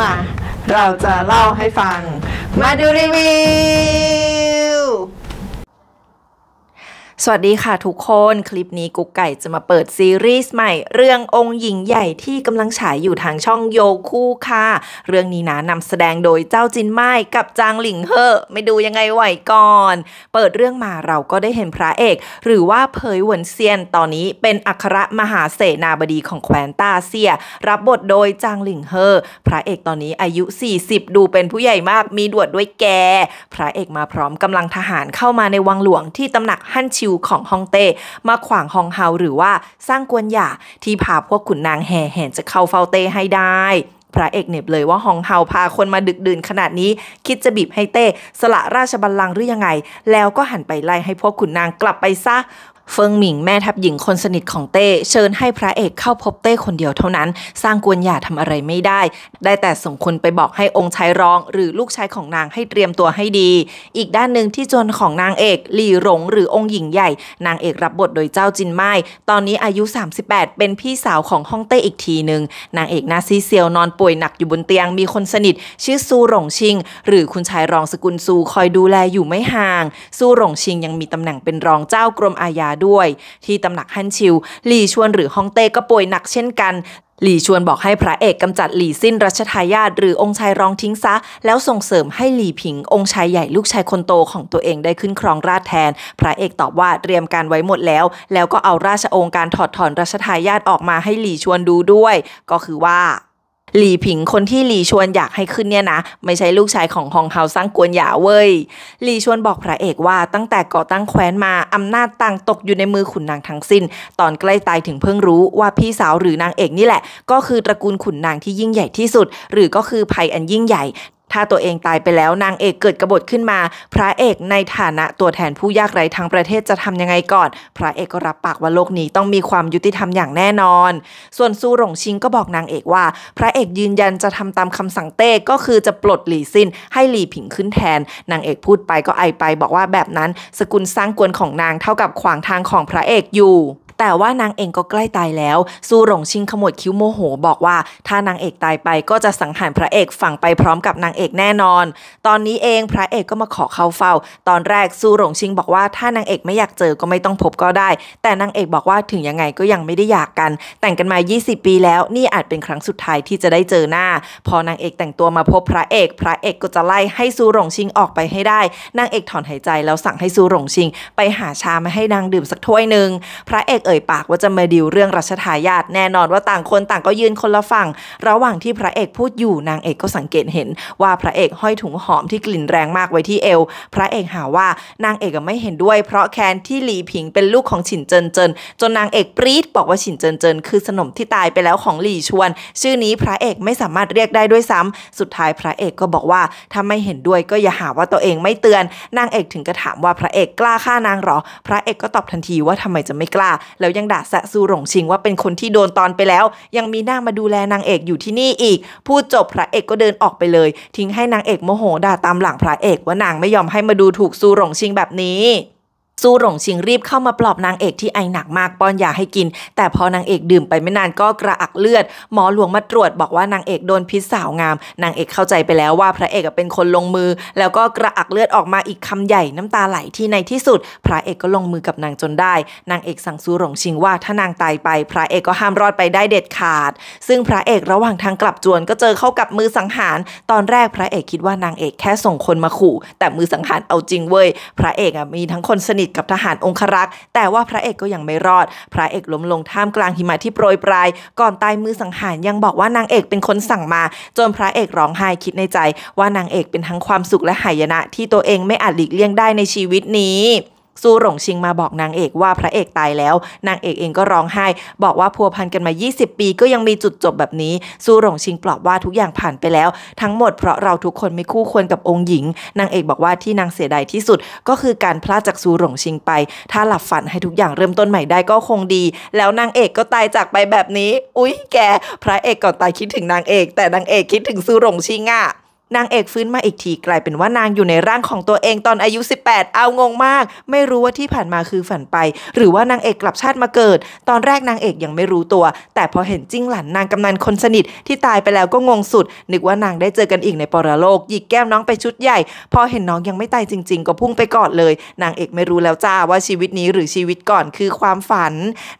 มา เราจะเล่าให้ฟัง มาดูรีวิวสวัสดีค่ะทุกคน คลิปนี้กุ๊กไก่จะมาเปิดซีรีส์ใหม่ เรื่ององค์หญิงใหญ่ที่กำลังฉายอยู่ทางช่องโยคู่ค่ะ เรื่องนี้นะนำแสดงโดยเจ้าจินไม้กับจางหลิงเฮ่อไม่ดูยังไงไหวก่อน เปิดเรื่องมาเราก็ได้เห็นพระเอก หรือว่าเผยหวนเซียนตอนนี้เป็นอัครมหาเสนาบดีของแคว้นตาเซียรับบทโดยจางหลิงเฮ่อพระเอกตอนนี้อายุ 40 ดูเป็นผู้ใหญ่มากมีดวดด้วยแกพระเอกมาพร้อมกำลังทหารเข้ามาในวังหลวงที่ตำหนักฮั่นชิวูของฮองเต้มาขวางฮองเฮาหรือว่าสร้างกวนหย่า ที่พาพวกขุนนางแห่แห่จะเข้าเฝ้าเต้ให้ได้ พระเอกเน็บเลยว่าฮองเฮาพาคนมาดึกดื่นขนาดนี้ คิดจะบีบให้เต้สละราชบัลลังก์หรือยังไง แล้วก็หันไปไล่ให้พวกขุนนางกลับไปซะเฟิงหมิงแม่ทัพหญิงคนสนิทของเต้เชิญให้พระเอกเข้าพบเต้คนเดียวเท่านั้น สร้างกวนหยาทำอะไรไม่ได้ ได้แต่ส่งคนไปบอกให้องค์ชายรองหรือลูกชายของนางให้เตรียมตัวให้ดี อีกด้านหนึ่งที่จนของนางเอก หลี่หลงหรือองค์หญิงใหญ่ นางเอกรับบทโดยเจ้าจินไม้ ตอนนี้อายุ 38 เป็นพี่สาวของฮ่องเต้อีกทีหนึ่งนางเอกนาซีเซียวนอนป่วยหนักอยู่บนเตียงมีคนสนิทชื่อซูหลงชิง หรือคุณชายรองสกุลซูคอยดูแลอยู่ไม่ห่างซูหลงชิงยังมีตำแหน่งเป็นรองเจ้ากรมอาญาด้วย ที่ตำหนักฮั่นชิว หลี่ชวนหรือฮ่องเต้ก็ป่วยหนักเช่นกัน หลี่ชวนบอกให้พระเอกกำจัดหลี่สิ้นรัชทายาทหรือองค์ชายรองทิ้งซะ แล้วส่งเสริมให้หลี่ผิง องค์ชายใหญ่ลูกชายคนโตของตัวเองได้ขึ้นครองราชแทน พระเอกตอบว่าเตรียมการไว้หมดแล้ว แล้วก็เอาราชองค์การถอดถอนรัชทายาทออกมาให้หลี่ชวนดูด้วย ก็คือว่าหลีผิงคนที่หลีชวนอยากให้ขึ้นเนี่ยนะ ไม่ใช่ลูกชายของฮองเฮาสร้างกวนหยาเว้ยหลีชวนบอกพระเอกว่าตั้งแต่ก่อตั้งแคว้นมา อำนาจต่างตกอยู่ในมือขุนนางทั้งสิ้น ตอนใกล้ตายถึงเพิ่งรู้ว่าพี่สาวหรือนางเอกนี่แหละ ก็คือตระกูลขุนนางที่ยิ่งใหญ่ที่สุด หรือก็คือภัยอันยิ่งใหญ่ถ้าตัวเองตายไปแล้วนางเอกเกิดกบฏขึ้นมา พระเอกในฐานะตัวแทนผู้ยากไร้ทั้งประเทศจะทำยังไงก่อน พระเอกก็รับปากว่า โลกนี้ต้องมีความยุติธรรมอย่างแน่นอน ส่วนซูหลงชิงก็บอกนางเอกว่า พระเอกยืนยันจะทำตามคำสั่งเต้ก็คือจะปลดหลี่ซินให้หลี่ผิงขึ้นแทน นางเอกพูดไปก็ไอไปบอกว่าแบบนั้นสกุลสร้างกวนของนางเท่ากับขวางทางของพระเอกอยู่แต่ว่านางเองก็ใกล้ตายแล้ว ซูหลงชิงขมวดคิ้วโมโห บอกว่า ถ้านางเอกตายไปก็จะสังหารพระเอกฝังไปพร้อมกับนางเอกแน่นอน ตอนนี้เองพระเอกก็มาขอเข้าเฝ้า ตอนแรกซูหลงชิงบอกว่าถ้านางเอกไม่อยากเจอก็ไม่ต้องพบก็ได้ แต่นางเอกบอกว่าถึงยังไงก็ยังไม่ได้อยากกัน แต่งกันมา 20 ปีแล้วนี่อาจเป็นครั้งสุดท้ายที่จะได้เจอหน้า พอนางเอกแต่งตัวมาพบพระเอกพระเอกก็จะไล่ให้ซูหลงชิงออกไปให้ได้นางเอกถอนหายใจแล้วสั่งให้ซูหลงชิง ไปหาชามาให้นางดื่มสักถ้วยหนึ่งพระเอกเอ่ยปากว่าจะมาดิวเรื่องรัชทายาทแน่นอนว่าต่างคนต่างก็ยืนคนละฝั่ง ระหว่างที่พระเอกพูดอยู่นางเอกก็สังเกตเห็นว่าพระเอกห้อยถุงหอมที่กลิ่นแรงมากไว้ที่เอว พระเอกหาว่านางเอกไม่เห็นด้วย เพราะแคนที่หลีผิงเป็นลูกของฉินเจินเจิน จนนางเอกปรี๊ดบอกว่าฉินเจินเจิน คือสนมที่ตายไปแล้วของหลี่ชวน ชื่อนี้พระเอกไม่สามารถเรียกได้ด้วยซ้ำ สุดท้ายพระเอกก็บอกว่าถ้าไม่เห็นด้วยก็อย่าหาว่าตัวเองไม่เตือนนางเอกถึงกระถามว่าพระเอกกล้าฆ่านางหรอ พระเอกก็ตอบทันทีว่าทำไมจะไม่กล้าแล้วยังด่าสะซูหลงชิงว่าเป็นคนที่โดนตอนไปแล้ว ยังมีหน้ามาดูแลนางเอกอยู่ที่นี่อีก พูดจบ พระเอกก็เดินออกไปเลย ทิ้งให้นางเอกโมโหด่าตามหลังพระเอกว่านาง ไม่ยอมให้มาดูถูกซูหลงชิงแบบนี้ซูหลงชิงรีบเข้ามาปลอบนางเอกที่ไอหนักมากป้อนยาให้กิน แต่พอนางเอกดื่มไปไม่นานก็กระอักเลือดหมอหลวงมาตรวจบอกว่านางเอกโดนพิษสาวงาม นางเอกเข้าใจไปแล้วว่า พระเอกเป็นคนลงมือ แล้วก็กระอักเลือดออกมาอีกคำใหญ่ น้ำตาไหลที่ในที่สุด พระเอกก็ลงมือกับนางจนได้ นางเอกสั่งซูหลงชิงว่าถ้านางตายไป พระเอกก็ห้ามรอดไปได้เด็ดขาด ซึ่งพระเอกระหว่างทางกลับจวนก็เจอเข้ากับมือสังหาร ตอนแรกพระเอกคิดว่านางเอกแค่ส่งคนมาขู่ แต่มือสังหารเอาจริงเว้ยพระเอกมีทั้งคนสนิทิทกับทหารองครักษ์แต่ว่าพระเอกก็ยังไม่รอด พระเอกล้มลงท่ามกลางหิมะที่โปรยปลายก่อนตายมือสังหารยังบอกว่านางเอกเป็นคนสั่งมาจนพระเอกร้องไห้คิดในใจ ว่านางเอกเป็นทั้งความสุขและหายนะที่ตัวเองไม่อาจหลีกเลี่ยงได้ในชีวิตนี้ซูหลงชิงมาบอกนางเอกว่าพระเอกตายแล้ว นางเอกเองก็ร้องไห้ บอกว่าพัวพันกันมา 20 ปีก็ยังมีจุดจบแบบนี้ซูหลงชิงปลอบว่าทุกอย่างผ่านไปแล้ว ทั้งหมด เพราะเราทุกคนไม่คู่ควรกับองค์หญิง นางเอกบอกว่าที่นางเสียดายที่สุดก็คือการพลาดจากซูหลงชิงไป ถ้าหลับฝันให้ทุกอย่างเริ่มต้นใหม่ได้ก็คงดี แล้วนางเอกก็ตายจากไปแบบนี้ อุ๊ยแกพระเอกก่อนตายคิดถึงนางเอกแต่นางเอกคิดถึงซูหลงชิงอะ่ะนางเอกฟื้นมาอีกทีกลายเป็นว่านางอยู่ในร่างของตัวเองตอนอายุ18เอางงมาก ไม่รู้ว่าที่ผ่านมาคือฝันไป หรือว่านางเอกกลับชาติมาเกิด ตอนแรกนางเอกยังไม่รู้ตัว แต่พอเห็นจิ้งหลันนางกำนันคนสนิทที่ตายไปแล้วก็งงสุด นึกว่านางได้เจอกันอีกในปรโลกหยิกแก้มน้องไปชุดใหญ่ พอเห็นน้องยังไม่ตายจริงๆ ก็พุ่งไปกอดเลย นางเอกไม่รู้แล้วจ้าว่าชีวิตนี้หรือชีวิตก่อนคือความฝัน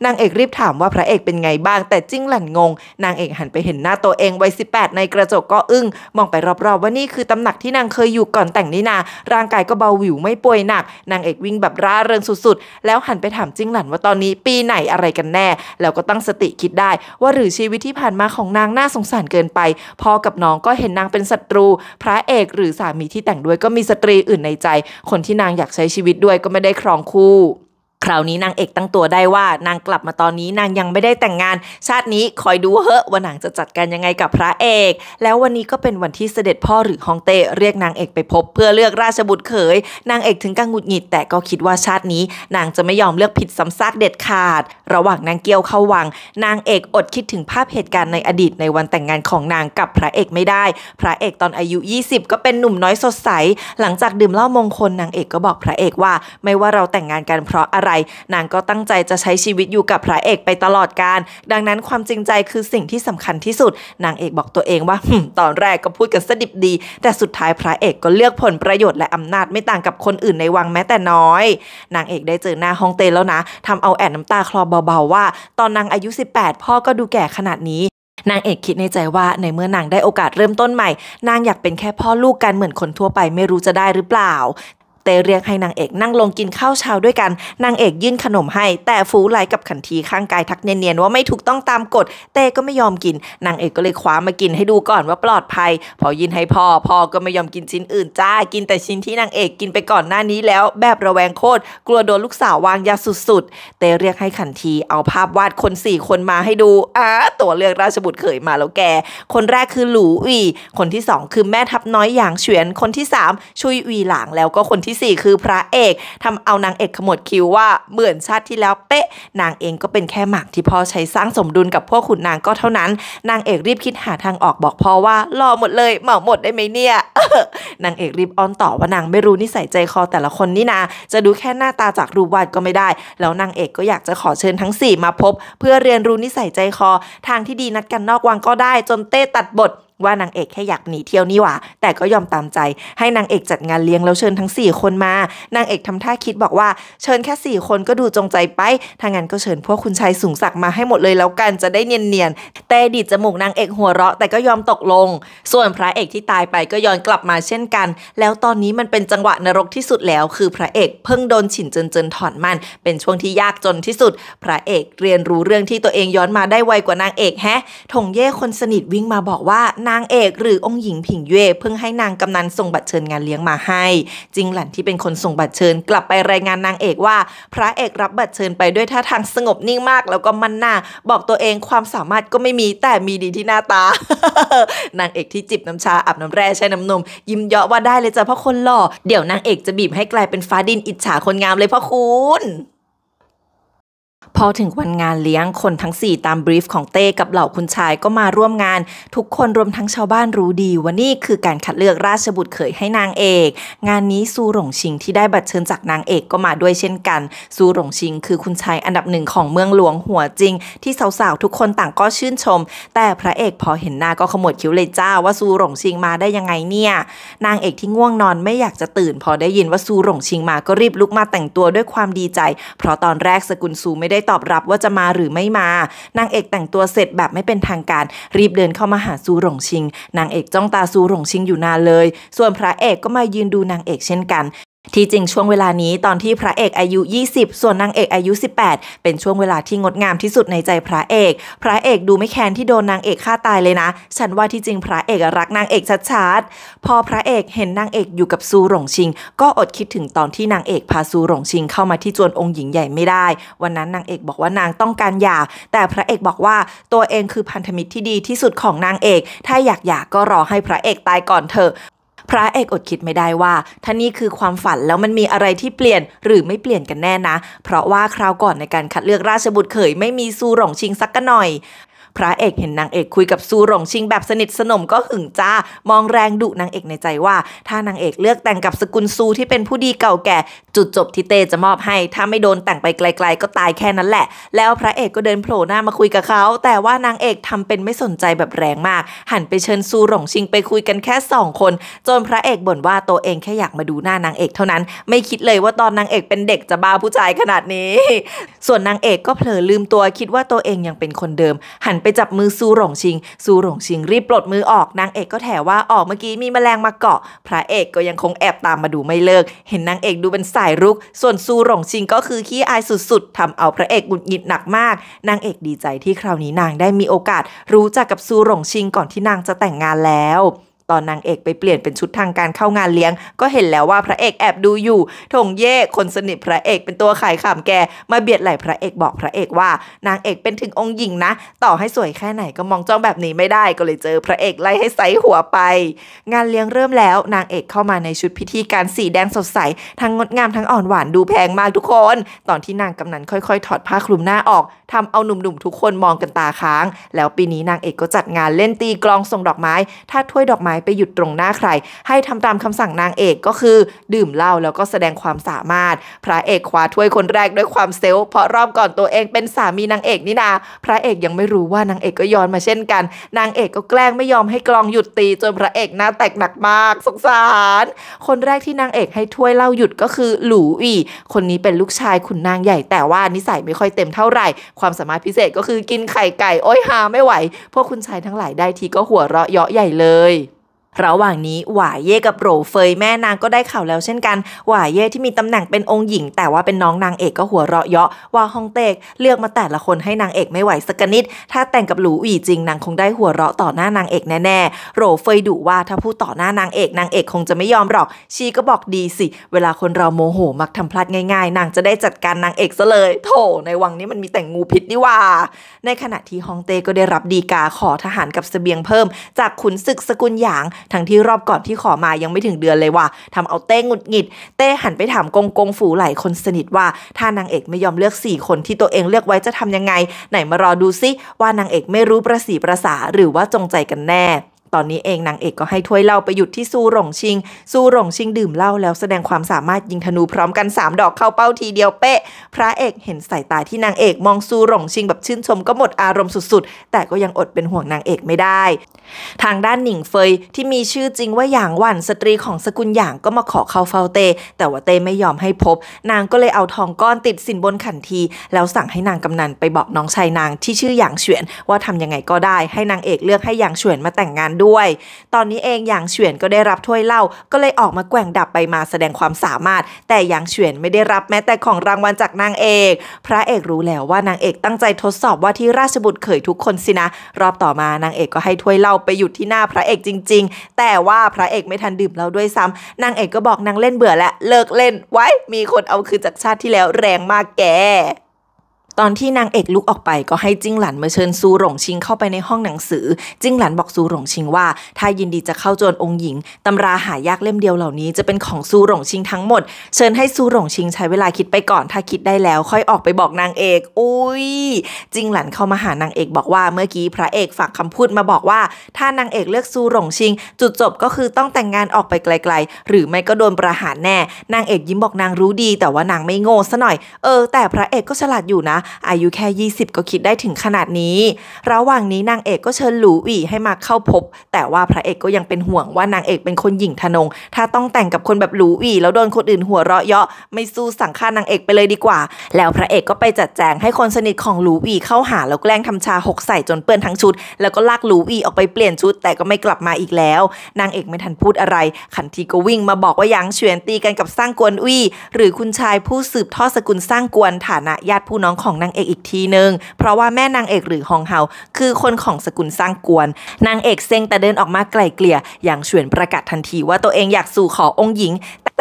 นางเอกรีบถามว่าพระเอกเป็นไงบ้าง แต่จิ้งหลันงงนางเอกหันไปเห็นหน้าตัวเองวัย18ในกระจกก็อึ้ง มองไปรอบๆว่านี่คือตำหนักที่นางเคยอยู่ก่อนแต่งนี่นา ร่างกายก็เบาหวิวไม่ป่วยหนัก นางเอกวิ่งแบบร่าเริงสุด ๆ แล้วหันไปถามจิ้งหลันว่าตอนนี้ปีไหนอะไรกันแน่ แล้วก็ตั้งสติคิดได้ ว่าหรือชีวิตที่ผ่านมาของนางน่าสงสารเกินไป พอกับน้องก็เห็นนางเป็นศัตรู พระเอกหรือสามีที่แต่งด้วยก็มีสตรีอื่นในใจ คนที่นางอยากใช้ชีวิตด้วยก็ไม่ได้ครองคู่คราวนี้นางเอกตั้งตัวได้ว่านางกลับมาตอนนี้นางยังไม่ได้แต่งงาน ชาตินี้คอยดูเฮอะว่านาง จะจัดการยังไงกับพระเอก แล้ววันนี้ก็เป็นวันที่เสด็จพ่อหรือฮองเต้เรียกนางเอกไปพบเพื่อเลือกราชบุตรเขย นางเอกถึงกังหงุดหงิดแต่ก็คิดว่าชาตินี้ นางจะไม่ยอมเลือกผิดซ้ำซากเด็ดขาด ระหว่างนางเกี้ยวเข้าวัง นางเอกอดคิดถึงภาพเหตุการณ์ในอดีต ในวันแต่งงานของนางกับพระเอกไม่ได้ พระเอกตอนอายุ 20 ก็เป็นหนุ่มน้อยสดใสหลังจากดื่มเหล้ามงคลนางเอกก็บอกพระเอกว่า ไม่ว่าเราแต่งงานกันเพราะอะไรนางก็ตั้งใจจะใช้ชีวิตอยู่กับพระเอกไปตลอดการ ดังนั้นความจริงใจคือสิ่งที่สำคัญที่สุด นางเอกบอกตัวเองว่า ตอนแรกก็พูดกันสดิบดี แต่สุดท้ายพระเอกก็เลือกผลประโยชน์และอำนาจไม่ต่างกับคนอื่นในวังแม้แต่น้อย นางเอกได้เจอหน้าฮองเต้แล้วนะ ทำเอาแอนน้ำตาคลอเบาๆว่า ตอนนางอายุ 18 พ่อก็ดูแก่ขนาดนี้ นางเอกคิดในใจว่าในเมื่อนางได้โอกาสเริ่มต้นใหม่ นางอยากเป็นแค่พ่อลูกกันเหมือนคนทั่วไปไม่รู้จะได้หรือเปล่าเตเรียกให้นางเอกนั่งลงกินข้าวเช้าด้วยกันนางเอกยื่นขนมให้แต่ฟูไลกับขันทีข้างกายทักเนียนๆว่าไม่ถูกต้องตามกฎเตก็ไม่ยอมกินนางเอกก็เลยคว้ามากินให้ดูก่อนว่าปลอดภัย พอยินให้พ่อพ่อก็ไม่ยอมกินชิ้นอื่นจ้ากินแต่ชิ้นที่นางเอกกินไปก่อนหน้านี้แล้วแบบระแวงโคตรกลัวโดนลูกสาววางยาสุดๆเตเรียกให้ขันที เอาภาพวาดคนสี่คนมาให้ดูอ่าตัวเลือกราชบุตรเขยมาแล้วแกคนแรกคือหลูอีคนที่สองคือแม่ทับน้อยหยางเฉวียนคนที่สามชุยอีหลางแล้วก็คนที่ที่4คือพระเอกทำเอานางเอกขมวดคิ้วว่าเหมือนชาติที่แล้วเป๊ะ นางเองก็เป็นแค่หมากที่พ่อใช้สร้างสมดุลกับพวกขุนนางก็เท่านั้น นางเอกรีบคิดหาทางออกบอกพ่อว่าหล่อหมดเลยเหมาหมดได้ไหมเนี่ยนางเอกรีบอ้อนต่อว่านางไม่รู้นิสัยใจคอแต่ละคนนี่นาจะดูแค่หน้าตาจากรูปวาดก็ไม่ได้ แล้วนางเอกก็อยากจะขอเชิญทั้ง 4 มาพบ เพื่อเรียนรู้นิสัยใจคอ ทางที่ดีนัดกันนอกวังก็ได้จนเต้ตัดบทว่านางเอกแค่อยากหนีเที่ยวนี่หว่าแต่ก็ยอมตามใจ ให้นางเอกจัดงานเลี้ยง แล้วเชิญทั้ง 4 คนมา นางเอกทำท่าคิดบอกว่า เชิญแค่4คนก็ดูจงใจไป ถ้างั้นก็เชิญพวกคุณชายสูงศักดิ์มาให้หมดเลยแล้วกันจะได้เนียนๆแต่ดีดจมูกนางเอกหัวเราะแต่ก็ยอมตกลง ส่วนพระเอกที่ตายไปก็ย้อนกลับมาเช่นกัน แล้วตอนนี้มันเป็นจังหวะนรกที่สุดแล้ว คือพระเอกเพิ่งโดนฉินเจินเจนถอนมัน เป็นช่วงที่ยากจนที่สุด พระเอกเรียนรู้เรื่องที่ตัวเองย้อนมาได้ไวกว่านางเอกแฮะ ถงเย่คนสนิทวิ่งมาบอกว่านางเอกหรือองค์หญิงผิงเย่เพิ่งให้นางกำนันส่งบัตรเชิญงานเลี้ยงมาให้จิงหลันที่เป็นคนส่งบัตรเชิญกลับไปรายงานนางเอกว่า พระเอกรับบัตรเชิญไปด้วยท่าทางสงบนิ่งมากแล้วก็มั่นหน้าบอกตัวเองความสามารถก็ไม่มีแต่มีดีที่หน้าตา นางเอกที่จิบน้ำชาอาบน้ำแร่ใช้น้ำนมยิ้มเยาะว่าได้เลยจ้ะพ่อคนหล่อเดี๋ยวนางเอกจะบีบให้กลายเป็นฟ้าดินอิจฉาคนงามเลยพ่อคุณพอถึงวันงานเลี้ยงคนทั้ง 4 ตามบรีฟของเต้กับเหล่าคุณชายก็มาร่วมงาน ทุกคนรวมทั้งชาวบ้านรู้ดีว่านี่คือการคัดเลือกราชบุตรเขยให้นางเอกงานนี้ ซูหลงชิงที่ได้บัตรเชิญจากนางเอกก็มาด้วยเช่นกัน ซูหลงชิง คือคุณชายอันดับหนึ่งของเมืองหลวงหัวจริง ที่สาวๆทุกคนต่างก็ชื่นชม แต่พระเอกพอเห็นหน้าก็ขมวดคิ้วเลยจ้าว่าซูหลงชิงมาได้ยังไงเนี่ย นางเอกที่ง่วงนอนไม่อยากจะตื่น พอได้ยินว่าซูหลงชิงมาก็รีบลุกมาแต่งตัวด้วยความดีใจ เพราะตอนแรกสกุลซูไม่ได้ตอบรับว่าจะมาหรือไม่มา นางเอกแต่งตัวเสร็จแบบไม่เป็นทางการ รีบเดินเข้ามาหาซูหลงชิง นางเอกจ้องตาซูหลงชิงอยู่นานเลย ส่วนพระเอกก็มายืนดูนางเอกเช่นกันที่จริงช่วงเวลานี้ตอนที่พระเอกอายุ 20 ส่วนนางเอกอายุ 18 เป็นช่วงเวลาที่งดงามที่สุดในใจพระเอก พระเอกดูไม่แครนที่โดนนางเอกฆ่าตายเลยนะ ฉันว่าที่จริงพระเอกรักนางเอกชัดๆ พอพระเอกเห็นนางเอกอยู่กับซูหลงชิง ก็อดคิดถึงตอนที่นางเอกพาซูหลงชิงเข้ามาที่จวนองค์หญิงใหญ่ไม่ได้ วันนั้นนางเอกบอกว่านางต้องการหย่าแต่พระเอกบอกว่าตัวเองคือพันธมิตรที่ดีที่สุดของนางเอก ถ้าอยากหย่าก็รอให้พระเอกตายก่อนเถอะพระเอกอดคิดไม่ได้ว่าท่านี่คือความฝันแล้วมันมีอะไรที่เปลี่ยนหรือไม่เปลี่ยนกันแน่นะ เพราะว่าคราวก่อนในการคัดเลือกราชบุตรเขยไม่มีซูหลงชิงสักกันหน่อยพระเอกเห็นนางเอกคุยกับซูหลงชิงแบบสนิทสนมก็หึงจ้า มองแรงดุนางเอกในใจว่า ถ้านางเอกเลือกแต่งกับสกุลซูที่เป็นผู้ดีเก่าแก่ จุดจบที่เตจะมอบให้ ถ้าไม่โดนแต่งไปไกลๆก็ตายแค่นั้นแหละ แล้วพระเอกก็เดินโผล่หน้ามาคุยกับเขา แต่ว่านางเอกทำเป็นไม่สนใจแบบแรงมาก หันไปเชิญซูหลงชิงไปคุยกันแค่สองคน จนพระเอกบ่นว่าตัวเองแค่อยากมาดูหน้านางเอกเท่านั้น ไม่คิดเลยว่าตอนนางเอกเป็นเด็กจะบ้าผู้ชายขนาดนี้ ส่วนนางเอกก็เผลอลืมตัวคิดว่าตัวเองยังเป็นคนเดิม หันไปจับมือซูหลงชิง ซูหลงชิงรีบปลดมือออก นางเอกก็แถว่า ออกเมื่อกี้มีแมลงมาเกาะ พระเอกก็ยังคงแอบตามมาดูไม่เลิก เห็นนางเอกดูเป็นสายรุก ส่วนซูหลงชิงก็คือขี้อายสุดๆทำเอาพระเอกหงุดหงิดหนักมาก นางเอกดีใจที่คราวนี้นางได้มีโอกาสรู้จักกับซูหลงชิง ก่อนที่นางจะแต่งงานแล้วตอนนางเอกไปเปลี่ยนเป็นชุดทางการเข้างานเลี้ยง ก็เห็นแล้วว่าพระเอกแอบดูอยู่ทงเย่คนสนิทพระเอกเป็นตัวขายขำแกมาเบียดไหล่พระเอกบอกพระเอกว่า นางเอกเป็นถึงองค์หญิงนะ ต่อให้สวยแค่ไหนก็มองจ้องแบบนี้ไม่ได้ ก็เลยเจอพระเอกไล่ให้ไซหัวไป งานเลี้ยงเริ่มแล้ว นางเอกเข้ามาในชุดพิธีการสีแดงสดใสทั้งงดงามทั้งอ่อนหวานดูแพงมากทุกคน ตอนที่นางกำนันค่อยๆถอดผ้าคลุมหน้าออกทำเอาหนุ่มๆทุกคนมองกันตาค้าง แล้วปีนี้นางเอกก็จัดงานเล่นตีกลองส่งดอกไม้ถ้าถ้วยดอกไม้ไปหยุดตรงหน้าใคร ให้ทำตามคำสั่งนางเอกก็คือ ดื่มเหล้าแล้วก็แสดงความสามารถ พระเอกคว้าถ้วยคนแรกด้วยความเซลเพราะรอบก่อนตัวเองเป็นสามีนางเอกนี่นาพระเอกยังไม่รู้ว่านางเอกก็ย้อนมาเช่นกัน นางเอกก็แกล้งไม่ยอมให้กลองหยุดตี จนพระเอกหน้าแตกหนักมากสงสาร คนแรกที่นางเอกให้ถ้วยเหล้าหยุดก็คือหลูอีคนนี้เป็นลูกชายขุนนางใหญ่ แต่ว่านิสัยไม่ค่อยเต็มเท่าไหร่ความสามารถพิเศษก็คือกินไข่ไก่โอ้ยหาไม่ไหวพวกคุณชายทั้งหลายได้ทีก็หัวเราะเยาะใหญ่เลยระหว่างนี้หวายเย่กับโหเฟยแม่นางก็ได้ข่าวแล้วเช่นกัน หวายเย่ที่มีตำแหน่งเป็นองค์หญิง แต่ว่าเป็นน้องนางเอกก็หัวเราะเยาะว่าฮองเตกเลือกมาแต่ละคนให้นางเอกไม่ไหวสักนิดถ้าแต่งกับหลูอีจริงนางคงได้หัวเราะต่อหน้านางเอกแน่ๆโหเฟยดุว่าถ้าพูดต่อหน้านางเอกนางเอกคงจะไม่ยอมหรอก ชีก็บอกดีสิ เวลาคนเราโมโหมักทำพลาดง่ายๆนางจะได้จัดการนางเอกซะเลย โถในวังนี้มันมีแต่งงูพิษนี่ว่า ในขณะที่ฮองเตก็ได้รับดีกาขอทหารกับสเสบียงเพิ่ม จากขุนศึกสกุลหยางทั้งที่รอบก่อนที่ขอมายังไม่ถึงเดือนเลยว่ะทำเอาเต้งุดหงิด เต้หันไปถามกงกงฝูไหลคนสนิทว่า ถ้านางเอกไม่ยอมเลือก 4 คนที่ตัวเองเลือกไว้จะทำยังไง ไหนมารอดูซิว่านางเอกไม่รู้ประสีประสาหรือว่าจงใจกันแน่ตอนนี้เองนางเอกก็ให้ถ้วยเหล้าไปหยุดที่ซูหลงชิง ซูหลงชิงดื่มเหล้าแล้วแสดงความสามารถยิงธนูพร้อมกัน3ดอกเข้าเป้าทีเดียวเป๊ะ พระเอกเห็นสายตาที่นางเอกมองซูหลงชิงแบบชื่นชม ก็หมดอารมณ์สุดๆ แต่ก็ยังอดเป็นห่วงนางเอกไม่ได้ ทางด้านหนิงเฟยที่มีชื่อจริงว่าหยางหวันสตรีของสกุลหยางก็มาขอเข้าเฝ้าเต แต่ว่าเตไม่ยอมให้พบ นางก็เลยเอาทองก้อนติดสินบนขันทีแล้วสั่งให้นางกำนันไปบอกน้องชายนางที่ชื่อหยางเฉวียนว่าทำยังไงก็ได้ ให้นางเอกเลือกให้หยางเฉวียนมาแต่งงานด้วยตอนนี้เองหยางเฉวียนก็ได้รับถ้วยเหล้าก็เลยออกมาแกว่งดับไปมาแสดงความสามารถ แต่หยางเฉวียนไม่ได้รับแม้แต่ของรางวัลจากนางเอกพระเอกรู้แล้วว่านางเอกตั้งใจทดสอบว่าที่ราชบุตรเขยทุกคนสินะ รอบต่อมานางเอกก็ให้ถ้วยเหล้าไปหยุดที่หน้าพระเอกจริง ๆ แต่ว่าพระเอกไม่ทันดื่มเหล้าด้วยซ้ำนางเอกก็บอกนางเล่นเบื่อแล้วเลิกเล่น ไว้มีคนเอาคืนจากชาติที่แล้วแรงมากแกตอนที่นางเอกลุกออกไปก็ให้จิ้งหลันมาเชิญซูหลงชิงเข้าไปในห้องหนังสือจิ้งหลันบอกซูหลงชิงว่าถ้ายินดีจะเข้าโจรองค์หญิงตำราหายากเล่มเดียวเหล่านี้จะเป็นของซูหลงชิงทั้งหมด เชิญให้ซูหลงชิงใช้เวลาคิดไปก่อนถ้าคิดได้แล้ว ค่อยออกไปบอกนางเอก อุ้ยจิ้งหลันเข้ามาหานางเอกบอกว่าเมื่อกี้พระเอกฝากคำพูดมาบอกว่าถ้านางเอกเลือกซูหลงชิง จุดจบก็คือต้องแต่งงานออกไปไกลๆ หรือไม่ก็โดนประหารแน่นางเอกยิ้มบอกนางรู้ดี แต่ว่านางไม่โง่ซะหน่อยเออแต่พระเอกก็ฉลาดอยู่นะอายุแค่ 20 ก็คิดได้ถึงขนาดนี้ ระหว่างนี้นางเอกก็เชิญหลูอี่ให้มาเข้าพบ แต่ว่าพระเอกก็ยังเป็นห่วงว่านางเอกเป็นคนหญิงทนง ถ้าต้องแต่งกับคนแบบหลูอี่แล้วโดนคนอื่นหัวเราะเยาะ ไม่สู้สังฆ่านางเอกไปเลยดีกว่า แล้วพระเอกก็ไปจัดแจงให้คนสนิทของหลูอี่เข้าหาแล้วแกล้งทำชาหกใส่จนเปื้อนทั้งชุด แล้วก็ลากหลูอี่ออกไปเปลี่ยนชุดแต่ก็ไม่กลับมาอีกแล้ว นางเอกไม่ทันพูดอะไร ขันทีก็วิ่งมาบอกว่ายังเฉือนตีกันกับสร้างกวนอวี่หรือคุณชายผู้สืบทอดสกุลสร้างกวนฐานะญาติผู้น้องของของนางเอกอีกทีนึง เพราะว่าแม่นางเอกหรือฮองเฮาคือคนของสกุลสร้างกวน นางเอกเซ็งแต่เดินออกมาไกลเกลี่ยอย่างเฉวนประกาศทันทีว่าตัวเองอยากสู่ขอองค์หญิง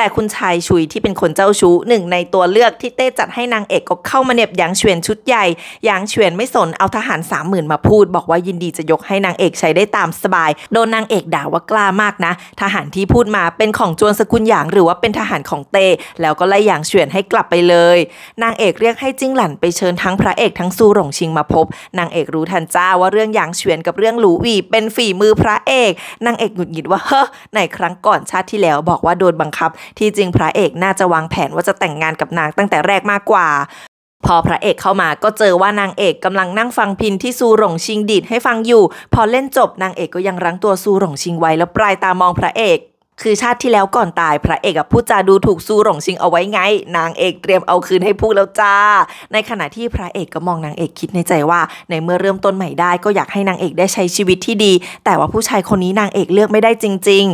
แต่คุณชายชุยที่เป็นคนเจ้าชู้หนึ่ง ในตัวเลือกที่เต้จัดให้นางเอกก็เข้ามาเน็บหยางเฉวียนชุดใหญ่หยางเฉวียนไม่สนเอาทหารสามหมื่นมาพูด บอกว่ายินดีจะยกให้นางเอกใช้ได้ตามสบาย โดนนางเอกด่าว่ากล้ามากนะ ทหารที่พูดมาเป็นของจวนสกุลหยางหรือว่าเป็นทหารของเต้ แล้วก็ไล่หยางเฉวียนให้กลับไปเลย นางเอกเรียกให้จิ้งหลันไปเชิญทั้งพระเอกทั้งซูหลงชิงมาพบนางเอกรู้ทันจ้าว่าเรื่องหยางเฉวียนกับเรื่องหลูวีเป็นฝีมือพระเอกนางเอกหงุดหงิดว่าเฮ้อในครั้งก่อนชาติที่แล้วบอกว่าโดนบังคับที่จริงพระเอกน่าจะวางแผนว่าจะแต่งงานกับนางตั้งแต่แรกมากกว่า พอพระเอกเข้ามาก็เจอว่านางเอกกำลังนั่งฟังพินที่ซูหลงชิงดีดให้ฟังอยู่ พอเล่นจบนางเอกก็ยังรั้งตัวซูหลงชิงไว้แล้วปลายตามองพระเอก คือชาติที่แล้วก่อนตายพระเอกกับผู้จาดูถูกซูหลงชิงเอาไว้ไง นางเอกเตรียมเอาคืนให้พู้แล้วจ้า ในขณะที่พระเอกก็มองนางเอกคิดในใจว่าในเมื่อเริ่มต้นใหม่ได้ก็อยากให้นางเอกได้ใช้ชีวิตที่ดี แต่ว่าผู้ชายคนนี้นางเอกเลือกไม่ได้จริง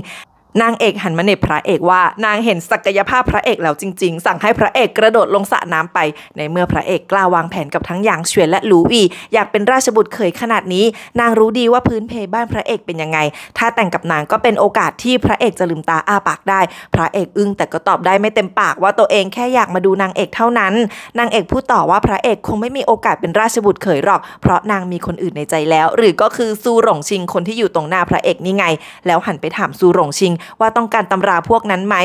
นางเอกหันมาเน็บพระเอกว่านางเห็นศักยภาพพระเอกแล้วจริงๆ สั่งให้พระเอกกระโดดลงสระน้ำไป ในเมื่อพระเอกกล้าวางแผนกับทั้งยางเฉวียนและหลูอีอยากเป็นราชบุตรเขยขนาดนี้ นางรู้ดีว่าพื้นเพบ้านพระเอกเป็นยังไง ถ้าแต่งกับนางก็เป็นโอกาสที่พระเอกจะลืมตาอ้าปากได้ พระเอกอึ้งแต่ก็ตอบได้ไม่เต็มปากว่าตัวเองแค่อยากมาดูนางเอกเท่านั้น นางเอกพูดต่อว่าพระเอกคงไม่มีโอกาสเป็นราชบุตรเขยหรอกเพราะนางมีคนอื่นในใจแล้ว หรือก็คือซูหลงชิงคนที่อยู่ตรงหน้าพระเอกนี่ไง แล้วหันไปถามซูหลงชิงว่าต้องการตำราพวกนั้นไหม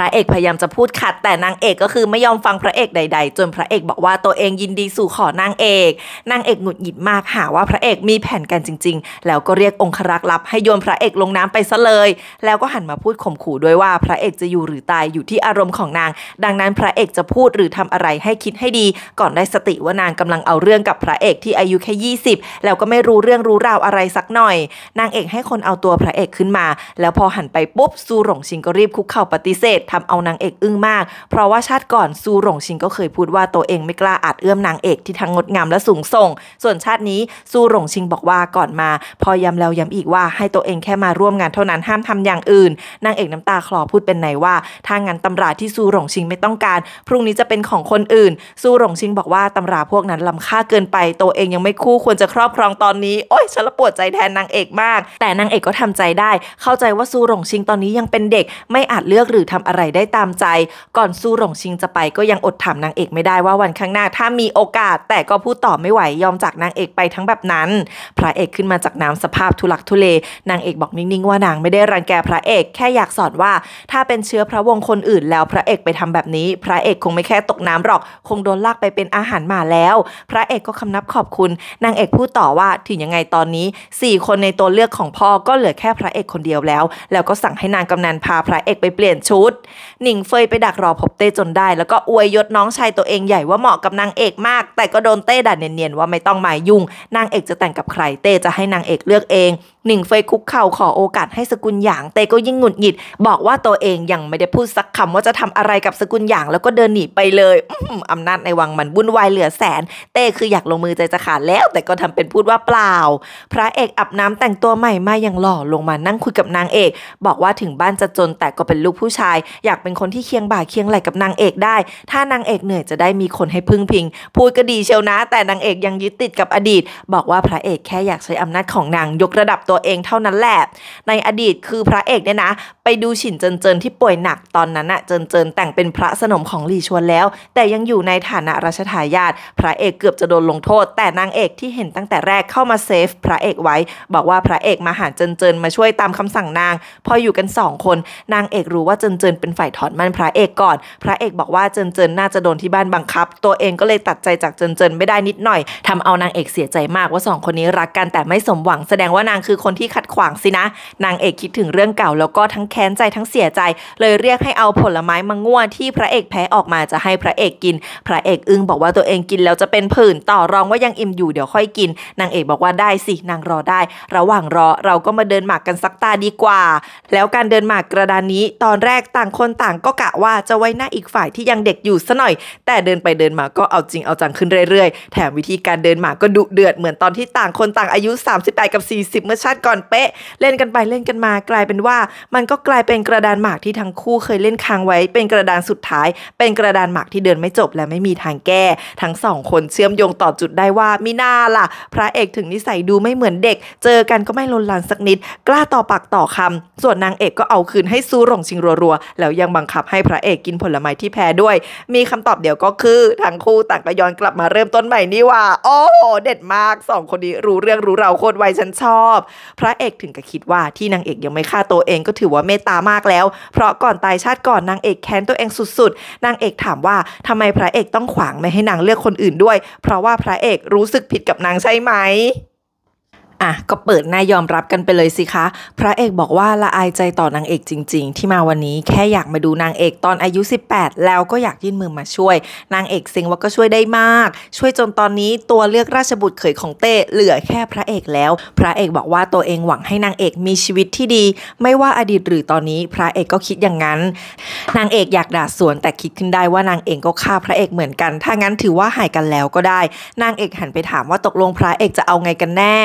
ระเอกพยายามจะพูดขัดแต่นางเอกก็คือไม่ยอมฟังพระเอกใดๆ จนพระเอกบอกว่าตัวเองยินดีสู่ขอนางเอกนางเอกหงุดหงิดมากหาว่าพระเอกมีแผนการจริงๆ แล้วก็เรียกองครักษ์ลับให้โยนพระเอกลงน้ำไปซะเลย แล้วก็หันมาพูดข่มขู่ด้วยว่าพระเอกจะอยู่หรือตายอยู่ที่อารมณ์ของนาง ดังนั้นพระเอกจะพูดหรือทำอะไรให้คิดให้ดีก่อนได้สติว่านางกำลังเอาเรื่องกับพระเอกที่อายุแค่20แล้วก็ไม่รู้เรื่องรู้ราวอะไรสักหน่อยนางเอกให้คนเอาตัวพระเอกขึ้นมา แล้วพอหันไปปุ๊บซูหลงชิงก็รีบคุกเข่าปฏิเสธทำเอานางเอกอึ้งมาก เพราะว่าชาติก่อนซูหลงชิงก็เคยพูดว่าตัวเองไม่กล้าอัดเอื้อมนางเอกที่ทั้งงดงามและสูงส่ง ส่วนชาตินี้ซูหลงชิงบอกว่าก่อนมา พอย้ำแล้วย้ำอีกว่าให้ตัวเองแค่มาร่วมงานเท่านั้นห้ามทำอย่างอื่น นางเอกน้ำตาคลอพูดเป็นหนว่า ถ้างั้นตำราที่ซูหลงชิงไม่ต้องการ พรุ่งนี้จะเป็นของคนอื่นซูหลงชิงบอกว่าตำราพวกนั้นล้าค่าเกินไป ตัวเองยังไม่คู่ควรจะครอบครองตอนนี้ โอ๊ยฉันละปวดใจแทนนางเอกมาก แต่นางเอกก็ทำใจได้ เข้าใจว่าซูหลงชิงตอนนี้ยังเป็นเด็ก ไม่อาจเลือกหรือทำอะไรได้ตามใจก่อนสู้หลงชิงจะไปก็ยังอดถามนางเอกไม่ได้ว่าวันข้างหน้าถ้ามีโอกาส แต่ก็พูดต่อไม่ไหวยอมจากนางเอกไปทั้งแบบนั้น พระเอกขึ้นมาจากน้ำสภาพทุลักทุเล นางเอกบอกนิ่งๆ ว่านางไม่ได้รังแกพระเอกแค่อยากสอนว่า ถ้าเป็นเชื้อพระวงศ์คนอื่นแล้วพระเอกไปทำแบบนี้ พระเอกคงไม่แค่ตกน้ำหรอก คงโดนลากไปเป็นอาหารหมาแล้ว พระเอกก็คำนับขอบคุณ นางเอกพูดต่อว่าถึงยังไงตอนนี้ 4 คนในตัวเลือกของพ่อก็เหลือแค่พระเอกคนเดียวแล้ว แล้วก็สั่งให้นางกำนันพาพระเอกไปเปลี่ยนชุดหนิงเฟยไปดักรอพบเต้จนได้ แล้วก็อวยยศน้องชายตัวเองใหญ่ว่าเหมาะกับนางเอกมาก แต่ก็โดนเต้ด่าเนียนๆ ว่าไม่ต้องมายุ่งนางเอกจะแต่งกับใครเต้จะให้นางเอกเลือกเองหนิงเฟยคุกเข่าขอโอกาสให้สกุลหยางแต่ก็ยิ่งหงุดหงิด บอกว่าตัวเองยังไม่ได้พูดสักคำว่าจะทำอะไรกับสกุลหยางแล้วก็เดินหนีไปเลยอำนาจในวังมันวุ่นวายเหลือแสนเต้คืออยากลงมือใจจะขาดแล้ว แต่ก็ทำเป็นพูดว่าเปล่า พระเอกอาบน้ำแต่งตัวใหม่มาอย่างหล่อลงมานั่งคุยกับนางเอก บอกว่าถึงบ้านจะจนแต่ก็เป็นลูกผู้ชายอยากเป็นคนที่เคียงบ่าเคียงไหลกับนางเอกได้ ถ้านางเอกเหนื่อยจะได้มีคนให้พึ่งพิง พูดก็ดีเชียวนะ แต่นางเอกยังยึดติดกับอดีต บอกว่าพระเอกแค่อยากใช้อำนาจของนางยกระดับตัวเองเท่านั้นแหละ ในอดีตคือพระเอกเนี่ยนะ ไปดูฉินเจินเจินที่ป่วยหนักตอนนั้นอะเจินเจินแต่งเป็นพระสนมของหลี่ชวนแล้ว แต่ยังอยู่ในฐานะราชทายาทพระเอกเกือบจะโดนลงโทษ แต่นางเอกที่เห็นตั้งแต่แรกเข้ามาเซฟ พระเอกไว้ บอกว่าพระเอกมาหาเจินเจินมาช่วยตามคำสั่งนาง พออยู่กันสองคนนางเอกรู้ว่าเจินเจินเป็นฝ่ายถอนมันพระเอกก่อน พระเอกบอกว่าเจินเจินน่าจะโดนที่บ้านบังคับ ตัวเองก็เลยตัดใจจากเจินเจินไม่ได้นิดหน่อย ทำเอานางเอกเสียใจมากว่าสองคนนี้รักกันแต่ไม่สมหวังแสดงว่านางคือคือคนที่ขัดขวางสินะ นางเอกคิดถึงเรื่องเก่าแล้วก็ทั้งแค้นใจทั้งเสียใจเลยเรียกให้เอาผลไม้มังง่วที่พระเอกแพ้ออกมาจะให้พระเอกกิน พระเอกอึ้งบอกว่าตัวเองกิน แล้วจะเป็นผื่นต่อรองว่ายังอิ่มอยู่เดี๋ยวค่อยกิน นางเอกบอกว่าได้สิ นางรอได้ ระหว่างรอเราก็มาเดินหมากกันสักตาดีกว่า แล้วการเดินหมากกระดานนี้ตอนแรกต่างคนต่างก็กะว่าจะไว้หน้าอีกฝ่ายที่ยังเด็กอยู่ซะหน่อย แต่เดินไปเดินมาก็เอาจริงเอาจังขึ้นเรื่อยๆแถมวิธีการเดินหมากก็ดุเดือดเหมือนตอนที่ต่างคนต่างอายุ38กับ40เมื่อัตก่อนเป๊ะเล่นกันไปเล่นกันมา กลายเป็นว่ามันก็กลายเป็นกระดานหมากที่ทั้งคู่เคยเล่นค้างไว้เป็นกระดานสุดท้าย เป็นกระดานหมากที่เดินไม่จบและไม่มีทางแก้ ทั้งสอง คนเชื่อมโยงต่อจุดได้ว่ามิน่าล่ะ พระเอกถึงนิสัยดูไม่เหมือนเด็ก เจอกันก็ไม่ลนลานสักนิด กล้าต่อปากต่อคำ ส่วนนางเอกก็เอาคืนให้ซูหลงชิงรัวๆแล้วยังบังคับให้พระเอกกินผลไม้ที่แพ้ด้วย มีคำตอบเดียวก็คือทั้งคู่ต่างก็ย้อนกลับมาเริ่มต้นใหม่นี่ว่า โอ้เด็ดมากสอง คนนี้รู้เรื่องรู้เราโคตรไวฉันชอบพระเอกถึงกับคิดว่าที่นางเอกยังไม่ฆ่าตัวเองก็ถือว่าเมตตามากแล้ว เพราะก่อนตายชาติก่อนนางเอกแค้นตัวเองสุดๆนางเอกถามว่าทำไมพระเอกต้องขวางไม่ให้นางเลือกคนอื่นด้วย เพราะว่าพระเอกรู้สึกผิดกับนางใช่ไหมอ่ะก็เปิดหน้า ยอมรับกันไปเลยสิคะ พระเอกบอกว่าละอายใจต่อนางเอกจริง ๆ ที่มาวันนี้แค่อยากมาดูนางเอกตอนอายุ 18 แล้วก็อยากยื่นมือมาช่วย นางเอกซิงว่าก็ช่วยได้มาก ช่วยจนตอนนี้ตัวเลือกราชบุตรเขยของเต้เหลือแค่พระเอกแล้ว พระเอกบอกว่าตัวเองหวังให้นางเอกมีชีวิตที่ดี ไม่ว่าอดีตหรือตอนนี้พระเอกก็คิดอย่างนั้น นางเอกอยากด่าสวนแต่คิดขึ้นได้ว่านางเอกก็ฆ่าพระเอกเหมือนกัน ถ้างั้นถือว่าหายกันแล้วก็ได้ นางเอกหันไปถามว่าตกลงพระเอกจะเอาไงกันแน่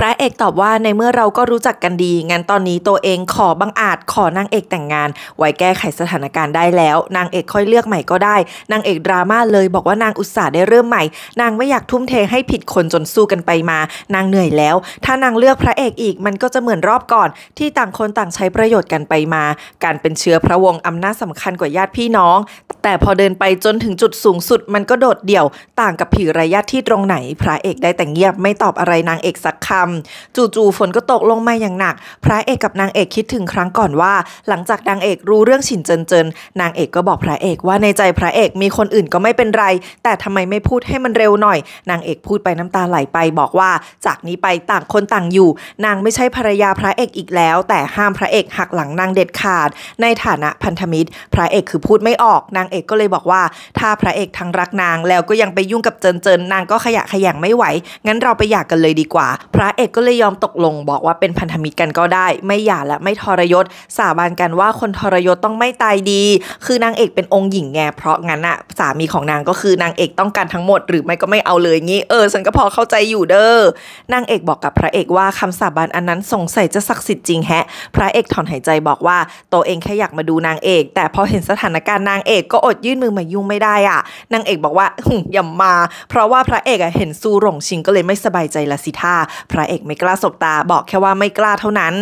พระเอกตอบว่าในเมื่อเราก็รู้จักกันดี งั้นตอนนี้ตัวเองขอบังอาจขอนางเอกแต่งงาน ไว้แก้ไขสถานการณ์ได้แล้ว นางเอกค่อยเลือกใหม่ก็ได้ นางเอกดราม่าเลยบอกว่านางอุตส่าห์ได้เริ่มใหม่ นางไม่อยากทุ่มเทให้ผิดคนจนสู้กันไปมา นางเหนื่อยแล้ว ถ้านางเลือกพระเอกอีกมันก็จะเหมือนรอบก่อนที่ต่างคนต่างใช้ประโยชน์กันไปมา การเป็นเชื้อพระวงศ์อำนาจสำคัญกว่าญาติพี่น้องแต่พอเดินไปจนถึงจุดสูงสุดมันก็โดดเดี่ยว ต่างกับผีระยะที่ตรงไหน พระเอกได้แต่เงียบไม่ตอบอะไรนางเอกสักคำจู่ๆฝนก็ตกลงมาอย่างหนัก พระเอกกับนางเอกคิดถึงครั้งก่อนว่า หลังจากนางเอกรู้เรื่องฉินเจินเจินนางเอกก็บอกพระเอกว่าในใจพระเอกมีคนอื่นก็ไม่เป็นไร แต่ทำไมไม่พูดให้มันเร็วหน่อย นางเอกพูดไปน้ำตาไหลไปบอกว่า จากนี้ไปต่างคนต่างอยู่ นางไม่ใช่ภรรยาพระเอกอีกแล้ว แต่ห้ามพระเอกหักหลังนางเด็ดขาด ในฐานะพันธมิตร พระเอกคือพูดไม่ออกนางอกก็เลยบอกว่าถ้าพระเอกทั้งรักนางแล้วก็ยังไปยุ่งกับเจินเจินนางก็ขยะขยงไม่ไหวงั้นเราไปหย่ากกันเลยดีกว่า พระเอกก็เลยยอมตกลงบอกว่าเป็นพันธมิตรกันก็ได้ ไม่หย่าและ ไม่ทรยศสาบานกันว่าคนทรยศต้องไม่ตายดีคือนางเอกเป็นองค์หญิงแงเพราะงั้นอะสามีของนางก็คือนางเอกต้องการทั้งหมดหรือไม่ก็ไม่เอาเลยงี้ เออฉันก็พอเข้าใจอยู่เด้อนางเอกบอกกับพระเอกว่าคำสาบานอันนั้นสงสัยจะศักดิ์สิทธิ์จริงแฮะพระเอกถอนหายใจบอกว่าตัวเองแค่อยากมาดูนางเอก แต่พอเห็นสถานการณ์นางเอกก็ก็อดยื่นมือมายุ่งไม่ได้อ่ะนางเอกบอกว่าอย่ามา เพราะว่าพระเอกเห็นซูหลงชิงก็เลยไม่สบายใจละสิท่า พระเอกไม่กล้าสบตาบอกแค่ว่าไม่กล้าเท่านั้น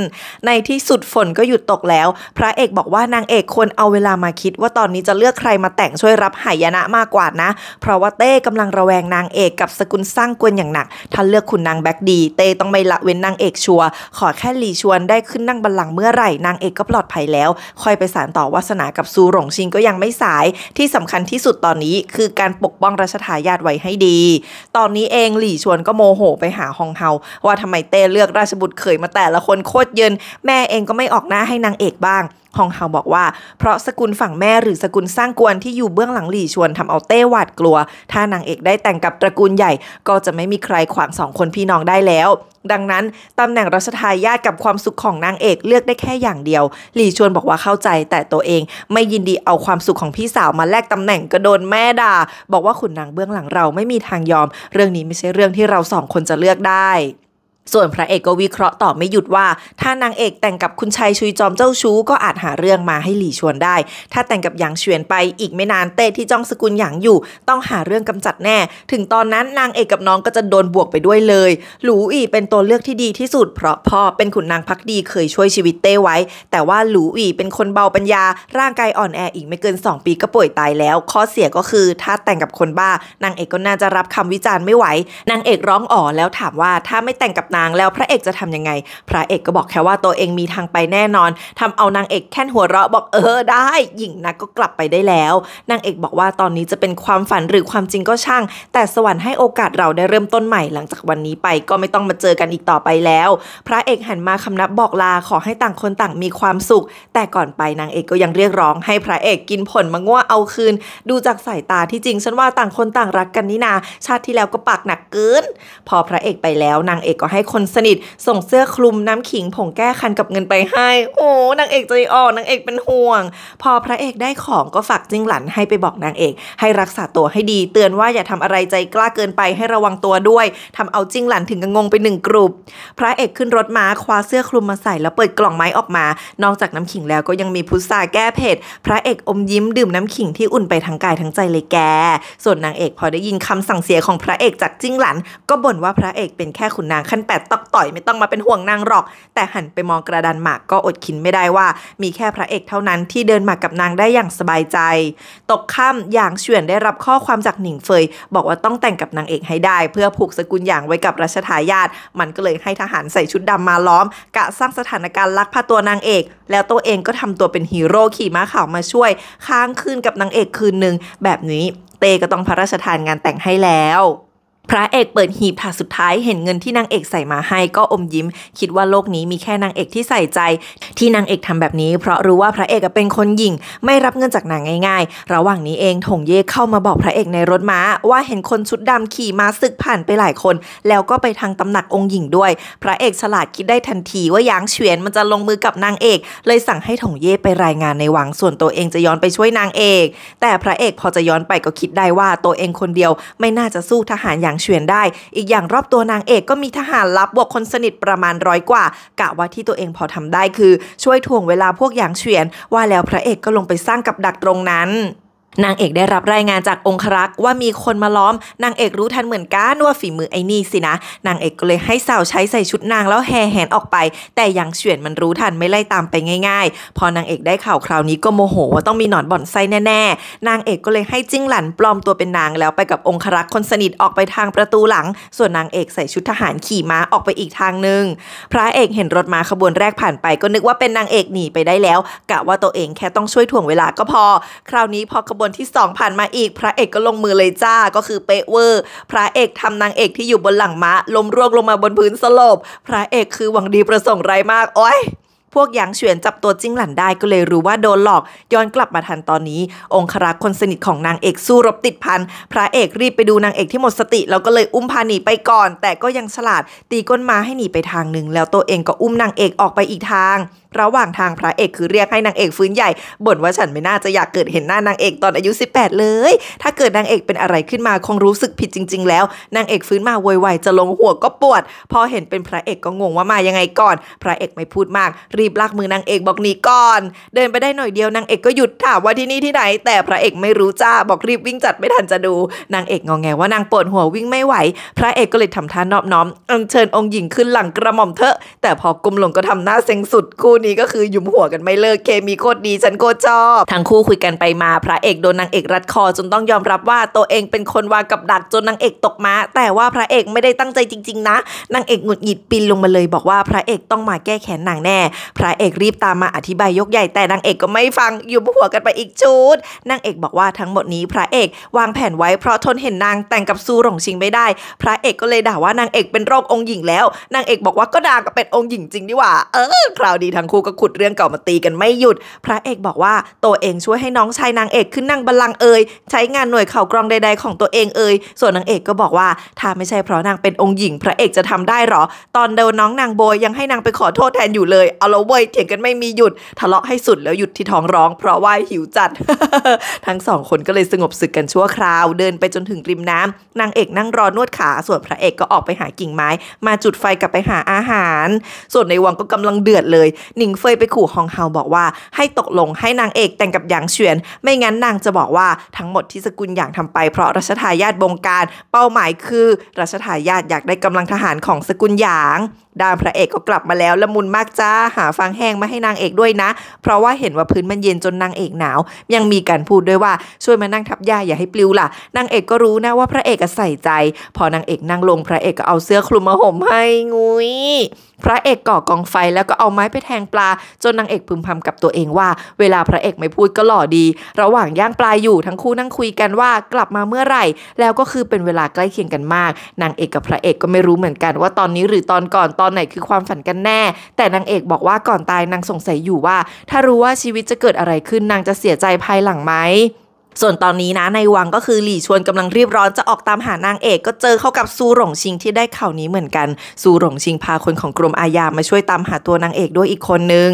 ในที่สุดฝนก็หยุดตกแล้ว พระเอกบอกว่านางเอกควรเอาเวลามาคิด ว่าตอนนี้จะเลือกใครมาแต่งช่วยรับหายนะ มากกว่านะ เพราะว่าเต้กำลังระแวงนางเอกกับสกุลสร้างกวนอย่างหนัก ถ้าเลือกคุณนางแบ็กดี เต้ต้องไม่ละเว้นนางเอกชัว ขอแค่หลีชวนได้ขึ้นนั่งบัลลังก์เมื่อไหร่ นางเอกก็ปลอดภัยแล้วคอยไปสารต่อวาสนากับซูหลงชิงก็ยังไม่สายายที่สำคัญที่สุดตอนนี้คือการปกป้องรัชทายาทไว้ให้ดี ตอนนี้เองหลี่ชวนก็โมโหไปหาฮองเฮา ว่าทำไมเต้เลือกราชบุตรเขยมาแต่ละคนโคตรเยินแม่เองก็ไม่ออกหน้าให้นางเอกบ้างฮองเฮาบอกว่า เพราะสกุลฝั่งแม่หรือสกุลสร้างกวนที่อยู่เบื้องหลังหลี่ชวนทำเอาเต้หวาดกลัว ถ้านางเอกได้แต่งกับตระกูลใหญ่ก็จะไม่มีใครขวางสองคนพี่น้องได้แล้ว ดังนั้นตำแหน่งรัชทายาทกับความสุขของนางเอกเลือกได้แค่อย่างเดียว หลี่ชวนบอกว่าเข้าใจแต่ตัวเองไม่ยินดีเอาความสุขของพี่สาวมาแลกตำแหน่งก็โดนแม่ด่า บอกว่าขุนนางเบื้องหลังเราไม่มีทางยอม เรื่องนี้ไม่ใช่เรื่องที่เราสองคนจะเลือกได้ส่วนพระเอกก็วิเคราะห์ต่อไม่หยุดว่า ถ้านางเอกแต่งกับคุณชายชุยจอมเจ้าชู้ ก็อาจหาเรื่องมาให้หลี่ชวนได้ ถ้าแต่งกับหยางเฉียนไปอีกไม่นานเต้ที่จ้องสกุลหยางอยู่ ต้องหาเรื่องกำจัดแน่ ถึงตอนนั้นนางเอกกับน้องก็จะโดนบวกไปด้วยเลยหลูอีเป็นตัวเลือกที่ดีที่สุด เพราะพ่อเป็นขุนนางพักดีเคยช่วยชีวิตเต้ไว้ แต่ว่าหลูอีเป็นคนเบาปัญญา ร่างกายอ่อนแออีกไม่เกิน 2 ปีก็ป่วยตายแล้วข้อเสียก็คือถ้าแต่งกับคนบ้า นางเอกก็น่าจะรับคำวิจารณ์ไม่ไหว นางเอกร้องอ๋อแล้วถามว่าถ้าไม่แต่งกับนางแล้วพระเอกจะทํำยังไง พระเอกก็บอกแค่ว่าตัวเองมีทางไปแน่นอน ทำเอานางเอกแค่นหัวเราะบอกเออได้ หญิงนะก็กลับไปได้แล้วนางเอกบอกว่าตอนนี้จะเป็นความฝันหรือความจริงก็ช่าง แต่สวรรค์ให้โอกาสเราได้เริ่มต้นใหม่หลังจากวันนี้ไปก็ไม่ต้องมาเจอกันอีกต่อไปแล้ว พระเอกหันมาคำนับบอกลาขอให้ต่างคนต่างมีความสุข แต่ก่อนไปนางเอกก็ยังเรียกร้อง ให้พระเอกกินผลมะง่วเอาคืนดูจากสายตาที่จริงฉันว่าต่างคนต่างรักกันนี่นา ชาติที่แล้วก็ปากหนักเกินพอพระเอกไปแล้วนางเอกก็ให้คนสนิทส่งเสื้อคลุมน้ำขิงผงแก้คันกับเงินไปให้ โอ้นางเอกใจอ่อนนางเอกเป็นห่วง พอพระเอกได้ของก็ฝากจิ้งหลันให้ไปบอกนางเอกให้รักษาตัวให้ดี เตือนว่าอย่าทำอะไรใจกล้าเกินไปให้ระวังตัวด้วย ทำเอาจิ้งหลันถึงกับงงไปหนึ่งกลุ่มพระเอกขึ้นรถม้าคว้าเสื้อคลุมมาใส่แล้วเปิดกล่องไม้ออกมา นอกจากน้ำขิงแล้วก็ยังมีพุทราแก้เผ็ดพระเอกอมยิ้มดื่มน้ำขิงที่อุ่นไปทั้งกายทั้งใจเลยแก ส่วนนางเอกพอได้ยินคำสั่งเสียของพระเอกจากจิ้งหลัน ก็บ่นว่าพระเอกเป็นแค่ขุนนางขั้นแปแต่ตอกต่อยไม่ต้องมาเป็นห่วงนางหรอก แต่หันไปมองกระดานหมากก็อดคินไม่ได้ว่า มีแค่พระเอกเท่านั้นที่เดินมากับนางได้อย่างสบายใจ ตกค่ำอย่างเฉื่อนได้รับข้อความจากหนิงเฟย บอกว่าต้องแต่งกับนางเอกให้ได้ เพื่อผูกสกุลอย่างไว้กับรัชทายาท มันก็เลยให้ทหารใส่ชุดดำมาล้อม กะสร้างสถานการณ์ลักพาตัวนางเอก แล้วตัวเองก็ทำตัวเป็นฮีโร่ขี่ม้าขาวมาช่วยค้างคืนกับนางเอกคืนหนึ่งแบบนี้ เตก็ต้องพระราชทานงานแต่งให้แล้วพระเอกเปิดหีบถาสุดท้ายเห็นเงินที่นางเอกใส่มาให้ก็อมยิ้ม คิดว่าโลกนี้มีแค่นางเอกที่ใส่ใจ ที่นางเอกทำแบบนี้เพราะรู้ว่าพระเอกเป็นคนหยิ่งไม่รับเงินจากนางง่ายๆ ระหว่างนี้เองถงเย่เข้ามาบอกพระเอกในรถม้าว่าเห็นคนชุดดำขี่ม้าศึกผ่านไปหลายคนแล้วก็ไปทางตำหนักองค์หญิงด้วย พระเอกฉลาดคิดได้ทันทีว่ายางเฉียนมันจะลงมือกับนางเอก เลยสั่งให้ถงเย่ไปรายงานในวัง ส่วนตัวเองจะย้อนไปช่วยนางเอก แต่พระเอกพอจะย้อนไปก็คิดได้ว่าตัวเองคนเดียวไม่น่าจะสู้ทหารอย่างางเฉวียนได้อีกอย่างรอบตัวนางเอกก็มีทหารลับบวกคนสนิทประมาณร้อยกว่า กะว่าที่ตัวเองพอทำได้คือช่วยทวงเวลาพวกหยางเฉวียนว่าแล้วพระเอกก็ลงไปสร้างกับดักตรงนั้นนางเอกได้รับรายงานจากองครักษ์ว่ามีคนมาล้อม นางเอกรู้ทันเหมือนกันว่าฝีมือไอ้นี่สินะ นางเอกก็เลยให้สาวใช้ใส่ชุดนางแล้วแห่แหนออกไป แต่ยังเฉือนมันรู้ทันไม่ไล่ตามไปง่ายๆ พอนางเอกได้ข่าวคราวนี้ก็โมโหว่าต้องมีหนอนบ่อนไส้แน่ๆ นางเอกก็เลยให้จิ้งหลันปลอมตัวเป็นนางแล้วไปกับองครักษ์คนสนิทออกไปทางประตูหลัง ส่วนนางเอกใส่ชุดทหารขี่ม้าออกไปอีกทางหนึ่งพระเอกเห็นรถม้าขบวนแรกผ่านไปก็นึกว่าเป็นนางเอกหนีไปได้แล้ว กะว่าตัวเองแค่ต้องช่วยถ่วงเวลาก็พอ คราวนี้พอขบนที่2ผ่านมาอีกพระเอกก็ลงมือเลยจ้าก็คือเป๊ะเวอร์ พระเอกทำนางเอกที่อยู่บนหลังม้าล้มร่วงลงมาบนพื้นสลบ พระเอกคือหวังดีประสงค์ไรมาก โอ้ยพวกหยางเฉวียนจับตัวจิ้งหลันได้ก็เลยรู้ว่าโดนหลอกย้อนกลับมาทันตอนนี้ องครักษ์คนสนิทของนางเอกสู้รบติดพันพระเอกรีบไปดูนางเอกที่หมดสติแล้วก็เลยอุ้มพาหนีไปก่อน แต่ก็ยังฉลาด ตีก้นมาให้หนีไปทางหนึ่งแล้วตัวเองก็อุ้มนางเอกออกไปอีกทางระหว่างทางพระเอก คือเรียกให้นางเอกฟื้นใหญ่บ่นว่าฉันไม่น่าจะอยากเกิดเห็นหน้านางเอกตอนอายุ 18 เลย ถ้าเกิดนางเอกเป็นอะไรขึ้นมาคงรู้สึกผิดจริง ๆ แล้วนางเอกฟื้นมาโวยยจะลงหัวก็ปวด พอเห็นเป็นพระเอกก็งงว่ามายังไงก่อน พระเอกไม่พูดมากรรีบลากมือนางเอกบอกหนีก่อน เดินไปได้หน่อยเดียวนางเอกก็หยุดถามว่าที่นี่ที่ไหน แต่พระเอกไม่รู้จ้าบอกรีบวิ่งจัดไม่ทันจะดูนางเอกงองแงว่านางปวดหัววิ่งไม่ไหว พระเอกก็เลยทำท่านอบน้อม อัญเชิญองค์หญิง ขึ้นหลังกระหม่อมเถอะ แต่พอกุมลงก็ทำหน้าเซ็งสุดคู่นี้ก็คือยุมหัวกันไม่เลิกเคมีโคตรดีฉันโคตรชอบทั้งคู่คุยกันไปมา พระเอกโดนนางเอกรัดคอจนต้องยอมรับว่าตัวเองเป็นคนวางกับดักจนนางเอกตกมาแต่ว่าพระเอกไม่ได้ตั้งใจจริง ๆ นะนางเอกหงุดหงิดปีนลงมาเลย บอกว่าพระเอกต้องมาแก้แค้นนางแน่พระเอกรีบตามมาอธิบายยกใหญ่แต่นางเอกก็ไม่ฟังอยู่บหัวกันไปอีกชุดนางเอกบอกว่าทั้งหมดนี้พระเอกวางแผนไว้เพราะทนเห็นนางแต่งกับซูหลงชิงไม่ได้ พระเอกก็เลยด่าว่านางเอกเป็นโรคองค์หญิงแล้วนางเอกบอกว่าก็ด่าก็เป็นองค์หญิงจริงดีว่า เออคราวดีทั้งคู่ก็ขุดเรื่องเก่ามาตีกันไม่หยุด พระเอกบอกว่าตัวเองช่วยให้น้องชายนางเอกขึ้นนั่งบัลลังเอ่ยใช้งานหน่วยเข่ากรองใดๆของตัวเองเอ่ยส่วนนางเอกก็บอกว่าถ้าไม่ใช่เพราะนางเป็นองค์หญิงพระเอกจะทำได้หรอตอนเดินน้องนางโบยยังให้นางไปขอโทษแทนอยู่เลยเอาละเว้ยเถียงกันไม่มีหยุด ทะเลาะให้สุดแล้วหยุดที่ท้องร้อง เพราะว่าหิวจัด ทั้งสองคนก็เลยสงบศึกกันชั่วคราวเดินไปจนถึงริมน้ำนางเอกนั่งรอนวดขา ส่วนพระเอกก็ออกไปหากิ่งไม้ มาจุดไฟกลับไปหาอาหาร ส่วนในวังก็กำลังเดือดเลยหนิงเฟยไปขู่ฮองเฮาบอกว่า ให้ตกลงให้นางเอกแต่งกับหยางเฉียนไม่งั้นนางจะบอกว่าทั้งหมดที่สกุลหยางทำไปเพราะรัชทายาทบงการ เป้าหมายคือรัชทายาทอยากได้กำลังทหารของสกุลหยางด้านพระเอกก็กลับมาแล้วละมุนมากจ้าหาฟางแห้งมาให้นางเอกด้วยนะ เพราะว่าเห็นว่าพื้นมันเย็นจนนางเอกหนาว ยังมีการพูดด้วยว่าช่วยมานั่งทับหญ้าอย่าให้ปลิวล่ะ นางเอกก็รู้นะว่าพระเอกใส่ใจ พอนางเอกนั่งลงพระเอกก็เอาเสื้อคลุมมาห่มให้งุ้ยพระเอกก่อกองไฟแล้วก็เอาไม้ไปแทงปลา จนนางเอกพึมพำกับตัวเองว่าเวลาพระเอกไม่พูดก็หล่อดี ระหว่างย่างปลาอยู่ทั้งคู่นั่งคุยกันว่ากลับมาเมื่อไหร่ แล้วก็คือเป็นเวลาใกล้เคียงกันมากนางเอกกับพระเอกก็ไม่รู้เหมือนกันว่าตอนนี้หรือตอนก่อนตอนไหนคือความฝันกันแน่ แต่นางเอกบอกว่าก่อนตายนางสงสัยอยู่ว่า ถ้ารู้ว่าชีวิตจะเกิดอะไรขึ้นนางจะเสียใจภายหลังไหมส่วนตอนนี้นะในวังก็คือหลี่ชวนกำลังรีบร้อนจะออกตามหานางเอกก็เจอเข้ากับซูหลงชิงที่ได้ข่าวนี้เหมือนกันซูหลงชิงพาคนของกรมอาญามาช่วยตามหาตัวนางเอกด้วยอีกคนนึง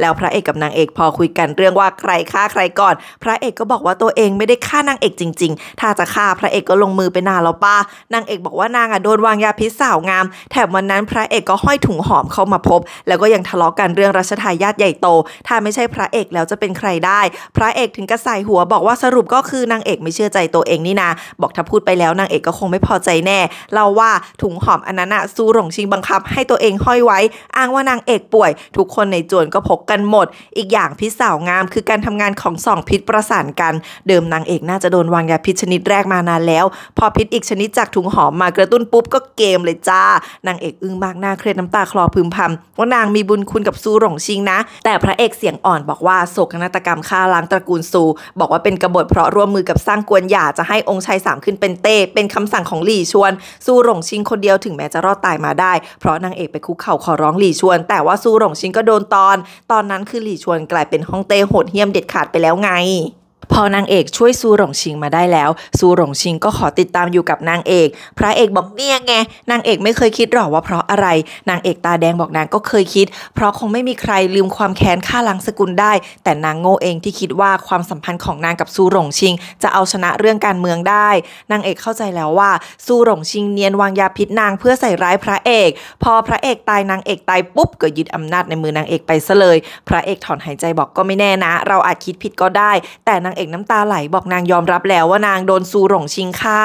แล้วพระเอกกับนางเอกพอคุยกันเรื่องว่าใครฆ่าใครก่อน พระเอกก็บอกว่าตัวเองไม่ได้ฆ่านางเอกจริง ๆ ถ้าจะฆ่าพระเอกก็ลงมือไปนานแล้วป้านางเอกบอกว่านางอ่ะโดนวางยาพิษสาวงาม แถมวันนั้นพระเอกก็ห้อยถุงหอมเข้ามาพบ แล้วก็ยังทะเลาะกันเรื่องรัชทายาทใหญ่โต ถ้าไม่ใช่พระเอกแล้วจะเป็นใครได้ พระเอกถึงกระส่หัวบอกว่าสรุุปก็คือนางเอกไม่เชื่อใจตัวเองนี่นาบอกถ้าพูดไปแล้วนางเอกก็คงไม่พอใจแน่เล่าว่าถุงหอมอันนั้นอะซูหลงชิงบังคับให้ตัวเองห้อยไว้ อ้างว่านางเอกป่วย ทุกคนในจวนก็พกกันหมด อีกอย่างพิษสาวงามคือการทำงานของสองพิษประสานกัน เดิมนางเอกน่าจะโดนวางยาพิษชนิดแรกมานานแล้ว พอพิษอีกชนิดจากถุงหอมมากระตุ้นปุ๊บก็เกมเลยจ้า นางเอกอึ้งมากหน้าเครียดน้ำตาคลอพึมพำว่านางมีบุญคุณกับซูหลงชิงนะ แต่พระเอกเสียงอ่อนบอกว่าโศกนาฏกรรมฆ่าล้างตระกูลซูบอกว่าเป็นกบฏเพราะร่วมมือกับสร้างกวนหย่าจะให้องค์ชายสามขึ้นเป็นเต้ เป็นคำสั่งของหลี่ชวน สู้หลงชิงคนเดียวถึงแม้จะรอดตายมาได้ เพราะนางเอกไปคุกเข่าขอร้องหลี่ชวน แต่ว่าสู้หลงชิงก็โดนตอน ตอนนั้นคือหลี่ชวนกลายเป็นฮ่องเต้โหดเหี้ยมเด็ดขาดไปแล้วไงพอนางเอกช่วยซูหลงชิงมาได้แล้วซูหลงชิงก็ขอติดตามอยู่กับนางเอก พระเอกบอกเนี่ยไงนางเอกไม่เคยคิดหรอกว่าเพราะอะไรนางเอกตาแดงบอกนางก็เคยคิด เพราะคงไม่มีใครลืมความแค้นฆ่าลังสกุลได้ แต่นางโง่เองที่คิดว่าความสัมพันธ์ของนางกับซูหลงชิง จะเอาชนะเรื่องการเมืองได้นางเอกเข้าใจแล้วว่าซูหลงชิงเนียนวางยาพิษนางเพื่อใส่ร้ายพระเอก พอพระเอกตายนางเอกตายปุ๊บก็ยึดอำนาจในมือนางเอกไปซะเลย พระเอกถอนหายใจบอกก็ไม่แน่นะ เราอาจคิดผิดก็ได้ แต่นางเอกน้ำตาไหลบอกนางยอมรับแล้วว่านางโดน ซูหลงชิงค่า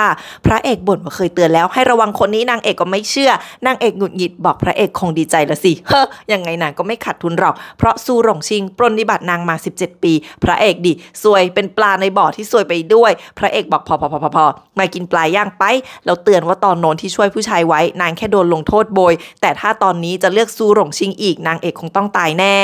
พระเอกบ่นว่าเคยเตือนแล้วให้ระวังคนนี้นางเอกก็ไม่เชื่อนางเอกหงุดหงิดบอกพระเอกคงดีใจละสิเฮ้ยยังไงนางก็ไม่ขาดทุนหรอก เพราะซูหลงชิงปรนนิบัตินางมา 17 ปี พระเอก ดิซวยเป็นปลาในบ่อที่ซวยไปด้วย พระเอกบอกพอพอพอพอมากินปลาย่างไป เราเตือนว่าตอนโนนที่ช่วยผู้ชายไว้นางแค่โดนลงโทษโบย แต่ถ้าตอนนี้จะเลือกซูหลงชิงอีกนางเอกคงต้องตายแน่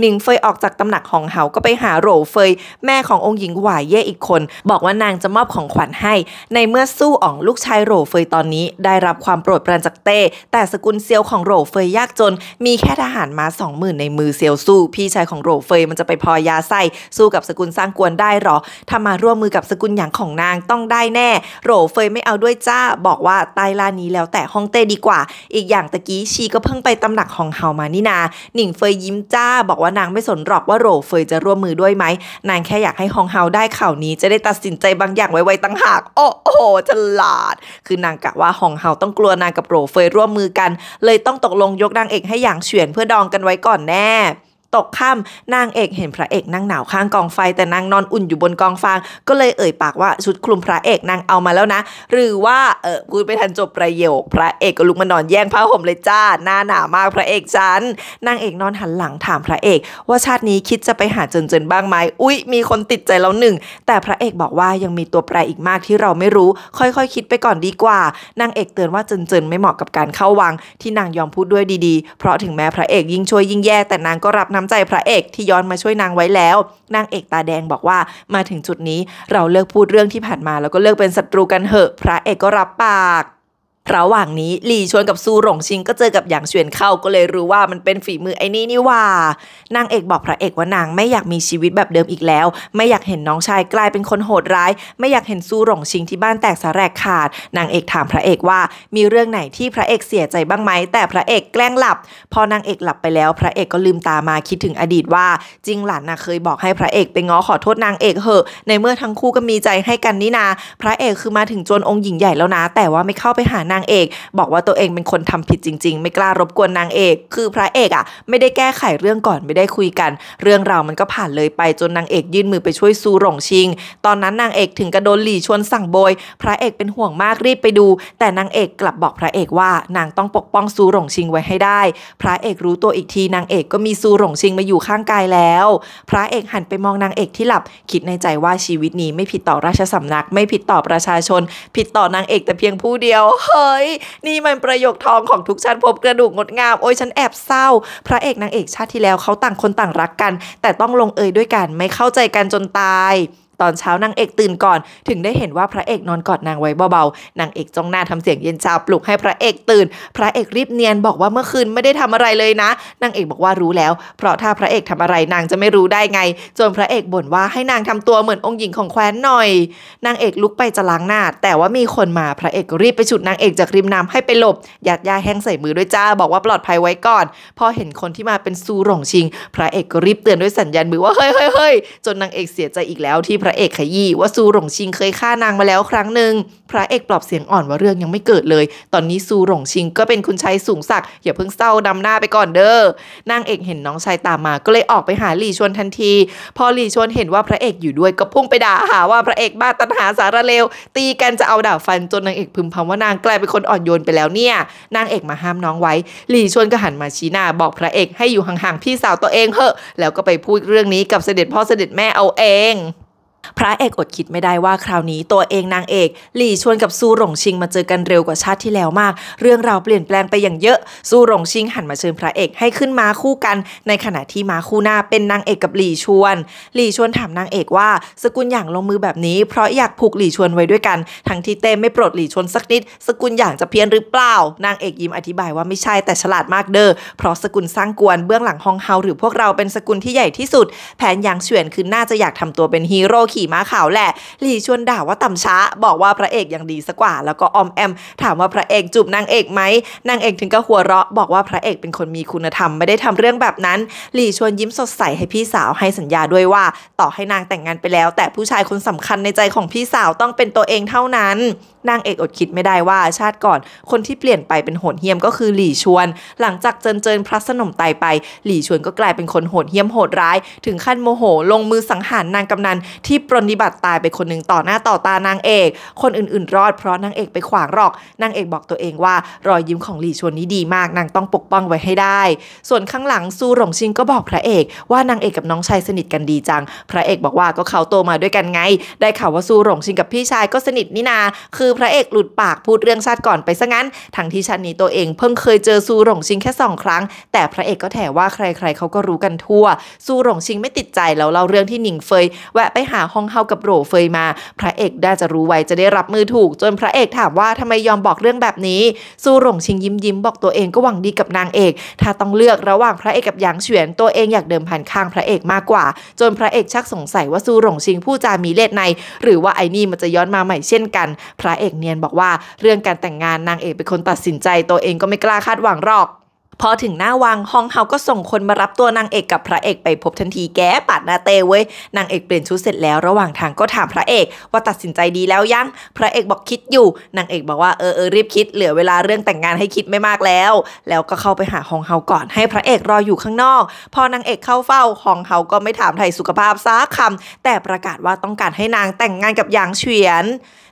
หนิงเฟยออกจากตำหนักของเหาก็ไปหาโหลเฟย แม่ขององค์หญิงหวายเย่อีกคน บอกว่านางจะมอบของขวัญให้ ในเมื่อสู้อ่องลูกชายโหลเฟยตอนนี้ได้รับความโปรดปรานจากเต้ แต่สกุลเซียวของโหลเฟยยากจนมีแค่ทหารมาสองหมื่นในมือเซียวสู้พี่ชายของโหลเฟยมันจะไปพอยาไส้สู้กับสกุลสร้างกวนได้หรอ ถ้ามาร่วมมือกับสกุลหยางของนางต้องได้แน่โหลเฟยไม่เอาด้วยจ้าบอกว่าตายลานี้แล้วแต่ฮ่องเต้ดีกว่า อีกอย่างตะกี้ชีก็เพิ่งไปตำหนักของเฮามานี่นา หนิงเฟยยิ้มจ้าบอกว่านางไม่สนหรอกว่าโรเฟยจะร่วมมือด้วยไหมนางแค่อยากให้ฮองเฮาได้ข่าวนี้จะได้ตัดสินใจบางอย่างไว้ๆตั้งหากโอ้โหฉลาด คือนางกะว่าฮองเฮาต้องกลัวนางกับโรเฟยร่วมมือกัน เลยต้องตกลงยกนางเอกให้อย่างเฉียนเพื่อดองกันไว้ก่อนแน่ตกค่ำนางเอกเห็นพระเอกนั่งหนาวข้างกองไฟแต่นางนอนอุ่นอยู่บนกองฟางก็เลยเอ่ยปากว่าชุดคลุมพระเอกนางเอามาแล้วนะหรือว่าเออพูดไปทันจบประโยคพระเอกก็ลุกมานอนแย่งผ้าห่มเลยจ้าหน้าหนาวมากพระเอกฉันนางเอกนอนหันหลังถามพระเอก ว่าชาตินี้คิดจะไปหาเจินเจินบ้างไหมอุ้ยมีคนติดใจแล้วหนึ่งแต่พระเอกบอกว่ายังมีตัวแปรอีกมากที่เราไม่รู้ ค่อยๆคิดไปก่อนดีกว่านางเอกเตือนว่าเจินเจินไม่เหมาะกับการเข้าวังที่นางยอมพูดด้วยดีๆเพราะถึงแม้พระเอกยิ่งช่วยยิ่งแย่แต่นางก็รับน้ำใจพระเอกที่ย้อนมาช่วยนางไว้แล้วนางเอกตาแดงบอกว่ามาถึงจุดนี้เราเลิกพูดเรื่องที่ผ่านมาแล้วก็เลิกเป็นศัตรูกันเหอะ พระเอกก็รับปากระหว่างนี้หลี่ชวนกับซูหลงชิงก็เจอกับหยางเฉวียนเข้าก็เลยรู้ว่ามันเป็นฝีมือไอ้นี่นี่ว่านางเอกบอกพระเอกว่านางไม่อยากมีชีวิตแบบเดิมอีกแล้ว ไม่อยากเห็นน้องชายกลายเป็นคนโหดร้ายไม่อยากเห็นซูหลงชิงที่บ้านแตกสาแรกขาด นางเอกถามพระเอกว่ามีเรื่องไหนที่พระเอกเสียใจบ้างไหมแต่พระเอกแกล้งหลับ พอนางเอกหลับไปแล้วพระเอกก็ลืมตามาคิดถึงอดีตว่า จริงหลานนะเคยบอกให้พระเอกไปง้อขอโทษนางเอกเหอะในเมื่อทั้งคู่ก็มีใจให้กันนี่นา พระเอกคือมาถึงจนองค์หญิงใหญ่แล้วนะ แต่ว่าไม่เข้าไปหานางเอกบอกว่าตัวเองเป็นคนทำผิดจริงๆ ไม่กล้ารบกวนนางเอก คือพระเอกอะ่ะไม่ได้แก้ไขเรื่องก่อนไม่ได้คุยกัน เรื่องราวมันก็ผ่านเลยไปจนนางเอกยื่นมือไปช่วยซูหลงชิง ตอนนั้นนางเอกถึงกระโดนหลี่ชวนสั่งโบย พระเอกเป็นห่วงมากรีบไปดู แต่นางเอกกลับบอกพระเอกว่านางต้องปกป้องซูหลงชิงไว้ให้ได้ พระเอกรู้ตัวอีกทีนางเอกก็มีซูหลงชิงมาอยู่ข้างกายแล้ว พระเอกหันไปมองนางเอกที่หลับคิดในใจว่าชีวิตนี้ไม่ผิดต่อราชสำนัก ไม่ผิดต่อประชาชน ผิดต่อนางเอกแต่เพียงผู้เดียวเ้ยนี่มันประโยคทองของทุกชั้นพบกระดูกงดงาม โอ้ยฉันแอบเศร้า พระเอกนางเอกชาติที่แล้วเขาต่างคนต่างรักกัน แต่ต้องลงเอยด้วยกันไม่เข้าใจกันจนตายตอนเช้านางเอกตื่นก่อนถึงได้เห็นว่าพระเอกนอนกอดนางไว้เบาๆนางเอกจ้องหน้าทำเสียงเย็นชาปลุกให้พระเอกตื่น พระเอกรีบเนียนบอกว่าเมื่อคืนไม่ได้ทำอะไรเลยนะนางเอกบอกว่ารู้แล้ว เพราะถ้าพระเอกทำอะไรนางจะไม่รู้ได้ไง จนพระเอกบ่นว่าให้นางทำตัวเหมือนองค์หญิงของแคว้นหน่อย นางเอกลุกไปจะล้างหน้าแต่ว่ามีคนมาพระเอกรีบไปฉุดนางเอกจากริมน้ำให้ไปหลบยัดยาแห้งใส่มือด้วยจ้าบอกว่าปลอดภัยไว้ก่อนพอเห็นคนที่มาเป็นซูหลงชิง พระเอกก็รีบเตือนด้วยสัญญาณมือว่าเฮ้ยเฮ้ยจนนางเอกเสียใจอีกแล้วที่พระระเอกขยี้ว่าซูหลงชิงเคยฆ่านางมาแล้วครั้งหนึ่งพระเอกปลอบเสียงอ่อนว่าเรื่องยังไม่เกิดเลย ตอนนี้ซูหลงชิงก็เป็นคุณชายสูงสักอย่าเพิ่งเศร้าดำหน้าไปก่อนเด้อ นางเอกเห็นน้องชายตามมา ก็เลยออกไปหาหลี่ชวนทันที พอหลี่ชวนเห็นว่าพระเอกอยู่ด้วยก็พุ่งไปด่าหาว่าพระเอกบ้าตันหาสารเลว ตีกันจะเอาดาบฟันจนนางเอกพึมพำว่านางกลายเป็นคนอ่อนโยนไปแล้วเนี่ย นางเอกมาห้ามน้องไว้หลี่ชวนก็หันมาชี้หน้าบอกพระเอกให้อยู่ห่างๆพี่สาวตัวเองเหอะ แล้วก็ไปพูดเรื่องนี้กับเสด็จพ่อเสด็จแม่เอาเองพระเอกอดคิดไม่ได้ว่า คราวนี้ตัวเองนางเอกหลี่ชวนกับซูหลงชิงมาเจอกันเร็วกว่าชาติที่แล้วมาก เรื่องราวเปลี่ยนแปลงไปอย่างเยอะซูหลงชิงหันมาเชิญพระเอกให้ขึ้นมาคู่กัน ในขณะที่มาคู่หน้าเป็นนางเอกกับหลี่ชวน หลี่ชวนถามนางเอกว่า สกุลอย่างลงมือแบบนี้เพราะอยากผูกหลี่ชวนไว้ด้วยกันทั้งที่เต้ไม่โปรดหลี่ชวนสักนิด สกุลอย่างจะเพี้ยนหรือเปล่านางเอกยิ้มอธิบายว่าไม่ใช่แต่ฉลาดมากเด้อเพราะสกุลสร้างกวนเบื้องหลังฮองเฮาหรือพวกเราเป็นสกุลที่ใหญ่ที่สุด แผนยางเฉวียนคือน่าจะอยากทำตัวเป็นฮีโร่ขี่ม้าขาวแหละ หลีชวนด่าว่าต่ำช้า บอกว่าพระเอกยังดีสักกว่าแล้วก็อมแอม ถามว่าพระเอกจูบนางเอกไหมนางเอกถึงก็หัวเราะบอกว่าพระเอกเป็นคนมีคุณธรรมไม่ได้ทำเรื่องแบบนั้น หลีชวนยิ้มสดใสให้พี่สาวให้สัญญาด้วยว่าต่อให้นางแต่งงานไปแล้ว แต่ผู้ชายคนสำคัญในใจของพี่สาวต้องเป็นตัวเองเท่านั้นนางเอกอดคิดไม่ได้ว่า ชาติก่อน คนที่เปลี่ยนไปเป็นโหดเหี้ยมก็คือหลี่ชวน หลังจากเจินเจินพระสนมตายไป หลี่ชวนก็กลายเป็นคนโหดเหี้ยมโหดร้าย ถึงขั้นโมโห ลงมือสังหารนางกำนันที่ปรนนิบัติตายไปคนหนึ่งต่อหน้าต่อตานางเอก คนอื่น ๆรอดเพราะนางเอกไปขวางหรอกนางเอกบอกตัวเองว่ารอยยิ้มของหลี่ชวนนี้ดีมากนางต้องปกป้องไว้ให้ได้ ส่วนข้างหลังซูหลงชิงก็บอกพระเอกว่านางเอกกับน้องชายสนิทกันดีจังพระเอกบอกว่าก็เขาโตมาด้วยกันไง ได้ข่าวว่าซูหลงชิงกับพี่ชายก็สนิทนี่นา คือพระเอกหลุดปากพูดเรื่องชาติก่อนไปซะงั้นทั้งที่ชาตินี้ตัวเองเพิ่งเคยเจอซูหลงชิงแค่สองครั้งแต่พระเอกก็แถว่าใครๆเขาก็รู้กันทั่วซูหลงชิงไม่ติดใจแล้วเล่าเรื่องที่หนิงเฟยแวะไปหาห้องเฮากับโหเฟยมา พระเอกได้จะรู้ไว้ จะได้รับมือถูก จนพระเอกถามว่าทำไมยอมบอกเรื่องแบบนี้ซูหลงชิงยิ้มยิ้มบอกตัวเองก็หวังดีกับนางเอก ถ้าต้องเลือกระหว่างพระเอกกับหยางเฉวียนตัวเองอยากเดิมพันข้างพระเอกมากกว่า จนพระเอกชักสงสัยว่า ซูหลงชิง ผู้จามีเลดในหรือว่าไอ้นี่มันจะย้อนมาใหม่เช่นกัน พระเอกเนียนบอกว่าเรื่องการแต่งงานนางเอกเป็นคนตัดสินใจ ตัวเองก็ไม่กล้าคาดหวังหรอกพอถึงหน้าวังฮองเฮา ก็ส่งคนมารับตัวนางเอกกับพระเอกไปพบทันทีแกปาดนาเตเว้ย นางเอกเปลี่ยนชุดเสร็จแล้ว ระหว่างทางก็ถามพระเอกว่าตัดสินใจดีแล้วยัง พระเอกบอกคิดอยู่ นางเอกบอกว่าเออเออรีบคิด เหลือเวลาเรื่องแต่งงานให้คิดไม่มากแล้ว แล้วก็เข้าไปหาฮองเฮาก่อน ให้พระเอกรออยู่ข้างนอก พอนางเอกเข้าเฝ้าฮองเฮาก็ไม่ถามไถ่สุขภาพซักคำ แต่ประกาศว่าต้องการให้นางแต่งงานกับหยางเฉียน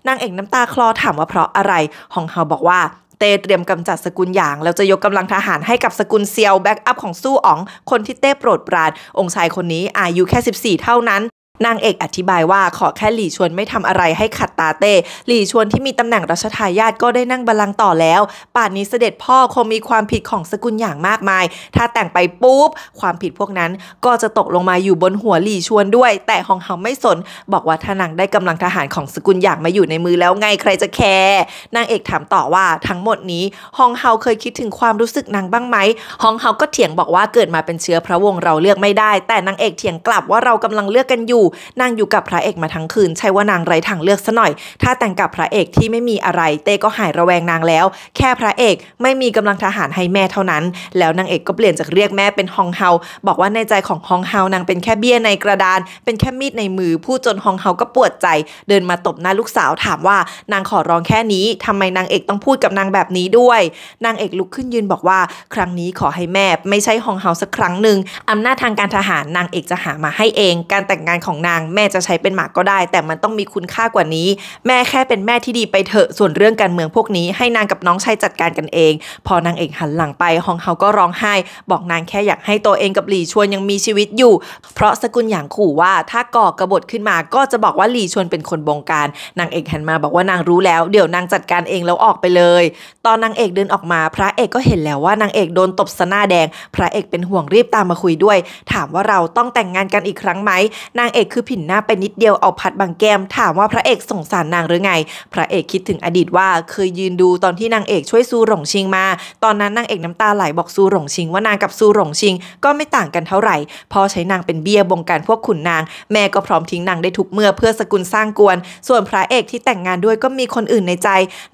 นางเอกน้ำตาคลอถามว่าเพราะอะไรฮองเฮาบอกว่าเต้เตรียมกำจัดสกุลหยาง แล้วจะยกกำลังทหารให้กับสกุลเซียวแบ็กอัพของสู้อ๋อง คนที่เต้โปรดปรานองค์ชายคนนี้อายุแค่ 14 เท่านั้นนางเอกอธิบายว่าขอแค่หลี่ชวนไม่ทำอะไรให้ขัดตาเต้หลี่ชวนที่มีตำแหน่งรัชทายาทก็ได้นั่งบัลลังก์ต่อแล้ว ป่านนี้เสด็จพ่อคงมีความผิดของสกุลอย่างมากมาย ถ้าแต่งไปปุ๊บความผิดพวกนั้นก็จะตกลงมาอยู่บนหัวหลี่ชวนด้วย แต่ฮองเฮาไม่สน บอกว่าถ้านางได้กำลังทหารของสกุลอย่างมาอยู่ในมือแล้วไงใครจะแคร์นางเอกถามต่อว่าทั้งหมดนี้ฮองเฮาเคยคิดถึงความรู้สึกนางบ้างไหมฮองเฮาก็เถียงบอกว่าเกิดมาเป็นเชื้อพระวงศ์เราเลือกไม่ได้ แต่นางเอกเถียงกลับว่าเรากำลังเลือกกันอยู่นางอยู่กับพระเอกมาทั้งคืนใช่ว่านางไร้ทางเลือกซะหน่อย ถ้าแต่งกับพระเอกที่ไม่มีอะไรเต้ก็หายระแวงนางแล้ว แค่พระเอกไม่มีกำลังทหารให้แม่เท่านั้น แล้วนางเอกก็เปลี่ยนจากเรียกแม่เป็นฮองเฮาบอกว่าในใจของฮองเฮานางเป็นแค่เบี้ยในกระดาน เป็นแค่มีดในมือพูดจนฮองเฮาก็ปวดใจ เดินมาตบหน้าลูกสาวถามว่านางขอร้องแค่นี้ ทำไมนางเอกต้องพูดกับนางแบบนี้ด้วย นางเอกลุกขึ้นยืนบอกว่า ครั้งนี้ขอให้แม่ไม่ใช่ฮองเฮาสักครั้งหนึ่งอำนาจทางการทหารนางเอกจะหามาให้เองการแต่งงานของนางแม่จะใช้เป็นหมากก็ได้ แต่มันต้องมีคุณค่ากว่านี้แม่แค่เป็นแม่ที่ดีไปเถอะ ส่วนเรื่องการเมืองพวกนี้ให้นางกับน้องชายจัดการกันเอง พอนางเอกหันหลังไปฮองเฮา ก็ร้องไห้บอกนางแค่อยากให้ตัวเองกับหลี่ชวนยังมีชีวิตอยู่ เพราะสกุลหยางขู่ว่าถ้าก่อกระบฏขึ้นมาก็จะบอกว่าหลี่ชวนเป็นคนบงการ นางเอกหันมาบอกว่านางรู้แล้วเดี๋ยวนางจัดการเองแล้วออกไปเลย ตอนนางเอกเดินออกมา พระเอกก็เห็นแล้วว่านางเอกโดนตบสนาแดง พระเอกเป็นห่วงรีบตามมาคุยด้วย ถามว่าเราต้องแต่งงานกันอีกครั้งไหมนางเอกอกคือผินหน้าไปนิดเดียวเอาพัดบางแก้ม ถามว่าพระเอกสงสารนางหรือไง พระเอกคิดถึงอดีตว่า เคยยืนดูตอนที่นางเอกช่วยซูหลงชิงมา ตอนนั้นนางเอกน้ำตาไหลบอกซูหลงชิง ว่านางกับซูหลงชิง ก็ไม่ต่างกันเท่าไหร่พอใช้นางเป็นเบี้ยบงการพวกขุนนาง แม่ก็พร้อมทิ้งนางได้ทุกเมื่อเพื่อสกุลสร้างกวนส่วนพระเอกที่แต่งงานด้วยก็มีคนอื่นในใจ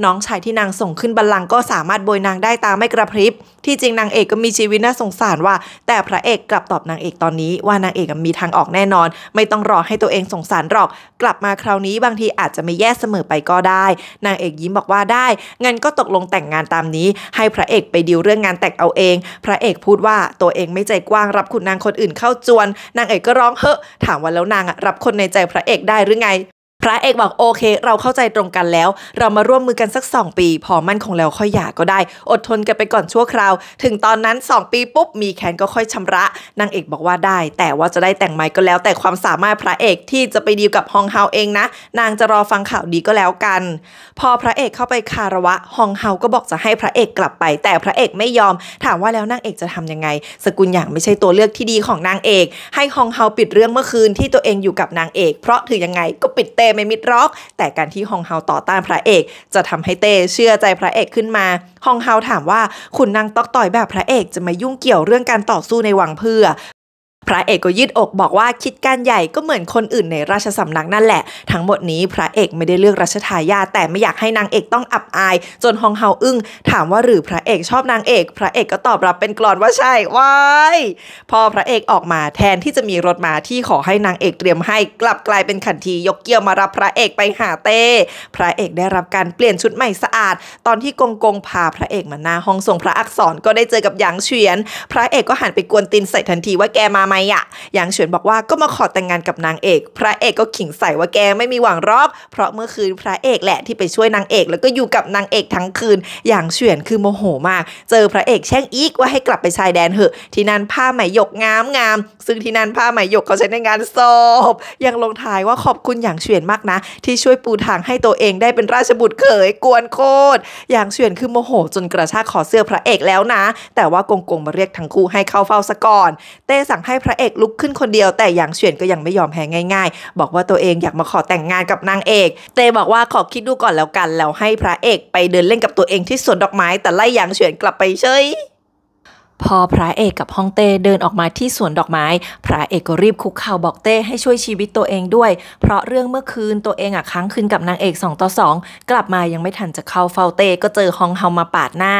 น้องชายที่นางส่งขึ้นบัลลังก์ก็สามารถโบยนางได้ตาไม่กระพริบที่จริงนางเอกก็มีชีวิตน่าสงสารว่า แต่พระเอกกลับตอบนางเอกตอนนี้ว่านางเอกมีทางออกแน่นอน ไม่ต้องรอให้ตัวเองสงสารหรอก กลับมาคราวนี้บางทีอาจจะไม่แย่เสมอไปก็ได้ นางเอกยิ้มบอกว่าได้งั้นก็ตกลงแต่งงานตามนี้ ให้พระเอกไปดีลเรื่องงานแต่งเอาเอง พระเอกพูดว่าตัวเองไม่ใจกว้างรับคุณนางคนอื่นเข้าจวน นางเอกก็ร้องเฮ้อถามว่าแล้วนางรับคนในใจพระเอกได้หรือไงพระเอกบอก โอเค เราเข้าใจตรงกันแล้ว เรามาร่วมมือกันสัก 2 ปี พอมั่นคงแล้วค่อยหย่าก็ได้ อดทนกันไปก่อนชั่วคราว ถึงตอนนั้น 2 ปีปุ๊บมีแคนก็ค่อยชำระ นางเอกบอกว่าได้ แต่ว่าจะได้แต่งไหมก็แล้ว แต่ความสามารถพระเอกที่จะไปดีลกับฮองเฮาเองนะ นางจะรอฟังข่าวดีก็แล้วกัน พอพระเอกเข้าไปคารวะฮองเฮาก็บอกจะให้พระเอกกลับไป แต่พระเอกไม่ยอม ถามว่าแล้วนางเอกจะทํำยังไง สกุลอย่างไม่ใช่ตัวเลือกที่ดีของนางเอก ให้ฮองเฮาปิดเรื่องเมื่อคืนที่ตัวเองอยู่กับนางเอกเพราะถือยังไงก็ปิดเต็มไม่มิดร็อก แต่การที่ฮองเฮาต่อต้านพระเอก จะทำให้เต้เชื่อใจพระเอกขึ้นมาฮองเฮาถามว่าคุณนางตอกต่อยแบบพระเอกจะมายุ่งเกี่ยวเรื่องการต่อสู้ในวังเพื่อพระเอกก็ยืดอกบอกว่าคิดการใหญ่ก็เหมือนคนอื่นในราชสำนักนั่นแหละทั้งหมดนี้พระเอกไม่ได้เลือกราชทายาแต่ไม่อยากให้นางเอกต้องอับอาย จนฮองเฮาอึ้งถามว่าหรือพระเอกชอบนางเอก พระเอกก็ตอบรับเป็นกรอนว่าใช่ว้ายพอพระเอกออกมาแทนที่จะมีรถมาที่ขอให้นางเอกเตรียมให้กลับกลายเป็นขันทียกเกี่ยวมารับพระเอกไปหาเต้พระเอกได้รับการเปลี่ยนชุดใหม่สะอาด ตอนที่กงกงพาพระเอกมาหน้าห้องส่งพระอักษรก็ได้เจอกับหยางเฉียนพระเอกก็หันไปกวนตินใส่ทันทีว่าแกมาไหมอะอย่างเฉวนบอกว่าก็มาขอแต่งงานกับนางเอก พระเอกก็ขิงใส่ว่าแกไม่มีหวังรอบเพราะเมื่อคืนพระเอกแหละที่ไปช่วยนางเอก แล้วก็อยู่กับนางเอกทั้งคืน อย่างเฉวนคือโมโหมาก เจอพระเอกแช่งอีกว่าให้กลับไปชายแดนเหอะ ที่นั่นผ้าไหมหยกงามงามซึ่งที่นั่นผ้าไหมหยกเขาใช้ในงานศพยังลงท้ายว่าขอบคุณอย่างเฉวนมากนะ ที่ช่วยปูทางให้ตัวเองได้เป็นราชบุตรเขยกวนโคตรอย่างเฉวนคือโมโห จนกระชากขอเสื้อพระเอกแล้วนะ แต่ว่ากงกงมาเรียกทั้งคู่ให้เข้าเฝ้าซะก่อนเต้สั่งให้พระเอกลุกขึ้นคนเดียวแต่ยางเฉียนก็ยังไม่ยอมแพ้ง่ายๆ บอกว่าตัวเองอยากมาขอแต่งงานกับนางเอกเตบอกว่าขอคิดดูก่อนแล้วกันแล้วให้พระเอกไปเดินเล่นกับตัวเองที่สวนดอกไม้แต่ไล่ยางเฉียนกลับไปเฉยพอพระเอกกับฮ่องเต้เดินออกมาที่สวนดอกไม้ พระเอกก็รีบคุกเข่าบอกเต้ให้ช่วยชีวิตตัวเองด้วย เพราะเรื่องเมื่อคืนตัวเองอ่ะค้างคืนกับนางเอกสองต่อสองกลับมายังไม่ทันจะเข้าเฝ้าเต้ก็เจอฮองเฮามาปาดหน้า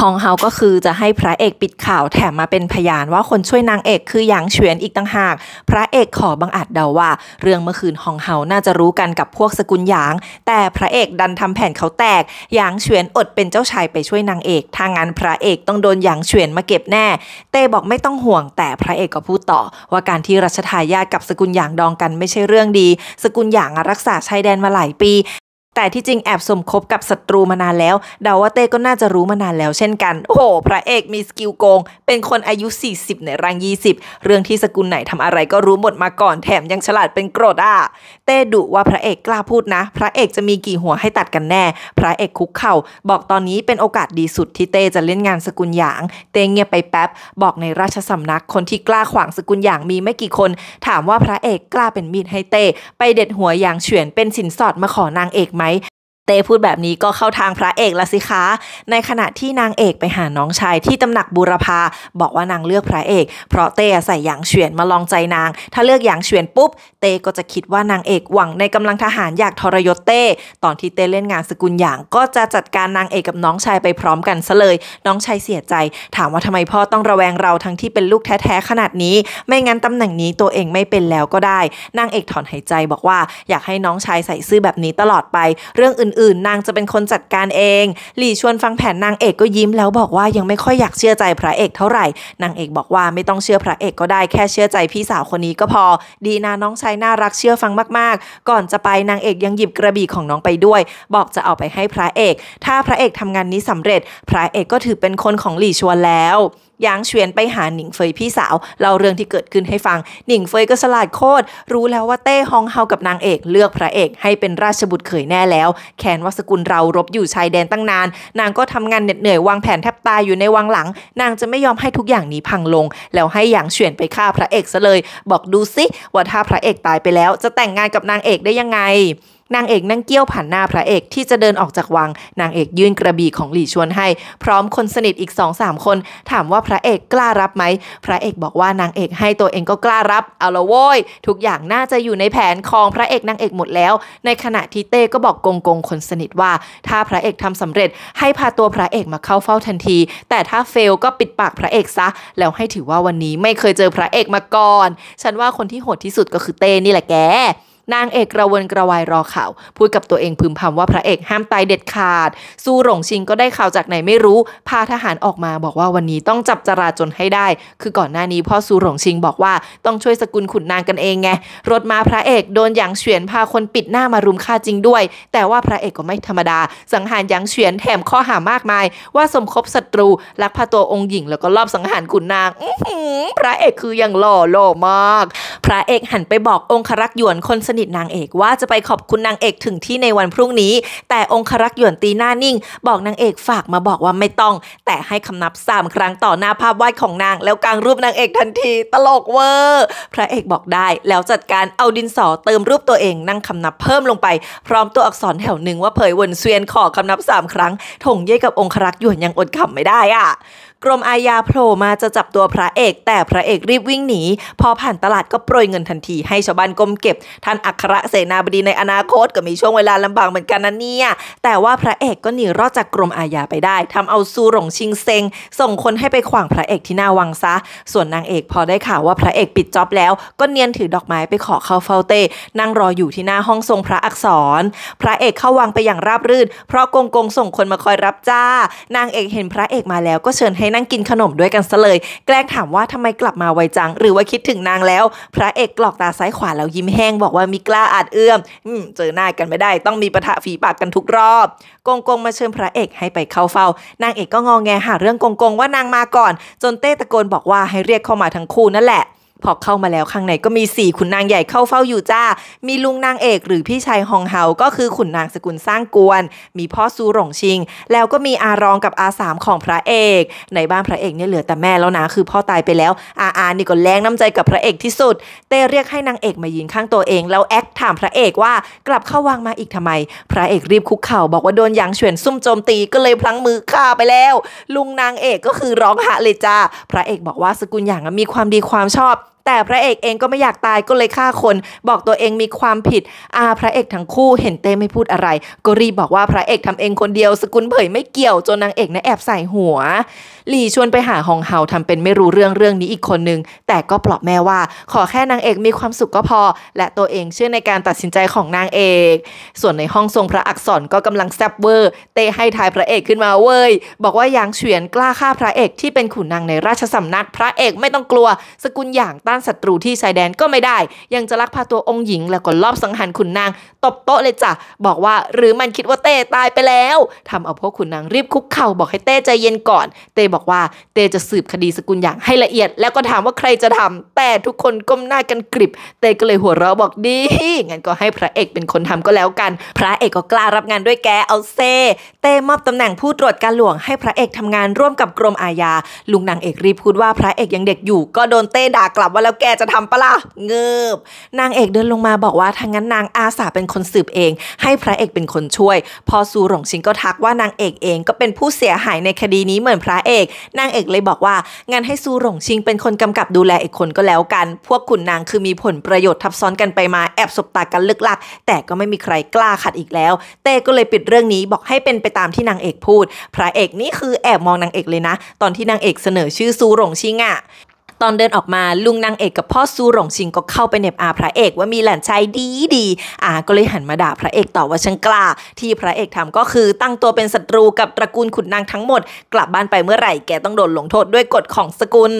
ฮองเฮาก็คือจะให้พระเอกปิดข่าวแถมมาเป็นพยานว่าคนช่วยนางเอกคือหยางเฉวียนอีกต่างหาก พระเอกขอบังอาจเดาว่า เรื่องเมื่อคืนฮองเฮาน่าจะรู้กันกับพวกสกุลหยาง แต่พระเอกดันทำแผนเขาแตก หยางเฉวียนอดเป็นเจ้าชายไปช่วยนางเอกถ้างั้นพระเอกต้องโดนหยางเฉวียนมาเก็บ็บแน่ เต้บอกไม่ต้องห่วงแต่พระเอกก็พูดต่อ ว่าการที่รัชทายาทกับสกุลหยางดองกันไม่ใช่เรื่องดี สกุลหยางรักษาชายแดนมาหลายปีแต่ที่จริงแอบสมคบกับศัตรูมานานแล้วเดาว่าเต้ก็น่าจะรู้มานานแล้ว เช่นกัน โอ้โหพระเอกมีสกิลโกง เป็นคนอายุ 40 ในรัง20 เรื่องที่สกุลไหนทำอะไรก็รู้หมดมาก่อนแถมยังฉลาดเป็นโกรธอ่ะเต้ดุว่าพระเอกกล้าพูดนะ พระเอกจะมีกี่หัวให้ตัดกันแน่ พระเอกคุกเข่า บอกตอนนี้เป็นโอกาสดีสุดที่เต้จะเล่นงานสกุลหยาง เต้เงียบไปแป๊บบอกในราชสำนักคนที่กล้าขวางสกุลหยางมีไม่กี่คน ถามว่าพระเอกกล้าเป็นมีดให้เต้ ไปเด็ดหัวหยางเฉียนเป็นสินสอดมาขอนางเอกไหมเต้พูดแบบนี้ก็เข้าทางพระเอกละสิคะ ในขณะที่นางเอกไปหาน้องชายที่ตำหนักบูรพาบอกว่านางเลือกพระเอก เพราะเต้ใส่หยางเฉวียนมาลองใจนาง ถ้าเลือกหยางเฉวียนปุ๊บ เต้ก็จะคิดว่านางเอกหวัง ในกำลังทหารอยากทรยศเต้ ตอนที่เต้เล่นงานสกุลหยางก็จะจัดการนางเอกกับน้องชายไปพร้อมกันซะเลย น้องชายเสียใจ ถามว่าทำไมพ่อต้องระแวงเราทั้งที่เป็นลูกแท้ๆขนาดนี้ ไม่งั้นตำแหน่งนี้ตัวเองไม่เป็นแล้วก็ได้ นางเอกถอนหายใจ บอกว่าอยากให้น้องชายใส่ซื่อแบบนี้ตลอดไป เรื่องอื่นอื่นๆนางจะเป็นคนจัดการเอง หลี่ชวนฟังแผนนางเอกก็ยิ้มแล้วบอกว่ายังไม่ค่อยอยากเชื่อใจพระเอกเท่าไหร่ นางเอกบอกว่าไม่ต้องเชื่อพระเอกก็ได้แค่เชื่อใจพี่สาวคนนี้ก็พอ ดีนะน้องชายน่ารักเชื่อฟังมากๆ ก่อนจะไปนางเอกยังหยิบกระบี่ของน้องไปด้วย บอกจะเอาไปให้พระเอก ถ้าพระเอกทำงานนี้สำเร็จพระเอกก็ถือเป็นคนของหลี่ชวนแล้วยางเฉียนไปหาหนิงเฟยพี่สาวเล่าเรื่องที่เกิดขึ้นให้ฟัง หนิงเฟยก็สลาดโคตรรู้แล้วว่าเต้ฮองเฮากับนางเอกเลือกพระเอกให้เป็นราชบุตรเขยแน่แล้วแคนว่าสกุลเรารบอยู่ชายแดนตั้งนานนางก็ทำงานเหน็ดเหนื่อยวางแผนแทบตายอยู่ในวังหลัง นางจะไม่ยอมให้ทุกอย่างนี้พังลง แล้วให้หยางเฉียนไปฆ่าพระเอกซะเลย บอกดูซิว่าถ้าพระเอกตายไปแล้ว จะแต่งงานกับนางเอกได้ยังไงนางเอกนั่งเกี้ยวผ่านหน้าพระเอกที่จะเดินออกจากวัง นางเอกยื่นกระบี่ของหลี่ชวนให้พร้อมคนสนิทอีกสองสามคน ถามว่าพระเอกกล้ารับไหม พระเอกบอกว่านางเอกให้ตัวเองก็กล้ารับ เอาละโว้ยทุกอย่างน่าจะอยู่ในแผนของพระเอกนางเอกหมดแล้ว ในขณะที่เต้ก็บอกกงกงคนสนิทว่าถ้าพระเอกทำสำเร็จให้พาตัวพระเอกมาเข้าเฝ้าทันที แต่ถ้าเฟลก็ปิดปากพระเอกซะ แล้วให้ถือว่าวันนี้ไม่เคยเจอพระเอกมาก่อน ฉันว่าคนที่โหดที่สุดก็คือเต้นี่แหละแกนางเอกระวนกระวายรอข่าวพูดกับตัวเอง พึมพำว่าพระเอกห้ามตายเด็ดขาดสู้หลงชิงก็ได้ข่าวจากไหนไม่รู้พาทหารออกมาบอกว่าวันนี้ต้องจับจราจนให้ได้ คือก่อนหน้านี้ พ่อสู้หลงชิงบอกว่าต้องช่วยสกุลขุนนางกันเองไงรถมาพระเอกโดนหยางเฉียนพาคนปิดหน้ามารุมฆ่าจริงด้วย แต่ว่าพระเอกก็ไม่ธรรมดา สังหารหยางเฉียนแถมข้อหามากมาย ว่าสมคบศัตรูลักพาตัวองค์หญิงแล้วก็ลอบสังหารขุนนางพระเอกคืออยังหล่อหล่อมาก พระเอกหันไปบอกองครักษ์หยวนคนสนิทนางเอกว่าจะไปขอบคุณนางเอกถึงที่ในวันพรุ่งนี้แต่องครักษ์หยวนตีหน้านิ่งบอกนางเอกฝากมาบอกว่าไม่ต้อง แต่ให้คำนับสามครั้งต่อหน้าภาพวาดของนาง แล้วกางรูปนางเอกทันทีตลกเวอร์พระเอกบอกได้ แล้วจัดการเอาดินสอ เติมรูปตัวเองนั่งคำนับเพิ่มลงไป พร้อมตัวอักษรแถวหนึ่งว่าเผยวนเซียนขอคำนับสามครั้งถงเย่กับองครักษ์หยวนยังอดขำไม่ได้อ่ะกรมอาญาโผล่มาจะจับตัวพระเอก แต่พระเอกรีบวิ่งหนีพอผ่านตลาดก็โปรยเงินทันที ให้ชาวบ้านก้มเก็บท่านอัครเสนาบดีในอนาคตก็มีช่วงเวลาลำบากเหมือนกันนะเนี่ยแต่ว่าพระเอกก็หนีรอดจากกรมอาญาไปได้ทำเอาซูหลงชิงเซง ส่งคนให้ไปขวางพระเอกที่หน้าวังซะ ส่วนนางเอกพอได้ข่าวว่าพระเอกปิดจ็อบแล้ว ก็เนียนถือดอกไม้ไปขอเข้าเฝ้าเต้นั่งรออยู่ที่หน้าห้องทรงพระอักษร พระเอกเข้าวังไปอย่างราบรื่นเพราะกงกงส่งคนมาคอยรับจ้า นางเอกเห็นพระเอกมาแล้วก็เชิญให้นั่งกินขนมด้วยกันซะเลย แกล้งถามว่าทำไมกลับมาไวจัง หรือว่าคิดถึงนางแล้ว พระเอกกรอกตาซ้ายขวาแล้วยิ้มแห้งบอกว่ามีกล้าอาจเอื้อมอืมเจอหน้ากันไม่ได้ต้องมีปะทะฝีปากกันทุกรอบ กงกงมาเชิญพระเอกให้ไปเข้าเฝ้า นางเอกก็งองแงหาเรื่องกงกงว่านางมาก่อน จนเต้ตะโกนบอกว่าให้เรียกเข้ามาทั้งคู่นั่นแหละพอเข้ามาแล้วข้างในก็มีสี่ขุนนางใหญ่เข้าเฝ้าอยู่จ้ามีลุงนางเอกหรือพี่ชายฮองเฮา ก็คือขุนนางสกุลสร้างกวน มีพ่อซูหลงชิง แล้วก็มีอารองกับอาสามของพระเอก ในบ้านพระเอกเนี่ยเหลือแต่แม่แล้วนะ คือพ่อตายไปแล้ว อาอานี่ก็แรงน้ำใจกับพระเอกที่สุดเต้เรียกให้นางเอกมายืนข้างตัวเอง แล้วแอคถามพระเอกว่ากลับเข้าวังมาอีกทำไม พระเอกรีบคุกเข่าบอกว่าโดนยางเฉวนซุ่มโจมตีก็เลยพลั้งมือฆ่าไปแล้ว ลุงนางเอกก็คือร้องหะเลยจ้าพระเอกบอกว่าสกุลอย่างมีความดีความชอบแต่พระเอกเองก็ไม่อยากตายก็เลยฆ่าคน บอกตัวเองมีความผิดอาพระเอกทั้งคู่เห็นเต้ไม่พูดอะไรก็รีบบอกว่าพระเอกทำเองคนเดียวสกุลเผยไม่เกี่ยวจนนางเอกนะแอบใส่หัวหลี่ชวนไปหาฮองเฮาทำเป็นไม่รู้เรื่องเรื่องนี้อีกคนนึงแต่ก็ปลอบแม่ว่า ขอแค่นางเอกมีความสุขก็พอ และตัวเองเชื่อในการตัดสินใจของนางเอกส่วนในห้องทรงพระอักษรก็กำลังแซบเวอร์ เต้ให้ทายพระเอกขึ้นมาเว้ยบอกว่ายางเฉียนกล้าฆ่าพระเอกที่เป็นขุนนางในราชสำนัก พระเอกไม่ต้องกลัวสกุลอย่างต้านศัตรูที่ชายแดนก็ไม่ได้ ยังจะลักพาตัวองค์หญิงแล้วก็ ลอบสังหารขุนนาง ตบโต๊ะเลยจ้ะบอกว่าหรือมันคิดว่าเต้ตายไปแล้ว ทำเอาพวกขุนนางรีบคุกเข่าบอกให้เต้ใจเย็นก่อน เต้บอกว่าเต้จะสืบคดีสกุลอย่างให้ละเอียด แล้วก็ถามว่าใครจะทำ แต่ทุกคนก้มหน้ากันกริบ เต้ก็เลยหัวเราะบอกดีงั้นก็ให้พระเอกเป็นคนทำก็แล้วกัน พระเอกก็กล้ารับงานด้วยแกเอาเซเต้มอบตำแหน่งผู้ตรวจการหลวงให้พระเอกทำงานร่วมกับกรมอาญาลุงนางเอกรีบพูดว่าพระเอกยังเด็กอยู่ก็โดนเต้ด่ากลับว่าแล้วแกจะทำปะล่ะเงืบนางเอกเดินลงมาบอกว่าทางนั้นนางอาสาเป็นคนสืบเอง ให้พระเอกเป็นคนช่วย พอซูหลงชิงก็ทักว่านางเอกเองก็เป็นผู้เสียหายในคดีนี้เหมือนพระเอกนางเอกเลยบอกว่างั้นให้ซูหลงชิง เป็นคนกำกับดูแลอีกคนก็แล้วกัน พวกขุนนางคือมีผลประโยชน์ทับซ้อนกันไปมาแอบสบตากันลึกลักแต่ก็ไม่มีใครกล้าขัดอีกแล้วเต้ก็เลยปิดเรื่องนี้บอกให้เป็นไปตามที่นางเอกพูด พระเอกนี่คือแอบมองนางเอกเลยนะ ตอนที่นางเอกเสนอชื่อซูหลงชิงอะตอนเดินออกมาลุงนางเอกกับพ่อซูหลงชิงก็เข้าไปเน็บอาพระเอกว่ามีหลานชายดีดีอาก็เลยหันมาด่าพระเอกต่อว่าช่างกล้า ที่พระเอกทำก็คือตั้งตัวเป็นศัตรูกับตระกูลขุนนางทั้งหมด กลับบ้านไปเมื่อไหร่แกต้องโดนลงโทษด้วยกฎของสกุล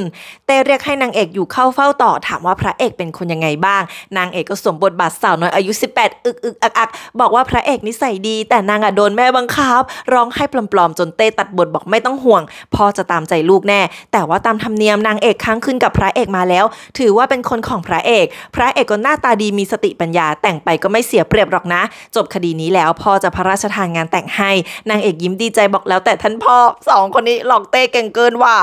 แต่เรียกให้นางเอกอยู่เข้าเฝ้าต่อ ถามว่าพระเอกเป็นคนยังไงบ้าง นางเอกก็สมบทบาทสาวน้อยอายุ 18อึกอึกอักอักบอกว่าพระเอกนิสัยดี แต่นางอะโดนแม่บังคับ ร้องไห้ปลอมๆจนเต้ตัดบทบอกไม่ต้องห่วงพ่อจะตามใจลูกแน่แต่ว่าตามธรรมเนียมนางเอกค้างขึ้นกับพระเอกมาแล้ว ถือว่าเป็นคนของพระเอก พระเอกก็หน้าตาดีมีสติปัญญาแต่งไปก็ไม่เสียเปรียบหรอกนะ จบคดีนี้แล้วพ่อจะพระราชทานงานแต่งให้ นางเอกยิ้มดีใจบอกแล้ว แต่ท่านพ่อ สองคนนี้หลอกเต้เก่งเกินว่ะ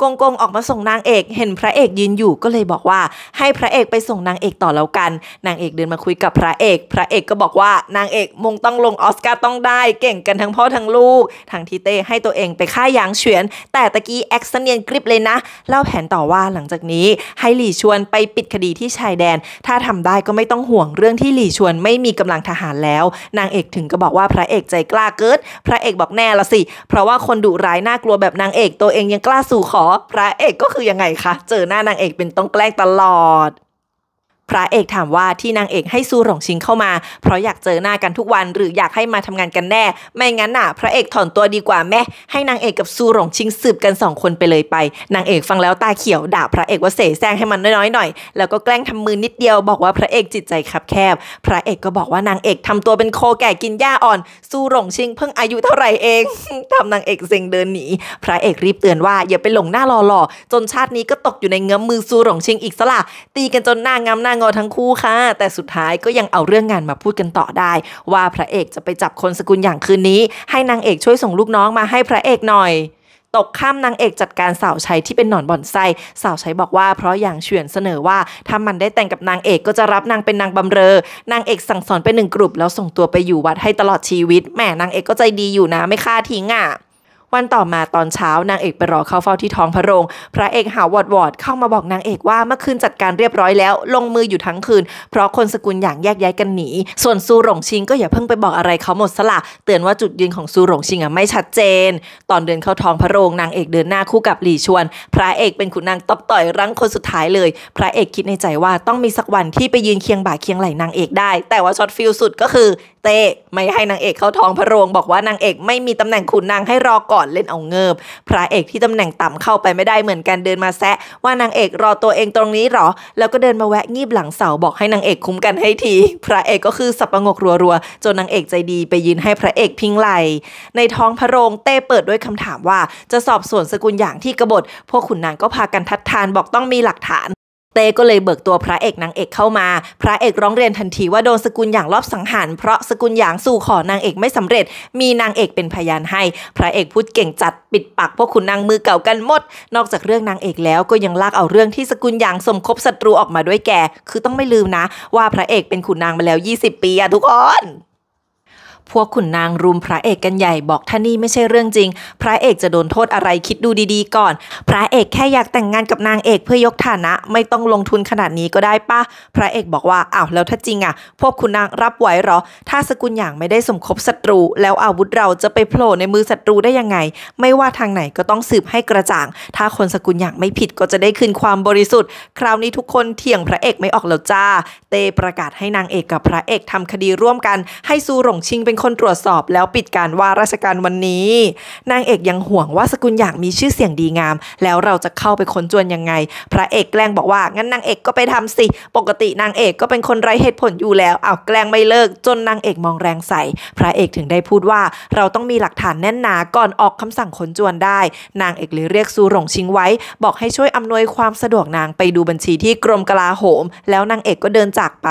กงกงออกมาส่งนางเอก เห็นพระเอกยืนอยู่ก็เลยบอกว่า ให้พระเอกไปส่งนางเอกต่อแล้วกัน นางเอกเดินมาคุยกับพระเอก พระเอกก็บอกว่านางเอกมงต้องลงออสการ์ต้องได้เก่งกันทั้งพ่อทั้งลูกทางทีเต้ให้ตัวเองไปฆ่าหยางเฉียนแต่ตะกี้แอคเซเนียนกริบเลยนะเล่าแผนต่อว่าหลังจากนี้ให้หลี่ชวนไปปิดคดีที่ชายแดน ถ้าทำได้ก็ไม่ต้องห่วงเรื่องที่หลี่ชวนไม่มีกำลังทหารแล้ว นางเอกถึงก็บอกว่าพระเอกใจกล้าเกิดพระเอกบอกแน่ละสิ เพราะว่าคนดุร้ายน่ากลัวแบบนางเอก ตัวเองยังกล้าสู่ขอพระเอกก็คือยังไงคะ เจอหน้านางเอกเป็นต้องแกล้งตลอดพระเอกถามว่าที่นางเอกให้ซูหลงชิงเข้ามา เพราะอยากเจอหน้ากันทุกวันหรืออยากให้มาทำงานกันแน่ ไม่งั้นน่ะ พระเอกถอนตัวดีกว่าแม่ให้นางเอกกับซูหลงชิงสืบกันสองคนไปเลยไปนางเอกฟังแล้วตาเขียวด่า พระเอกว่าเสแสร้งให้มันน้อยๆหน่อยแล้วก็แกล้งทำมือนิดเดียวบอกว่าพระเอกจิตใจคับแคบ พระเอกก็บอกว่านางเอกทำตัวเป็นโคแก่กินหญ้าอ่อนซูหลงชิงเพิ่งอายุเท่าไหร่เองทำนางเอกเซ็งเดินหนีพระเอกรีบเตือนว่า อย่าไปหลงหน้าหล่อๆจนชาตินี้ก็ตกอยู่ในเงื้อมมือซูหลงชิงอีกสละตีกันจนหน้างามหน้างอทั้งคู่ค่ะแต่สุดท้ายก็ยังเอาเรื่องงานมาพูดกันต่อได้ ว่าพระเอกจะไปจับคนสกุลอย่างคืนนี้ ให้นางเอกช่วยส่งลูกน้องมาให้พระเอกหน่อยตกข้ามนางเอกจัดการสาวใช้ที่เป็นหนอนบ่อนไส้สาวใช้บอกว่าเพราะอย่างเฉือนเสนอว่า ถ้ามันได้แต่งกับนางเอกก็จะรับนางเป็นนางบำเรอนางเอกสั่งสอนไปหนึ่งกลุ่มแล้วส่งตัวไปอยู่วัดให้ตลอดชีวิตแม่นางเอกก็ใจดีอยู่นะไม่ฆ่าทิ้งอะ่ะวันต่อมาตอนเช้านางเอกไปรอเข้าเฝ้าที่ท้องพระโรง พระเอกหาวอดวอดเข้ามาบอกนางเอกว่าเมื่อคืนจัดการเรียบร้อยแล้วลงมืออยู่ทั้งคืนเพราะคนสกุลอย่างแยกย้ายกันหนี ส่วนซูหลงชิงก็อย่าเพิ่งไปบอกอะไรเขาหมดสละเตือนว่าจุดยืนของซูหลงชิงอ่ะไม่ชัดเจน ตอนเดินเข้าท้องพระโรงนางเอกเดินหน้าคู่กับหลี่ชวน พระเอกเป็นขุนนางตบต่อยรั้งคนสุดท้ายเลย พระเอกคิดในใจว่าต้องมีสักวันที่ไปยืนเคียงบ่าเคียงไหล่นางเอกได้ แต่ว่าช็อตฟิลสุดก็คือเต้ไม่ให้นางเอกเข้าท้องพระโรงบอกว่านางเอกไม่มีตำแหน่งขุนนางให้รอก่อนเล่นเอาเงิบ พระเอกที่ตำแหน่งต่ำเข้าไปไม่ได้เหมือนกันเดินมาแซะว่านางเอกรอตัวเองตรงนี้หรอ แล้วก็เดินมาแวะงีบหลังเสาบอกให้นางเอกคุ้มกันให้ที พระเอกก็คือสับประงกรัวๆจนนางเอกใจดีไปยืนให้พระเอกพิงไหลในท้องพระโรงเต้เปิดด้วยคำถามว่า จะสอบสวนสกุลอย่างที่กบฏพวกขุนนางก็พากันทัดทานบอกต้องมีหลักฐานเต้ก็เลยเบิกตัวพระเอกนางเอกเข้ามา พระเอกร้องเรียนทันทีว่าโดนสกุลอย่างลอบสังหาร เพราะสกุลอย่างสู่ขอนางเอกไม่สำเร็จ มีนางเอกเป็นพยานให้ พระเอกพูดเก่งจัดปิดปากพวกขุนนางมือเก่ากันหมด นอกจากเรื่องนางเอกแล้วก็ยังลากเอาเรื่องที่สกุลอย่างสมคบศัตรูออกมาด้วยแก คือต้องไม่ลืมนะ ว่าพระเอกเป็นขุนนางมาแล้ว 20 ปีอะทุกคนพวกขุนนางรุมพระเอกกันใหญ่บอกท่านี่ไม่ใช่เรื่องจริง พระเอกจะโดนโทษอะไรคิดดูดี ๆก่อน พระเอกแค่อยากแต่งงานกับนางเอกเพื่อยกฐานะ ไม่ต้องลงทุนขนาดนี้ก็ได้ปะพระเอกบอกว่าอ้าวแล้วถ้าจริงอ่ะ พวกขุนนางรับไหวหรอ ถ้าสกุลอย่างไม่ได้สมคบศัตรู แล้วอาวุธเราจะไปโผล่ในมือศัตรูได้ยังไง ไม่ว่าทางไหนก็ต้องสืบให้กระจ่างถ้าคนสกุลอย่างไม่ผิดก็จะได้คืนความบริสุทธิ์ คราวนี้ทุกคนเถียงพระเอกไม่ออกแล้วจ้า เตประกาศให้นางเอกกับพระเอกทำคดีร่วมกัน ให้ซูหลงชิงเป็นคนตรวจสอบแล้วปิดการว่าราชการวันนี้ นางเอกยังห่วงว่าสกุลอยากมีชื่อเสียงดีงาม แล้วเราจะเข้าไปคนจวนยังไง พระเอกแกล้งบอกว่า งั้นนางเอกก็ไปทำสิ ปกตินางเอกก็เป็นคนไร้เหตุผลอยู่แล้วเอาแกล้งไม่เลิกจนนางเอกมองแรงใส่ พระเอกถึงได้พูดว่า เราต้องมีหลักฐานแน่นหนาก่อนออกคำสั่งคนจวนได้ นางเอกเลยเรียกซูหลงชิงไว้บอกให้ช่วยอำนวยความสะดวกนางไปดูบัญชีที่กรมกลาโหม แล้วนางเอกก็เดินจากไป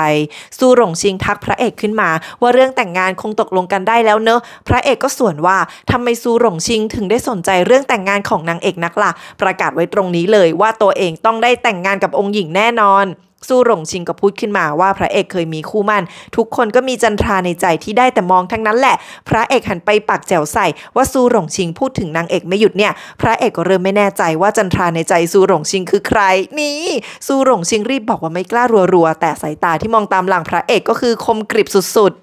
ซูหลงชิงทักพระเอกขึ้นมาว่าเรื่องแต่งงานคงตกลงกันได้แล้วเนอะพระเอกก็ส่วนว่าทำไมซูหลงชิงถึงได้สนใจเรื่องแต่งงานของนางเอกนักล่ะประกาศไว้ตรงนี้เลยว่าตัวเองต้องได้แต่งงานกับองค์หญิงแน่นอนสู้หลงชิงก็พูดขึ้นมาว่าพระเอกเคยมีคู่มั่นทุกคนก็มีจันทราในใจที่ได้แต่มองทั้งนั้นแหละ พระเอกหันไปปากแจวใส่ว่าสู้หลงชิงพูดถึงนางเอกไม่หยุดเนี่ย พระเอกก็เริ่มไม่แน่ใจว่าจันทราในใจสู้หลงชิงคือใครนี่สู้หลงชิงรีบบอกว่าไม่กล้ารัวๆแต่สายตาที่มองตามหลังพระเอก ก็คือคมกริบสุด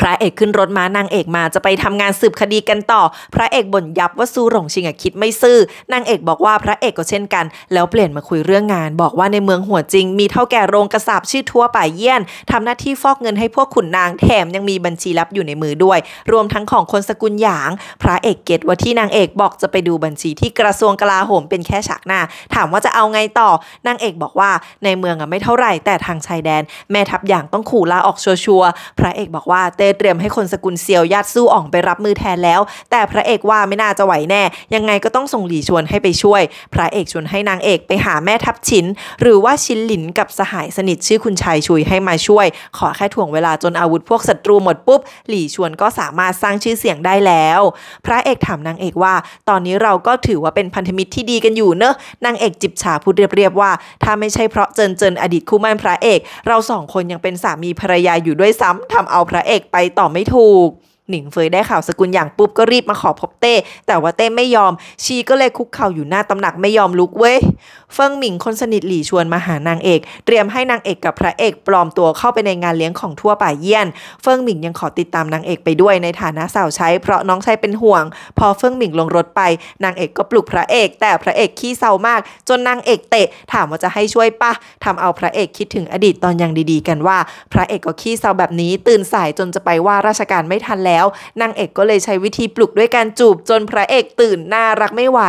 พระเอกขึ้นรถมานางเอกมาจะไปทำงานสืบคดีกันต่อ พระเอกบ่นยับว่าซูหลงชิงอะคิดไม่ซื่อ นางเอกบอกว่าพระเอกก็เช่นกัน แล้วเปลี่ยนมาคุยเรื่องงาน บอกว่าในเมืองหัวจริง มีเท่าแก่โรงกระสาบชื่อทั่วป่ายเยี่ยน ทำหน้าที่ฟอกเงินให้พวกขุนนางแถมยังมีบัญชีลับอยู่ในมือด้วย รวมทั้งของคนสกุลหยาง พระเอกเก็ตว่าที่นางเอกบอกจะไปดูบัญชีที่กระทรวงกลาโหมเป็นแค่ฉากหน้า ถามว่าจะเอาไงต่อนางเอกบอกว่าในเมืองอะไม่เท่าไหร่ แต่ทางชายแดนแม่ทัพหยางต้องขู่ลาออกชัวร์พระเอกบอกว่าต้เตรียมให้คนสกุลเซียวญาติสู้อ่องไปรับมือแทนแล้ว แต่พระเอกว่าไม่น่าจะไหวแน่ ยังไงก็ต้องส่งหลีชวนให้ไปช่วย พระเอกชวนให้นางเอกไปหาแม่ทับชินหรือว่าชินหลินกับสหายสนิท ชื่อคุณชายชุยให้มาช่วย ขอแค่ถ่วงเวลาจนอาวุธพวกศัตรูหมดปุ๊บ หลี่ชวนก็สามารถสร้างชื่อเสียงได้แล้ว พระเอกถามนางเอกว่า ตอนนี้เราก็ถือว่าเป็นพันธมิตรที่ดีกันอยู่เนอะนางเอกจิบฉาพูดเรียบๆว่า ถ้าไม่ใช่เพราะเจินเจินอดีตคู่มั่นพระเอกเราสองคนยังเป็นสามีภรรยาอยู่ด้วยซ้ำทำเอาพระเอกไปต่อไม่ถูกหนิงเฟยได้ข่าวสกุลอย่างปุ๊บก็รีบมาขอพบเต้แต่ว่าเต้ไม่ยอม ชีก็เลยคุกเข่าอยู่หน้าตำหนักไม่ยอมลุกเว้ยเฟิงหมิงคนสนิทหลี่ชวนมาหานางเอก เตรียมให้นางเอกกับพระเอกปลอมตัวเข้าไปในงานเลี้ยงของทั่วป่าเยี่ยนเฟิงหมิงยังขอติดตามนางเอกไปด้วยในฐานะสาวใช้เพราะน้องชายเป็นห่วง พอเฟิงหมิงลงรถไปนางเอกก็ปลุกพระเอก แต่พระเอกขี้เศร้ามาก จนนางเอกเตะ ถามว่าจะให้ช่วยปะทำเอาพระเอกคิดถึงอดีตตอนยังดีๆกันว่า พระเอกก็ขี้เศร้าแบบนี้ ตื่นสายจนจะไปว่าราชการไม่ทันแล้วแล้วนางเอกก็เลยใช้วิธีปลุกด้วยการจูบจนพระเอกตื่นน่ารักไม่ไหว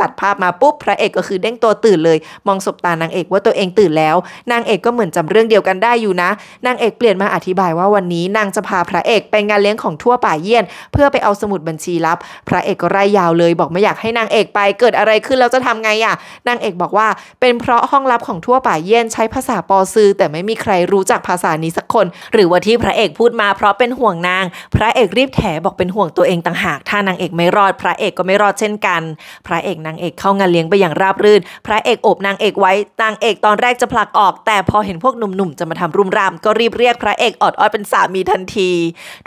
ตัดภาพมาปุ๊บพระเอกก็คือเด้งตัวตื่นเลยมองสบตานางเอกว่าตัวเองตื่นแล้วนางเอกก็เหมือนจำเรื่องเดียวกันได้อยู่นะนางเอกเปลี่ยนมาอธิบายว่าวันนี้นางจะพาพระเอกไปงานเลี้ยงของทั่วป่าเยี่ยนเพื่อไปเอาสมุดบัญชีลับ พระเอกก็ไร่ยาวเลยบอกไม่อยากให้นางเอกไปเกิดอะไรขึ้นแล้วจะทำไงอะ่ะนางเอกบอกว่า เป็นเพราะห้องลับของทั่วป่าเยี่ยนใช้ภาษาปอซือแต่ไม่มีใครรู้จักภาษานี้สักคน หรือว่าที่พระเอกพูดมาเพราะเป็นห่วงนาง พระเอกรีบแถบอกเป็นห่วงตัวเองต่างหากถ้านางเอกไม่รอด พระเอกก็ไม่รอดเช่นกัน พระเอกนางเอกเข้างานเลี้ยงไปอย่างราบรื่น พระเอกอบนางเอกไว้นางเอกตอนแรกจะผลักออก แต่พอเห็นพวกหนุ่มๆจะมาทำรุมรามก็รีบเรียกพระเอกออดออดเป็นสามีทันที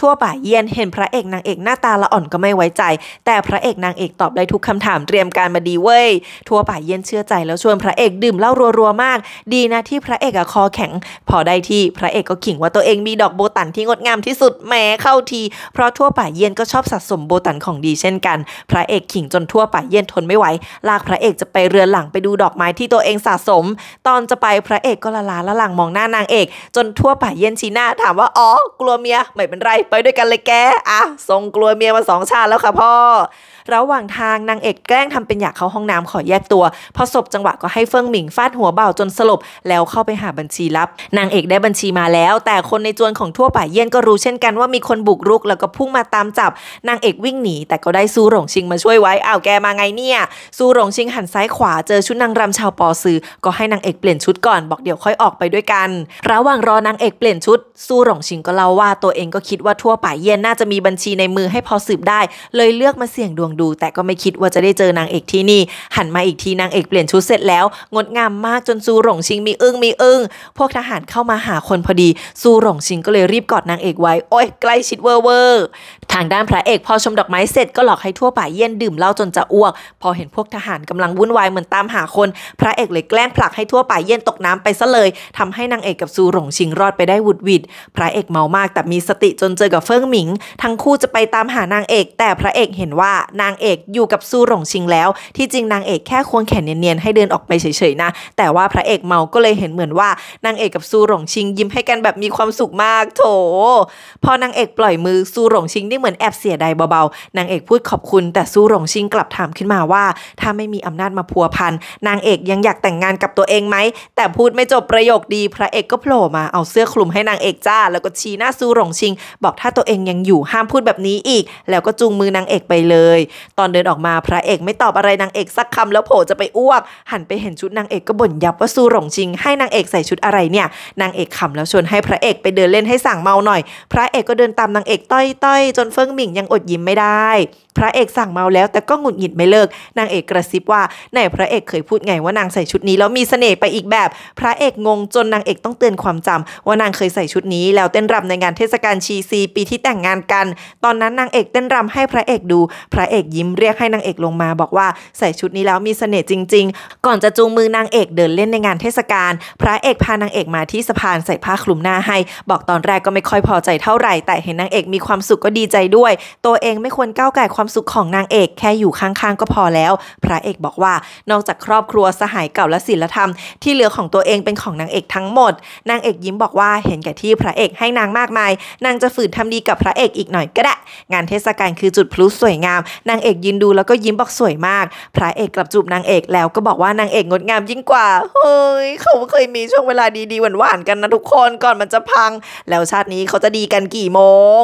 ทั่วป่าเย็นเห็นพระเอกนางเอกหน้าตาละอ่อนก็ไม่ไว้ใจ แต่พระเอกนางเอกตอบได้ทุกคำถามเตรียมการมาดีเว้ยทั่วป่าเย็นเชื่อใจแล้วชวนพระเอกดื่มเหล้ารัวๆมาก ดีนะที่พระเอกอะคอแข็ง พอได้ที่พระเอกก็ขิงว่าตัวเองมีดอกโบตันที่งดงามที่สุดแม้เข้าทีเพราะทั่วป่าเย็นก็ชอบสะสมโบตันของดีเช่นกันพระเอกขิงจนทั่วป่าเย็นทนไม่ไหวไหวลากพระเอกจะไปเรือนหลังไปดูดอกไม้ที่ตัวเองสะสม ตอนจะไปพระเอกก็ละลาละหลังมองหน้านางเอก จนทั่วป่าเย็นชีหน้า ถามว่า อ๋อ กลัวเมียไม่เป็นไรไปด้วยกันเลยแก อ่ะ ทรงกลัวเมียมาสองชาติแล้วค่ะพ่อระหว่างทางนางเอกแกล้งทำเป็นอยากเข้าห้องน้ำขอแยกตัว พอศพจังหวะก็ให้เฟิงหมิงฟาดหัวเบาจนสลบแล้วเข้าไปหาบัญชีลับ นางเอกได้บัญชีมาแล้ว แต่คนในจวนของทั่วป่าเยี่ยนก็รู้เช่นกันว่ามีคนบุกรุกแล้วก็พุ่งมาตามจับนางเอกวิ่งหนีแต่ก็ได้ซูหลงชิงมาช่วยไว้อ้าวแกมาไงเนี่ยซูหลงชิงหันซ้ายขวาเจอชุดนางรำชาวปอซือก็ให้นางเอกเปลี่ยนชุดก่อนบอกเดี๋ยวค่อยออกไปด้วยกันระหว่างรอนางเอกเปลี่ยนชุดซูหลงชิงก็เล่าว่าตัวเองก็คิดว่าทั่วป่าเยี่ยนน่าจะมีบัญชีในมือให้พอสืบได้ เลยเลือกมาเสี่ยงดวงดูแต่ก็ไม่คิดว่าจะได้เจอนางเอกที่นี่หันมาอีกทีนางเอกเปลี่ยนชุดเสร็จแล้วงดงามมากจนซูหลงชิงมีอึ้งมีอึ้งพวกทหารเข้ามาหาคนพอดีซูหลงชิงก็เลยรีบกอดนางเอกไว้โอ้ยใกล้ชิดเวอร์เวอร์ทางด้านพระเอกพอชมดอกไม้เสร็จก็หลอกให้ทั่วป่าเย็นดื่มเหล้าจนจะอ้วก พอเห็นพวกทหารกำลังวุ่นวายเหมือนตามหาคน พระเอกเลยแกล้งผลักให้ทั่วป่าเย็นตกน้ำไปซะเลย ทำให้นางเอกกับซูหลงชิงรอดไปได้วุดวิดพระเอกเมามากแต่มีสติจนเจอกับเฟิงหมิง ทั้งคู่จะไปตามหานางเอก แต่พระเอกเห็นว่านนางเอกอยู่กับซูหลงชิง แล้วที่จริงนางเอกแค่ควงแขนเนียนๆให้เดินออกไปเฉยๆนะ แต่ว่าพระเอกเมาก็เลยเห็นเหมือนว่านางเอกกับซูหลงชิงยิ้มให้กันแบบมีความสุขมากโถพอนางเอกปล่อยมือซูหลงชิงได้เหมือนแอบเสียดายเบาๆนางเอกพูดขอบคุณแต่ซูหลงชิงกลับถามขึ้นมาว่า ถ้าไม่มีอำนาจมาพัวพันนางเอกยังอยากแต่งงานกับตัวเองไหมแต่พูดไม่จบประโยคดี พระเอกก็โผล่มาเอาเสื้อคลุมให้นางเอกจ้าแล้วก็ชี้หน้าซูหลงชิง บอกถ้าตัวเองยังอยู่ห้ามพูดแบบนี้อีก แล้วก็จูงมือนางเอกไปเลยตอนเดินออกมาพระเอกไม่ตอบอะไรนางเอกสักคำแล้วโผล่จะไปอ้วก หันไปเห็นชุดนางเอกก็บ่นยับว่าซูหลงชิง ให้นางเอกใส่ชุดอะไรเนี่ยนางเอกขำแล้วชวนให้พระเอกไปเดินเล่นให้สั่งเมาหน่อย พระเอกก็เดินตามนางเอกต้อยๆจนเฟิงหมิงยังอดยิ้มไม่ได้พระเอกสั่งเมาแล้วแต่ก็หงุดหงิดไม่เลิก นางเอกกระซิบว่าไหนพระเอกเคยพูดไงว่านางใส่ชุดนี้แล้วมีเสน่ห์ไปอีกแบบ พระเอกงงจนนางเอกต้องเตือนความจำว่านางเคยใส่ชุดนี้แล้วเต้นรำในงานเทศกาลชีซีปีที่แต่งงานกัน ตอนนั้นนางเอกเต้นรำให้พระเอกดูพระเอกยิ้มเรียกให้นางเอกลงมาบอกว่าใส่ชุดนี้แล้วมีเสน่ห์จริงๆ ก่อนจะจูงมือนางเอกเดินเล่นในงานเทศกาลพระเอกพานางเอกมาที่สะพานใส่ผ้าคลุมหน้าให้บอกตอนแรกก็ไม่ค่อยพอใจเท่าไหร่แต่เห็นนางเอกมีความสุขก็ดีใจด้วยตัวเองไม่ควรก้าวไก่ความความสุขของนางเอกแค่อยู่ข้าง ๆ ก็พอแล้ว พระเอกบอกว่า นอกจากครอบครัวสหายเก่าและศิลธรรม ที่เหลือของตัวเองเป็นของนางเอกทั้งหมด นางเอกยิ้มบอกว่าเห็นแก่ที่พระเอกให้นางมากมาย นางจะฝืนทำดีกับพระเอกอีกหน่อยก็ได้ งานเทศกาลคือจุดพลุสวยงาม นางเอกยืนดูแล้วก็ยิ้มบอกสวยมาก พระเอกกลับจูบนางเอกแล้วก็บอกว่านางเอกงดงามยิ่งกว่า เฮ้ย เขาเคยมีช่วงเวลาดีๆหวานๆกันนะทุกคนก่อนมันจะพัง แล้วชาตินี้เขาจะดีกันกี่โมง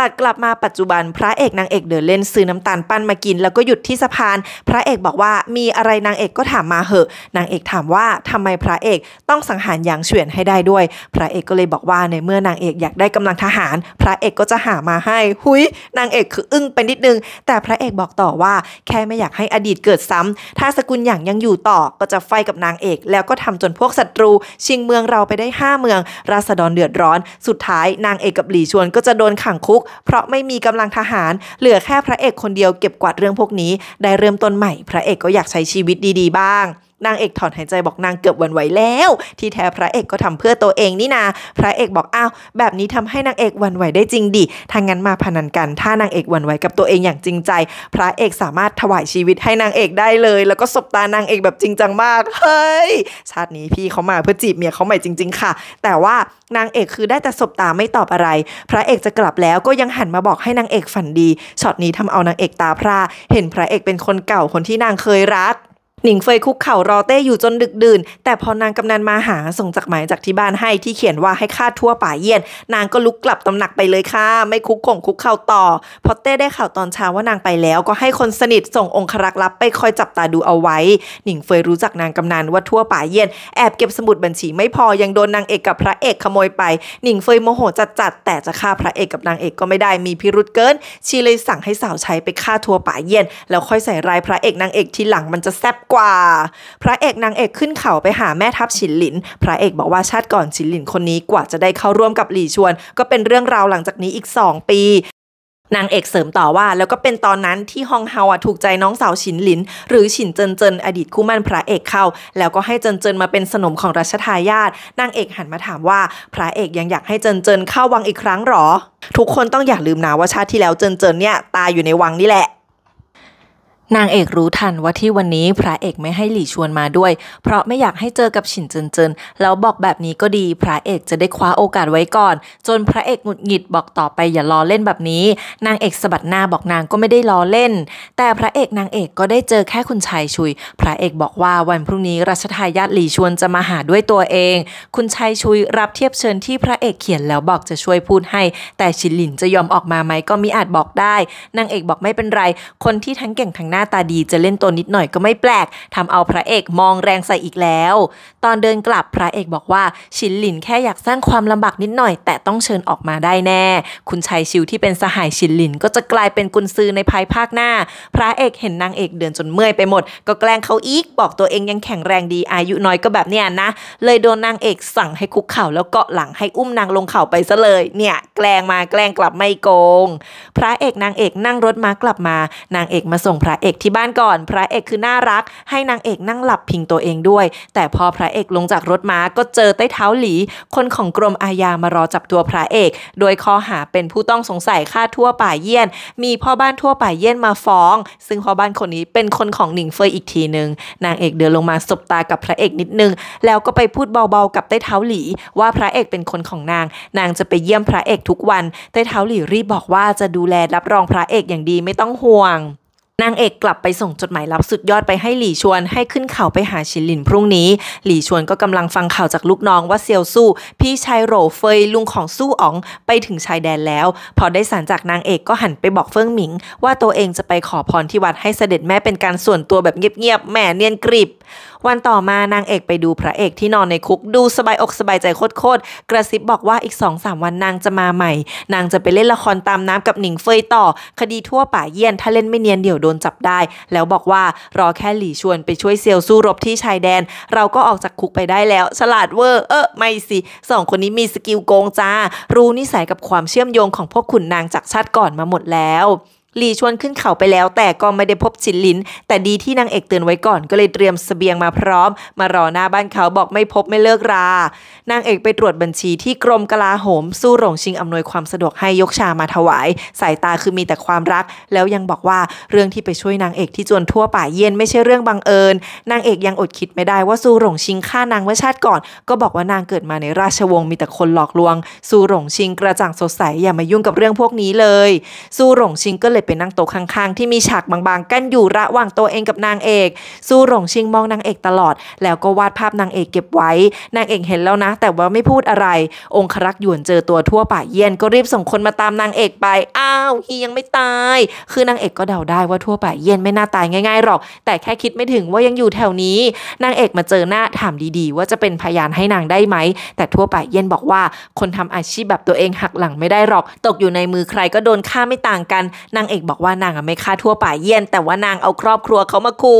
ตัดกลับมาปัจจุบันพระเอกนางเอกเดินเล่นซซื้อน้ำตาลปั้นมากิน แล้วก็หยุดที่สะพาน พระเอกบอกว่ามีอะไรนางเอกก็ถามมาเหอะ นางเอกถามว่าทำไมพระเอกต้องสังหารอยางเฉวียนให้ได้ด้วย พระเอกก็เลยบอกว่าในเมื่อนางเอกอยากได้กำลังทหาร พระเอกก็จะหามาให้ หุยนางเอกคืออึ้งไปนิดนึง แต่พระเอกบอกต่อว่าแค่ไม่อยากให้อดีตเกิดซ้ำ ถ้าสกุลหยางยังอยู่ต่อก็จะไฟกับนางเอกแล้วก็ทำจนพวกศัตรู ชิงเมืองเราไปได้5เมือง ราษฎรเดือดร้อน สุดท้าย นางเอกกับหลีชวนก็จะโดนขังคุก เพราะไม่มีกำลังทหาร เหลือแค่พระเอกเอกคนเดียวเก็บกวาดเรื่องพวกนี้ ได้เริ่มต้นใหม่ พระเอกก็อยากใช้ชีวิตดี ๆ บ้างนางเอกถอนหายใจบอกนางเกือบวันไหวแล้วที่แท้พระเอกก็ทำเพื่อตัวเองนี่นา พระเอกบอก อ้าว แบบนี้ทำให้นางเอกวันไหวได้จริงดิทางงั้นมาพนันกัน ถ้านางเอกวันไหวกับตัวเองอย่างจริงใจ พระเอกสามารถถวายชีวิตให้นางเอกได้เลย แล้วก็สบตานางเอกแบบจริงจังมากเฮ้ยชาตินี้พี่เขามาเพื่อจีบเมียเขาใหม่จริงๆ ค่ะ แต่ว่านางเอกคือได้แต่สบตาไม่ตอบอะไร พระเอกจะกลับแล้วก็ยังหันมาบอกให้นางเอกฝันดีช็อตนี้ทำเอานางเอกตาพร่าเห็นพระเอกเป็นคนเก่าคนที่นางเคยรักหนิงเฟยคุกเข่ารอเต้อยู่จนดึกดื่น แต่พอนางกำนันมาหาส่งจดหมายจากที่บ้านให้ที่เขียนว่าให้ฆ่าทั่วป่าเยี่ยนนางก็ลุกกลับตำหนักไปเลยค่ะไม่คุกข่งคุกเข่าต่อ พอเต้ได้ข่าวตอนเช้าว่านางไปแล้วก็ให้คนสนิทส่งองครักษ์ลับไปคอยจับตาดูเอาไว้หนิงเฟยรู้จักนางกำนันว่าทั่วป่าเยี่ยนแอบเก็บสมุดบัญชีไม่พอยังโดนนางเอกกับพระเอกขโมยไป หนิงเฟยโมโหจัดจัดแต่จะฆ่าพระเอกกับนางเอกก็ไม่ได้ มีพิรุษเกินชีเลยสั่งให้สาวใช้ไปฆ่าทั่วป่าเยี่ยนแล้วค่อยใส่รายพระเอกนางเอกทีหลังมันจะแซบกว่าพระเอกนางเอกขึ้นเขาไปหาแม่ทัพฉินหลิน พระเอกบอกว่าชาติก่อนฉินหลินคนนี้กว่าจะได้เข้าร่วมกับหลี่ชวน ก็เป็นเรื่องราวหลังจากนี้อีก 2 ปี นางเอกเสริมต่อว่า แล้วก็เป็นตอนนั้นที่ฮองเฮาถูกใจน้องสาวฉินหลิน หรือฉินเจินเจินอดีตคู่มั่นพระเอกเข้า แล้วก็ให้เจินเจินมาเป็นสนมของรัชทายาท นางเอกหันมาถามว่า พระเอกยังอยากให้เจินเจินเข้าวังอีกครั้งหรอ ทุกคนต้องอย่าลืมนะว่าชาติที่แล้วเจินเจินเนี่ยตายอยู่ในวังนี่แหละนางเอกรู้ทันว่าที่วันนี้พระเอกไม่ให้หลี่ชวนมาด้วย เพราะไม่อยากให้เจอกับฉินเจินเจิน แล้วบอกแบบนี้ก็ดีพระเอกจะได้คว้าโอกาสไว้ก่อน จนพระเอกหงุดหงิดบอกต่อไปอย่าล้อเล่นแบบนี้ นางเอกสะบัดหน้าบอกนางก็ไม่ได้ล้อเล่น แต่พระเอกนางเอกก็ได้เจอแค่คุณชายชุยพระเอกบอกว่าวันพรุ่งนี้รัชทายาทหลี่ชวนจะมาหาด้วยตัวเอง คุณชายชุยรับเทียบเชิญที่พระเอกเขียนแล้วบอกจะช่วยพูดให้ แต่ฉินหลินจะยอมออกมาไหมก็มิอาจบอกได้ นางเอกบอกไม่เป็นไร คนที่ทั้งเก่งทั้งหน้าน้าตาดีจะเล่นตัวนิดหน่อยก็ไม่แปลกทำเอาพระเอกมองแรงใส่อีกแล้ว ตอนเดินกลับพระเอกบอกว่าชินหลินแค่อยากสร้างความลำบากนิดหน่อย แต่ต้องเชิญออกมาได้แน่ คุณชายชิวที่เป็นสหายชินหลินก็จะกลายเป็นกุนซือในภายภาคหน้า พระเอกเห็นนางเอกเดินจนเมื่อยไปหมด ก็แกล้งเขาอีกบอกตัวเองยังแข็งแรงดี อายุน้อยก็แบบเนี้ยนะ เลยโดนนางเอกสั่งให้คุกเข่าแล้วเกาะหลังให้อุ้มนางลงเข่าไปซะเลย เนี่ยแกล้งมาแกล้งกลับไม่โกง พระเอกนางเอกนั่งรถมากลับมา นางเอกมาส่งพระเอกอกที่บ้านก่อน พระเอกคือน่ารัก ให้นางเอกนั่งหลับพิงตัวเองด้วย แต่พอพระเอกลงจากรถม้าก็เจอใต้เท้าหลี คนของกรมอาญามารอจับตัวพระเอก โดยข้อหาเป็นผู้ต้องสงสัยฆ่าทั่วป่าเยี่ยน มีพ่อบ้านทั่วป่าเยี่ยนมาฟ้อง ซึ่งพ่อบ้านคนนี้เป็นคนของหนิงเฟยอีกทีหนึ่ง นางเอกเดินลงมาสบตากับพระเอกนิดนึง แล้วก็ไปพูดเบาๆกับใต้เท้าหลี ว่าพระเอกเป็นคนของนาง นางจะไปเยี่ยมพระเอกทุกวันใต้เท้าหลีรีบบอกว่าจะดูแลรับรองพระเอกอย่างดีไม่ต้องห่วงนางเอกกลับไปส่งจดหมายรับสุดยอดไปให้หลี่ชวนให้ขึ้นเขาไปหาชินลินพรุ่งนี้ หลี่ชวนก็กำลังฟังข่าวจากลูกน้องว่าเซียวสู้พี่ชายโรเฟยลุงของสู้อ๋องไปถึงชายแดนแล้ว พอได้สารจากนางเอกก็หันไปบอกเฟิงหมิงว่าตัวเองจะไปขอพรที่วัดให้เสด็จแม่เป็นการส่วนตัวแบบเงียบๆแม่เนียนกริบวันต่อมานางเอกไปดูพระเอกที่นอนในคุก ดูสบายอกสบายใจโคตรๆกระซิบบอกว่าอีกสองสามวันนางจะมาใหม่ นางจะไปเล่นละครตามน้ำกับหนิงเฟยต่อ คดีทั่วป่าเยี่ยน ถ้าเล่นไม่เนียนเดี๋ยวโดนจับได้ แล้วบอกว่ารอแค่หลี่ชวนไปช่วยเซลสู้รบที่ชายแดน เราก็ออกจากคุกไปได้แล้ว ฉลาดเวอร์เออไม่สิสองคนนี้มีสกิลโกงจ้ารู้นิสัยกับความเชื่อมโยงของพวกขุนนางจากชาติก่อนมาหมดแล้วหลีชวนขึ้นเขาไปแล้วแต่ก็ไม่ได้พบชินลินแต่ดีที่นางเอกเตือนไว้ก่อนก็เลยเตรียมสเสบียงมาพร้อม มารอหน้าบ้านเขาบอกไม่พบไม่เลิกรานางเอกไปตรวจบัญชีที่กรมกลาโหมสู้หลงชิงอำนวยความสะดวกให้ยกชามาถวาย สายตาคือมีแต่ความรัก แล้วยังบอกว่าเรื่องที่ไปช่วยนางเอกที่จวนทั่วป่าเย็นไม่ใช่เรื่องบังเอิญนางเอกยังอดคิดไม่ได้ว่าสู้หลงชิงฆ่านางเมื่อชาติก่อน ก็บอกว่านางเกิดมาในราชวงศ์มีแต่คนหลอกลวงสู้หลงชิงกระจ่างสดใสอย่ามายุ่งกับเรื่องพวกนี้เลยสู้หลงชิงก็เลยไปนั่งโต๊ะข้างๆที่มีฉากบางๆ กั้นอยู่ระหว่างตัวเองกับนางเอก สู้หลงชิงมองนางเอกตลอดแล้วก็วาดภาพนางเอกเก็บไว้นางเอกเห็นแล้วนะแต่ว่าไม่พูดอะไร องครักษ์หยวนเจอตัวทั่วป่าเย็นก็รีบส่งคนมาตามนางเอกไปอ้าวฮียังไม่ตาย คือนางเอกก็เดาได้ว่าทั่วป่าเย็นไม่น่าตายง่ายๆหรอก แต่แค่คิดไม่ถึงว่ายังอยู่แถวนี้นางเอกมาเจอหน้าถามดีๆว่าจะเป็นพยานให้นางได้ไหม แต่ทั่วป่าเย็นบอกว่าคนทำอาชีพแบบตัวเองหักหลังไม่ได้หรอก ตกอยู่ในมือใครก็โดนฆ่าไม่ต่างกันนางางเอกบอกว่านางไม่ฆ่าทั่วป่าเยี่ยนแต่ว่านางเอาครอบครัวเขามาคู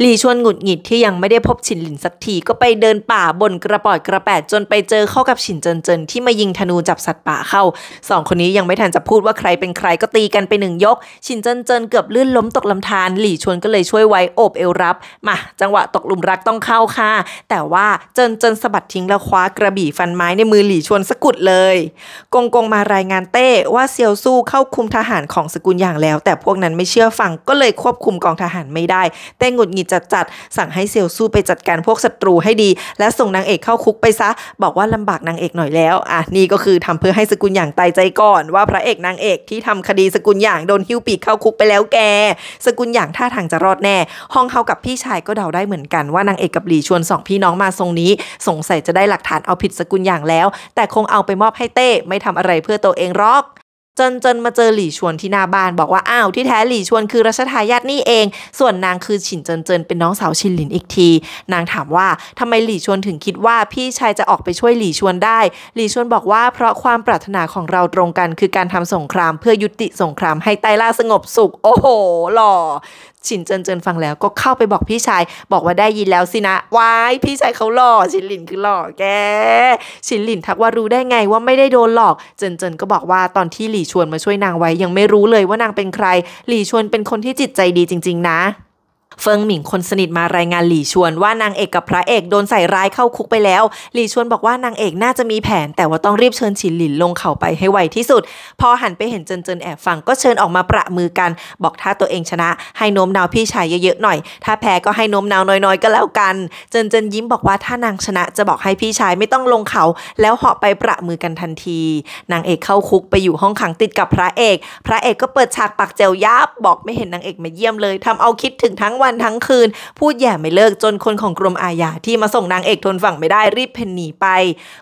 หลี่ชวนหงุดหงิดที่ยังไม่ได้พบฉินหลินสักที ก็ไปเดินป่าบนกระปอดกระแปดจนไปเจอเข้ากับฉินเจินเจินที่มายิงธนูจับสัตว์ป่าเข้าสองคนนี้ยังไม่ทันจะพูดว่าใครเป็นใครก็ตีกันไปหนึ่งยกฉินเจินเจินเกือบลื่นล้มตกลำธารหลี่ชวนก็เลยช่วยไว้ โอบเอวรับ มาจังหวะตกหลุมรักต้องเข้าค่ะ แต่ว่าเจินเจินสะบัดทิ้งแล้วคว้ากระบี่ฟันไม้ในมือหลี่ชวนสะกุดเลย กงกงมารายงานเต้ว่าเซียวซู่เข้าคุมทหารของสกุลอย่างแล้ว แต่พวกนั้นไม่เชื่อฟังก็เลยควบคุมกองทหารไม่ได้เต้หงุดหงิดจัดดสั่งให้เซลสู้ไปจัดการพวกศัตรูให้ดี และส่งนางเอกเข้าคุกไปซะ บอกว่าลำบากนางเอกหน่อยแล้วอ่ะนี่ก็คือทำเพื่อให้สกุลอย่างตายใจก่อน ว่าพระเอกนางเอกที่ทำคดีสกุลอย่างโดนหิ้วปีกเข้าคุกไปแล้วแก สกุลอย่างท่าทางจะรอดแน่ ห้องเขากับพี่ชายก็เดาได้เหมือนกันว่านางเอกกับหลีชวนสองพี่น้องมาทรงนี้สงสัยจะได้หลักฐานเอาผิดสกุลอย่างแล้ว แต่คงเอาไปมอบให้เต้ไม่ทำอะไรเพื่อตัวเองหรอกจนจนมาเจอหลี่ชวน ที่หน้าบ้านบอกว่า อ้าวที่แท้หลี่ชวนคือรัชทายาทนี่เอง ส่วนนางคือฉินเจินเจินเป็นน้องสาวชินหลินอีกที นางถามว่าทำไมหลี่ชวนถึงคิดว่าพี่ชายจะออกไปช่วยหลี่ชวนได้ หลี่ชวนบอกว่าเพราะความปรารถนาของเราตรงกันคือการทำสงครามเพื่อยุติสงคราม ให้ไต้ล่าสงบสุขโอ้โห หล่อฉินเจินเจินฟังแล้วก็เข้าไปบอกพี่ชาย บอกว่าได้ยินแล้วสินะวายพี่ชายเขาหลอกฉินหลินคือหลอกแกฉินหลินทักว่ารู้ได้ไงว่าไม่ได้โดนหลอกเจินเจินก็บอกว่าตอนที่หลี่ชวนมาช่วยนางไว้ ยังไม่รู้เลยว่านางเป็นใคร หลี่ชวนเป็นคนที่จิตใจดีจริง ๆ นะเฟิงหมิงคนสนิทมารายงานหลี่ชวนว่านางเอกกับพระเอกโดนใส่ร้ายเข้าคุกไปแล้ว หลี่ชวนบอกว่านางเอกน่าจะมีแผน แต่ว่าต้องรีบเชิญฉินหลินลงเขาไปให้ไวที่สุดพอหันไปเห็นเจินเจินแอบฟังก็เชิญออกมาประมือกัน บอกถ้าตัวเองชนะ ให้โน้มนาวพี่ชายเยอะๆหน่อย ถ้าแพ้ก็ให้โน้มนาวน้อยๆก็แล้วกันเจินเจินยิ้มบอกว่าถ้านางชนะจะบอกให้พี่ชายไม่ต้องลงเขาแล้วเหาะไปประมือกันทันที นางเอกเข้าคุกไปอยู่ห้องขังติดกับพระเอก พระเอกก็เปิดฉากปากเจลยับบอกไม่เห็นนางเอกมาเยี่ยมเลยทำเอาคิดถึงทั้งวันันทั้งคืนพูดแย่ไม่เลิกจนคนของกรมอาญาที่มาส่งนางเอกทนฝั่งไม่ได้รีบเพนหนีไป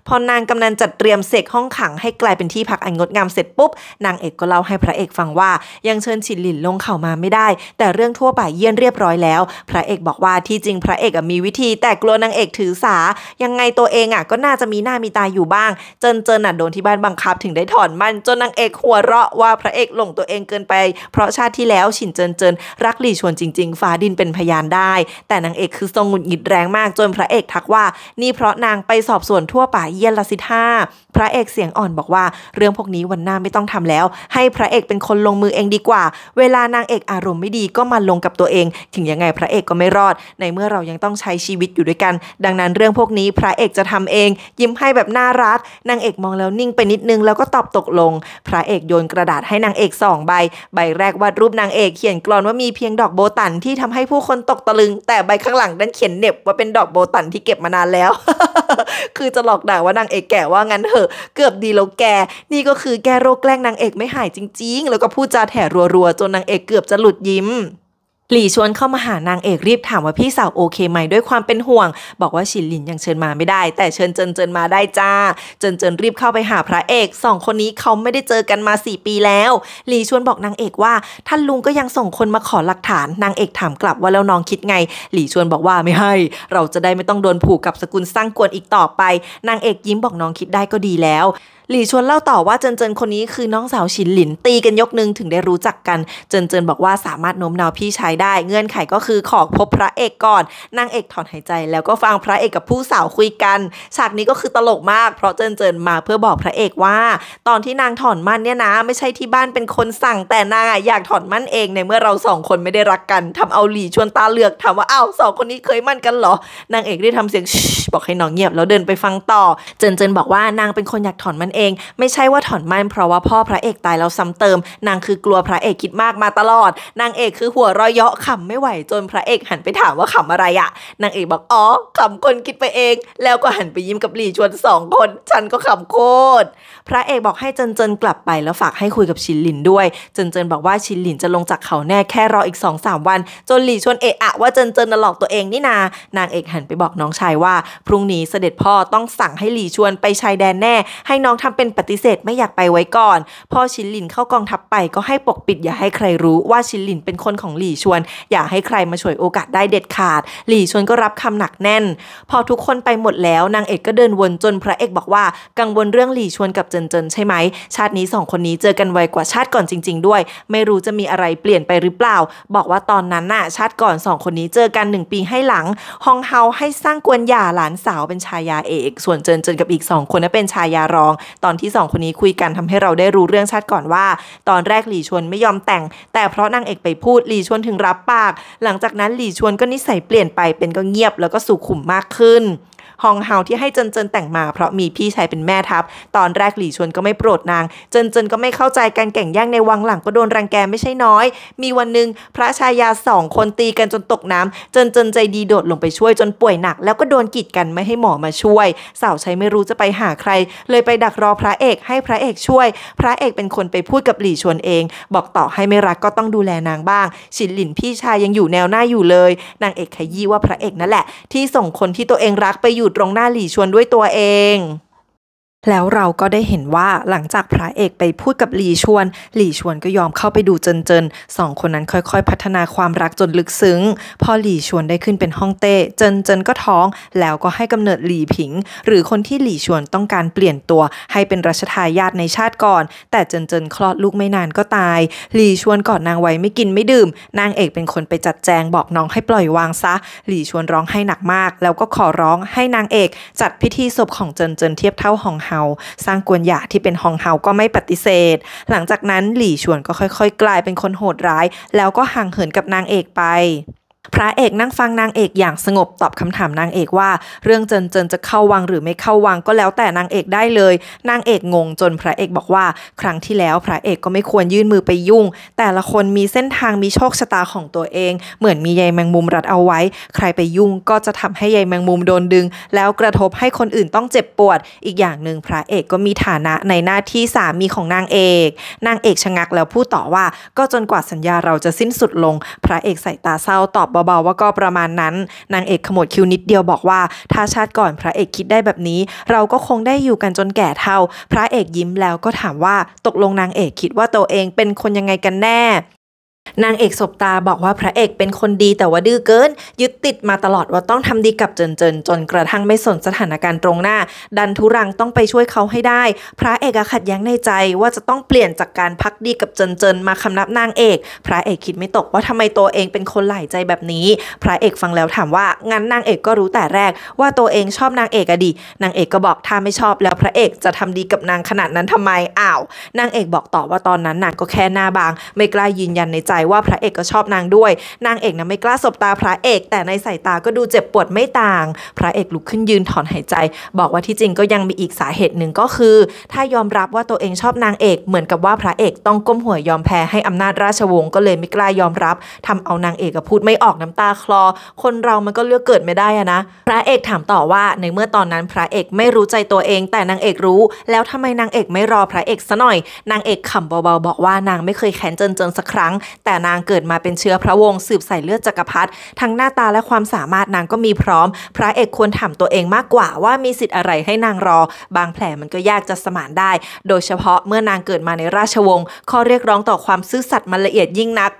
พอนางกำนันจัดเตรียมเสกห้องขังให้กลายเป็นที่พักอันงดงามเสร็จปุ๊บ นางเอกก็เล่าให้พระเอกฟังว่า ยังเชิญฉินหลินลงเข่ามาไม่ได้ แต่เรื่องทั่วไปเยี่ยนเรียบร้อยแล้ว พระเอกบอกว่าที่จริงพระเอกมีวิธี แต่กลัวนางเอกถือสายังไงตัวเองอ่ะก็น่าจะมีหน้ามีตาอยู่บ้างเจินเจินัดโดนที่บ้านบังคับถึงได้ถอนมันจนนางเอกหัวเราะว่าพระเอกหลงตัวเองเกินไป เพราะชาติที่แล้วฉินเจินเจินรักหลี่ชวนจริงๆฟ้าดินเป็นพยานได้ แต่นางเอกคือทรงหงุดหงิดแรงมากจนพระเอกทักว่า นี่เพราะนางไปสอบสวนทั่วป่าเยี่ยนละสิท่าพระเอกเสียงอ่อนบอกว่า เรื่องพวกนี้วันหน้าไม่ต้องทำแล้ว ให้พระเอกเป็นคนลงมือเองดีกว่า เวลานางเอกอารมณ์ไม่ดีก็มาลงกับตัวเอง ถึงยังไงพระเอกก็ไม่รอด ในเมื่อเรายังต้องใช้ชีวิตอยู่ด้วยกัน ดังนั้นเรื่องพวกนี้พระเอกจะทำเอง ยิ้มให้แบบน่ารัก นางเอกมองแล้วนิ่งไปนิดนึง แล้วก็ตอบตกลง พระเอกโยนกระดาษให้นางเอกสองใบ ใบแรกวาดรูปนางเอกเขียนกลอนว่ามีเพียงดอกโบตันที่ทำใหผู้คนตกตะลึงแต่ใบข้างหลังดันเขียนเน็บว่าเป็นดอกโบตันที่เก็บมานานแล้ว คือจะหลอกด่าว่านางเอกแก่ว่างั้นเหอะเกือบดีแล้วแก นี่ก็คือแกโรคแกล้งนางเอกไม่หายจริงๆ แล้วก็พูดจาแถรัวๆจนนางเอกเกือบจะหลุดยิ้มหลี่ชวนเข้ามาหานางเอกรีบถามว่าพี่สาวโอเคไหมด้วยความเป็นห่วง บอกว่าฉินหลินยังเชิญมาไม่ได้ แต่เชิญเจินเจินมาได้จ้าเจินเจินรีบเข้าไปหาพระเอก สองคนนี้เขาไม่ได้เจอกันมาสี่ปีแล้ว หลี่ชวนบอกนางเอกว่า ท่านลุงก็ยังส่งคนมาขอหลักฐาน นางเอกถามกลับว่าแล้วน้องคิดไง หลี่ชวนบอกว่าไม่ให้ เราจะได้ไม่ต้องโดนผูกกับสกุลสร้างกวนอีกต่อไปนางเอกยิ้มบอกน้องคิดได้ก็ดีแล้วหลี่ชวนเล่าต่อว่า เจินเจินคนนี้คือน้องสาว ฉินหลินตีกันยกนึงถึงได้รู้จักกันเจินเจินบอกว่าสามารถโน้มน้าวพี่ชายได้ เงื่อนไขก็คือขอพบพระเอกก่อนนางเอกถอนหายใจแล้วก็ฟังพระเอกกับผู้สาวคุยกันฉากนี้ก็คือตลกมากเพราะเจินเจินมาเพื่อบอกพระเอกว่า ตอนที่นางถอนมั่นเนี่ยนะ ไม่ใช่ที่บ้านเป็นคนสั่ง แต่นางอยากถอนมั่นเองในเมื่อเราสองคนไม่ได้รักกันทำเอาหลี่ชวนตาเหลือกถามว่าอ้าวสองคนนี้เคยมั่นกันเหรอนางเอกได้ทำเสียงบอกให้น้องเงียบแล้วเดินไปฟังต่อเจินเจินบอกว่านางเป็นคนอยากถอนมั่นเองไม่ใช่ว่าถอนมั่นเพราะว่าพ่อพระเอกตายแล้วซ้ำเติม นางคือกลัวพระเอกคิดมากมาตลอด นางเอกคือหัวรอยเยาะขำไม่ไหว จนพระเอกหันไปถามว่าขำอะไรอะ นางเอกบอกอ๋อขำคนคิดไปเอง แล้วก็หันไปยิ้มกับหลี่ชวนสองคน ฉันก็ขำโคตรพระเอกบอกให้เจินเจินกลับไปแล้วฝากให้คุยกับชินหลินด้วย เจินเจินบอกว่าชินหลินจะลงจากเขาแน่แค่รออีกสองสามวันจนหลี่ชวนเอะอะว่าเจินเจินหลอกตัวเองนี่นา นางเอกหันไปบอกน้องชายว่า พรุ่งนี้เสด็จพ่อต้องสั่งให้หลี่ชวนไปชายแดนแน่ ให้น้องททำเป็นปฏิเสธไม่อยากไปไว้ก่อนพอชินหลินเข้ากองทัพไปก็ให้ปกปิดอย่าให้ใครรู้ว่าชินหลินเป็นคนของหลี่ชวน อย่าให้ใครมาฉวยโอกาสได้เด็ดขาด หลี่ชวนก็รับคำหนักแน่น พอทุกคนไปหมดแล้วนางเอกก็เดินวนจนพระเอกบอกว่า กังวลเรื่องหลี่ชวนกับเจินเจินใช่ไหม ชาตินี้สองคนนี้เจอกันไวกว่าชาติก่อนจริงๆด้วย ไม่รู้จะมีอะไรเปลี่ยนไปหรือเปล่า บอกว่าตอนนั้นน่ะ ชาติก่อนสองคนนี้เจอกันหนึ่งปีให้หลังฮองเฮาให้สร้างกวนหย่าหลานสาวเป็นชายาเอก ส่วนเจินเจินกับอีกสองคนนั้นเป็นชายารองตอนที่2คนนี้คุยกันทำให้เราได้รู้เรื่องชัดก่อนว่า ตอนแรกหลี่ชวนไม่ยอมแต่ง แต่เพราะนางเอกไปพูด หลี่ชวนถึงรับปาก หลังจากนั้นหลี่ชวนก็นิสัยเปลี่ยนไปเป็นก็เงียบแล้วก็สุขุมมากขึ้นฮองเฮาที่ให้เจินเจินแต่งมาเพราะมีพี่ชายเป็นแม่ทัพตอนแรกหลี่ชวนก็ไม่โปรดนางเจินเจินก็ไม่เข้าใจการแข่งแย่งในวังหลังก็โดนรังแกไม่ใช่น้อย มีวันหนึ่งพระชายาสองคนตีกันจนตกน้ำเจินเจินใจดีโดดลงไปช่วยจนป่วยหนักแล้วก็โดนกีดกันไม่ให้หมอมาช่วยสาวใช้ไม่รู้จะไปหาใคร เลยไปดักรอพระเอกให้พระเอกช่วย พระเอกเป็นคนไปพูดกับหลี่ชวนเอง บอกต่อให้ไม่รักก็ต้องดูแลนางบ้างฉินหลินพี่ชายยังอยู่แนวหน้าอยู่เลย นางเอกขยี้ว่าพระเอกนั่นแหละ ที่ส่งคนที่ตัวเองรักไปอยูู่่ตรงหน้าหลี่ชวนด้วยตัวเองแล้วเราก็ได้เห็นว่าหลังจากพระเอกไปพูดกับหลี่ชวน หลี่ชวนก็ยอมเข้าไปดูเจินเจิน สองคนนั้นค่อยๆพัฒนาความรักจนลึกซึ้ง พอหลี่ชวนได้ขึ้นเป็นฮ่องเต้ เจนเจินก็ท้อง แล้วก็ให้กำเนิดหลี่ผิง หรือคนที่หลี่ชวนต้องการเปลี่ยนตัว ให้เป็นรัชทายาทในชาติก่อน แต่เจินเจินคลอดลูกไม่นานก็ตาย หลี่ชวนกอดนางไว้ไม่กินไม่ดื่ม นางเอกเป็นคนไปจัดแจงบอกน้องให้ปล่อยวางซะ หลี่ชวนร้องให้หนักมาก แล้วก็ขอร้องให้นางเอกจัดพิธีศพของเจินเจินเทียบเท่าของเฮาสร้างกวนหยาที่เป็นฮองเฮา ก็ไม่ปฏิเสธ หลังจากนั้นหลี่ชวนก็ค่อยๆ กลายเป็นคนโหดร้าย แล้วก็ห่างเหินกับนางเอกไปพระเอกนั่งฟังนางเอกอย่างสงบตอบคำถามนางเอกว่าเรื่องเจินเจินจะเข้าวังหรือไม่เข้าวังก็แล้วแต่นางเอกได้เลยนางเอกงงจนพระเอกบอกว่า ครั้งที่แล้วพระเอกก็ไม่ควรยื่นมือไปยุ่ง แต่ละคนมีเส้นทางมีโชคชะตาของตัวเองเหมือนมีใยแมงมุมรัดเอาไว้ ใครไปยุ่งก็จะทำให้ใยแมงมุมโดนดึงแล้วกระทบให้คนอื่นต้องเจ็บปวด อีกอย่างหนึ่งพระเอกก็มีฐานะในหน้าที่สามีของนางเอกนางเอกชะงักแล้วพูดต่อว่า ก็จนกว่าสัญญาเราจะสิ้นสุดลง พระเอกใส่ตาเศร้าตอบเบาๆว่าก็ประมาณนั้นนางเอกขมวดคิ้วนิดเดียวบอกว่า ถ้าชาติก่อนพระเอกคิดได้แบบนี้ เราก็คงได้อยู่กันจนแก่เท่า พระเอกยิ้มแล้วก็ถามว่าตกลงนางเอกคิดว่าตัวเองเป็นคนยังไงกันแน่นางเอกศบตาบอกว่าพระเอกเป็นคนดีแต่ว่าดื้อเกิน ยึดติดมาตลอดว่าต้องทำดีกับเจินเจินจนกระทั่งไม่สนสถานการณ์ตรงหน้า ดันทุรังต้องไปช่วยเขาให้ได้ พระเอกขัดแย้งในใจว่าจะต้องเปลี่ยนจากการพักดีกับเจินเจินมาคำนับนางเอก พระเอกคิดไม่ตกว่าทำไมตัวเองเป็นคนหลายใจแบบนี้ พระเอกฟังแล้วถามว่า งั้นนางเอกก็รู้แต่แรกว่าตัวเองชอบนางเอกอะดีนางเอกก็บอกถ้าไม่ชอบแล้วพระเอกจะทำดีกับนางขนาดนั้นทำไมอ้าวนางเอกบอกต่อว่าตอนนั้นนางก็แค่หน้าบางไม่กล้ายืนยันในใจว่าพระเอกก็ชอบนางด้วย นางเอกนะไม่กล้าสบตาพระเอก แต่ในสายตาก็ดูเจ็บปวดไม่ต่าง พระเอกลุกขึ้นยืน ถอนหายใจ บอกว่าที่จริงก็ยังมีอีกสาเหตุหนึ่งก็คือถ้ายอมรับว่าตัวเองชอบนางเอกเหมือนกับว่าพระเอกต้องก้มหัวยอมแพ้ให้อำนาจราชวงศ์ก็เลยไม่กล้ายอมรับ ทำเอานางเอกพูดไม่ออกน้ำตาคลอ คนเรามันก็เลือกเกิดไม่ได้อะนะพระเอกถามต่อว่าในเมื่อตอนนั้นพระเอกไม่รู้ใจตัวเอง แต่นางเอกรู้ แล้วทำไมนางเอกไม่รอพระเอกซะหน่อย นางเอกขำเบาๆบอกว่านางไม่เคยแค้นเจนเจนสักครั้งแต่นางเกิดมาเป็นเชื้อพระวงศ์สืบสายเลือดจกักรพรรดิทั้งหน้าตาและความสามารถนางก็มีพร้อม พระเอกควรถามตัวเองมากกว่าว่ามีสิทธิ์อะไรให้นางรอ บางแผลมันก็ยากจะสมานได้ โดยเฉพาะเมื่อนางเกิดมาในราชวงศ์ข้อเรียกร้องต่อความซื่อสัตย์มันละเอียดยิ่งนัก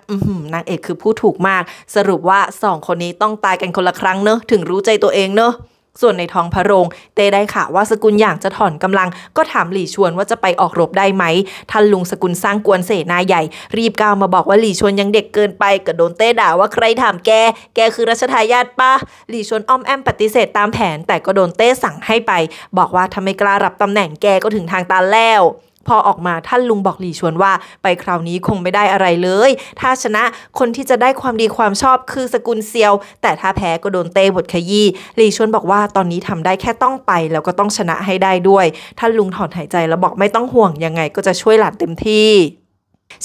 นางเอกคือผู้ถูกมาก สรุปว่าสองคนนี้ต้องตายกันคนละครั้งเนอะถึงรู้ใจตัวเองเนอะส่วนในท้องพระโรงเต้ได้ข่าวว่าสกุลอยางจะถอนกำลัง ก็ถามหลี่ชวนว่าจะไปออกรบได้ไหม ท่านลุงสกุลสร้างกวนเสนาใหญ่ รีบก้าวมาบอกว่าหลี่ชวนยังเด็กเกินไปก็โดนเต้ด่าว่าใครถามแกแกคือรัชทายาทปะหลี่ชวนอ้อมแอมปฏิเสธตามแผน แต่ก็โดนเต้สั่งให้ไป บอกว่าถ้าไม่กล้ารับตำแหน่งแกก็ถึงทางตันแล้วพอออกมาท่านลุงบอกหลี่ชวนว่า ไปคราวนี้คงไม่ได้อะไรเลย ถ้าชนะคนที่จะได้ความดีความชอบคือสกุลเซียว แต่ถ้าแพ้ก็โดนเต้บทขยี้หลี่ชวนบอกว่าตอนนี้ทำได้แค่ต้องไป แล้วก็ต้องชนะให้ได้ด้วย ท่านลุงถอนหายใจแล้วบอกไม่ต้องห่วง ยังไงก็จะช่วยหลานเต็มที่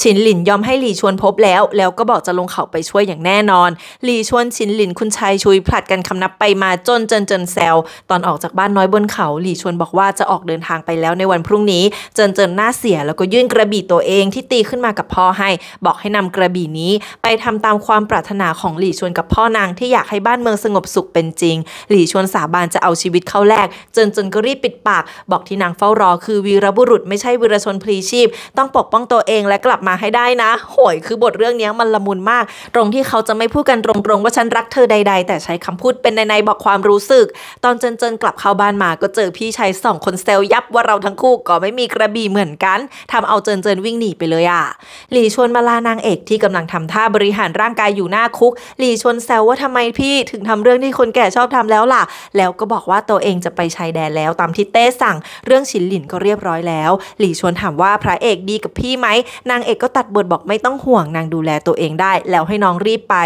ชินหลินยอมให้หลี่ชวนพบแล้ว แล้วก็บอกจะลงเขาไปช่วยอย่างแน่นอน หลี่ชวนชินหลินคุณชายชุยผลัดกันคำนับไปมาจนเจินเจินแซวตอนออกจากบ้านน้อยบนเขา หลี่ชวนบอกว่าจะออกเดินทางไปแล้วในวันพรุ่งนี้เจินเจินหน้าเสียแล้วก็ยื่นกระบี่ตัวเองที่ตีขึ้นมากับพ่อให้ บอกให้นำกระบี่นี้ ไปทำตามความปรารถนาของหลี่ชวนกับพ่อนางที่อยากให้บ้านเมืองสงบสุขเป็นจริง หลี่ชวนสาบานจะเอาชีวิตเข้าแลกเจินเจินก็รีบปิดปาก บอกที่นางเฝ้ารอคือวีรบุรุษไม่ใช่วีรชนพลีชีพ ต้องปกป้องตัวเองและกลับมาให้ได้นะ โหยคือบทเรื่องนี้มันละมุนมาก ตรงที่เขาจะไม่พูดกันตรงๆว่าฉันรักเธอใดๆ แต่ใช้คำพูดเป็นในๆบอกความรู้สึก ตอนเจนเจนกลับเข้าบ้านมาก็เจอพี่ชายสองคนเซลยับว่าเราทั้งคู่ ก็ไม่มีกระบี่เหมือนกัน ทำเอาเจนเจนวิ่งหนีไปเลยอ่ะ หลีชวนมาลานางเอกที่กำลังทำท่าบริหารร่างกายอยู่หน้าคุก หลีชวนแซวว่าทำไมพี่ถึงทำเรื่องที่คนแก่ชอบทำแล้วล่ะ แล้วก็บอกว่าตัวเองจะไปชายแดนแล้วตามที่เต้สั่ง เรื่องฉินหลินก็เรียบร้อยแล้ว หลีชวนถามว่าพระเอกดีกับพี่ไหมนางางเอกก็ตัดบทบอกไม่ต้องห่วงนางดูแลตัวเองได้ แล้วให้น้องรีบไป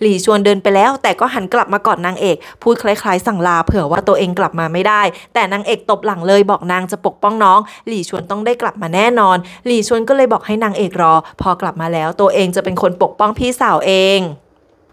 หลี่ชวนเดินไปแล้ว แต่ก็หันกลับมากอดนางเอก พูดคล้ายๆ สั่งลาเผื่อว่าตัวเองกลับมาไม่ได้ แต่นางเอกตบหลังเลยบอกนางจะปกป้องน้อง หลี่ชวนต้องได้กลับมาแน่นอน หลี่ชวนก็เลยบอกให้นางเอกรอ พอกลับมาแล้วตัวเองจะเป็นคนปกป้องพี่สาวเอง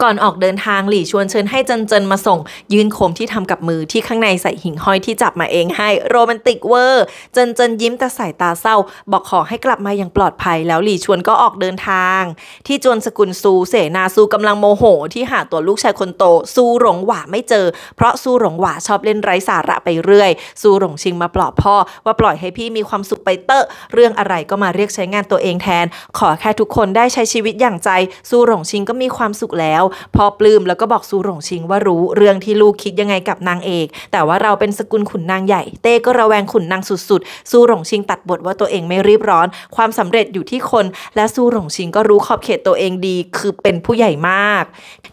ก่อนออกเดินทางหลี่ชวนเชิญให้เจนเจินมาส่ง ยื่นโคมที่ทำกับมือที่ข้างในใส่หิ่งห้อยที่จับมาเองให้โรแมนติกเวอร์เจนเจินยิ้มแต่สายตาเศร้า บอกขอให้กลับมาอย่างปลอดภัย แล้วหลี่ชวนก็ออกเดินทางที่จวนสกุลซูเสนาซูกำลังโมโหที่หาตัวลูกชายคนโต ซูหลงหว่าไม่เจอเพราะซูหลงหว่าชอบเล่นไร้สาระไปเรื่อยซูหลงชิงมาปลอบพ่อ ว่าปล่อยให้พี่มีความสุขไปเตอะ เรื่องอะไรก็มาเรียกใช้งานตัวเองแทน ขอแค่ทุกคนได้ใช้ชีวิตอย่างใจซูหลงชิงก็มีความสุขแล้วพ่อปลื้มแล้วก็บอกซูหลงชิงว่ารู้เรื่องที่ลูกคิดยังไงกับนางเอก แต่ว่าเราเป็นสกุลขุนนางใหญ่ เต้ก็ระแวงขุนนางสุดๆซูหลงชิงตัดบทว่าตัวเองไม่รีบร้อน ความสำเร็จอยู่ที่คน และซูหลงชิงก็รู้ขอบเขตตัวเองดีคือเป็นผู้ใหญ่มาก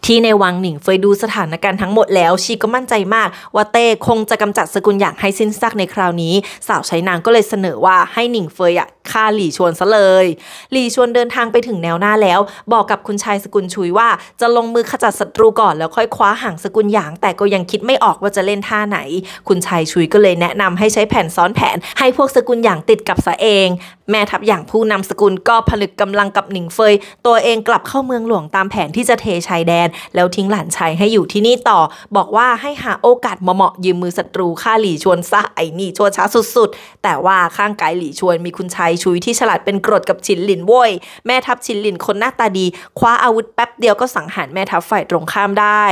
ที่ในวังหนิงเฟยดูสถานการณ์ทั้งหมดแล้ว ชีก็มั่นใจมากว่าเต้คงจะกำจัดสกุลอย่างให้สิ้นซากในคราวนี้ สาวใช้นางก็เลยเสนอว่าให้หนิงเฟยอะฆ่าหลี่ชวนซะเลย หลี่ชวนเดินทางไปถึงแนวหน้าแล้ว บอกกับคุณชายสกุลชุยว่าจะลงงมือขจัดศัตรูก่อนแล้วค่อยคว้าหางสกุลหยางแต่ก็ยังคิดไม่ออกว่าจะเล่นท่าไหน คุณชายชุยก็เลยแนะนำให้ใช้แผ่นซ้อนแผน ให้พวกสกุลหยางติดกับซะเองแม่ทัพหยางผู้นำสกุลก็ผลึกกำลังกับหนิงเฟย ตัวเองกลับเข้าเมืองหลวงตามแผนที่จะเทชายแดน แล้วทิ้งหลานชายให้อยู่ที่นี่ต่อ บอกว่าให้หาโอกาสเหมาะยืมมือศัตรูฆ่าหลี่ชวนซะไอ้นี่ชั่วช้าสุดๆ แต่ว่าข้างกายหลี่ชวนมีคุณชายชุยที่ฉลาดเป็นกรดกับฉินหลินโว้ยแม่ทัพฉินหลินคนหน้าตาดี คว้าอาวุธแป๊บเดียวก็สังหารแม่ทัพฝ่ายตรงข้ามได้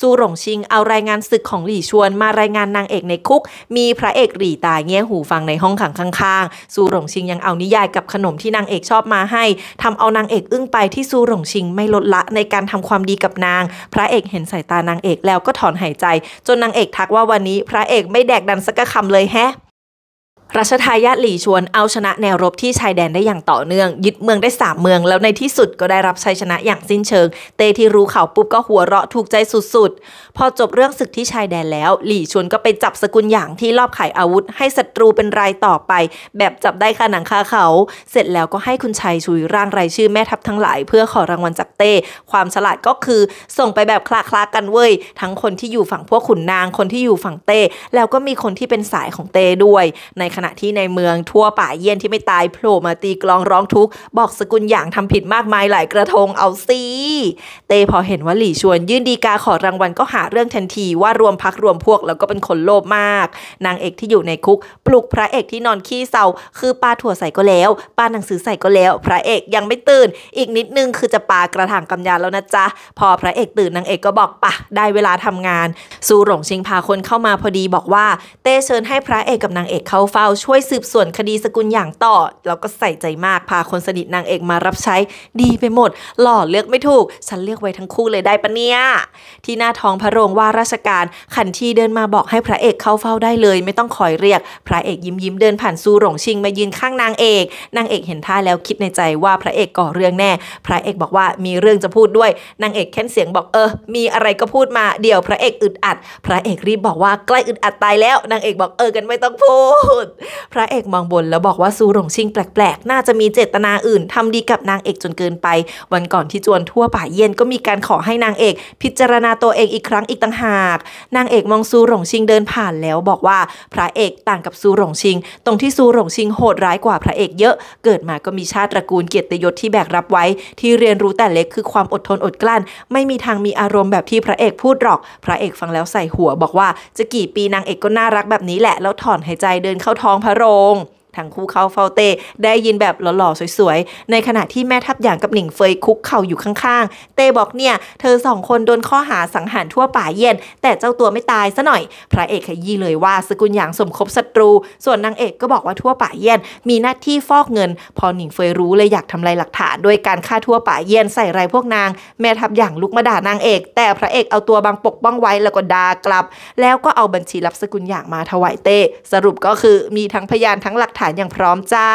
สู้หลงชิงเอารายงานศึกของหลี่ชวนมารายงานนางเอกในคุก มีพระเอกหลี่ตายเงี้ยหูฟังในห้องขังข้างๆสู้หลงชิงยังเอานิยายกับขนมที่นางเอกชอบมาให้ ทำเอานางเอกอึ้งไปที่สู้หลงชิงไม่ลดละในการทำความดีกับนาง พระเอกเห็นสายตานางเอกแล้วก็ถอนหายใจ จนนางเอกทักว่าวันนี้ พระเอกไม่แดกดันสักคำเลยแฮะรัชทายาทหลี่ชวนเอาชนะแนวรบที่ชายแดนได้อย่างต่อเนื่อง ยึดเมืองได้ 3 เมืองแล้วในที่สุดก็ได้รับชัยชนะอย่างสิ้นเชิง เตที่รู้ข่าวปุ๊บก็หัวเราะถูกใจสุดๆพอจบเรื่องศึกที่ชายแดนแล้ว หลี่ชวนก็ไปจับสกุลหยางที่รอบขายอาวุธให้ศัตรูเป็นรายต่อไป แบบจับได้ขาหนังคาเขา เสร็จแล้วก็ให้คุณชัยชุยร่างรายชื่อแม่ทัพทั้งหลายเพื่อขอรางวัลจากเต้ความฉลาดก็คือส่งไปแบบคลาคลากันเว้ยทั้งคนที่อยู่ฝั่งพวกขุนนางคนที่อยู่ฝั่งเต้แล้วก็มีคนที่เป็นสายของเต้ด้วยในขขณะที่ในเมืองทั่วป่าเยี่ยนที่ไม่ตายโผล่มาตีกลองร้องทุกข์บอกสกุลอย่างทำผิดมากมายหลายกระทงเอาสิเตพอเห็นว่าหลี่ชวนยื่นดีกาขอรางวัลก็หาเรื่องทันทีว่ารวมพักรวมพวกแล้วก็เป็นคนโลภมาก นางเอกที่อยู่ในคุกปลุกพระเอกที่นอนขี้เศร้าคือปาถั่วใส่ก็แล้วปาหนังสือใส่ก็แล้ว พระเอกยังไม่ตื่นอีกนิดนึงคือจะปากระถางกำยาแล้วนะจ๊ะพอพระเอกตื่นนางเอกก็บอกปะได้เวลาทำงานซูหลงชิงพาคนเข้ามาพอดีบอกว่าเต้เชิญให้พระเอกกับนางเอกเข้าเฝ้าช่วยสืบสวนคดีสกุลอย่างต่อ เราก็ใส่ใจมากพาคนสนิทนางเอกมารับใช้ ดีไปหมด หล่อเลือกไม่ถูก ฉันเลือกไว้ทั้งคู่เลยได้ปะเนี่ยที่หน้าท้องพระโรงว่าราชการ ขันทีเดินมาบอกให้พระเอกเข้าเฝ้าได้เลยไม่ต้องคอยเรียก พระเอกยิ้มยิ้มเดินผ่านซูหลงชิงมา ยืนข้างนางเอกนางเอกเห็นท่าแล้วคิดในใจว่าพระเอกก่อเรื่องแน่ พระเอกบอกว่ามีเรื่องจะพูดด้วย นางเอกแค้นเสียงบอกเออ มีอะไรก็พูดมาเดี๋ยว พระเอกอึดอัด พระเอกรีบบอกว่าใกล้อึดอัดตายแล้วนางเอกบอกเออกันไม่ต้องพูดพระเอกมองบนแล้วบอกว่าซูหลงชิง แปลก ๆ น่าจะมีเจตนาอื่นทำดีกับนางเอกจนเกินไป วันก่อนที่จวนทั่วป่าเย็นก็มีการขอให้นางเอก พิจารณาตัวเองอีกครั้งอีกต่างหาก นางเอกมองซูหลงชิงเดินผ่านแล้วบอกว่าพระเอกต่างกับซูหลงชิงตรงที่ซูหลงชิงโหดร้ายกว่าพระเอกเยอะ เกิดมาก็มีชาติตระกูลเกียรติยศที่แบกรับไว้ ที่เรียนรู้แต่เล็กคือความอดทนอดกลั้นไม่มีทางมีอารมณ์แบบที่พระเอกพูดหรอก พระเอกฟังแล้วใส่หัว บอกว่าจะกี่ปีนางเอกก็น่ารักแบบนี้แหละแล้วถอนหายใจเดินเข้าท้อองพระโรงทั้งคู่เข้าเฝ้าเต้ได้ยินแบบหล่อๆสวยๆ ในขณะที่แม่ทับหยางกับหนิงเฟยคุกเข่าอยู่ข้างๆเต้บอกเนี่ยเธอสองคนโดนข้อหาสังหารทั่วป่าเย็นแต่เจ้าตัวไม่ตายซะหน่อย พระเอกขยี้เลยว่าสกุลหยางสมคบศัตรู ส่วนนางเอกก็บอกว่าทั่วป่าเย็นมีหน้าที่ฟอกเงิน พอหนิงเฟยรู้เลยอยากทำลายหลักฐานโดยการฆ่าทั่วป่าเย็นใส่ไรพวกนางแม่ทับหยางลุกมาด่านางเอก แต่พระเอกเอาตัวบังปกป้องไว้แล้วก็ด่ากลับ แล้วก็เอาบัญชีรับสกุลหยางมาถวายเต้สรุปก็คือมีทั้งพยานทั้งหลักฐานฐานอย่างพร้อมจ้า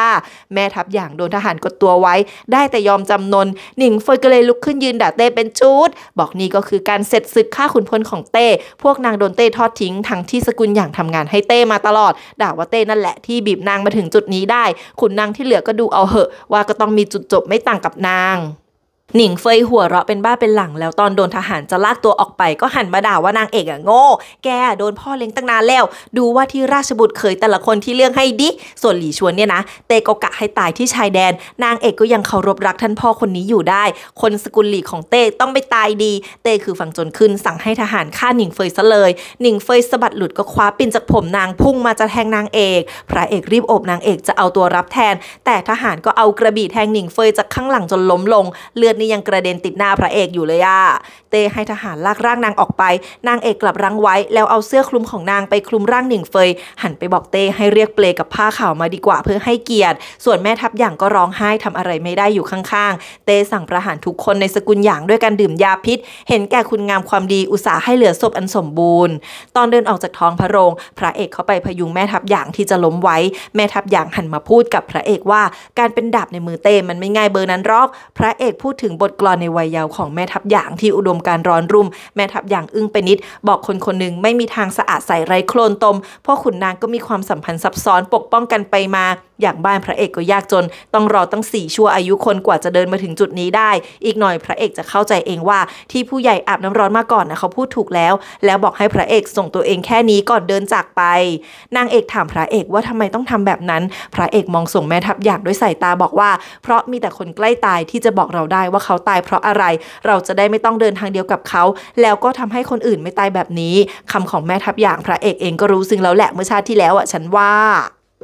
แม่ทัพอย่างโดนทหารกดตัวไว้ ได้แต่ยอมจำนนหนิงเฟยก็เลยลุกขึ้นยืนด่าเต้เป็นชุดบอกนี่ก็คือการเสร็จศึกฆ่าขุนพลของเต้ พวกนางโดนเต้ทอดทิ้งทั้งที่สกุลอย่างทำงานให้เต้มาตลอด ด่าว่าเต้นั่นแหละที่บีบนางมาถึงจุดนี้ได้ขุนนางที่เหลือก็ดูเอาเหอะ ว่าก็ต้องมีจุดจบไม่ต่างกับนางหนิงเฟยหัวเราะเป็นบ้าเป็นหลังแล้วตอนโดนทหารจะลากตัวออกไปก็หันมาด่าว่านางเอกอะโง่แกโดนพ่อเลี้ยงตั้งนานแล้ว ดูว่าที่ราชบุตรเคยแต่ละคนที่เลือกให้ดิส่วนหลีชวนเนี่ยนะเตโกกะให้ตายที่ชายแดน นางเอกก็ยังเคารพรักท่านพ่อคนนี้อยู่ได้ คนสกุลหลีของเต้ต้องไปตายดี เต้คือฝั่งจนขึ้นสั่งให้ทหารฆ่าหนิงเฟยซะเลย หนิงเฟยสะบัดหลุดก็คว้าปินจากผมนางพุ่งมาจะแทงนางเอก พระเอกรีบโอบนางเอกจะเอาตัวรับแทน แต่ทหารก็เอากระบี่แทงหนิงเฟยจากข้างหลังจนล้มลง เลือดนีี่ยังกระเด็นติดหน้าพระเอกอยู่เลยอะเต้ให้ทหารลากร่างนางออกไป นางเอกกลับรั้งไว้ แล้วเอาเสื้อคลุมของนางไปคลุมร่างหนิงเฟยหันไปบอกเต้ให้เรียกเปลกับผ้าขาวมาดีกว่าเพื่อให้เกียรติ ส่วนแม่ทัพหยางก็ร้องไห้ทำอะไรไม่ได้อยู่ข้างๆ เต้สั่งประหารทุกคนในสกุลหยางด้วยการดื่มยาพิษ เห็นแก่คุณงามความดีอุตส่าห์ให้เหลือศพอันสมบูรณ์ ตอนเดินออกจากท้องพระโรง พระเอกเข้าไปพยุงแม่ทัพหยางที่จะล้มไว้ แม่ทัพหยางหันมาพูดกับพระเอกว่า การเป็นดาบในมือเต้มันไม่ง่ายเบอร์นั้นหรอก พระเอกพูดถึงบทกลอนในวัยเยาว์ของแม่ทับหยางที่อุดมการร้อนรุ่ม แม่ทับหยางอึ้งไปนิด บอกคนคนหนึ่งไม่มีทางสะอาดใสไร้โคลนตมพ่อขุนนางก็มีความสัมพันธ์ซับซ้อนปกป้องกันไปมา อย่างบ้านพระเอกก็ยากจน ต้องรอตั้งสี่ชั่วอายุคนกว่าจะเดินมาถึงจุดนี้ได้ อีกหน่อยพระเอกจะเข้าใจเองว่าที่ผู้ใหญ่อาบน้ำร้อนมาก่อนนะเขาพูดถูกแล้ว แล้วบอกให้พระเอกส่งตัวเองแค่นี้ก่อนเดินจากไปนางเอกถามพระเอกว่าทำไมต้องทำแบบนั้น พระเอกมองส่งแม่ทับอยางด้วยสายตาบอกว่าเพราะมีแต่คนใกล้ตายที่จะบอกเราได้ว่าว่าเขาตายเพราะอะไร เราจะได้ไม่ต้องเดินทางเดียวกับเขา แล้วก็ทำให้คนอื่นไม่ตายแบบนี้ คำของแม่ทัพอย่างพระเอกเองก็รู้ซึ่งแล้วแหละเมื่อชาติที่แล้วอ่ะ ฉันว่า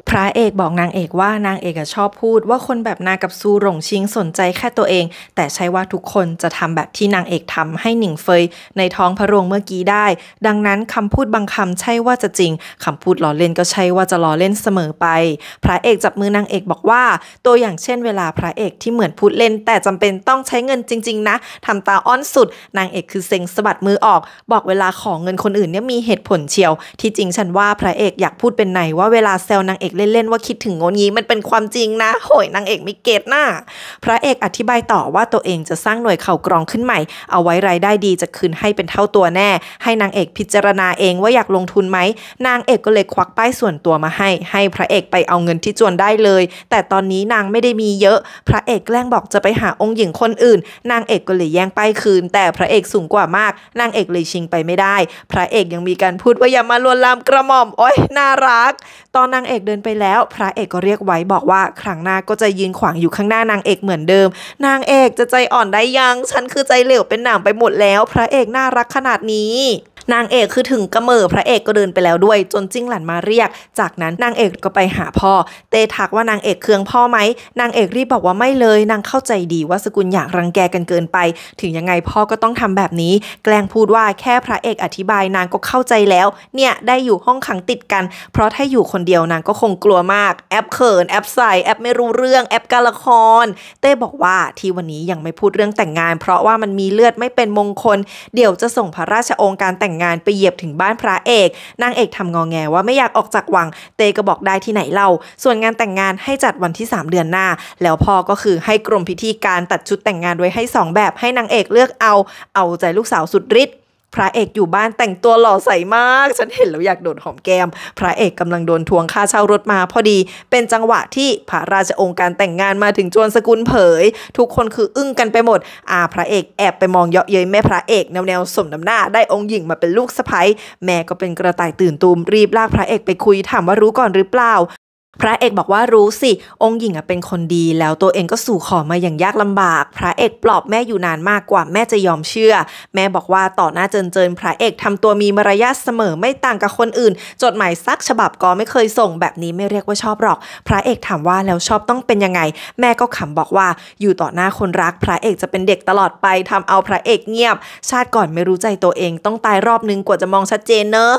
พระเอกบอกนางเอกว่านางเอกชอบพูดว่าคนแบบนากับซูหลงชิงสนใจแค่ตัวเอง แต่ใช่ว่าทุกคนจะทำแบบที่นางเอกทำให้หนิงเฟยในท้องพระโรงเมื่อกี้ได้ ดังนั้นคำพูดบางคำใช่ว่าจะจริงคำพูดล้อเล่นก็ใช่ว่าจะล้อเล่นเสมอไป พระเอกจับมือนางเอกบอกว่าตัวอย่างเช่นเวลาพระเอกที่เหมือนพูดเล่นแต่จำเป็นต้องใช้เงินจริงๆ นะทำตาอ้อนสุดนางเอกคือเซ็งสะบัดมือออก บอกเวลาของเงินคนอื่นเนี่ยมีเหตุผลเชียว ที่จริงฉันว่าพระเอกอยากพูดเป็นไหนว่าเวลาเซลนางเอกอกเล่น ๆ ว่าคิดถึงงนงี้มันเป็นความจริงนะ โหยนางเอกไม่เกตหน้า พระเอกอธิบายต่อว่าตัวเองจะสร้างหน่วยเข่ากรองขึ้นใหม่ เอาไว้ราย ได้ดีจะคืนให้เป็นเท่าตัวแน่ ให้นางเอกพิจารณาเองว่าอยากลงทุนไหมนางเอกก็เลยควักป้ายส่วนตัวมาให้ ให้พระเอกไปเอาเงินที่จวนได้เลย แต่ตอนนี้นางไม่ได้มีเยอะ พระเอกแกล้งบอกจะไปหาองค์หญิงคนอื่น นางเอกก็เลยแย่งป้ายคืน แต่พระเอกสูงกว่ามากนางเอกเลยชิงไปไม่ได้ พระเอกยังมีการพูดว่าอย่ามาลวนลามกระหม่อมโอ๊ยน่ารักตอนนางเอกเดินไปแล้วพระเอกก็เรียกไว้บอกว่า ครั้งหน้าก็จะยืนขวางอยู่ข้างหน้านางเอกเหมือนเดิม นางเอกจะใจอ่อนได้ยัง ฉันคือใจเหลวเป็นหนามไปหมดแล้ว พระเอกน่ารักขนาดนี้นางเอกคือถึงกระเมอพระเอกก็เดินไปแล้วด้วย จนจิ้งหลันมาเรียก จากนั้นนางเอกก็ไปหาพ่อ เตทักว่านางเอกเคืองพ่อไหมนางเอกรีบบอกว่าไม่เลยนางเข้าใจดีว่าสกุลอยากรังแกกันเกินไป ถึงยังไงพ่อก็ต้องทำแบบนี้ แกล้งพูดว่าแค่พระเอกอธิบายนางก็เข้าใจแล้ว เนี่ยได้อยู่ห้องขังติดกัน เพราะถ้าอยู่คนเดียวนางก็คงกลัวมากแอปเขินแอปใส่แอปไม่รู้เรื่องแอปการละคร เต้บอกว่าที่วันนี้ยังไม่พูดเรื่องแต่งงาน เพราะว่ามันมีเลือดไม่เป็นมงคล เดี๋ยวจะส่งพระราชองค์การแต่งงานไปเหยียบถึงบ้านพระเอก นางเอกทำงองแงว่าไม่อยากออกจากวัง เตก็บอกได้ที่ไหนเล่าส่วนงานแต่งงานให้จัดวันที่ 3 เดือนหน้า แล้วพ่อก็คือให้กรมพิธีการตัดชุดแต่งงานไว้ให้2แบบให้นางเอกเลือกเอา เอาใจลูกสาวสุดฤทธิพระเอกอยู่บ้านแต่งตัวหล่อใสมาก ฉันเห็นแล้วอยากโดดหอมแก้ม พระเอกกำลังโดนทวงค่าเช่ารถมาพอดี เป็นจังหวะที่พระราชองค์การแต่งงานมาถึงจวนสกุลเผย ทุกคนคืออึ้งกันไปหมดอาพระเอกแอบไปมองเยาะเย้ยแม่พระเอกแนวแนวสมน้ำหน้า ได้องค์หญิงมาเป็นลูกสะใภ้แม่ก็เป็นกระต่ายตื่นตูม รีบลากพระเอกไปคุยถามว่ารู้ก่อนหรือเปล่าพระเอกบอกว่ารู้สิ องค์หญิงเป็นคนดี แล้วตัวเองก็สู่ขอมาอย่างยากลำบาก พระเอกปลอบแม่อยู่นานมากกว่าแม่จะยอมเชื่อ แม่บอกว่าต่อหน้าเจินเจิน พระเอกทำตัวมีมารยาทเสมอไม่ต่างกับคนอื่น จดหมายซักฉบับก็ไม่เคยส่งแบบนี้ไม่เรียกว่าชอบหรอก พระเอกถามว่าแล้วชอบต้องเป็นยังไง แม่ก็ขำบอกว่าอยู่ต่อหน้าคนรักพระเอกจะเป็นเด็กตลอดไปทำเอาพระเอกเงียบ ชาติก่อนไม่รู้ใจตัวเองต้องตายรอบนึงกว่าจะมองชัดเจนเนอะ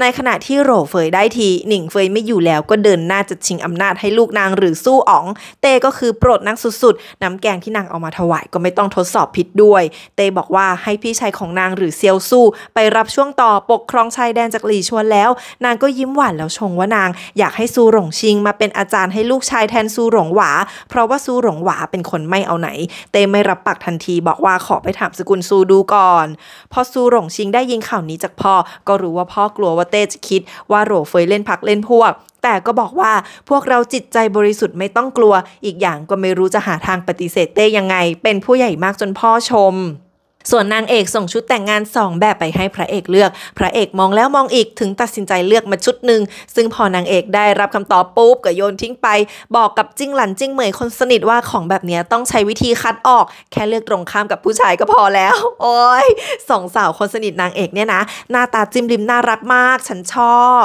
ในขณะที่โหรเฟยได้ทีหนิงเฟยไม่อยู่แล้วก็เดินหน้าจะชิงอำนาจให้ลูกนางหรือสู้อ๋องเต้ก็คือโปรดนางสุดๆ น้ำแกงที่นางเอามาถวาย ก็ไม่ต้องทดสอบผิดด้วย เต้บอกว่าให้พี่ชายของนางหรือเซียวสู้ ไปรับช่วงต่อปกครองชายแดนจากหลี่ชวนแล้ว นางก็ยิ้มหวานแล้วชงว่านาง อยากให้ซูหลงชิง มาเป็นอาจารย์ให้ลูกชายแทนซูหลงหวา เพราะว่าซูหลงหวาเป็นคนไม่เอาไหน เต้ไม่รับปากทันทีบอกว่าขอไปถามสกุลซูดูก่อน พอซูหลงชิงได้ยินข่าวนี้จากพ่อ ก็รู้ว่าพ่อกลัวว่าเต้จะคิด ว่าโหรเฟยเล่นพักเล่นพวกแต่ก็บอกว่าพวกเราจิตใจบริสุทธิ์ไม่ต้องกลัว อีกอย่างก็ไม่รู้จะหาทางปฏิเสธเต้ยังไง เป็นผู้ใหญ่มากจนพ่อชม ส่วนนางเอกส่งชุดแต่งงานสองแบบไปให้พระเอกเลือก พระเอกมองแล้วมองอีกถึงตัดสินใจเลือกมาชุดหนึ่ง ซึ่งพอนางเอกได้รับคำตอบปุ๊บก็โยนทิ้งไป บอกกับจิ้งหลันจิ้งเหมยคนสนิทว่าของแบบนี้ต้องใช้วิธีคัดออก แค่เลือกตรงข้ามกับผู้ชายก็พอแล้ว โอ้ยสองสาวคนสนิทนางเอกเนี่ยนะหน้าตาจิ้มริมน่ารักมากฉันชอบ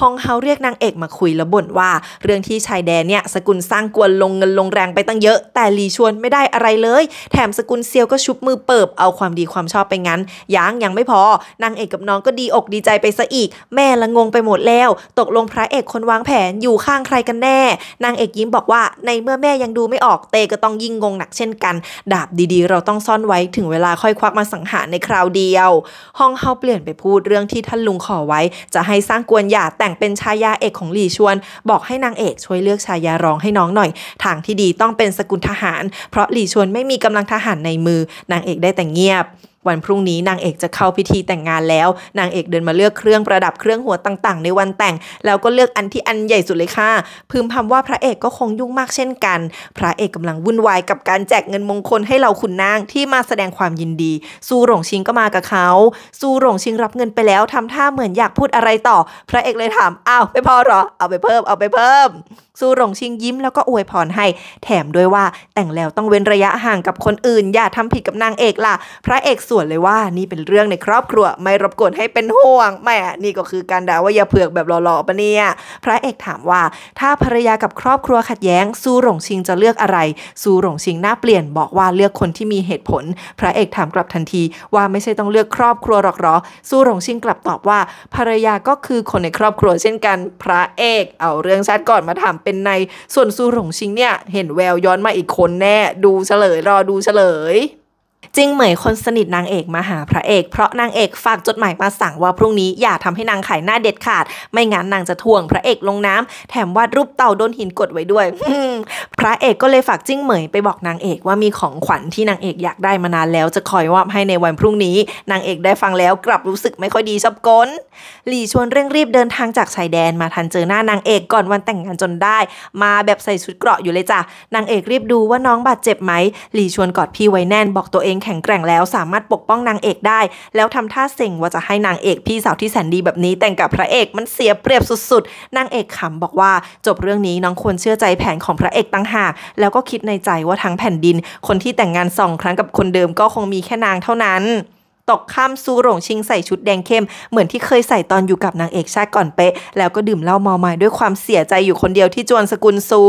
ฮองเฮาเรียกนางเอกมาคุยแล้วบ่นว่าเรื่องที่ชายแดนเนี่ย สกุลสร้างกวนลงเงินลงแรงไปตั้งเยอะ แต่ลีชวนไม่ได้อะไรเลย แถมสกุลเซียวก็ชุบมือเปิบเอาความดีความชอบไปงั้นยังยังไม่พอ นางเอกกับน้องก็ดีอกดีใจไปซะอีก แม่ละงงไปหมดแล้ว ตกลงพระเอกคนวางแผนอยู่ข้างใครกันแน่ นางเอกยิ้มบอกว่าในเมื่อแม่ยังดูไม่ออกเตก็ต้องยิ่งงงหนักเช่นกัน ดาบดีๆ เราต้องซ่อนไว้ถึงเวลาค่อยควักมาสังหารในคราวเดียวฮองเฮาเปลี่ยนไปพูดเรื่องที่ท่านลุงขอไว้จะให้สร้างกวนหยาแต่งเป็นชายาเอกของหลี่ชวนบอกให้นางเอกช่วยเลือกชายารองให้น้องหน่อย ทางที่ดีต้องเป็นสกุลทหาร เพราะหลี่ชวนไม่มีกำลังทหารในมือ นางเอกได้แต่เงียบวันพรุ่งนี้นางเอกจะเข้าพิธีแต่งงานแล้ว นางเอกเดินมาเลือกเครื่องประดับเครื่องหัวต่างๆในวันแต่ง แล้วก็เลือกอันที่อันใหญ่สุดเลยค่ะ พึมพำว่าพระเอกก็คงยุ่งมากเช่นกัน พระเอกกำลังวุ่นวายกับการแจกเงินมงคลให้เราคุณนางที่มาแสดงความยินดี ซูหลงชิงก็มากับเขาซูหลงชิงรับเงินไปแล้ว ทำท่าเหมือนอยากพูดอะไรต่อ พระเอกเลยถามอ้าวไม่พอหรอเอาไปเพิ่มเอาไปเพิ่มซูหลงชิงยิ้มแล้วก็อวยพรให้ แถมด้วยว่าแต่งแล้วต้องเว้นระยะห่างกับคนอื่น อย่าทำผิดกับนางเอกล่ะ พระเอกส่วนเลยว่านี่เป็นเรื่องในครอบครัวไม่รบกวนให้เป็นห่วงแม่นี่ก็คือการด่าว่าอย่าเผือกแบบหล่อๆปะเนี่ยพระเอกถามว่า ถ้าภรรยากับครอบครัวขัดแย้ง ซูหลงชิงจะเลือกอะไร ซูหลงชิงหน้าเปลี่ยนบอกว่าเลือกคนที่มีเหตุผล พระเอกถามกลับทันที ว่าไม่ใช่ต้องเลือกครอบครัวหรอกหรอซูหลงชิงกลับตอบว่าภรรยาก็คือคนในครอบครัวเช่นกันพระเอกเอาเรื่องชาติก่อนมาถามเป็นในส่วนซูหลงชิงเนี่ยเห็นแววย้อนมาอีกคนแน่ ดูเฉลยรอดูเฉลยจริงเหมยคนสนิทนางเอกมาหาพระเอกเพราะนางเอกฝากจดหมายมาสั่งว่าพรุ่งนี้อย่าทำให้นางขายหน้าเด็ดขาดไม่งั้นนางจะทวง พระเอกลงน้ำ แถมวาดรูปเต่าโดนหินกดไว้ด้วยพระเอกก็เลยฝากจิ้งเหมยไป บอกนางเอกว่ามีของขวัญที่นางเอกอยากได้มานานแล้วจะคอยมอบให้ในวันพรุ่งนี้ นางเอกได้ฟังแล้วกลับรู้สึกไม่ค่อยดีชอบกนหลี่ชวนเร่งรีบเดินทางจากชายแดนมาทันเจอหน้านางเอกก่อนวันแต่งงานจนได้ มาแบบใส่ชุดเกราะอยู่เลยจ้ะนางเอกรีบดูว่าน้องบาดเจ็บไหมหลี่ชวนกอดพี่ไว้แน่นบอกตัวเององแข็งแกร่งแล้วสามารถปกป้องนางเอกได้ แล้วทำท่าเซ็งว่าจะให้นางเอกพี่สาวที่แสนดีแบบนี้แต่งกับพระเอกมันเสียเปรียบสุด ๆนางเอกขำบอกว่า จบเรื่องนี้ น้องควรเชื่อใจแผนของพระเอกตั้งหาก แล้วก็คิดในใจว่าทั้งแผ่นดิน คนที่แต่งงานสองครั้งกับคนเดิมก็คงมีแค่นางเท่านั้นตกข้ามซูหลงชิงใส่ชุดแดงเข้มเหมือนที่เคยใส่ตอนอยู่กับนางเอกชาติก่อนเป๊ะแล้วก็ดื่มเหล้าเมาไม้ด้วยความเสียใจอยู่คนเดียวที่จวนสกุลซู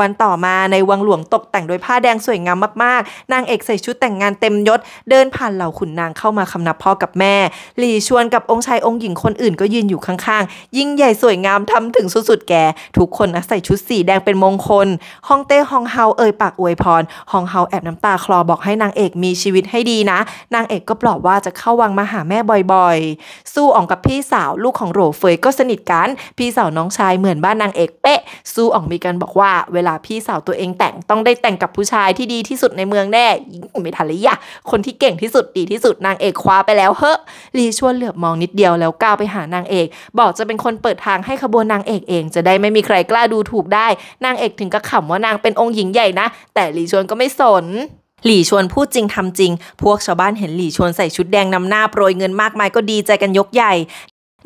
วันต่อมาในวังหลวงตกแต่งโดยผ้าแดงสวยงามมากๆ นางเอกใส่ชุดแต่งงานเต็มยศเดินผ่านเหล่าขุนนางเข้ามาคำนับพ่อกับแม่ หลี่ชวนกับองค์ชายองค์หญิงคนอื่น ก็ยืนอยู่ข้าง ๆ ยิ่งใหญ่สวยงามทำถึงสุดๆแกทุกคนนะใส่ชุดสีแดงเป็นมงคลฮองเต้ฮองเฮาเอ่ยปากอวยพรฮองเฮาแอบน้ำตาคลอบอกให้นางเอกมีชีวิตให้ดีนะ นางเอกก็ปลบอกว่าจะเข้าวังมาหาแม่บ่อยๆ สู้อ่องกับพี่สาวลูกของโรเฟยก็สนิทกัน พี่สาวน้องชายเหมือนบ้านนางเอก เป๊ะสู้อ่องมีกันบอกว่า เวลาพี่สาวตัวเองแต่งต้องได้แต่งกับผู้ชายที่ดีที่สุดในเมืองแน่ิไม่ทันเลยยะ คนที่เก่งที่สุดดีที่สุดนางเอกคว้าไปแล้วเฮ้อลีชวนเหลือบมองนิดเดียวแล้วก้าวไปหานางเอก บอกจะเป็นคนเปิดทางให้ขบวนนางเอกเองจะได้ไม่มีใครกล้าดูถูกได้ นางเอกถึงกับขำว่านางเป็นองค์หญิงใหญ่นะแต่ลีชวนก็ไม่สนหลี่ชวนพูดจริงทำจริง พวกชาวบ้านเห็นหลี่ชวนใส่ชุดแดงนำหน้า โปรยเงินมากมายก็ดีใจกันยกใหญ่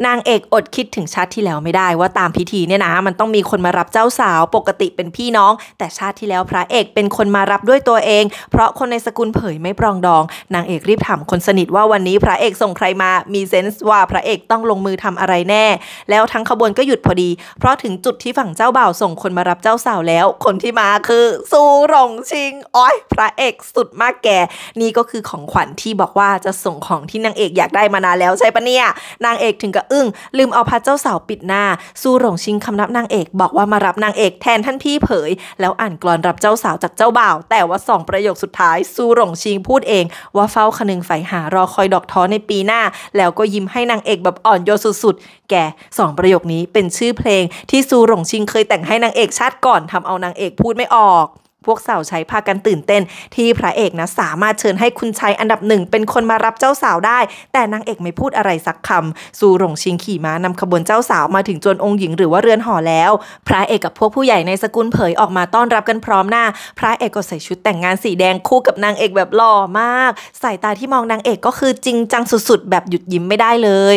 นางเอกอดคิดถึงชาติที่แล้วไม่ได้ว่าตามพิธีเนี่ยนะมันต้องมีคนมารับเจ้าสาวปกติเป็นพี่น้องแต่ชาติที่แล้วพระเอกเป็นคนมารับด้วยตัวเองเพราะคนในสกุลเผยไม่ปรองดองนางเอกรีบถามคนสนิทว่าวันนี้พระเอกส่งใครมามีเซนส์ว่าพระเอกต้องลงมือทำอะไรแน่แล้วทั้งขบวนก็หยุดพอดีเพราะถึงจุดที่ฝั่งเจ้าบ่าวส่งคนมารับเจ้าสาวแล้วคนที่มาคือซูหลงชิงอ้อยพระเอกสุดมากแก่นี่ก็คือของขวัญที่บอกว่าจะส่งของที่นางเอกอยากได้มานานแล้วใช่ปะเนี่ยนางเอกถึงกับ็อึง้งลืมเอาพระเจ้าสาวปิดหน้า สู้หลงชิงคำนับนางเอกบอกว่ามารับนางเอกแทนท่านพี่เผย แล้วอ่านกรอนรับเจ้าสาวจากเจ้าบ่าวแต่ว่าสองประโยคสุดท้ายสู้หลงชิงพูดเอง ว่าเฝ้าคนึงใฝ่หารอคอยดอกท้อในปีหน้า แล้วก็ยิ้มให้นางเอกแบบอ่อนโยนสุดๆแกสองประโยคนี้เป็นชื่อเพลงที่ซูหลงชิงเคยแต่งให้นางเอกชาติก่อนทำเอานางเอกพูดไม่ออกพวกสาวใช้พากันตื่นเต้น ที่พระเอกนะ สามารถเชิญให้คุณชายอันดับหนึ่ง เป็นคนมารับเจ้าสาวได้ แต่นางเอกไม่พูดอะไรสักคำสู่หลงชิงขี่ม้านำขบวนเจ้าสาวมาถึงจวนองค์หญิงหรือว่าเรือนหอแล้ว พระเอกกับพวกผู้ใหญ่ในสกุลเผยออกมาต้อนรับกันพร้อมหน้า พระเอกก็ใส่ชุดแต่งงานสีแดงคู่กับนางเอกแบบหล่อมากสายตาที่มองนางเอกก็คือจริงจังสุดๆแบบหยุดยิ้มไม่ได้เลย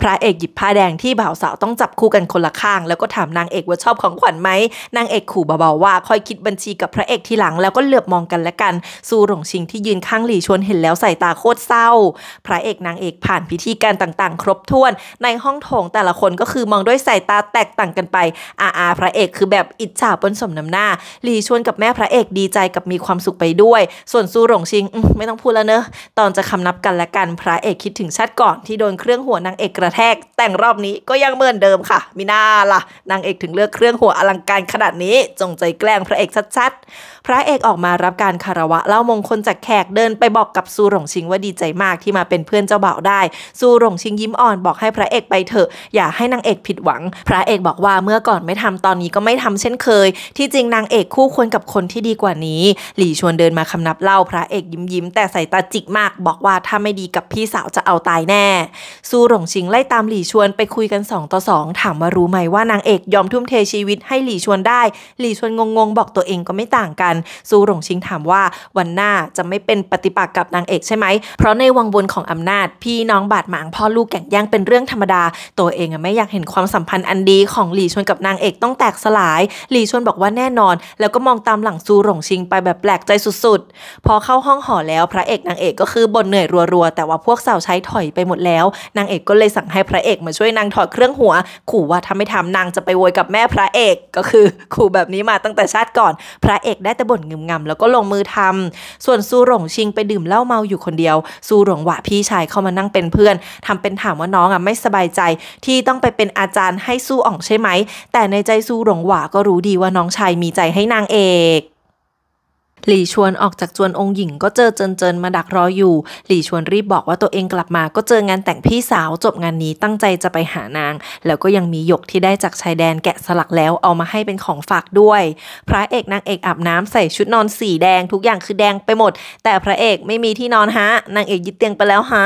พระเอกหยิบผ้าแดงที่บ่าวสาวต้องจับคู่กันคนละข้างแล้วก็ถามนางเอกว่าชอบของขวัญไหมนางเอกขู่เบาๆว่าค่อยคิดบัญชีกับพระเอกทีหลังแล้วก็เหลือบมองกันและกัน ซูหลงชิงที่ยืนข้างหลี่ชวนเห็นแล้วใส่ตาโคตรเศร้า พระเอกนางเอกผ่านพิธีการต่างๆ ครบถ้วนในห้องโถงแต่ละคนก็คือมองด้วยสายตาแตกต่างกันไปอาอาพระเอกคือแบบอิจฉาบนสมน้ำหน้าหลี่ชวนกับแม่พระเอกดีใจกับมีความสุขไปด้วย ส่วนซูหลงชิงไม่ต้องพูดแล้วเนอะตอนจะคำนับกันและกันพระเอกคิดถึงชัดก่อนที่โดนเครื่องหัวนางเอกกระระแทกแต่งรอบนี้ก็ยังเหมือนเดิมค่ะมิน่าล่ะนางเอกถึงเลือกเครื่องหัวอลังการขนาดนี้ จงใจแกล้งพระเอกชัดๆพระเอกออกมารับการคารวะเล่ามงคลจากแขกเดินไปบอกกับซูหลงชิงว่าดีใจมากที่มาเป็นเพื่อนเจ้าบ่าวได้ซูหลงชิงยิ้มอ่อนบอกให้พระเอกไปเถอะอย่าให้นางเอกผิดหวัง พระเอกบอกว่าเมื่อก่อนไม่ทำตอนนี้ก็ไม่ทำเช่นเคย ที่จริงนางเอกคู่ควรกับคนที่ดีกว่านี้ หลี่ชวนเดินมาคำนับเล่าพระเอกยิ้มยิ้มแต่ใส่ตาจิกมาก บอกว่าถ้าไม่ดีกับพี่สาวจะเอาตายแน่ซูหลงชิงล่ตามหลี่ชวนไปคุยกัน2ต่อ2 ถามว่ารู้ไหมว่านางเอกยอมทุ่มเทชีวิตให้หลี่ชวนได้ หลี่ชวนงงๆบอกตัวเองก็ไม่ต่างกันซูหลงชิงถามว่า วันหน้าจะไม่เป็นปฏิปักษ์กับนางเอกใช่ไหม เพราะในวังวนของอำนาจพี่น้องบาดหมางพ่อลูกแก่งย่างเป็นเรื่องธรรมดา ตัวเองไม่อยากเห็นความสัมพันธ์อันดี ของหลี่ชวนกับนางเอกต้องแตกสลาย หลี่ชวนบอกว่าแน่นอน แล้วก็มองตามหลังซูหลงชิงไปแบบแปลกใจสุดๆพอเข้าห้องหอแล้วพระเอกนางเอกก็คือบ่นเหนื่อยรัวๆแต่ว่าพวกสาวใช้ถอยไปหมดแล้ว นางเอกก็เลยสั่งงให้พระเอกมาช่วยนางถอดเครื่องหัว ขู่ว่าถ้าไม่ทำนางจะไปโวยกับแม่พระเอกก็คือขู่แบบนี้มาตั้งแต่ชาติก่อน พระเอกได้แต่บ่นงึมงาแล้วก็ลงมือทำ ส่วนซูหลงชิงไปดื่มเหล้าเมาอยู่คนเดียวซูหลงหวะพี่ชายเข้ามานั่งเป็นเพื่อน ทำเป็นถามว่าน้องอ่ะไม่สบายใจ ที่ต้องไปเป็นอาจารย์ให้ซูอ่องใช่ไหมแต่ในใจซูหลงหวะก็รู้ดีว่าน้องชายมีใจให้นางเอกหลี่ชวนออกจากจวนองค์หญิงก็เจอเจินเจินมาดักรออยู่ หลี่ชวนรีบบอกว่าตัวเองกลับมา ก็เจองานแต่งพี่สาวจบงานนี้ตั้งใจจะไปหานาง แล้วก็ยังมีหยกที่ได้จากชายแดนแกะสลักแล้วเอามาให้เป็นของฝากด้วย พระเอกนางเอกอาบน้ำใส่ชุดนอนสีแดงทุกอย่างคือแดงไปหมด แต่พระเอกไม่มีที่นอนฮะนางเอกยึดเตียงไปแล้วฮะ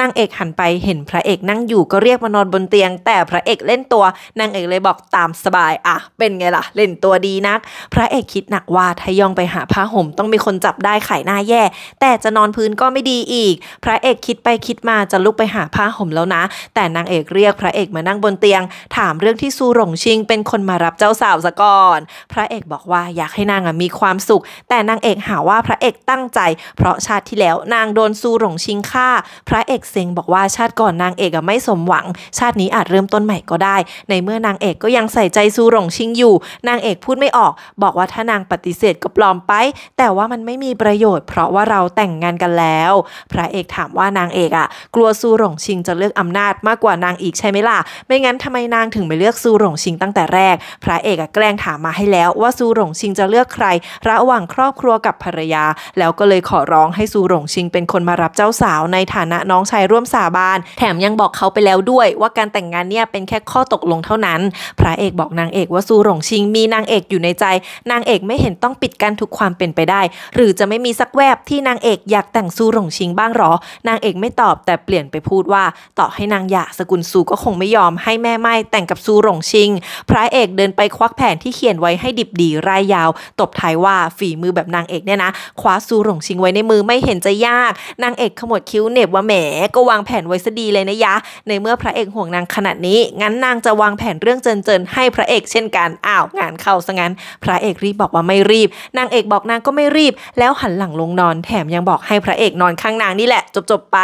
นางเอกหันไปเห็นพระเอกนั่งอยู่ก็เรียกมานอนบนเตียง แต่พระเอกเล่นตัวนางเอกเลยบอกตามสบายอ่ะ เป็นไงล่ะเล่นตัวดีนัก พระเอกคิดหนักว่าถ้าย่องไปหาผ้าห่ม่มต้องมีคนจับได้ไข่หน้าแย่ แต่จะนอนพื้นก็ไม่ดีอีก พระเอกคิดไปคิดมาจะลุกไปหาผ้าห่มแล้วนะ แต่นางเอกเรียกพระเอกมานั่งบนเตียง ถามเรื่องที่ซูหลงชิง เป็นคนมารับเจ้าสาวซะก่อน พระเอกบอกว่าอยากให้นางมีความสุข แต่นางเอกหาว่าพระเอกตั้งใจ เพราะชาติที่แล้วนางโดนซูหลงชิงฆ่า พระเอกเซ็งบอกว่าชาติก่อนนางเอกไม่สมหวัง ชาตินี้อาจเริ่มต้นใหม่ก็ได้ ในเมื่อนางเอกก็ยังใส่ใจซูหลงชิงอยู่ นางเอกพูดไม่ออก บอกว่าถ้านางปฏิเสธก็ปลอมไปแต่ว่ามันไม่มีประโยชน์เพราะว่าเราแต่งงานกันแล้ว พระเอกถามว่านางเอกอะกลัวซูหลงชิงจะเลือกอำนาจมากกว่านางอีกใช่ไหมล่ะ ไม่งั้นทำไมนางถึงไปเลือกซูหลงชิงตั้งแต่แรก พระเอกอะแกล้งถามมาให้แล้วว่าซูหลงชิงจะเลือกใคร ระหว่างครอบครัวกับภรรยา แล้วก็เลยขอร้องให้ซูหลงชิงเป็นคนมารับเจ้าสาวในฐานะน้องชายร่วมสาบาน แถมยังบอกเขาไปแล้วด้วย ว่าการแต่งงานเนี่ยเป็นแค่ข้อตกลงเท่านั้นพระเอกบอกนางเอกว่าซูหลงชิงมีนางเอกอยู่ในใจ นางเอกไม่เห็นต้องปิดกั้นทุกความเป็นเป็นไปได้ หรือจะไม่มีสักแวบที่นางเอกอยากแต่งซูหลงชิงบ้างหรอ นางเอกไม่ตอบแต่เปลี่ยนไปพูดว่าต่อให้นางอยากสกุลซูก็คงไม่ยอมให้แม่ไม้แต่งกับซูหลงชิง พระเอกเดินไปควักแผนที่เขียนไว้ให้ดิบดีรายยาว ตบท้ายว่าฝีมือแบบนางเอกเนี่ยนะคว้าซูหลงชิงไว้ในมือไม่เห็นจะยาก นางเอกขมวดคิ้วเน็บว่าแหมก็วางแผนไว้ซะดีเลยนะยะ ในเมื่อพระเอกห่วงนางขนาดนี้งั้นนางจะวางแผนเรื่องเจินเจินให้พระเอกเช่นกัน อ้าวงานเข้าซะงั้นพระเอกรีบบอกว่าไม่รีบ นางเอกบอกนางก็ไม่รีบแล้วหันหลังลงนอนแถมยังบอกให้พระเอกนอนข้างนางนี่แหละ จบๆไป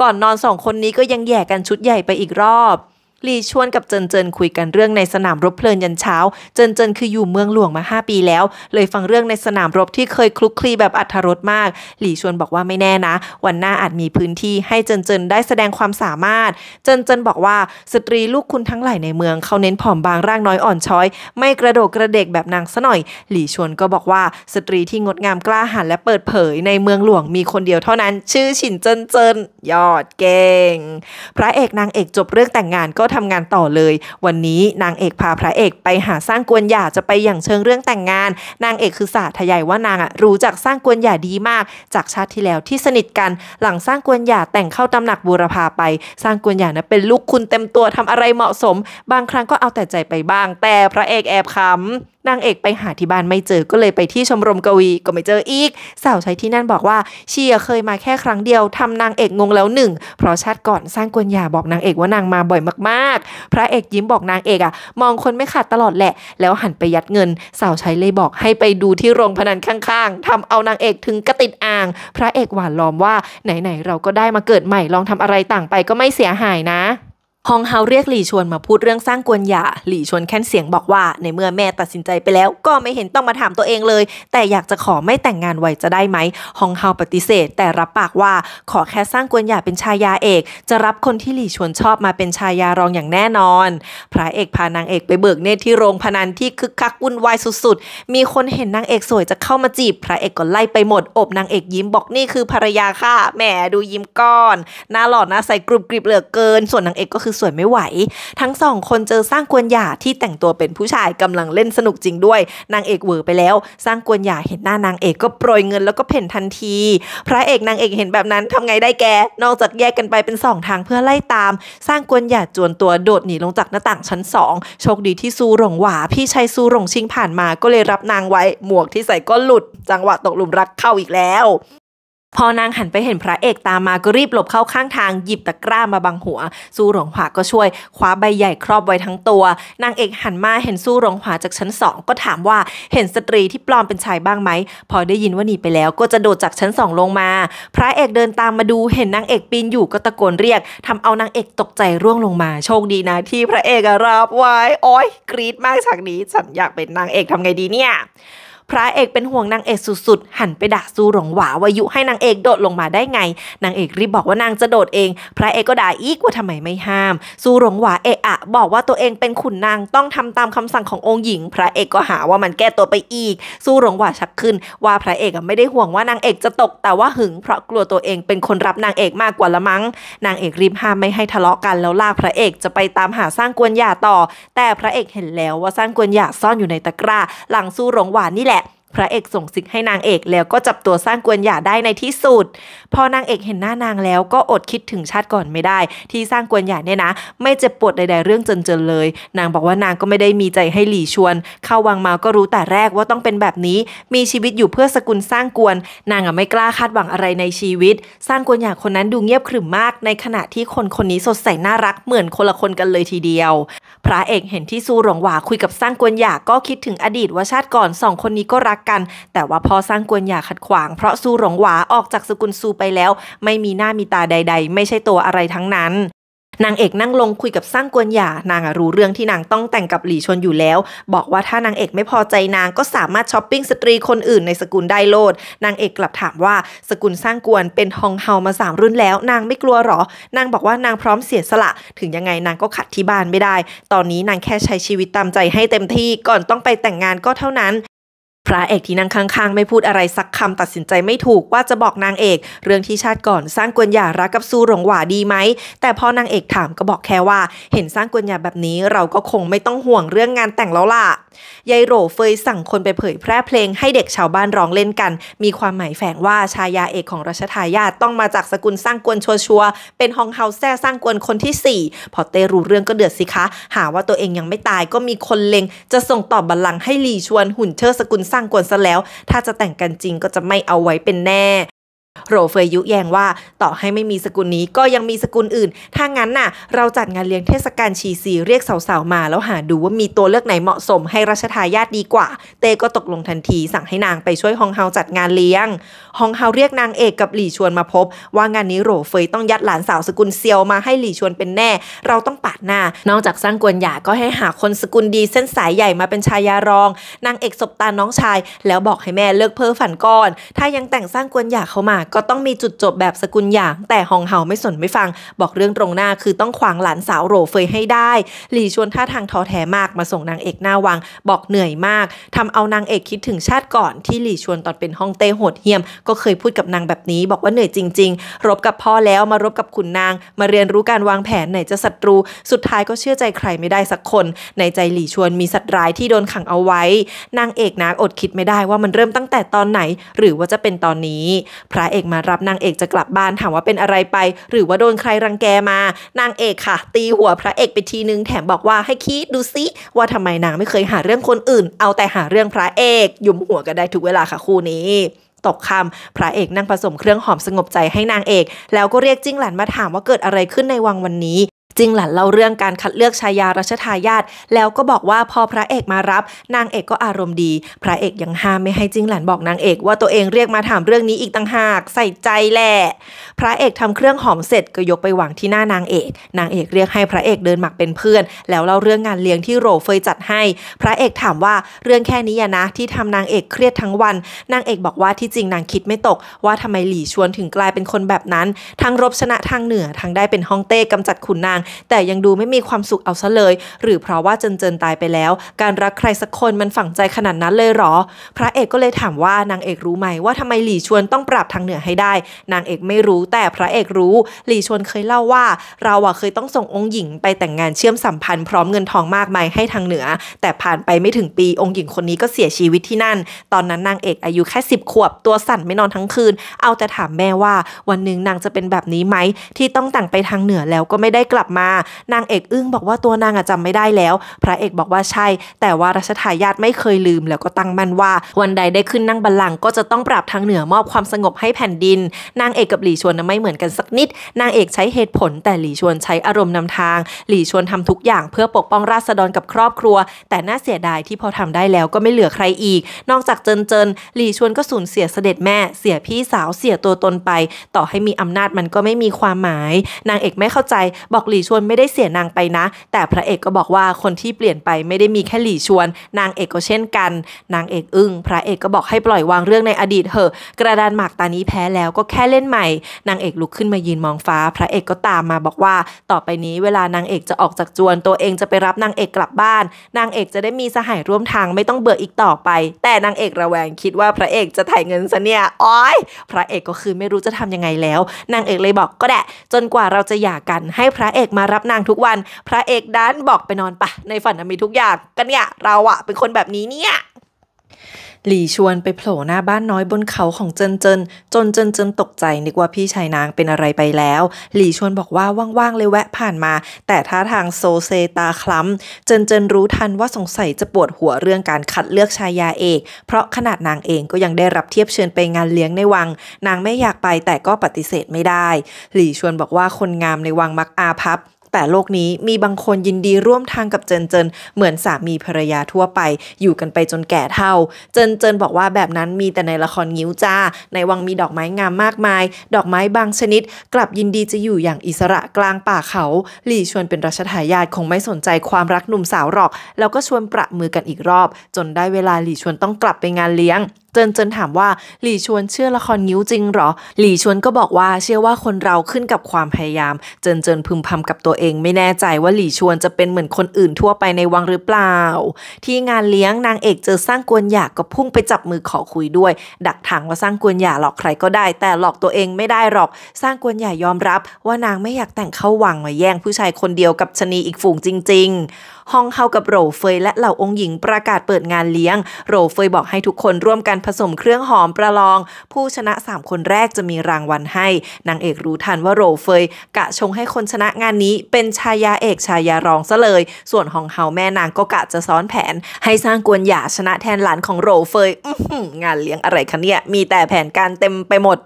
ก่อนนอนสองคนนี้ก็ยังแย่กันชุดใหญ่ไปอีกรอบหลีชวนกับเจินเจินคุยกันเรื่องในสนามรบเพลินยันเช้า เจินเจินคืออยู่เมืองหลวงมา 5 ปีแล้ว เลยฟังเรื่องในสนามรบที่เคยคลุกคลีแบบอัธรสมาก หลีชวนบอกว่าไม่แน่นะ วันหน้าอาจมีพื้นที่ให้เจินเจินได้แสดงความสามารถ เจินเจินบอกว่าสตรีลูกคุณทั้งหลายในเมือง เขาเน้นผอมบางร่างน้อยอ่อนช้อย ไม่กระโดดกระเดกแบบนางซะหน่อย หลีชวนก็บอกว่าสตรีที่งดงามกล้าหาญและเปิดเผยในเมืองหลวงมีคนเดียวเท่านั้น ชื่อฉินเจินเจินยอดเก่งพระเอกนางเอกจบเรื่องแต่งงานก็ทำงานต่อเลย วันนี้นางเอกพาพระเอกไปหาสร้างกวนหย่าจะไปอย่างเชิงเรื่องแต่งงาน นางเอกคือสาทยายว่านางอะรู้จักสร้างกวนหย่าดีมาก จากชาติที่แล้วที่สนิทกันหลังสร้างกวนหย่าแต่งเข้าตำหนักบูรพาไป สร้างกวนหย่านะเป็นลูกคุณเต็มตัวทำอะไรเหมาะสม บางครั้งก็เอาแต่ใจไปบ้าง แต่พระเอกแอบขำนางเอกไปหาที่บ้านไม่เจอก็เลยไปที่ชมรมกวีก็ไม่เจออีก สาวใช้ที่นั่นบอกว่าเชียเคยมาแค่ครั้งเดียวทำนางเอกงงแล้วหนึ่ง เพราะชาติก่อนสร้างกวนยาบอกนางเอกว่านางมาบ่อยมากๆ พระเอกยิ้มบอกนางเอกอะมองคนไม่ขาดตลอดแหละ แล้วหันไปยัดเงินสาวใช้เลยบอกให้ไปดูที่โรงพนันข้างๆทำเอานางเอกถึงกระติดอ่าง พระเอกหวานล้อมว่า ไหนๆเราก็ได้มาเกิดใหม่ลองทำอะไรต่างไปก็ไม่เสียหายนะฮองเฮาเรียกหลี่ชวนมาพูดเรื่องสร้างกวนหยา หลี่ชวนแค้นเสียงบอกว่าในเมื่อแม่ตัดสินใจไปแล้วก็ไม่เห็นต้องมาถามตัวเองเลย แต่อยากจะขอไม่แต่งงานไวจะได้ไหมฮองเฮาปฏิเสธ แต่รับปากว่าขอแค่สร้างกวนหยาเป็นชายาเอกจะรับคนที่หลี่ชวนชอบมาเป็นชายารองอย่างแน่นอน พระเอกพานางเอกไปเบิกเนตรที่โรงพนันที่คึกคักวุ่นวายสุดๆ มีคนเห็นนางเอกสวยจะเข้ามาจีบ พระเอกก็ไล่ไปหมดอบนางเอกยิ้มบอกนี่คือภรรยาค่ะแหมดูยิ้มก้อนหน้าหล่อหน้าใสกรุบกริบเหลือเกิน ส่วนนางเอกก็คือสวยไม่ไหว ทั้งสอง คนเจอสร้างกวนหยา ที่แต่งตัวเป็นผู้ชายกำลังเล่นสนุกจริงด้วย นางเอกเวอร์ไปแล้ว สร้างกวนหยาเห็นหน้านางเอกก็โปรยเงินแล้วก็เพ่นทันที พระเอกนางเอกเห็นแบบนั้นทำไงได้แกนอกจากแยกกันไปเป็นสองทางเพื่อไล่ตาม สร้างกวนหยาจวนตัวโดดหนีลงจากหน้าต่างชั้นสองโชคดีที่ซูหลงหวาพี่ชายซูหลงชิงผ่านมา ก็เลยรับนางไว้ หมวกที่ใส่ก็หลุด จังหวะตกหลุมรักเข้าอีกแล้วพอนางหันไปเห็นพระเอกตามมา ก็รีบหลบเข้าข้างทางหยิบตะกร้ามาบังหัวสู้หลงขวาก็ช่วยคว้าใบใหญ่ครอบไว้ทั้งตัวนางเอกหันมาเห็นสู้หลงขวาจากชั้นสอง ก็ถามว่าเห็นสตรีที่ปลอมเป็นชายบ้างไหม พอได้ยินว่าหนีไปแล้ว ก็จะโดดจากชั้นสองลงมา พระเอกเดินตามมาดูเห็นนางเอกปีนอยู่ ก็ตะโกนเรียก ทำเอานางเอกตกใจร่วงลงมา โชคดีนะที่พระเอกรับไว้ โอ้ยกรี๊ดมากฉากนี้ฉันอยากเป็นนางเอกทำไงดีเนี่ยพระเอกเป็นห่วงนางเอกสุดๆ หันไปด่าซูหลงหวาว่ายุให้นางเอกโดดลงมาได้ไง นางเอกรีบบอกว่านางจะโดดเอง พระเอกก็ด่าอีกว่าทำไมไม่ห้ามซูหลงหวาเอะอะบอกว่าตัวเองเป็นขุนนางต้องทำตามคำสั่งขององค์หญิง พระเอกก็หาว่ามันแก้ตัวไปอีกซูหลงหวาชักขึ้นว่าพระเอกไม่ได้ห่วงว่านางเอกจะตกแต่ว่าหึงเพราะกลัวตัวเองเป็นคนรับนางเอกมากกว่าละมั้งนางเอกรีบห้ามไม่ให้ทะเลาะกันแล้วลากพระเอกจะไปตามหาสร้างกวนหยาต่อ แต่พระเอกเห็นแล้วว่าสร้างกวนหยาซ่อนอยู่ในตะกร้าหลังซูหลงหวานี่แหละพระเอกส่งสิกให้นางเอกแล้วก็จับตัวสร้างกวนหย่าได้ในที่สุด พอนางเอกเห็นหน้านางแล้วก็อดคิดถึงชาติก่อนไม่ได้ ที่สร้างกวนหย่าเนี่ยนะ ไม่เจ็บปวดใดๆ เรื่องจนๆเลย นางบอกว่านางก็ไม่ได้มีใจให้หลี่ชวน เข้าวังมาก็รู้แต่แรกว่าต้องเป็นแบบนี้มีชีวิตอยู่เพื่อสกุลสร้างกวน นางอะไม่กล้าคาดหวังอะไรในชีวิต สร้างกวนหย่าคนนั้นดูเงียบขรึมมากในขณะที่คนคนนี้สดใสน่ารักเหมือนคนละคนกันเลยทีเดียว พระเอกเห็นที่ซูหลงหวาคุยกับสร้างกวนหย่าก็คิดถึงอดีตว่าชาติก่อนสองคนนี้ก็รักกันแต่ว่าพ่อสร้างกวนอยาาขัดขวางเพราะซูหลงหวาออกจากสกุลซูไปแล้ว ไม่มีหน้ามีตาใด ๆ ไม่ใช่ตัวอะไรทั้งนั้น นางเอกนั่งลงคุยกับสร้างกวนหยานางรู้เรื่องที่นางต้องแต่งกับหลี่ชนอยู่แล้ว บอกว่าถ้านางเอกไม่พอใจนางก็สามารถช้อปปิ้งสตรีคนอื่นในสกุลได้โลดนางเอกกลับถามว่าสกุลสร้างกวนเป็นฮองเฮามาสามรุ่นแล้วนางไม่กลัวหรอนางบอกว่านางพร้อมเสียสละ ถึงยังไงนางก็ขัดที่บ้านไม่ได้ ตอนนี้นางแค่ใช้ชีวิตตามใจให้เต็มที่ก่อนต้องไปแต่งงานก็เท่านั้นพระเอกที่นั่งข้างๆไม่พูดอะไรสักคำตัดสินใจไม่ถูกว่าจะบอกนางเอกเรื่องที่ชาติก่อนสร้างกวนหยารักกับซูหลงหวาดีไหม แต่พอนางเอกถามก็บอกแค่ว่า เห็นสร้างกวนหยาแบบนี้เราก็คงไม่ต้องห่วงเรื่องงานแต่งแล้วล่ะยายโหเฟยสั่งคนไปเผยแพร่เพลงให้เด็กชาวบ้านร้องเล่นกัน มีความหมายแฝงว่าชายาเอกของรัชทายาทต้องมาจากสกุลสร้างกวนชัวชัว เป็นฮองเฮาแซ่สร้างกวนคนที่4พอเตรู้เรื่องก็เดือดสิคะ หาว่าตัวเองยังไม่ตายก็มีคนเลงจะส่งต่อบัลลังก์ให้หลีชวนหุ่นเชิดสกุลสร้างกวนซะแล้ว ถ้าจะแต่งกันจริงก็จะไม่เอาไว้เป็นแน่โรเฟยยุแยงว่าต่อให้ไม่มีสกุลนี้ก็ยังมีสกุลอื่น ถ้างั้นน่ะ เราจัดงานเลี้ยงเทศกาลชีซีเรียกสาวๆมาแล้วหาดูว่ามีตัวเลือกไหนเหมาะสม ให้รัชทายาทดีกว่า เต้ก็ตกลงทันทีสั่งให้นางไปช่วยฮองเฮาจัดงานเลี้ยงฮองเฮาเรียกนางเอกกับหลี่ชวนมาพบ ว่างานนี้โรเฟยต้องยัดหลานสาวสกุลเซียวมา ให้หลี่ชวนเป็นแน่ เราต้องปาดหน้า นอกจากสร้างกวนหยาก็ให้หาคนสกุลดีเส้นสายใหญ่มาเป็นชายารอง นางเอกสบตาน้องชาย แล้วบอกให้แม่เลิกเพ้อฝันก่อน ถ้ายังแต่งสร้างกวนหยาเข้ามาก็ต้องมีจุดจบแบบสกุลอย่าง แต่ฮองเฮาไม่สนไม่ฟัง บอกเรื่องตรงหน้าคือต้องขวางหลานสาวโรเฟยให้ได้ หลี่ชวนท่าทางท้อแท้มากมาส่งนางเอกหน้าวัง บอกเหนื่อยมาก ทำเอานางเอกคิดถึงชาติก่อนที่หลี่ชวนตอนเป็นฮ่องเต้โหดเหี้ยม ก็เคยพูดกับนางแบบนี้บอกว่าเหนื่อยจริง ๆ รบกับพ่อแล้วมารบกับขุนนาง มาเรียนรู้การวางแผนไหนจะศัตรู สุดท้ายก็เชื่อใจใครไม่ได้สักคน ในใจหลี่ชวนมีสัตว์ร้ายที่โดนขังเอาไว้นางเอกนะอดคิดไม่ได้ว่ามันเริ่มตั้งแต่ตอนไหนหรือว่าจะเป็นตอนนี้พระเอกมารับนางเอกจะกลับบ้านถามว่าเป็นอะไรไป หรือว่าโดนใครรังแกมา นางเอกค่ะ ตีหัวพระเอกไปทีนึง แถมบอกว่าให้คิดดูซิ ว่าทำไมนางไม่เคยหาเรื่องคนอื่น เอาแต่หาเรื่องพระเอก ยุมหัวกันได้ทุกเวลาค่ะคู่นี้ ตกคำพระเอกนั่งผสมเครื่องหอมสงบใจให้นางเอก แล้วก็เรียกจิ้งหลันมาถามว่าเกิดอะไรขึ้นในวังวันนี้จริงหลันเล่าเรื่องการคัดเลือกชายารัชทายาทแล้วก็บอกว่าพอพระเอกมารับนางเอกก็อารมณ์ดี พระเอกยังห้ามไม่ให้จริงหลันบอกนางเอกว่าตัวเองเรียกมาถามเรื่องนี้อีกต่างหากใส่ใจแหละพระเอกทำเครื่องหอมเสร็จก็ยกไปวางที่หน้านางเอก นางเอกเรียกให้พระเอกเดินหมักเป็นเพื่อน แล้วเล่าเรื่องงานเลี้ยงที่โรเฟยจัดให้ พระเอกถามว่าเรื่องแค่นี้นะที่ทำนางเอกเครียดทั้งวันนางเอกบอกว่าที่จริงนางคิดไม่ตกว่าทำไมหลี่ชวนถึงกลายเป็นคนแบบนั้น ทั้งรบชนะทางเหนือทั้งได้เป็นฮ่องเต้กำจัดขุนนางแต่ยังดูไม่มีความสุขเอาซะเลย หรือเพราะว่าเจินเจินตายไปแล้ว การรักใครสักคนมันฝังใจขนาดนั้นเลยหรอ พระเอกก็เลยถามว่านางเอกรู้ไหม ว่าทำไมหลี่ชวนต้องปรับทางเหนือให้ได้ นางเอกไม่รู้ แต่พระเอกรู้ หลี่ชวนเคยเล่าว่า เราอะเคยต้องส่งองค์หญิงไปแต่งงานเชื่อมสัมพันธ์ พร้อมเงินทองมากมายให้ทางเหนือ แต่ผ่านไปไม่ถึงปีองค์หญิงคนนี้ก็เสียชีวิตที่นั่น ตอนนั้นนางเอกอายุแค่สิบขวบตัวสั่นไม่นอนทั้งคืน เอาแต่ถามแม่ว่าวันหนึ่งนางจะเป็นแบบนี้ไหม ที่ต้องแต่งไปทางเหนือแล้วก็ไม่ได้กลับมานางเอกอึ้งบอกว่าตัวนางอะจำไม่ได้แล้ว พระเอกบอกว่าใช่ แต่ว่ารัชทายาทไม่เคยลืมแล้วก็ตั้งมั่นว่า วันใดได้ขึ้นนั่งบัลลังก์ก็จะต้องปราบทางเหนือมอบความสงบให้แผ่นดินนางเอกกับหลี่ชวนไม่เหมือนกันสักนิด นางเอกใช้เหตุผล แต่หลี่ชวนใช้อารมณ์นำทาง หลี่ชวนทำทุกอย่างเพื่อปกป้องราษฎรกับครอบครัว แต่น่าเสียดายที่พอทำได้แล้วก็ไม่เหลือใครอีก นอกจากเจินเจินหลี่ชวนก็สูญเสียเสด็จแม่เสียพี่สาวเสียตัวตนไป ต่อให้มีอำนาจมันก็ไม่มีความหมาย นางเอกไม่เข้าใจบอกหลี่ชวนไม่ได้เสียนางไปนะ แต่พระเอกก็บอกว่าคนที่เปลี่ยนไปไม่ได้มีแค่หลีชวน นางเอกก็เช่นกัน นางเอกอึง้งพระเอกก็บอกให้ปล่อยวางเรื่องในอดีตเถอะกระดานหมากตานี้แพ้แล้วก็แค่เล่นใหม่ นางเอกลุกขึ้นมายืนมองฟ้า พระเอกก็ตามมาบอกว่าต่อไปนี้ เวลานางเอกจะออกจากจวน ตัวเองจะไปรับนางเอกกลับบ้าน นางเอกจะได้มีสหายร่วมทางไม่ต้องเบื่ออีกต่อไป แต่นางเอกระแวงคิดว่าพระเอกจะถ่ายเงินซะเนี่ยอ้อยพระเอกก็คือไม่รู้จะทํำยังไงแล้ว นางเอกเลยบอกก็แดะ จนกว่าเราจะหย่ากันให้พระเอกมารับนางทุกวันพระเอกด้านบอกไปนอนปะในฝันมีทุกอย่างกันเนี่ย เราอะเป็นคนแบบนี้เนี่ยหลี่ชวนไปโผล่หน้าบ้านน้อยบนเขาของเจินเจินจนเจินเจินตกใจนึกว่าพี่ชายนางเป็นอะไรไปแล้ว หลี่ชวนบอกว่าว่างๆเลยแวะผ่านมาแต่ท่าทางโซเซตาคล้ำเจินเจินรู้ทันว่าสงสัยจะปวดหัวเรื่องการคัดเลือกชายาเอก เพราะขนาดนางเองก็ยังได้รับเทียบเชิญไปงานเลี้ยงในวัง นางไม่อยากไปแต่ก็ปฏิเสธไม่ได้ หลี่ชวนบอกว่าคนงามในวังมักอาพับแต่โลกนี้มีบางคนยินดีร่วมทางกับเจินเจินเหมือนสามีภรรยาทั่วไปอยู่กันไปจนแก่เท่าเจินเจินบอกว่าแบบนั้นมีแต่ในละครงิ้วจ้า ในวังมีดอกไม้งามมากมาย ดอกไม้บางชนิด กลับยินดีจะอยู่อย่างอิสระกลางป่าเขา หลี่ชวนเป็นรัชทายาทคงไม่สนใจความรักหนุ่มสาวหรอก แล้วก็ชวนประมือกันอีกรอบ จนได้เวลาหลี่ชวนต้องกลับไปงานเลี้ยงเจนเจนถามว่าหลี่ชวนเชื่อละครงิ้วจริงหรอ หลี่ชวนก็บอกว่าเชื่อว่าคนเราขึ้นกับความพยายามเจนเจนพึมพำกับตัวเอง ไม่แน่ใจว่าหลี่ชวนจะเป็นเหมือนคนอื่นทั่วไปในวังหรือเปล่า ที่งานเลี้ยงนางเอกเจอสร้างกวนหยากก็พุ่งไปจับมือขอคุยด้วย ดักทางว่าสร้างกวนหยาหลอกใครก็ได้ แต่หลอกตัวเองไม่ได้หรอก สร้างกวนหยายอมรับว่านางไม่อยากแต่งเข้าวังมาแย่งผู้ชายคนเดียวกับชนีอีกฝูงจริง ๆห้องเฮากับโรเฟย และเหล่าองค์หญิงประกาศเปิดงานเลี้ยงโรเฟย บอกให้ทุกคนร่วมกันผสมเครื่องหอมประลอง ผู้ชนะ 3 คนแรกจะมีรางวัลให้ นางเอกรู้ทันว่าโรเฟย กะชงให้คนชนะงานนี้เป็นชายาเอกชายารองซะเลย ส่วนฮองเฮาแม่นางก็กะจะซ้อนแผน ให้สร้างกวนหยาชนะแทนหลานของโรเฟยงานเลี้ยงอะไรคะเนี่ย มีแต่แผนการเต็มไปหมด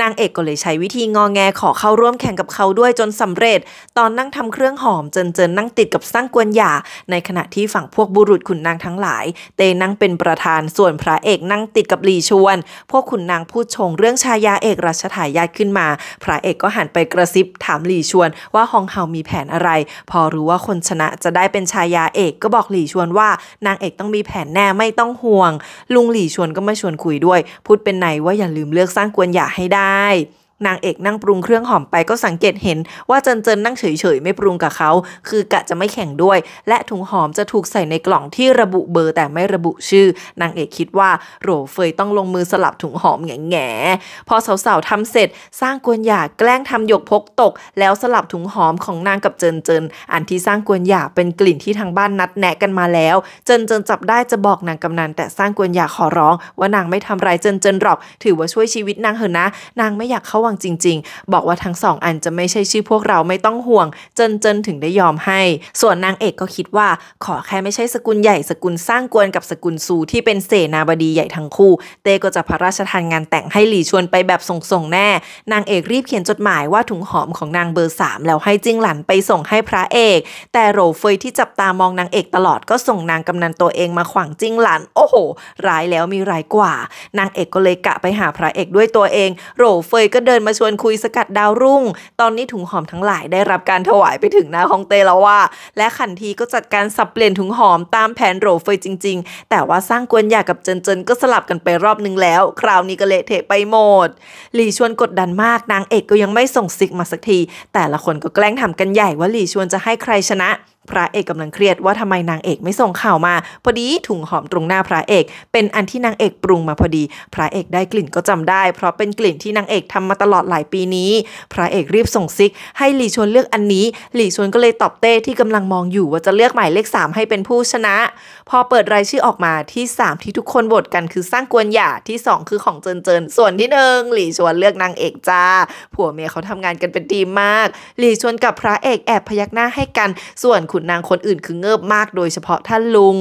นางเอกก็เลยใช้วิธีงอแงขอเข้าร่วมแข่งกับเขาด้วยจนสำเร็จ ตอนนั่งทำเครื่องหอมเจินเจินนั่งติดกับสร้างกวนหยาในขณะที่ฝั่งพวกบุรุษขุนนางทั้งหลาย เตนั่งเป็นประธานส่วนพระเอกนั่งติดกับหลีชวน พวกขุนนางพูดชงเรื่องชายาเอกรัช่ายาทขึ้นมาพระเอกก็หันไปกระซิบ ถามหลีชวนว่าฮองเฮามีแผนอะไร พอรู้ว่าคนชนะจะได้เป็นชายาเอกก็บอกหลีชวนว่า นางเอกต้องมีแผนแน่ไม่ต้องห่วง ลุงหลีชวนก็มาชวนคุยด้วย พูดเป็นหนว่าอย่าลืมเลือกสร้างกวนหยาให้ได้นางเอกนั่งปรุงเครื่องหอมไปก็สังเกตเห็นว่าเจินเจินนั่งเฉยๆไม่ปรุงกับเขาคือกะจะไม่แข่งด้วย และถุงหอมจะถูกใส่ในกล่องที่ระบุเบอร์แต่ไม่ระบุชื่อ นางเอกคิดว่าโรเฟยต้องลงมือสลับถุงหอมแง่แง่พอสาวๆทำเสร็จสร้างกวนหยาแกล้งทำหยกพกตกแล้วสลับถุงหอมของนางกับเจินเจินอันที่สร้างกวนหยาเป็นกลิ่นที่ทางบ้านนัดแนะกันมาแล้วเจินเจินจับได้จะบอกนางกำนันแต่สร้างกวนหยาขอร้องว่านางไม่ทำไรเจินเจินหรอก ถือว่าช่วยชีวิตนางเถอะนะ นางไม่อยากเข้าวังงจริงๆบอกว่าทั้งสองอันจะไม่ใช่ชื่อพวกเราไม่ต้องห่วงเจนเจนถึงได้ยอมให้ ส่วนนางเอกก็คิดว่า ขอแค่ไม่ใช่สกุลใหญ่สกุลสร้างกวนกับสกุลซูที่เป็นเสนาบดีใหญ่ทั้งคู่ เต้ก็จะพระราชทานงานแต่งให้หลี่ชวนไปแบบส่ง ๆ แน่ นางเอกรีบเขียนจดหมายว่าถุงหอมของนางเบอร์สามแล้วให้จิ้งหลันไปส่งให้พระเอกแต่โรเฟยที่จับตามองนางเอกตลอดก็ส่งนางกำนันตัวเองมาขวางจิ้งหลันโอ้โหร้ายแล้วมีร้ายกว่า นางเอกก็เลยกะไปหาพระเอกด้วยตัวเองโรเฟยก็เดินดินมาชวนคุยสกัดดาวรุ่ง ตอนนี้ถุงหอมทั้งหลายได้รับการถวายไปถึงหน้าของเตแล้วว่าและขันทีก็จัดการสับเปลี่ยนถุงหอมตามแผนโรเฟยจริง ๆ แต่ว่าสร้างกวนหยากับเจินเจินก็สลับกันไปรอบนึงแล้ว คราวนี้ก็เละเทะไปหมด หลี่ชวนกดดันมาก นางเอกก็ยังไม่ส่งซิกมาสักที แต่ละคนก็แกล้งทำกันใหญ่ว่าหลี่ชวนจะให้ใครชนะพระเอกกำลังเครียดว่าทำไมนางเอกไม่ส่งข่าวมา พอดีถุงหอมตรงหน้าพระเอกเป็นอันที่นางเอกปรุงมาพอดี พระเอกได้กลิ่นก็จำได้เพราะเป็นกลิ่นที่นางเอกทำมาตลอดหลายปีนี้ พระเอกรีบส่งซิกให้หลี่ชวนเลือกอันนี้ หลี่ชวนก็เลยตอบเต้ที่กำลังมองอยู่ว่าจะเลือกหมายเลข 3 ให้เป็นผู้ชนะ พอเปิดรายชื่อออกมาที่3ที่ทุกคนโหวตกันคือสร้างกวนหยาที่2คือของเจินเจินส่วนที่หนึ่งหลี่ชวนเลือกนางเอกจ้าผัวเมียเขาทำงานกันเป็นทีมมาก หลี่ชวนกับพระเอกแอบพยักหน้าให้กัน ส่วนขุนนางคนอื่นคือเงิบมากโดยเฉพาะท่านลุง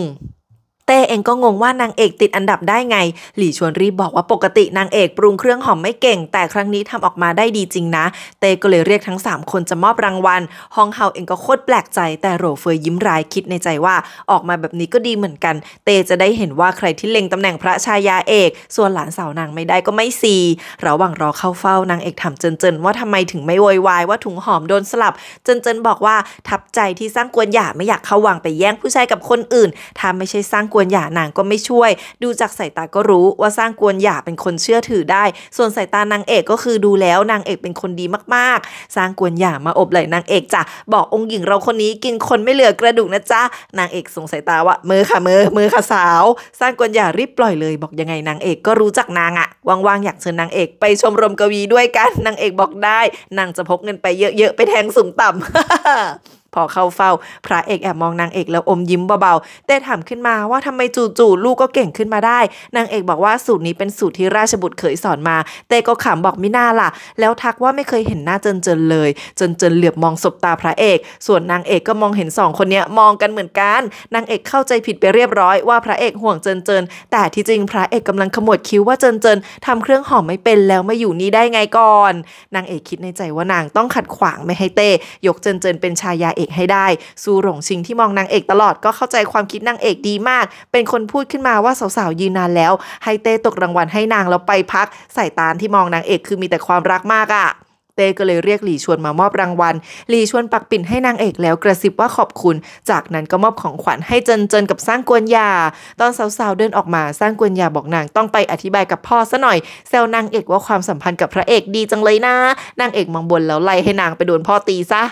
ต้เองก็งงว่านางเอกติดอันดับได้ไง หลี่ชวนรีบบอกว่าปกตินางเอกปรุงเครื่องหอมไม่เก่ง แต่ครั้งนี้ทำออกมาได้ดีจริงนะ เต้ก็เลยเรียกทั้ง 3 คนจะมอบรางวัลฮองเฮาเองก็โคตรแปลกใจแต่โรเฟยยิ้มรายคิดในใจว่า ออกมาแบบนี้ก็ดีเหมือนกัน เต้จะได้เห็นว่าใครที่เล็งตำแหน่งพระชายาเอก ส่วนหลานสาวนางไม่ได้ก็ไม่ซีระหว่างรอเข้าเฝ้านางเอกถามเจินเจินว่าทำไมถึงไม่โวยวายว่าถุงหอมโดนสลับเจินเจินบอกว่าทับใจที่สร้างกวนหย่าไม่อยากเข้าวังไปแย่งผู้ชายกับคนอื่นถ้าไม่ใช่สร้างกวนวนหย่านางก็ไม่ช่วย ดูจากสายตาก็รู้ ว่าสร้างกวนหย่าเป็นคนเชื่อถือได้ ส่วนสายตานางเอกก็คือดูแล้วนางเอกเป็นคนดีมากๆ สร้างกวนหย่ามาอบไหลนางเอกจ้ะบอกองค์หญิงเราคนนี้กินคนไม่เหลือกระดูกนะจ๊ะนางเอกส่งสายตาว่ามือค่ะมือมือค่ะสาวสร้างกวนหย่ารีบปล่อยเลยบอกยังไงนางเอกก็รู้จักนางอะว่างๆอยากเชิญนางเอก ไปชมรมกวีด้วยกันนางเอกบอกได้ นางจะพกเงินไปเยอะๆไปแทงสูงต่ำพอเข้าเฝ้า พระเอกแอบมองนางเอกแล้วอมยิ้มเบาๆเต้ถามขึ้นมาว่าทำไมจู่ๆลูกก็เก่งขึ้นมาได้ นางเอกบอกว่าสูตรนี้เป็นสูตรที่ราชบุตรเคยสอนมา เต้ก็ขำบอกไม่น่าล่ะ แล้วทักว่าไม่เคยเห็นหน้าเจินเจินเลย เจินเจินเหลือบมองสบตาพระเอก ส่วนนางเอกก็มองเห็นสองคนนี้มองกันเหมือนกัน นางเอกเข้าใจผิดไปเรียบร้อยว่าพระเอกห่วงเจินเจิน แต่ที่จริงพระเอกกำลังขมวดคิ้วว่าเจินเจินทำเครื่องหอมไม่เป็นแล้วมาอยู่นี่ได้ไงก่อน นางเอกคิดในใจว่านางต้องขัดขวางไม่ให้เต้ยกเจินเจินเป็นชายาเอกอกให้ได้ซูหลงชิงที่มองนางเอกตลอดก็เข้าใจความคิดนางเอกดีมาก เป็นคนพูดขึ้นมาว่าสาวๆยืนนานแล้วให้เต้ตกรางวัลให้นางแล้วไปพักสายตาที่มองนางเอกคือมีแต่ความรักมากอะ่ะ เต้ก็เลยเรียกหลี่ชวนมามอบรางวัลหลี่ชวนปักปิ่นให้นางเอกแล้วกระซิบว่าขอบคุณ จากนั้นก็มอบของขวัญให้เจินเจินกับสร้างกวนยา ตอนสาวๆเดินออกมาสร้างกวนยาบอกนางต้องไปอธิบายกับพ่อซะหน่อยแซวนางเอกว่าความสัมพันธ์กับพระเอกดีจังเลยนะนางเอกมองบนแล้วไล่ให้นางไปโดนพ่อตีซะ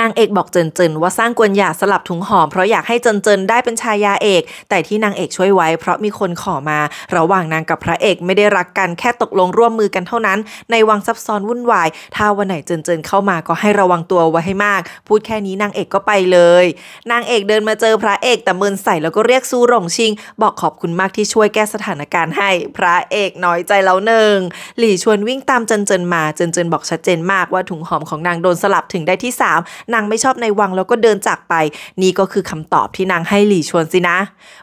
นางเอกบอกเจินเจินว่าสร้างกวนหยาสลับถุงหอมเพราะอยากให้เจินเจินได้เป็นชายาเอกแต่ที่นางเอกช่วยไว้เพราะมีคนขอมาระหว่างนางกับพระเอกไม่ได้รักกันแค่ตกลงร่วมมือกันเท่านั้นในวังซับซ้อนวุ่นวายถ้าวันไหนเจินเจินเข้ามาก็ให้ระวังตัวไว้ให้มากพูดแค่นี้นางเอกก็ไปเลยนางเอกเดินมาเจอพระเอกแต่เมินใส่แล้วก็เรียกซูหลงชิงบอกขอบคุณมากที่ช่วยแก้สถานการณ์ให้พระเอกน้อยใจแล้วหนึ่งหลี่ชวนวิ่งตามเจินเจินมาเจินเจินบอกชัดเจนมากว่าถุงหอมของนางโดนสลับถึงได้ที่3นางไม่ชอบในวัง แล้วก็เดินจากไป นี่ก็คือคำตอบที่นางให้หลี่ชวนสินะ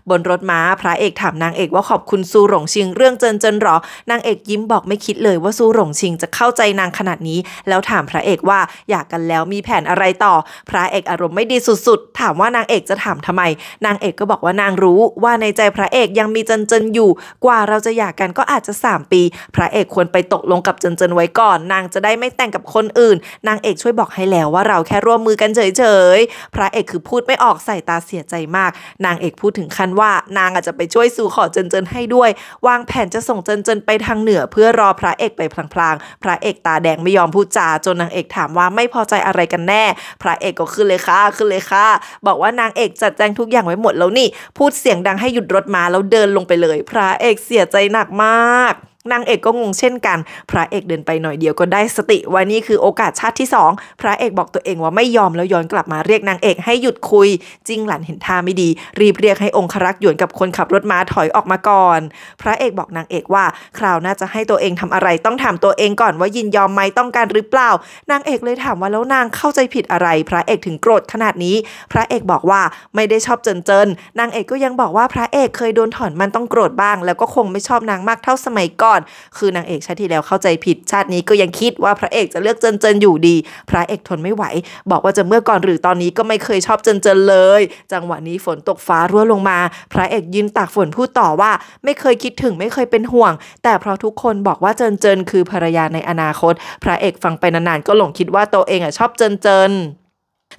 บนรถม้าพระเอกถามนางเอกว่าขอบคุณซูหลงชิง เรื่องเจินเจินหรอ นางเอกยิ้มบอกไม่คิดเลยว่า ซูหลงชิงจะเข้าใจนางขนาดนี้ แล้วถามพระเอกว่าอยากกันแล้วมีแผนอะไรต่อ พระเอกอารมณ์ไม่ดีสุดๆ ถามว่านางเอกจะถามทำไม นางเอกก็บอกว่านางรู้ว่าในใจพระเอกยังมีเจินเจินอยู่ กว่าเราจะอยากกันก็อาจจะ3ปีพระเอกควรไปตกลงกับเจินเจินไว้ก่อน นางจะได้ไม่แต่งกับคนอื่น นางเอกช่วยบอกให้แล้วว่าเราแค่ร่วมมือกันเฉยๆ พระเอกคือพูดไม่ออกใส่ตาเสียใจมาก นางเอกพูดถึงขั้นว่า นางอาจจะไปช่วยสู่ขอเจินเจินให้ด้วย วางแผนจะส่งเจินเจินไปทางเหนือเพื่อรอพระเอกไปพลางๆ พระเอกตาแดงไม่ยอมพูดจาจนนางเอกถามว่าไม่พอใจอะไรกันแน่ พระเอกก็ขึ้นเลยค่ะขึ้นเลยค่ะ บอกว่านางเอกจัดแจงทุกอย่างไว้หมดแล้วนี่พูดเสียงดังให้หยุดรถมาแล้วเดินลงไปเลย พระเอกเสียใจหนักมากนางเอกก็งงเช่นกัน พระเอกเดินไปหน่อยเดียวก็ได้สติว่านี่คือโอกาสชาติที่ 2 พระเอกบอกตัวเองว่าไม่ยอมแล้วย้อนกลับมาเรียกนางเอกให้หยุดคุยจิงหลันเห็นท่าไม่ดี รีบเรียกให้องครักษ์หยวนกับคนขับรถม้าถอยออกมาก่อน พระเอกบอกนางเอกว่า คราวน่าจะให้ตัวเองทำอะไรต้องถามตัวเองก่อนว่ายินยอมไหมต้องการหรือเปล่า นางเอกเลยถามว่าแล้วนางเข้าใจผิดอะไร พระเอกถึงโกรธขนาดนี้ พระเอกบอกว่าไม่ได้ชอบเจินเจินนางเอกก็ยังบอกว่าพระเอกเคยโดนถอนมันต้องโกรธบ้างแล้วก็คงไม่ชอบนางมากเท่าสมัยก่อน่อนคือนางเอกชาติที่แล้วเข้าใจผิด ชาตินี้ก็ยังคิดว่าพระเอกจะเลือกเจินเจินอยู่ดีพระเอกทนไม่ไหว บอกว่าจะเมื่อก่อนหรือตอนนี้ก็ไม่เคยชอบเจินเจินเลย จังหวะนี้ฝนตกฟ้ารั่วลงมา พระเอกยืนตากฝนพูดต่อว่าไม่เคยคิดถึงไม่เคยเป็นห่วง แต่เพราะทุกคนบอกว่าเจินเจินคือภรรยาในอนาคต พระเอกฟังไปนานๆก็หลงคิดว่าตัวเองอ่ะชอบเจินเจิน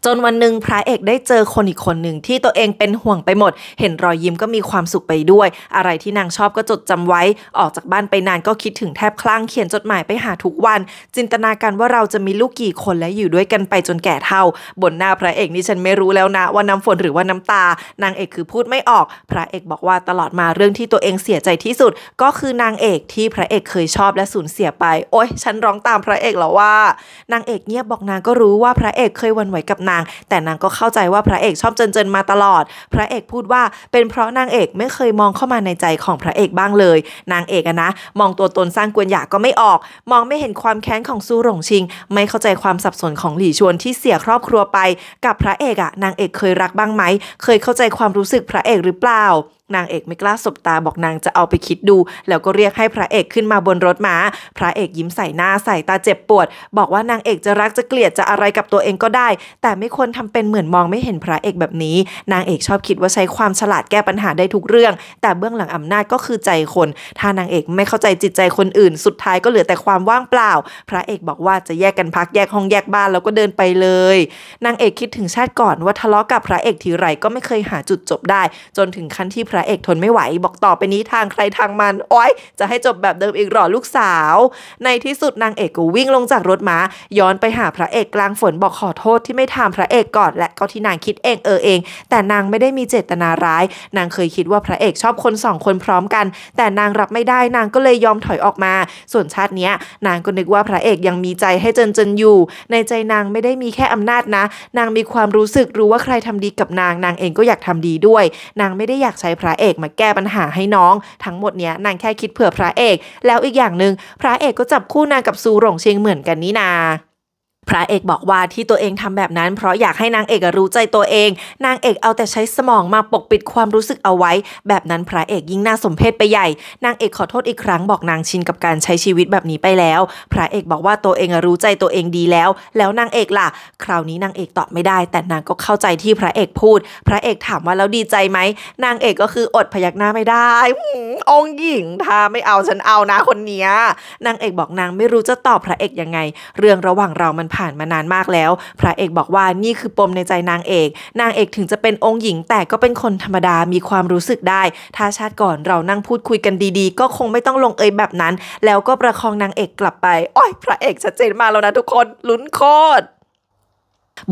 จนวันหนึ่งพระเอกได้เจอคนอีกคนหนึ่งที่ตัวเองเป็นห่วงไปหมด เห็นรอยยิ้มก็มีความสุขไปด้วย อะไรที่นางชอบก็จดจำไว้ ออกจากบ้านไปนานก็คิดถึงแทบคลั่งเขียนจดหมายไปหาทุกวัน จินตนาการว่าเราจะมีลูกกี่คนและอยู่ด้วยกันไปจนแก่เฒ่าบนหน้าพระเอกนี่ฉันไม่รู้แล้วนะ ว่าน้ำฝนหรือว่าน้ำตา นางเอกคือพูดไม่ออก พระเอกบอกว่าตลอดมาเรื่องที่ตัวเองเสียใจที่สุด ก็คือนางเอกที่พระเอกเคยชอบและสูญเสียไปโอ๊ยฉันร้องตามพระเอกแล้วว่านางเอกเงียบบอกนางก็รู้ว่าพระเอกเคยวันไหวกับนางางแต่นางก็เข้าใจว่าพระเอกชอบเจินเจนมาตลอด พระเอกพูดว่า เป็นเพราะนางเอกไม่เคยมองเข้ามาในใจของพระเอกบ้างเลย นางเอกอะนะมองตัวตนสร้างกวนหยาก็ไม่ออก มองไม่เห็นความแค้นของซูหลงชิง ไม่เข้าใจความสับสนของหลี่ชวนที่เสียครอบครัวไป กับพระเอกอะนางเอกเคยรักบ้างไหม เคยเข้าใจความรู้สึกพระเอกหรือเปล่านางเอกไม่กล้าสบตาบอกนางจะเอาไปคิดดูแล้วก็เรียกให้พระเอกขึ้นมาบนรถมา้าพระเอกยิ้มใส่หน้าใส่ตาเจ็บปวดบอกว่านางเอกจะรักจะเกลียดจะอะไรกับตัวเองก็ได้แต่ไม่ควรทำเป็นเหมือนมองไม่เห็นพระเอกแบบนี้ นางเอกชอบคิดว่าใช้ความฉลาดแก้ปัญหาได้ทุกเรื่องแต่เบื้องหลังอำนาจก็คือใจคนถ้านางเอกไม่เข้าใจจิตใจคนอื่นสุดท้ายก็เหลือแต่ความว่างเปล่าพระเอกบอกว่าจะแยกกันพักแยกห้องแยกบ้านแล้วก็เดินไปเลยนางเอกคิดถึงชาติก่อนว่าทะเลาะกับพระเอกทีไรก็ไม่เคยหาจุดจบได้จนถึงขั้นที่พระระเอกทนไม่ไหวบอกต่อไปนี้ทางใครทางมัน โอ้ยจะให้จบแบบเดิมอีกหรอลูกสาว ในที่สุดนางเอกก็วิ่งลงจากรถมาย้อนไปหาพระเอกกลางฝนบอกขอโทษที่ไม่ถามพระเอกก่อน และก็ที่นางคิดเองเออเอง แต่นางไม่ได้มีเจตนาร้าย นางเคยคิดว่าพระเอกชอบคนสองคนพร้อมกัน แต่นางรับไม่ได้นางก็เลยยอมถอยออกมา ส่วนชาตินี้นางก็นึกว่าพระเอกยังมีใจให้เจนเจนอยู่ ในใจนางไม่ได้มีแค่อำนาจนะ นางมีความรู้สึกรู้ว่าใครทำดีกับนางนางเองก็อยากทำดีด้วย นางไม่ได้อยากใช้พระเอกมาแก้ปัญหาให้น้องทั้งหมดเนี้ยนางแค่คิดเผื่อพระเอก แล้วอีกอย่างหนึ่งพระเอกก็จับคู่นางกับซูหลงเชียงเหมือนกันนี่นาพระเอกบอกว่าที่ตัวเองทำแบบนั้นเพราะอยากให้นางเอกรู้ใจตัวเอง นางเอกเอาแต่ใช้สมองมาปกปิดความรู้สึกเอาไว้แบบนั้นพระเอกยิ่งน่าสมเพชไปใหญ่ นางเอกขอโทษอีกครั้งบอกนางชินกับการใช้ชีวิตแบบนี้ไปแล้ว พระเอกบอกว่าตัวเองรู้ใจตัวเองดีแล้ว แล้วนางเอกล่ะ คราวนี้นางเอกตอบไม่ได้แต่นางก็เข้าใจที่พระเอกพูด พระเอกถามว่าแล้วดีใจไหมนางเอกก็คืออดพยักหน้าไม่ได้องหญิงถ้าไม่เอาฉันเอานะคนนี้นางเอกบอกนางไม่รู้จะตอบพระเอกยังไง เรื่องระหว่างเรามันผ่านมานานมากแล้ว พระเอกบอกว่านี่คือปมในใจนางเอก นางเอกถึงจะเป็นองค์หญิง แต่ก็เป็นคนธรรมดา มีความรู้สึกได้ ถ้าชาติก่อนเรานั่งพูดคุยกันดี ๆ ก็คงไม่ต้องลงเอยแบบนั้น แล้วก็ประคองนางเอกกลับไป โอ้ยพระเอกชัดเจนมาแล้วนะทุกคน ลุ้นโคตร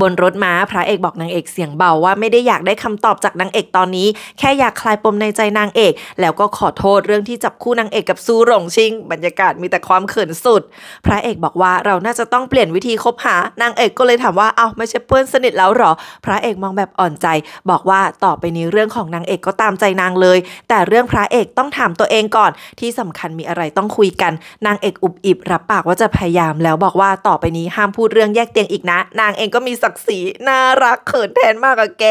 บนรถม้าพระเอกบอกนางเอกเสียงเบาว่า ไม่ได้อยากได้คำตอบจากนางเอกตอนนี้ แค่อยากคลายปมในใจนางเอก แล้วก็ขอโทษเรื่องที่จับคู่นางเอกกับซูหลงชิงบรรยากาศมีแต่ความเขินสุดพระเอกบอกว่าเราน่าจะต้องเปลี่ยนวิธีคบหา นางเอกก็เลยถามว่าเอา้าไม่ใช่เพื่อนสนิทแล้วหรอพระเอกมองแบบอ่อนใจ บอกว่าต่อไปนี้เรื่องของนางเอกก็ตามใจนางเลย แต่เรื่องพระเอกต้องถามตัวเองก่อน ที่สำคัญมีอะไรต้องคุยกัน นางเอกอุบอิบรับปากว่าจะพยายามแล้วบอกว่าต่อไปนี้ห้ามพูดเรื่องแยกเตียงอีกนะ นางเองก็มีศักดิ์ศรีน่ารักเขินแทนมากอะแก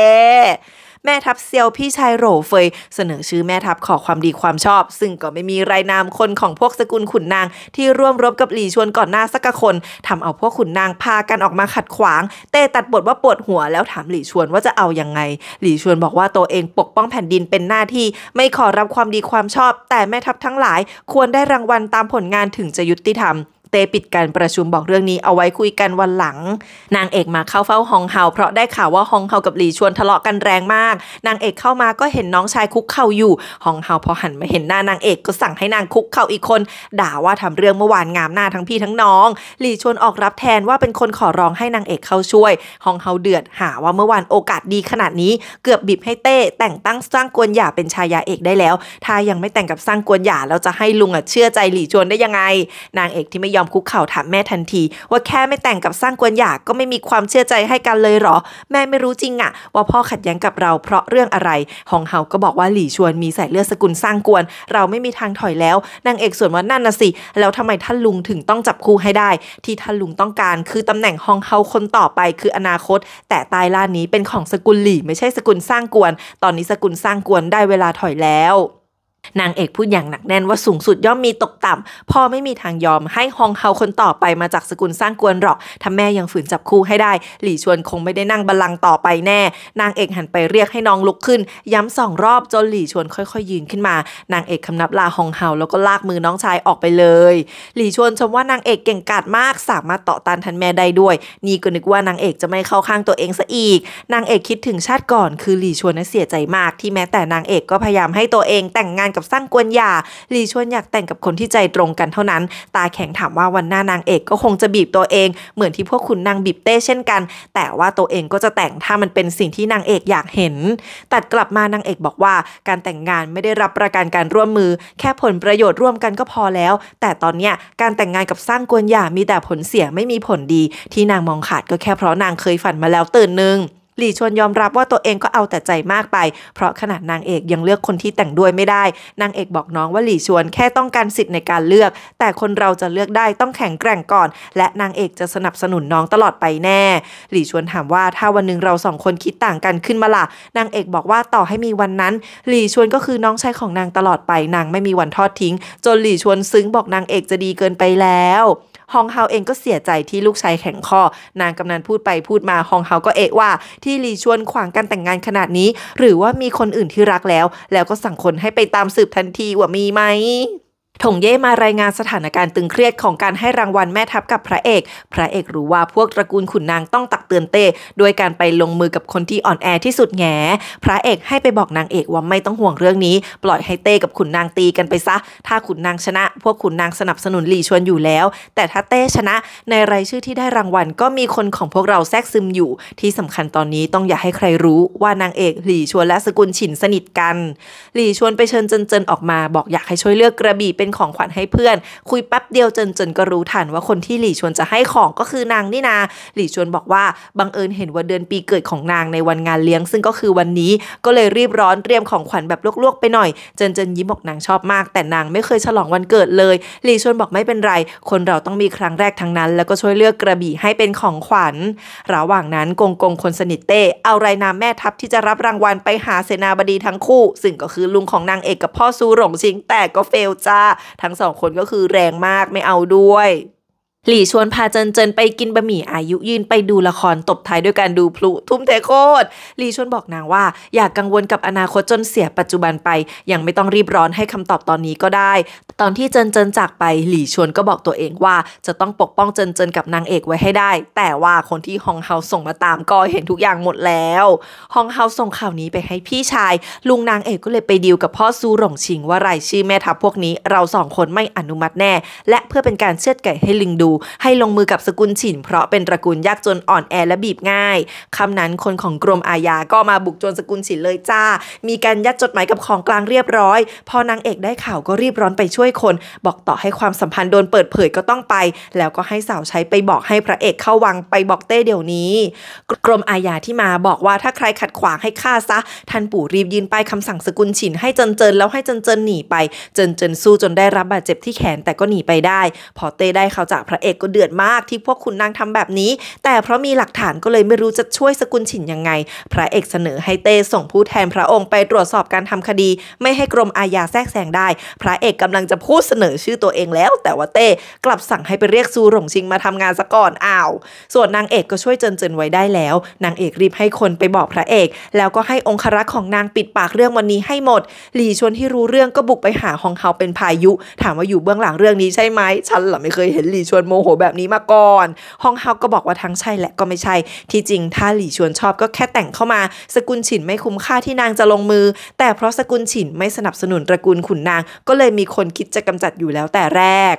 แม่ทัพเซียวพี่ชายโหลเฟยเสนอชื่อแม่ทัพขอความดีความชอบ ซึ่งก็ไม่มีรายนามคนของพวกสกุลขุนนาง ที่ร่วมรบกับหลี่ชวนก่อนหน้าสักคน ทำเอาพวกขุนนางพากันออกมาขัดขวางเต้ตัดบทว่าปวดหัวแล้วถามหลี่ชวนว่าจะเอาอยัางไง หลี่ชวนบอกว่าตัวเองปกป้องแผ่นดินเป็นหน้าที่ไม่ขอรับความดีความชอบ แต่แม่ทัพทั้งหลายควรได้รางวัลตามผลงานถึงจะยุติธรรมเตปิดการประชุมบอกเรื่องนี้เอาไว้คุยกันวันหลัง นางเอกมาเข้าเฝ้าฮองเฮาเพราะได้ข่าวว่าฮองเฮากับหลีชวน ทะเลาะกันแรงมาก นางเอกเข้ามาก็เห็นน้องชายคุกเข่าอยู่ฮองเฮาพอหันมาเห็นหน้านางเอกก็สั่งให้นางคุกเข่าอีกคน ด่าว่าทำเรื่องเมื่อวานงามหน้าทั้งพี่ทั้งน้องหลีชวนออกรับแทนว่าเป็นคนขอร้องให้นางเอกเข้าช่วยฮองเฮาเดือดหาว่าเมื่อวานโอกาสดีขนาดนี้เกือบบีบให้เต้ แต่งตั้งสร้างกวนหย่าเป็นชายาเอกได้แล้วถ้ายังไม่แต่งกับสร้างกวนหย่าแล้วจะให้ลุงอ่ะเชื่อใจหลีชวนได้ยังไง นางเอกที่ไม่ยอมคุกเข่าถามแม่ทันที ว่าแค่ไม่แต่งกับสร้างกวนหยากก็ไม่มีความเชื่อใจให้กันเลยหรอ แม่ไม่รู้จริงอะว่าพ่อขัดแย้งกับเราเพราะเรื่องอะไรฮองเฮาก็บอกว่าหลี่ชวนมีสายเลือดสกุลสร้างกวน เราไม่มีทางถอยแล้วนางเอกส่วนว่านั่นนะสิ แล้วทำไมท่านลุงถึงต้องจับคู่ให้ได้ ที่ท่านลุงต้องการคือตำแหน่งฮองเฮาคนต่อไปคืออนาคต แต่ตายล่านี้เป็นของสกุลหลี่ไม่ใช่สกุลสร้างกวน ตอนนี้สกุลสร้างกวนได้เวลาถอยแล้วนางเอกพูดอย่างหนักแน่นว่าสูงสุดย่อมมีตกต่ำพ่อไม่มีทางยอมให้ฮองเฮาคนต่อไปมาจากสกุลสร้างกวนหรอกถ้าแม่ยังฝืนจับคู่ให้ได้ หลี่ชวนคงไม่ได้นั่งบัลลังก์ต่อไปแน่ นางเอกหันไปเรียกให้น้องลุกขึ้นย้ำสองรอบจนหลี่ชวนค่อยๆ ยืนขึ้นมานางเอกคำนับลาฮองเฮาแล้วก็ลากมือน้องชายออกไปเลย หลี่ชวนชมว่านางเอกเก่งกาจมาก สามารถต่อต้านทันแม่ได้ด้วยนี่ก็นึกว่านางเอกจะไม่เข้าข้างตัวเองซะอีกนางเอกคิดถึงชาติก่อนคือหลี่ชวนนั้นเสียใจมากที่แม้แต่นางเอกก็พยายามให้ตัวเองแต่งงานานกับสร้างกวนหย่าลีชวนอยากแต่งกับคนที่ใจตรงกันเท่านั้น ตาแข็งถามว่าวันหน้านางเอกก็คงจะบีบตัวเอง เหมือนที่พวกคุณนางบีบเต้เช่นกัน แต่ว่าตัวเองก็จะแต่งถ้ามันเป็นสิ่งที่นางเอกอยากเห็น ตัดกลับมานางเอกบอกว่า การแต่งงานไม่ได้รับประกันการร่วมมือ แค่ผลประโยชน์ร่วมกันก็พอแล้ว แต่ตอนเนี้ยการแต่งงานกับสร้างกวนหย่ามีแต่ผลเสียไม่มีผลดี ที่นางมองขาดก็แค่เพราะนางเคยฝันมาแล้วตื่นนึงหลี่ชวนยอมรับว่าตัวเองก็เอาแต่ใจมากไป เพราะขนาดนางเอกยังเลือกคนที่แต่งด้วยไม่ได้ นางเอกบอกน้องว่าหลี่ชวนแค่ต้องการสิทธิ์ในการเลือก แต่คนเราจะเลือกได้ต้องแข็งแกร่งก่อน และนางเอกจะสนับสนุนน้องตลอดไปแน่ หลี่ชวนถามว่าถ้าวันหนึ่งเราสองคนคิดต่างกันขึ้นมาล่ะ นางเอกบอกว่าต่อให้มีวันนั้นหลี่ชวนก็คือน้องชายของนางตลอดไปนางไม่มีวันทอดทิ้งจนหลี่ชวนซึ้งบอกนางเอกจะดีเกินไปแล้วฮองเฮาเองก็เสียใจที่ลูกชายแข็งข้อ นางกำนันพูดไปพูดมาฮองเฮาก็เอะว่า ที่ลีชวนขวางการแต่งงานขนาดนี้ หรือว่ามีคนอื่นที่รักแล้ว แล้วก็สั่งคนให้ไปตามสืบทันทีว่ามีไหมถงเย่มารายงานสถานการณ์ตึงเครียดของการให้รางวัลแม่ทัพกับพระเอก พระเอกรู้ว่าพวกตระกูลขุนนางต้องตักเตือนเต้ด้วยการไปลงมือกับคนที่อ่อนแอที่สุดแง่พระเอกให้ไปบอกนางเอกว่าไม่ต้องห่วงเรื่องนี้ ปล่อยให้เต้กับขุนนางตีกันไปซะถ้าขุนนางชนะ พวกขุนนางสนับสนุนหลี่ชวนอยู่แล้ว แต่ถ้าเต้ชนะ ในรายชื่อที่ได้รางวัลก็มีคนของพวกเราแทรกซึมอยู่ ที่สำคัญตอนนี้ต้องอย่าให้ใครรู้ว่านางเอกหลี่ชวนและสกุลฉินสนิทกันหลี่ชวนไปเชิญเจินเจินออกมาบอกอยากให้ช่วยเลือกกระบี่เป็น็นของขวัญให้เพื่อนคุยแป๊บเดียวจนจนก็รู้ทันว่าคนที่หลี่ชวนจะให้ของก็คือนางนี่นา หลี่ชวนบอกว่าบังเอิญเห็นว่าเดือนปีเกิดของนางในวันงานเลี้ยง ซึ่งก็คือวันนี้ก็เลยรีบร้อนเตรียมของขวัญแบบลวกๆไปหน่อย จนจนยิ้มบอกนางชอบมาก แต่นางไม่เคยฉลองวันเกิดเลย หลี่ชวนบอกไม่เป็นไร คนเราต้องมีครั้งแรกทั้งนั้น แล้วก็ช่วยเลือกกระบี่ให้เป็นของขวัญระหว่างนั้นกงกงคนสนิทเต้เอารายนามแม่ทัพที่จะรับรางวัลไปหาเสนาบดีทั้งคู่ ซึ่งก็คือลุงของนางเอกกับพ่อซูหลงชิงแต่ก็เฟลจ้าทั้งสองคนก็คือแรงมากไม่เอาด้วยหลี่ชวนพาเจินเจินไปกินบะหมี่อายุยืน ไปดูละคร ตบท้ายด้วยการดูพลุทุ่มเทโคตรหลี่ชวนบอกนางว่าอยากกังวลกับอนาคตจนเสียปัจจุบันไป ยังไม่ต้องรีบร้อนให้คำตอบตอนนี้ก็ได้ ตอนที่เจินเจินจากไป หลี่ชวนก็บอกตัวเองว่าจะต้องปกป้องเจินเจินกับนางเอกไว้ให้ได้ แต่ว่าคนที่ฮองเฮาส่งมาตามก็เห็นทุกอย่างหมดแล้วฮองเฮาส่งข่าวนี้ไปให้พี่ชาย ลุงนางเอกก็เลยไปดีลกับพ่อซูหลงชิง ว่ารายชื่อแม่ทัพพวกนี้เราสองคนไม่อนุมัติแน่ และเพื่อเป็นการเชือดไก่ให้ลิงดูให้ลงมือกับสกุลฉินเพราะเป็นตระกูลยากจนอ่อนแอและบีบง่ายคำนั้นคนของกรมอาญาก็มาบุกโจรสกุลฉินเลยจ้า มีการยัดจดหมายกับของกลางเรียบร้อย พอนางเอกได้ข่าวก็รีบร้อนไปช่วยคน บอกต่อให้ความสัมพันธ์โดนเปิดเผยก็ต้องไป แล้วก็ให้สาวใช้ไปบอกให้พระเอกเข้าวังไปบอกเต้เดี๋ยวนี้ กรมอาญาที่มาบอกว่าถ้าใครขัดขวางให้ฆ่าซะท่านปู่รีบยืนไปคำสั่งสกุลฉินให้จนเจินแล้วให้จนเจินหนีไป จนเจินสู้จนได้รับบาดเจ็บที่แขนแต่ก็หนีไปได้ พอเต้ได้เขาจากพระระเอกก็เดือดมากที่พวกคุณนางทำแบบนี้ แต่เพราะมีหลักฐานก็เลยไม่รู้จะช่วยสกุลฉินยังไง พระเอกเสนอให้เต้ส่งผู้แทนพระองค์ไปตรวจสอบการทำคดี ไม่ให้กรมอาญาแทรกแซงได้ พระเอกกำลังจะพูดเสนอชื่อตัวเองแล้ว แต่ว่าเต้กลับสั่งให้ไปเรียกซูหลงชิงมาทำงานซะก่อน อ้าว ส่วนนางเอกก็ช่วยเจินเจินไว้ได้แล้ว นางเอกรีบให้คนไปบอกพระเอก แล้วก็ให้องครักษ์ของนางปิดปากเรื่องวันนี้ให้หมดหลีชวนที่รู้เรื่องก็บุกไปหาฮองเฮาเป็นพายุ ถามว่าอยู่เบื้องหลังเรื่องนี้ใช่ไหมฉันหล่ะไม่เคยเห็นหลีชวนโมโหแบบนี้มาก่อนฮองเฮา ก็บอกว่าทั้งใช่และก็ไม่ใช่ ที่จริงถ้าหลี่ชวนชอบก็แค่แต่งเข้ามา สกุลฉินไม่คุ้มค่าที่นางจะลงมือ แต่เพราะสกุลฉินไม่สนับสนุนตระกูลขุนนาง ก็เลยมีคนคิดจะกำจัดอยู่แล้วแต่แรก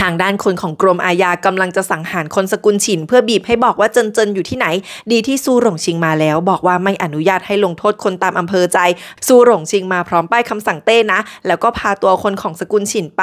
ทางด้านคนของกรมอาญากำลังจะสังหารคนสกุลฉิน เพื่อบีบให้บอกว่าเจนเจินอยู่ที่ไหน ดีที่ซูหลงชิงมาแล้ว บอกว่าไม่อนุญาตให้ลงโทษคนตามอำเภอใจซูหลงชิงมาพร้อมป้ายคำสั่งเต้นะ แล้วก็พาตัวคนของสกุลฉินไป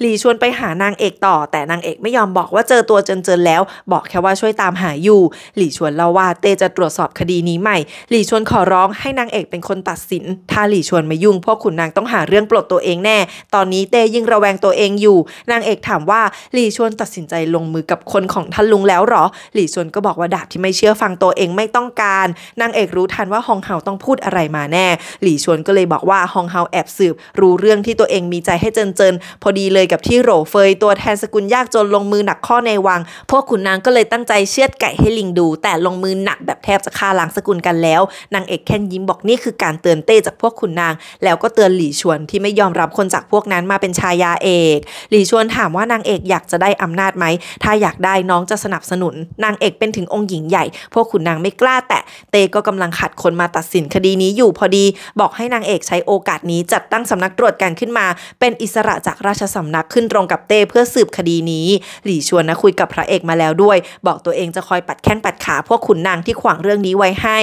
หลี่ชวนไปหานางเอกต่อ แต่นางเอกไม่ยอมบอกว่าเจอตัวเจนเจินแล้ว บอกแค่ว่าช่วยตามหาอยู่ หลี่ชวนเล่าว่าเต้จะตรวจสอบคดีนี้ใหม่ หลี่ชวนขอร้องให้นางเอกเป็นคนตัดสิน ถ้าหลี่ชวนมายุ่ง พวกขุนนางต้องหาเรื่องปลดตัวเองแน่ ตอนนี้เต้ยิ่งระแวงตัวเองอยู่นางเอกทถามว่า หลี่ชวนตัดสินใจลงมือกับคนของท่านลุงแล้วหรอ หลี่ชวนก็บอกว่าดาบที่ไม่เชื่อฟังตัวเองไม่ต้องการนางเอกรู้ทันว่าฮองเฮาต้องพูดอะไรมาแน่ หลี่ชวนก็เลยบอกว่าฮองเฮาแอบสืบ รู้เรื่องที่ตัวเองมีใจให้เจินเจินพอดีเลยกับที่โหรเฟยตัวแทนสกุลยากจนลงมือหนักข้อในวัง พวกขุนนางก็เลยตั้งใจเชือดไก่ให้ลิงดู แต่ลงมือหนักแบบแทบจะฆ่าล้างสกุลกันแล้วนางเอกแค่ยิ้มบอกนี่คือการเตือนเต้จากพวกขุนนาง แล้วก็เตือนหลี่ชวนที่ไม่ยอมรับคนจากพวกนั้นมาเป็นชายาเอกหลี่ชวนถามว่า่านางเอกอยากจะได้อำนาจไหม ถ้าอยากได้น้องจะสนับสนุน นางเอกเป็นถึงองค์หญิงใหญ่ พวกขุนนางไม่กล้าแตะ เตก็กำลังขัดคนมาตัดสินคดีนี้อยู่พอดี บอกให้นางเอกใช้โอกาสนี้จัดตั้งสำนักตรวจการขึ้นมา เป็นอิสระจากราชสำนักขึ้นตรงกับเต้เพื่อสืบคดีนี้ หลี่ชวนนะคุยกับพระเอกมาแล้วด้วย บอกตัวเองจะคอยปัดแข้งปัดขา พวกขุนนางที่ขวางเรื่องนี้ไว้ให้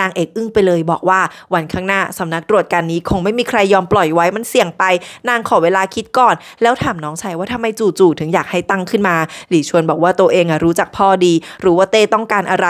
นางเอกอึ้งไปเลยบอกว่าวันข้างหน้าสำนักตรวจการนี้คงไม่มีใครยอมปล่อยไว้ มันเสี่ยงไป นางขอเวลาคิดก่อน แล้วถามน้องชายว่าทำไมจู่ๆ ถึงอยากให้ตั้งขึ้นมา หลี่ชวนบอกว่าตัวเองอะรู้จักพ่อดี รู้ว่าเต้ต้องการอะไร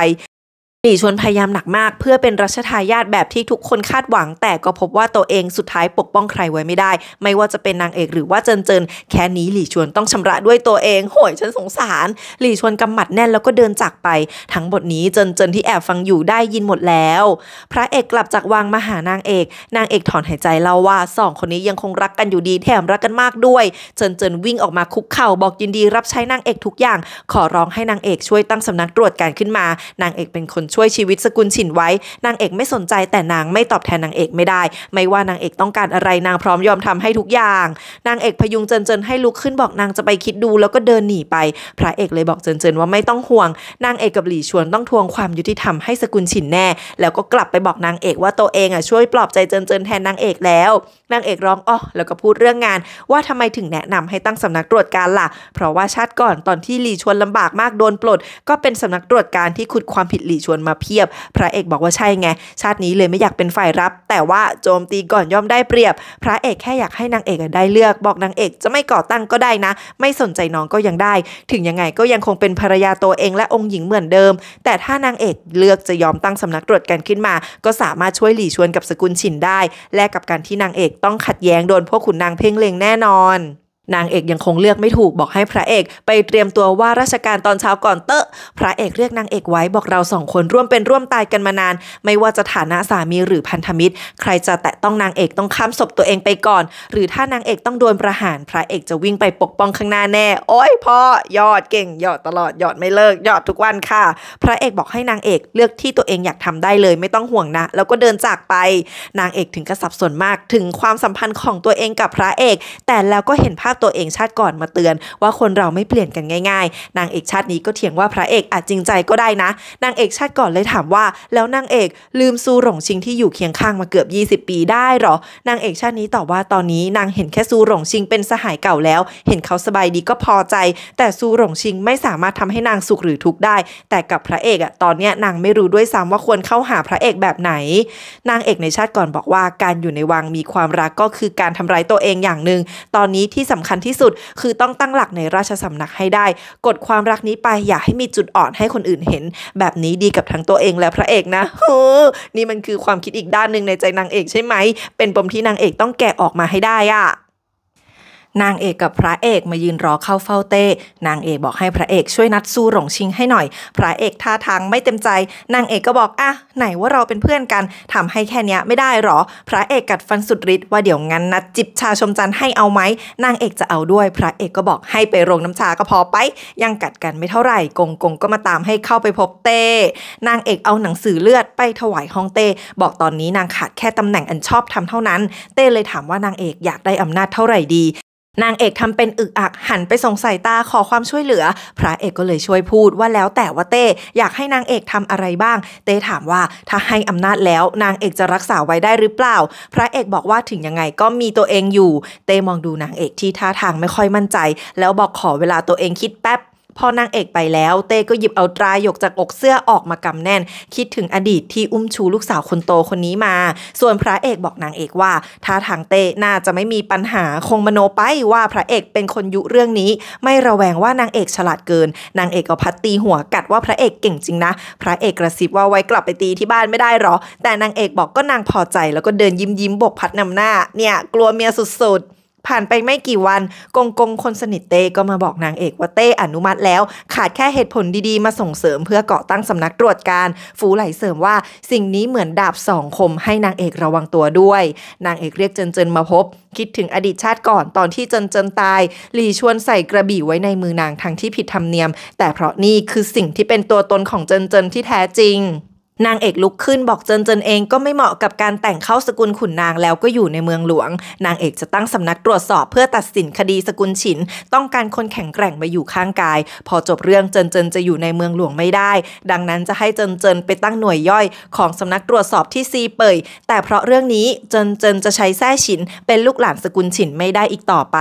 หลี่ชวนพยายามหนักมากเพื่อเป็นรัชทายาทแบบที่ทุกคนคาดหวัง แต่ก็พบว่าตัวเองสุดท้ายปกป้องใครไว้ไม่ได้ ไม่ว่าจะเป็นนางเอกหรือว่าเจินเจินแค่นี้หลี่ชวนต้องชำระด้วยตัวเองโหยฉันสงสาร หลี่ชวนกำหมัดแน่นแล้วก็เดินจากไป ทั้งบทนี้ เจินเจินที่แอบฟังอยู่ได้ยินหมดแล้ว พระเอกกลับจากวังมาหานางเอก นางเอกถอนหายใจเล่าว่าสอง คนนี้ยังคงรักกันอยู่ดีแถมรักกันมากด้วยเจินเจินวิ่งออกมาคุกเข่าบอกยินดีรับใช้นางเอกทุกอย่าง ขอร้องให้นางเอกช่วยตั้งสำนักตรวจการขึ้นมา นางเอกเป็นคนช่วยชีวิตสกุลฉินไว้ นางเอกไม่สนใจแต่นางไม่ตอบแทนนางเอกไม่ได้ ไม่ว่านางเอกต้องการอะไรนางพร้อมยอมทำให้ทุกอย่าง นางเอกพยุงเจินเจินให้ลุกขึ้นบอกนางจะไปคิดดูแล้วก็เดินหนีไป พระเอกเลยบอกเจินเจินว่าไม่ต้องห่วง นางเอกกับหลี่ชวนต้องทวงความยุติธรรมให้สกุลฉินแน่ แล้วก็กลับไปบอกนางเอกว่าตัวเองอ่ะช่วยปลอบใจเจินเจินแทนนางเอกแล้วนางเอกร้องอ๋อแล้วก็พูดเรื่องงาน ว่าทำไมถึงแนะนำให้ตั้งสำนักตรวจการล่ะเพราะว่าชาติก่อนตอนที่หลี่ชวนลำบากมากโดนปลด ก็เป็นสำนักตรวจการที่ขุดความผิดหลี่ชวนมาเพียบ พระเอกบอกว่าใช่ไง ชาตินี้เลยไม่อยากเป็นฝ่ายรับ แต่ว่าโจมตีก่อนย่อมได้เปรียบ พระเอกแค่อยากให้นางเอกได้เลือก บอกนางเอกจะไม่ก่อตั้งก็ได้นะ ไม่สนใจ น้องก็ยังได้ ถึงยังไงก็ยังคงเป็นภรรยาตัวเองและองค์หญิงเหมือนเดิม แต่ถ้านางเอกเลือกจะยอมตั้งสำนักตรวจกันขึ้นมา ก็สามารถช่วยหลี่ชวนกับสกุลฉินได้ และกับการที่นางเอกต้องขัดแย้งโดน พวกขุนนางเพ่งเล็งแน่นอนนางเอกยังคงเลือกไม่ถูกบอกให้พระเอกไปเตรียมตัวว่าราชการตอนเช้าก่อนเตอะพระเอกเรียกนางเอกไว้บอกเราสองคนร่วมเป็นร่วมตายกันมานาน ไม่ว่าจะฐานะสามีหรือพันธมิตร ใครจะแตะต้องนางเอกต้องข้ามศพตัวเองไปก่อน หรือถ้านางเอกต้องโดนประหารพระเอกจะวิ่งไปปกป้องข้างหน้าแน่โอ้ยพ่อยอดเก่ง ยอดตลอดยอดไม่เลิกยอดทุกวันค่ะ พระเอกบอกให้นางเอกเลือกที่ตัวเองอยากทำได้เลยไม่ต้องห่วงนะ แล้วก็เดินจากไปนางเอกถึงกระสับสนมาก ถึงความสัมพันธ์ของตัวเองกับพระเอก แต่แล้วก็เห็นภาพตัวเองชาติก่อนมาเตือนว่าคนเราไม่เปลี่ยนกันง่ายๆ นางเอกชาตินี้ก็เถียงว่าพระเอกอาจจริงใจก็ได้นะนางเอกชาติก่อนเลยถามว่า แล้วนางเอกลืมซูหลงชิงที่อยู่เคียงข้างมาเกือบ 20 ปีได้หรอนางเอกชาตินี้ตอบว่าตอนนี้นางเห็นแค่ซูหลงชิงเป็นสหายเก่าแล้ว เห็นเขาสบายดีก็พอใจแต่ซูหลงชิงไม่สามารถทำให้นางสุขหรือทุกข์ได้ แต่กับพระเอกอะตอนเนี้ยนางไม่รู้ด้วยซ้ำว่าควรเข้าหาพระเอกแบบไหนนางเอกในชาติก่อนบอกว่า การอยู่ในวังมีความรักก็คือการทำร้ายตัวเองอย่างหนึ่งตอนนี้ที่สำคัญคัญที่สุด คือต้องตั้งหลักในราชสำนักให้ได้ กดความรักนี้ไปอย่าให้มีจุดอ่อนให้คนอื่นเห็น แบบนี้ดีกับทั้งตัวเองและพระเอกนะโอ้นี่มันคือความคิดอีกด้านหนึ่งในใจนางเอกใช่ไหม เป็นปมที่นางเอกต้องแกะออกมาให้ได้อะนางเอกกับพระเอกมายืนรอเข้าเฝ้าเต้ นางเอกบอกให้พระเอกช่วยนัดสู้หลงชิงให้หน่อย พระเอกท่าทางไม่เต็มใจ นางเอกก็บอกอ่ะไหนว่าเราเป็นเพื่อนกันทำให้แค่นี้ไม่ได้หรอ พระเอกกัดฟันสุดฤทธิ์ว่าเดี๋ยวงั้นนัดจิบชาชมจันให้เอาไหม นางเอกจะเอาด้วย พระเอกก็บอกให้ไปโรงน้ำชาก็พอไป ยังกัดกันไม่เท่าไหร่กงกงก็มาตามให้เข้าไปพบเต้ นางเอกเอาหนังสือเลือดไปถวายห้องเต้ บอกตอนนี้นางขาดแค่ตำแหน่งอันชอบทำเท่านั้น เต้เลยถามว่านางเอกอยากได้อำนาจเท่าไหร่ดีนางเอกทำเป็นอึกอัก หันไปส่งสายตาขอความช่วยเหลือ พระเอกก็เลยช่วยพูดว่าแล้วแต่ว่าเต้อยากให้นางเอกทำอะไรบ้าง เต้ถามว่าถ้าให้อำนาจแล้ว นางเอกจะรักษาไว้ได้หรือเปล่า พระเอกบอกว่าถึงยังไงก็มีตัวเองอยู่ เต้มองดูนางเอกที่ท่าทางไม่ค่อยมั่นใจ แล้วบอกขอเวลาตัวเองคิดแป๊บพอนางเอกไปแล้วเต้ก็หยิบเอาตราหยกจากอกเสื้อออกมากำแน่น คิดถึงอดีตที่อุ้มชูลูกสาวคนโตคนนี้มา ส่วนพระเอกบอกนางเอกว่าท่าทางเต้น่าจะไม่มีปัญหาคงมโนไปว่าพระเอกเป็นคนยุเรื่องนี้ไม่ระแวงว่านางเอกฉลาดเกิน นางเอกก็พัดตีหัวกัดว่าพระเอกเก่งจริงนะ พระเอกกระซิบว่าไว้กลับไปตีที่บ้านไม่ได้หรอแต่นางเอกบอกก็นางพอใจ แล้วก็เดินยิ้มยิ้มบกพัดนำหน้าเนี่ย กลัวเมียสุดๆผ่านไปไม่กี่วันกงกงคนสนิทเต้ก็มาบอกนางเอกว่า เต้อนุมัติแล้ว ขาดแค่เหตุผลดีๆมาส่งเสริมเพื่อเกาะตั้งสำนักตรวจการ ฟูไหลเสริมว่าสิ่งนี้เหมือนดาบสองคมให้นางเอกระวังตัวด้วย นางเอกเรียกเจินเจินมาพบ คิดถึงอดีตชาติก่อนตอนที่เจินเจินตาย หลีชวนใส่กระบี่ไว้ในมือนางทั้งที่ผิดธรรมเนียม แต่เพราะนี่คือสิ่งที่เป็นตัวตนของเจินเจินที่แท้จริงนางเอกลุกขึ้นบอกเจินเจินเองก็ไม่เหมาะกับการแต่งเข้าสกุลขุนนางแล้วก็อยู่ในเมืองหลวง นางเอกจะตั้งสำนักตรวจสอบเพื่อตัดสินคดีสกุลฉิน ต้องการคนแข็งแกร่งมาอยู่ข้างกาย พอจบเรื่องเจินเจินจะอยู่ในเมืองหลวงไม่ได้ ดังนั้นจะให้เจินเจินไปตั้งหน่วยย่อยของสำนักตรวจสอบที่ซีเปยแต่เพราะเรื่องนี้ เจินเจินจะใช้แท้ฉินเป็นลูกหลานสกุลฉินไม่ได้อีกต่อไป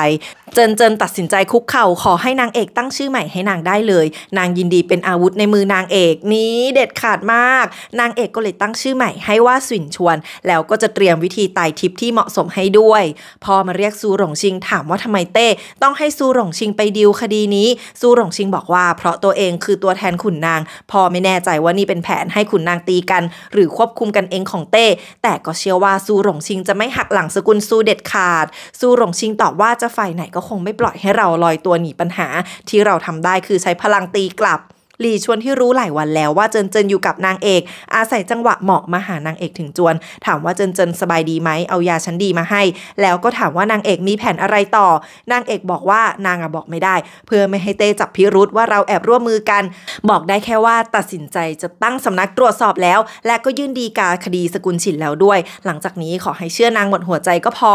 เจินเจินตัดสินใจคุกเข่าขอให้นางเอกตั้งชื่อใหม่ให้นางได้เลย นางยินดีเป็นอาวุธในมือนางเอกนี้เด็ดขาดมากนางเอกก็เลยตั้งชื่อใหม่ให้ว่าสินชวน แล้วก็จะเตรียมวิธีไต่ทิปที่เหมาะสมให้ด้วยพอมาเรียกซูหลงชิงถามว่าทำไมเต้ต้องให้ซูหลงชิงไปดีลคดีนี้ซูหลงชิงบอกว่าเพราะตัวเองคือตัวแทนขุนนาง พอไม่แน่ใจว่านี่เป็นแผนให้ขุนนางตีกันหรือควบคุมกันเองของเต้แต่ก็เชื่อว่าซูหลงชิงจะไม่หักหลังสกุลซูเด็ดขาดซูหลงชิงตอบว่าจะฝ่ายไหนก็คงไม่ปล่อยให้เราลอยตัวหนีปัญหา ที่เราทำได้คือใช้พลังตีกลับหลีชวนที่รู้หลายวันแล้วว่าเจินเจินอยู่กับนางเอก อาศัยจังหวะเหมาะมาหานางเอกถึงจวน ถามว่าเจินเจินสบายดีไหมเอายาชั้นดีมาให้ แล้วก็ถามว่านางเอกมีแผนอะไรต่อ นางเอกบอกว่านางอบอกไม่ได้ เพื่อไม่ให้เต้จับพิรุษว่าเราแอบร่วมมือกัน บอกได้แค่ว่าตัดสินใจจะตั้งสำนักตรวจสอบแล้ว และก็ยื่นดีกาคดีสกุลฉินแล้วด้วย หลังจากนี้ขอให้เชื่อนางหมดหัวใจก็พอ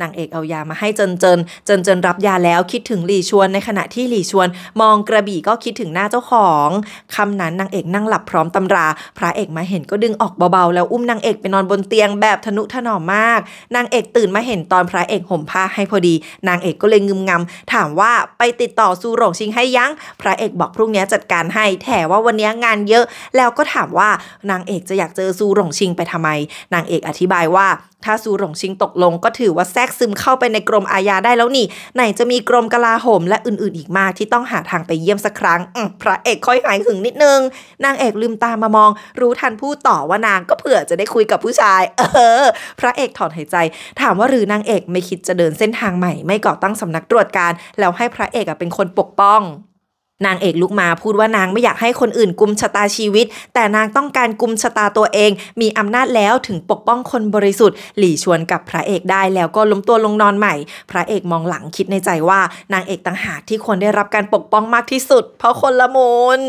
นางเอกเอายามาให้เจินเจินเจินเจินรับยาแล้วคิดถึงหลีชวนในขณะที่หลีชวนมองกระบี่ก็คิดถึงหน้าเจ้าของงคำนั้นนางเอกนั่งหลับพร้อมตำราพระเอกมาเห็นก็ดึงออกเบาๆแล้วอุ้มนางเอกไปนอนบนเตียงแบบทนุถนอมมาก นางเอกตื่นมาเห็นตอนพระเอกห่มผ้าให้พอดี นางเอกก็เลยงึมงำถามว่าไปติดต่อซูหลงชิงให้ยังพระเอกบอกพรุ่งนี้จัดการให้แถว่าวันนี้งานเยอะ แล้วก็ถามว่านางเอกจะอยากเจอซูหลงชิงไปทำไม นางเอกอธิบายว่าถ้าซูหลงชิงตกลงก็ถือว่าแทรกซึมเข้าไปในกรมอาญาได้แล้วนี่ ไหนจะมีกรมกลาโหมและอื่นๆอีกมากที่ต้องหาทางไปเยี่ยมสักครั้งพระเอกค่อยหายหึงนิดนึงนางเอกลืมตามามอง รู้ทันผู้ต่อว่านางก็เผื่อจะได้คุยกับผู้ชายเออ พระเอกถอนหายใจ ถามว่าหรือนางเอกไม่คิดจะเดินเส้นทางใหม่ไม่ก่อตั้งสำนักตรวจการแล้วให้พระเอกเป็นคนปกป้องนางเอกลุกมาพูดว่านางไม่อยากให้คนอื่นกุมชะตาชีวิต แต่นางต้องการกุมชะตาตัวเอง มีอำนาจแล้วถึงปกป้องคนบริสุทธิ์ หลี่ชวนกับพระเอกได้แล้วก็ล้มตัวลงนอนใหม่ พระเอกมองหลังคิดในใจว่านางเอกต่างหากที่ควรได้รับการปกป้องมากที่สุดเพราะคนละมุน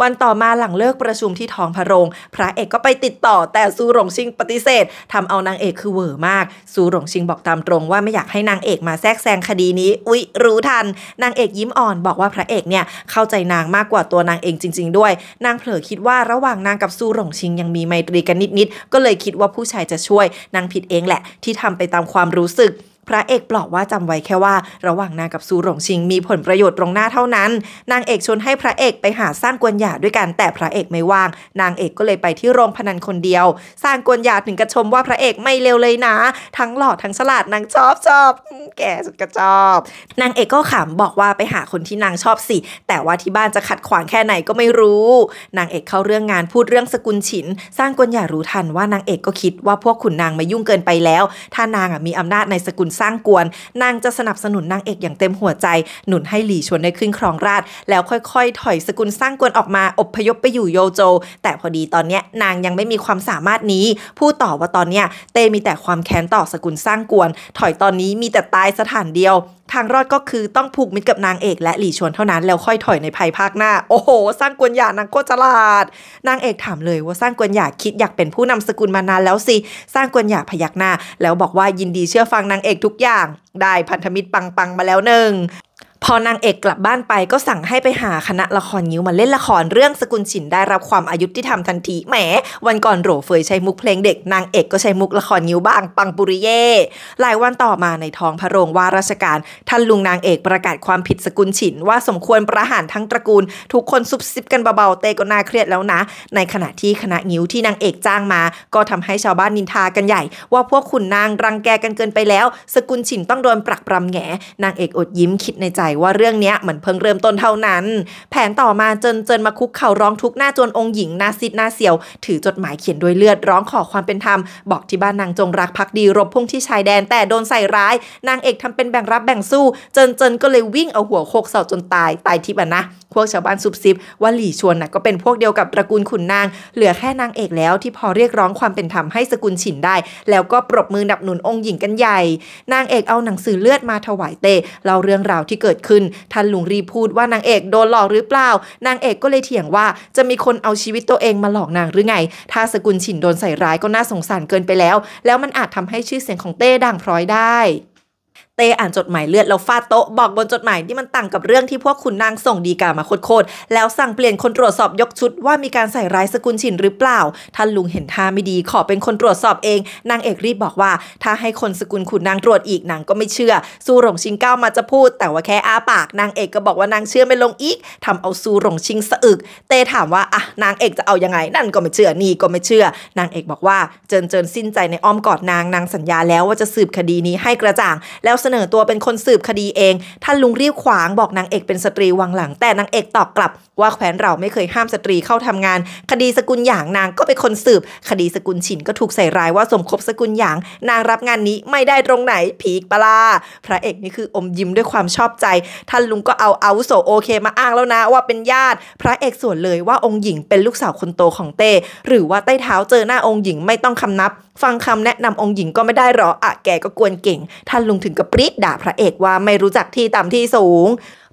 วันต่อมาหลังเลิกประชุมที่ท้องพระโรงพระเอกก็ไปติดต่อแต่ซูหลงชิงปฏิเสธทำเอานางเอกคือเวอร์มากซูหลงชิงบอกตามตรงว่าไม่อยากให้นางเอกมาแทรกแซงคดีนี้ อุ๊ยรู้ทันนางเอกยิ้มอ่อนบอกว่าพระเอกเนี่ยเข้าใจนางมากกว่าตัวนางเองจริงๆด้วย นางเผลอคิดว่าระหว่างนางกับซูหลงชิงยังมีไมตรีกันนิดๆ ก็เลยคิดว่าผู้ชายจะช่วย นางผิดเองแหละที่ทำไปตามความรู้สึกพระเอกปลอกว่าจำไว้แค่ว่าระหว่างนางกับซูหลงชิง มีผลประโยชน์ตรงหน้าเท่านั้น นางเอกชวนให้พระเอกไปหาสร้างกวนหยาด้วยกันแต่พระเอกไม่ว่าง นางเอกก็เลยไปที่โรงพนันคนเดียว สร้างกวนหยาถึงกระชมว่าพระเอกไม่เลวเลยนะ ทั้งหล่อทั้งฉลาดนางชอบชอบ แกสุดกระจอบนางเอกก็ขำบอกว่าไปหาคนที่นางชอบสิ แต่ว่าที่บ้านจะขัดขวางแค่ไหนก็ไม่รู้ นางเอกเข้าเรื่องงานพูดเรื่องสกุลฉิน สร้างกวนหยารู้ทันว่านางเอกก็คิดว่าพวกขุนนางมายุ่งเกินไปแล้ว ถ้านางมีอำนาจในสกุลสร้างกวนนางจะสนับสนุนนางเอกอย่างเต็มหัวใจหนุนให้หลี่ชวนได้ขึ้นครองราช แล้วค่อย ๆ ถอยสกุลสร้างกวนออกมาอบพยพไปอยู่โยโจ แต่พอดีตอนนี้นางยังไม่มีความสามารถนี้พูดต่อว่าตอนนี้เตมีแต่ความแค้นต่อสกุลสร้างกวน ถอยตอนนี้มีแต่ตายสถานเดียวทางรอดก็คือต้องผูกมิตรกับนางเอกและหลี่ชวนเท่านั้นแล้วค่อยถอยในภายภาคหน้า โอ้โหสร้างกวนหยานางโคตรฉลาดนางเอกถามเลยว่าสร้างกวนหยาคิดอยากเป็นผู้นำสกุลมานานแล้วสิ สร้างกวนหยาพยักหน้าแล้วบอกว่ายินดีเชื่อฟังนางเอกทุกอย่าง ได้พันธมิตรปัง ๆ มาแล้วหนึ่งพอนางเอกกลับบ้านไปก็สั่งให้ไปหาคณะละครยิ้วมาเล่นละครเรื่องสกุลฉินได้รับความอายุที่ทำทันทีแหมวันก่อนโหรเฟยใช้มุกเพลงเด็ก นางเอกก็ใช้มุกละครยิ้วบ้างปังปุริเย่หลายวันต่อมาในท้องพระโรงว่าราชการ ท่านลุงนางเอกประกาศความผิดสกุลฉินว่าสมควรประหารทั้งตระกูล ทุกคนซุบซิบกันเบาๆเตก็น่าเครียดแล้วนะ ในขณะที่คณะยิ้วที่นางเอกจ้างมา ก็ทำให้ชาวบ้านนินทากันใหญ่ ว่าพวกขุนนางรังแกกันเกินไปแล้ว สกุลฉินต้องโดนปรักปรำแหนนางเอกอดยิ้มคิดในใจว่าเรื่องเนี้ยมันเพิ่งเริ่มต้นเท่านั้น แผนต่อมาเจนเจนมาคุกเข่าร้องทุก หน้าจนองค์หญิงนาซิดนาเสียวถือจดหมายเขียนด้วยเลือดร้องขอความเป็นธรรมบอกที่บ้านนางจงรักพักดีรบพุ่ง ที่ชายแดนแต่โดนใส่ร้าย นางเอกทำเป็นแบ่งรับแบ่งสู้เจนเจนก็เลยวิ่งเอาหัวโคกเสาจนตาย ตายทิพย์นะพวกชาวบ้านซุบซิบ ว่าหลี่ชวนนะก็เป็นพวกเดียวกับตระกูลขุนนางเหลือแค่นางเอกแล้วที่พอเรียกร้องความเป็นธรรมให้สกุลฉินได้ แล้วก็ปรบมือดับหนุนองค์หญิงกันใหญ่นางเอกเอาหนังสือเลือดมาถวายเตเล่าเรื่องราวที่เกิดดขึ้นท่านลุงรีพูดว่านางเอกโดนหลอกหรือเปล่า นางเอกก็เลยเถียงว่าจะมีคนเอาชีวิตตัวเองมาหลอกนางหรือไง ถ้าสกุลฉินโดนใส่ร้ายก็น่าสงสารเกินไปแล้ว แล้วมันอาจทำให้ชื่อเสียงของเต้ด่างพร้อยได้เต้อ่านจดหมายเลือดแล้วฟาดโต๊ะบอกบนจดหมายที่มันต่างกับเรื่องที่พวกคุณนางส่งดีกามาโคตรๆแล้วสั่งเปลี่ยนคนตรวจสอบยกชุดว่ามีการใส่ร้ายสกุลฉินหรือเปล่า ท่านลุงเห็นท่าไม่ดี ขอเป็นคนตรวจสอบเอง นางเอกรีบบอกว่า ถ้าให้คนสกุลขุนนางตรวจอีกนางก็ไม่เชื่อ สู้หลงชิงก้าวมาจะพูด แต่ว่าแค่อาปาก นางเอกก็บอกว่านางเชื่อไม่ลงอีก ทำเอาสู้หลงชิงสะอึก เต้ถามว่าอ่ะนางเอกจะเอายังไงนั่นก็ไม่เชื่อนี่ก็ไม่เชื่อ นางเอกบอกว่าเจินเจินสิ้นใจในอ้อมกอดนางนางสัญญาแล้วว่าจะสืบคดีนี้ให้กระจ่างแล้วเสนอตัวเป็นคนสืบคดีเอง ท่านลุงรีบขวางบอกนางเอกเป็นสตรีวังหลัง แต่นางเอกตอบกลับ ว่าแขวนเราไม่เคยห้ามสตรีเข้าทำงาน คดีสกุลหยางนางก็เป็นคนสืบ คดีสกุลฉินก็ถูกใส่ร้ายว่าสมคบสกุลหยาง นางรับงานนี้ไม่ได้ตรงไหนผีกปลา พระเอกนี่คืออมยิ้มด้วยความชอบใจ ท่านลุงก็เอาเอาวุโสโอเคมาอ้างแล้วนะ ว่าเป็นญาติ พระเอกส่วนเลยว่าองค์หญิงเป็นลูกสาวคนโตของเต้หรือว่าใต้เท้าเจอหน้าองค์หญิงไม่ต้องคำนับฟังคำแนะนำองค์หญิงก็ไม่ได้หรอ อะแกก็กวนเก่ง ท่านลุงถึงกับปรีดด่าพระเอกว่าไม่รู้จักที่ต่ำที่สูง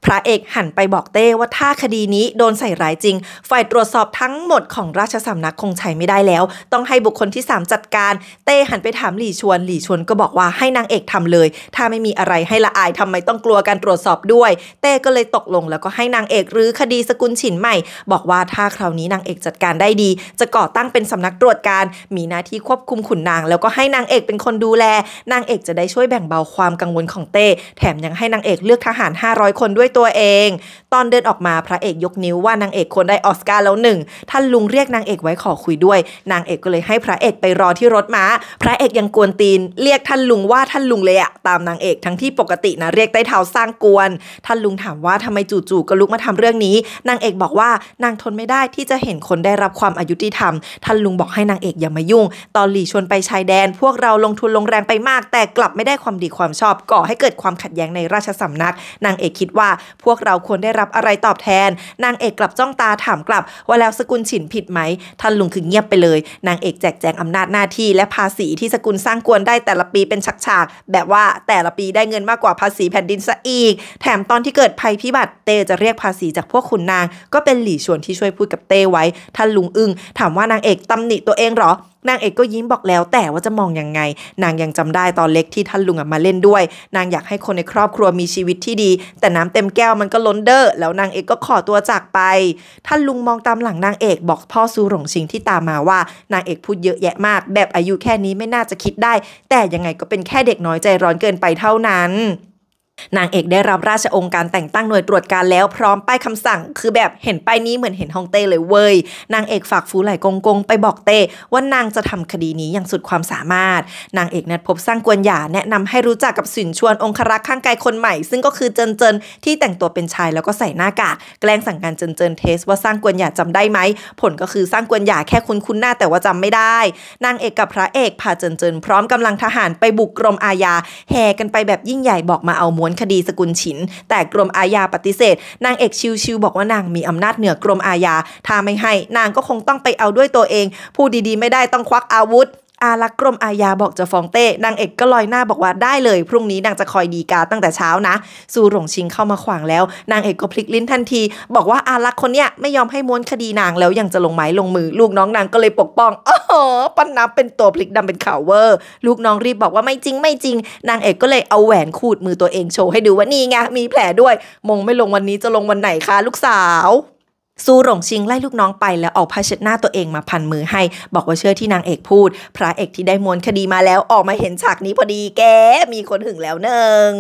พระเอกหันไปบอกเต้ว่าถ้าคดีนี้โดนใส่ร้ายจริงฝ่ายตรวจสอบทั้งหมดของราชสำนักคงใช้ไม่ได้แล้วต้องให้บุคคลที่ 3 จัดการ เต้หันไปถามหลี่ชวนหลี่ชวนก็บอกว่าให้นางเอกทำเลย ถ้าไม่มีอะไรให้ละอายทำไมต้องกลัวการตรวจสอบด้วย เต้ก็เลยตกลงแล้วก็ให้นางเอกรื้อคดีสกุลฉินใหม่ บอกว่าถ้าคราวนี้นางเอกจัดการได้ดีจะก่อตั้งเป็นสำนักตรวจการ มีหน้าที่ควบคุมขุนนางแล้วก็ให้นางเอกเป็นคนดูแลนางเอกจะได้ช่วยแบ่งเบาความกังวลของเต้ แถมยังให้นางเอกเลือกทหาร 500 คนด้วยตัวเองตอนเดินออกมาพระเอกยกนิ้วว่านางเอกควรได้ออสการ์แล้วหนึ่งท่านลุงเรียกนางเอกไว้ขอคุยด้วย นางเอกก็เลยให้พระเอกไปรอที่รถมา้าพระเอกยังกวนตีนเรียกท่านลุงว่าท่านลุงเลยอะตามนางเอกทั้งที่ปกตินะเรียกใต้เท้าสร้างกวนท่านลุงถามว่าทำไมจู่ๆก็ลุกมาทำเรื่องนี้ นางเอกบอกว่านางทนไม่ได้ที่จะเห็นคนได้รับความอายุที่ทำท่านลุงบอกให้นางเอกอย่ามายุ่ง ตอนหลี่ชวนไปชายแดน พวกเราลงทุนลงแรงไปมาก แต่กลับไม่ได้ความดีความชอบ ก่อให้เกิดความขัดแย้งในราชสำนัก นางเอกคิดว่าพวกเราควรได้รับับอะไรตอบแทน นางเอกกลับจ้องตาถามกลับ ว่าแล้วสกุลฉินผิดไหม ท่านลุงคือเงียบไปเลย นางเอกแจกแจงอำนาจหน้าที่ และภาษีที่สกุลสร้างกวนได้แต่ละปีเป็นฉากๆแบบว่าแต่ละปีได้เงินมากกว่าภาษีแผ่นดินซะอีกแถมตอนที่เกิดภัยพิบัติเตจะเรียกภาษีจากพวกคุณนางก็เป็นหลี่ชวนที่ช่วยพูดกับเตไว้ท่านลุงอึง้งถามว่านางเอกตำหนิตัวเองหรอนางเอกก็ยิ้มบอกแล้วแต่ว่าจะมองยังไง นางยังจำได้ตอนเล็กที่ท่านลุงมาเล่นด้วย นางอยากให้คนในครอบครัวมีชีวิตที่ดีแต่น้ำเต็มแก้วมันก็ล้นเด้อแล้วนางเอกก็ขอตัวจากไป ท่านลุงมองตามหลังนางเอกบอกพ่อซูหลงชิงที่ตามมาว่า นางเอกพูดเยอะแยะมากแบบอายุแค่นี้ไม่น่าจะคิดได้แต่ยังไงก็เป็นแค่เด็กน้อยใจร้อนเกินไปเท่านั้นนางเอกได้รับราชองค์การแต่งตั้งหน่วยตรวจการแล้วพร้อมป้ายคำสั่งคือแบบเห็นป้ายนี้เหมือนเห็นฮองเต้เลยเว้ยนางเอกฝากฟูไหลกงกงไปบอกเต้ว่านางจะทำคดีนี้อย่างสุดความสามารถ นางเอกนัดพบสร้างกวนหยาแนะนำให้รู้จักกับสินชวนองครักษ์ข้างกายคนใหม่ซึ่งก็คือเจินเจินที่แต่งตัวเป็นชายแล้วก็ใส่หน้ากากแกล้งสั่งการเจินเจินเทสว่าสร้างกวนหยาจำได้ไหม ผลก็คือสร้างกวนหยาแค่คุ้นคุ้นหน้าแต่ว่าจำไม่ได้นางเอกกับพระเอกพาเจินเจินพร้อมกำลังทหารไปบุกกรมอาญาแห่กันไปแบบยิ่งใหญ่บอกมาเอาม้วนคดีสกุลฉิน แต่กรมอาญาปฏิเสธ นางเอกชิวชิวบอกว่านางมีอำนาจเหนือกรมอาญาถ้าไม่ให้ นางก็คงต้องไปเอาด้วยตัวเองพูดดีๆไม่ได้ต้องควักอาวุธอารักกรมอาญาบอกจะฟ้องเต้ นางเอกก็ลอยหน้าบอกว่าได้เลยพรุ่งนี้นางจะคอยดีกาตั้งแต่เช้านะซูหลงชิงเข้ามาขวางแล้วนางเอกก็พลิกลิ้นทันทีบอกว่าอารักคนเนี้ยไม่ยอมให้ม้วนคดีนางแล้วยังจะลงไม้ลงมือลูกน้องนางก็เลยปกป้องโอ้โหปันน้ำเป็นตัวพลิกดำเป็นข่าวเวอร์ลูกน้องรีบบอกว่าไม่จริงไม่จริงนางเอกก็เลยเอาแหวนขูดมือตัวเองโชว์ให้ดูว่านี่ไงมีแผลด้วยมงไม่ลงวันนี้จะลงวันไหนคะลูกสาวซูหลงชิงไล่ลูกน้องไปแล้วออกผ้าเช็ดหน้าตัวเองมาพันมือให้ บอกว่าเชื่อที่นางเอกพูด พระเอกที่ได้มวลคดีมาแล้วออกมาเห็นฉากนี้พอดีแกมีคนหึงแล้วเน่ง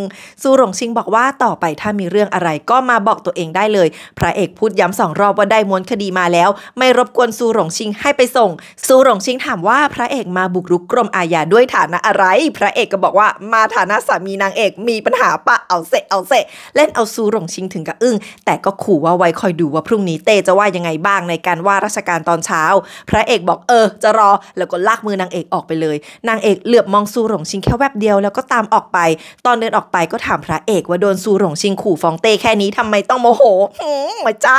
ซูหลงชิงบอกว่าต่อไปถ้ามีเรื่องอะไรก็มาบอกตัวเองได้เลย พระเอกพูดย้ำสองรอบว่าได้มวลคดีมาแล้ว ไม่รบกวนซูหลงชิงให้ไปส่งซูหลงชิงถามว่าพระเอกมาบุกรุกกรมอาญาด้วยฐานะอะไร พระเอกก็บอกว่ามาฐานะสามีนางเอกมีปัญหาปะเอาเสะเอาเสะเล่นเอาซูหลงชิงถึงกับอึ้งแต่ก็ขู่ว่าไว้คอยดูว่าพรุ่งนี้เต้จะว่ายังไงบ้างในการว่าราชการตอนเช้า พระเอกบอกเออ จะรอแล้วก็ลากมือนางเอกออกไปเลย นางเอกเหลือบมองซูหลงชิงแค่แวบเดียวแล้วก็ตามออกไป ตอนเดินออกไปก็ถามพระเอกว่าโดนซูหลงชิงขู่ฟองเต้แค่นี้ทำไมต้องโมโหหัวใจ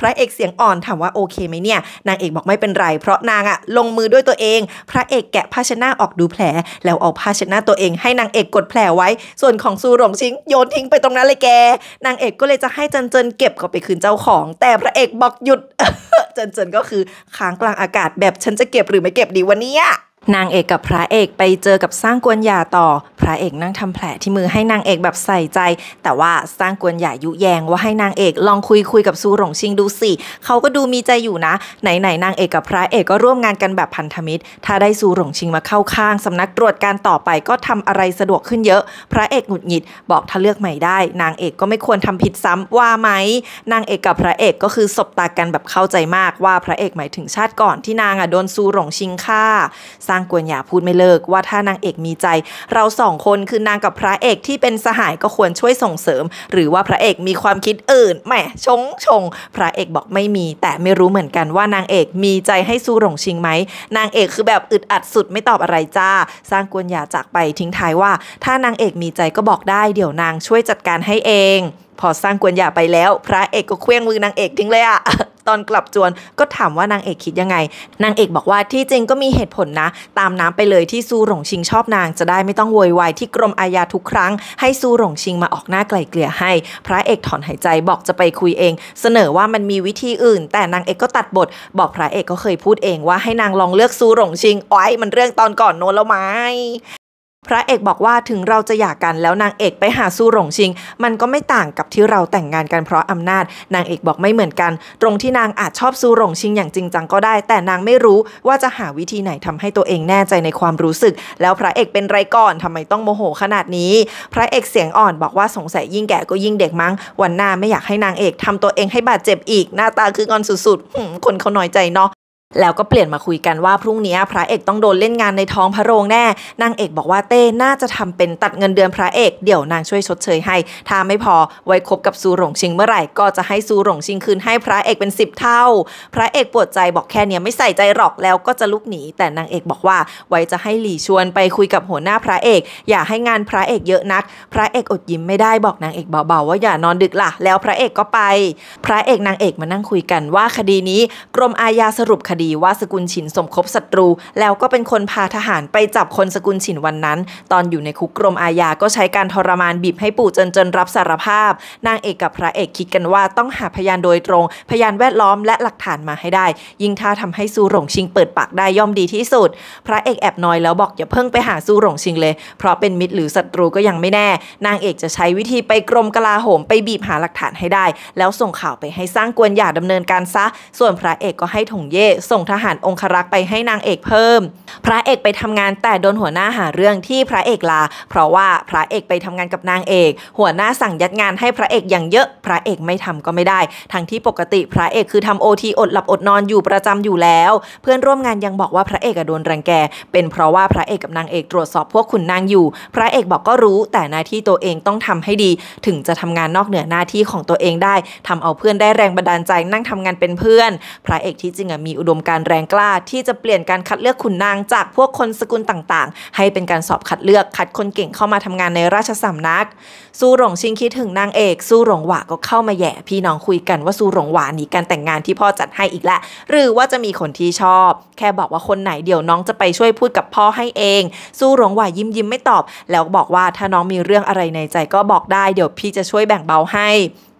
พระเอกเสียงอ่อนถามว่าโอเคไหมเนี่ย นางเอกบอกไม่เป็นไร เพราะนางอะลงมือด้วยตัวเอง พระเอกแกะภาชนะออกดูแผลแล้วเอาภาชนะตัวเองให้นางเอกกดแผลไว้ ส่วนของซูหลงชิงโยนทิ้งไปตรงนั้นเลยแก นางเอกก็เลยจะให้จันเจินเก็บก็ไปคืนเจ้าของ แต่พระระเอกบอกหยุด เจนเจนก็คือค้างกลางอากาศแบบฉันจะเก็บหรือไม่เก็บดีวันนี้นางเอกกับพระเอกไปเจอกับสร้างกวนหย่าต่อ พระเอกนั่งทำแผลที่มือให้นางเอกแบบใส่ใจ แต่ว่าสร้างกวนหย่ายุแยงว่าให้นางเอกลองคุยคุยกับซูหลงชิงดูสิเขาก็ดูมีใจอยู่นะ ไหนไหนนางเอกกับพระเอกก็ร่วมงานกันแบบพันธมิตร ถ้าได้ซูหลงชิงมาเข้าข้าง สำนักตรวจการต่อไปก็ทำอะไรสะดวกขึ้นเยอะ พระเอกหงุดหงิดบอกถ้าเลือกใหม่ได้ นางเอกก็ไม่ควรทำผิดซ้ำว่าไหม นางเอกกับพระเอกก็คือสบตากันแบบเข้าใจมากว่าพระเอกหมายถึงชาติก่อน ที่นางอ่ะโดนซูหลงชิงฆ่าสร้างกวนหยาพูดไม่เลิกว่าถ้านางเอกมีใจ เราสองคนคือนางกับพระเอกที่เป็นสหายก็ควรช่วยส่งเสริม หรือว่าพระเอกมีความคิดอื่น แหมชงชง พระเอกบอกไม่มี แต่ไม่รู้เหมือนกันว่านางเอกมีใจให้สู้หลงชิงไหม นางเอกคือแบบอึดอัดสุดไม่ตอบอะไรจ้า สร้างกวนหยาจากไปทิ้งท้ายว่า ถ้านางเอกมีใจก็บอกได้เดี๋ยวนางช่วยจัดการให้เอง พอสร้างกวนหยาไปแล้ว พระเอกก็เคล่องมือนางเอกทิ้งเลยอะตอนกลับจวนก็ถามว่านางเอกคิดยังไง นางเอกบอกว่าที่จริงก็มีเหตุผลนะ ตามน้ำไปเลยที่ซูหลงชิงชอบนางจะได้ไม่ต้องโวยวายที่กรมอาญาทุกครั้ง ให้ซูหลงชิงมาออกหน้าไกลเกลี่ยให้ พระเอกถอนหายใจบอกจะไปคุยเอง เสนอว่ามันมีวิธีอื่น แต่นางเอกก็ตัดบทบอกพระเอกก็เคยพูดเองว่าให้นางลองเลือกซูหลงชิงอ้อยมันเรื่องตอนก่อนโน้นแล้วไหมพระเอกบอกว่าถึงเราจะหย่ากกันแล้วนางเอกไปหาสู้หลงชิง มันก็ไม่ต่างกับที่เราแต่งงานกัน เพราะอำนาจ นางเอกบอกไม่เหมือนกัน ตรงที่นางอาจชอบสู้หลงชิงอย่างจริงจังก็ได้ แต่นางไม่รู้ว่าจะหาวิธีไหนทำให้ตัวเองแน่ใจในความรู้สึก แล้วพระเอกเป็นไรก่อนทำไมต้องโมโหขนาดนี้ พระเอกเสียงอ่อนบอกว่าสงสัยยิ่งแก่ก็ยิ่งเด็กมั้งวันหน้าไม่อยากให้นางเอกทำตัวเองให้บาดเจ็บอีกหน้าตาคืองอนสุดๆคนเขาน้อยใจเนาะแล้วก็เปลี่ยนมาคุยกันว่าพรุ่งนี้พระเอกต้องโดนเล่นงานในท้องพระโรงแน่นางเอกบอกว่าเต้น่าจะทำเป็นตัดเงินเดือนพระเอก เดี๋ยวนางช่วยชดเชยให้ถ้าไม่พอไว้คบกับซูหลงชิงเมื่อไหร่ก็จะให้ซูหลงชิงคืนให้พระเอกเป็น10เท่าพระเอกปวดใจบอกแค่เนี้ยไม่ใส่ใจหรอกแล้วก็จะลุกหนี แต่นางเอกบอกว่าไว้จะให้หลี่ชวนไปคุยกับหัวหน้าพระเอก อย่าให้งานพระเอกเยอะนัก พระเอกอดยิ้มไม่ได้บอกนางเอกเบาๆว่าอย่านอนดึกล่ะ แล้วพระเอกก็ไป พระเอกนางเอกมานั่งคุยกันว่าคดีนี้กรมอาญาสรุปคดีดีว่าสกุลฉินสมคบศัตรู แล้วก็เป็นคนพาทหารไปจับคนสกุลฉินวันนั้น ตอนอยู่ในคุกกรมอาญาก็ใช้การทรมานบีบให้ปู่จนจนรับสารภาพนางเอกกับพระเอกคิดกันว่าต้องหาพยานโดยตรงพยานแวดล้อมและหลักฐานมาให้ได้ ยิ่งถ้าทำให้ซูหลงชิงเปิดปากได้ย่อมดีที่สุด พระเอกแอบน้อยแล้วบอกอย่าเพิ่งไปหาซูหลงชิงเลย เพราะเป็นมิตรหรือศัตรูก็ยังไม่แน่ นางเอกจะใช้วิธีไปกรมกลาโหมไปบีบหาหลักฐานให้ได้ แล้วส่งข่าวไปให้สร้างกวนหย่าดำเนินการซะ ส่วนพระเอกก็ให้ถงเย่ส่งทหารองครักษ์ไปให้นางเอกเพิ่ม พระเอกไปทำงานแต่โดนหัวหน้าหาเรื่องที่พระเอกลา เพราะว่าพระเอกไปทำงานกับนางเอก หัวหน้าสั่งยัดงานให้พระเอกอย่างเยอะ พระเอกไม่ทำก็ไม่ได้ ทั้งที่ปกติ พระเอกคือทำโอทีอดหลับอดนอนอยู่ประจำอยู่แล้ว เพื่อนร่วมงานยังบอกว่าพระเอกโดนรังแก เป็นเพราะว่าพระเอกกับนางเอกตรวจสอบพวกขุนนางอยู่ พระเอกบอกก็รู้ แต่หน้าที่ตัวเองต้องทำให้ดี ถึงจะทำงานนอกเหนือหน้าที่ของตัวเองได้ทำเอาเพื่อนได้แรงบันดาลใจนั่งทำงานเป็นเพื่อน พระเอกที่จริงมีอุดมการแรงกล้าที่จะเปลี่ยนการคัดเลือกขุนนางจากพวกคนสกุลต่างๆ ให้เป็นการสอบคัดเลือกคัดคนเก่งเข้ามาทำงานในราชสำนักสู้หลงชิงคิดถึงนางเอกสู้หลงหวะก็เข้ามาแย่พี่น้องคุยกันว่าสู้หลงหวานี้การแต่งงานที่พ่อจัดให้อีกแล้วหรือว่าจะมีคนที่ชอบ แค่บอกว่าคนไหนเดี๋ยวน้องจะไปช่วยพูดกับพ่อให้เองสู้หลงหวายิ้มยิ้มไม่ตอบ แล้วบอกว่าถ้าน้องมีเรื่องอะไรในใจ ก็บอกได้เดี๋ยวพี่จะช่วยแบ่งเบาให้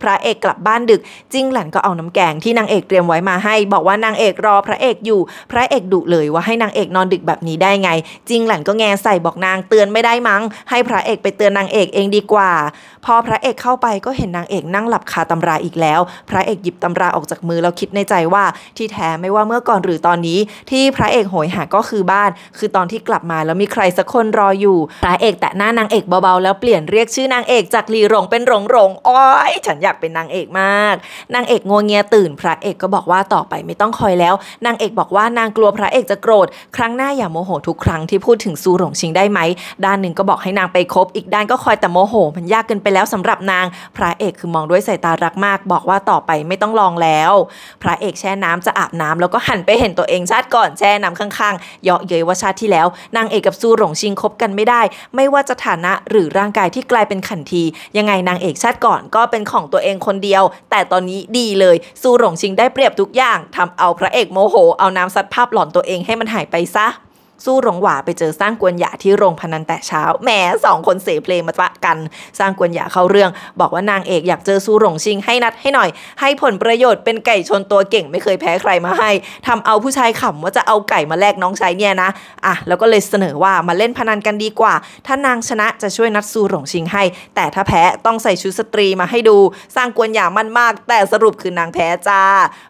พระเอกกลับบ้านดึกจิ้งหลันก็เอาน้ำแกง ที่นางเอกเตรียมไว้มาให้ บอกว่านางเอกรอพระเอกอยู่ พระเอกดุเลยว่าให้นางเอกนอนดึกแบบนี้ได้ไงจิ้งหลันก็แงใส่บอกนางเตือนไม่ได้มั้งให้พระเอกไปเตือนนางเอกเองดีกว่า พอพระเอกเข้าไปก็เห็นนางเอกนั่งหลับคาตำราอีกแล้ว พระเอกหยิบตำราออกจากมือแล้วคิดในใจว่าที่แท้ไม่ว่าเมื่อก่อนหรือตอนนี้ ที่พระเอกโหยหาก็คือบ้านคือตอนที่กลับมาแล้วมีใครสักคนรออยู่ พระเอกแตะหน้านางเอกเบาๆแล้วเปลี่ยนเรียกชื่อนางเอกจากลีหลงเป็นหลงหลงอ้อยฉันอยาากเป็นนางเอกมาก นางเอกงัวเงียตื่น พระเอกก็บอกว่าต่อไปไม่ต้องคอยแล้ว นางเอกบอกว่านางกลัวพระเอกจะโกรธ ครั้งหน้าอย่าโมโหทุกครั้งที่พูดถึงซูหลงชิงได้ไหมด้านหนึ่งก็บอกให้นางไปคบ อีกด้านก็คอยแต่โมโห มันยากเกินไปแล้วสำหรับนาง พระเอกคือมองด้วยสายตารักมาก บอกว่าต่อไปไม่ต้องลองแล้ว พระเอกแช่น้ำจะอาบน้ำแล้วก็หันไปเห็นตัวเองชาติก่อนแช่น้ำข้างๆเยาะเย้ยว่าชาติที่แล้วนางเอกกับซูหลงชิงคบกันไม่ได้ ไม่ว่าจะฐานะหรือร่างกายที่กลายเป็นขันที ยังไงนางเอกชาติก่อนก็เป็นของตัวัวเองคนเดียว แต่ตอนนี้ดีเลยซูหลงชิงได้เปรียบทุกอย่างทำเอาพระเอกโมโหเอาน้ำซัดภาพหลอนตัวเองให้มันหายไปซะสู้หลงหวาไปเจอสร้างกวนหยาที่โรงพนันแต่เช้าแหมสองคนเสเพลงมาปะกัน สร้างกวนหยาเข้าเรื่องบอกว่านางเอกอยากเจอสู้หลงชิงให้นัดให้หน่อย ให้ผลประโยชน์เป็นไก่ชนตัวเก่งไม่เคยแพ้ใครมาให้ ทำเอาผู้ชายขำว่าจะเอาไก่มาแลกน้องชายเนี่ยนะอ่ะแล้วก็เลยเสนอว่ามาเล่นพนันกันดีกว่า ถ้านางชนะจะช่วยนัดสู้หลงชิงให้ แต่ถ้าแพ้ต้องใส่ชุดสตรีมาให้ดู สร้างกวนหยามันมาก แต่สรุปคือนางแพ้จ้า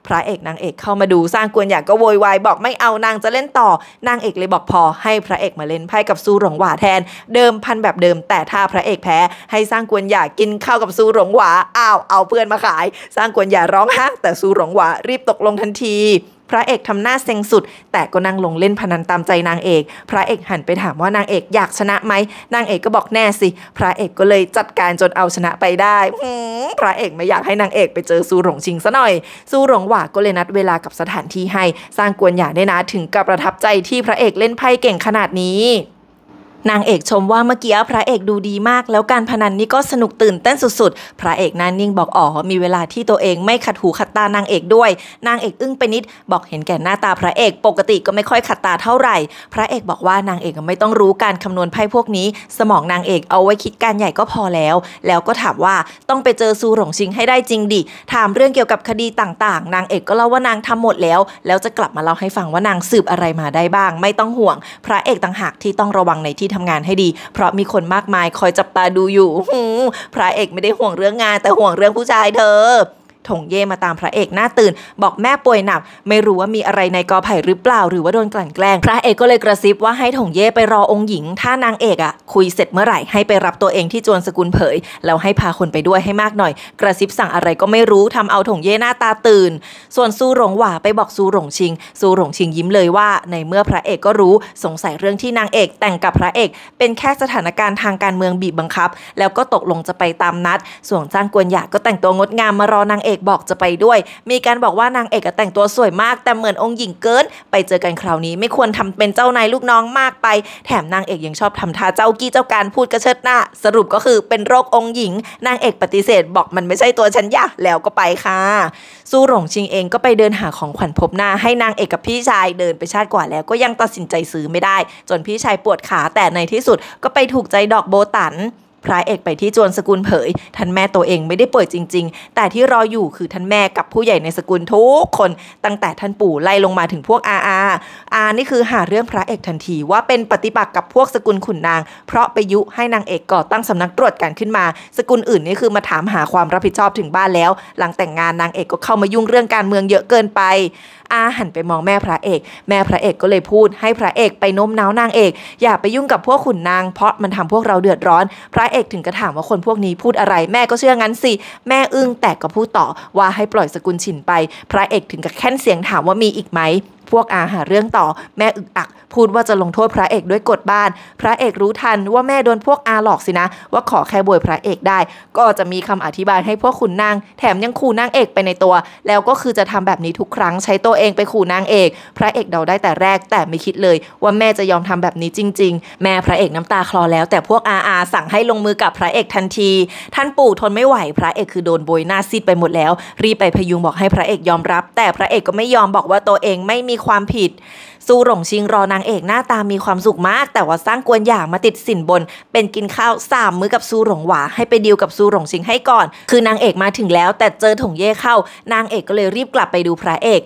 พระเอกนางเอกเข้ามาดู สร้างกวนหยาก็โวยวายบอกไม่เอานางจะเล่นต่อนางเอกเลยบอกอกพอให้พระเอกมาเล่นไพ่กับซูหลงหวาแทน เดิมพันแบบเดิมแต่ถ้าพระเอกแพ้ ให้สร้างกวนหยากินข้าวกับซูหลงหวาอ้าวเอาเพื่อนมาขาย สร้างกวนหยาร้องฮะแต่ซูหลงหวารีบตกลงทันทีพระเอกทำหน้าเซ็งสุด แต่ก็นั่งลงเล่นพนันตามใจนางเอก พระเอกหันไปถามว่านางเอกอยากชนะไหม นางเอกก็บอกแน่สิ พระเอกก็เลยจัดการจนเอาชนะไปได้พระเอกไม่อยากให้นางเอกไปเจอซูหลงชิงซะหน่อยซูหลงหวาก็เลยนัดเวลากับสถานที่ให้ สร้างกวนหยาได้นะถึงกับประทับใจที่พระเอกเล่นไพ่เก่งขนาดนี้นางเอกชมว่าเมื่อกี้พระเอกดูดีมากแล้วการพนันนี่ก็สนุกตื่นเต้นสุดๆ พระเอกนั้นนิ่งบอกอ๋อมีเวลาที่ตัวเองไม่ขัดหูขัดตานางเอกด้วย นางเอกอึ้งไปนิดบอกเห็นแก่หน้าตาพระเอกปกติก็ไม่ค่อยขัดตาเท่าไหร่ พระเอกบอกว่านางเอกไม่ต้องรู้การคำนวณไพ่พวกนี้สมองนางเอกเอาไว้คิดการใหญ่ก็พอแล้วแล้วก็ถามว่าต้องไปเจอซูหลงชิงให้ได้จริงดิถามเรื่องเกี่ยวกับคดีต่างๆ นางเอกก็เล่าว่านางทำหมดแล้วแล้วจะกลับมาเล่าให้ฟังว่านางสืบอะไรมาได้บ้างไม่ต้องห่วงพระเอกต่างหากที่ต้องระวังในที่ที่ทำงานให้ดี เพราะมีคนมากมายคอยจับตาดูอยู่ พระเอกไม่ได้ห่วงเรื่องงานแต่ห่วงเรื่องผู้ชายเธอถงเย่มาตามพระเอกหน้าตื่น บอกแม่ป่วยหนักไม่รู้ว่ามีอะไรในกอไผ่หรือเปล่าหรือว่าโดนกลั่นแกล้งพระเอกก็เลยกระซิบว่าให้ถงเย่ไปรอองค์หญิง ถ้านางเอกอะคุยเสร็จเมื่อไหร่ ให้ไปรับตัวเองที่จวนสกุลเผย แล้วให้พาคนไปด้วยให้มากหน่อย กระซิบสั่งอะไรก็ไม่รู้ทำเอาถงเย่หน้าตาตื่น ส่วนซูหลงหว่าไปบอกซูหลงชิงซูหลงชิงยิ้มเลยว่า ในเมื่อพระเอกก็รู้สงสัยเรื่องที่นางเอกแต่งกับพระเอก เป็นแค่สถานการณ์ทางการเมืองบีบบังคับ แล้วก็ตกลงจะไปตามนัดส่วนจ้างกวนหยาก็แต่งตัวงดงามมารอนางเอกกบอกจะไปด้วย มีการบอกว่านางเอกแต่งตัวสวยมาก แต่เหมือนองค์หญิงเกิน ไปเจอกันคราวนี้ไม่ควรทำเป็นเจ้านายลูกน้องมากไป แถมนางเอกยังชอบทำท่าเจ้ากี้เจ้าการพูดกระเชิดหน้า สรุปก็คือเป็นโรคองค์หญิง นางเอกปฏิเสธบอกมันไม่ใช่ตัวฉันอยากแล้วก็ไปค่ะ สู้หลงชิงเองก็ไปเดินหาของขวัญพบหน้าให้นางเอกกับพี่ชายเดินไปชาติกว่าแล้วก็ยังตัดสินใจซื้อไม่ได้ จนพี่ชายปวดขาแต่ในที่สุดก็ไปถูกใจดอกโบตันพระเอกไปที่จวนสกุลเผย ท่านแม่ตัวเองไม่ได้ป่วยจริงๆ แต่ที่รออยู่คือท่านแม่กับผู้ใหญ่ในสกุลทุกคน ตั้งแต่ท่านปู่ไล่ลงมาถึงพวกอาอาอานี่คือหาเรื่องพระเอกทันทีว่าเป็นปฏิบัติกับพวกสกุลขุนนาง เพราะไปยุให้นางเอกก่อตั้งสำนักตรวจการขึ้นมา สกุลอื่นนี่คือมาถามหาความรับผิดชอบถึงบ้านแล้ว หลังแต่งงานนางเอกก็เข้ามายุ่งเรื่องการเมืองเยอะเกินไปอาหันไปมองแม่พระเอก แม่พระเอกก็เลยพูด ให้พระเอกไปโน้มน้าวนางเอก อย่าไปยุ่งกับพวกขุนนาง เพราะมันทำพวกเราเดือดร้อน พระเอกถึงกระถามว่าคนพวกนี้พูดอะไร แม่ก็เชื่องั้นสิ แม่อึ้งแต่ก็พูดต่อว่าให้ปล่อยสกุลฉินไป พระเอกถึงกับแค้นเสียงถามว่ามีอีกไหมพวกอาหาเรื่องต่อแม่อึกอัก พูดว่าจะลงโทษพระเอกด้วยกฎบ้าน พระเอกรู้ทันว่าแม่โดนพวกอาหลอกสินะ ว่าขอแค่บวยพระเอกได้ ก็จะมีคำอธิบายให้พวกขุนนางแถมยังขู่นางเอกไปในตัว แล้วก็คือจะทำแบบนี้ทุกครั้งใช้ตัวเองไปขู่นางเอก พระเอกเดาได้แต่แรก แต่ไม่คิดเลยว่าแม่จะยอมทำแบบนี้จริง ๆ แม่พระเอกน้ำตาคลอแล้วแต่พวกอาอาสั่งให้ลงมือกับพระเอกทันที ท่านปู่ทนไม่ไหว พระเอกคือโดนบวยหน้าซีดไปหมดแล้วรีบไปพยุงบอกให้พระเอกยอมรับ แต่พระเอกก็ไม่ยอมบอกว่าตัวเองไม่มีความผิด สู้หลงชิงรอนางเอกหน้าตามีความสุขมาก แต่ว่าสร้างกวนอยางมาติดสินบน เป็นกินข้าวสามมื้อกับซูหลงหวาให้ไปดีลกับซูหลงชิงให้ก่อน คือนางเอกมาถึงแล้ว แต่เจอถงเย่เข้านางเอกก็เลยรีบกลับไปดูพระเอก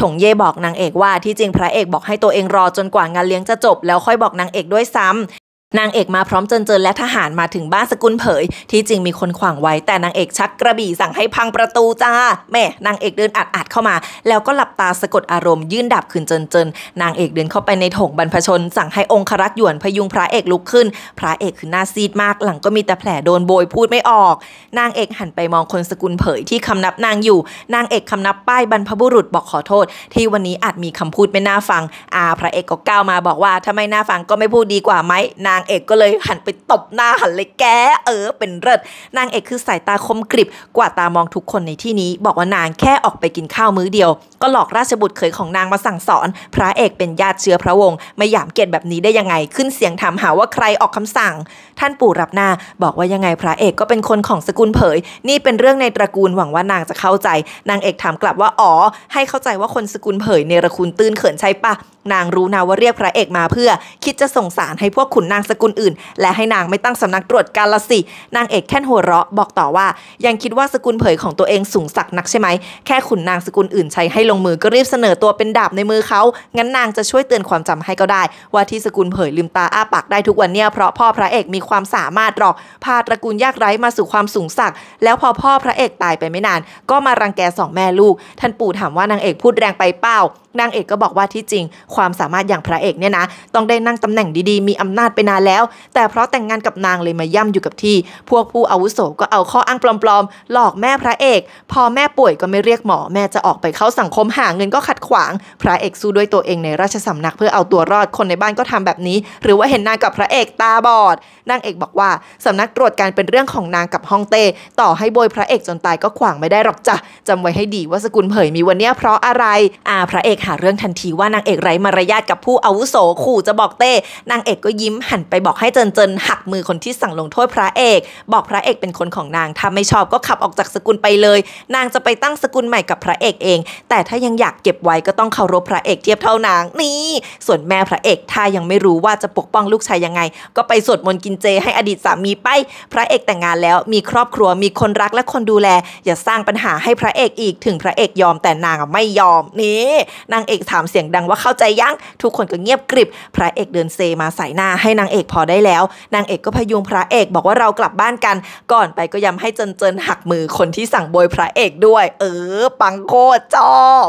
ถงเย่บอกนางเอกว่าที่จริงพระเอกบอกให้ตัวเองรอจนกว่างานเลี้ยงจะจบ แล้วค่อยบอกนางเอกด้วยซ้ำนางเอกมาพร้อมเจนเจินและทหารมาถึงบ้านสกุลเผยที่จริงมีคนขวางไว้แต่นางเอกชักกระบี่สั่งให้พังประตูจ้าแม่นางเอกเดินอัดอัดเข้ามาแล้วก็หลับตาสะกดอารมณ์ยื่นดับขืนเจินเจินนางเอกเดินเข้าไปในถงบรรพชนสั่งให้องครักษ์หยวนพยุงพระเอกลุกขึ้นพระเอกคือหน้าซีดมากหลังก็มีแต่แผลโดนโบยพูดไม่ออกนางเอกหันไปมองคนสกุลเผยที่คำนับนางอยู่นางเอกคำนับป้ายบรรพบุรุษบอกขอโทษที่วันนี้อาจมีคำพูดไม่น่าฟังอาพระเอกก็ก้าวมาบอกว่าถ้าไม่น่าฟังก็ไม่พูดดีกว่าไหมนางางเอกก็เลยหันไปตบหน้าหันเลยแก เออเป็นเลิศนางเอกคือสายตาคมกริบ กว่าตามองทุกคนในที่นี้ บอกว่านางแค่ออกไปกินข้าวมื้อเดียว ก็หลอกราชบุตรเขยของนางมาสั่งสอน พระเอกเป็นญาติเชื้อพระวงศ์ไม่หยามเกียรตแบบนี้ได้ยังไง ขึ้นเสียงถามหาว่าใครออกคำสั่ง ท่านปู่รับหน้าบอกว่ายังไงพระเอกก็เป็นคนของสกุลเผย นี่เป็นเรื่องในตระกูลหวังว่านางจะเข้าใจ นางเอกถามกลับว่าอ๋อ ให้เข้าใจว่าคนสกุลเผยเนรคุณตื้นเขินใช่ปะนางรู้นะว่าเรียกพระเอกมาเพื่อคิดจะส่งสารให้พวกขุนนางสกุลอื่น และให้นางไม่ตั้งสำนักตรวจการละสิ นางเอกแค่นหัวเราะบอกต่อว่า ยังคิดว่าสกุลเผยของตัวเองสูงสักนักใช่ไหมแค่ขุนนางสกุลอื่นใช้ให้ลงมือ ก็รีบเสนอตัวเป็นดาบในมือเขางั้นนางจะช่วยเตือนความจำให้ก็ได้ ว่าที่สกุลเผยลืมตาอ้าปากได้ทุกวันเนี่ยเพราะพ่อพระเอกมีความสามารถหรอกพาตระกูลยากไร้มาสู่ความสูงสักแล้วพอพ่อพระเอกตายไปไม่นาน ก็มารังแกสองแม่ลูกท่านปู่ถามว่านางเอกพูดแรงไปเปล่านางเอกก็บอกว่าที่จริงความสามารถอย่างพระเอกเนี่ยนะ ต้องได้นั่งตำแหน่งดีๆมีอำนาจไปนานแล้ว แต่เพราะแต่งงานกับนางเลยมาย่ำอยู่กับที่ พวกผู้อาวุโสก็เอาข้ออ้างปลอมๆ หลอกแม่พระเอก พอแม่ป่วยก็ไม่เรียกหมอ แม่จะออกไปเข้าสังคมหาเงินก็ขัดขวาง พระเอกสู้ด้วยตัวเองในราชสำนักเพื่อเอาตัวรอดคนในบ้านก็ทำแบบนี้ หรือว่าเห็นนางกับพระเอกตาบอดนางเอกบอกว่าสำนักตรวจการเป็นเรื่องของนางกับฮ่องเต้ต่อให้โบยพระเอกจนตายก็ขวางไม่ได้หรอกจ้ะจำไว้ให้ดีว่าสกุลเผย มีวันนี้เพราะอะไรอาพระเอกหาเรื่องทันทีว่านางเอกไร้มารยาทกับผู้อาวุโสขู่จะบอกเต้ นางเอกก็ยิ้มหันไปบอกให้เจินเจินหักมือคนที่สั่งลงโทษพระเอก บอกพระเอกเป็นคนของนาง ถ้าไม่ชอบก็ขับออกจากสกุลไปเลย นางจะไปตั้งสกุลใหม่กับพระเอกเอง แต่ถ้ายังอยากเก็บไว้ก็ต้องเคารพพระเอกเทียบเท่านาง นี่ ส่วนแม่พระเอกถ้ายังไม่รู้ว่าจะปกป้องลูกชายยังไง ก็ไปสวดมนต์กินเจให้อดีตสามีไป พระเอกแต่งงานแล้ว มีครอบครัวมีคนรักและคนดูแล อย่าสร้างปัญหาให้พระเอกอีก ถึงพระเอกยอมแต่นางไม่ยอม นี่นางเอกถามเสียงดังว่าเข้าใจยัง ทุกคนก็เงียบกริบ พระเอกเดินเซมาใส่หน้าให้นางเอกพอได้แล้ว นางเอกก็พยุงพระเอกบอกว่าเรากลับบ้านกัน ก่อนไปก็ย้ำให้เจินเจินหักมือคนที่สั่งบอยพระเอกด้วย เออ ปังโคตรชอบ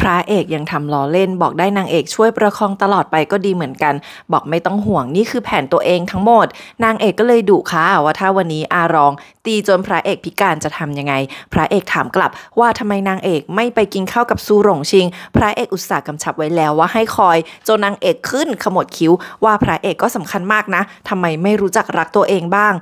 พระเอกยังทำล้อเล่น บอกได้นางเอกช่วยประคองตลอดไปก็ดีเหมือนกัน บอกไม่ต้องห่วงนี่คือแผนตัวเองทั้งหมด นางเอกก็เลยดุค่ะว่าถ้าวันนี้อารอง ตีจนพระเอกพิการจะทำยังไงพระเอกถามกลับ ว่าทำไมนางเอกไม่ไปกินข้าวกับซูหลงชิง พระเอกอุตส่าห์กำชับไว้แล้วว่าให้คอยจนนางเอกขึ้นขมวดคิ้วว่าพระเอกก็สำคัญมากนะทำไมไม่รู้จักรักตัวเองบ้าง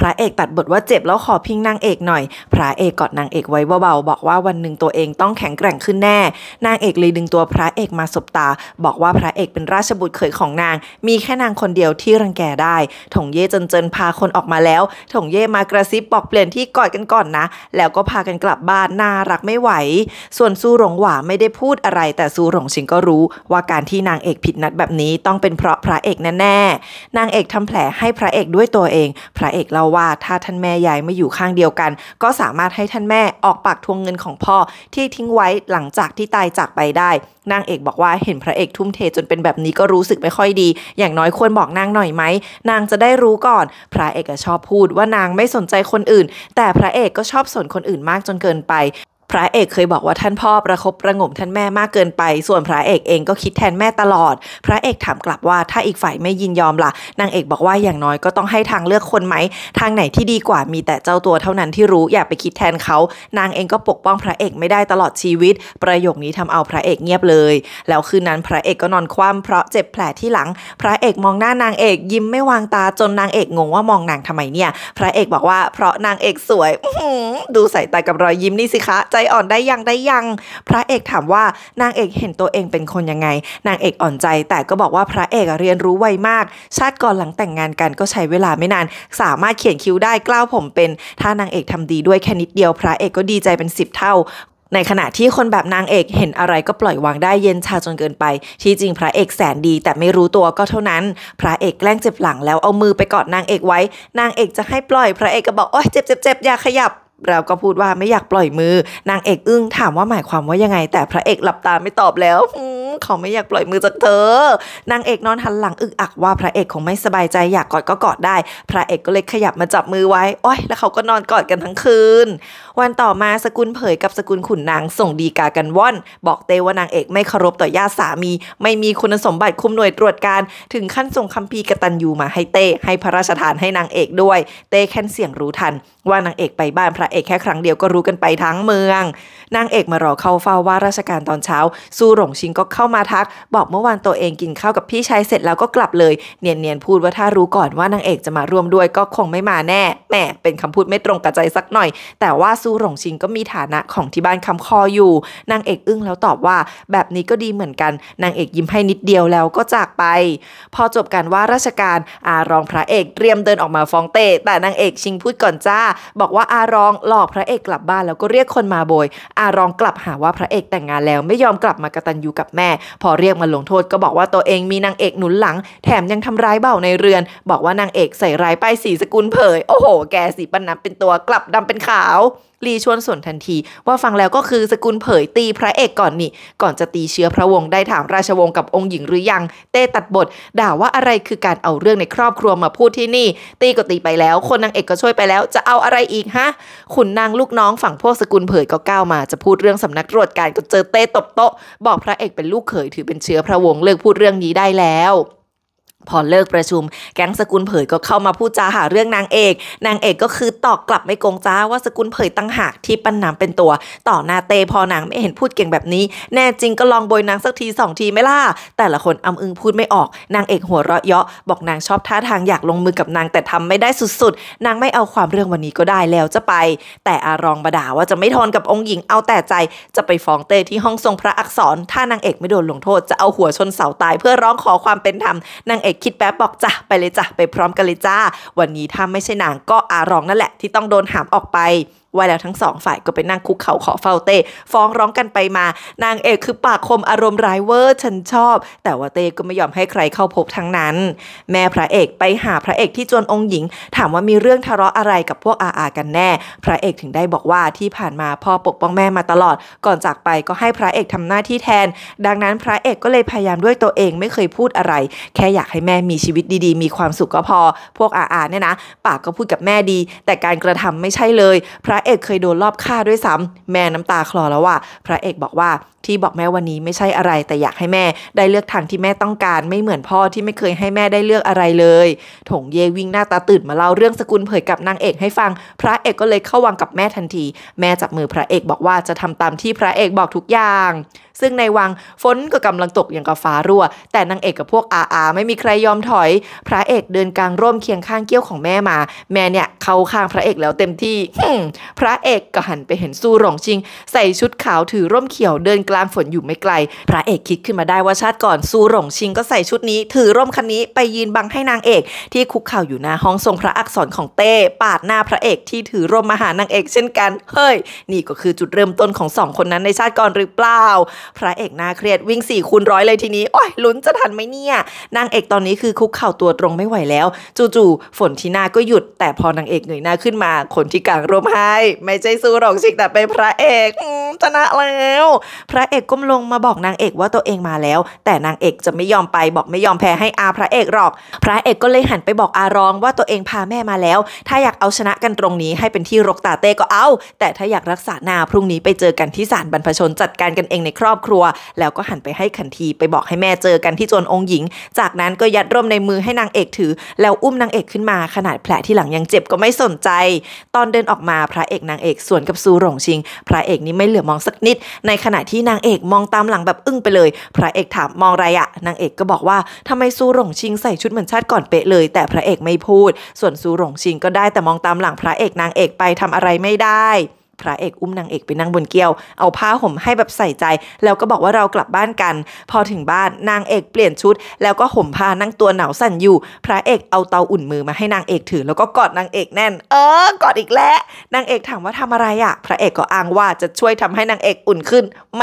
พระเอกตัดบทว่าเจ็บแล้วขอพิงนางเอกหน่อย พระเอกกอดนางเอกไว้เบาๆบอกว่าวันหนึ่งตัวเองต้องแข็งแกร่งขึ้นแน่ นางเอกเลยดึงตัวพระเอกมาสบตาบอกว่าพระเอกเป็นราชบุตรเขยของนาง มีแค่นางคนเดียวที่รังแกได้ ถงเย่จนเจินพาคนออกมาแล้ว ถงเย่มากระซิบบอกเปลี่ยนที่กอดกันก่อนนะ แล้วก็พากันกลับบ้านน่ารักไม่ไหว ส่วนซูหลงหว่าไม่ได้พูดอะไร แต่ซูหลงชิงก็รู้ว่าการที่นางเอกผิดนัดแบบนี้ต้องเป็นเพราะพระเอกแน่ๆนางเอกทำแผลให้พระเอกด้วยตัวเอง พระเอกเล่าาว่าถ้าท่านแม่ยายไม่อยู่ข้างเดียวกัน ก็สามารถให้ท่านแม่ออกปากทวงเงินของพ่อที่ทิ้งไว้หลังจากที่ตายจากไปได้นางเอกบอกว่า เห็นพระเอกทุ่มเทจนเป็นแบบนี้ก็รู้สึกไม่ค่อยดี อย่างน้อยควรบอกนางหน่อยไหมนางจะได้รู้ก่อนพระเอกชอบพูดว่านางไม่สนใจคนอื่น แต่พระเอกก็ชอบสนคนอื่นมากจนเกินไปพระเอกเคยบอกว่าท่านพ่อประครบประงมท่านแม่มากเกินไป ส่วนพระเอกเองก็คิดแทนแม่ตลอด พระเอกถามกลับว่าถ้าอีกฝ่ายไม่ยินยอมละ่ะ นางเอกบอกว่าอย่างน้อยก็ต้องให้ทางเลือกคนไหม ทางไหนที่ดีกว่ามีแต่เจ้าตัวเท่านั้นที่รู้อย่าไปคิดแทนเขา นางเองก็ปกป้องพระเอกไม่ได้ตลอดชีวิต ประโยคนี้ทำเอาพระเอกเงียบเลย แล้วคืนนั้นพระเอกก็นอนคว่ำเพราะเจ็บแผลที่หลัง พระเอกมองหน้านางเอกยิ้มไม่วางตาจนนางเอกงงว่ามองนางทำไมเนี่ย พระเอกบอกว่าเพราะนางเอกสวยดูใส่ตากับรอยยิ้มนี่สิคะใจอ่อนได้ยังได้ยัง พระเอกถามว่านางเอกเห็นตัวเองเป็นคนยังไง นางเอกอ่อนใจ แต่ก็บอกว่าพระเอกเรียนรู้ไวมาก ชาติก่อนหลังแต่งงานกันก็ใช้เวลาไม่นาน สามารถเขียนคิ้วได้กล้าวผมเป็น ถ้านางเอกทำดีด้วยแค่นิดเดียว พระเอกก็ดีใจเป็นสิบเท่า ในขณะที่คนแบบนางเอกเห็นอะไรก็ปล่อยวางได้เย็นชาจนเกินไปที่จริงพระเอกแสนดี แต่ไม่รู้ตัวก็เท่านั้น พระเอกแกล้งเจ็บหลังแล้วเอามือไปกอดนางเอกไว้ นางเอกจะให้ปล่อย พระเอกก็บอกโอ๊ยเจ็บเจ็บเจ็บอย่าขยับเราก็พูดว่าไม่อยากปล่อยมือ นางเอกอึ้งถามว่าหมายความว่ายังไง แต่พระเอกหลับตาไม่ตอบแล้วเขาไม่อยากปล่อยมือจากเธอ นางเอกนอนหันหลังอึกอักว่าพระเอกคงไม่สบายใจอยากกอดก็กอดได้ พระเอกก็เลยขยับมาจับมือไว้โอ้ย แล้วเขาก็นอนกอดกันทั้งคืนวันต่อมา สกุลเผยกับสกุลขุนนางส่งดีกากันว่อน บอกเตว่านางเอกไม่เคารพต่อญาติสามี ไม่มีคุณสมบัติคุมหน่วยตรวจการ ถึงขั้นส่งคัมภีร์กตันยูมาให้เต้ ให้พระราชทานให้นางเอกด้วย เต้แค่นเสียงรู้ทันว่านางเอกไปบ้านพระเอกแค่ครั้งเดียวก็รู้กันไปทั้งเมือง นางเอกมารอเข้าเฝ้าว่าราชการตอนเช้า สู้หลงชิงก็เข้ามาทัก บอกเมื่อวานตัวเองกินข้าวกับพี่ชายเสร็จแล้วก็กลับเลย เนียนเนียนพูดว่าถ้ารู้ก่อนว่านางเอกจะมาร่วมด้วยก็คงไม่มาแน่แหมเป็นคำพูดไม่ตรงกับใจสักหน่อย แต่ว่าซูหลงชิงก็มีฐานะของที่บ้านคำคออยู่นางเอกอึ้งแล้วตอบว่า แบบนี้ก็ดีเหมือนกัน นางเอกยิ้มให้นิดเดียวแล้วก็จากไป พอจบการว่าราชการอารองพระเอกเตรียมเดินออกมาฟ้องเตะแต่นางเอกชิงพูดก่อนจ้า บอกว่าอารองหลอกพระเอกกลับบ้านแล้วก็เรียกคนมาโบยอารองกลับหาว่าพระเอกแต่งงานแล้ว ไม่ยอมกลับมากตันยูกับแม่ พอเรียกมาลงโทษ ก็บอกว่าตัวเองมีนางเอกหนุนหลังแถมยังทำร้ายเบ่าในเรือน บอกว่านางเอกใส่ร้ายป้ายสีสกุลเผยโอ้โหแกสีปันน้ำเป็นตัวกลับดำเป็นขาวลีชวนสนทันที ว่าฟังแล้วก็คือสกุลเผยตีพระเอกก่อนนี่ก่อนจะตีเชื้อพระวงศ์ได้ถามราชวงศ์กับองค์หญิงหรือยัง เต้ตัดบท ด่าว่าอะไรคือการเอาเรื่องในครอบครัวมาพูดที่นี่ ตีก็ตีไปแล้วคนนางเอกก็ช่วยไปแล้ว จะเอาอะไรอีกฮะขุนนางลูกน้องฝั่งพวกสกุลเผยก็ก้าวมาจะพูดเรื่องสำนักตรวจการก็เจอเต้ตบโต๊ะบอกพระเอกเป็นลูกเขยถือเป็นเชื้อพระวงศ์เลิกพูดเรื่องนี้ได้แล้วพอเลิกประชุม แก๊งสกุลเผยก็เข้ามาพูดจาหาเรื่องนางเอก นางเอกก็คือตอบกลับไม่โกงจ้าว่าสกุลเผยตั้งหากที่ปั้นนาำเป็นตัว ต่อนาเตพอนางไม่เห็นพูดเก่งแบบนี้ แน่จริงก็ลองโบยนางสักทีสองทีไม่ล่ะแต่ละคนอำอึงพูดไม่ออกนางเอกหัวเราะเยาะบอกนางชอบท่าทางอยากลงมือกับนางแต่ทำไม่ได้สุดๆ นางไม่เอาความเรื่องวันนี้ก็ได้แล้วจะไปแต่อารองบด่าว่าจะไม่ทนกับองค์หญิงเอาแต่ใจ จะไปฟ้องเตที่ห้องทรงพระอักษรถ้านางเอกไม่โดนลงโทษจะเอาหัวชนเสาตายเพื่อร้องขอความเป็นธรรมนางเอกคิดแป๊บบอกจ้ะ ไปเลยจ้ะ ไปพร้อมกันเลยจ้า วันนี้ถ้าไม่ใช่นางก็อารองนั่นแหละ ที่ต้องโดนหามออกไปว่าแล้วทั้งสองฝ่ายก็ไปนั่งคุกเข่าขอเฝ้าเต้ฟ้องร้องกันไปมา นางเอกคือปากคมอารมณ์ร้ายเวอร์ฉันชอบ แต่ว่าเต้ก็ไม่ยอมให้ใครเข้าพบทั้งนั้น แม่พระเอกไปหาพระเอกที่จวนองค์หญิง ถามว่ามีเรื่องทะเลาะอะไรกับพวกอาอากันแน่ พระเอกถึงได้บอกว่าที่ผ่านมาพ่อปกป้องแม่มาตลอด ก่อนจากไปก็ให้พระเอกทำหน้าที่แทน ดังนั้นพระเอกก็เลยพยายามด้วยตัวเองไม่เคยพูดอะไร แค่อยากให้แม่มีชีวิตดีๆ มีความสุขก็พอ พวกอาอาเนี่ยนะปากก็พูดกับแม่ดี แต่การกระทำไม่ใช่เลยพระเอกเคยโดนรอบฆ่าด้วยซ้ำแม่น้ำตาคลอแล้วว่าพระเอกบอกว่าที่บอกแม่วันนี้ไม่ใช่อะไร แต่อยากให้แม่ได้เลือกทางที่แม่ต้องการไม่เหมือนพ่อที่ไม่เคยให้แม่ได้เลือกอะไรเลย ถงเยวิ่งหน้าตาตื่นมาเล่าเรื่องสกุลเผยกับนางเอกให้ฟัง พระเอกก็เลยเข้าวังกับแม่ทันที แม่จับมือพระเอกบอกว่าจะทำตามที่พระเอกบอกทุกอย่างซึ่งในวังฝนก็กำลังตกอย่างกับฟ้ารั่ว แต่นางเอกกับพวกอาอาไม่มีใครยอมถอย พระเอกเดินกลางร่มเคียงข้างเกี้ยวของแม่มา แม่เนี่ยเข้าข้างพระเอกแล้วเต็มที่พระเอกก็หันไปเห็นสู้หลงชิง ใส่ชุดขาวถือร่มเขียวเดินกลางฝนอยู่ไม่ไกล พระเอกคิดขึ้นมาได้ว่าชาติก่อนสู้หลงชิงก็ใส่ชุดนี้ ถือร่มคันนี้ไปยืนบังให้นางเอกที่คุกเข่าอยู่หน้าห้องทรงพระอักษรของเต้ปาดหน้าพระเอกที่ถือร่มมาหานางเอกเช่นกันเฮ้ยนี่ก็คือจุดเริ่มต้นของสองคนนั้นในชาติก่อนหรือเปล่าพระเอกน่าเครียดวิ่ง4ี่คูณร้อยเลยทีนี้โอ้ยลุ้นจะทันไหมเนี่ย นางเอกตอนนี้คือคุกเข่าตัวตรงไม่ไหวแล้ว จู่ๆฝนที่หน้าก็หยุด แต่พอนางเอกเงยหน้าขึ้นมา คนที่กลางร่มให้ ไม่ใช่ซูหรอกชิกแต่เป็นพระเอกชนะแล้ว พระเอกก้มลงมาบอกนางเอกว่าตัวเองมาแล้ว แต่นางเอกจะไม่ยอมไปบอกไม่ยอมแพ้ให้อาพระเอกหรอก พระเอกก็เลยหันไปบอกอารองว่าตัวเองพาแม่มาแล้ว ถ้าอยากเอาชนะกันตรงนี้ ให้เป็นที่รกตาเต้ก็เอา แต่ถ้าอยากรักษาหน้าพรุ่งนี้ไปเจอกันที่ศาลบรรพชนจัดการกันเองในครอบอบครัวแล้วก็หันไปให้ขันทีไปบอกให้แม่เจอกันที่จวนองค์หญิง จากนั้นก็ยัดร่มในมือให้นางเอกถือ แล้วอุ้มนางเอกขึ้นมาขนาดแผลที่หลังยังเจ็บก็ไม่สนใจ ตอนเดินออกมาพระเอกนางเอกสวนกับซูหลงชิง พระเอกนี้ไม่เหลือมองสักนิด ในขณะที่นางเอกมองตามหลังแบบอึ้งไปเลย พระเอกถาม มองไรอะนางเอกก็บอกว่าทำไมซูหลงชิงใส่ชุดเหมือนชาติก่อนเป๊ะเลยแต่พระเอกไม่พูด ส่วนซูหลงชิงก็ได้แต่มองตามหลังพระเอกนางเอกไปทำอะไรไม่ได้พระเอกอุ้มนางเอกไปนั่งบนเกี้ยว เอาผ้าห่มให้แบบใส่ใจ แล้วก็บอกว่าเรากลับบ้านกัน พอถึงบ้านนางเอกเปลี่ยนชุด แล้วก็ห่มผ้านั่งตัวหนาวสั่นอยู่ พระเอกเอาเตาอุ่นมือมาให้นางเอกถือ แล้วก็กอดนางเอกแน่น เออ กอดอีกแล้ว นางเอกถามว่าทำอะไรอะ พระเอกก็อ้างว่าจะช่วยทำให้นางเอกอุ่นขึ้นแหม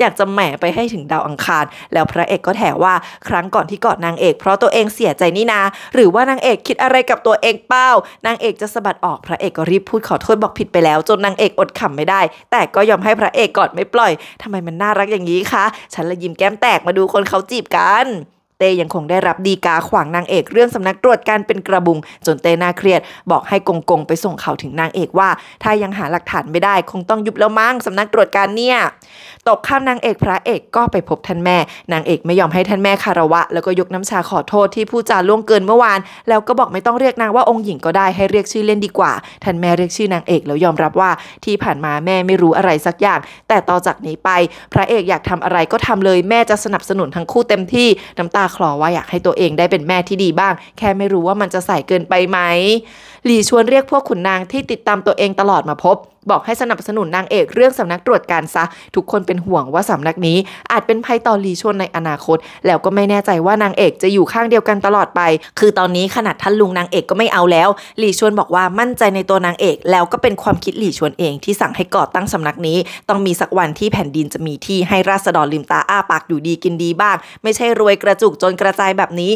อยากจะแหมไปให้ถึงดาวอังคาร แล้วพระเอกก็แถว่า ครั้งก่อนที่กอดนางเอก เพราะตัวเองเสียใจนี่นา หรือว่านางเอกคิดอะไรกับตัวเองเป้านางเอกจะสะบัดออก พระเอกก็รีบพูดขอโทษบอกผิดไปแล้วจนนนางเอกอดขำไม่ได้ แต่ก็ยอมให้พระเอกกอดไม่ปล่อย ทำไมมันน่ารักอย่างนี้คะ ฉันละยิ้มแก้มแตกมาดูคนเขาจีบกันเต้ยังคงได้รับดีกาขวางนางเอก เรื่องสำนักตรวจการเป็นกระบุง จนเต้น่าเครียดบอกให้กงกงไปส่งข่าวถึงนางเอกว่า ถ้ายังหาหลักฐานไม่ได้ คงต้องยุบแล้วมั้งสำนักตรวจการเนี่ย ตกข้ามนางเอกพระเอกก็ไปพบท่านแม่ นางเอกไม่ยอมให้ท่านแม่คารวะแล้วก็ยกน้ำชาขอโทษที่ผู้จาล่วงเกินเมื่อวาน แล้วก็บอกไม่ต้องเรียกนางว่าองค์หญิงก็ได้ให้เรียกชื่อเล่นดีกว่าท่านแม่เรียกชื่อนางเอกแล้วยอมรับว่าที่ผ่านมาแม่ไม่รู้อะไรสักอย่าง แต่ต่อจากนี้ไป พระเอกอยากทำอะไรก็ทำเลยแม่จะสนับสนุนทั้งคู่เต็มที่น้ำตาคลอว่าอยากให้ตัวเองได้เป็นแม่ที่ดีบ้าง แค่ไม่รู้ว่ามันจะใส่เกินไปไหม หลีชวนเรียกพวกขุนนางที่ติดตามตัวเองตลอดมาพบบอกให้สนับสนุนนางเอกเรื่องสำนักตรวจการซะ ทุกคนเป็นห่วงว่าสำนักนี้ อาจเป็นภัยต่อลีชนในอนาคต แล้วก็ไม่แน่ใจว่านางเอกจะอยู่ข้างเดียวกันตลอดไป คือตอนนี้ขนาดท่านลุงนางเอกก็ไม่เอาแล้วลีชวนบอกว่ามั่นใจในตัวนางเอก แล้วก็เป็นความคิดลีชวนเองที่สั่งให้ก่อตั้งสำนักนี้ ต้องมีสักวันที่แผ่นดินจะมีที่ให้ราษฎรลืมตาอ้าปากอยู่ดีกินดีบ้าง ไม่ใช่รวยกระจุกจนกระจายแบบนี้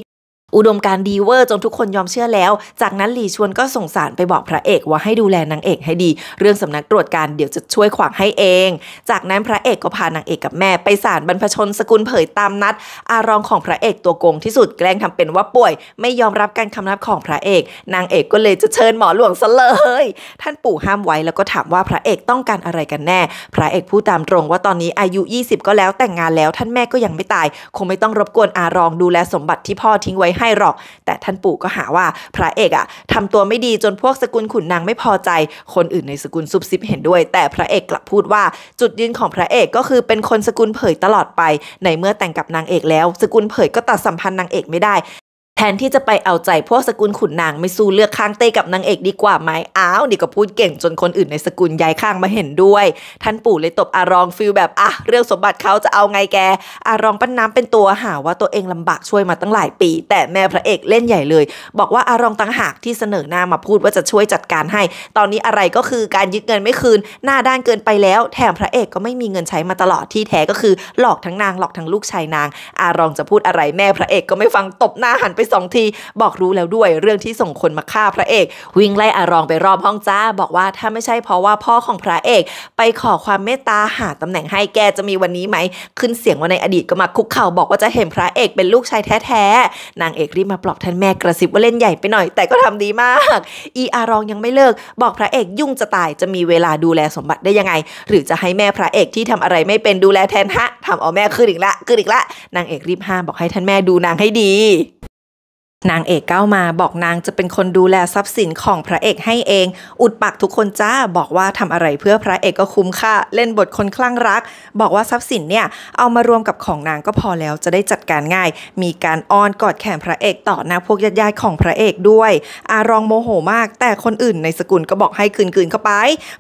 อุดมการดีเวอร์จนทุกคนยอมเชื่อแล้ว จากนั้นหลีชวนก็ส่งสารไปบอกพระเอกว่าให้ดูแลนางเอกให้ดี เรื่องสำนักตรวจการเดี๋ยวจะช่วยขวางให้เอง จากนั้นพระเอกก็พานางเอกกับแม่ไปศาลบรรพชนสกุลเผยตามนัด อารองของพระเอกตัวโกงที่สุดแกล้งทำเป็นว่าป่วยไม่ยอมรับการคำนับของพระเอก นางเอกก็เลยจะเชิญหมอหลวงซะเลย ท่านปู่ห้ามไว้แล้วก็ถามว่าพระเอกต้องการอะไรกันแน่ พระเอกพูดตามตรงว่าตอนนี้อายุ 20 ก็แล้วแต่งงานแล้วท่านแม่ก็ยังไม่ตาย คงไม่ต้องรบกวนอารองดูแลสมบัติที่พ่อทิ้งไว้ให้หรอก แต่ท่านปู่ก็หาว่าพระเอกอะทำตัวไม่ดีจนพวกสกุลขุนนางไม่พอใจ คนอื่นในสกุลซุบซิบเห็นด้วย แต่พระเอกกลับพูดว่า จุดยืนของพระเอกก็คือ เป็นคนสกุลเผยตลอดไป ในเมื่อแต่งกับนางเอกแล้วสกุลเผยก็ตัดสัมพันธ์นางเอกไม่ได้แทนที่จะไปเอาใจ พวกสกุลขุนนาง ไม่สู้เลือกข้างเต้กับนางเอกดีกว่าไหมอ้าวนี่ก็พูดเก่งจนคนอื่นในสกุลย้ายข้างมาเห็นด้วย ท่านปู่เลยตบอารองฟิลแบบ อ่ะ เรื่องสมบัติเขาจะเอาไงแก อารองปั้นน้ำเป็นตัวหาว่าตัวเองลำบากช่วยมาตั้งหลายปี แต่แม่พระเอกเล่นใหญ่เลย บอกว่าอารองต่างหากที่เสนอหน้ามาพูดว่าจะช่วยจัดการให้ ตอนนี้อะไรก็คือการยึดเงินไม่คืน หน้าด้านเกินไปแล้ว แถมพระเอกก็ไม่มีเงินใช้มาตลอดที่แท้ก็คือหลอกทั้งนางหลอกทั้งลูกชายนาง อารองจะพูดอะไรแม่พระเอกก็ไม่ฟังตบหน้าหันไปสองทีบอกรู้แล้วด้วยเรื่องที่ส่งคนมาฆ่าพระเอก วิ่งไล่อารองไปรอบห้องจ้า บอกว่าถ้าไม่ใช่เพราะว่าพ่อของพระเอก ไปขอความเมตตาหาตำแหน่งให้แกจะมีวันนี้ไหมขึ้นเสียงว่าในอดีตก็มาคุกเข่าบอกว่าจะเห็นพระเอกเป็นลูกชายแท้ๆนางเอกรีบมาปลอบท่านแม่กระซิบว่าเล่นใหญ่ไปหน่อยแต่ก็ทำดีมาก อีอารองยังไม่เลิก บอกพระเอกยุ่งจะตายจะมีเวลาดูแลสมบัติได้ยังไง หรือจะให้แม่พระเอกที่ทำอะไรไม่เป็นดูแลแทนฮะทำเอาแม่ขึ้นอีกละขึ้นอีกละนางเอกรีบห้ามบอกให้ท่านแม่ดูนางให้ดีนางเอกก้าวมาบอกนางจะเป็นคนดูแลทรัพย์สินของพระเอกให้เอง อุดปากทุกคนจ้าบอกว่าทำอะไรเพื่อพระเอกก็คุ้มค่าเล่นบทคนคลั่งรัก บอกว่าทรัพย์สินเนี่ย เอามารวมกับของนางก็พอแล้วจะได้จัดการง่าย มีการอ้อนกอดแขนพระเอกต่อหน้าพวกญาติๆของพระเอกด้วย อารองโมโหมาก แต่คนอื่นในสกุลก็บอกให้คืนนเข้าไป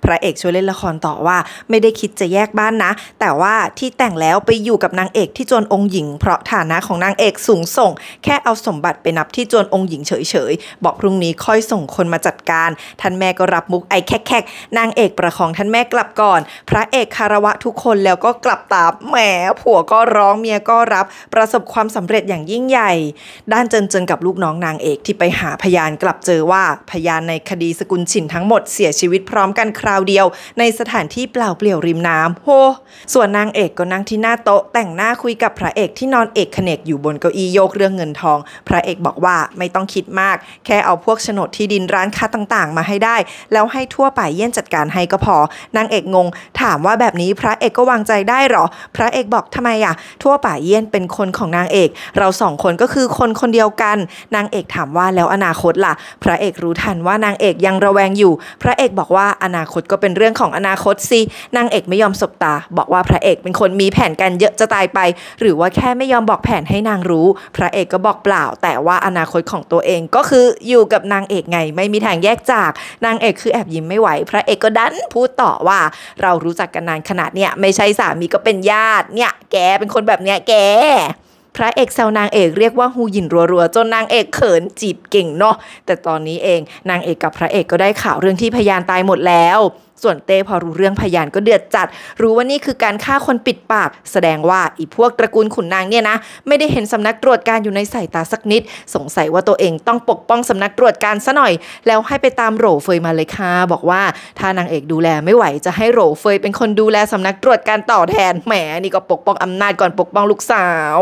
พระเอกช่วยเล่นละครต่อว่า ไม่ได้คิดจะแยกบ้านนะ แต่ว่าที่แต่งแล้วไปอยู่กับนางเอกที่จนองค์หญิงเพราะฐานะของนางเอกสูงส่ง แค่เอาสมบัติไปนับที่จวนองค์หญิงเฉยๆ บอกพรุ่งนี้ค่อยส่งคนมาจัดการ ท่านแม่ก็รับมุกไอ้แคกๆนางเอกประคองท่านแม่กลับก่อน พระเอกคารวะทุกคนแล้วก็กลับตามแหมผัวก็ร้องเมียก็รับ ประสบความสำเร็จอย่างยิ่งใหญ่ ด้านเจินเจินกับลูกน้องนางเอกที่ไปหาพยานกลับเจอว่า พยานในคดีสกุลฉินทั้งหมดเสียชีวิตพร้อมกันคราวเดียว ในสถานที่เปล่าเปลี่ยวริมน้ำโฮส่วนนางเอกก็นั่งที่หน้าโต๊ะแต่งหน้าคุยกับพระเอกที่นอนเอกเขเนกอยู่บนเก้าอี้โยกเรื่องเงินทอง พระเอกบอกว่าไม่ต้องคิดมาก แค่เอาพวกโฉนดที่ดินร้านค้าต่างๆ มาให้ได้ แล้วให้ทั่วไปเยี่ยนจัดการให้ก็พอ นางเอกงง ถามว่าแบบนี้พระเอกก็วางใจได้หรอ พระเอกบอกทำไมอะทั่วป่าเยี่ยนเป็นคนของนางเอก เราสองคนก็คือคนคนเดียวกัน นางเอกถามว่าแล้วอนาคตล่ะ พระเอกรู้ทันว่านางเอกยังระแวงอยู่ พระเอกบอกว่าอนาคตก็เป็นเรื่องของอนาคตสินางเอกไม่ยอมสบตาบอกว่าพระเอกเป็นคนมีแผนกันเยอะจะตายไป หรือว่าแค่ไม่ยอมบอกแผนให้นางรู้ พระเอกก็บอกเปล่า แต่ว่าอนาคตของตัวเองก็คืออยู่กับนางเอกไงไม่มีทางแยกจากนางเอกคือแอบยิ้มไม่ไหวพระเอกก็ดันพูดต่อว่าเรารู้จักกันนานขนาดเนี้ยไม่ใช่สามีก็เป็นญาติเนี่ยแกเป็นคนแบบเนี้ยแก พระเอกแซวนางเอกเรียกว่าฮูยินรัวๆจนนางเอกเขินจีบเก่งเนาะแต่ตอนนี้เองนางเอกกับพระเอกก็ได้ข่าวเรื่องที่พยานตายหมดแล้วส่วนเต้พอรู้เรื่องพยานก็เดือดจัด รู้ว่านี่คือการฆ่าคนปิดปาก แสดงว่าอีพวกตระกูลขุนนางเนี่ยนะ ไม่ได้เห็นสำนักตรวจการอยู่ในสายตาสักนิด สงสัยว่าตัวเองต้องปกป้องสำนักตรวจการซะหน่อย แล้วให้ไปตามโหเฟยมาเลยค่ะบอกว่า ถ้านางเอกดูแลไม่ไหว จะให้โหเฟยเป็นคนดูแลสำนักตรวจการต่อแทน แหมนี่ก็ปกป้องอำนาจก่อนปกป้องลูกสาว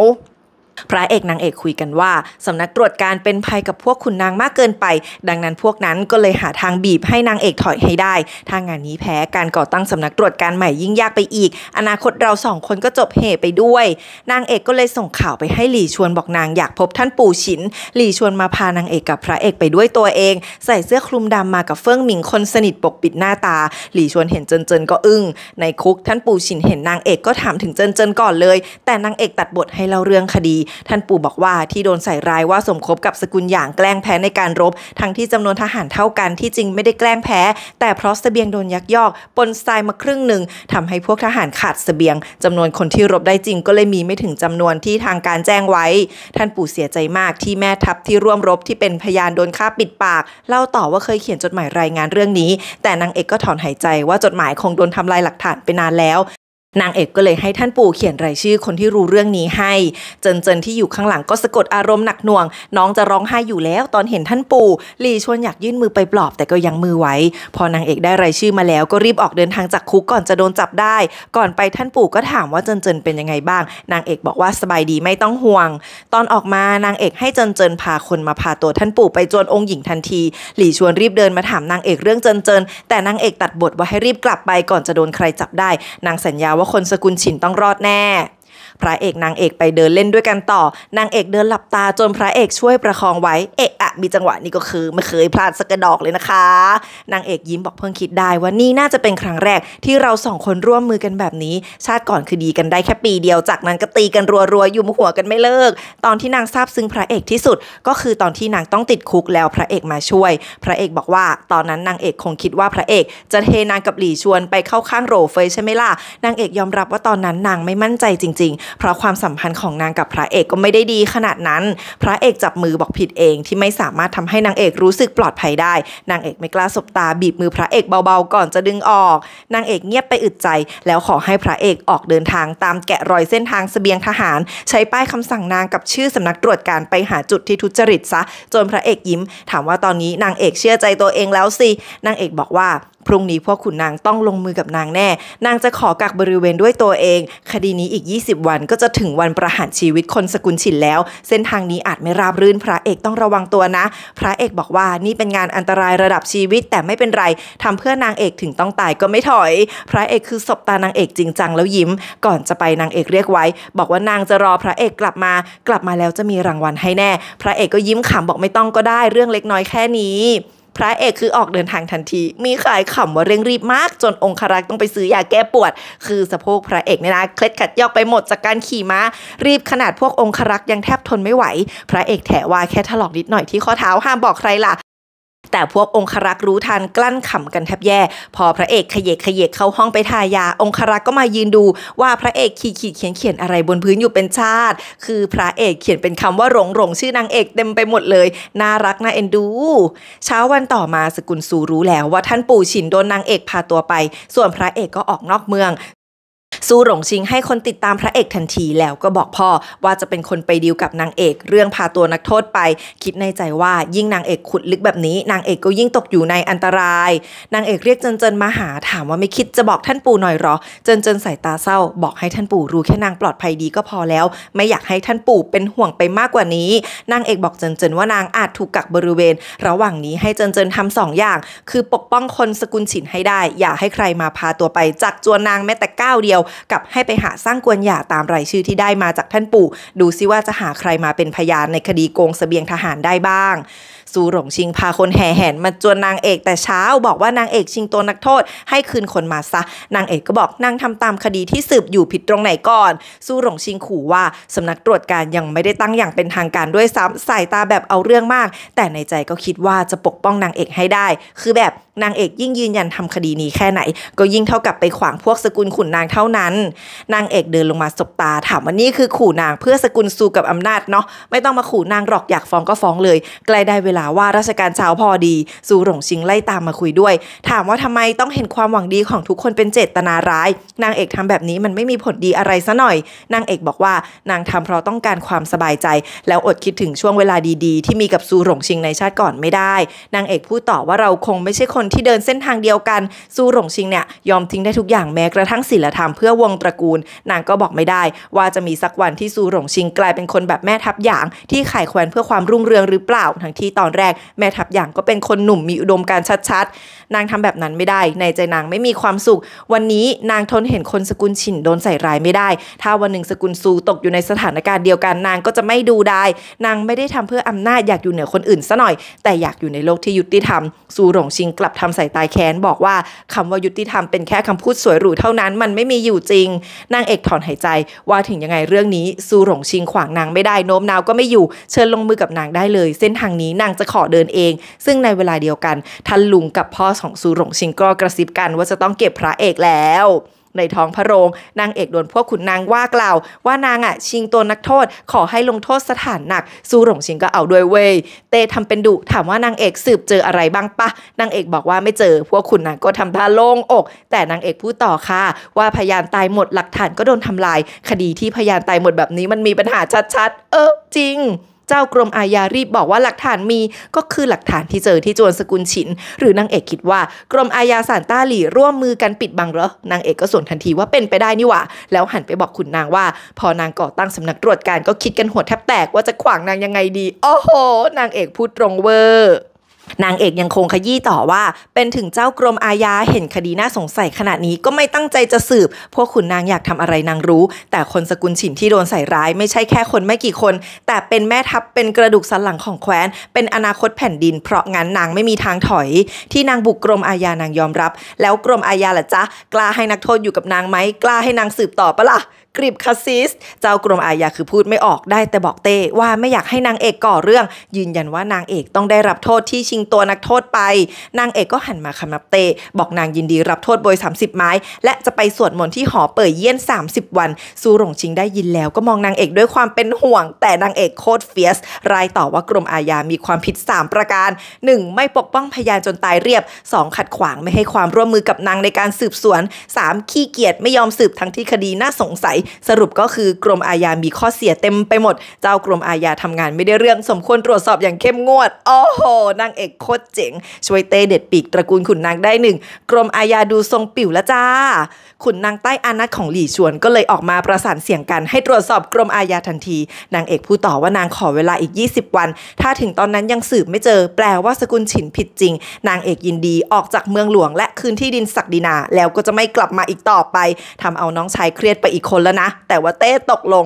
พระเอกนางเอกคุยกันว่าสำนักตรวจการเป็นภัยกับพวกคุณนางมากเกินไป ดังนั้นพวกนั้นก็เลยหาทางบีบให้นางเอกถอยให้ได้ ถ้างานนี้แพ้การก่อตั้งสำนักตรวจการใหม่ยิ่งยากไปอีก อนาคตเราสองคนก็จบเหตุไปด้วยนางเอกก็เลยส่งข่าวไปให้หลี่ชวนบอกนางอยากพบท่านปู่ฉิน หลี่ชวนมาพานางเอกกับพระเอกไปด้วยตัวเอง ใส่เสื้อคลุมดำมากับเฟื่องหมิงคนสนิทปกปิดหน้าตา หลี่ชวนเห็นเจินเจินก็อึง้งในคุกท่านปู่ฉินเห็นนางเอกก็ถามถึงเจินเจินก่อนเลย แต่นางเอกตัดบทให้เล่าเรื่องคดีท่านปู่บอกว่าที่โดนใส่ร้ายว่าสมคบกับสกุลหยางแกล้งแพ้ในการรบ ทั้งที่จำนวนทหารเท่ากันที่จริงไม่ได้แกล้งแพ้ แต่เพราะเสบียงโดนยักยอก ปนทรายมาครึ่งหนึ่งทำให้พวกทหารขาดเสบียงจำนวนคนที่รบได้จริงก็เลยมีไม่ถึงจำนวนที่ทางการแจ้งไว้ ท่านปู่เสียใจมากที่แม่ทัพที่ร่วมรบที่เป็นพยานโดนฆ่าปิดปากเล่าต่อว่าเคยเขียนจดหมายรายงานเรื่องนี้แต่นางเอกก็ถอนหายใจว่าจดหมายคงโดนทำลายหลักฐานไปนานแล้วนางเอกก็เลยให้ท่านปู่เขียนรายชื่อคนที่รู้เรื่องนี้ให้ เจนเจนที่อยู่ข้างหลังก็สะกดอารมณ์หนักหน่วง น้องจะร้องไห้อยู่แล้วตอนเห็นท่านปู่หลี่ชวนอยากยื่นมือไปปลอบแต่ก็ยังมือไว้ พอนางเอกได้รายชื่อมาแล้วก็รีบออกเดินทางจากคุกก่อนจะโดนจับได้ ก่อนไปท่านปู่ก็ถามว่าเจนเจนเป็นยังไงบ้าง นางเอกบอกว่าสบายดีไม่ต้องห่วง ตอนออกมานางเอกให้เจนเจนพาคนมาพาตัวท่านปู่ไปจวนองค์หญิงทันที หลี่ชวนรีบเดินมาถามนางเอกเรื่องเจนเจนแต่นางเอกตัดบทว่าให้รีบกลับไปก่อนจะโดนใครจับได้ นางสัญญาว่าคนสกุลฉินต้องรอดแน่พระเอกนางเอกไปเดินเล่นด้วยกันต่อ นางเอกเดินหลับตาจนพระเอกช่วยประคองไว้ เอกอะมีจังหวะนี้ก็คือไม่เคยพลาดสักดอกเลยนะคะ นางเอกยิ้มบอกเพิ่งคิดได้ ว่านี่น่าจะเป็นครั้งแรกที่เราสองคนร่วมมือกันแบบนี้ ชาติก่อนคือดีกันได้แค่ปีเดียว จากนั้นก็ตีกันรัวๆอยู่มหัวกันไม่เลิก ตอนที่นางทราบซึ้งพระเอกที่สุดก็คือตอนที่นางต้องติดคุกแล้วพระเอกมาช่วย พระเอกบอกว่า ตอนนั้นนางเอกคงคิดว่าพระเอก จะเทนางกับหลี่ชวนไปเข้าข้างโรเฟยใช่ไหมล่ะ นางเอกยอมรับว่าตอนนั้นนางไม่มั่นใจจริง ๆเพราะความสัมพันธ์ของนางกับพระเอกก็ไม่ได้ดีขนาดนั้น พระเอกจับมือบอกผิดเองที่ไม่สามารถทำให้นางเอกรู้สึกปลอดภัยได้ นางเอกไม่กล้าสบตาบีบมือพระเอกเบาๆ ก่อนจะดึงออก นางเอกเงียบไปอึดใจ แล้วขอให้พระเอกออกเดินทางตามแกะรอยเส้นทางสเสบียงทหาร ใช้ป้ายคำสั่งนางกับชื่อสำนักตรวจการไปหาจุดที่ทุจริตซะ จนพระเอกยิ้มถามว่าตอนนี้นางเอกเชื่อใจตัวเองแล้วสิ นางเอกบอกว่าพรุ่งนี้พ่อขุนนางต้องลงมือกับนางแน่ นางจะขอกักบริเวณด้วยตัวเอง คดีนี้อีก 20 วันก็จะถึงวันประหารชีวิตคนสกุลฉินแล้ว เส้นทางนี้อาจไม่ราบรื่น พระเอกต้องระวังตัวนะ พระเอกบอกว่านี่เป็นงานอันตรายระดับชีวิต แต่ไม่เป็นไร ทำเพื่อนางเอกถึงต้องตายก็ไม่ถอย พระเอกคือศบตานางเอกจริงจังแล้วยิ้ม ก่อนจะไปนางเอกเรียกไว้ บอกว่านางจะรอพระเอกกลับมา กลับมาแล้วจะมีรางวัลให้แน่ พระเอกก็ยิ้มขำบอกไม่ต้องก็ได้เรื่องเล็กน้อยแค่นี้พระเอกคือออกเดินทางทันที มีขายขำว่าเร่งรีบมากจนองครักษ์ต้องไปซื้อยาแก้ปวด คือสะโพกพระเอกเนี่ยนะ เคล็ดขัดยอกไปหมดจากการขี่ม้ารีบขนาดพวกองครักษ์ยังแทบทนไม่ไหว พระเอกแถว่าแค่ถลอกนิดหน่อยที่ข้อเท้าห้ามบอกใครล่ะแต่พวกองครักษ์รู้ทันกลั้นขำกันแทบแย่ พอพระเอกขยเยกขยเยกเข้าห้องไปทายา องครักษ์ก็มายืนดูว่าพระเอกขีดขีดเขียนเขียนอะไรบนพื้นอยู่เป็นชาติ คือพระเอกเขียนเป็นคำว่าหลงหลงชื่อนางเอกเต็มไปหมดเลย น่ารักน่าเอ็นดู เช้าวันต่อมาสกุลซูรู้แล้วว่าท่านปู่ฉินโดนนางเอกพาตัวไป ส่วนพระเอกก็ออกนอกเมืองสู้หลงชิงให้คนติดตามพระเอกทันทีแล้วก็บอกพ่อว่าจะเป็นคนไปดีลกับนางเอกเรื่องพาตัวนักโทษไป คิดในใจว่ายิ่งนางเอกขุดลึกแบบนี้นางเอกก็ยิ่งตกอยู่ในอันตราย นางเอกเรียกเจินเจินมาหาถามว่าไม่คิดจะบอกท่านปู่หน่อยหรอเจินเจินสายตาเศร้าบอกให้ท่านปู่รู้แค่นางปลอดภัยดีก็พอแล้ว ไม่อยากให้ท่านปู่เป็นห่วงไปมากกว่านี้นางเอกบอกเจินเจินว่านางอาจถูกกักบริเวณ ระหว่างนี้ให้เจินเจินทำสองอย่างคือ ปกป้องคนสกุลฉินให้ได้ อย่าให้ใครมาพาตัวไปจากจวนนางแม้แต่ก้าวเดียวกับให้ไปหาสร้างกวนหย่าตามรายชื่อที่ได้มาจากท่านปู่ดูซิว่าจะหาใครมาเป็นพยานในคดีโกงสเสบียงทหารได้บ้างซูหลงชิงพาคนแห่แห่นมาจวนนางเอกแต่เช้าบอกว่านางเอกชิงตัวนักโทษให้คืนคนมาซะนางเอกก็บอกนางทำตามคดีที่สืบอยู่ผิดตรงไหนก่อนซูหลงชิงขู่ว่า สำนักตรวจการยังไม่ได้ตั้งอย่างเป็นทางการด้วยซ้ำสายตาแบบเอาเรื่องมาก แต่ในใจก็คิดว่าจะปกป้องนางเอกให้ได้ คือแบบนางเอกยิ่งยืนยันทำคดีนี้แค่ไหน ก็ยิ่งเท่ากับไปขวางพวกสกุลขุนนางเท่านั้นนางเอกเดินลงมาสบตา ถามว่านี่คือขู่นางเพื่อสกุลซูกับอำนาจเนาะไม่ต้องมาขู่นางหรอกอยากฟ้องก็ฟ้องเลยใกล้ได้เวลาลาว่าราชการเช้าพอดีซูหลงชิงไล่ตามมาคุยด้วย ถามว่าทำไมต้องเห็นความหวังดีของทุกคนเป็นเจตนาร้าย นางเอกทำแบบนี้มันไม่มีผลดีอะไรซะหน่อยนางเอกบอกว่านางทำเพราะต้องการความสบายใจ แล้วอดคิดถึงช่วงเวลาดีๆ ที่มีกับซูหลงชิงในชาติก่อนไม่ได้นางเอกพูดต่อว่าเราคงไม่ใช่คนที่เดินเส้นทางเดียวกันซูหลงชิงเนี่ยยอมทิ้งได้ทุกอย่างแม้กระทั่งศีลธรรมเพื่อวงตระกูล นางก็บอกไม่ได้ว่าจะมีสักวันที่ซูหลงชิงกลายเป็นคนแบบแม่ทับอย่าง ที่ไขแขวนเพื่อความรุ่งเรืองหรือเปล่าทั้งที่ตอนอนแรกแม่ทัพอย่างก็เป็นคนหนุ่มมีอุดมการชัดๆ นางทำแบบนั้นไม่ได้ ในใจนางไม่มีความสุข วันนี้นางทนเห็นคนสกุลฉินโดนใส่ร้ายไม่ได้ ถ้าวันหนึ่งสกุลซูตกอยู่ในสถานการณ์เดียวกันนางก็จะไม่ดูได้ นางไม่ได้ทำเพื่ออำนาจอยากอยู่เหนือคนอื่นซะหน่อย แต่อยากอยู่ในโลกที่ยุติธรรม ซูหลงชิงกลับทำใส่ตายแค้นบอกว่า คำว่ายุติธรรมเป็นแค่คำพูดสวยหรูเท่านั้นมันไม่มีอยู่จริงนางเอกถอนหายใจว่าถึงยังไงเรื่องนี้ซูหลงชิงขวางนางไม่ได้โน้มน้าวก็ไม่อยู่เชิญลงมือกับนางได้เลย เส้นทางนี้นางจะขอเดินเอง ซึ่งในเวลาเดียวกันทันลุงกับพ่อของซูหลงชิงก็กระซิบกันว่าจะต้องเก็บพระเอกแล้ว ในท้องพระโรงนางเอกโดนพวกขุนนางว่ากล่าว ว่านางอ่ะ ชิงตัวนักโทษขอให้ลงโทษสถานหนักซูหลงชิงก็เอาด้วยเว่ยเตทำเป็นดุ ถามว่านางเอกสืบเจออะไรบ้างปะนางเอกบอกว่าไม่เจอ พวกขุนนางก็ทำท่าโล่งอก แต่นางเอกพูดต่อค่ะ ว่าพยานตายหมดหลักฐานก็โดนทำลาย คดีที่พยานตายหมดแบบนี้มันมีปัญหาชัดๆ เออจริงเจ้ากรมอาญารีบบอกว่าหลักฐานมีก็คือหลักฐานที่เจอที่จวน สกุลฉิน หรือนางเอกคิดว่ากรมอาญาสานต้าหลี่ ร่วมมือกันปิดบังเหรอนางเอกก็สวนทันทีว่าเป็นไปได้นี่หว่าแล้วหันไปบอกคุณนางว่า พอนางก่อตั้งสำนักตรวจการก็คิดกันหัวแทบแตกว่าจะขวางนางยังไงดี โอ้โห นางเอกพูดตรงเวอร์นางเอกยังคงขยี้ต่อว่าเป็นถึงเจ้ากรมอาญาเห็นคดีน่าสงสัยขนาดนี้ก็ไม่ตั้งใจจะสืบ พวกขุนนางอยากทำอะไรนางรู้ แต่คนสกุลฉิมที่โดนใส่ร้ายไม่ใช่แค่คนไม่กี่คน แต่เป็นแม่ทัพเป็นกระดูกสันหลังของแคว้นเป็นอนาคตแผ่นดินเพราะงั้นนางไม่มีทางถอย ที่นางบุกกรมอาญานางยอมรับ แล้วกรมอาญาล่ะจ๊ะกล้าให้นักโทษอยู่กับนางไหมกล้าให้นางสืบต่อปะละ่ะกริบคาซิส เจ้ากรมอาญาคือพูดไม่ออกได้แต่บอกเต้ว่าไม่อยากให้นางเอกก่อเรื่อง ยืนยันว่านางเอกต้องได้รับโทษที่ชิงตัวนักโทษไป นางเอกก็หันมาคำนับเต้บอกนางยินดีรับโทษโบย 30 ไม้ และจะไปสวดมนต์ที่หอเปิดเยี่ยน30 วันซูหลงชิงได้ยินแล้วก็มองนางเอกด้วยความเป็นห่วง แต่นางเอกโคตรเฟียสรายต่อว่ากรมอาญามีความผิด 3 ประการ 1. ไม่ปกป้องพยานจนตายเรียบ 2. ขัดขวางไม่ให้ความร่วมมือกับนางในการสืบสวน 3. ขี้เกียจไม่ยอมสืบทั้งที่คดีน่าสงสัยสรุปก็คือกรมอาญามีข้อเสียเต็มไปหมด เจ้ากรมอาญาทำงานไม่ได้เรื่องสมควรตรวจสอบอย่างเข้มงวดโอ้โหนางเอกโคตรเจ๋งช่วยเตเด็ดปีกตระกูลขุนนางได้หนึ่ง กรมอาญาดูทรงปิ๋วละจ้าขุนนางใต้อานัตของหลี่ชวนก็เลยออกมาประสานเสียงกัน ให้ตรวจสอบกรมอาญาทันที นางเอกพูดต่อว่านางขอเวลาอีก 20 วัน ถ้าถึงตอนนั้นยังสืบไม่เจอ แปลว่าสกุลฉินผิดจริง นางเอกยินดีออกจากเมืองหลวง และคืนที่ดินศักดินาแล้วก็จะไม่กลับมาอีกต่อไป ทำเอาน้องชายเครียดไปอีกคนแล้วนะแต่ว่าเต้ตกลง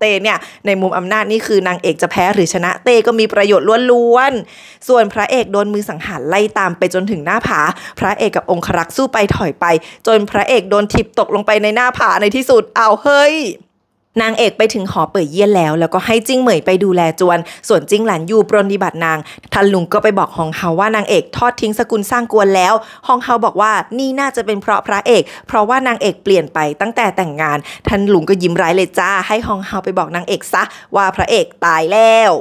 เต้เนี่ยในมุมอำนาจนี่คือนางเอกจะแพ้หรือชนะเต้ก็มีประโยชน์ล้วนๆส่วนพระเอกโดนมือสังหารไล่ตามไปจนถึงหน้าผา พระเอกกับองครักษ์สู้ไปถอยไป จนพระเอกโดนทิบตกลงไปในหน้าผาในที่สุด เอาเฮ้ยนางเอกไปถึงหอเปิดเยี่ยนแล้วแล้ว ก็ให้จิ้งเหมยไปดูแลจวนส่วนจิ้งหลันอยู่ปรนิบัตินางทันลุงก็ไปบอกฮองเฮาว่านางเอกทอดทิ้งสกุลสร้างกวนแล้วฮองเฮาบอกว่านี่น่าจะเป็นเพราะพระเอก เพราะว่านางเอกเปลี่ยนไปตั้งแต่แต่งงานทันลุงก็ยิ้มร้ายเลยจ้า ให้ฮองเฮาไปบอกนางเอกซะว่าพระเอกตายแล้ว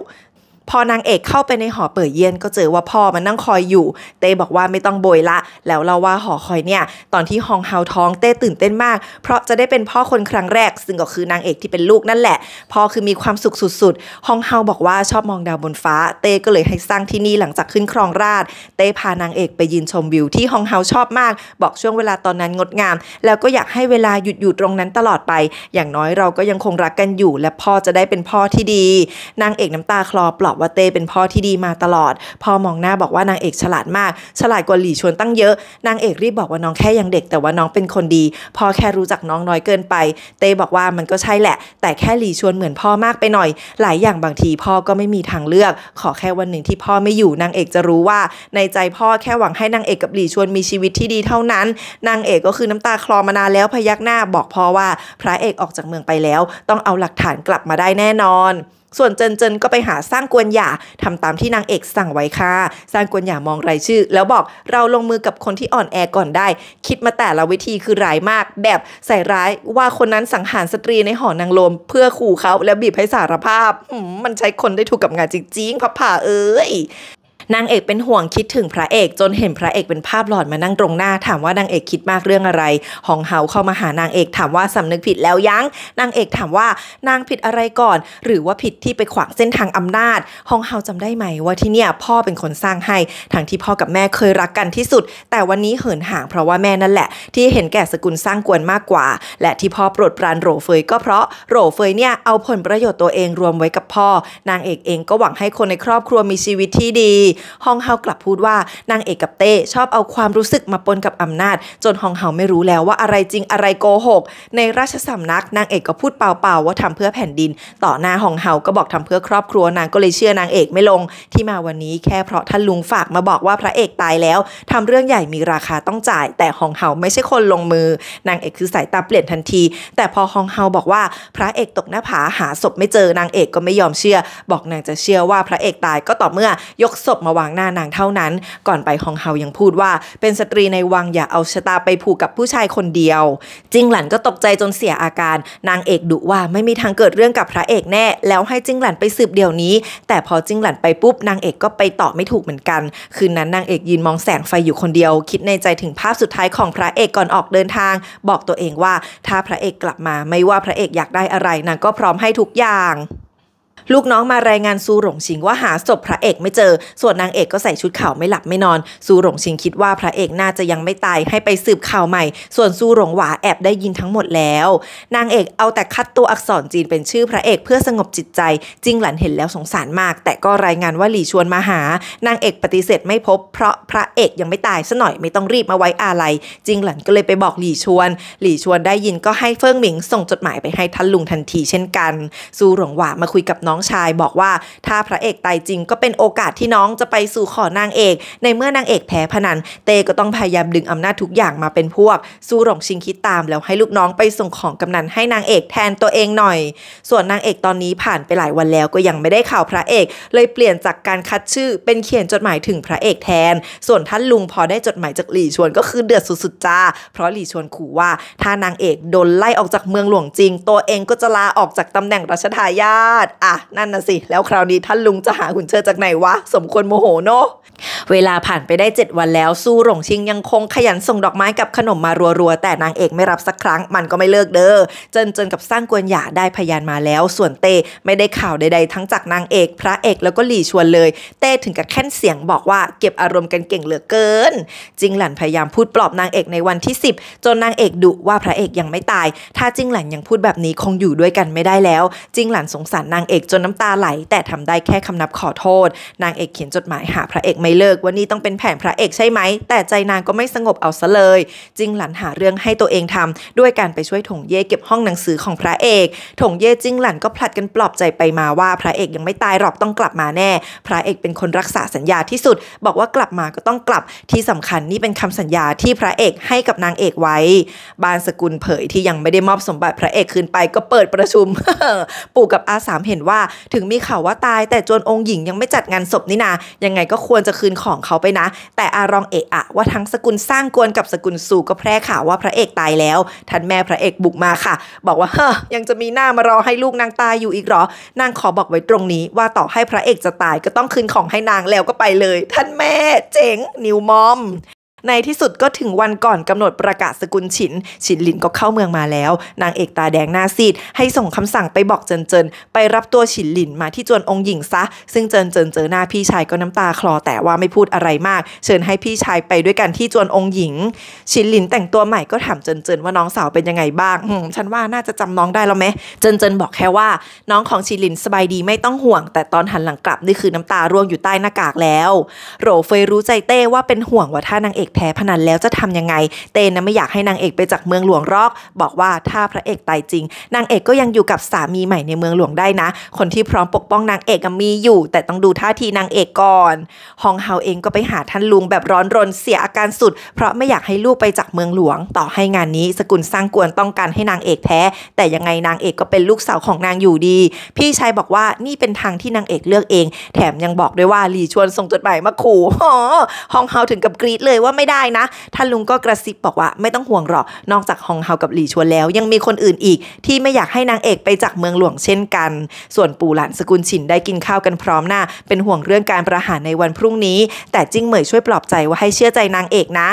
พอนางเอกเข้าไปในหอเปิดเย็นก็เจอว่าพ่อมันนั่งคอยอยู่ เต้บอกว่าไม่ต้องโบยละ แล้วเราว่าหอคอยเนี่ยตอนที่ฮองเฮาท้องเต้ตื่นเต้นมาก เพราะจะได้เป็นพ่อคนครั้งแรก ซึ่งก็คือนางเอกที่เป็นลูกนั่นแหละ พ่อคือมีความสุขสุดๆฮองเฮาบอกว่าชอบมองดาวบนฟ้า เต้ก็เลยให้สร้างที่นี่หลังจากขึ้นครองราช เต้พานางเอกไปยืนชมวิวที่ฮองเฮาชอบมาก บอกช่วงเวลาตอนนั้นงดงาม แล้วก็อยากให้เวลาหยุดอยู่ตรงนั้นตลอดไป อย่างน้อยเราก็ยังคงรักกันอยู่และพ่อจะได้เป็นพ่อที่ดี นางเอกน้ำตาคลอปลออบว่าเต้เป็นพ่อที่ดีมาตลอดพ่อมองหน้าบอกว่านางเอกฉลาดมาก ฉลาดกว่าหลี่ชวนตั้งเยอะ นางเอกรีบบอกว่าน้องแค่ยังเด็กแต่ว่าน้องเป็นคนดี พ่อแค่รู้จักน้องน้อยเกินไป เต้บอกว่ามันก็ใช่แหละ แต่แค่หลี่ชวนเหมือนพ่อมากไปหน่อย หลายอย่างบางทีพ่อก็ไม่มีทางเลือก ขอแค่วันหนึ่งที่พ่อไม่อยู่นางเอกจะรู้ว่า ในใจพ่อแค่หวังให้นางเอกกับหลี่ชวนมีชีวิตที่ดีเท่านั้น นางเอกก็คือน้ำตาคลอมานานแล้วพยักหน้าบอกพ่อว่าพระเอกออกจากเมืองไปแล้ว ต้องเอาหลักฐานกลับมาได้แน่นอนส่วนเจนเจนก็ไปหาสร้างกวนหย่า ทำตามที่นางเอกสั่งไว้ค่ะสร้างกวนหย่ามองรายชื่อ แล้วบอกเราลงมือกับคนที่อ่อนแอก่อนได้ คิดมาแต่ละวิธีคือร้ายมากแบบใส่ร้ายว่าคนนั้นสังหารสตรีในหอนางลม เพื่อขู่เขาแล้วบีบให้สารภาพมันใช้คนได้ถูกกับงานจริงๆพับผ่าเอ้ยนางเอกเป็นห่วงคิดถึงพระเอกจนเห็นพระเอกเป็นภาพหลอนมานั่งตรงหน้าถามว่านางเอกคิดมากเรื่องอะไรหองเฮาเข้ามาหานางเอกถามว่าสำนึกผิดแล้วยัง นางเอกถามว่านางผิดอะไรก่อนหรือว่าผิดที่ไปขวางเส้นทางอำนาจหองเฮาจำได้ไหมว่าที่เนี่ยพ่อเป็นคนสร้างให้ ทั้งที่พ่อกับแม่เคยรักกันที่สุด แต่วันนี้เหินห่างเพราะว่าแม่นั่นแหละที่เห็นแก่สกุลสร้างกวนมากกว่า และที่พ่อโปรดปรานโรเฟยก็เพราะโรเฟยเนี่ยเอาผลประโยชน์ตัวเองรวมไว้กับพ่อ นางเอกเองก็หวังให้คนในครอบครัวมีชีวิตที่ดีฮองเฮากลับพูดว่านางเอกกับเต้ชอบเอาความรู้สึกมาปนกับอำนาจ จนฮองเฮาไม่รู้แล้วว่าอะไรจริงอะไรโกหก ในราชสำนัก นางเอกก็พูดเปล่าๆ ว่าทำเพื่อแผ่นดิน ต่อหน้าฮองเฮาก็บอกทำเพื่อครอบครัวนางก็เลยเชื่อนางเอกไม่ลงที่มาวันนี้แค่เพราะท่านลุงฝากมาบอกว่าพระเอกตายแล้ว ทำเรื่องใหญ่มีราคาต้องจ่าย แต่ฮองเฮาไม่ใช่คนลงมือ นางเอกคือสายตาเปลี่ยนทันที แต่พอฮองเฮาบอกว่าพระเอกตกหน้าผาหาศพไม่เจอนางเอกก็ไม่ยอมเชื่อ บอกนางจะเชื่อว่าพระเอกตายก็ต่อเมื่อยกศพมาวางหน้านางเท่านั้น ก่อนไปฮองเฮายังพูดว่า เป็นสตรีในวังอย่าเอาชะตาไปผูกกับผู้ชายคนเดียว จิงหลันก็ตกใจจนเสียอาการ นางเอกดุว่าไม่มีทางเกิดเรื่องกับพระเอกแน่ แล้วให้จิงหลันไปสืบเดี๋ยวนี้ แต่พอจิงหลันไปปุ๊บนางเอกก็ไปต่อไม่ถูกเหมือนกัน คืนนั้นนางเอกยืนมองแสงไฟอยู่คนเดียว คิดในใจถึงภาพสุดท้ายของพระเอกก่อนออกเดินทาง บอกตัวเองว่าถ้าพระเอกกลับมา ไม่ว่าพระเอกอยากได้อะไร นางก็พร้อมให้ทุกอย่างลูกน้องมารายงานซูหลงชิงว่าหาศพพระเอกไม่เจอ ส่วนนางเอกก็ใส่ชุดขาวไม่หลับไม่นอน ซูหลงชิงคิดว่าพระเอกน่าจะยังไม่ตายให้ไปสืบข่าวใหม่ ส่วนซูหลงหวาแอบได้ยินทั้งหมดแล้ว นางเอกเอาแต่คัดตัวอักษรจีนเป็นชื่อพระเอกเพื่อสงบจิตใจจิงหลันเห็นแล้วสงสารมาก แต่ก็รายงานว่าหลี่ชวนมาหา นางเอกปฏิเสธไม่พบ เพราะพระเอกยังไม่ตายซะหน่อยไม่ต้องรีบมาไว้อาลัยจิงหลันก็เลยไปบอกหลี่ชวน หลี่ชวนได้ยินก็ให้เฟิ่งหมิงส่งจดหมายไปให้ทันลุงทันทีเช่นกัน ซูหลงหวามาคุยกับน้องน้องชายบอกว่าถ้าพระเอกตายจริงก็เป็นโอกาสที่น้องจะไปสู่ขอนางเอก ในเมื่อนางเอกแพ้พนันเตก็ต้องพยายามดึงอำนาจทุกอย่างมาเป็นพวกสู้หลงชิงคิดตามแล้วให้ลูกน้องไปส่งของกำนันให้นางเอกแทนตัวเองหน่อยส่วนนางเอกตอนนี้ผ่านไปหลายวันแล้วก็ยังไม่ได้ข่าวพระเอกเลยเปลี่ยนจากการคัดชื่อเป็นเขียนจดหมายถึงพระเอกแทน ส่วนท่านลุงพอได้จดหมายจากหลี่ชวนก็คือเดือดสุดๆจ้าเพราะหลี่ชวนขู่ว่า ถ้านางเอกโดนไล่ออกจากเมืองหลวงจริง ตัวเองก็จะลาออกจากตำแหน่งรัชทายาทอ่ะนั่นน่ะสิ แล้วคราวนี้ท่านลุง จะหาขุนเชิดจากไหนวะ สมควรโมโหเนาะเวลาผ่านไปได้ 7 วันแล้วสู้หลงชิงยังคงขยันส่งดอกไม้กับขนมมารัวๆ แต่นางเอกไม่รับสักครั้งมันก็ไม่เลิกเด้อจนจนกับสร้างกวนหยาได้พยานมาแล้ว ส่วนเต้ไม่ได้ข่าวใดๆ ทั้งจากนางเอก พระเอกแล้วก็หลี่ชวนเลย เต้ถึงกับแค่นเสียงบอกว่าเก็บอารมณ์กันเก่งเหลือเกินจิงหลันพยายามพูดปลอบนางเอกในวันที่ 10 จนนางเอกดุว่าพระเอกยังไม่ตาย ถ้าจิงหลันยังพูดแบบนี้คงอยู่ด้วยกันไม่ได้แล้วจิงหลันสงสารนางเอกจนน้ำตาไหลแต่ทำได้แค่คำนับขอโทษ นางเอกเขียนจดหมายหาพระเอกไม่เลิกว่านี่ต้องเป็นแผนพระเอกใช่ไหม แต่ใจนางก็ไม่สงบเอาซะเลยจิงหลันหาเรื่องให้ตัวเองทำด้วยการไปช่วยถงเย่เก็บห้องหนังสือของพระเอก ถงเย่จิงหลันก็ผลัดกันปลอบใจไปมาว่าพระเอกยังไม่ตายหรอกต้องกลับมาแน่ พระเอกเป็นคนรักษาสัญญาที่สุด บอกว่ากลับมาก็ต้องกลับที่สำคัญนี่เป็นคำสัญญาที่พระเอกให้กับนางเอกไว้บานสกุลเผยที่ยังไม่ได้มอบสมบัติพระเอกคืนไปก็เปิดประชุมปู่กับอาสามเห็นว่าถึงมีข่าวว่าตายแต่จนองค์หญิงยังไม่จัดงานศพนี่นา ยังไงก็ควรจะคืนของเขาไปนะ แต่อารองเอะอะว่าทั้งสกุลสร้างกวนกับสกุลสู่ก็แพร่ข่าวว่าพระเอกตายแล้ว ท่านแม่พระเอกบุกมาค่ะ บอกว่า เฮ้ยังจะมีหน้ามารอให้ลูกนางตายอยู่อีกหรอ นางขอบอกไว้ตรงนี้ว่าต่อให้พระเอกจะตายก็ต้องคืนของให้นางแล้วก็ไปเลย ท่านแม่เจ๋งนิวมอมในที่สุดก็ถึงวันก่อนกำหนดประกาศสกุลฉินฉินหลินก็เข้าเมืองมาแล้ว นางเอกตาแดงหน้าซีดให้ส่งคำสั่งไปบอก เจินเจินไปรับตัวฉินหลินมาที่จวนองค์หญิงซะ ซึ่งเจินเจินเจอหน้าพี่ชายก็น้ำตาคลอแต่ว่าไม่พูดอะไรมาก เชิญให้พี่ชายไปด้วยกันที่จวนองค์หญิงฉินหลินแต่งตัวใหม่ก็ถามเจินเจินว่าน้องสาวเป็นยังไงบ้างฉันว่าน่าจะจำน้องได้แล้วไหมเจินเจินบอกแค่ว่า น้องของฉินหลินสบายดีไม่ต้องห่วงแต่ตอนหันหลังกลับนี่คือน้ำตาร่วงอยู่ใต้หน้ากากแล้วโหรเฟยรู้ใจเต้ว่าเป็นห่วงว่าถ้านางเอกแพ้พนันแล้วจะทํำยังไง เตนนะไม่อยากให้นางเอกไปจากเมืองหลวงรอก บอกว่าถ้าพระเอกตายจริง นางเอกก็ยังอยู่กับสามีใหม่ในเมืองหลวงได้นะ คนที่พร้อมปกป้องนางเอกมีอยู่ แต่ต้องดูท่าทีนางเอกก่อนฮองเฮาเองก็ไปหาท่านลุงแบบร้อนรนเสียอาการสุด เพราะไม่อยากให้ลูกไปจากเมืองหลวง ต่อให้งานนี้สกุลสร้างกวนต้องการให้นางเอกแท้ แต่ยังไงนางเอกก็เป็นลูกสาวของนางอยู่ดี พี่ชายบอกว่านี่เป็นทางที่นางเอกเลือกเอง แถมยังบอกด้วยว่าหลีชวนส่งจดหมายมาขู่ฮองเฮาถึงกับกรี๊ดเลยว่าไม่ไม่ได้นะ ท่านลุงก็กระซิบบอกว่าไม่ต้องห่วงหรอก นอกจากฮองเฮากับหลี่ชวนแล้ว ยังมีคนอื่นอีก ที่ไม่อยากให้นางเอกไปจากเมืองหลวงเช่นกัน ส่วนปู่หลานสกุลฉินได้กินข้าวกันพร้อมหน้า เป็นห่วงเรื่องการประหารในวันพรุ่งนี้ แต่จิ้งเหมยช่วยปลอบใจว่าให้เชื่อใจนางเอกนะ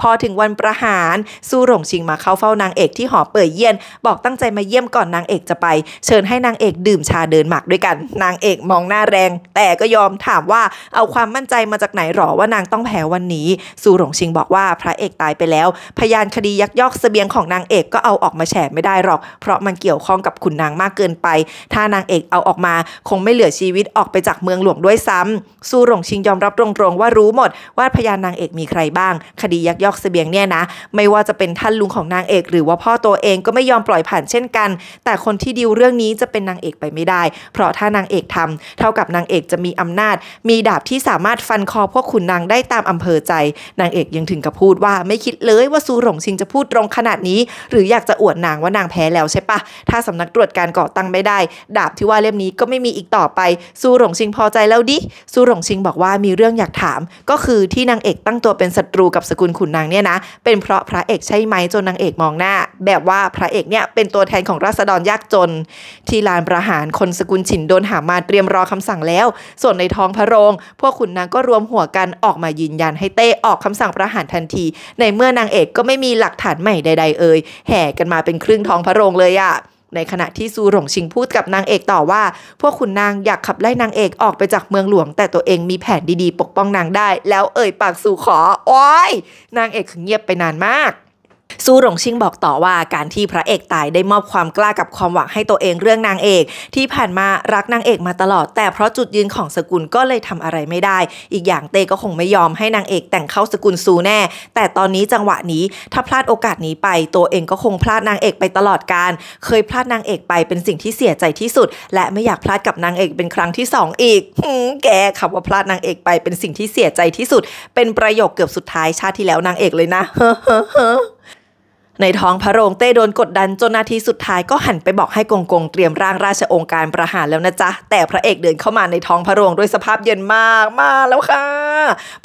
พอถึงวันประหารสู้หลงชิงมาเข้าเฝ้านางเอกที่หอเปิดเยี่ยนบอกตั้งใจมาเยี่ยมก่อนนางเอกจะไป เชิญให้นางเอกดื่มชาเดินหมักด้วยกัน นางเอกมองหน้าแรง แต่ก็ยอมถามว่าเอาความมั่นใจมาจากไหนหรอว่านางต้องแพ้วันนี้สู้หลงชิงบอกว่าพระเอกตายไปแล้ว พยานคดียักยอกเสบียงของนางเอกก็เอาออกมาแฉไม่ได้หรอก เพราะมันเกี่ยวข้องกับขุนนางมากเกินไป ถ้านางเอกเอาออกมาคงไม่เหลือชีวิตออกไปจากเมืองหลวงด้วยซ้ำสู้หลงชิงยอมรับตรงๆว่ารู้หมด ว่าพยานนางเอกมีใครบ้าง คดียักยอกเสบียงเนี่ยนะ ไม่ว่าจะเป็นท่านลุงของนางเอก หรือว่าพ่อตัวเองก็ไม่ยอมปล่อยผ่านเช่นกัน แต่คนที่ดิวเรื่องนี้จะเป็นนางเอกไปไม่ได้ เพราะถ้านางเอกทำ เท่ากับนางเอกจะมีอำนาจ มีดาบที่สามารถฟันคอพวกขุนนางได้ตามอำเภอใจ นางเอกยังถึงกับพูดว่า ไม่คิดเลยว่าซูหลงชิงจะพูดตรงขนาดนี้ หรืออยากจะอวดนางว่านางแพ้แล้วใช่ปะถ้าสำนักตรวจการก่อตั้งไม่ได้ ดาบที่ว่าเล่มนี้ก็ไม่มีอีกต่อไปซูหลงชิงพอใจแล้วดิซูหลงชิงบอกว่ามีเรื่องอยากถาม ก็คือที่นางเอกตั้งตัวเป็นศัตรูกับสกุลขุนนางเนี่ยนะเป็นเพราะพระเอกใช่ไหมจนนางเอกมองหน้า แบบว่าพระเอกเนี่ยเป็นตัวแทนของราษฎรยากจน ที่ลานประหารคนสกุลฉินโดนหามาเตรียมรอคำสั่งแล้ว ส่วนในท้องพระโรง พวกขุนนางก็รวมหัวกันออกมายืนยันให้เต้ออกคำสั่งประหารทันที ในเมื่อนางเอกก็ไม่มีหลักฐานใหม่ใดๆเอ่ยแห่กันมาเป็นครึ่งท้องพระโรงเลยอะ่ะในขณะที่ซูหลงชิงพูดกับนางเอกต่อว่า พวกคุณนางอยากขับไล่นางเอกออกไปจากเมืองหลวง แต่ตัวเองมีแผนดีๆปกป้องนางได้ แล้วเอ่ยปากสู่ขอ โอ้ยนางเอกเงียบไปนานมากซูหลงชิงบอกต่อว่าการที่พระเอกตายได้มอบความกล้ากับความหวังให้ตัวเองเรื่องนางเอกที่ผ่านมารักนางเอกมาตลอดแต่เพราะจุดยืนของสกุลก็เลยทำอะไรไม่ได้ อีกอย่างเต้ก็คงไม่ยอมให้นางเอกแต่งเข้าสกุลซูแน่ แต่ตอนนี้จังหวะนี้ถ้าพลาดโอกาสนี้ไปตัวเองก็คงพลาดนางเอกไปตลอดการ เคยพลาดนางเอกไปเป็นสิ่งที่เสียใจที่สุดและไม่อยากพลาดกับนางเอกเป็นครั้งที่2ออีกแกคำว่าพลาดนางเอกไปเป็นสิ่งที่เสียใจที่สุด เป็นประโยคเกือบสุดท้ายชาติที่แล้วนางเอกเลยนะในท้องพระโรงเต้โดนกดดัน จนนาทีสุดท้าย ก็หันไปบอกให้กงกงเตรียมร่างราชองค์การประหารแล้วนะจ๊ะแต่พระเอกเดินเข้ามาในท้องพระโรงด้วยสภาพเย็นมาก มาแล้วค่ะ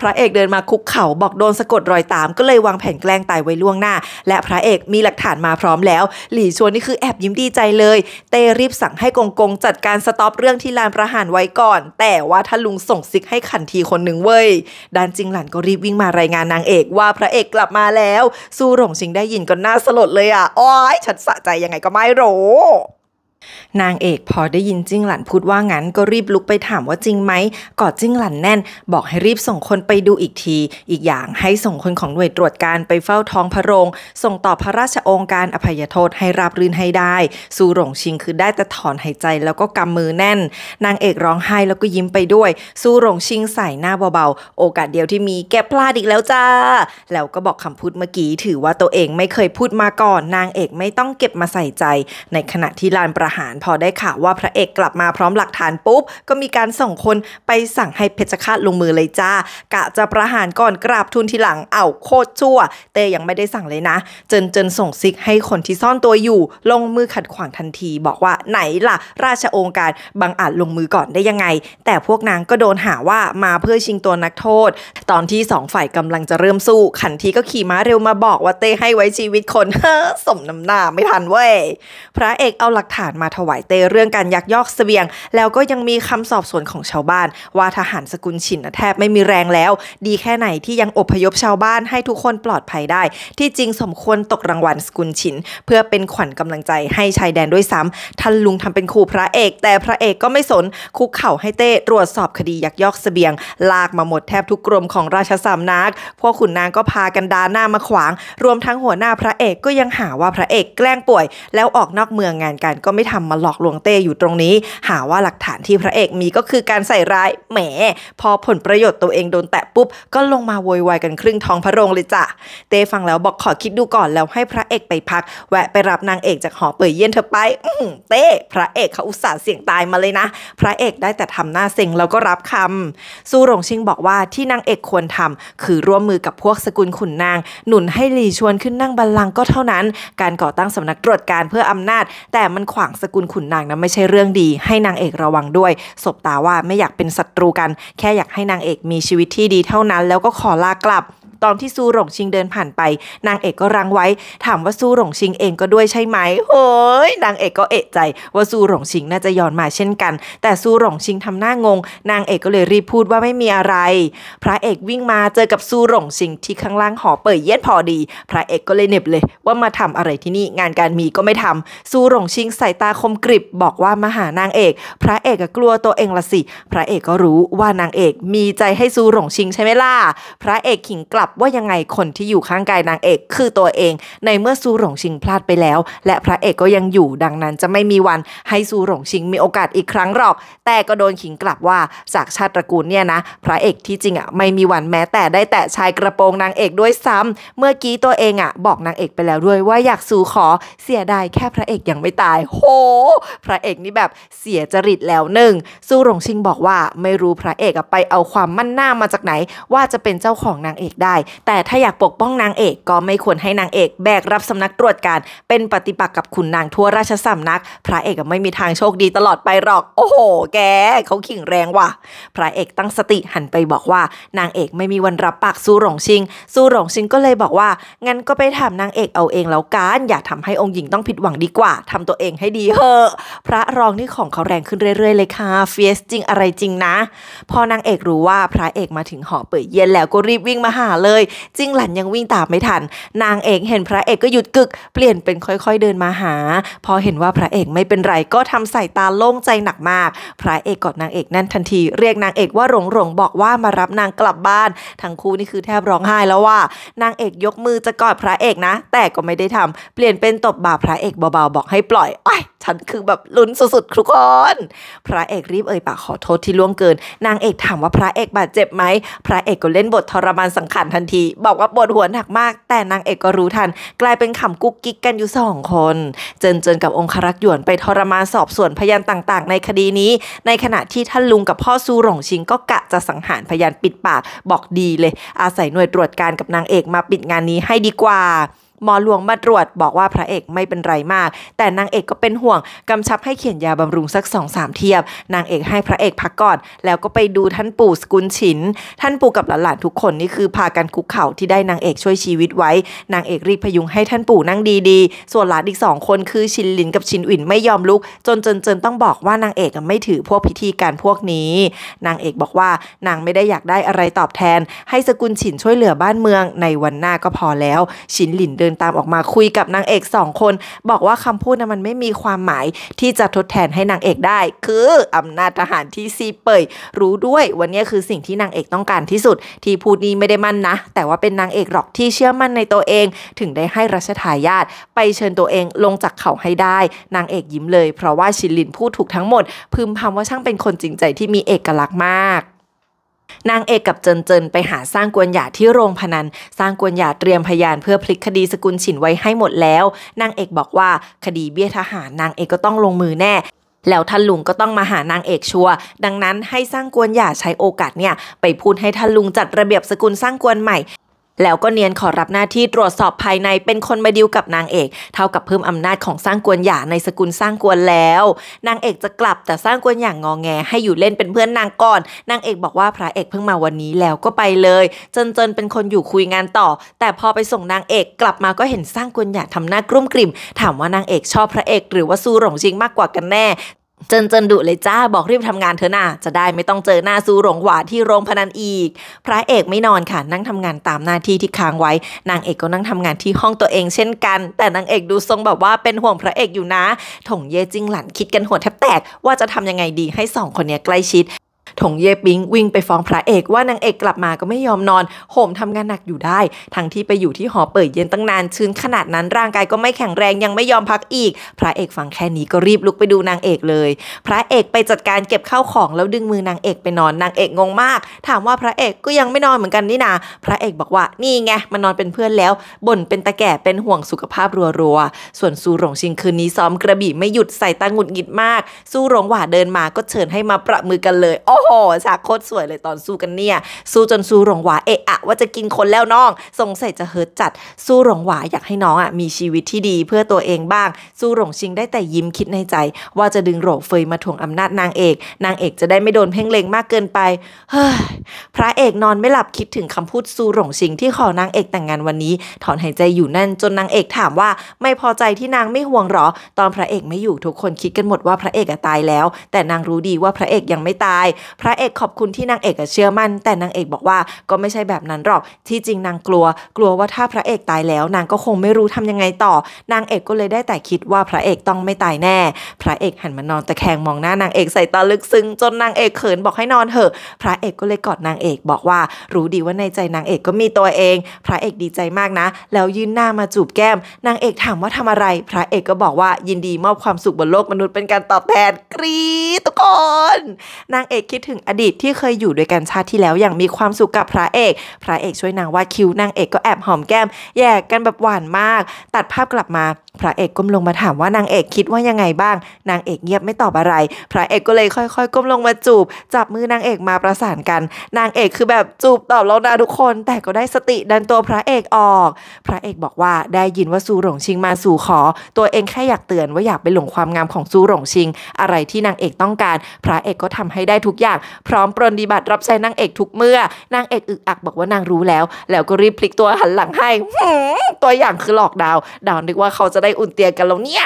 พระเอกเดินมาคุกเข่า บอกโดนสะกดรอยตาม ก็เลยวางแผนแกล้งตายไว้ล่วงหน้า และพระเอกมีหลักฐานมาพร้อมแล้ว หลี่ชวนนี่คือแอบยิ้มดีใจเลย เต้รีบสั่งให้กงกงจัดการสต็อปเรื่องที่ลานประหารไว้ก่อน แต่ว่าถ้าลุงส่งซิกให้ขันทีคนหนึ่งเว้ยดันจิงหลันก็รีบวิ่งมารายงานนางเอกว่าพระเอกกลับมาแล้วซูหลงชิงได้ยินก็น่าสลดเลยอ่ะอ้อยฉันสะใจยังไงก็ไม่รู้นางเอกพอได้ยินจิ้งหลันพูดว่างั้น ก็รีบลุกไปถามว่าจริงไหมกอดจิ้งหลันแน่น บอกให้รีบส่งคนไปดูอีกที อีกอย่างให้ส่งคนของหน่วยตรวจการไปเฝ้าท้องพระโรง ส่งต่อพระราชองค์การอภัยโทษให้ราบรื่นให้ได้ สู่หลงชิงคือได้แต่ถอนหายใจแล้วก็กำมือแน่น นางเอกร้องไห้แล้วก็ยิ้มไปด้วย สู่หลงชิงใส่หน้าเบาๆโอกาสเดียวที่มีแกพลาดอีกแล้วจ้า แล้วก็บอกคำพูดเมื่อกี้ถือว่าตัวเองไม่เคยพูดมาก่อน นางเอกไม่ต้องเก็บมาใส่ใจในขณะที่ลานประหารพอได้ข่าวว่าพระเอกกลับมาพร้อมหลักฐานปุ๊บ ก็มีการส่งคนไปสั่งให้เพชรฆาตลงมือเลยจ้า กะจะประหารก่อนกราบทุนทีหลังเอาโคตรชั่ว เตยังไม่ได้สั่งเลยนะ เจนเจนส่งซิกให้คนที่ซ่อนตัวอยู่ ลงมือขัดขวางทันทีบอกว่าไหนล่ะราชองค์การบังอาจลงมือก่อนได้ยังไง แต่พวกนางก็โดนหาว่ามาเพื่อชิงตัวนักโทษ ตอนที่สองฝ่ายกำลังจะเริ่มสู้ ขันทีก็ขี่ม้าเร็วมาบอกว่าเตให้ไว้ชีวิตคน สมน้ำหน้าไม่ทันเว้ย พระเอกเอาหลักฐานมาถวายเตเรื่องการยักยอกสเสบียง แล้วก็ยังมีคำสอบสวนของชาวบ้านว่าทหารสกุลฉินแทบไม่มีแรงแล้ว ดีแค่ไหนที่ยังอพยพชาวบ้านให้ทุกคนปลอดภัยได้ ที่จริงสมควรตกรางวัลสกุลฉินเพื่อเป็นขวัญกำลังใจให้ชายแดนด้วยซ้ำท่านลุงทำเป็นครูพระเอก แต่พระเอกก็ไม่สน คุกเข่าให้เต้ตรวจสอบคดียักยอกสเสบียง ลากมาหมดแทบทุกกรมของราชสำนักพวกขุนนางก็พากันดาหน้ามาขวาง รวมทั้งหัวหน้าพระเอกก็ยังหาว่าพระเอกแกล้งป่วย แล้วออกนอกเมืองงานการก็ไม่ทำมาหลอกลวงเต้อยู่ตรงนี้ หาว่าหลักฐานที่พระเอกมีก็คือการใส่ร้ายแหม พอผลประโยชน์ตัวเองโดนแตะปุ๊บก็ลงมาโวยวายกันครึ่งท้องพระโรงเลยจ้ะเต้ฟังแล้วบอกขอคิดดูก่อนแล้วให้พระเอกไปพัก แวะไปรับนางเอกจากหอเปิดเยี่ยนเธอไปเต้พระเอกเขาอุตส่าห์เสี่ยงตายมาเลยนะ พระเอกได้แต่ทำหน้าเซ็งแล้วก็รับคำซูหลงชิงบอกว่าที่นางเอกควรทำคือร่วมมือกับพวกสกุลขุนนาง หนุนให้หลีชวนขึ้นนั่งบัลลังก์ก็เท่านั้น การก่อตั้งสำนักตรวจการเพื่ออำนาจ แต่มันขวางสกุลขุนนางนะไม่ใช่เรื่องดี ให้นางเอกระวังด้วยศบตาว่าไม่อยากเป็นศัตรูกัน แค่อยากให้นางเอกมีชีวิตที่ดีเท่านั้น แล้วก็ขอลากลับตอนที่ซูหลงชิงเดินผ่านไป นางเอกก็รังไว้ ถามว่าซูหลงชิงเองก็ด้วยใช่ไหมโอ้ยนางเอกก็เอะใจว่าซูหลงชิงน่าจะย้อนมาเช่นกัน แต่ซูหลงชิงทำหน้างง นางเอกก็เลยรีบพูดว่าไม่มีอะไร พระเอกวิ่งมาเจอกับซูหลงชิงที่ข้างล่างหอเปิดเย็ดพอดี พระเอกก็เลยเน็บเลยว่ามาทำอะไรที่นี่งานการมีก็ไม่ทำซูหลงชิงใส่ตาคมกริบบอกว่ามาหานางเอก พระเอกก็กลัวตัวเองละสิพระเอกก็รู้ว่านางเอกมีใจให้ซูหลงชิงใช่ไหมล่ะพระเอกขิงกลับบว่ายังไงคนที่อยู่ข้างกายนางเอกคือตัวเอง ในเมื่อซูหลงชิงพลาดไปแล้ว และพระเอกก็ยังอยู่ดังนั้นจะไม่มีวันให้ซูหลงชิงมีโอกาสอีกครั้งหรอก แต่ก็โดนขิงกลับว่าจากชาติตระกูลเนี่ยนะ พระเอกที่จริงอ่ะไม่มีวันแม้แต่ได้แตะชายกระโปรงนางเอกด้วยซ้ำ เมื่อกี้ตัวเองอ่ะ บอกนางเอกไปแล้วด้วยว่าอยากซูขอเสียดายแค่พระเอกยังไม่ตาย โห พระเอกนี่แบบเสียจริตแล้วหนึ่งซูหลงชิงบอกว่าไม่รู้พระเอกไปเอาความมั่นหน้ามาจากไหน ว่าจะเป็นเจ้าของนางเอกได้แต่ถ้าอยากปกป้องนางเอกก็ไม่ควรให้นางเอกแบกรับสำนักตรวจการ เป็นปฏิปักษ์กับขุนนางทั่วราชสำนัก พระเอกไม่มีทางโชคดีตลอดไปหรอก โอ้โหแกเขาขิงแรงว่ะพระเอกตั้งสติหันไปบอกว่านางเอกไม่มีวันรับปากสู้หลงชิง สู้หลงชิงก็เลยบอกว่างั้นก็ไปถามนางเอกเอาเองแล้วกันอย่าทำให้องค์หญิงต้องผิดหวังดีกว่า ทำตัวเองให้ดีเถอะพระรองนี่ของเขาแรงขึ้นเรื่อย ๆเลยค่ะ เฟียสจริงอะไรจริงนะ พอนางเอกรู้ว่าพระเอกมาถึงหอเปิดเย็นแล้วก็รีบวิ่งมาหาเลยเลยจิ้งหลันยังวิ่งตามไม่ทัน นางเอกเห็นพระเอกก็หยุดกึก เปลี่ยนเป็นค่อยๆเดินมาหา พอเห็นว่าพระเอกไม่เป็นไรก็ทำใส่ตาโล่งใจหนักมาก พระเอกกอดนางเอกนั่นทันทีเรียกนางเอกว่าหลงหลงบอกว่ามารับนางกลับบ้าน ทั้งคู่นี่คือแทบร้องไห้แล้วว่า นางเอกยกมือจะกอดพระเอกนะ แต่ก็ไม่ได้ทำ เปลี่ยนเป็นตบบ่าพระเอกเบาๆบอก ให้ปล่อยอ้อยฉันคือแบบลุ้นสุดๆทุกคนพระเอกรีบเอ่ยปากขอโทษที่ล่วงเกิน นางเอกถามว่าพระเอกบาดเจ็บไหม พระเอกก็เล่นบททรมานสังขารทันที บอกว่าปวดหัวหนักมาก แต่นางเอกก็รู้ทัน กลายเป็นขำกุ๊กกิ๊กกันอยู่สองคนเจินเจินกับองค์ครักษ์หยวนไปทรมานสอบสวนพยานต่าง ๆ ในคดีนี้ ในขณะที่ท่านลุงกับพ่อซูหลงชิงก็กะจะสังหารพยานปิดปากบอกดีเลย อาศัยหน่วยตรวจการกับนางเอกมาปิดงานนี้ให้ดีกว่าหมอหลวงมาตรวจบอกว่าพระเอกไม่เป็นไรมากแต่นางเอกก็เป็นห่วงกำชับให้เขียนยาบำรุงสักสองสามเทียบ นางเอกให้พระเอกพักก่อนแล้วก็ไปดูท่านปู่สกุลฉินท่านปู่กับหลานๆทุกคนนี่คือพากันคุกเข่าที่ได้นางเอกช่วยชีวิตไว้ นางเอกรีบพยุงให้ท่านปู่นั่งดีๆส่วนหลานอีกสองคนคือชินหลินกับชินอิ่นไม่ยอมลุก จนจนจนต้องบอกว่านางเอกไม่ถือพวกพิธีการพวกนี้ นางเอกบอกว่านางไม่ได้อยากได้อะไรตอบแทนให้สกุลฉินช่วยเหลือบ้านเมืองในวันหน้าก็พอแล้วชินหลินเดินนตามออกมาคุยกับนางเอกสองคน บอกว่าคำพูดนะมันไม่มีความหมายที่จะทดแทนให้นางเอกได้ คืออำนาจทหารที่ซีเปยรู้ด้วย วันนี้คือสิ่งที่นางเอกต้องการที่สุด ที่พูดนี้ไม่ได้มั่นนะแต่ว่าเป็นนางเอกหรอกที่เชื่อมั่นในตัวเอง ถึงได้ให้รัชทายาทไปเชิญตัวเองลงจากเขาให้ได้ นางเอกยิ้มเลยเพราะว่าชินลินพูดถูกทั้งหมดพึมพำว่าช่างเป็นคนจริงใจที่มีเอกลักษณ์มากนางเอกกับเจินเจินไปหาสร้างกวนหยาที่โรงพนัน สร้างกวนหยาเตรียมพยานเพื่อพลิกคดีสกุลฉินไว้ให้หมดแล้วนางเอกบอกว่าคดีเบี้ยทหารนางเอกก็ต้องลงมือแน่ แล้วท่านลุงก็ต้องมาหานางเอกชัว ดังนั้นให้สร้างกวนอย่าใช้โอกาสเนี่ย ไปพูดให้ท่านลุงจัดระเบียบสกุลสร้างกวนใหม่แล้วก็เนียนขอรับหน้าที่ตรวจสอบภายในเป็นคนมาดิวกับนางเอก เท่ากับเพิ่มอำนาจของสร้างกวนหยาในสกุลสร้างกวนแล้วนางเอกจะกลับแต่สร้างกวนหยางงอแงให้อยู่เล่นเป็นเพื่อนนางก่อนนางเอกบอกว่าพระเอกเพิ่งมาวันนี้แล้วก็ไปเลย จนจนเป็นคนอยู่คุยงานต่อ แต่พอไปส่งนางเอกกลับมาก็เห็นสร้างกวนหยาทำหน้ากรุ่มกริ่มถามว่านางเอกชอบพระเอกหรือว่าซูหลงจริงมากกว่ากันแน่เจนเจนดุเลยจ้าบอกรีบทำงานเธอหน้าจะได้ไม่ต้องเจอหน้าซูหลงหวาที่โรงพนันอีก พระเอกไม่นอนค่ะ นั่งทำงานตามหน้าที่ที่ค้างไว้ นางเอกก็นั่งทำงานที่ห้องตัวเองเช่นกัน แต่นางเอกดูทรงแบบว่าเป็นห่วงพระเอกอยู่นะถงเยจิงหลันคิดกันหัวแทบแตกว่าจะทำยังไงดีให้สองคนนี้ใกล้ชิดถงเยปิงวิ่งไปฟ้องพระเอกว่านางเอกกลับมาก็ไม่ยอมนอน โหมทำงานหนักอยู่ได้ ทั้งที่ไปอยู่ที่หอเปิดเย็นตั้งนานชื้นขนาดนั้นร่างกายก็ไม่แข็งแรงยังไม่ยอมพักอีก พระเอกฟังแค่นี้ก็รีบลุกไปดูนางเอกเลย พระเอกไปจัดการเก็บข้าวของ แล้วดึงมือนางเอกไปนอนนางเอกงงมาก ถามว่าพระเอกก็ยังไม่นอนเหมือนกันนี่นาพระเอกบอกว่านี่ไงมานอนเป็นเพื่อนแล้วบ่นเป็นตะแก่เป็นห่วงสุขภาพรัวๆส่วนซูหลงชิงคืนนี้ซ้อมกระบี่ไม่หยุดใส่ตาหงุดหงิดมากสู้หลงหว่าเดินมาก็เชิญให้มาประมือกันเลย โอ้โหหฉากโคตรสวยเลยตอนสู้กันเนี่ย สู้จนสู้หลงหวาเอะอะว่าจะกินคนแล้วน้อง สงสัยจะเฮิร์ตจัด สู้หลงหวาอยากให้น้องอะมีชีวิตที่ดีเพื่อตัวเองบ้าง สู้หลงชิงได้แต่ยิ้มคิดในใจ ว่าจะดึงโหลเฟยมาถ่วงอำนาจนางเอก นางเอกจะได้ไม่โดนเพ่งเล็งมากเกินไป เฮ้ย พระเอกนอนไม่หลับคิดถึงคำพูดสู้หลงชิงที่ขอนางเอกแต่งงานวันนี้ ถอนหายใจอยู่นั่น จนนางเอกถามว่าไม่พอใจที่นางไม่ห่วงหรอ ตอนพระเอกไม่อยู่ทุกคนคิดกันหมดว่าพระเอกอะตายแล้ว แต่นางรู้ดีว่าพระเอกยังไม่ตายพระเอกขอบคุณที่นางเอกเชื่อมั่น แต่นางเอกบอกว่าก็ไม่ใช่แบบนั้นหรอก ที่จริงนางกลัว กลัวว่าถ้าพระเอกตายแล้วนางก็คงไม่รู้ทำยังไงต่อ นางเอกก็เลยได้แต่คิดว่าพระเอกต้องไม่ตายแน่ พระเอกหันมานอนตะแคงมองหน้านางเอกใส่ตาลึกซึ้งจนนางเอกเขินบอกให้นอนเถอะ พระเอกก็เลยกอดนางเอกบอกว่า รู้ดีว่าในใจนางเอกก็มีตัวเอง พระเอกดีใจมากนะ แล้วยื่นหน้ามาจูบแก้ม นางเอกถามว่าทำอะไร พระเอกก็บอกว่ายินดีมอบความสุขบนโลกมนุษย์เป็นการตอบแทนกรี๊ดทุกคน นางเอกคิดดถึงอดีตที่เคยอยู่ด้วยกันชาติที่แล้วอย่างมีความสุขกับพระเอก พระเอกช่วยนางวาดคิวนางเอกก็แอบหอมแก้มแยกกันแบบหวานมาก ตัดภาพกลับมา พระเอกก้มลงมาถามว่านางเอกคิดว่ายังไงบ้าง นางเอกเงียบไม่ตอบอะไร พระเอกก็เลยค่อย ๆก้มลงมาจูบ จับมือนางเอกมาประสานกัน นางเอกคือแบบจูบตอบแล้วนะทุกคน แต่ก็ได้สติดันตัวพระเอกออก พระเอกบอกว่าได้ยินว่าซูหลงชิงมาสู่ขอ ตัวเองแค่อยากเตือนว่าอยากไปหลงความงามของซูหลงชิง อะไรที่นางเอกต้องการพระเอกก็ทำให้ได้ทุกอย่างางพร้อมปรนดิบัติรับใช้นางเอกทุกเมื่อ นางเอกอึกอักบอกว่านางรู้แล้ว แล้วก็รีบพลิกตัวหันหลังให้ ตัวอย่างคือหลอกดาว ดาวนึกว่าเขาจะได้อุ่นเตียงกันแล้วเนี่ย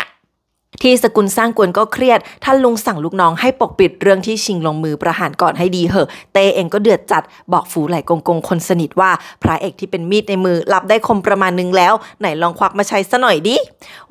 ที่สกุลสร้างกวนก็เครียด ท่านลุงสั่งลูกน้องให้ปกปิดเรื่องที่ชิงลงมือประหารก่อนให้ดีเหอะ เตเองก็เดือดจัดบอกฝูไหลกงกงคนสนิทว่าพระเอกที่เป็นมีดในมือรับได้คมประมาณนึงแล้ว ไหนลองควักมาใช้ซะหน่อยดิ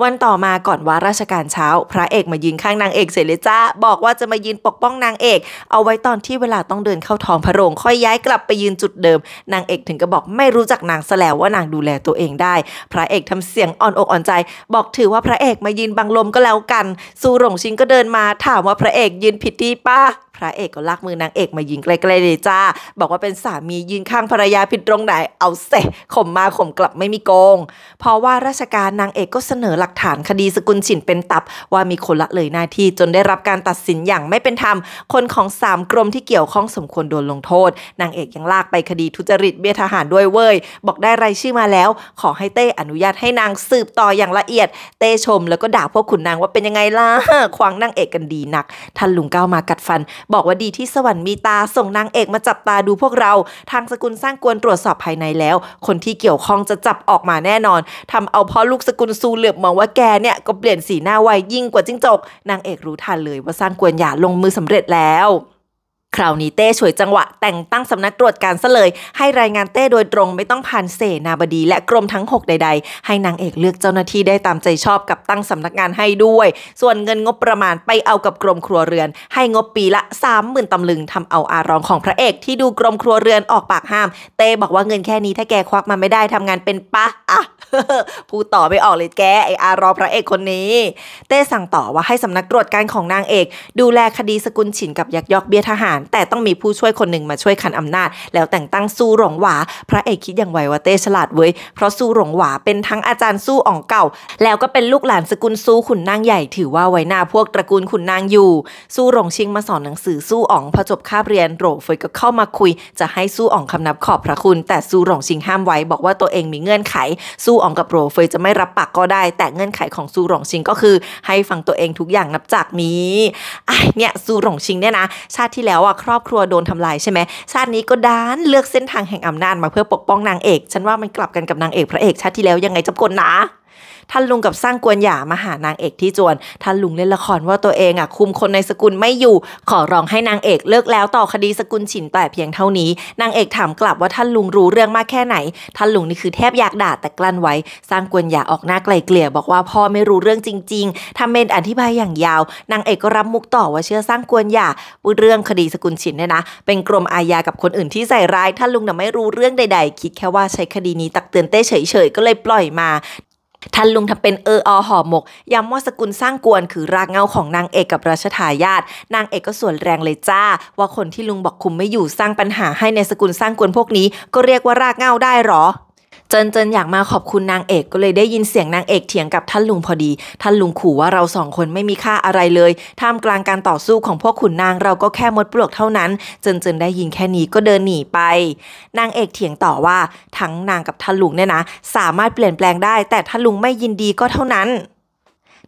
วันต่อมาก่อนว่าราชการเช้า พระเอกมายืนข้างนางเอกเสร็จเลยจ้าบอกว่าจะมายืนปกป้องนางเอก เอาไว้ตอนที่เวลาต้องเดินเข้าท้องพระโรงค่อยย้ายกลับไปยืนจุดเดิม นางเอกถึงก็บอกไม่รู้จักนางซะแล้วว่านางดูแลตัวเองได้พระเอกทำเสียงอ่อนอกอ่อนใจ บอกถือว่าพระเอกมายืนบังลมก็แล้วแซวกันซูหลงชิงก็เดินมาถามว่าพระเอกยืนผิดที่ป้าระเอกก็ลากมือนางเอกมายิงไกลๆเลยจ้า บอกว่าเป็นสามียิงข้างภรรยาผิดตรงไหน เอาเสะข่มมาข่มกลับไม่มีโกง เพราะว่าราชการนางเอกก็เสนอหลักฐานคดีสกุลฉินเป็นตับว่ามีคนละเลยหน้าที่จนได้รับการตัดสินอย่างไม่เป็นธรรม คนของสามกรมที่เกี่ยวข้องสมควรโดนลงโทษ นางเอกยังลากไปคดีทุจริตเบี้ยทหารด้วยเว้ย บอกได้รายชื่อมาแล้ว ขอให้เต้อนุญาตให้นางสืบต่ออย่างละเอียด เต้ชม แล้วก็ด่าพวกขุนนางว่าเป็นยังไงล่ะควางนางเอกกันดีนัก ท่านลุงก้าวมากัดฟันบอกว่าดีที่สวรรค์มีตาส่งนางเอกมาจับตาดูพวกเรา ทางสกุลสร้างกวน ตรวจสอบภายในแล้ว คนที่เกี่ยวข้องจะจับออกมาแน่นอน ทำเอาพ่อลูกสกุลซูเหลือบมองว่าแก เนี่ยก็เปลี่ยนสีหน้าไว ยิ่งกว่าจิ้งจก นางเอกรู้ทันเลยว่าสร้างกวนหยาลงมือสำเร็จแล้วคราวนี้เต้ ช่วยจังหวะ แต่งตั้งสำนักตรวจการซะเลย ให้รายงานเต้โดยตรงไม่ต้องผ่านเสนาบดี และกรมทั้ง6ใดๆ ให้นางเอกเลือกเจ้าหน้าที่ได้ตามใจชอบกับตั้งสำนักงานให้ด้วย ส่วนเงินงบประมาณไปเอากับกรมครัวเรือน ให้งบปีละ 30,000ตำลึงทำเอาอารองของพระเอกที่ดูกรมครัวเรือนออกปากห้าม เต้บอกว่าเงินแค่นี้ถ้าแกควักมาไม่ได้ทำงานเป็นปะอ่ะพูดต่อไม่ออกเลยแกไออารอพระเอกคนนี้ เต้สั่งต่อว่าให้สำนักตรวจการของนางเอก ดูแลคดีสกุลฉินกับยักยอกเบี้ยทหาร แต่ต้องมีผู้ช่วยคนหนึ่งมาช่วยขันอำนาจ แล้วแต่งตั้งสู้หลงหวา พระเอกคิดอย่างไวว่าเต้ฉลาดเว้ยเพราะสู้หลงหวาเป็นทั้งอาจารย์สู้อ่องเก่า แล้วก็เป็นลูกหลานสกุลสู้ขุนนางใหญ่ถือว่าไว้หน้าพวกตระกูลขุนนางอยู่ สู้หลงชิงมาสอนหนังสือสู้อ่องพอจบคาบเรียนโรเฟยก็เข้ามาคุย จะให้สู้อ่องคำนับขอบพระคุณ แต่สู้หลงชิงห้ามไว้บอกว่าตัวเองมีเงื่อนไข สู้อองกับโรเฟยจะไม่รับปากก็ได้แต่เงื่อนไขของซูหลงชิง ก็คือให้ฟังตัวเองทุกอย่างนับจากนี้ไอเนี่ย ซูหลงชิงเนี่ยนะ ชาติที่แล้วอ่ะครอบครัวโดนทำลายใช่ไหม ชาตินี้ก็ดานเลือกเส้นทางแห่งอำนาจมาเพื่อปกป้องนางเอก ฉันว่ามันกลับกันกับนางเอกพระเอกชาติที่แล้วยังไงจำกลนะท่านลุงกับสร้างกวนหยามาหานางเอกที่จวน ท่านลุงเล่นละครว่าตัวเองอ่ะคุมคนในสกุลไม่อยู่ ขอร้องให้นางเอกเลิกแล้วต่อคดีสกุลฉินแต่เพียงเท่านี้ นางเอกถามกลับว่าท่านลุงรู้เรื่องมากแค่ไหน ท่านลุงนี่คือแทบอยากด่าแต่กลั้นไว้ สร้างกวนหยาออกหน้าไกลเกลี่ยบอกว่าพ่อไม่รู้เรื่องจริงๆทำเมนอธิบายอย่างยาวนางเอกก็รับมุกต่อว่าเชื่อสร้างกวนหยาเรื่องคดีสกุลฉินเนี่ยนะ เป็นกรมอาญากับคนอื่นที่ใส่ร้าย ท่านลุงน่ะไม่รู้เรื่องใด ๆ คิดแค่ว่าใช้คดีนี้ตักเตือนเต้เฉยๆก็เลยปล่อยมาท่านลุงทำเป็นเอออห่อหมกย้ำว่าสกุลสร้างกวนคือรากเงาของนางเอกกับราชทายาทนางเอกก็ส่วนแรงเลยจ้า ว่าคนที่ลุงบอกคุมไม่อยู่สร้างปัญหาให้ในสกุลสร้างกวนพวกนี้ ก็เรียกว่ารากเงาได้หรอจนจนอยากมาขอบคุณนางเอกก็เลยได้ยินเสียงนางเอกเถียงกับท่านลุงพอดีท่านลุงขู่ว่าเราสองคนไม่มีค่าอะไรเลยท่ามกลางการต่อสู้ของพวกขุนนางเราก็แค่มดปลวกเท่านั้นจนจนได้ยินแค่นี้ก็เดินหนีไปนางเอกเถียงต่อว่าทั้งนางกับท่านลุงเนี่ยนะ สามารถเปลี่ยนแปลงได้แต่ท่านลุงไม่ยินดีก็เท่านั้น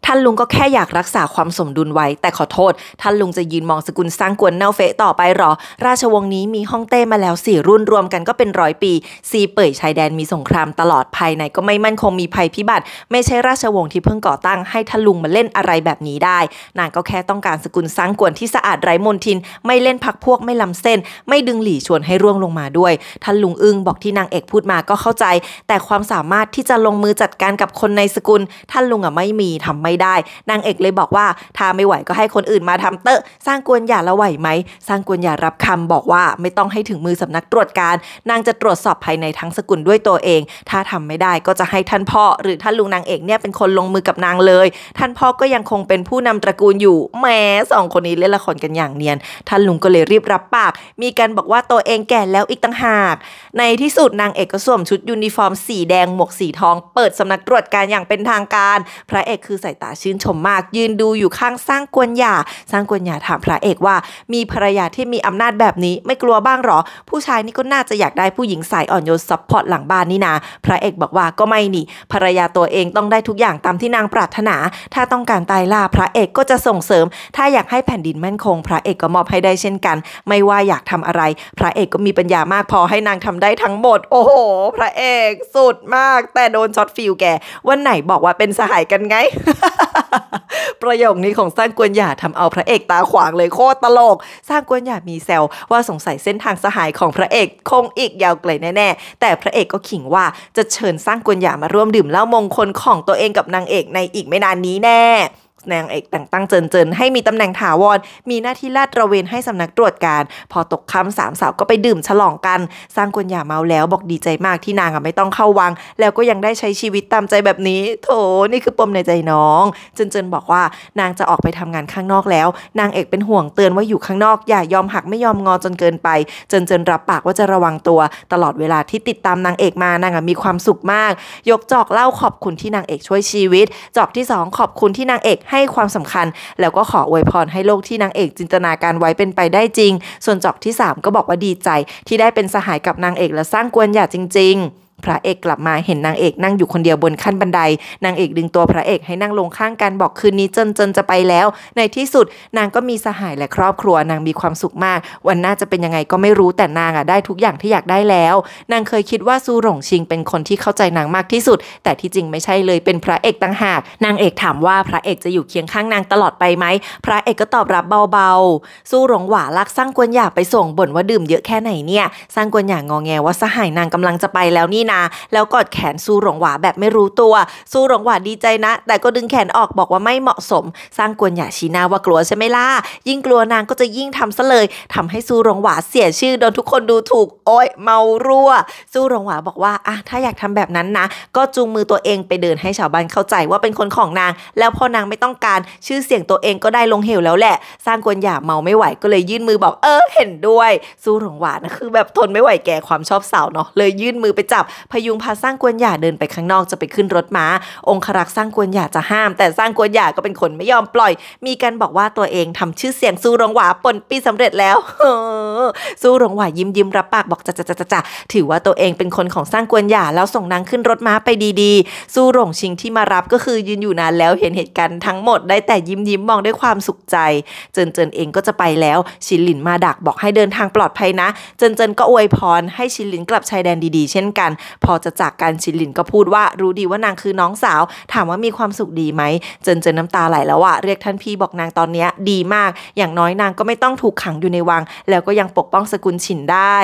ท่านลุงก็แค่อยากรักษาความสมดุลไว้ แต่ขอโทษ ท่านลุงจะยืนมองสกุลสร้างกวนเน่าเฟะต่อไปหรอ ราชวงศ์นี้มีฮ่องเต้มาแล้วสี่รุ่นรวมกันก็เป็นร้อยปี ซีเปิดชายแดนมีสงครามตลอดภายในก็ไม่มั่นคงมีภัยพิบัติ ไม่ใช่ราชวงศ์ที่เพิ่งก่อตั้งให้ท่านลุงมาเล่นอะไรแบบนี้ได้ นางก็แค่ต้องการสกุลสร้างกวนที่สะอาดไร้มลทินไม่เล่นพักพวกไม่ล้ำเส้น ไม่ดึงหลี่ชวนให้ร่วงลงมาด้วย ท่านลุงอึ้งบอกที่นางเอกพูดมาก็เข้าใจ แต่ความสามารถที่จะลงมือจัดการกับคนในสกุล ท่านลุงอ่ะไม่มีทำไม่ไม่ได้นางเอกเลยบอกว่าถ้าไม่ไหวก็ให้คนอื่นมาทำเตอะสร้างกวนหย่าละไหวไหมสร้างกวนหย่ารับคำบอกว่าไม่ต้องให้ถึงมือสำนักตรวจการนางจะตรวจสอบภายในทั้งสกุลด้วยตัวเอง ถ้าทำไม่ได้ก็จะให้ท่านพ่อหรือท่านลุงนางเอกเนี่ยเป็นคนลงมือกับนางเลย ท่านพ่อก็ยังคงเป็นผู้นำตระกูลอยู่แหมสองคนนี้เล่นละครกันอย่างเนียนท่านลุงก็เลยรีบรับปาก มีการบอกว่าตัวเองแก่แล้วอีกต่างหาก ในที่สุดนางเอกก็สวมชุดยูนิฟอร์มสีแดงหมวกสีทองเปิดสำนักตรวจการอย่างเป็นทางการพระเอกคือสายาชื่นชมมากยืนดูอยู่ข้างสร้างกวนหยาสร้างกวนหยาถามพระเอกว่ามีภรรยาที่มีอำนาจแบบนี้ไม่กลัวบ้างหรอ ผู้ชายนี่ก็น่าจะอยากได้ผู้หญิงสายอ่อนโยนซัพพอร์ตหลังบ้านนี่นาพระเอกบอกว่าก็ไม่นี่ภรรยาตัวเองต้องได้ทุกอย่างตามที่นางปรารถนา ถ้าต้องการตายล่าพระเอกก็จะส่งเสริม ถ้าอยากให้แผ่นดินมั่นคง พระเอกก็มอบให้ได้เช่นกัน ไม่ว่าอยากทำอะไร พระเอกก็มีปัญญามากพอให้นางทำได้ทั้งหมด โอ้โหพระเอกสุดมาก แต่โดนช็อตฟิลแกวันไหนบอกว่าเป็นสหายกันไงประโยคนี้ของสร้างกวนหยาทำเอาพระเอกตาขวางเลยโคตรตลกสร้างกวนหยามีแซวว่าสงสัยเส้นทางสหายของพระเอกคงอีกยาวไกลแน่ๆแต่พระเอกก็ขิงว่าจะเชิญสร้างกวนหยามาร่วมดื่มเหล้ามงคลของตัวเองกับนางเอกในอีกไม่นานนี้แน่นางเอกแต่งตั้งเจินเจินให้มีตำแหน่งถาวร มีหน้าที่ลาดระเวนให้สำนักตรวจการ พอตกค่ำสามสาวก็ไปดื่มฉลองกัน สร้างกวนหยาเมาแล้วบอกดีใจมากที่นางไม่ต้องเข้าวัง แล้วก็ยังได้ใช้ชีวิตตามใจแบบนี้ โถนี่คือปมในใจน้อง เจินเจินบอกว่า นางจะออกไปทำงานข้างนอกแล้ว นางเอกเป็นห่วงเตือนว่าอยู่ข้างนอก อย่ายอมหักไม่ยอมงอจนเกินไป เจินเจินรับปากว่าจะระวังตัว ตลอดเวลาที่ติดตามนางเอกมานางมีความสุขมาก ยกจอกเล่าขอบคุณที่นางเอกช่วยชีวิต จอกที่2ขอบคุณที่นางเอกให้ความสำคัญแล้วก็ขออวยพรให้โลกที่นางเอกจินตนาการไว้เป็นไปได้จริง ส่วนจอกที่ 3 ก็บอกว่าดีใจที่ได้เป็นสหายกับนางเอกและสร้างกวนหยาจริง ๆพระเอกกลับมาเห็นนางเอกนั่งอยู่คนเดียวบนขั้นบันได นางเอกดึงตัวพระเอกให้นั่งลงข้างกันบอกคืนนี้จนจนจะไปแล้วในที่สุดนางก็มีสหายและครอบครัวนางมีความสุขมากวันหน้าจะเป็นยังไงก็ไม่รู้แต่นางอ่ะได้ทุกอย่างที่อยากได้แล้วนางเคยคิดว่าซูหลงชิงเป็นคนที่เข้าใจนางมากที่สุดแต่ที่จริงไม่ใช่เลยเป็นพระเอกต่างหากนางเอกถามว่าพระเอกจะอยู่เคียงข้างนางตลอดไปไหมพระเอกก็ตอบรับเบาๆซูหลงหวาลักสร้างกวนหยาไปส่งบ่นว่าดื่มเยอะแค่ไหนเนี่ยสร้างกวนหยางงอแงว่าสหายนางกำลังจะไปแล้วนี่นะาแล้วกอดแขนซูหลงหวาแบบไม่รู้ตัวซูหลงหวาดีใจนะ แต่ก็ดึงแขนออกบอกว่าไม่เหมาะสม สร้างกวนหยาชีนาว่ากลัวใช่ไหมล่ะ ยิ่งกลัวนางก็จะยิ่งทำซะเลย ทำให้ซูหลงหวาเสียชื่อ โดนทุกคนดูถูก โอ้ยเมารั่วซูหลงหวาบอกว่าอ่ะถ้าอยากทำแบบนั้นนะ ก็จูงมือตัวเองไปเดินให้ชาวบ้านเข้าใจว่าเป็นคนของนาง แล้วพอนางไม่ต้องการ ชื่อเสียงตัวเองก็ได้ลงเหวแล้วแหละ สร้างกวนหยาเมาไม่ไหวก็เลยยื่นมือบอก เออ เห็นด้วยซูหลงหวานะคือ แบบทนไม่ไหวแก่ความชอบสาวเนาะ เลยยื่นมือไปจับพยุงพาสร้างกวนหย่าเดินไปข้างนอกจะไปขึ้นรถมา้าองครักษ์สร้างกวนหย่าจะห้าม แต่สร้างกวนหย่าก็เป็นคนไม่ยอมปล่อย มีการบอกว่าตัวเอง ทำชื่อเสียงสู้รงหวาปนปีสำเร็จแล้วสู้รงหวา ยิ้มยิ้มรับปากบอกจะจะจะจะจะถือว่าตัวเองเป็นคนของสร้างกวนหย่าแล้วส่งนางขึ้นรถม้าไปดี ๆสู้รงชิงที่มารับก็คือยืนอยู่นานแล้วเห็นเหตุการณ์ทั้งหมด ได้แต่ยิ้มยิ้มมองด้วยความสุขใจเจินเจินเองก็จะไปแล้ว ชินหลินมาดักบอกให้เดินทางปลอดภัยนะเจินเจินก็อวยพรให้ชินหลินกลับชายแดนดีๆ เช่นกันพอจะจากกันชินลินก็พูดว่า รู้ดีว่านางคือน้องสาว ถามว่ามีความสุขดีไหมเจนเจนน้ำตาไหลแล้วอะเรียกท่านพี่บอกนางตอนนี้ดีมากอย่างน้อยนางก็ไม่ต้องถูกขังอยู่ในวัง แล้วก็ยังปกป้องสกุลชินได้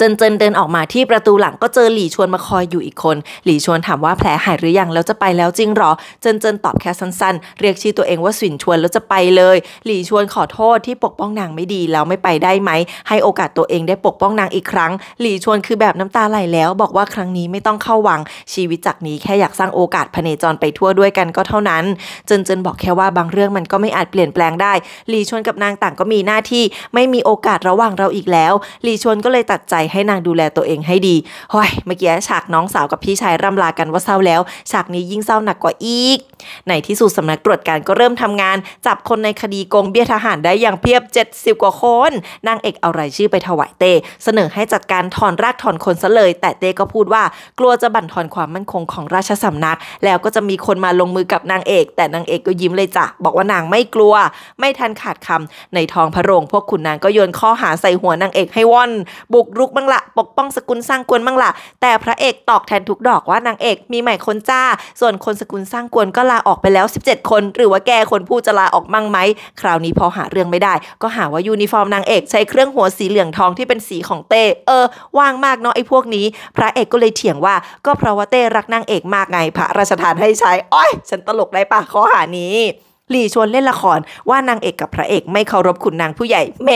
จนเจนเดินออกมาที่ประตูหลังก็เจอหลี่ชวนมาคอยอยู่อีกคน หลี่ชวนถามว่าแผลหายหรือยังแล้วจะไปแล้วจริงหรอเจนเจนตอบแค่สั้นๆ เรียกชื่อตัวเองว่าสินชวนแล้วจะไปเลย หลี่ชวนขอโทษที่ปกป้องนางไม่ดีแล้วไม่ไปได้ไหม ให้โอกาสตัวเองได้ปกป้องนางอีกครั้งหลี่ชวนคือแบบน้ำตาไหลแล้วบอกว่าครั้งนี้ไม่ต้องเข้าวัง ชีวิตจากนี้แค่อยากสร้างโอกาสพเนจรไปทั่วด้วยกันก็เท่านั้นเจนเจนบอกแค่ว่าบางเรื่องมันก็ไม่อาจเปลี่ยนแปลงได้หลี่ชวนกับนางต่างก็มีหน้าที่ไม่มีโอกาสระหว่างเราอีกแล้วหลี่ชวนก็เลยตัดใจให้นางดูแลตัวเองให้ดีหฮ้ยเมื่อกี้ฉากน้องสาวกับพี่ชายร่ำลากันว่าเศร้าแล้ว ฉากนี้ยิ่งเศร้าหนักกว่าอีก ในที่สุดสำนักตรวจการก็เริ่มทำงาน จับคนในคดีโกงเบี้ยทหารได้อย่างเพียบ70กว่าคน นางเอกเอารายชื่อไปถวายเต้เสนอให้จัดการถอนรากถอนคนซะเลย แต่เต้ก็พูดว่า กลัวจะบั่นทอนความมั่นคงของราชสำนัก แล้วก็จะมีคนมาลงมือกับนางเอก แต่นางเอกก็ยิ้มเลยจ้ะบอกว่านางไม่กลัว ไม่ทันขาดคำในทองพระโรงพวกขุนนางก็โยนข้อหาใส่หัวนางเอกให้ว่อนบุกรุกบ้างละปกป้องสกุลสร้างกวนบ้างละแต่พระเอกตอกแทนทุกดอกว่านางเอกมีใหม่คนจ้า ส่วนคนสกุลสร้างกวนก็ลาออกไปแล้ว 17 คน หรือว่าแกคนผู้จะลาออกมั่งไหมคราวนี้พอหาเรื่องไม่ได้ ก็หาว่ายูนิฟอร์มนางเอกใช้เครื่องหัวสีเหลืองทองที่เป็นสีของเต้เออ ว่างมากเนาะไอ้พวกนี้ พระเอกก็เลยเถียงว่า ก็เพราะว่าเต้รักนางเอกมากไงพระราชทานให้ใช้อ้อยฉันตลกได้ปะข้อหานี้หลี่ชวนเล่นละครว่านางเอกกับพระเอกไม่เคารพคุณนางผู้ใหญ่แหม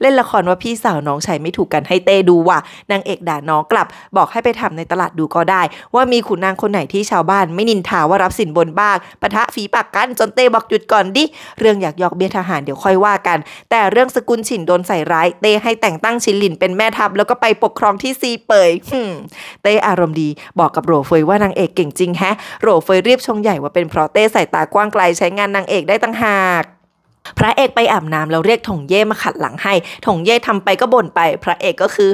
เล่นละครว่าพี่สาวน้องชายไม่ถูกกันให้เต้ดูว่ะนางเอกด่าน้องกลับ บอกให้ไปทำในตลาดดูก็ได้ ว่ามีขุนนางคนไหนที่ชาวบ้าน ไม่นินทาว่ารับสินบนบ้างปะทะฝีปากกันจนเต้บอกหยุดก่อนดิเรื่องอยากยอกเบี้ยทหารเดี๋ยวค่อยว่ากัน แต่เรื่องสกุลฉินโดนใส่ร้ายเต้ให้แต่งตั้งชินหลินเป็นแม่ทัพแล้วก็ไปปกครองที่ซีเปยเต้อารมณ์ดีบอกกับโรเฟยว่านางเอกเก่งจริงแฮะโรเฟยรีบชงใหญ่ว่าเป็นเพราะเต้ใส่ตากว้างไกลใช้งานนางางเอกได้ตั้งหากพระเอกไปอาบน้ำแล้วเรียกถงเย่มาขัดหลังให้ ถงเย่ทำไปก็บ่นไป พระเอกก็คือ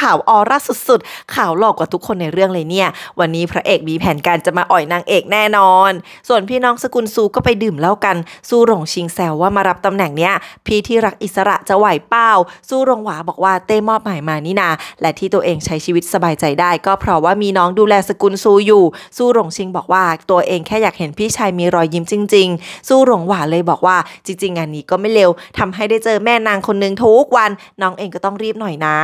ข่าวออร่าสุดๆข่าวหลอกกว่าทุกคนในเรื่องเลยเนี่ย วันนี้พระเอกมีแผนการจะมาอ่อยนางเอกแน่นอน ส่วนพี่น้องสกุลซูก็ไปดื่มเหล้ากันซูหลงชิงแซวว่ามารับตำแหน่งเนี้ยพี่ที่รักอิสระจะไหวเป้าซูหลงหวาบอกว่าเต้มอบหมายมานี่นา และที่ตัวเองใช้ชีวิตสบายใจได้ ก็เพราะว่ามีน้องดูแลสกุลซูอยู่ซูหลงชิงบอกว่า ตัวเองแค่อยากเห็นพี่ชายมีรอยยิ้มจริงๆซูหลงหวาเลยบอกว่าจริงๆงานนี้ก็ไม่เร็ว ทำให้ได้เจอแม่นางคนนึงทุกวัน น้องเองก็ต้องรีบหน่อยนะ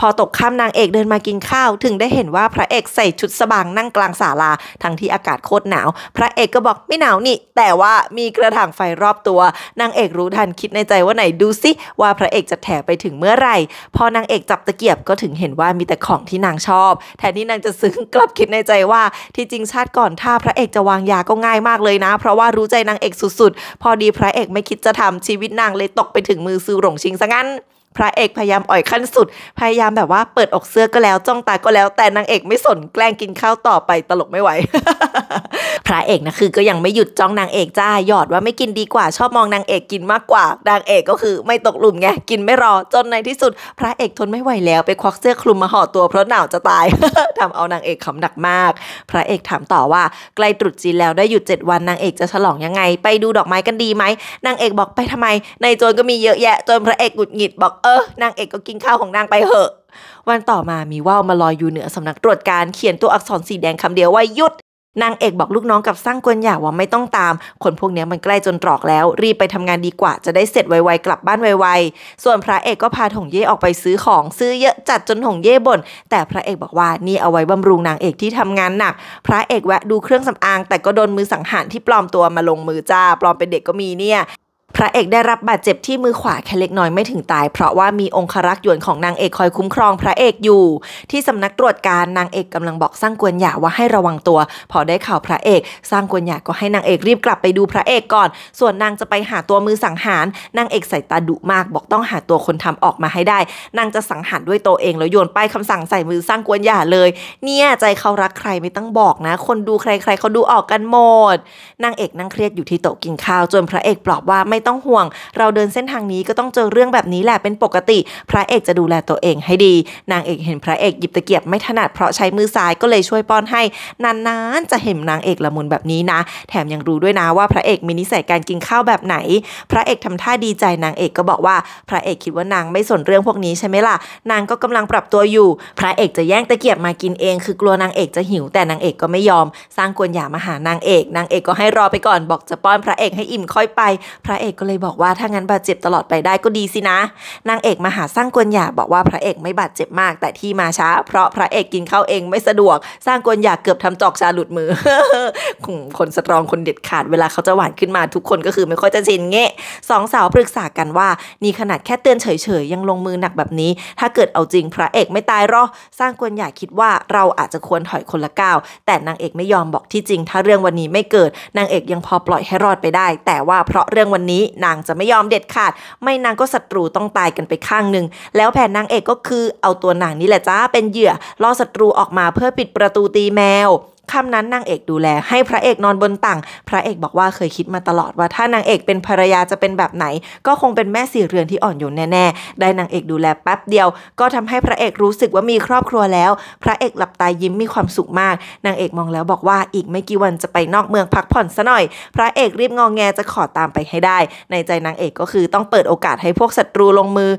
พอตกค่ำนางเอกเดินมากินข้าว ถึงได้เห็นว่าพระเอกใส่ชุดสบางนั่งกลางศาลาทั้งที่อากาศโคตรหนาว พระเอกก็บอกไม่หนาวนี่ แต่ว่ามีกระถางไฟรอบตัว นางเอกรู้ทันคิดในใจว่าไหนดูซิ ว่าพระเอกจะแถไปถึงเมื่อไหร่ พอนางเอกจับตะเกียบก็ถึงเห็นว่ามีแต่ของที่นางชอบ แทนที่นางจะซึ้งกลับคิดในใจว่าที่จริงชาติก่อนถ้าพระเอกจะวางยาก็ง่ายมากเลยนะ เพราะว่ารู้ใจนางเอกสุด ๆ พอดีพระเอกไม่ไม่คิดจะทำชีวิตนางเลยตกไปถึงมือซูหลงชิงซะงั้นพระเอกพยายามอ่อยขั้นสุด พยายามแบบว่าเปิดอกเสื้อก็แล้วจ้องตาก็แล้ว แต่นางเอกไม่สนแกล้งกินข้าวต่อไปตลกไม่ไหว พระเอกนะคือก็ยังไม่หยุดจ้องนางเอกจ้าหยอดว่าไม่กินดีกว่า ชอบมองนางเอกกินมากกว่า นางเอกก็คือไม่ตกหลุมไง กินไม่รอจนในที่สุด พระเอกทนไม่ไหวแล้วไปควักเสื้อคลุมมาห่อตัวเพราะหนาวจะตายทำเอานางเอกขำหนักมาก พระเอกถามต่อว่าใกล้ตรุษจีนแล้วได้หยุด7วันนางเอกจะฉลองยังไง ไปดูดอกไม้กันดีไหมนางเอกบอกไปทำไม ในโจรก็มีเยอะแยะจนพระเอกหงุดหงิดบอกเออ นางเอกก็กินข้าวของนางไปเหอะ วันต่อมามีว่าวมาลอยอยู่เหนือสำนักตรวจการเขียนตัวอักษรสีแดงคำเดียวว่าหยุด นางเอกบอกลูกน้องกับสร้างกวนอยาาว่าไม่ต้องตาม คนพวกนี้มันใกล้จนตรอกแล้ว รีบไปทำงานดีกว่าจะได้เสร็จไวๆกลับบ้านไวๆ ส่วนพระเอกก็พาถงเย่ออกไปซื้อของซื้อเยอะ จัดจนถงเย่บน่นแต่พระเอกบอกว่านี่เอาไว้บำรุงนางเอกที่ทำงานหนัก พระเอกแวะดูเครื่องสำอางแต่ก็โดนมือสังหารที่ปลอมตัวมาลงมือจ้าปลอมเป็นเด็กก็มีเนี่ยพระเอกได้รับบาดเจ็บที่มือขวาแค่เล็กน้อยไม่ถึงตายเพราะว่ามีองครักษ์ยวนของนางเอกคอยคุ้มครองพระเอกอยู่ ที่สำนักตรวจการนางเอกกำลังบอกสร้างกวนหยาว่าให้ระวังตัว พอได้ข่าวพระเอกสร้างกวนหยาก็ให้นางเอกรีบกลับไปดูพระเอกก่อน ส่วนนางจะไปหาตัวมือสังหารนางเอกใส่ตาดุมากบอกต้องหาตัวคนทำออกมาให้ได้นางจะสังหารด้วยตัวเองแล้วโยนป้ายคำสั่งใส่มือสร้างกวนหยาเลย เนี่ยใจเขารักใครไม่ต้องบอกนะ คนดูใครๆเขาดูออกกันหมดนางเอกนั่งเครียดอยู่ที่โต๊ะกินข้าวจนพระเอกปลอบว่าไม่ต้องห่วง เราเดินเส้นทางนี้ก็ต้องเจอเรื่องแบบนี้แหละ เป็นปกติ พระเอกจะดูแลตัวเองให้ดี นางเอกเห็นพระเอกหยิบตะเกียบไม่ถนัดเพราะใช้มือซ้าย ก็เลยช่วยป้อนให้ นานๆจะเห็นนางเอกละมุนแบบนี้นะ แถมยังรู้ด้วยนะว่าพระเอกมีนิสัยการกินข้าวแบบไหน พระเอกทำท่าดีใจ นางเอกก็บอกว่า พระเอกคิดว่านางไม่สนเรื่องพวกนี้ใช่ไหมล่ะ นางก็กำลังปรับตัวอยู่ พระเอกจะแย่งตะเกียบมากินเองคือกลัวนางเอกจะหิว แต่นางเอกก็ไม่ยอม สร้างกวนหยามาหานางเอก นางเอกก็ให้รอไปก่อนบอกจะป้อนพระเอกให้อิ่มค่อยไป พระเอกอกก็เลยบอกว่าถ้างั้นบาดเจ็บตลอดไปได้ก็ดีสินะนางเอกมาหาสร้างกวนหยาบอกว่าพระเอกไม่บาดเจ็บมากแต่ที่มาช้า เพราะพระเอกกินข้าวเองไม่สะดวก สร้างกวนหยาเกือบทำจอกชาหลุดมือ คนสตรองคนเด็ดขาด เวลาเขาจะหวานขึ้นมาทุกคนก็คือไม่ค่อย จะชินเงะสองสาวปรึกษากันว่านี่ขนาดแค่เตือนเฉยๆยังลงมือหนักแบบนี้ ถ้าเกิดเอาจริง พระเอกไม่ตายหรอสร้างกวนหยาคิดว่าเราอาจจะควรถอยคนละก้าว แต่นางเอกไม่ยอมบอกที่จริง ถ้าเรื่องวันนี้ไม่เกิดนางเอกยังพอปล่อยให้รอดไปได้ แต่ว่าเพราะเรื่องวันนี้นี้นางจะไม่ยอมเด็ดขาด ไม่นางก็ศัตรูต้องตายกันไปข้างหนึ่ง แล้วแผนนางเอกก็คือเอาตัวนางนี้แหละจ้า เป็นเหยื่อล่อศัตรูออกมาเพื่อปิดประตูตีแมวคำนั้นนางเอกดูแลให้พระเอกนอนบนตัง พระเอกบอกว่าเคยคิดมาตลอดว่าถ้านางเอกเป็นภรรยาจะเป็นแบบไหน ก็คงเป็นแม่สี่เรือนที่อ่อนโยนแน่ ๆ ได้นางเอกดูแลแป๊บเดียว ก็ทำให้พระเอกรู้สึกว่ามีครอบครัวแล้ว พระเอกหลับตายิ้มมีความสุขมาก นางเอกมองแล้วบอกว่าอีกไม่กี่วันจะไปนอกเมืองพักผ่อนซะหน่อย พระเอกรีบงองแงจะขอตามไปให้ได้ ในใจนางเอกก็คือต้องเปิดโอกาสให้พวกศัตรูลงมือ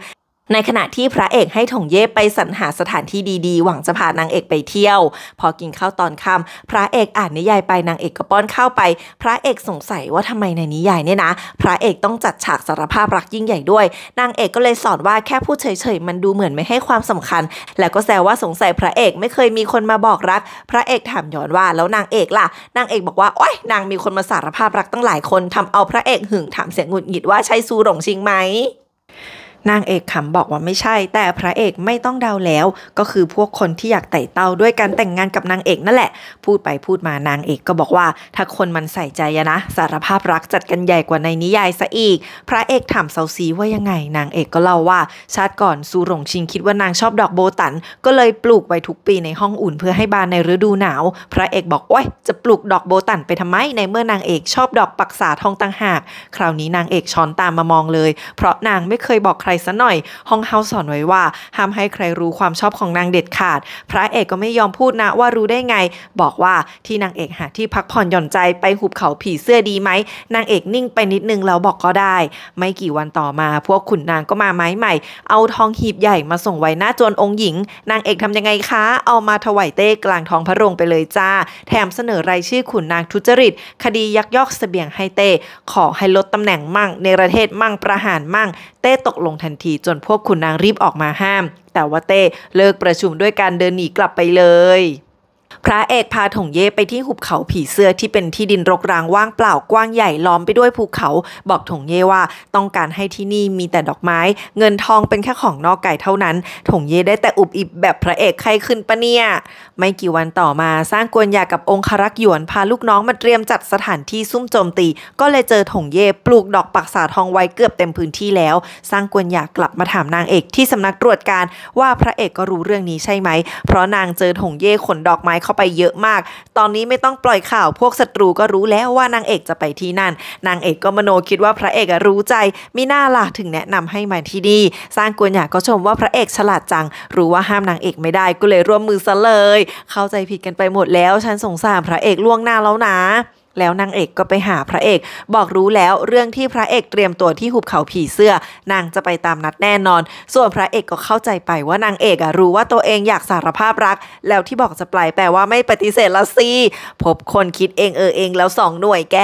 ในขณะที่พระเอกให้ถงเย่ไปสรรหาสถานที่ดีๆ หวังจะพานางเอกไปเที่ยว พอกินข้าวตอนค่ำพระเอกอ่านนิยายไปนางเอกก็ป้อนข้าวไป พระเอกสงสัยว่าทำไมในนิยายเนี่ยนะ พระเอกต้องจัดฉากสารภาพรักยิ่งใหญ่ด้วยนางเอกก็เลยสอนว่าแค่พูดเฉยๆมันดูเหมือนไม่ให้ความสำคัญ แล้วก็แซวว่าสงสัยพระเอกไม่เคยมีคนมาบอกรัก พระเอกถามย้อนว่าแล้วนางเอกล่ะนางเอกบอกว่าโอ๊ยนางมีคนมาสารภาพรักตั้งหลายคนทำเอาพระเอกหึงถามเสียงหงุดหงิดว่าใช่ซูหลงชิงไหมนางเอกขำบอกว่าไม่ใช่แต่พระเอกไม่ต้องเดาแล้ว ก็คือพวกคนที่อยากไต่เต้าด้วยการแต่งงานกับนางเอกนั่นแหละ พูดไปพูดมานางเอกก็บอกว่า ถ้าคนมันใส่ใจนะสารภาพรักจัดกันใหญ่กว่าในนิยายซะอีก พระเอกถามเซาซีว่ายังไง นางเอกก็เล่าว่า ชาติก่อนซูหลงชิงคิดว่านางชอบดอกโบตัน ก็เลยปลูกไว้ทุกปีในห้องอุ่นเพื่อให้บานในฤดูหนาว พระเอกบอกโอ้ยจะปลูกดอกโบตันไปทำไมในเมื่อนางเอกชอบดอกปักษาทองต่างหากคราวนี้นางเอกช้อนตามมามองเลย เพราะนางไม่เคยบอกใครซะหน่อย ห้องเฮาสอนไว้ว่า ห้ามให้ใครรู้ความชอบของนางเด็ดขาด พระเอกก็ไม่ยอมพูดนะว่ารู้ได้ไง บอกว่าที่นางเอกหาที่พักผ่อนหย่อนใจไปหุบเขาผีเสื้อดีไหม นางเอกนิ่งไปนิดนึงแล้วบอกก็ได้ ไม่กี่วันต่อมา พวกขุนนางก็มาไม้ใหม่ เอาทองหีบใหญ่มาส่งไว้หน้าจวนองค์หญิง นางเอกทำยังไงคะ เอามาถวายเต้กลางท้องพระโรงไปเลยจ้า แถมเสนอรายชื่อขุนนางทุจริต คดียักยอกเสบียงให้เต้ขอให้ลดตำแหน่งมั่งในประเทศมั่งประหารมั่งเต้ตกลงทันทีจนพวกขุนนางรีบออกมาห้าม แต่ว่าเต้เลิกประชุมด้วยการเดินหนีกลับไปเลยพระเอกพาถงเย่ไปที่หุบเขาผีเสื้อที่เป็นที่ดินรกร้างว่างเปล่ากว้างใหญ่ล้อมไปด้วยภูเขาบอกถงเย่ว่าต้องการให้ที่นี่มีแต่ดอกไม้เงินทองเป็นแค่ของนอกไก่เท่านั้นถงเย่ได้แต่อุบอิบแบบพระเอกใครขึ้นปะเนี่ย ไม่กี่วันต่อมาสร้างกวนยากับองครักษ์หยวนพาลูกน้องมาเตรียมจัดสถานที่ซุ่มโจมตีก็เลยเจอถงเย่ปลูกดอกปักษาทองไว้เกือบเต็มพื้นที่แล้วสร้างกวนยากลับมาถามนางเอกที่สำนักตรวจการว่าพระเอกก็รู้เรื่องนี้ใช่ไหมเพราะนางเจอถงเย่ขนดอกไม้เข้าไปเยอะมาก ตอนนี้ไม่ต้องปล่อยข่าว พวกศัตรูก็รู้แล้วว่านางเอกจะไปที่นั่น นางเอกก็มโนคิดว่าพระเอกรู้ใจม่น่าล่ะถึงแนะนำให้มาที่นี่ สร้างกวนหยาก็ชมว่าพระเอกฉลาดจัง รู้ว่าห้ามนางเอกไม่ได้ก็เลยร่วมมือซะเลย เข้าใจผิดกันไปหมดแล้ว ฉันสงสารพระเอกล่วงหน้าแล้วนะแล้วนางเอกก็ไปหาพระเอก บอกรู้แล้วเรื่องที่พระเอกเตรียมตัวที่หุบเขาผีเสื้อนางจะไปตามนัดแน่นอน ส่วนพระเอกก็เข้าใจไปว่านางเอกอะรู้ว่าตัวเองอยากสารภาพรัก แล้วที่บอกจะปลายแปลว่าไม่ปฏิเสธละสิพบคนคิดเองเออเองแล้วสองหน่วยแก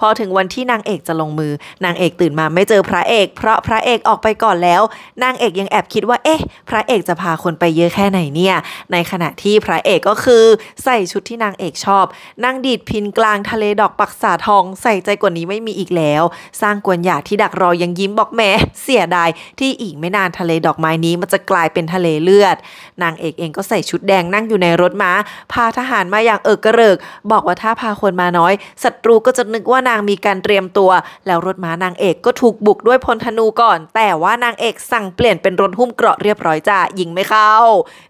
พอถึงวันที่นางเอกจะลงมือ นางเอกตื่นมาไม่เจอพระเอก เพราะพระเอกออกไปก่อนแล้ว นางเอกยังแอบคิดว่าเอ๊ะพระเอกจะพาคนไปเยอะแค่ไหนเนี่ย ในขณะที่พระเอกก็คือใส่ชุดที่นางเอกชอบ นั่งดีดพินกลางทะเลดอกปักษาทองใส่ใจกว่านี้ไม่มีอีกแล้ว สร้างกวนหยาที่ดักรอยังยิ้มบอกแม่เสียดายที่อีกไม่นานทะเลดอกไม้นี้ มันจะกลายเป็นทะเลเลือดนางเอกเองก็ใส่ชุดแดงนั่งอยู่ในรถม้า พาทหารมาอย่างเอิกกระเริก บอกว่าถ้าพาคนมาน้อยศัตรูก็จะนึกว่าางมีการเตรียมตัวแล้วรถม้านางเอกก็ถูกบุกด้วยพลธนูก่อน แต่ว่านางเอกสั่งเปลี่ยนเป็นรถหุ้มเกราะเรียบร้อยจ้ายิงไม่เข้า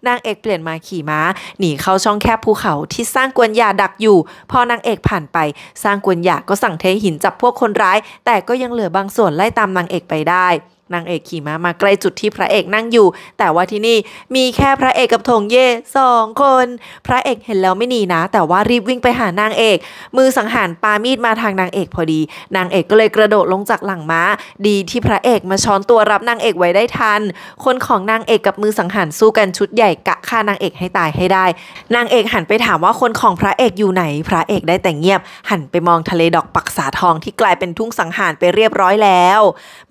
นางเอกเปลี่ยนมาขี่ม้า หนีเข้าช่องแคบภูเขาที่สร้างกวนยาดักอยู่พอนางเอกผ่านไป สร้างกวนยาก็สั่งเทหินจับพวกคนร้าย แต่ก็ยังเหลือบางส่วนไล่ตามนางเอกไปได้นางเอกขี่ม้ามาใกล้จุดที่พระเอกนั่งอยู่ แต่ว่าที่นี่มีแค่พระเอกกับธงเย่สองคน พระเอกเห็นแล้วไม่หนีนะ แต่ว่ารีบวิ่งไปหานางเอก มือสังหารปามีดมาทางนางเอกพอดี นางเอกก็เลยกระโดดลงจากหลังม้า ดีที่พระเอกมาช้อนตัวรับนางเอกไว้ได้ทัน คนของนางเอกกับมือสังหารสู้กันชุดใหญ่กะฆ่านางเอกให้ตายให้ได้ นางเอกหันไปถามว่าคนของพระเอกอยู่ไหน พระเอกได้แต่เงียบ หันไปมองทะเลดอกปักษาทองที่กลายเป็นทุ่งสังหารไปเรียบร้อยแล้ว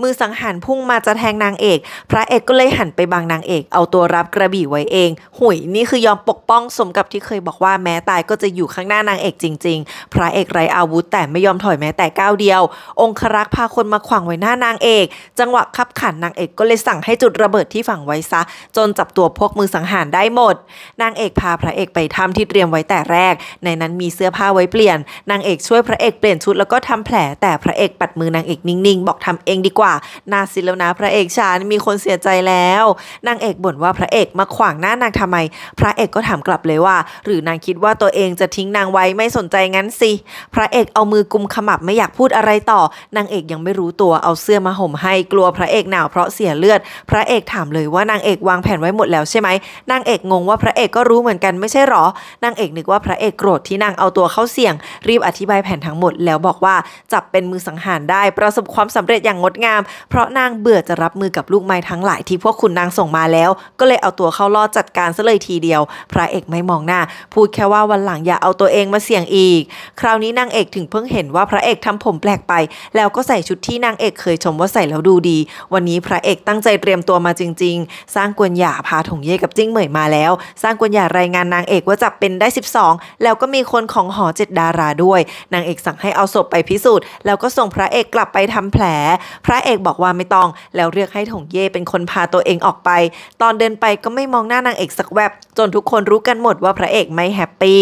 มือสังหารพุ่งมาจะแทงนางเอก พระเอกก็เลยหันไปบังนางเอก เอาตัวรับกระบี่ไว้เอง หุยนี่คือยอมปกป้องสมกับที่เคยบอกว่าแม้ตายก็จะอยู่ข้างหน้านางเอกจริง ๆ พระเอกไรอาวุธแต่ไม่ยอมถอยแม้แต่ก้าวเดียว องครักษ์พาคนมาขวางไว้หน้านางเอก จังหวะขับขันนางเอกก็เลยสั่งให้จุดระเบิดที่ฝังไว้ซะ จนจับตัวพวกมือสังหารได้หมด นางเอกพาพระเอกไปทำที่เตรียมไว้แต่แรก ในนั้นมีเสื้อผ้าไว้เปลี่ยน นางเอกช่วยพระเอกเปลี่ยนชุดแล้วก็ทำแผลแต่พระเอกปัดมือนางเอกนิ่งๆ บอกทำเองดีกว่า นาซิแล้วนะพระเอกฉันมีคนเสียใจแล้วนางเอกบ่นว่าพระเอกมาขวางหน้านางทำไม พระเอกก็ถามกลับเลยว่าหรือนางคิดว่าตัวเองจะทิ้งนางไว้ไม่สนใจงั้นสิ พระเอกเอามือกุมขมับไม่อยากพูดอะไรต่อ นางเอกยังไม่รู้ตัวเอาเสื้อมาห่มให้กลัวพระเอกหนาวเพราะเสียเลือดพระเอกถามเลยว่านางเอกวางแผนไว้หมดแล้วใช่ไหมนางเอกงงว่าพระเอกก็รู้เหมือนกันไม่ใช่หรอนางเอกนึกว่าพระเอกโกรธที่นางเอาตัวเข้าเสี่ยง รีบอธิบายแผนทั้งหมดแล้วบอกว่าจับเป็นมือสังหารได้ประสบความสำเร็จอย่างงดงามเพราะนางเบื่อบื่อจะรับมือกับลูกไม้ทั้งหลายที่พวกคุณนางส่งมาแล้ว ก็เลยเอาตัวเข้ารอดจัดการซะเลยทีเดียว พระเอกไม่มองหน้า พูดแค่ว่าวันหลังอย่าเอาตัวเองมาเสี่ยงอีก คราวนี้นางเอกถึงเพิ่งเห็นว่าพระเอกทำผมแปลกไป แล้วก็ใส่ชุดที่นางเอกเคยชมว่าใส่แล้วดูดี วันนี้พระเอกตั้งใจเตรียมตัวมาจริง ๆ สร้างกวนหยาพาถงเย่กับจิ้งเหมยมาแล้ว สร้างกวนหยารายงานนางเอกว่าจับเป็นได้ 12 แล้วก็มีคนของหอเจ็ดดาราด้วย นางเอกสั่งให้เอาศพไปพิสูจน์แล้วก็ส่งพระเอกกลับไปทำแผล พระเอกบอกว่าไม่ต้องแล้วเรียกให้ถงเย่เป็นคนพาตัวเองออกไป ตอนเดินไปก็ไม่มองหน้านางเอกสักแวบ จนทุกคนรู้กันหมดว่าพระเอกไม่แฮปปี้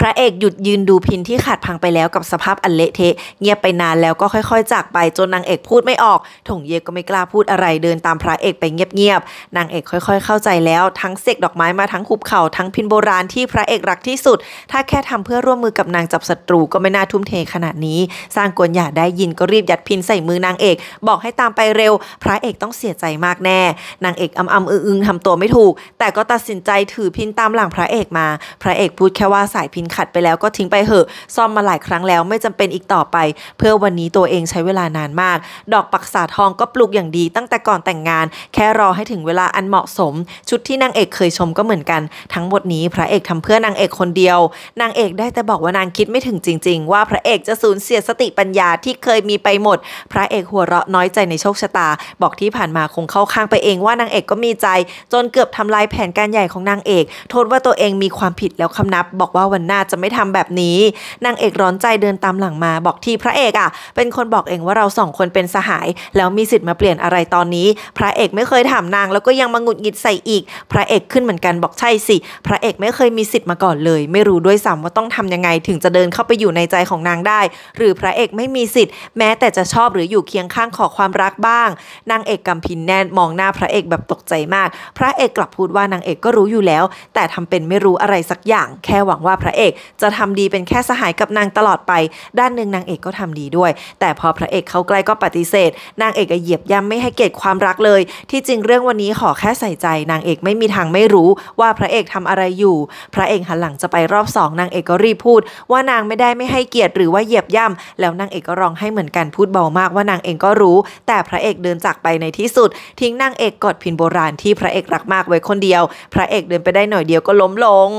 พระเอกหยุดยืนดูพินที่ขาดพังไปแล้วกับสภาพอันเละเทะเงียบไปนานแล้วก็ค่อยๆ จากไปจนนางเอกพูดไม่ออก ถงเยก็ไม่กล้าพูดอะไรเดินตามพระเอกไปเงียบๆนางเอกค่อยๆเข้าใจแล้วทั้งเสกดอกไม้มาทั้งขุบเข่าทั้งพินโบราณที่พระเอกรักที่สุด ถ้าแค่ทำเพื่อร่วมมือกับนางจับศัตรูก็ไม่น่าทุ่มเทขนาดนี้ สร้างกวนหยาได้ยินก็รีบยัดพินใส่มือนางเอกบอกให้ตามไปเร็ว พระเอกต้องเสียใจมากแน่ นางเอกอ้ำๆอึ้งๆทำตัวไม่ถูก แต่ก็ตัดสินใจถือพินตามหลังพระเอกมาพระเอกพูดแค่ว่าสายพินขัดไปแล้วก็ทิ้งไปเหอะ ซ่อมมาหลายครั้งแล้วไม่จำเป็นอีกต่อไป เพื่อวันนี้ตัวเองใช้เวลานานมาก ดอกปักษาทองก็ปลูกอย่างดีตั้งแต่ก่อนแต่งงาน แค่รอให้ถึงเวลาอันเหมาะสม ชุดที่นางเอกเคยชมก็เหมือนกัน ทั้งหมดนี้ พระเอกทำเพื่อนางเอกคนเดียวนางเอกได้แต่บอกว่านางคิดไม่ถึงจริง ๆ ว่าพระเอกจะสูญเสียสติปัญญาที่เคยมีไปหมด พระเอกหัวเราะน้อยใจในโชคชะตา บอกที่ผ่านมาคงเข้าข้างไปเองว่านางเอกก็มีใจ จนเกือบทำลายแผนการใหญ่ของนางเอกโทษว่าตัวเองมีความผิดแล้วคำนับ บอกว่าวันน่าจะไม่ทำแบบนี้ นางเอกร้อนใจเดินตามหลังมา บอกที่พระเอกอะ่ะ เป็นคนบอกเองว่าเราสองคนเป็นสหาย แล้วมีสิทธิ์มาเปลี่ยนอะไรตอนนี้ พระเอกไม่เคยถามนางแล้วก็ยังมาหงุดหงิดใส่อีก พระเอกขึ้นเหมือนกันบอกใช่สิ พระเอกไม่เคยมีสิทธิ์มาก่อนเลย ไม่รู้ด้วยซ้ำว่าต้องทำยังไงถึงจะเดินเข้าไปอยู่ในใจของนางได้ หรือพระเอกไม่มีสิทธิ์แม้แต่จะชอบหรืออยู่เคียงข้างขอความรักบ้าง นางเอกกำพินแน่นมองหน้าพระเอกแบบตกใจมาก พระเอกกลับพูดว่านางเอกก็รู้อยู่แล้ว แต่ทำเป็นไม่รู้อะไรสักอย่าง แค่หวังว่าพระระเอกจะทำดีเป็นแค่สหายกับนางตลอดไป ด้านหนึ่งนางเอกก็ทำดีด้วย แต่พอพระเอกเข้าใกล้ก็ปฏิเสธ นางเอกเหยียบย่ำไม่ให้เกียรติความรักเลย ที่จริงเรื่องวันนี้ขอแค่ใส่ใจ นางเอกไม่มีทางไม่รู้ ว่าพระเอกทำอะไรอยู่ พระเอกหันหลังจะไปรอบสองนางเอกก็รีบพูด ว่านางไม่ได้ไม่ให้เกียรติหรือว่าเหยียบย่ำ แล้วนางเอกก็ร้องให้เหมือนกันพูดเบามาก ว่านางเองก็รู้ แต่พระเอกเดินจากไปในที่สุด ทิ้งนางเอกกอดพินโบราณ ที่พระเอกรักมากไว้คนเดียว พระเอกเดินไปได้หน่อยเดียวก็ล้มลง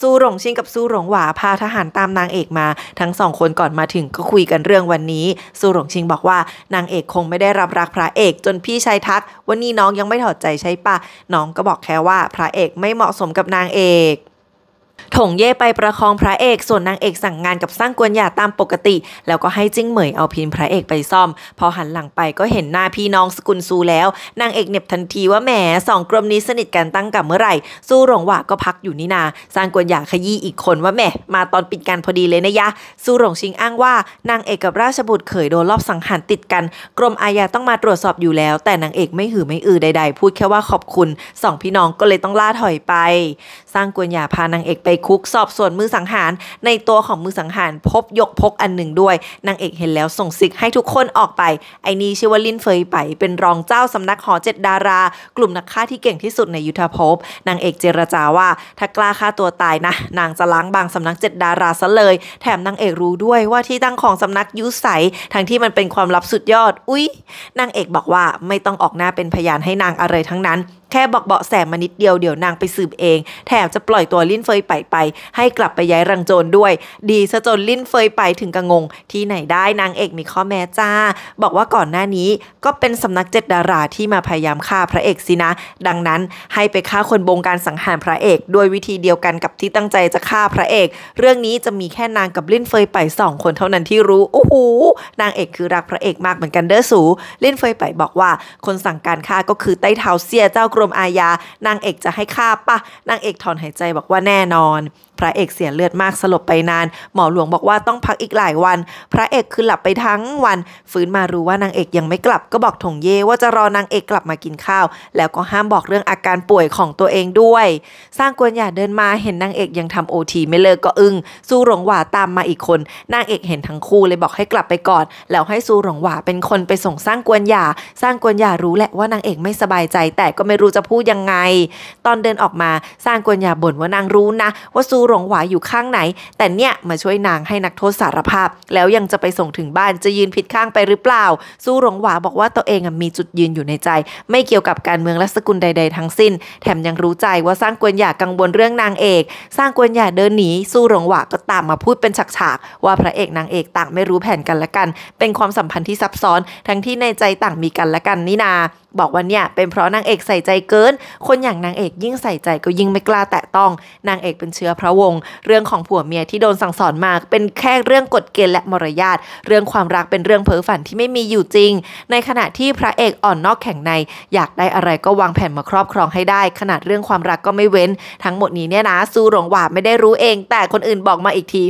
ซูหลงชิงกับซูหลงหวาพาทหารตามนางเอกมา ทั้งสองคนก่อนมาถึงก็คุยกันเรื่องวันนี้ซูหลงชิงบอกว่า นางเอกคงไม่ได้รับรักพระเอก จนพี่ชายทักวันนี้น้องยังไม่ถอดใจใช่ปะน้องก็บอกแค่ว่าพระเอกไม่เหมาะสมกับนางเอกถงเย่ไปประคองพระเอก ส่วนนางเอกสั่งงานกับสร้างกวนหยาตามปกติ แล้วก็ให้จิ้งเหมยเอาพินพระเอกไปซ่อม พอหันหลังไปก็เห็นหน้าพี่น้องสกุลซูแล้ว นางเอกเน็บทันทีว่าแหม สองกรมนี้สนิทกันตั้งกับเมื่อไหร่สูหลงหว่าก็พักอยู่นี่นา สร้างกวนหยาขยี้อีกคนว่าแหม มาตอนปิดการพอดีเลยนะยะ สูหลงชิงอ้างว่านางเอกกับราชบุตรเขยโดนลอบสังหารติดกัน กรมอาญาต้องมาตรวจสอบอยู่แล้ว แต่นางเอกไม่หือไม่อือใดๆ พูดแค่ว่าขอบคุณสองพี่น้องก็เลยต้องล่าถอยไป สร้างกวนหยาพานางเอกไปคุกสอบส่วนมือสังหาร ในตัวของมือสังหารพบยกพกอันหนึ่งด้วย นางเอกเห็นแล้วส่งสิกให้ทุกคนออกไป ไอ้นี่ชื่อว่าลินเฟยไปเป็นรองเจ้าสำนักหอเจ็ดดารา กลุ่มนักฆ่าที่เก่งที่สุดในยุทธภพ นางเอกเจรจาว่าถ้ากล้าฆ่าตัวตายนะนางจะล้างบางสำนักเจ็ดดาราซะเลย แถมนางเอกรู้ด้วยว่าที่ตั้งของสำนักยุสใสทั้งที่มันเป็นความลับสุดยอด อุ๊ยนางเอกบอกว่าไม่ต้องออกหน้าเป็นพยานให้นางอะไรทั้งนั้นแค่บอกเบาะแสมานิดเดียวเดี๋ยวนางไปสืบเองแถมจะปล่อยตัวลิ้นเฟยไปไป ให้กลับไปย้ายรังโจรด้วยดีซะจนลิ้นเฟยไปถึงกระงง ที่ไหนได้นางเอกมีข้อแม้จ้า บอกว่าก่อนหน้านี้ก็เป็นสำนักเจ็ดดาราที่มาพยายามฆ่าพระเอกสินะ ดังนั้นให้ไปฆ่าคนบงการสังหารพระเอกด้วยวิธีเดียวกันกับที่ตั้งใจจะฆ่าพระเอก เรื่องนี้จะมีแค่นางกับลิ้นเฟยไปสองคนเท่านั้นที่รู้โอ้โหนางเอกคือรักพระเอกมากเหมือนกันเด้อสู ลิ้นเฟยไปบอกว่าคนสั่งการฆ่าก็คือไต้เท้าเสียเจ้ารมอาญานางเอกจะให้ฆ่าปะนางเอกถอนหายใจบอกว่าแน่นอนพระเอกเสียเลือดมาก สลบไปนาน หมอหลวงบอกว่าต้องพักอีกหลายวัน พระเอกคือหลับไปทั้งวันฟื้นมารู้ว่านางเอกยังไม่กลับก็บอกถงเย ว่าจะรอนางเอกกลับมากินข้าว แล้วก็ห้ามบอกเรื่องอาการป่วยของตัวเองด้วยสร้างกวนหยาเดินมาเห็นนางเอกยังทำโอทีไม่เลิกก็อึง้งซูหลงหวาตามมาอีกคนนางเอกเห็นทั้งคู่เลยบอกให้กลับไปก่อน แล้วให้ซูหลงหวาเป็นคนไปส่งสร้างกวนหยาสร้างกวนหยารู้แหละว่านางเอกไม่สบายใจ แต่ก็ไม่รู้จะพูดยังไง ตอนเดินออกมาสร้างกวนหยาบ่นว่านางรู้นะ ว่าซูหลงหวายอยู่ข้างไหน แต่เนี่ยมาช่วยนางให้นักโทษสารภาพ แล้วยังจะไปส่งถึงบ้านจะยืนผิดข้างไปหรือเปล่า สู้หลงหวาบอกว่าตัวเองมีจุดยืนอยู่ในใจ ไม่เกี่ยวกับการเมืองและสกุลใด ๆทั้งสิ้น แถมยังรู้ใจว่าสร้างกวนหยากังวลเรื่องนางเอก สร้างกวนหยาเดินหนีสู้หลงหวาก็ตามมาพูดเป็นฉากๆว่าพระเอกนางเอกต่างไม่รู้แผนกันและกัน เป็นความสัมพันธ์ที่ซับซ้อนทั้งที่ในใจต่างมีกันและกันนี่นา บอกว่าเนี่ยเป็นเพราะนางเอกใส่ใจเกิน คนอย่างนางเอกยิ่งใส่ใจก็ยิ่งไม่กล้าแตะต้องนางเอกเป็นเชื้อพระวงเรื่องของผัวเมียที่โดนสั่งสอนมาเป็นแค่เรื่องกฎเกณฑ์และมารยาทเรื่องความรักเป็นเรื่องเพ้อฝันที่ไม่มีอยู่จริง ในขณะที่พระเอกอ่อนนอกแข็งใน อยากได้อะไรก็วางแผนมาครอบครองให้ได้ ขนาดเรื่องความรักก็ไม่เว้น ทั้งหมดนี้เนี่ยนะซูหลงหวาไม่ได้รู้เอง แต่คนอื่นบอกมาอีกที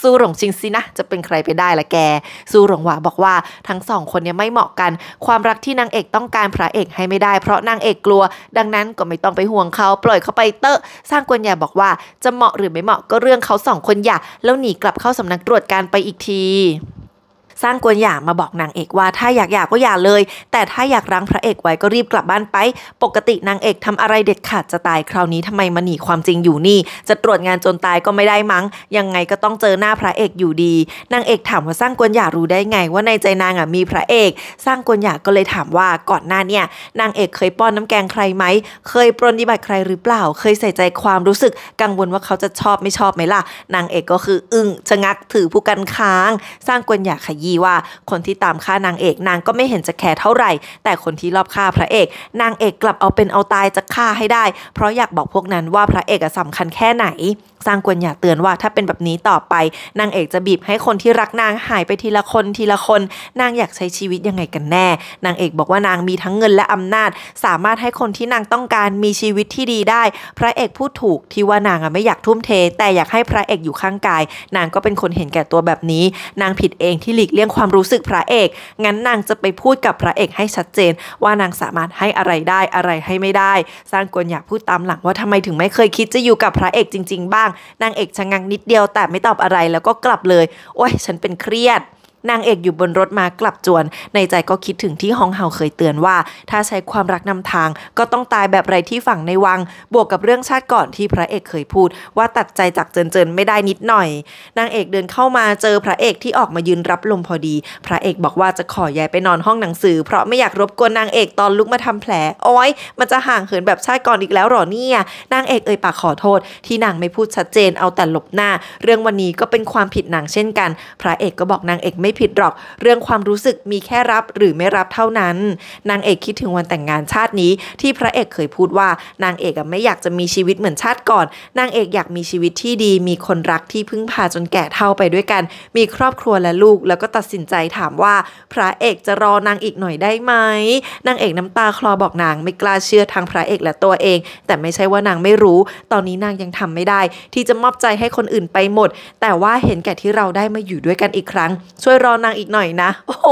ซูหลงชิงซินะจะเป็นใครไปได้ละแกซูหลงหวาบอกว่า ทั้งสองคนเนี่ยไม่เหมาะกัน ความรักที่นางเอกต้องการพระเอกให้ไม่ได้ เพราะนางเอกกลัว ดังนั้นก็ไม่ต้องไปห่วงเขา ปล่อยเขาไปเตอะสร้างกวนหยาบอกว่าจะเหมาะหรือไม่เหมาะก็เรื่องเขาสองคนอย่า แล้วหนีกลับเข้าสำนักตรวจการไปอีกทีสร้างกวนหยางมาบอกนางเอกว่า ถ้าอยากหย่าก็หย่าเลย แต่ถ้าอยากรั้งพระเอกไว้ก็รีบกลับบ้านไป ปกตินางเอกทำอะไรเด็ดขาดจะตายคราวนี้ทำไมมาหนีความจริงอยู่นี่ จะตรวจงานจนตายก็ไม่ได้มั้ง ยังไงก็ต้องเจอหน้าพระเอกอยู่ดี นางเอกถามว่าสร้างกวนหยารู้ได้ไง ว่าในใจนางอ่ะมีพระเอกสร้างกวนหยาก็เลยถามว่าก่อนหน้าเนี่ยนางเอกเคยป้อนน้ำแกงใครไหมเคยปรนนิบัติใครหรือเปล่าเคยใส่ใจความรู้สึกกังวลว่าเขาจะชอบไม่ชอบไหมล่ะ นางเอกก็คืออึ้งชะงักถือผู้กันค้างสร้างกวนหยาขยยี่ว่าคนที่ตามฆ่านางเอกนางก็ไม่เห็นจะแคร์เท่าไหร่ แต่คนที่รอบฆ่าพระเอก นางเอกกลับเอาเป็นเอาตายจะฆ่าให้ได้ เพราะอยากบอกพวกนั้นว่าพระเอกสำคัญแค่ไหนสร้างกวนอยาาเตือนว่าถ้าเป็นแบบนี้ต่อไป นางเอกจะบีบให้คนที่รักนางหายไปทีละคนทีละคน นางอยากใช้ชีวิตยังไงกันแน่ นางเอกบอกว่านางมีทั้งเงินและอำนาจ สามารถให้คนที่นางต้องการมีชีวิตที่ดีได้ พระเอกพูดถูกที่ว่านางไม่อยากทุ่มเท แต่อยากให้พระเอกอยู่ข้างกาย นางก็เป็นคนเห็นแก่ตัวแบบนี้ นางผิดเองที่หลีกเลี่ยงความรู้สึกพระเอก งั้นนางจะไปพูดกับพระเอกให้ชัดเจนว่านางสามารถให้อะไรได้อะไรให้ไม่ได้สร้างกวนอยากพูดตามหลังว่าทำไมถึงไม่เคยคิดจะอยู่กับพระเอกจริงๆ บ้างนางเอกชะงักนิดเดียว แต่ไม่ตอบอะไรแล้วก็กลับเลย โอ้ยฉันเป็นเครียดนางเอกอยู่บนรถมากลับจวน ในใจก็คิดถึงที่ฮองเฮาเคยเตือนว่า ถ้าใช้ความรักนำทาง ก็ต้องตายแบบไรที่ฝั่งในวัง บวกกับเรื่องชาติก่อนที่พระเอกเคยพูดว่าตัดใจจากเจินเจินไม่ได้นิดหน่อย นางเอกเดินเข้ามาเจอพระเอกที่ออกมายืนรับลมพอดี พระเอกบอกว่าจะขอย้ายไปนอนห้องหนังสือเพราะไม่อยากรบกวนนางเอกตอนลุกมาทำแผลอ้อยมันจะห่างเหินแบบชาติก่อนอีกแล้วหรอเนี่ยนางเอกเอ่ยปากขอโทษ ที่นางไม่พูดชัดเจนเอาแต่หลบหน้า เรื่องวันนี้ก็เป็นความผิดนางเช่นกัน พระเอกก็บอกนางเอกไม่ผิดหรอกเรื่องความรู้สึกมีแค่รับหรือไม่รับเท่านั้นนางเอกคิดถึงวันแต่งงานชาตินี้ ที่พระเอกเคยพูดว่านางเอกไม่อยากจะมีชีวิตเหมือนชาติก่อนนางเอกอยากมีชีวิตที่ดี มีคนรักที่พึ่งพาจนแก่เท่าไปด้วยกัน มีครอบครัวและลูกแล้วก็ตัดสินใจถามว่า พระเอกจะรอนางอีกหน่อยได้ไหมนางเอกน้ำตาคลอบอกนางไม่กล้าเชื่อทางพระเอกและตัวเอง แต่ไม่ใช่ว่านางไม่รู้ ตอนนี้นางยังทำไม่ได้ ที่จะมอบใจให้คนอื่นไปหมด แต่ว่าเห็นแก่ที่เราได้มาอยู่ด้วยกันอีกครั้ง ช่วยรอนางอีกหน่อยนะ โอ้โห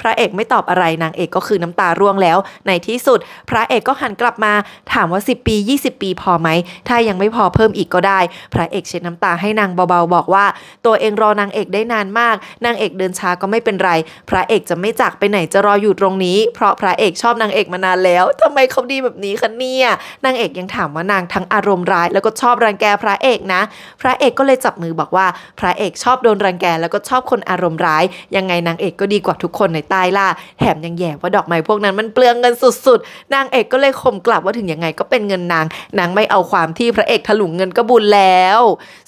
พระเอกไม่ตอบอะไรนางเอกก็คือน้ำตาร่วงแล้ว ในที่สุด พระเอกก็หันกลับมาถามว่า 10 ปี 20 ปีพอไหมถ้ายังไม่พอเพิ่มอีกก็ได้ พระเอกเช็ดน้ำตาให้นางเบาๆบอกว่าตัวเองรอนางเอกได้นานมากนางเอกเดินช้าก็ไม่เป็นไร พระเอกจะไม่จากไปไหนจะรออยู่ตรงนี้ เพราะพระเอกชอบนางเอกมานานแล้ว ทำไมเขาดีแบบนี้คะเนี่ยนางเอกยังถามว่านางทั้งอารมณ์ร้ายแล้วก็ชอบรังแกพระเอกนะ พระเอกก็เลยจับมือบอกว่าพระเอกชอบโดนรังแกแล้วก็ชอบคนอารมณ์ร้าย้ายยังไงนางเอกก็ดีกว่าทุกคนในใต้ล่าแถมยังแย่ว่าดอกไม้พวกนั้นมันเปลืองเงินสุดๆ นางเอกก็เลยข่มกลับว่าถึงยังไงก็เป็นเงินนาง นางไม่เอาความที่พระเอกถลุงเงินก็บุญแล้ว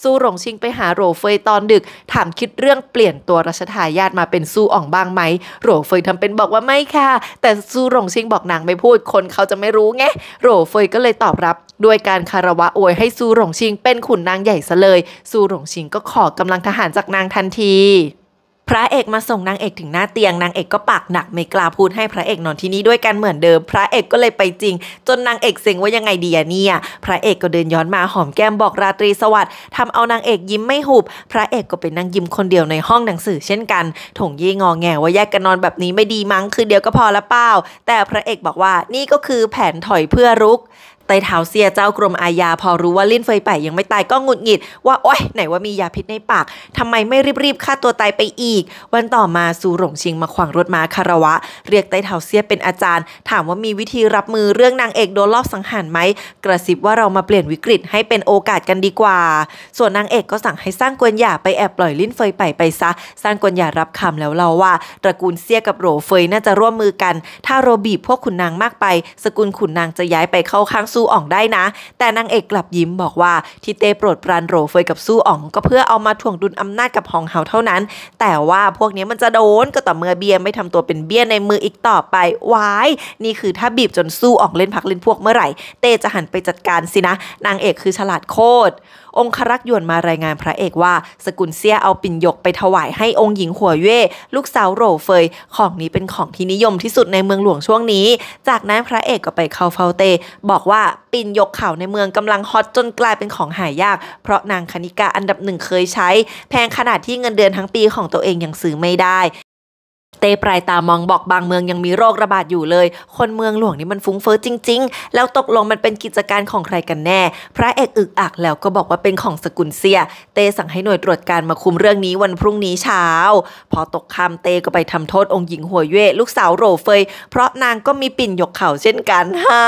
สู้หลงชิงไปหาโรเฟยตอนดึกถามคิดเรื่องเปลี่ยนตัวรัชทายาทมาเป็นสู้อ่องบ้างไหม โรเฟยทำเป็นบอกว่าไม่ค่ะ แต่สู้หลงชิงบอกนางไม่พูดคนเขาจะไม่รู้ไงโรเฟยก็เลยตอบรับด้วยการคารวะอวยให้ซูหลงชิง เป็นขุนนางใหญ่ซะเลยซูหลงชิงก็ขอกำลังทหารจากนางทันทีพระเอกมาส่งนางเอกถึงหน้าเตียง นางเอกก็ปากหนักไม่กล้าพูดให้พระเอกนอนที่นี่ด้วยกันเหมือนเดิม พระเอกก็เลยไปจริง จนนางเอกเซ็งว่ายังไงดีอะเนี่ย พระเอกก็เดินย้อนมาหอมแก้มบอกราตรีสวัสดิ์ทำเอานางเอกยิ้มไม่หุบ พระเอกก็เป็นนางยิ้มคนเดียวในห้องหนังสือเช่นกัน ถงยี่งอแงว่าแยกกันนอนแบบนี้ไม่ดีมั้งคือเดียวก็พอละเป้าแต่พระเอกบอกว่านี่ก็คือแผนถอยเพื่อรุกไต้เท้าเสียเจ้ากรมอาญาพอรู้ว่าลิ้นเฟยไปยังไม่ตายก็งุดหงิด ว่าโอ๊ยไหนว่ามียาพิษในปากทำไมไม่รีบๆฆ่าตัวตายไปอีก วันต่อมา ซูหลงชิงมาขวางรถม้าคารวะ เรียกไต้เท้าเสียเป็นอาจารย์ ถามว่ามีวิธีรับมือเรื่องนางเอกโดนลอบสังหารไหม กระซิบว่าเรามาเปลี่ยนวิกฤตให้เป็นโอกาสกันดีกว่า ส่วนนางเอกก็สั่งให้สร้างกวนหยาไปแอบปล่อยลิ้นเฟยไปไปซะ สร้างกวนหยารับคำแล้วเราว่า ตระกูลเสียกับโรเฟยน่าจะร่วมมือกัน ถ้าโรบีพวกขุนนางมากไป สกุลขุนนางจะย้ายไปเข้าข้างซูอ่องได้นะ แต่นางเอกกลับยิ้มบอกว่าที่เต้โปรดปรานโรเฟย กับซูอ่อง ก็เพื่อเอามาถ่วงดุลอำนาจกับฮองเฮาเท่านั้น แต่ว่าพวกนี้มันจะโดนก็ต่อเมื่อเบียไม่ทำตัวเป็นเบียในมืออีกต่อไปวายนี่คือถ้าบีบจนซูอ่องเล่นพักเล่นพวกเมื่อไหร่ เต้จะหันไปจัดการสินะ นางเอกคือฉลาดโคตรองครักษ์ยวนมารายงานพระเอกว่าสกุลเซียเอาปิ่นยกไปถวายให้องค์หญิงหัวเย่ลูกสาวโรเฟยของนี้เป็นของที่นิยมที่สุดในเมืองหลวงช่วงนี้ จากนั้นพระเอกก็ไปเข้าเฝ้าเต บอกว่าปิ่นยกเขาในเมืองกำลังฮอตจนกลายเป็นของหายาก เพราะนางคณิกาอันดับหนึ่งเคยใช้ แพงขนาดที่เงินเดือนทั้งปีของตัวเองยังซื้อไม่ได้เตปลายตามองบอกบางเมืองยังมีโรคระบาดอยู่เลย คนเมืองหลวงนี่มันฟุ้งเฟอ้อจริงๆ แล้วตกลงมันเป็นกิจการของใครกันแน่ พระเอกอึกอักแล้วก็บอกว่าเป็นของสกุลเซียเตสั่งให้หน่วยตรวจการมาคุมเรื่องนี้วันพรุ่งนี้เช้า พอตกคำเตก็ไปทำโทษองค์หญิงหัวเย่ลูกสาวโรเฟย เพราะนางก็มีปิ่นยกเข่าเช่นกันฮ่า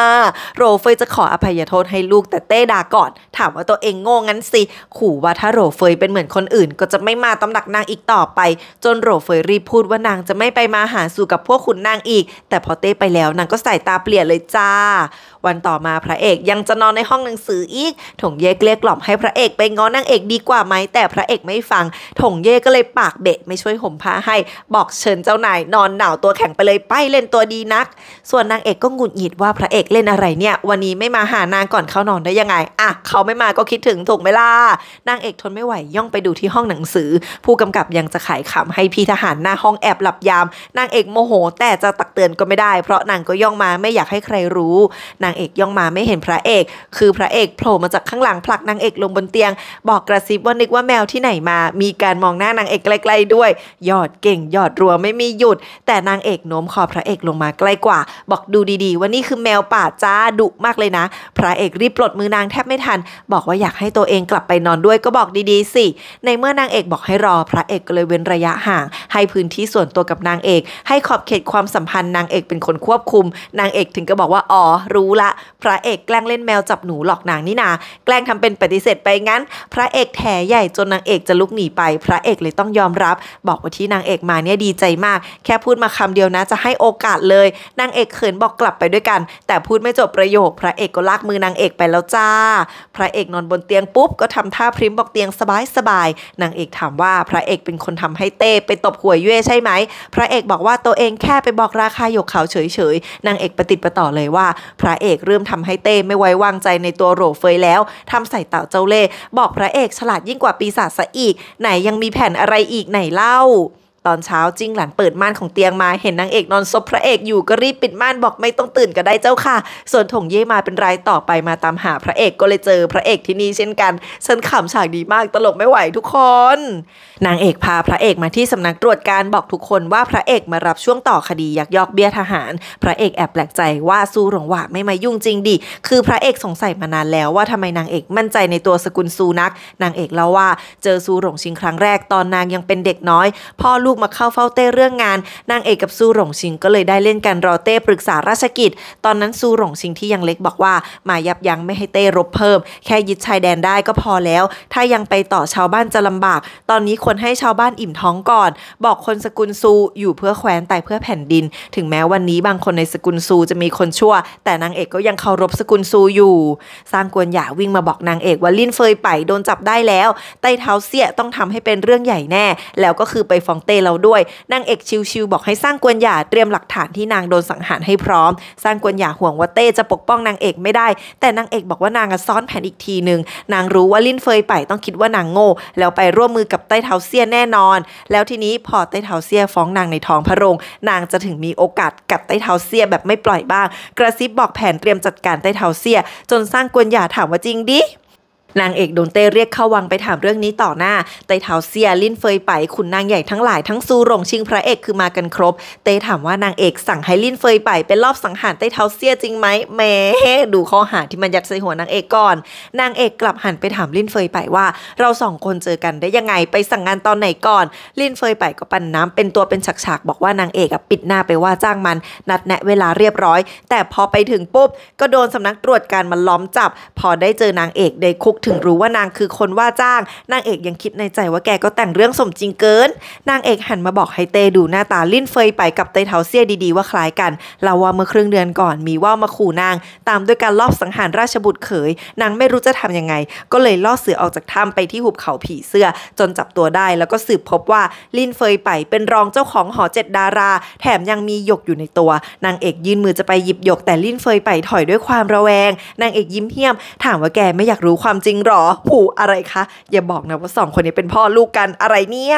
โรเฟยจะขออภัยโทษให้ลูกแต่เต้ด่าก่อน ถามว่าตัวเองโง่งั้นสิ ขู่ว่าถ้าโรเฟยเป็นเหมือนคนอื่นก็จะไม่มาตำหนักนางอีกต่อไป จนโรเฟยรีบพูดว่านางจะะไม่ไปมาหาสู่กับพวกขุนนางอีก แต่พอเต้ไปแล้วนางก็ใส่ตาเปลี่ยนเลยจ้าวันต่อมาพระเอกยังจะนอนในห้องหนังสืออีก ถงเย่เกลี้ยกล่อมให้พระเอก ไปง้อนางเอกดีกว่าไหม แต่พระเอกไม่ฟัง ถงเย่ก็เลยปากเบะไม่ช่วยห่มผ้าให้ บอกเชิญเจ้านายนอนหนาวตัวแข็งไปเลยไปเล่นตัวดีนัก ส่วนนางเอกก็หงุดหงิดว่าพระเอกเล่นอะไรเนี่ย วันนี้ไม่มาหานางก่อนเข้านอนได้ยังไงอ่ะเขาไม่มาก็คิดถึงถูกไหมล่ะนางเอกทนไม่ไหวย่องไปดูที่ห้องหนังสือ ผู้กำกับยังจะขายขำให้พี่ทหารหน้าห้องแอบหลับยาม นางเอกโมโห แต่จะตักเตือนก็ไม่ได้ เพราะนางก็ย่องมาไม่อยากให้ใครรู้ นางางเอกย่องมาไม่เห็นพระเอก คือพระเอกโผล่มาจากข้างหลังผลักนางเอกลงบนเตียง บอกกระซิบว่านึกว่าแมวที่ไหนมา มีการมองหน้านางเอกไกลๆด้วยหยอดเก่งหยอดรัวไม่มีหยุด แต่นางเอกโน้มคอพระเอกลงมาใกล้กว่า บอกดูดี ๆว่านี่คือแมวป่าจ้าดุมากเลยนะ พระเอกรีบปลดมือนางแทบไม่ทัน บอกว่าอยากให้ตัวเองกลับไปนอนด้วยก็บอกดีๆสิในเมื่อนางเอกบอกให้รอ พระเอกก็เลยเว้นระยะห่าง ให้พื้นที่ส่วนตัวกับนางเอก ให้ขอบเขตความสัมพันธ์นางเอกเป็นคนควบคุม นางเอกถึงก็บอกว่าอ๋อรู้ละละพระเอกแกล้งเล่นแมวจับหนูหลอกนางนี่นา แกล้งทำเป็นปฏิเสธไปงั้น พระเอกแถใหญ่จนนางเอกจะลุกหนีไป พระเอกเลยต้องยอมรับ บอกว่าที่นางเอกมาเนี่ยดีใจมาก แค่พูดมาคำเดียวนะจะให้โอกาสเลย นางเอกเขินบอกกลับไปด้วยกัน แต่พูดไม่จบประโยค พระเอกก็ลากมือนางเอกไปแล้วจ้า พระเอกนอนบนเตียงปุ๊บก็ทำท่าพริมบอกเตียงสบายสบายนางเอกถามว่า พระเอกเป็นคนทำให้เต้ไปตบหัวเย่ใช่ไหม พระเอกบอกว่าตัวเองแค่ไปบอกราคาหยกเขาเฉยๆ นางเอกปฏิติดประต่อเลยว่าพระเอกอกเริ่มทำให้เต้ไม่ไว้วางใจในตัวโรเฟยแล้ว ทำใส่เต่าเจ้าเล่บอกพระเอกฉลาดยิ่งกว่าปีศาจซะอีก ไหนยังมีแผนอะไรอีกไหนเล่าตอนเช้าจิ้งหลันเปิดม่านของเตียงมาเห็นนางเอกนอนซบพระเอกอยู่ก็รีบปิดม่านบอกไม่ต้องตื่นก็ได้เจ้าค่ะ ส่วนถงเย่มาเป็นรายต่อไปมาตามหาพระเอกก็เลยเจอพระเอกที่นี่เช่นกันฉันขำฉากดีมากตลกไม่ไหวทุกคน นางเอกพาพระเอกมาที่สำนักตรวจการบอกทุกคนว่าพระเอกมารับช่วงต่อคดียักยอกเบี้ยทหาร พระเอกแอบแปลกใจว่าซูหลงหวะไม่มายุ่งจริงดิคือพระเอกสงสัยมานานแล้วว่าทำไมนางเอกมั่นใจในตัวสกุลซูนักนางเอกเล่าว่าเจอซูหลงชิงครั้งแรกตอนนางยังเป็นเด็กน้อยพ่อลูกกมาเข้าเฝ้าเต้เรื่องงาน นางเอกกับซูหลงชิง ก็เลยได้เล่นกันรอเต้ปรึกษาราชกิจ ตอนนั้นซูหลงชิงที่ยังเล็กบอกว่ามายับยั้งไม่ให้เต้รบเพิ่มแค่ยึดชายแดนได้ก็พอแล้ว ถ้ายังไปต่อชาวบ้านจะลำบาก ตอนนี้ควรให้ชาวบ้านอิ่มท้องก่อน บอกคนสกุลซูอยู่เพื่อแคว้นแต่เพื่อแผ่นดิน ถึงแม้วันนี้บางคนในสกุลซูจะมีคนชั่ว แต่นางเอกก็ยังเคารพสกุลซูอยู่สร้างกวนหยาวิ่งมาบอกนางเอกว่าลิ้นเฟยไปโดนจับได้แล้วไต้เท้าเสียต้องทำให้เป็นเรื่องใหญ่แน่ แล้วก็คือไปฟ้องเต้เราด้วยนางเอกชิวๆบอกให้สร้างกวนหยาเตรียมหลักฐานที่นางโดนสังหารให้พร้อมสร้างกวนหยาห่วงว่าเต้จะปกป้องนางเอกไม่ได้ แต่นางเอกบอกว่านางซ้อนแผนอีกทีหนึ่งนางรู้ว่าลินเฟยไปต้องคิดว่านางโง่แล้วไปร่วมมือกับไต้เทาเซียแน่นอน แล้วทีนี้พอไต้เทาเซียฟ้องนางในท้องพระโรงนางจะถึงมีโอกาสกัดไต้เทาเซียแบบไม่ปล่อยบ้างกระซิบบอกแผนเตรียมจัดการไต้เทาเซียจนสร้างกวนหยาถามว่าจริงดินางเอกโดนเต้เรียกเข้าวังไปถามเรื่องนี้ต่อหน้าเต้เถาเซียลิ้นเฟยไปขุนนางใหญ่ทั้งหลายทั้งซูหลงชิงพระเอกคือมากันครบเต้ถามว่านางเอกสั่งให้ลิ้นเฟยไปเป็นรอบสังหารเต้เถาเซียจริงไหมแหมดูข้อหาที่มันยัดใส่หัวนางเอกก่อน นางเอกกลับหันไปถามลิ้นเฟยไปว่าเราสองคนเจอกันได้ยังไงไปสั่งงานตอนไหนก่อนลิ้นเฟยไปก็ปั่นน้ำเป็นตัวเป็นฉากๆบอกว่านางเอกปิดหน้าไปว่าจ้างมัน นัดแนะเวลาเรียบร้อย แต่พอไปถึงปุ๊บก็โดนสำนักตรวจการมันล้อมจับ พอได้เจอนางเอกได้คุกถึงรู้ว่านางคือคนว่าจ้างนางเอกยังคิดในใจว่าแกก็แต่งเรื่องสมจริงเกิน นางเอกหันมาบอกให้เต้ดูหน้าตาลิ้นเฟยไปกับเต้เทาเสียดีๆว่าคล้ายกันเล่าว่าเมื่อครึ่งเดือนก่อนมีว่ามาขู่นาง ตามด้วยการลอบสังหารราชบุตรเขยนางไม่รู้จะทํำยังไง ก็เลยล่อเสือออกจากถ้ำไปที่หุบเขาผีเสื้อ จนจับตัวได้แล้วก็สืบพบว่าลิ้นเฟยไปเป็นรองเจ้าของหอเจ็ดดารา แถมยังมีหยกอยู่ในตัว นางเอกยื่นมือจะไปหยิบหยกแต่ลิ้นเฟยไปถอยด้วยความระแวง นางเอกยิ้มเหี้ยม ถามว่าแกไม่อยากรู้ความจริงงหรอผูอะไรคะ อย่าบอกนะว่าสองคนนี้เป็นพ่อลูกกันอะไรเนี่ย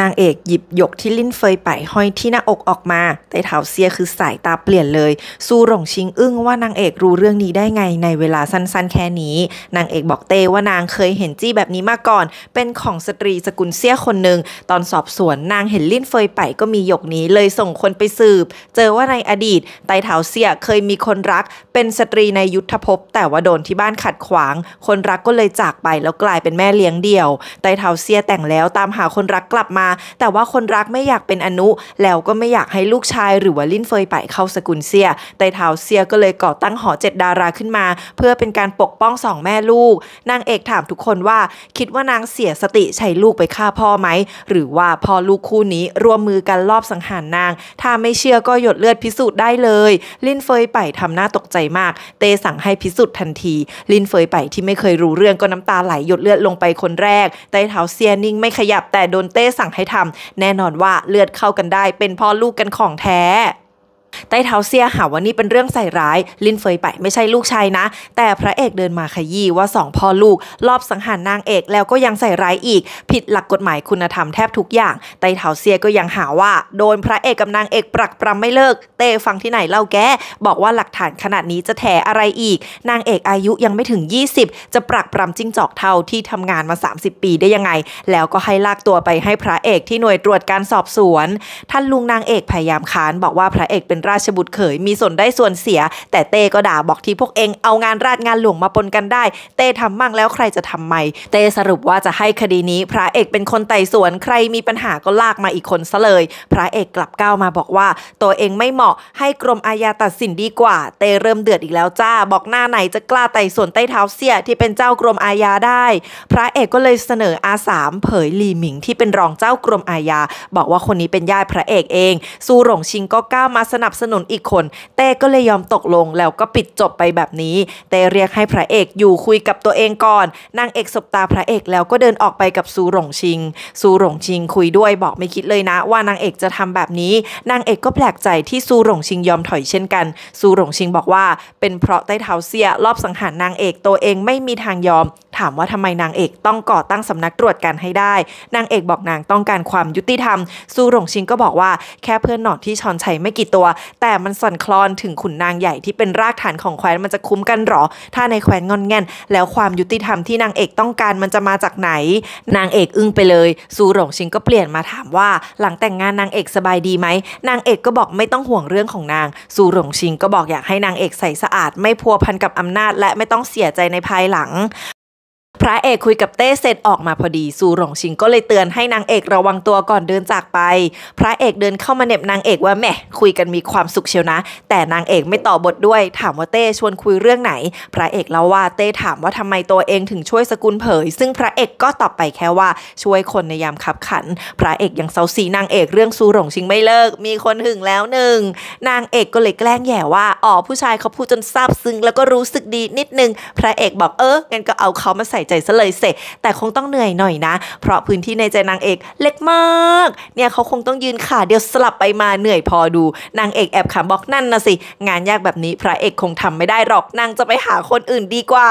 นางเอกหยิบหยกที่ลิ้นเฟยไปห้อยที่หน้าอกออกมาแต่เถาเซียคือสายตาเปลี่ยนเลยซูหลงชิงอึ้งว่านางเอกรู้เรื่องนี้ได้ไงในเวลาสั้นๆ แค่นี้ นางเอกบอกเต้ว่านางเคยเห็นจี้แบบนี้มาก่อน เป็นของสตรีสกุลเซียคนหนึ่งตอนสอบสวนนางเห็นลิ้นเฟยไปก็มีหยกนี้เลยส่งคนไปสืบ เจอว่าในอดีตไต่เถาเซียเคยมีคนรัก เป็นสตรีในยุทธภพแต่ว่าโดนที่บ้านขัดขวาง คนรักก็เลยจากไปแล้วกลายเป็นแม่เลี้ยงเดี่ยวไต่เถาเซียแต่งแล้วตามหาคนรักกลับมาแต่ว่าคนรักไม่อยากเป็นอนุแล้วก็ไม่อยากให้ลูกชาย หรือว่าลินเฟยไปเข้าสกุลเซียไต่เทาเซียก็เลยก่อตั้งหอเจ็ดดาราขึ้นมา เพื่อเป็นการปกป้องสองแม่ลูกนางเอกถามทุกคนว่าคิดว่านางเสียสติใช้ลูกไปฆ่าพ่อไหม หรือว่าพ่อลูกคู่นี้ ร่วมมือกันลอบสังหารนาง ถ้าไม่เชื่อก็ หยดเลือดพิสูจน์ได้เลยลินเฟยไปทำหน้าตกใจมาก เตสั่งให้พิสูจน์ทันที ลินเฟยไปที่ไม่เคยรู้เรื่องก็น้ำตาไหลหยดเลือดลงไปคนแรกไต่เทาเซียนิ่งไม่ขยับแต่โดนเตสั่งให้ทาแน่นอนว่าเลือดเข้ากันได้เป็นพ่อลูกกันของแท้ใต้เท้าเสียหาว่านี่เป็นเรื่องใส่ร้าย ลินเฟยไปไม่ใช่ลูกชายนะ แต่พระเอกเดินมาขยี้ว่าสองพ่อลูก รอบสังหารนางเอกแล้วก็ยังใส่ร้ายอีก ผิดหลักกฎหมายคุณธรรมแทบทุกอย่าง ไต้เท้าเสียก็ยังหาว่า โดนพระเอกกับนางเอกปรักปรำไม่เลิกเต้ฟังที่ไหนเล่าแกบอกว่าหลักฐานขนาดนี้จะแถอะไรอีก นางเอกอายุยังไม่ถึง 20 จะปรักปรำจิ้งจอกเท่าที่ทำงานมา 30 ปีได้ยังไง แล้วก็ให้ลากตัวไปให้พระเอกที่หน่วยตรวจการสอบสวนท่านลุงนางเอกพยายามค้าน บอกว่าพระเอกเป็นราชบุตรเขยมีส่วนได้ส่วนเสีย แต่เต้ก็ด่าบอกที่พวกเองเอางานราชงานหลวงมาปนกันได้ เต้ทำมั่งแล้วใครจะทำไม่เต้สรุปว่าจะให้คดีนี้ พระเอกเป็นคนไต่สวนใครมีปัญหาก็ลากมาอีกคนซะเลย พระเอกกลับก้าวมาบอกว่าตัวเองไม่เหมาะ ให้กรมอาญาตัดสินดีกว่า เต้เริ่มเดือดอีกแล้วจ้า บอกหน้าไหนจะกล้าไต่สวนใต้เท้าเสียที่เป็นเจ้ากรมอาญาได้ พระเอกก็เลยเสนออาสามเผยลีหมิงที่เป็นรองเจ้ากรมอาญาบอกว่าคนนี้เป็นญาติพระเอกเองซูหลงชิงก็ก้าวมาสนับับสนุนอีกคนเต้ก็เลยยอมตกลงแล้วก็ปิดจบไปแบบนี้เต้เรียกให้พระเอกอยู่คุยกับตัวเองก่อนนางเอกสบตาพระเอกแล้วก็เดินออกไปกับซูหลงชิงซูหลงชิงคุยด้วยบอกไม่คิดเลยนะ ว่านางเอกจะทำแบบนี้นางเอกก็แปลกใจที่ซูหลงชิงยอมถอยเช่นกัน ซูหลงชิงบอกว่า เป็นเพราะใต้เท้าเสียรอบสังหารนางเอกตัวเองไม่มีทางยอม ถามว่าทำไมนางเอกต้องก่อตั้งสำนักตรวจการให้ได้นางเอกบอกนางต้องการความยุติธรรมซูหลงชิงก็บอกว่าแค่เพื่อนหนอนที่ชอนชัยไม่กี่ตัวแต่มันสั่นคลอนถึงขุนนางใหญ่ที่เป็นรากฐานของแคว้นมันจะคุ้มกันหรอถ้าในแคว้นงอนแงนแล้วความยุติธรรมที่นางเอกต้องการมันจะมาจากไหน นางเอกอึ้งไปเลย ซูหลงชิงก็เปลี่ยนมาถามว่า หลังแต่งงานนางเอกสบายดีไหมนางเอกก็บอกไม่ต้องห่วงเรื่องของนางซูหลงชิงก็บอกอยากให้นางเอกใส่สะอาด ไม่พัวพันกับอำนาจและไม่ต้องเสียใจในภายหลังพระเอกคุยกับเต้เสร็จออกมาพอดี ซูหลงชิงก็เลยเตือนให้นางเอกระวังตัวก่อนเดินจากไป พระเอกเดินเข้ามาเน็บนางเอกว่าแหมคุยกันมีความสุขเชียวนะ แต่นางเอกไม่ต่อบทด้วยถามว่าเต้ชวนคุยเรื่องไหน พระเอกเล่าว่าเต้ถามว่าทำไมตัวเองถึงช่วยสกุลเผย ซึ่งพระเอกก็ตอบไปแค่ว่าช่วยคนในยามขับขัน พระเอกยังเซาซีนางเอกเรื่องซูหลงชิงไม่เลิกมีคนหึงแล้วหนึ่งนางเอกก็เลยแกล้งแย่ว่าอ๋อผู้ชายเขาพูดจนซาบซึ้งแล้วก็รู้สึกดีนิดนึง พระเอกบอกเอองั้นก็เอาเขามาใส่ส่ใจซะเลยเสร็แต่คงต้องเหนื่อยหน่อยนะ เพราะพื้นที่ในใจนางเอก เล็กมากเนี่ยเขาคงต้องยืนขาเดียวสลับไปมาเหนื่อยพอดู นางเอกแอบขำบอกนั่นนะสิ งานยากแบบนี้ พระเอกคงทำไม่ได้หรอกนางจะไปหาคนอื่นดีกว่า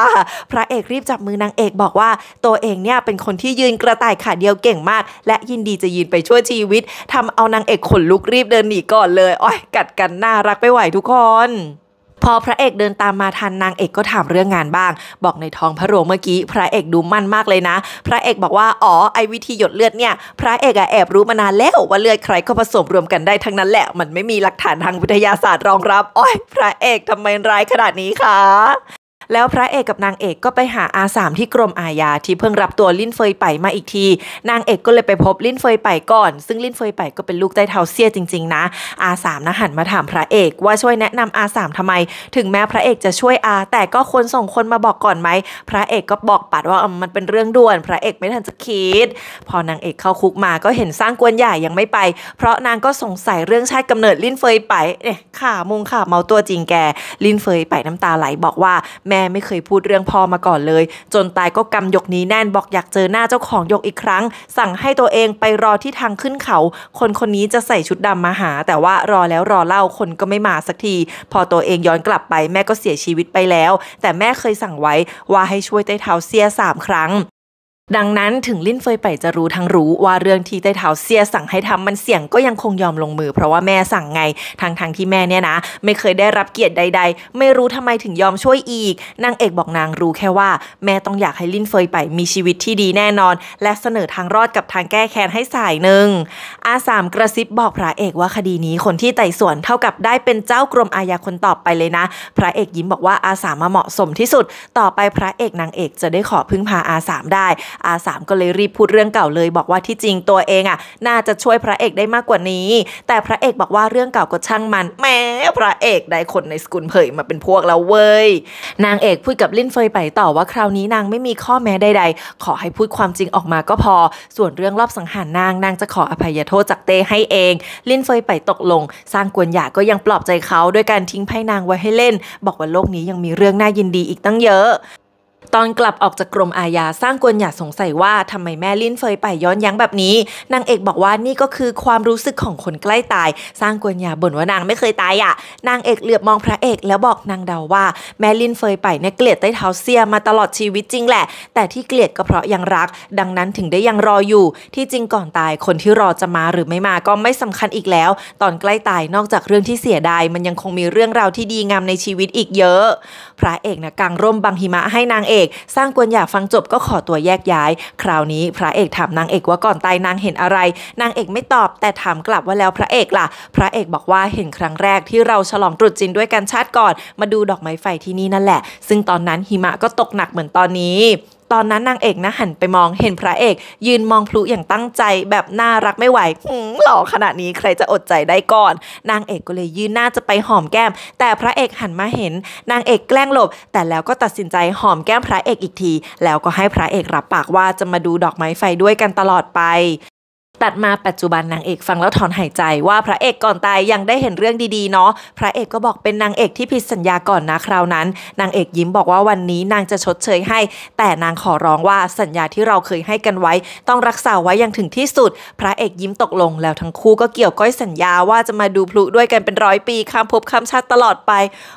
พระเอกรีบจับมือนางเอกบอกว่าตัวเองเนี่ยเป็นคนที่ยืนกระต่ายขาเดียวเก่งมาก และยินดีจะยืนไปช่วยชีวิต ทำเอานางเอกขนลุกรีบเดินหนีก่อนเลยอ้อยกัดกันน่ารักไปไหวทุกคนพอพระเอกเดินตามมาทันนางเอกก็ถามเรื่องงานบ้าง บอกในท้องพระโรงเมื่อกี้ พระเอกดูมั่นมากเลยนะ พระเอกบอกว่าอ๋อไอวิธีหยดเลือดเนี่ย พระเอกอะแอบรู้มานานแล้วว่าเลือดใครก็ผสมรวมกันได้ ทั้งนั้นแหละมันไม่มีหลักฐานทางวิทยาศาสตร์รองรับอ้อยพระเอกทำไมร้ายขนาดนี้คะแล้ว พระเอกกับนางเอกก็ไปหาอาสามที่กรมอาญาที่เพิ่งรับตัวลิ้นเฟยไปมาอีกที นางเอกก็เลยไปพบลิ้นเฟยไปก่อน ซึ่งลิ้นเฟยไปก็เป็นลูกใต้เท้าเสี้ยจริง ๆนะอาสามนะหันมาถามพระเอกว่าช่วยแนะนำอาสามทำไม ถึงแม้พระเอกจะช่วยอาแต่ก็ควรส่งคนมาบอกก่อนไหมพระเอกก็บอกปัดว่ามันเป็นเรื่องด่วน พระเอกไม่ทันจะคิดพอนางเอกเข้าคุกมาก็เห็นสร้างกวนใหญ่ยังไม่ไป เพราะนางก็สงสัยเรื่องชาติกำเนิดลิ้นเฟยไปเนี่ยข่ามุงข่าเมาตัวจริงแกลิ้นเฟยไปน้ำตาไหลบอกว่าแมแม่ไม่เคยพูดเรื่องพ่อมาก่อนเลย จนตายก็กำยกนี้แน่นบอกอยากเจอหน้าเจ้าของยกอีกครั้ง สั่งให้ตัวเองไปรอที่ทางขึ้นเขา คนคนนี้จะใส่ชุดดำมาหา แต่ว่ารอแล้วรอเล่าคนก็ไม่มาสักที พอตัวเองย้อนกลับไปแม่ก็เสียชีวิตไปแล้ว แต่แม่เคยสั่งไว้ว่าให้ช่วยไต้เท้าเสียสามครั้งดังนั้นถึงลิ้นเฟยไปจะรู้ทั้งรู้ว่าเรื่องที่ใต้เท้าเสียสั่งให้ทำมันเสี่ยงก็ยังคงยอมลงมือเพราะว่าแม่สั่งไงทางทางที่แม่เนี่ยนะ ไม่เคยได้รับเกียรติใด ๆ ไม่รู้ทำไมถึงยอมช่วยอีกนางเอกบอกนางรู้แค่ว่าแม่ต้องอยากให้ลิ้นเฟยไปมีชีวิตที่ดีแน่นอน และเสนอทางรอดกับทางแก้แค้นให้สายหนึ่งอาสามกระซิบบอกพระเอกว่าคดีนี้คนที่ไต่สวนเท่ากับได้เป็นเจ้ากรมอาญาคนต่อไปเลยนะ พระเอกยิ้มบอกว่าอาสามาเหมาะสมที่สุดต่อไปพระเอกนางเอกจะได้ขอพึ่งพาอาสามได้อาสามก็เลยรีบพูดเรื่องเก่าเลยบอกว่าที่จริงตัวเองอ่ะ น่าจะช่วยพระเอกได้มากกว่านี้ แต่พระเอกบอกว่าเรื่องเก่าก็ช่างมันแม้พระเอกได้คนในสกุลเผยมาเป็นพวกแล้วเว้ยนางเอกพูดกับลินเฟยไปต่อว่าคราวนี้นางไม่มีข้อแม้ใดๆขอให้พูดความจริงออกมาก็พอ ส่วนเรื่องรอบสังหารนางนางจะขออภัยโทษจากเต้ให้เองลินเฟยไปตกลง สร้างกวนหยาก็ยังปลอบใจเขาด้วยการทิ้งไพ่นางไว้ให้เล่น บอกว่าโลกนี้ยังมีเรื่องน่ายินดีอีกตั้งเยอะตอนกลับออกจากกรมอาญาสร้างกวนหยาสงสัยว่าทำไมแม่ลิ้นเฟยไปย้อนยั้งแบบนี้นางเอกบอกว่านี่ก็คือความรู้สึกของคนใกล้ตาย สร้างกวนหยาบ่นว่านางไม่เคยตายอะ่ะนางเอกเหลือบมองพระเอกแล้วบอกนางเดาว่าแม่ลิ้นเฟยไปเนี่ยเกลียดใต้เท้าเซียมาตลอดชีวิตจริงแหละแต่ที่เกลียดก็เพราะยังรัก ดังนั้นถึงได้ยังรออยู่ที่จริงก่อนตายคนที่รอจะมาหรือไม่มาก็ไม่สำคัญอีกแล้ว ตอนใกล้ตายนอกจากเรื่องที่เสียดาย มันยังคงมีเรื่องราวที่ดีงามในชีวิตอีกเยอะ พระเอกนะกางร่มบังหิมะให้นางเอกอกสร้างกวนอยากฟังจบก็ขอตัวแยกย้าย คราวนี้ พระเอกถามนางเอกว่าก่อนตายนางเห็นอะไร นางเอกไม่ตอบแต่ถามกลับว่าแล้วพระเอกล่ะ พระเอกบอกว่าเห็นครั้งแรกที่เราฉลองตรุษจีนด้วยกันชาติก่อน มาดูดอกไม้ไฟที่นี่นั่นแหละ ซึ่งตอนนั้นหิมะก็ตกหนักเหมือนตอนนี้ตอนนั้นนางเอกนะหันไปมองเห็นพระเอกยืนมองพลุอย่างตั้งใจแบบน่ารักไม่ไหวหล่อขนาดนี้ใครจะอดใจได้ก่อน นางเอกก็เลยยืนหน้าจะไปหอมแก้ม แต่พระเอกหันมาเห็น นางเอกแกล้งหลบ แต่แล้วก็ตัดสินใจหอมแก้มพระเอกอีกที แล้วก็ให้พระเอกรับปากว่าจะมาดูดอกไม้ไฟด้วยกันตลอดไปตัดมาปัจจุบันนางเอกฟังแล้วถอนหายใจ ว่าพระเอกก่อนตายยังได้เห็นเรื่องดีๆเนาะพระเอกก็บอกเป็นนางเอกที่ผิดสัญญาก่อนนะคราวนั้น นางเอกยิ้มบอกว่าวันนี้นางจะชดเชยให้ แต่นางขอร้องว่าสัญญาที่เราเคยให้กันไว้ต้องรักษาไว้อย่างถึงที่สุด พระเอกยิ้มตกลงแล้วทั้งคู่ก็เกี่ยวก้อยสัญญาว่าจะมาดูพลุด้วยกันเป็นร้อยปีข้ามภพข้ามชาติตลอดไป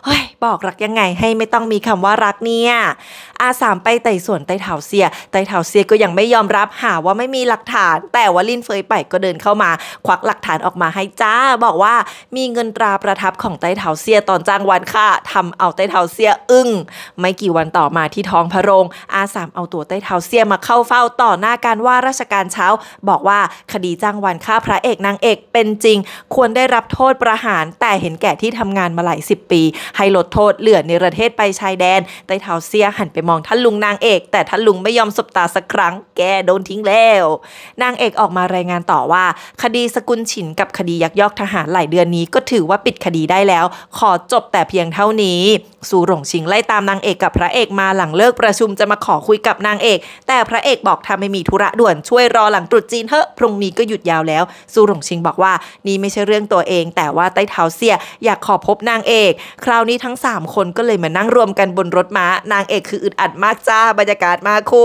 เฮ้ย บอกรักยังไงให้ไม่ต้องมีคำว่ารักเนี่ยอาสามไปไต่สวนไต่เถาเซีย ไต่เถาเซียก็ยังไม่ยอมรับหาว่าไม่มีหลักฐาน แต่ว่าลินเฟยไปก็เดินเข้ามา ควักหลักฐานออกมาให้จ้า บอกว่ามีเงินตราประทับของไต่เถาเซียตอนจ้างวันค่ะทำเอาไต่เถาเซียอึง้ง ไม่กี่วันต่อมาที่ท้องพระโรงอาสามเอาตัวไต่เถาเซียมาเข้าเฝ้าต่อหน้าการว่าราชการเช้า บอกว่าคดีจ้างวันค่าพระเอกนางเอกเป็นจริง ควรได้รับโทษประหาร แต่เห็นแก่ที่ทำงานมาหลายสิบปี ให้ลดโทษ เหลือในประเทศไปชายแดนไต่เถาเซียหันไปมององท่านลุงนางเอกแต่ท่านลุงไม่ยอมสบตาสักครั้งแกโดนทิ้งแล้ว นางเอกออกมารายงานต่อว่า คดีสกุลฉินกับคดียักยอกทหารหลายเดือนนี้ก็ถือว่าปิดคดีได้แล้ว ขอจบแต่เพียงเท่านี้ สูหลงชิงไล่ตามนางเอกกับพระเอกมาหลังเลิกประชุมจะมาขอคุยกับนางเอก แต่พระเอกบอกถ้าไม่มีธุระด่วนช่วยรอหลังตรุษจีนเถอะพรุ่งนี้ก็หยุดยาวแล้วสูหลงชิงบอกว่านี่ไม่ใช่เรื่องตัวเอง แต่ว่าใต้เท้าเสียอยากขอพบนางเอก คราวนี้ทั้ง 3 คนก็เลยมานั่งรวมกันบนรถม้านางเอกคืออึดอัดมากจ้า บรรยากาศมาคู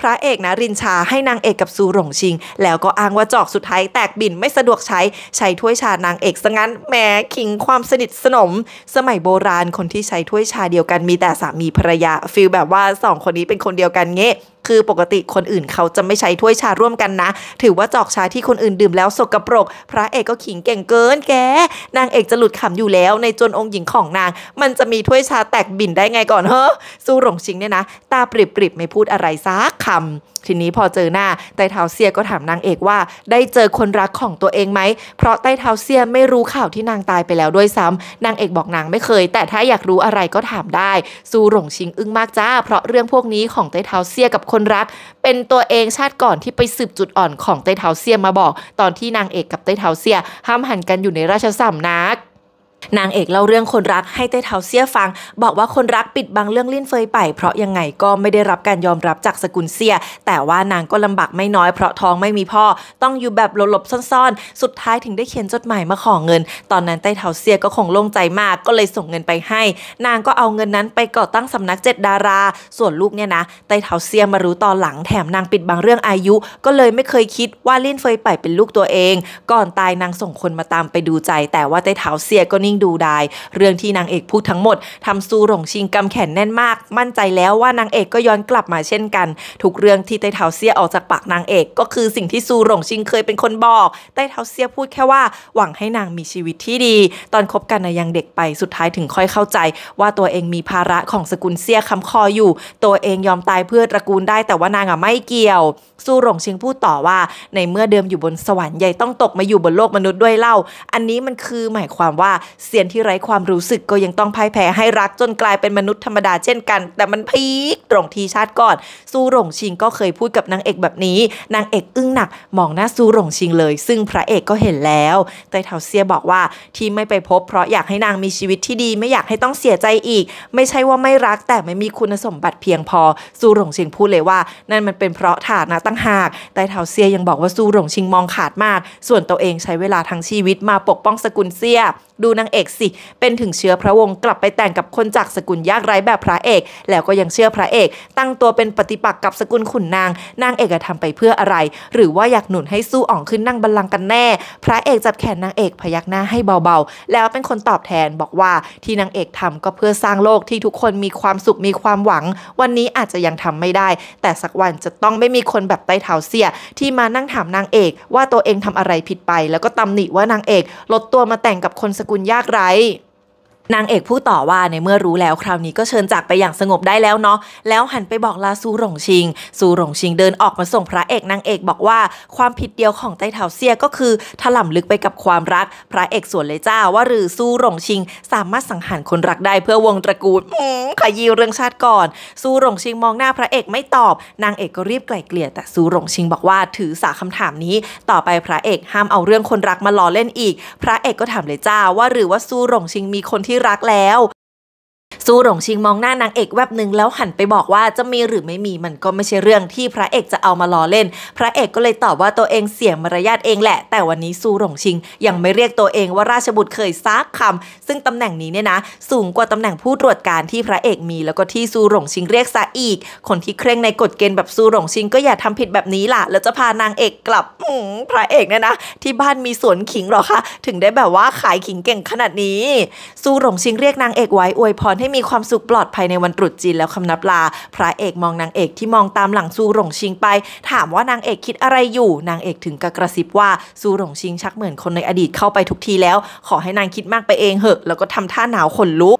พระเอกนะรินชาให้นางเอกกับซูหลงชิง แล้วก็อ้างว่าจอกสุดท้ายแตกบินไม่สะดวกใช้ใช้ถ้วยชานางเอกซะงั้นแหมขิงความสนิทสนม สมัยโบราณคนที่ใช้ถ้วยชาเดียวกันมีแต่สามีภรรยาฟิลแบบว่าสองคนนี้เป็นคนเดียวกันเงี้คือปกติคนอื่นเขาจะไม่ใช้ถ้วยชาร่วมกันนะ ถือว่าจอกชาที่คนอื่นดื่มแล้วสกปรก พระเอกก็ขิงเก่งเกินแกนางเอกจะหลุดขำอยู่แล้วในจนองค์หญิงของนาง มันจะมีถ้วยชาแตกบิ่นได้ไงก่อนเฮ้อสู้หลงชิงเนี่ยนะ ตาปริบๆไม่พูดอะไรซักคคำทีนี้พอเจอหน้าไต้เท้าเซียก็ถามนางเอกว่าได้เจอคนรักของตัวเองไหมเพราะไต้เท้าเซียไม่รู้ข่าวที่นางตายไปแล้วด้วยซ้ำนางเอกบอกนางไม่เคย แต่ถ้าอยากรู้อะไรก็ถามได้ ซูหลงชิงอึ้งมากจ้าเพราะเรื่องพวกนี้ของไต้เท้าเซียกับคนรัก เป็นตัวเองชาติก่อนที่ไปสืบจุดอ่อนของไต้เท้าเซียมาบอก ตอนที่นางเอกกับไต้เท้าเซีย ห้ามหันกันอยู่ในราชสำนักนางเอกเล่าเรื่องคนรักให้เต้เทาเซียฟัง บอกว่าคนรักปิดบังเรื่องลิ้นเฟยไป เพราะยังไงก็ไม่ได้รับการยอมรับจากสกุลเซียแต่ว่านางก็ลำบากไม่น้อยเพราะท้องไม่มีพ่อต้องอยู่แบบหลบๆซ่อนๆ สุดท้ายถึงได้เขียนจดหมายมาขอเงิน ตอนนั้นเต้เทาเซียก็คงโล่งใจมากก็เลยส่งเงินไปให้ นางก็เอาเงินนั้นไปก่อตั้งสำนักเจ็ดดารา ส่วนลูกเนี่ยนะเต้เทาเซียมารู้ตอนหลังแถมนางปิดบังเรื่องอายุ ก็เลยไม่เคยคิดว่าลิ้นเฟยไปเป็นลูกตัวเอง ก่อนตายนางส่งคนมาตามไปดูใจ แต่ว่าเต้เทาเซียก็นิิ่งดูดายเรื่องที่นางเอกพูดทั้งหมดทำซูหลงชิงกำแขนแน่นมาก มั่นใจแล้วว่านางเอกก็ย้อนกลับมาเช่นกัน ทุกเรื่องที่ไต้เทาเสียออกจากปากนางเอกก็คือสิ่งที่ซูหลงชิงเคยเป็นคนบอกไต้เทาเสียพูดแค่ว่าหวังให้นางมีชีวิตที่ดี ตอนคบกันนะยังเด็กไปสุดท้ายถึงค่อยเข้าใจว่าตัวเองมีภาระของสกุลเสียคำคออยู่ ตัวเองยอมตายเพื่อตระกูลได้แต่ว่านางอ่ะไม่เกี่ยวสู้หลงชิงพูดต่อว่า ในเมื่อเดิมอยู่บนสวรรค์ใหญ่ต้องตกมาอยู่บนโลกมนุษย์ด้วยเล่า อันนี้มันคือหมายความว่าเซียนที่ไร้ความรู้สึกก็ยังต้องพ่ายแพ้ให้รักจนกลายเป็นมนุษย์ธรรมดาเช่นกัน แต่มันพีคตรงทีชาติก่อนสู้หลงชิงก็เคยพูดกับนางเอกแบบนี้ นางเอกอึ้งหนัก มองหน้าสู้หลงชิงเลย ซึ่งพระเอกก็เห็นแล้ว แต่เถาเซียบอกว่าที่ไม่ไปพบเพราะอยากให้นางมีชีวิตที่ดีไม่อยากให้ต้องเสียใจอีก ไม่ใช่ว่าไม่รักแต่ไม่มีคุณสมบัติเพียงพอสู้หลงชิงพูดเลยว่า นั่นมันเป็นเพราะฐานะต่างหากไต้เถาเซียยังบอกว่าซูหลงชิงมองขาดมาก ส่วนตัวเองใช้เวลาทั้งชีวิตมาปกป้องสกุลเซียดูนางเอกสิ เป็นถึงเชื้อพระวงศ์กลับไปแต่งกับคนจากสกุลยากไร้แบบพระเอก แล้วก็ยังเชื่อพระเอก ตั้งตัวเป็นปฏิปักษ์กับสกุลขุนนาง นางเอกทำไปเพื่ออะไร หรือว่าอยากหนุนให้สู้อ่องขึ้นนั่งบัลลังก์กันแน่ พระเอกจับแขนนางเอกพยักหน้าให้เบาๆ แล้วเป็นคนตอบแทนบอกว่าที่นางเอกทำก็เพื่อสร้างโลกที่ทุกคนมีความสุขมีความหวัง วันนี้อาจจะยังทำไม่ได้ แต่สักวันจะต้องไม่มีคนแบบไต้เท้าเสีย ที่มานั่งถามนางเอกว่าตัวเองทำอะไรผิดไป แล้วก็ตำหนิว่านางเอกลดตัวมาแต่งกับคนสกุลยากไร้นางเอกผู้ต่อว่าในเมื่อรู้แล้วคราวนี้ก็เชิญจากไปอย่างสงบได้แล้วเนาะแล้วหันไปบอกลาซูหลงชิงซูหลงชิงเดินออกมาส่งพระเอกนางเอกบอกว่าความผิดเดียวของไต้เถาเซียก็คือ ถล่มลึกไปกับความรัก พระเอกสวนเลยจ้าว่าหรือ ซูหลงชิงสามารถสังหารคนรักได้เพื่อวงตระกูลขยีเรื่องชาติก่อน ซูหลงชิงมองหน้าพระเอกไม่ตอบนางเอกก็รีบไกล่เกลี่ยแต่ซูหลงชิงบอกว่าถือสาคำถามนี้ ต่อไปพระเอกห้ามเอาเรื่องคนรักมาล้อเล่นอีก พระเอกก็ถามเลยจ้าว่าหรือว่าซูหลงชิงมีคนที่รักแล้วซูหลงชิงมองหน้านางเอกแวบหนึ่งแล้วหันไปบอกว่าจะมีหรือไม่มีมันก็ไม่ใช่เรื่องที่พระเอกจะเอามาล้อเล่น พระเอกก็เลยตอบว่าตัวเองเสียมารยาทเองแหละ แต่วันนี้ซูหลงชิงยังไม่เรียกตัวเองว่าราชบุตรเคยซักคำซึ่งตำแหน่งนี้เนี่ยนะ สูงกว่าตำแหน่งผู้ตรวจการที่พระเอกมีแล้วก็ที่ซูหลงชิงเรียกซะอีก คนที่เคร่งในกฎเกณฑ์แบบซูหลงชิงก็อย่าทำผิดแบบนี้ล่ะ แล้วจะพานางเอกกลับพระเอกเนี่ยนะที่บ้านมีสวนขิงหรอคะถึงได้แบบว่าขายขิงเก่งขนาดนี้ซูหลงชิงเรียกนางเอกไว้อวยพรให้มีมีความสุขปลอดภัยในวันตรุษจีนแล้วคำนับลาพระเอกมองนางเอกที่มองตามหลังซูหลงชิงไป ถามว่านางเอกคิดอะไรอยู่ นางเอกถึงกระกระซิบว่า ซูหลงชิงชักเหมือนคนในอดีตเข้าไปทุกทีแล้ว ขอให้นางคิดมากไปเองเหอะ แล้วก็ทำท่าหนาวขนลุก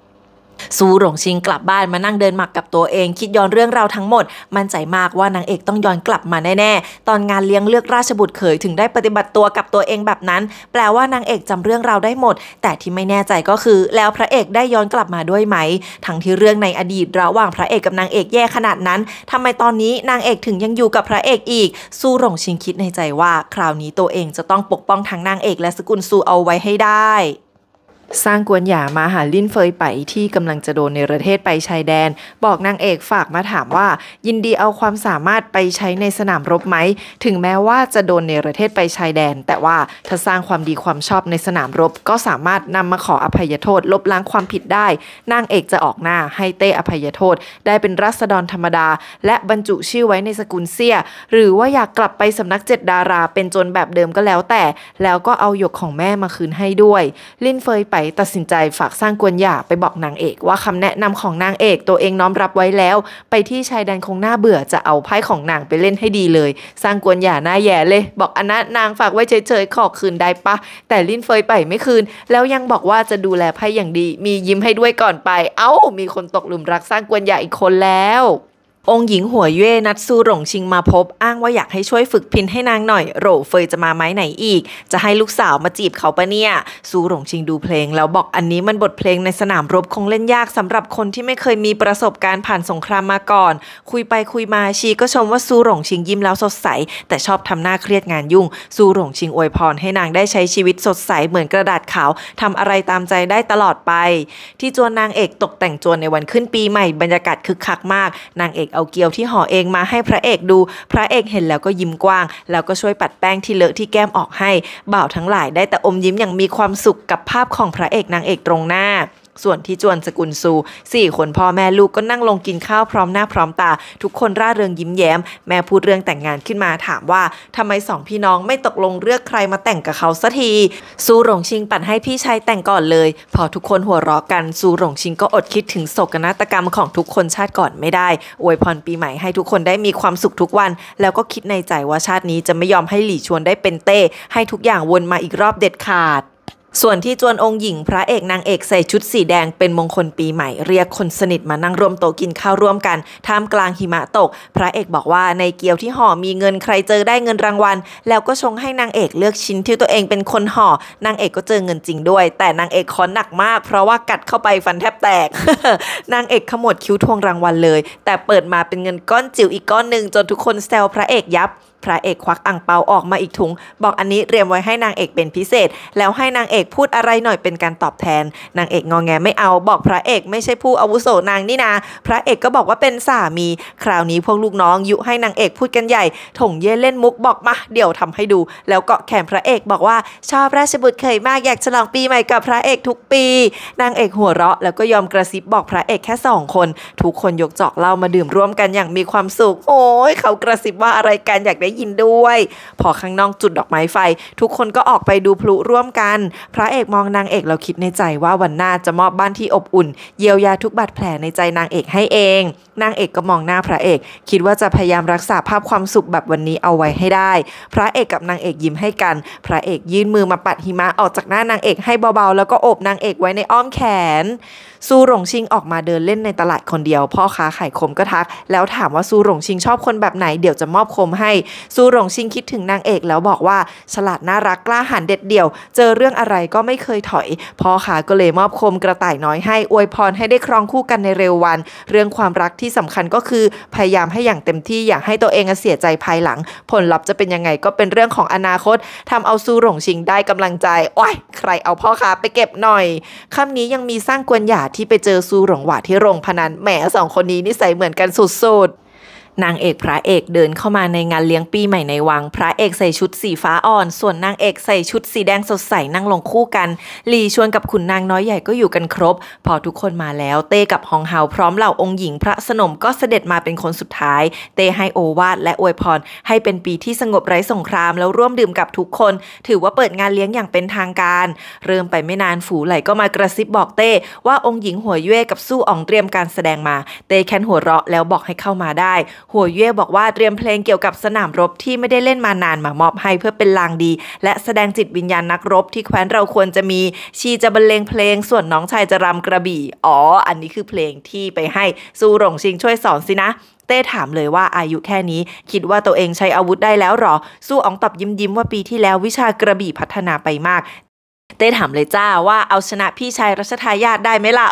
ซูหลงชิงกลับบ้านมานั่งเดินหมักกับตัวเองคิดย้อนเรื่องราวทั้งหมดมั่นใจมากว่านางเอกต้องย้อนกลับมาแน่ๆตอนงานเลี้ยงเลือกราชบุตรเขยถึงได้ปฏิบัติตัวกับตัวเองแบบนั้นแปลว่านางเอกจำเรื่องราวได้หมดแต่ที่ไม่แน่ใจก็คือแล้วพระเอกได้ย้อนกลับมาด้วยไหมทั้งที่เรื่องในอดีตระหว่างพระเอกกับนางเอกแย่ขนาดนั้นทำไมตอนนี้นางเอกถึงยังอยู่กับพระเอกอีกซูหลงชิงคิดในใจว่าคราวนี้ตัวเองจะต้องปกป้องทั้งนางเอกและสกุลซูเอาไว้ให้ได้สร้างกวนหยามาหาลิ้นเฟยไปที่กำลังจะโดนในประเทศไปชายแดน บอกนางเอกฝากมาถามว่า ยินดีเอาความสามารถไปใช้ในสนามรบไหมถึงแม้ว่าจะโดนในประเทศไปชายแดน แต่ว่าถ้าสร้างความดีความชอบในสนามรบก็สามารถนำมาขออภัยโทษลบล้างความผิดได้นางเอกจะออกหน้าให้เต้อภัยโทษ ได้เป็นรัษฎรธรรมดา และบรรจุชื่อไว้ในสกุลเสียหรือว่าอยากกลับไปสำนักเจ็ดดารา เป็นจนแบบเดิมก็แล้วแต่ แล้วก็เอาหยกของแม่มาคืนให้ด้วยลินเฟยไปยตัดสินใจฝากสร้างกวนหยาไปบอกนางเอกว่าคำแนะนำของนางเอกตัวเองน้อมรับไว้แล้ว ไปที่ชายแดนคงหน้าเบื่อจะเอาไพ่ของนางไปเล่นให้ดีเลย สร้างกวนหยาหน้าแย่เลย บอกอันนะนางฝากไว้เฉยๆ ขอคืนได้ปะแต่ลิ้นเฟยไปไม่คืน แล้วยังบอกว่าจะดูแลไพ่อย่างดี มียิ้มให้ด้วยก่อนไปเอา้า มีคนตกหลุมรักสร้างกวนหยาอีกคนแล้วองค์หญิงหัวเย่นัดซูหลงชิงมาพบอ้างว่าอยากให้ช่วยฝึกพินให้นางหน่อยโรเฟยจะมาไม้ไหนอีก จะให้ลูกสาวมาจีบเขาปะเนี่ยซูหลงชิงดูเพลงแล้วบอกอันนี้มันบทเพลงในสนามรบคงเล่นยากสำหรับคนที่ไม่เคยมีประสบการณ์ผ่านสงครามมาก่อน คุยไปคุยมาชีก็ชมว่าซูหลงชิงยิ้มแล้วสดใส แต่ชอบทำหน้าเครียดงานยุ่งซูหลงชิงอวยพรให้นางได้ใช้ชีวิตสดใสเหมือนกระดาษขาวทำอะไรตามใจได้ตลอดไป ที่จวนนางเอกตกแต่งจวนในวันขึ้นปีใหม่บรรยากาศคึกคักมาก นางเอกเอาเกี๊ยวที่ห่อเองมาให้พระเอกดู พระเอกเห็นแล้วก็ยิ้มกว้าง แล้วก็ช่วยปัดแป้งที่เลอะที่แก้มออกให้ บ่าวทั้งหลายได้แต่อมยิ้มอย่างมีความสุขกับภาพของพระเอกนางเอกตรงหน้าส่วนที่จวนสกุลซูสี่คนพ่อแม่ลูกก็นั่งลงกินข้าวพร้อมหน้าพร้อมตาทุกคนร่าเริงยิ้มแย้ม แม่พูดเรื่องแต่งงานขึ้นมาถามว่าทำไมสองพี่น้องไม่ตกลงเลือกใครมาแต่งกับเขาสัทีซูหลงชิงปัดให้พี่ชายแต่งก่อนเลย พอทุกคนหัวเราะกันซูหลงชิงก็อดคิดถึงโศกนาฏกรรมของทุกคนชาติก่อนไม่ได้ อวยพรปีใหม่ให้ทุกคนได้มีความสุขทุกวัน แล้วก็คิดในใจว่าชาตินี้จะไม่ยอมให้หลี่ชวนได้เป็นเต้ให้ทุกอย่างวนมาอีกรอบเด็ดขาดส่วนที่จวนองค์หญิงพระเอกนางเอกใส่ชุดสีแดงเป็นมงคลปีใหม่เรียกคนสนิทมานั่งรวมโต๊ะกินข้าวร่วมกันท่ามกลางหิมะตก พระเอกบอกว่าในเกี๊ยวที่ห่อมีเงินใครเจอได้เงินรางวัล แล้วก็ชงให้นางเอกเลือกชิ้นที่ตัวเองเป็นคนห่อ นางเอกก็เจอเงินจริงด้วย แต่นางเอกคอนหนักมาก เพราะว่ากัดเข้าไปฟันแทบแตก นางเอกขมวดคิ้วทวงรางวัลเลย แต่เปิดมาเป็นเงินก้อนจิ๋วอีกก้อนหนึ่งจนทุกคนแซวพระเอกยับพระเอกควักอ่างเปาออกมาอีกถุงบอกอันนี้เตรียมไว้ให้นางเอกเป็นพิเศษ แล้วให้นางเอกพูดอะไรหน่อยเป็นการตอบแทน นางเอกงองแงไม่เอา บอกพระเอกไม่ใช่ผู้อาวุโสนางนี่นา พระเอกก็บอกว่าเป็นสามี คราวนี้พวกลูกน้องยุให้นางเอกพูดกันใหญ่ ถงเย่เล่นมุกบอกมาเดี๋ยวทำให้ดู แล้วก็แขนพระเอกบอกว่าชอบราชบุตรเคยมากอยากฉลองปีใหม่กับพระเอกทุกปี นางเอกหัวเราะแล้วก็ยอมกระซิบบอกพระเอกแค่สองคน ทุกคนยกจอกเหล้ามาดื่มร่วมกันอย่างมีความสุขโอ้ยเขากระซิบว่าอะไรกันอยากได้ได้ยินด้วย พอข้างนอกจุดดอกไม้ไฟ ทุกคนก็ออกไปดูพลุร่วมกัน พระเอกมองนางเอกแล้วคิดในใจว่าวันหน้าจะมอบบ้านที่อบอุ่น เยียวยาทุกบาดแผลในใจนางเอกให้เองนางเอกก็มองหน้าพระเอก คิดว่าจะพยายามรักษาภาพความสุขแบบวันนี้เอาไว้ให้ได้ พระเอกกับนางเอกยิ้มให้กัน พระเอกยื่นมือมาปัดหิมะออกจากหน้านางเอกให้เบาๆแล้วก็โอบนางเอกไว้ในอ้อมแขนซูหลงชิงออกมาเดินเล่นในตลาดคนเดียว พ่อค้าไข่คมก็ทัก แล้วถามว่าซูหลงชิงชอบคนแบบไหนเดี๋ยวจะมอบคมให้ซูหลงชิงคิดถึงนางเอกแล้วบอกว่าฉลาดน่ารักกล้าหาญเด็ดเดี่ยว เจอเรื่องอะไรก็ไม่เคยถอยพ่อขาก็เลยมอบคมกระต่ายน้อยให้ อวยพรให้ได้ครองคู่กันในเร็ววัน เรื่องความรักที่สำคัญก็คือ พยายามให้อย่างเต็มที่อย่าให้ตัวเองเสียใจภายหลัง ผลลัพธ์จะเป็นยังไงก็เป็นเรื่องของอนาคต ทำเอาซูหลงชิงได้กำลังใจโอ้ยใครเอาพ่อขาไปเก็บหน่อยคำนี้ยังมีสร้างกวนหยาที่ไปเจอซูหลงหวาที่โรงพนันแหมสองคนนี้นิสัยเหมือนกันสุดๆนางเอกพระเอกเดินเข้ามาในงานเลี้ยงปีใหม่ในวังพระเอกใส่ชุดสีฟ้าอ่อน ส่วนนางเอกใส่ชุดสีแดงสดใสนั่งลงคู่กันลีชวนกับขุนนางน้อยใหญ่ก็อยู่กันครบ พอทุกคนมาแล้วเต้กับฮองเฮาพร้อมเหล่าองค์หญิงพระสนมก็เสด็จมาเป็นคนสุดท้าย เต้ให้โอวาทและอวยพรให้เป็นปีที่สงบไร้สงครามแล้วร่วมดื่มกับทุกคน ถือว่าเปิดงานเลี้ยงอย่างเป็นทางการ เริ่มไปไม่นานฝูไหลก็มากระซิบบอกเต้ว่าองค์หญิงหัวเย่กับสู้อ่องเตรียมการแสดงมา เต้แค้นหัวเราะแล้วบอกให้เข้ามาได้หัวเย่บอกว่าเตรียมเพลงเกี่ยวกับสนามรบที่ไม่ได้เล่นมานานมามอบให้เพื่อเป็นลางดี และแสดงจิตวิญญาณนักรบที่แคว้นเราควรจะมี ชีจะบรรเลงเพลง ส่วนน้องชายจะรำกระบี่ อ๋ออันนี้คือเพลงที่ไปให้ สูหลงชิงช่วยสอนสินะ เต้ถามเลยว่าอายุแค่นี้ คิดว่าตัวเองใช้อาวุธได้แล้วหรอสู้อองตอบยิ้มยิ้มว่าปีที่แล้ววิชากระบี่พัฒนาไปมากเต้ถามเลยจ้าว่าเอาชนะพี่ชายรัชทายาทได้ไหมล่ะ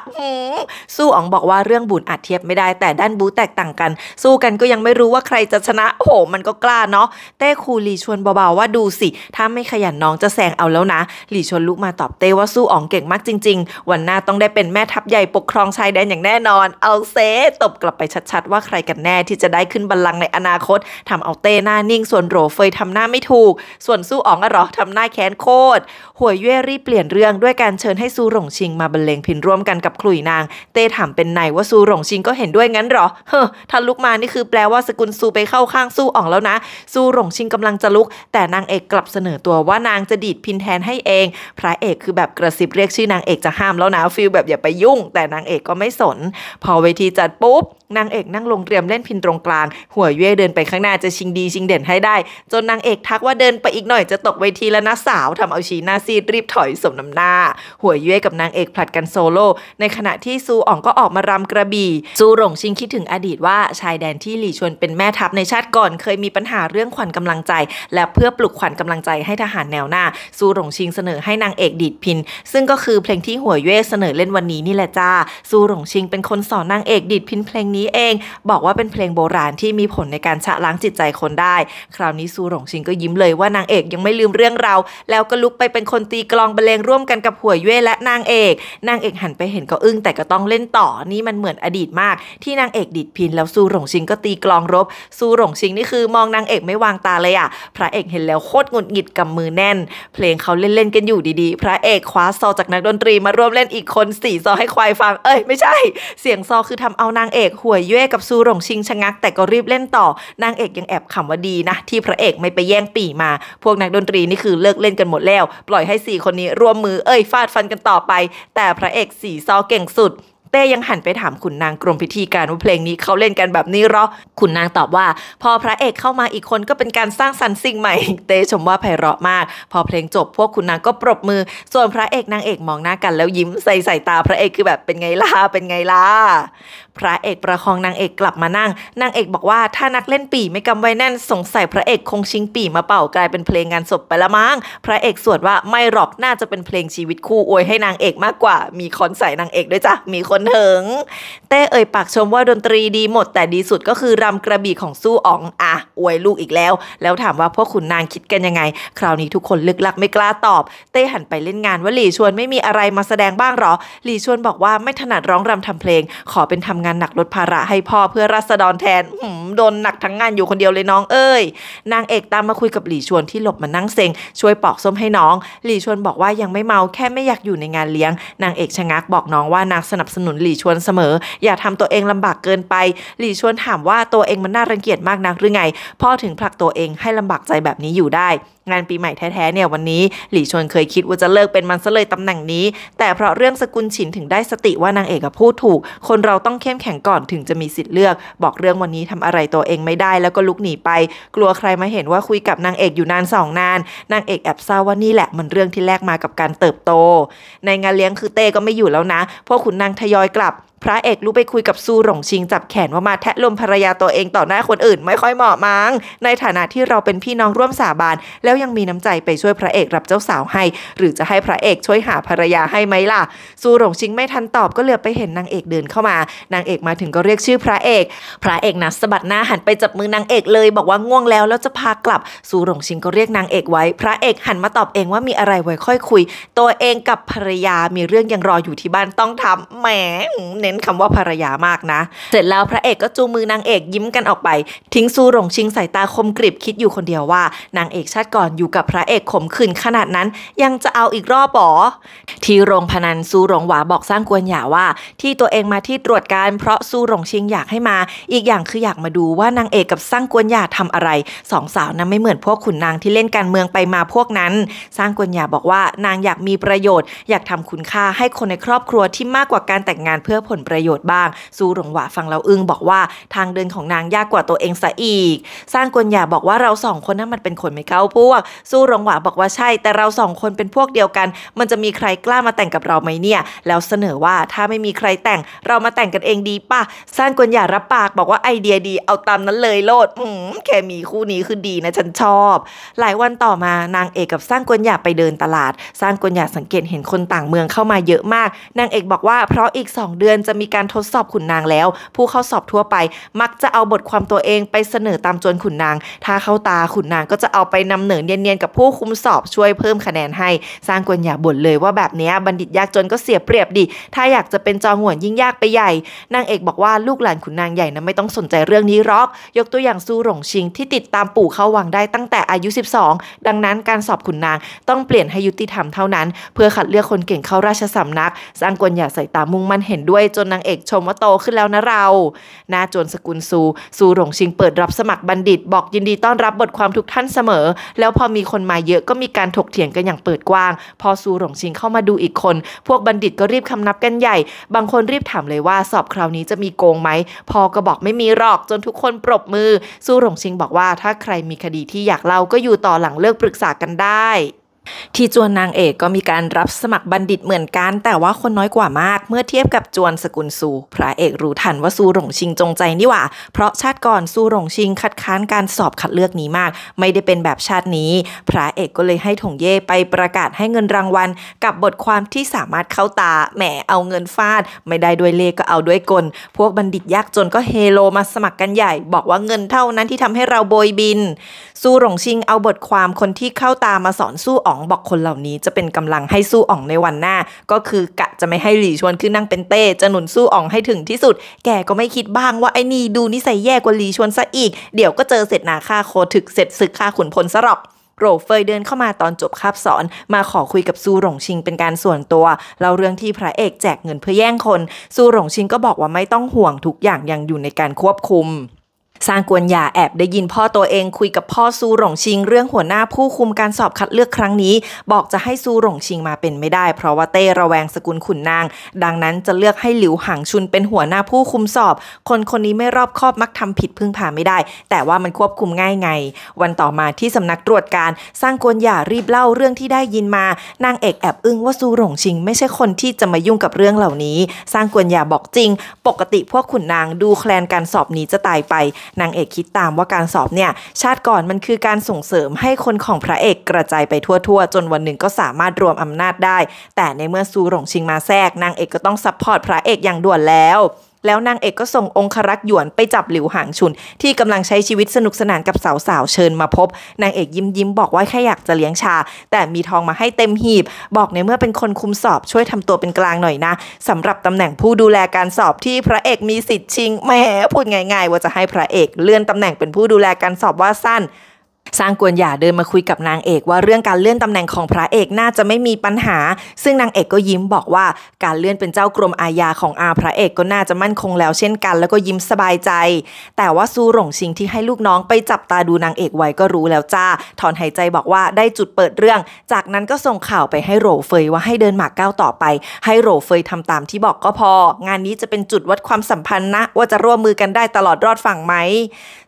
สู้อ๋องบอกว่าเรื่องบุญอาจเทียบไม่ได้ แต่ด้านบูแตกต่างกัน สู้กันก็ยังไม่รู้ว่าใครจะชนะ โอ้โหมันก็กล้าเนาะเต้คูหลีชวนเบาๆว่าดูสิ ถ้าไม่ขยันน้องจะแซงเอาแล้วนะ หลีชวนลุกมาตอบเต้ว่าสู้อ๋องเก่งมากจริงๆ วันหน้าต้องได้เป็นแม่ทัพใหญ่ปกครองชายแดนอย่างแน่นอนเอาเซตบกลับไปชัดๆว่าใครกันแน่ที่จะได้ขึ้นบัลลังก์ในอนาคต ทำเอาเต้หน้านิ่งส่วนโรเฟยทำหน้าไม่ถูกส่วนสู้อ๋องอะหรอทำหน้าแค้นโคตรหวยเย่รีี่เปลี่ยนเรื่องด้วยการเชิญให้ซูหลงชิงมาบรรเลงพินร่วมกันกับขลุยนาง เต้ถามเป็นนายว่าซูหลงชิงก็เห็นด้วยงั้นหรอ เฮ้อถ้าลุกมานี่คือแปลว่าสกุลซูไปเข้าข้างซูอ่องแล้วนะ ซูหลงชิงกำลังจะลุก แต่นางเอกกลับเสนอตัวว่านางจะดีดพินแทนให้เอง พระเอกคือแบบกระซิบเรียกชื่อนางเอกจะห้ามแล้วนะฟิลแบบอย่าไปยุ่ง แต่นางเอกก็ไม่สน พอเวทีจัดปุ๊บนางเอกนั่งลงเตรียมเล่นพินตรงกลางหัวเย่เดินไปข้างหน้าจะชิงดีชิงเด่นให้ได้ จนนางเอกทักว่าเดินไปอีกหน่อยจะตกเวทีแล้วนะสาวทำเอาชีหน้าซีดรีบถอยสมน้ำหน้า หัวเย่กับนางเอกผลัดกันโซโล่ในขณะที่ซูอ่องก็ออกมารำกระบี่ซูหลงชิงคิดถึงอดีตว่าชายแดนที่หลี่ชวนเป็นแม่ทัพในชาติก่อนเคยมีปัญหาเรื่องขวัญกำลังใจและเพื่อปลุกขวัญกำลังใจให้ทหารแนวหน้า ซูหลงชิงเสนอให้นางเอกดีดพินซึ่งก็คือเพลงที่หัวเย่เสนอเล่นวันนี้นี่แหละจ้าซูหลงชิงเป็นคนสอนนางเอกดีดพินเพลงนี้นี้เองบอกว่าเป็นเพลงโบราณที่มีผลในการชะล้างจิตใจคนได้ คราวนี้ซูหลงชิงก็ยิ้มเลยว่านางเอกยังไม่ลืมเรื่องเรา แล้วก็ลุกไปเป็นคนตีกลองบรรเลงร่วมกันกับหัวเย่และนางเอก นางเอกหันไปเห็นก็อึ้งแต่ก็ต้องเล่นต่อนี่มันเหมือนอดีตมากที่นางเอกดิดพินแล้วซูหลงชิงก็ตีกลองรบซูหลงชิงนี่คือ มองนางเอกไม่วางตาเลยอะพระเอกเห็นแล้วโคตรหงุดหงิดกำมือแน่น เพลงเขาเล่นๆกันอยู่ดีๆพระเอกคว้าซอจากนักดนตรีมาร่วมเล่นอีกคนสี่ซอให้ควายฟังเอ้ยไม่ใช่ เสียงซอคือทำเอานางเอกหหัวเย่กับซูหลงชิงชะงัก แต่ก็รีบเล่นต่อ นางเอกยังแอบขำว่าดีนะ ที่พระเอกไม่ไปแย่งปีมา พวกนักดนตรีนี่คือเลิกเล่นกันหมดแล้ว ปล่อยให้สี่คนนี้ร่วมมือเอ้ยฟาดฟันกันต่อไป แต่พระเอกสีซอเก่งสุด เต้ยังหันไปถามขุนนางกรมพิธีการว่าเพลงนี้เขาเล่นกันแบบนี้หรอขุนนางตอบว่า พอพระเอกเข้ามาอีกคนก็เป็นการสร้างสรรค์สิ่งใหม่เต้ชมว่าไพเราะมาก พอเพลงจบ พวกขุนนางก็ปรบมือ ส่วนพระเอกนางเอกมองหน้ากันแล้วยิ้มใส่ใส่ตาพระเอกคือแบบเป็นไงล่ะเป็นไงล่ะพระเอกประคองนางเอกกลับมานั่ง นางเอกบอกว่าถ้านักเล่นปี่ไม่กำไว้แน่นสงสัยพระเอกคงชิงปี่มาเป่ากลายเป็นเพลงงานศพไปละมั้ง พระเอกสวดว่าไม่หรอกน่าจะเป็นเพลงชีวิตคู่อวยให้นางเอกมากกว่า มีคอนใส่นางเอกด้วยจ้ะ มีคนเถิงเต้เอ่ยปากชมว่าดนตรีดีหมด แต่ดีสุดก็คือรำกระบี่ของสู้อ๋องอ่ะอวยลูกอีกแล้ว แล้วถามว่าพวกขุนนางคิดกันยังไง คราวนี้ทุกคนลึกลักไม่กล้าตอบ เต้หันไปเล่นงานว่าหลี่ชวนไม่มีอะไรมาแสดงบ้างหรอ หลี่ชวนบอกว่าไม่ถนัดร้องรำทำเพลงขอเป็นทำงานงานหนักลดภาระให้พ่อเพื่อรัศดรแทนโดนหนักทั้งงานอยู่คนเดียวเลยน้องเอ้ยนางเอกตามมาคุยกับหลี่ชวนที่หลบมานั่งเซ็งช่วยปอกส้มให้น้อง หลี่ชวนบอกว่ายังไม่เมาแค่ไม่อยากอยู่ในงานเลี้ยง นางเอกชะงักบอกน้องว่านางสนับสนุนหลี่ชวนเสมอ อย่าทำตัวเองลำบากเกินไป หลี่ชวนถามว่าตัวเองมันน่ารังเกียจมากนักหรือไงพ่อถึงผลักตัวเองให้ลำบากใจแบบนี้อยู่ได้งานปีใหม่แท้ๆเนี่ยวันนี้ หลี่ชวนเคยคิดว่าจะเลิกเป็นมันซะเลยตำแหน่งนี้ แต่เพราะเรื่องสกุลฉินถึงได้สติว่านางเอกพูดถูก คนเราต้องเข้มแข็งก่อนถึงจะมีสิทธิ์เลือก บอกเรื่องวันนี้ทำอะไรตัวเองไม่ได้แล้วก็ลุกหนีไป กลัวใครมาเห็นว่าคุยกับนางเอกอยู่นานสองนาน นางเอกแอบเศร้าว่านี่แหละมันเรื่องที่แลกมากับการเติบโต ในงานเลี้ยงคือเต้ก็ไม่อยู่แล้วนะพวกขุนนางทยอยกลับพระเอกรู้ไปคุยกับซูหลงชิงจับแขนว่ามาแทะลมภรรยาตัวเองต่อหน้าคนอื่นไม่ค่อยเหมาะมัง้ง ในฐานะที่เราเป็นพี่น้องร่วมสาบานแล้วยังมีน้ำใจไปช่วยพระเอกรับเจ้าสาวให้ หรือจะให้พระเอกช่วยหาภรรยาให้ไหมล่ะซูหลงชิงไม่ทันตอบก็เหลือไปเห็นนางเอกเดินเข้ามา นางเอกมาถึงก็เรียกชื่อพระเอก พระเอกนะสะบัดหน้าหันไปจับมือนางเอกเลยบอกว่าง่วงแล้วแล้วจะพากลับซูหลงชิงก็เรียกนางเอกไว้ พระเอกหันมาตอบเองว่ามีอะไรไว้ค่อยคุย ตัวเองกับภรรยามีเรื่องยังรออยู่ที่บ้านต้องทำแหมเน้นคำว่าภรรยามากนะ เสร็จแล้วพระเอกก็จูมือนางเอกยิ้มกันออกไปทิ้งซูหลงชิงสายตาคมกริบคิดอยู่คนเดียวว่า นางเอกชาติก่อนอยู่กับพระเอกขมขื่นขนาดนั้น ยังจะเอาอีกรอบหรอที่โรงพนันซูหลงหวาบอกสร้างกวนหยาว่า ที่ตัวเองมาที่ตรวจการเพราะซูหลงชิงอยากให้มา อีกอย่างคืออยากมาดูว่านางเอกกับสร้างกวนหยาทำอะไรสองสาวนั้นไม่เหมือนพวกขุนนางที่เล่นการเมืองไปมาพวกนั้น สร้างกวนหยาบอกว่านางอยากมีประโยชน์ อยากทำคุณค่าให้คนในครอบครัวที่มากกว่าการแต่งงานเพื่อผลลประโยชน์บ้างซูหลงหวาฟังเราอึ้งบอกว่า ทางเดินของนาง ยากกว่าตัวเองซะอีก สร้างกวนหยาบอกว่าเราสองคนนั้นมันเป็นคนไม่เข้าพวกซูหลงหวาบอกว่าใช่ แต่เราสองคนเป็นพวกเดียวกัน มันจะมีใครกล้ามาแต่งกับเราไหมเนี่ยแล้วเสนอว่าถ้าไม่มีใครแต่ง เรามาแต่งกันเองดีป่ะ สร้างกวนหยารับปากบอกว่าไอเดียดีเอาตามนั้นเลยโลดอืมแค่มีคู่นี้คือดีนะฉันชอบ หลายวันต่อมานางเอกกับสร้างกวนหยาไปเดินตลาด สร้างกวนหยาสังเกตเห็นคนต่างเมืองเข้ามาเยอะมากนางเอกบอกว่าเพราะอีก2เดือนจะมีการทดสอบขุนนางแล้ว ผู้เข้าสอบทั่วไป มักจะเอาบทความตัวเองไปเสนอตามจวนขุนนาง ถ้าเข้าตาขุนนางก็จะเอาไปนำเหนือเนียนๆ กับผู้คุมสอบช่วยเพิ่มคะแนนให้ สร้างกวนอย่าบ่นเลยว่าแบบนี้บัณฑิตยากจนก็เสียเปรียบดิ ถ้าอยากจะเป็นจอหวน ยิ่งยากไปใหญ่นางเอกบอกว่าลูกหลานขุนนางใหญ่นะไม่ต้องสนใจเรื่องนี้หรอกยกตัวอย่างซูหลงชิง ที่ติดตามปู่เข้าวังได้ตั้งแต่อายุ 12 ดังนั้นการสอบขุนนางต้องเปลี่ยนให้ยุติธรรมเท่านั้น เพื่อคัดเลือกคนเก่งเข้าราชสำนักสร้างกวนอย่าใส่ตามุ่งมั่นเห็นด้วยจนนางเอกชมว่าโตขึ้นแล้วนะเรานาจวนสกุลซู ซูหลงชิงเปิดรับสมัครบัณฑิต บอกยินดีต้อนรับบทความทุกท่านเสมอ แล้วพอมีคนมาเยอะก็มีการถกเถียงกันอย่างเปิดกว้าง พอซูหลงชิงเข้ามาดูอีกคน พวกบัณฑิตก็รีบคำนับกันใหญ่ บางคนรีบถามเลยว่า สอบคราวนี้จะมีโกงไหม พอก็บอกไม่มีหรอกจนทุกคนปรบมือ ซูหลงชิงบอกว่าถ้าใครมีคดีที่อยากเล่าก็อยู่ต่อหลังเลิกปรึกษากันได้ที่จวนนางเอกก็มีการรับสมัครบัณฑิตเหมือนกันแต่ว่าคนน้อยกว่ามากเมื่อเทียบกับจวนสกุลซูพระเอกรู้ทันว่าซูหลงชิงจงใจนี่หว่า เพราะชาติก่อนซูหลงชิงคัดค้านการสอบคัดเลือกนี้มาก ไม่ได้เป็นแบบชาตินี้ พระเอกก็เลยให้ถงเย่ไปประกาศให้เงินรางวัล กับบทความที่สามารถเข้าตาแหมเอาเงินฟาด ไม่ได้ด้วยเลขก็เอาด้วยกลพวกบัณฑิตยากจนก็เฮโลมาสมัครกันใหญ่ บอกว่าเงินเท่านั้นที่ทำให้เราโบยบินซูหลงชิงเอาบทความคนที่เข้าตามาสอนสู้อ๋อองบอกคนเหล่านี้จะเป็นกำลังให้สู้อ่องในวันหน้า ก็คือกะจะไม่ให้หลีชวนขึ้นนั่งเป็นเต้จะหนุนสู้อ่องให้ถึงที่สุด แกก็ไม่คิดบ้างว่าไอ้นี่ดูนิสัยแย่กว่าหลีชวนซะอีก เดี๋ยวก็เจอเสร็จนาค่าโคถึกเสร็จศึกค่าขุนพลซะหรอกโรเฟยเดินเข้ามาตอนจบคาบสอน มาขอคุยกับซูหลงชิงเป็นการส่วนตัวเล่าเรื่องที่พระเอกแจกเงินเพื่อแย่งคน ซูหลงชิงก็บอกว่าไม่ต้องห่วงทุกอย่างยังอยู่ในการควบคุมสร้างกวนหยาแอบได้ยินพ่อตัวเอง คุยกับพ่อซูหลงชิง เรื่องหัวหน้าผู้คุมการสอบคัดเลือกครั้งนี้ บอกจะให้ซูหลงชิงมาเป็นไม่ได้ เพราะว่าเต้ระแวงสกุลขุนนาง ดังนั้นจะเลือกให้หลิวหางชุน เป็นหัวหน้าผู้คุมสอบคนคนนี้ไม่รอบคอบมักทำผิดพึ่งพาไม่ได้ แต่ว่ามันควบคุมง่ายไง วันต่อมาที่สำนักตรวจการสร้างกวนหยารีบเล่าเรื่องที่ได้ยินมานางเอกแอบอึ้งว่าซูหลงชิง ไม่ใช่คนที่จะมายุ่งกับเรื่องเหล่านี้สร้างกวนหยาบอกจริง ปกติพวกขุนนางดูแคลนการสอบนี้จะตายไปนางเอกคิดตามว่าการสอบเนี่ย ชาติก่อนมันคือการส่งเสริมให้คนของพระเอกกระจายไปทั่วๆ จนวันหนึ่งก็สามารถรวมอำนาจได้ แต่ในเมื่อซูหลงชิงมาแทรกนางเอกก็ต้องซัพพอร์ตพระเอกอย่างด่วนแล้วแล้วนางเอกก็ส่งองครักษ์หยวนไปจับหลิวหางชุน ที่กำลังใช้ชีวิตสนุกสนานกับสาวๆเชิญมาพบ นางเอกยิ้มยิ้มบอกว่าแค่อยากจะเลี้ยงชา แต่มีทองมาให้เต็มหีบ บอกในเมื่อเป็นคนคุมสอบ ช่วยทำตัวเป็นกลางหน่อยนะ สำหรับตำแหน่งผู้ดูแลการสอบที่พระเอกมีสิทธิ์ชิงแหมพูดง่ายๆ ว่าจะให้พระเอกเลื่อนตำแหน่งเป็นผู้ดูแลการสอบว่าสั้นสร้างกวนหย่าเดินมาคุยกับนางเอก ว่าเรื่องการเลื่อนตำแหน่งของพระเอกน่าจะไม่มีปัญหา ซึ่งนางเอกก็ยิ้มบอกว่า การเลื่อนเป็นเจ้ากรมอาญาของอาพระเอกก็น่าจะมั่นคงแล้วเช่นกันแล้วก็ยิ้มสบายใจ แต่ว่าซูหลงชิงที่ให้ลูกน้องไปจับตาดูนางเอกไว้ก็รู้แล้วจ้าถอนหายใจบอกว่าได้จุดเปิดเรื่อง จากนั้นก็ส่งข่าวไปให้โรเฟยว่าให้เดินหมากก้าวต่อไป ให้โรเฟยทำตามที่บอกก็พอ งานนี้จะเป็นจุดวัดความสัมพันธ์นะว่าจะร่วมมือกันได้ตลอดรอดฝั่งไหม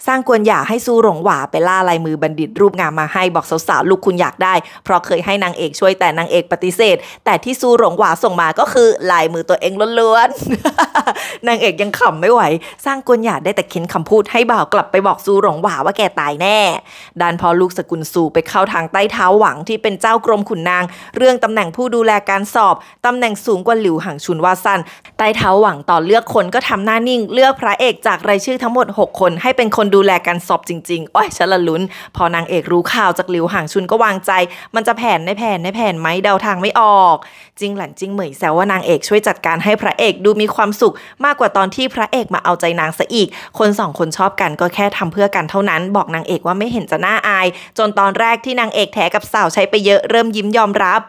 สร้างกวนหย่าให้ซูหลงหวาไปล่าลายมือบบัณฑิตรูปงามมาให้บอกสาวๆลูกคุณอยากได้ เพราะเคยให้นางเอกช่วยแต่นางเอกปฏิเสธ แต่ที่ซูหลงหวาส่งมาก็คือ ลายมือตัวเองล้วนๆ นางเอกยังขำไม่ไหว สร้างกลหยาดได้แต่เข็นคำพูดให้บ่าวกลับไปบอกซูหลงหวาว่าแกตายแน่ดัานพอลูกสกุลซู ไปเข้าทางใต้เท้าหวังที่เป็นเจ้ากรมขุนนาง เรื่องตำแหน่งผู้ดูแลการสอบตำแหน่งสูงกว่าหลิวหังชุนว่าสั้นใต้เท้าหวังต่อเลือกคนก็ทำหน้านิ่ง เลือกพระเอกจากรายชื่อทั้งหมด 6 คนให้เป็นคนดูแลการสอบจริงๆโอ้ยฉันละลุ้นพพอนางเอกรู้ข่าวจากหลิวห่างชุนก็วางใจ มันจะแผนในแผนในแผนไหมเดาทางไม่ออก จริงหลันจริงเหมยแซวว่านางเอกช่วยจัดการให้พระเอกดูมีความสุข มากกว่าตอนที่พระเอกมาเอาใจนางซะอีก คนสองคนชอบกันก็แค่ทำเพื่อกันเท่านั้นบอกนางเอกว่าไม่เห็นจะน่าอาย จนตอนแรกที่นางเอกแถกับสาวใช้ไปเยอะเริ่มยิ้มยอมรับ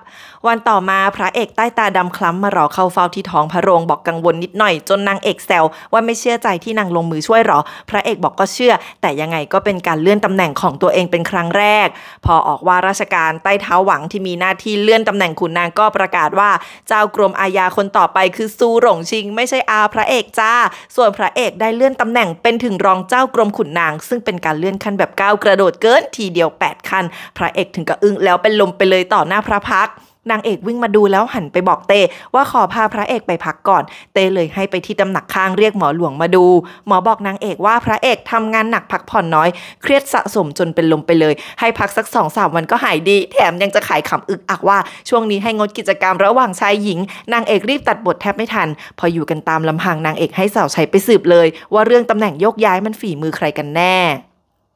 วันต่อมาพระเอกใต้ตาดำคล้ำมารอเข้าเฝ้าที่ท้องพระโรงบอกกังวลนิดหน่อยจนนางเอกแซวว่าไม่เชื่อใจที่นางลงมือช่วยหรอพระเอกบอกก็เชื่อ แต่ยังไงก็เป็นการเลื่อนตำแหน่งของตัวเองเป็นครั้งแรก พอออกว่าราชการใต้เท้าหวังที่มีหน้าที่เลื่อนตำแหน่งขุนนางก็ประกาศว่าเจ้ากรมอาญาคนต่อไปคือซูหลงชิง ไม่ใช่อา พระเอกจ้า ส่วนพระเอกได้เลื่อนตำแหน่งเป็นถึงรองเจ้ากรมขุนนาง ซึ่งเป็นการเลื่อนขั้นแบบก้าวกระโดดเกินทีเดียว8ขั้นพระเอกถึงกับอึ้งแล้วเป็นลมไปเลยต่อหน้าพระพักนางเอกวิ่งมาดูแล้วหันไปบอกเต ว่าขอพาพระเอกไปพักก่อน เตเลยให้ไปที่ตำหนักข้างเรียกหมอหลวงมาดู หมอบอกนางเอกว่าพระเอกทำงานหนักพักผ่อนน้อย เครียดสะสมจนเป็นลมไปเลย ให้พักสักสองสามวันก็หายดี แถมยังจะขายขำอึกอักว่าช่วงนี้ให้งดกิจกรรมระหว่างชายหญิง นางเอกรีบตัดบทแทบไม่ทัน พออยู่กันตามลำพังนางเอกให้สาวใช้ไปสืบเลย ว่าเรื่องตำแหน่งโยกย้ายมันฝีมือใครกันแน่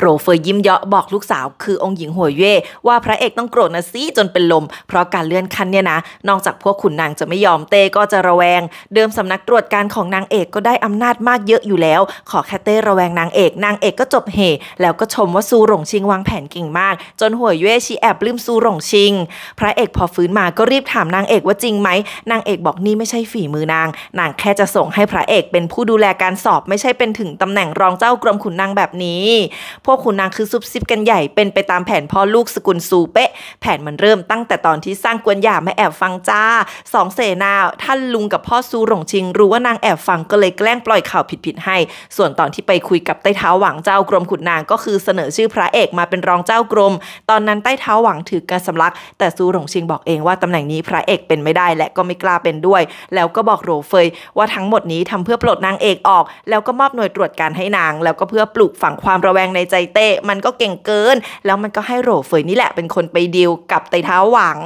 โรเฟอร์ยิ้มเยาะบอกลูกสาวคือองค์หญิงหัวเย่ว่าพระเอกต้องโกรธนะซิจนเป็นลมเพราะการเลื่อนขั้นเนี่ยนะนอกจากพวกขุนนางจะไม่ยอมเต้ก็จะระแวงเดิมสำนักตรวจการของนางเอกก็ได้อำนาจมากเยอะอยู่แล้วขอแค่เต้ระแวงนางเอกนางเอกก็จบเหแล้วก็ชมว่าซูหลงชิงวางแผนเก่งมากจนหัวเย่ชี้แอบลืมซูหลงชิงพระเอกพอฟื้นมาก็รีบถามนางเอกว่าจริงไหมนางเอกบอกนี่ไม่ใช่ฝีมือนางนางแค่จะส่งให้พระเอกเป็นผู้ดูแลการสอบไม่ใช่เป็นถึงตำแหน่งรองเจ้ากรมขุนนางแบบนี้พวกขุนนางคือซุบซิบกันใหญ่เป็นไปตามแผนพ่อลูกสกุลซูเป๊ะ แผนมันเริ่มตั้งแต่ตอนที่สร้างกวนหยาไม่แอบฟังจ้าสองเสนาท่านลุงกับพ่อซูหลงชิง รู้ว่านางแอบฟังก็เลยแกล้งปล่อยข่าวผิด ๆ ให้ ส่วนตอนที่ไปคุยกับใต้เท้าหวังเจ้ากรมขุนนางก็คือเสนอชื่อพระเอกมาเป็นรองเจ้ากรม ตอนนั้นใต้เท้าหวังถือกระสำลัก แต่ซูหลงชิงบอกเองว่าตำแหน่งนี้พระเอกเป็นไม่ได้และก็ไม่กล้าเป็นด้วย แล้วก็บอกโรเฟยว่าทั้งหมดนี้ทำเพื่อปลดนางเอกออก แล้วก็มอบหน่วยตรวจการให้นาง แล้วก็เพื่อปลูกฝังความระแวงในใจจเต้มันก็เก่งเกิน แล้วมันก็ให้โรเฟยนี่แหละ เป็นคนไปดีลกับไตเท้าหวัง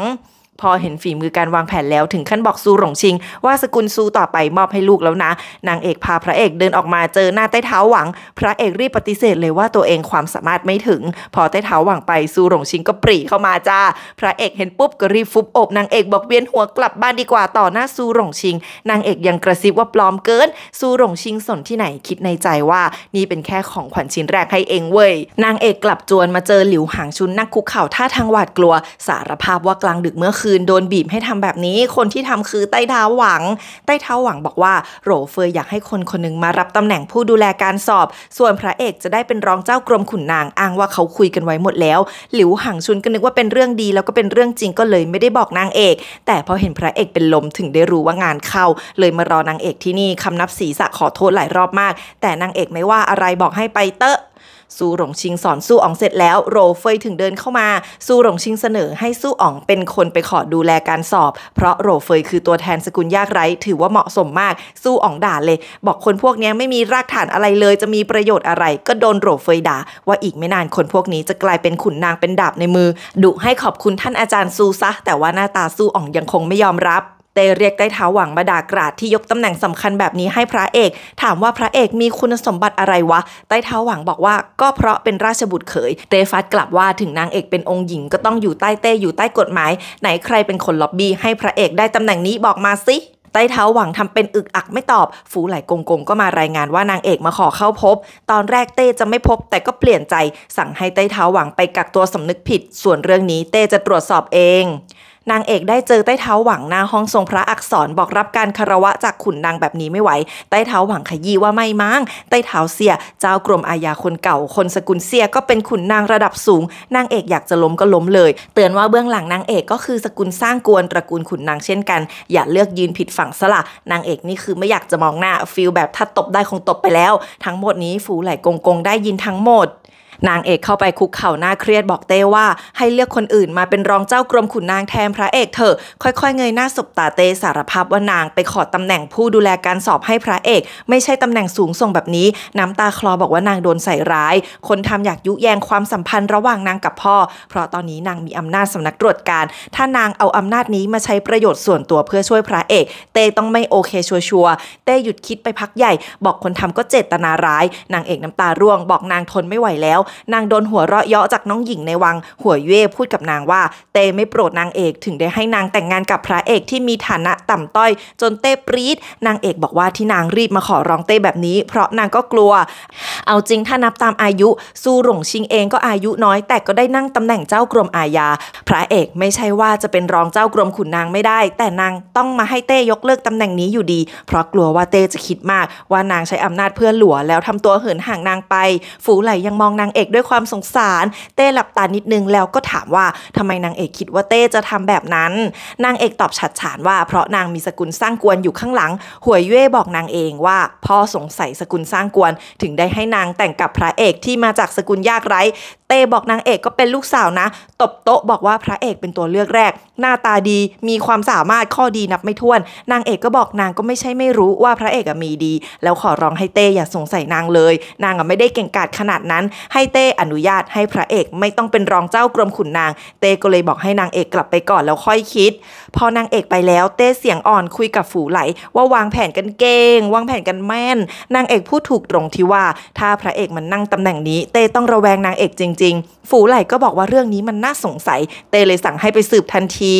พอเห็นฝีมือการวางแผนแล้วถึงขั้นบอกซูหลงชิงว่าสกุลซูต่อไปมอบให้ลูกแล้วนะ นางเอกพาพระเอกเดินออกมาเจอหน้าใต้เท้าหวัง พระเอกรีบปฏิเสธเลยว่าตัวเองความสามารถไม่ถึง พอใต้เท้าหวังไปซูหลงชิงก็ปรีเข้ามาจ้าพระเอกเห็นปุ๊บก็รีบฟุบอบนางเอกบอกเวียนหัวกลับบ้านดีกว่าต่อหน้าซูหลงชิง นางเอกยังกระซิบว่าปลอมเกินซูหลงชิงสนที่ไหนคิดในใจว่านี่เป็นแค่ของขวัญชิ้นแรกให้เองเว้ยนางเอกกลับจวนมาเจอหลิวหางชุนนั่งคุกเข่าท่าทางหวาดกลัวสารภาพว่ากลางดึกเมื่อคืนืนโดนบีบให้ทำแบบนี้ คนที่ทำคือใต้เท้าหวังใต้เท้าหวังบอกว่าโรเฟยอยากให้คนคนนึงมารับตำแหน่งผู้ดูแลการสอบ ส่วนพระเอกจะได้เป็นรองเจ้ากรมขุนนาง อ้างว่าเขาคุยกันไว้หมดแล้ว หลิวหังชุนก็นึกว่าเป็นเรื่องดี แล้วก็เป็นเรื่องจริงก็เลยไม่ได้บอกนางเอก แต่พอเห็นพระเอกเป็นลมถึงได้รู้ว่างานเข้า เลยมารอนางเอกที่นี่คำนับศีรษะขอโทษหลายรอบมาก แต่นางเอกไม่ว่าอะไรบอกให้ไปเตอะสู้หลงชิงสอนสู้อ๋องเสร็จแล้วโรเฟยถึงเดินเข้ามาสู้หลงชิงเสนอให้สู้อ๋อง เป็นคนไปขอดูแลการสอบ เพราะโรเฟยคือตัวแทนสกุลยากไร้ถือว่าเหมาะสมมากสู้อ๋องด่าเลย บอกคนพวกนี้ไม่มีรากฐานอะไรเลยจะมีประโยชน์อะไร ก็โดนโรเฟยด่า ว่าอีกไม่นานคนพวกนี้จะกลายเป็นขุนนางเป็นดาบในมือดุให้ขอบคุณท่านอาจารย์ซูซะแต่ว่าหน้าตาสู้อ๋องยังคงไม่ยอมรับ้เรียกได้เท้าหวังมาด่ากราดที่ยกตำแหน่งสำคัญแบบนี้ให้พระเอก ถามว่าพระเอกมีคุณสมบัติอะไรวะใต้เท้าหวังบอกว่าก็เพราะเป็นราชบุตรเขย เตฟัดกลับว่าถึงนางเอกเป็นองค์หญิงก็ต้องอยู่ใต้เต้อยู่ใต้กฎหมาย ไหนใครเป็นคนล็อบบี้ให้พระเอกได้ตำแหน่งนี้บอกมาสิใต้เท้าหวังทำเป็นอึกอักไม่ตอบฝูไหลกงกงก็มารายงานว่านางเอกมาขอเข้าพบ ตอนแรกเต้จะไม่พบ แต่ก็เปลี่ยนใจ สั่งให้ใต้เท้าหวังไปกักตัวสำนึกผิด ส่วนเรื่องนี้ เต้จะตรวจสอบเองนางเอกได้เจอใต้เท้าหวังหน้าห้องทรงพระอักษรบอกรับการคารวะจากขุนนางแบบนี้ไม่ไหว ใต้เท้าหวังขยี้ว่าไม่มั้งใต้เท้าเสียเจ้ากรมอาญาคนเก่าคนสกุลเสียก็เป็นขุนนางระดับสูง นางเอกอยากจะล้มก็ล้มเลย เตือนว่าเบื้องหลังนางเอกก็คือสกุลสร้างกวนตระกูลขุนนางเช่นกัน อย่าเลือกยืนผิดฝั่งสละ นางเอกนี่คือไม่อยากจะมองหน้าฟิลแบบถ้าตบได้คงตบไปแล้ว ทั้งหมดนี้ฝูไหลกงกงได้ยินทั้งหมดนางเอกเข้าไปคุกเข่าหน้าเครียดบอกเต้ว่าให้เลือกคนอื่นมาเป็นรองเจ้ากรมขุนนางแทนพระเอกเถอะค่อยๆเงยหน้าสบตาเต้สารภาพว่านางไปขอตำแหน่งผู้ดูแลการสอบให้พระเอกไม่ใช่ตำแหน่งสูงส่งแบบนี้น้ำตาคลอบอกว่านางโดนใส่ร้ายคนทำอยากยุแยงความสัมพันธ์ระหว่างนางกับพ่อเพราะตอนนี้นางมีอำนาจสำนักตรวจการถ้านางเอาอำนาจนี้มาใช้ประโยชน์ส่วนตัวเพื่อช่วยพระเอกเต้ต้องไม่โอเคชัวร์เต้หยุดคิดไปพักใหญ่บอกคนทำก็เจตนาร้ายนางเอกน้ำตาร่วงบอกนางทนไม่ไหวแล้วนางโดนหัวเราะเยาะจากน้องหญิงในวัง หัวเย่พูดกับนางว่า เต้ไม่โปรดนางเอกถึงได้ให้นางแต่งงานกับพระเอกที่มีฐานะต่ำต้อย จนเต้ปรีดนางเอกบอกว่าที่นางรีบมาขอร้องเต้แบบนี้เพราะนางก็กลัว เอาจริงถ้านับตามอายุซูหลงชิงเองก็อายุน้อย แต่ก็ได้นั่งตำแหน่งเจ้ากรมอาญาพระเอกไม่ใช่ว่าจะเป็นรองเจ้ากรมขุนนางไม่ได้ แต่นางต้องมาให้เต้ยกเลิกตำแหน่งนี้อยู่ดี เพราะกลัวว่าเต้จะคิดมากว่านางใช้อำนาจเพื่อหลัว แล้วทำตัวเหินห่างนางไป ฝูไหลยังมองนางเอกด้วยความสงสาร เต้หลับตานิดนึงแล้วก็ถามว่าทำไมนางเอกคิดว่าเต้จะทำแบบนั้นนางเอกตอบฉัดฉานว่าเพราะนางมีสกุลสร้างกวนอยู่ข้างหลังหวยเย่บอกนางเองว่าพ่อสงสัยสกุลสร้างกวนถึงได้ให้นางแต่งกับพระเอกที่มาจากสกุลยากไร้เต้บอกนางเอกก็เป็นลูกสาวนะ ตบโต๊ะบอกว่าพระเอกเป็นตัวเลือกแรก หน้าตาดีมีความสามารถข้อดีนับไม่ถ้วน นางเอกก็บอกนางก็ไม่ใช่ไม่รู้ว่าพระเอกมีดี แล้วขอร้องให้เต้อย่าสงสัยนางเลย นางไม่ได้เก่งกาจขนาดนั้นใหเต้อนุญาตให้พระเอกไม่ต้องเป็นรองเจ้ากรมขุนนาง เต้ก็เลยบอกให้นางเอกกลับไปก่อนแล้วค่อยคิด พอนางเอกไปแล้วเต้เสียงอ่อนคุยกับฝูไหล ว่าวางแผนกันเก่งวางแผนกันแม่นนางเอกพูดถูกตรงที่ว่า ถ้าพระเอกมันนั่งตำแหน่งนี้ เต้ต้องระแวงนางเอกจริง ๆ ฝูไหลก็บอกว่าเรื่องนี้มันน่าสงสัย เต้เลยสั่งให้ไปสืบทันที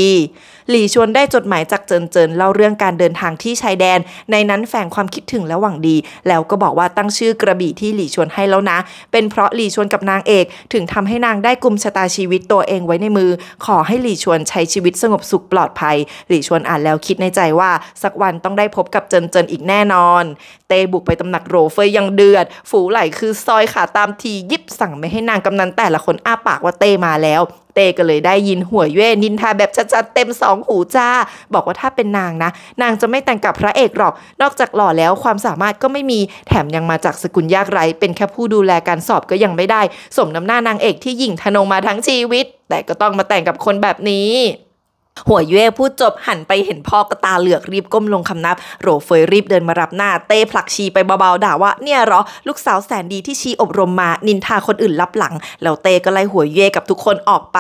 หลี่ชวนได้จดหมายจากเจินเจินเล่าเรื่องการเดินทางที่ชายแดน ในนั้นแฝงความคิดถึงและหวังดี แล้วก็บอกว่าตั้งชื่อกระบี่ที่หลี่ชวนให้แล้วนะเป็นเพราะหลี่ชวนกับนางเอกถึงทำให้นางได้กลุ่มชะตาชีวิตตัวเองไว้ในมือ ขอให้หลี่ชวนใช้ชีวิตสงบสุขปลอดภัย หลี่ชวนอ่านแล้วคิดในใจว่า สักวันต้องได้พบกับเจินเจินอีกแน่นอนเตบุกไปตำหนักโรเฟยยังเดือด ฝูไหลคือซอยขาตามทียิบสั่งไม่ให้นางกำนันแต่ละคนอ้าปากว่าเต้มาแล้วเต้ก็เลยได้ยินหัวเย่นินทาแบบชัดๆเต็มสองหูจ้า บอกว่าถ้าเป็นนางนะ นางจะไม่แต่งกับพระเอกหรอก นอกจากหล่อแล้วความสามารถก็ไม่มี แถมยังมาจากสกุลยากไร้เป็นแค่ผู้ดูแลการสอบก็ยังไม่ได้ สมน้ำหน้านางเอกที่หยิ่งทนงมาทั้งชีวิต แต่ก็ต้องมาแต่งกับคนแบบนี้หัวเย่พูดจบหันไปเห็นพ่อกระตาเหลือก รีบก้มลงคำนับโรเฟยรีบเดินมารับหน้าเต้ผลักชีไปเบาๆด่าว่าเนี่ยหรอลูกสาวแสนดีที่ชีอบรมมา นินทาคนอื่นรับหลัง แล้วเต้ก็ไล่หัวเย่กับทุกคนออกไป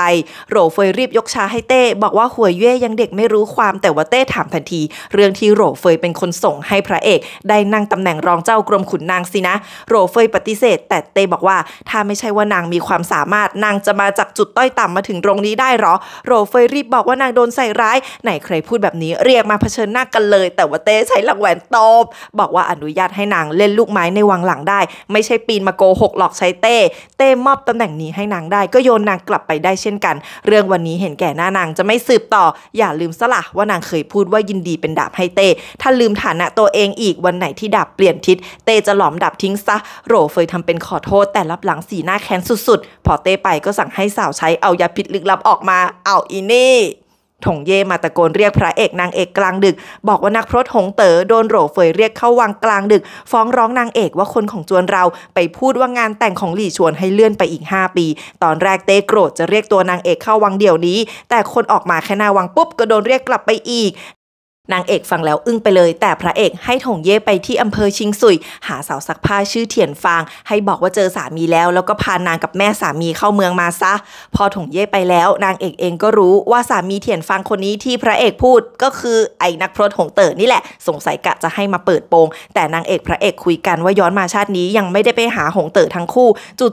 โรเฟยรีบยกชาให้เต้ บอกว่าหัวเย่ยังเด็กไม่รู้ความแต่ว่าเต้ถามทันที เรื่องที่โรเฟยเป็นคนส่งให้พระเอก ได้นั่งตำแหน่งรองเจ้ากรมขุนนางสินะโรเฟยปฏิเสธ แต่เต้บอกว่าถ้าไม่ใช่ว่านางมีความสามารถนางจะมาจากจุดต้อยต่ำมาถึงตรงนี้ได้หรอโรเฟยรีบบอกว่านางโดนนใส่ร้ายไหนใครพูดแบบนี้เรียกมาเผชิญหน้ากันเลย แต่ว่าเต้ใช้หลังแหวนตอบบอกว่าอนุญาตให้นางเล่นลูกไม้ในวังหลังได้ ไม่ใช่ปีนมาโกหกหลอกใช้เต้ เต้มอบตำแหน่งนี้ให้นางได้ก็โยนนางกลับไปได้เช่นกัน เรื่องวันนี้เห็นแก่หน้านางจะไม่สืบต่อ อย่าลืมสละว่านางเคยพูดว่ายินดีเป็นดาบให้เต้ถ้าลืมฐานะตัวเองอีกวันไหนที่ดาบเปลี่ยนทิศเต้จะหลอมดาบทิ้งซะโรเฟยทำเป็นขอโทษ แต่รับหลังสีหน้าแค้นสุดๆ พอเต้ไปก็สั่งให้สาวใช้เอายาพิษลึกลับออกมาเอาอีนี่ถงเย่มาตะโกนเรียกพระเอกนางเอกกลางดึกบอกว่านักพรตหงเต๋อโดนโหรเฟยเรียกเข้าวังกลางดึก ฟ้องร้องนางเอกว่าคนของจวนเราไปพูดว่างานแต่งของหลี่ชวนให้เลื่อนไปอีก 5 ปี ตอนแรกเต้โกรธจะเรียกตัวนางเอกเข้าวังเดี๋ยวนี้ แต่คนออกมาแค่หน้าวังปุ๊บก็โดนเรียกกลับไปอีกนางเอกฟังแล้วอึ้งไปเลยแต่พระเอกให้ถงเย่ไปที่อำเภอชิงสุย หาสาวซักผ้าชื่อเถียนฟางให้บอกว่าเจอสามีแล้วแล้วก็พานางกับแม่สามีเข้าเมืองมาซะ พอถงเย่ไปแล้วนางเอกเองก็รู้ว่าสามีเถียนฟางคนนี้ที่พระเอกพูดก็คือไอ้นักพรตหงเต๋อนี่แหละสงสัยกะจะให้มาเปิดโปงแต่นางเอกพระเอกคุยกันว่าย้อนมาชาตินี้ยังไม่ได้ไปหาหงเต๋อทั้งคู่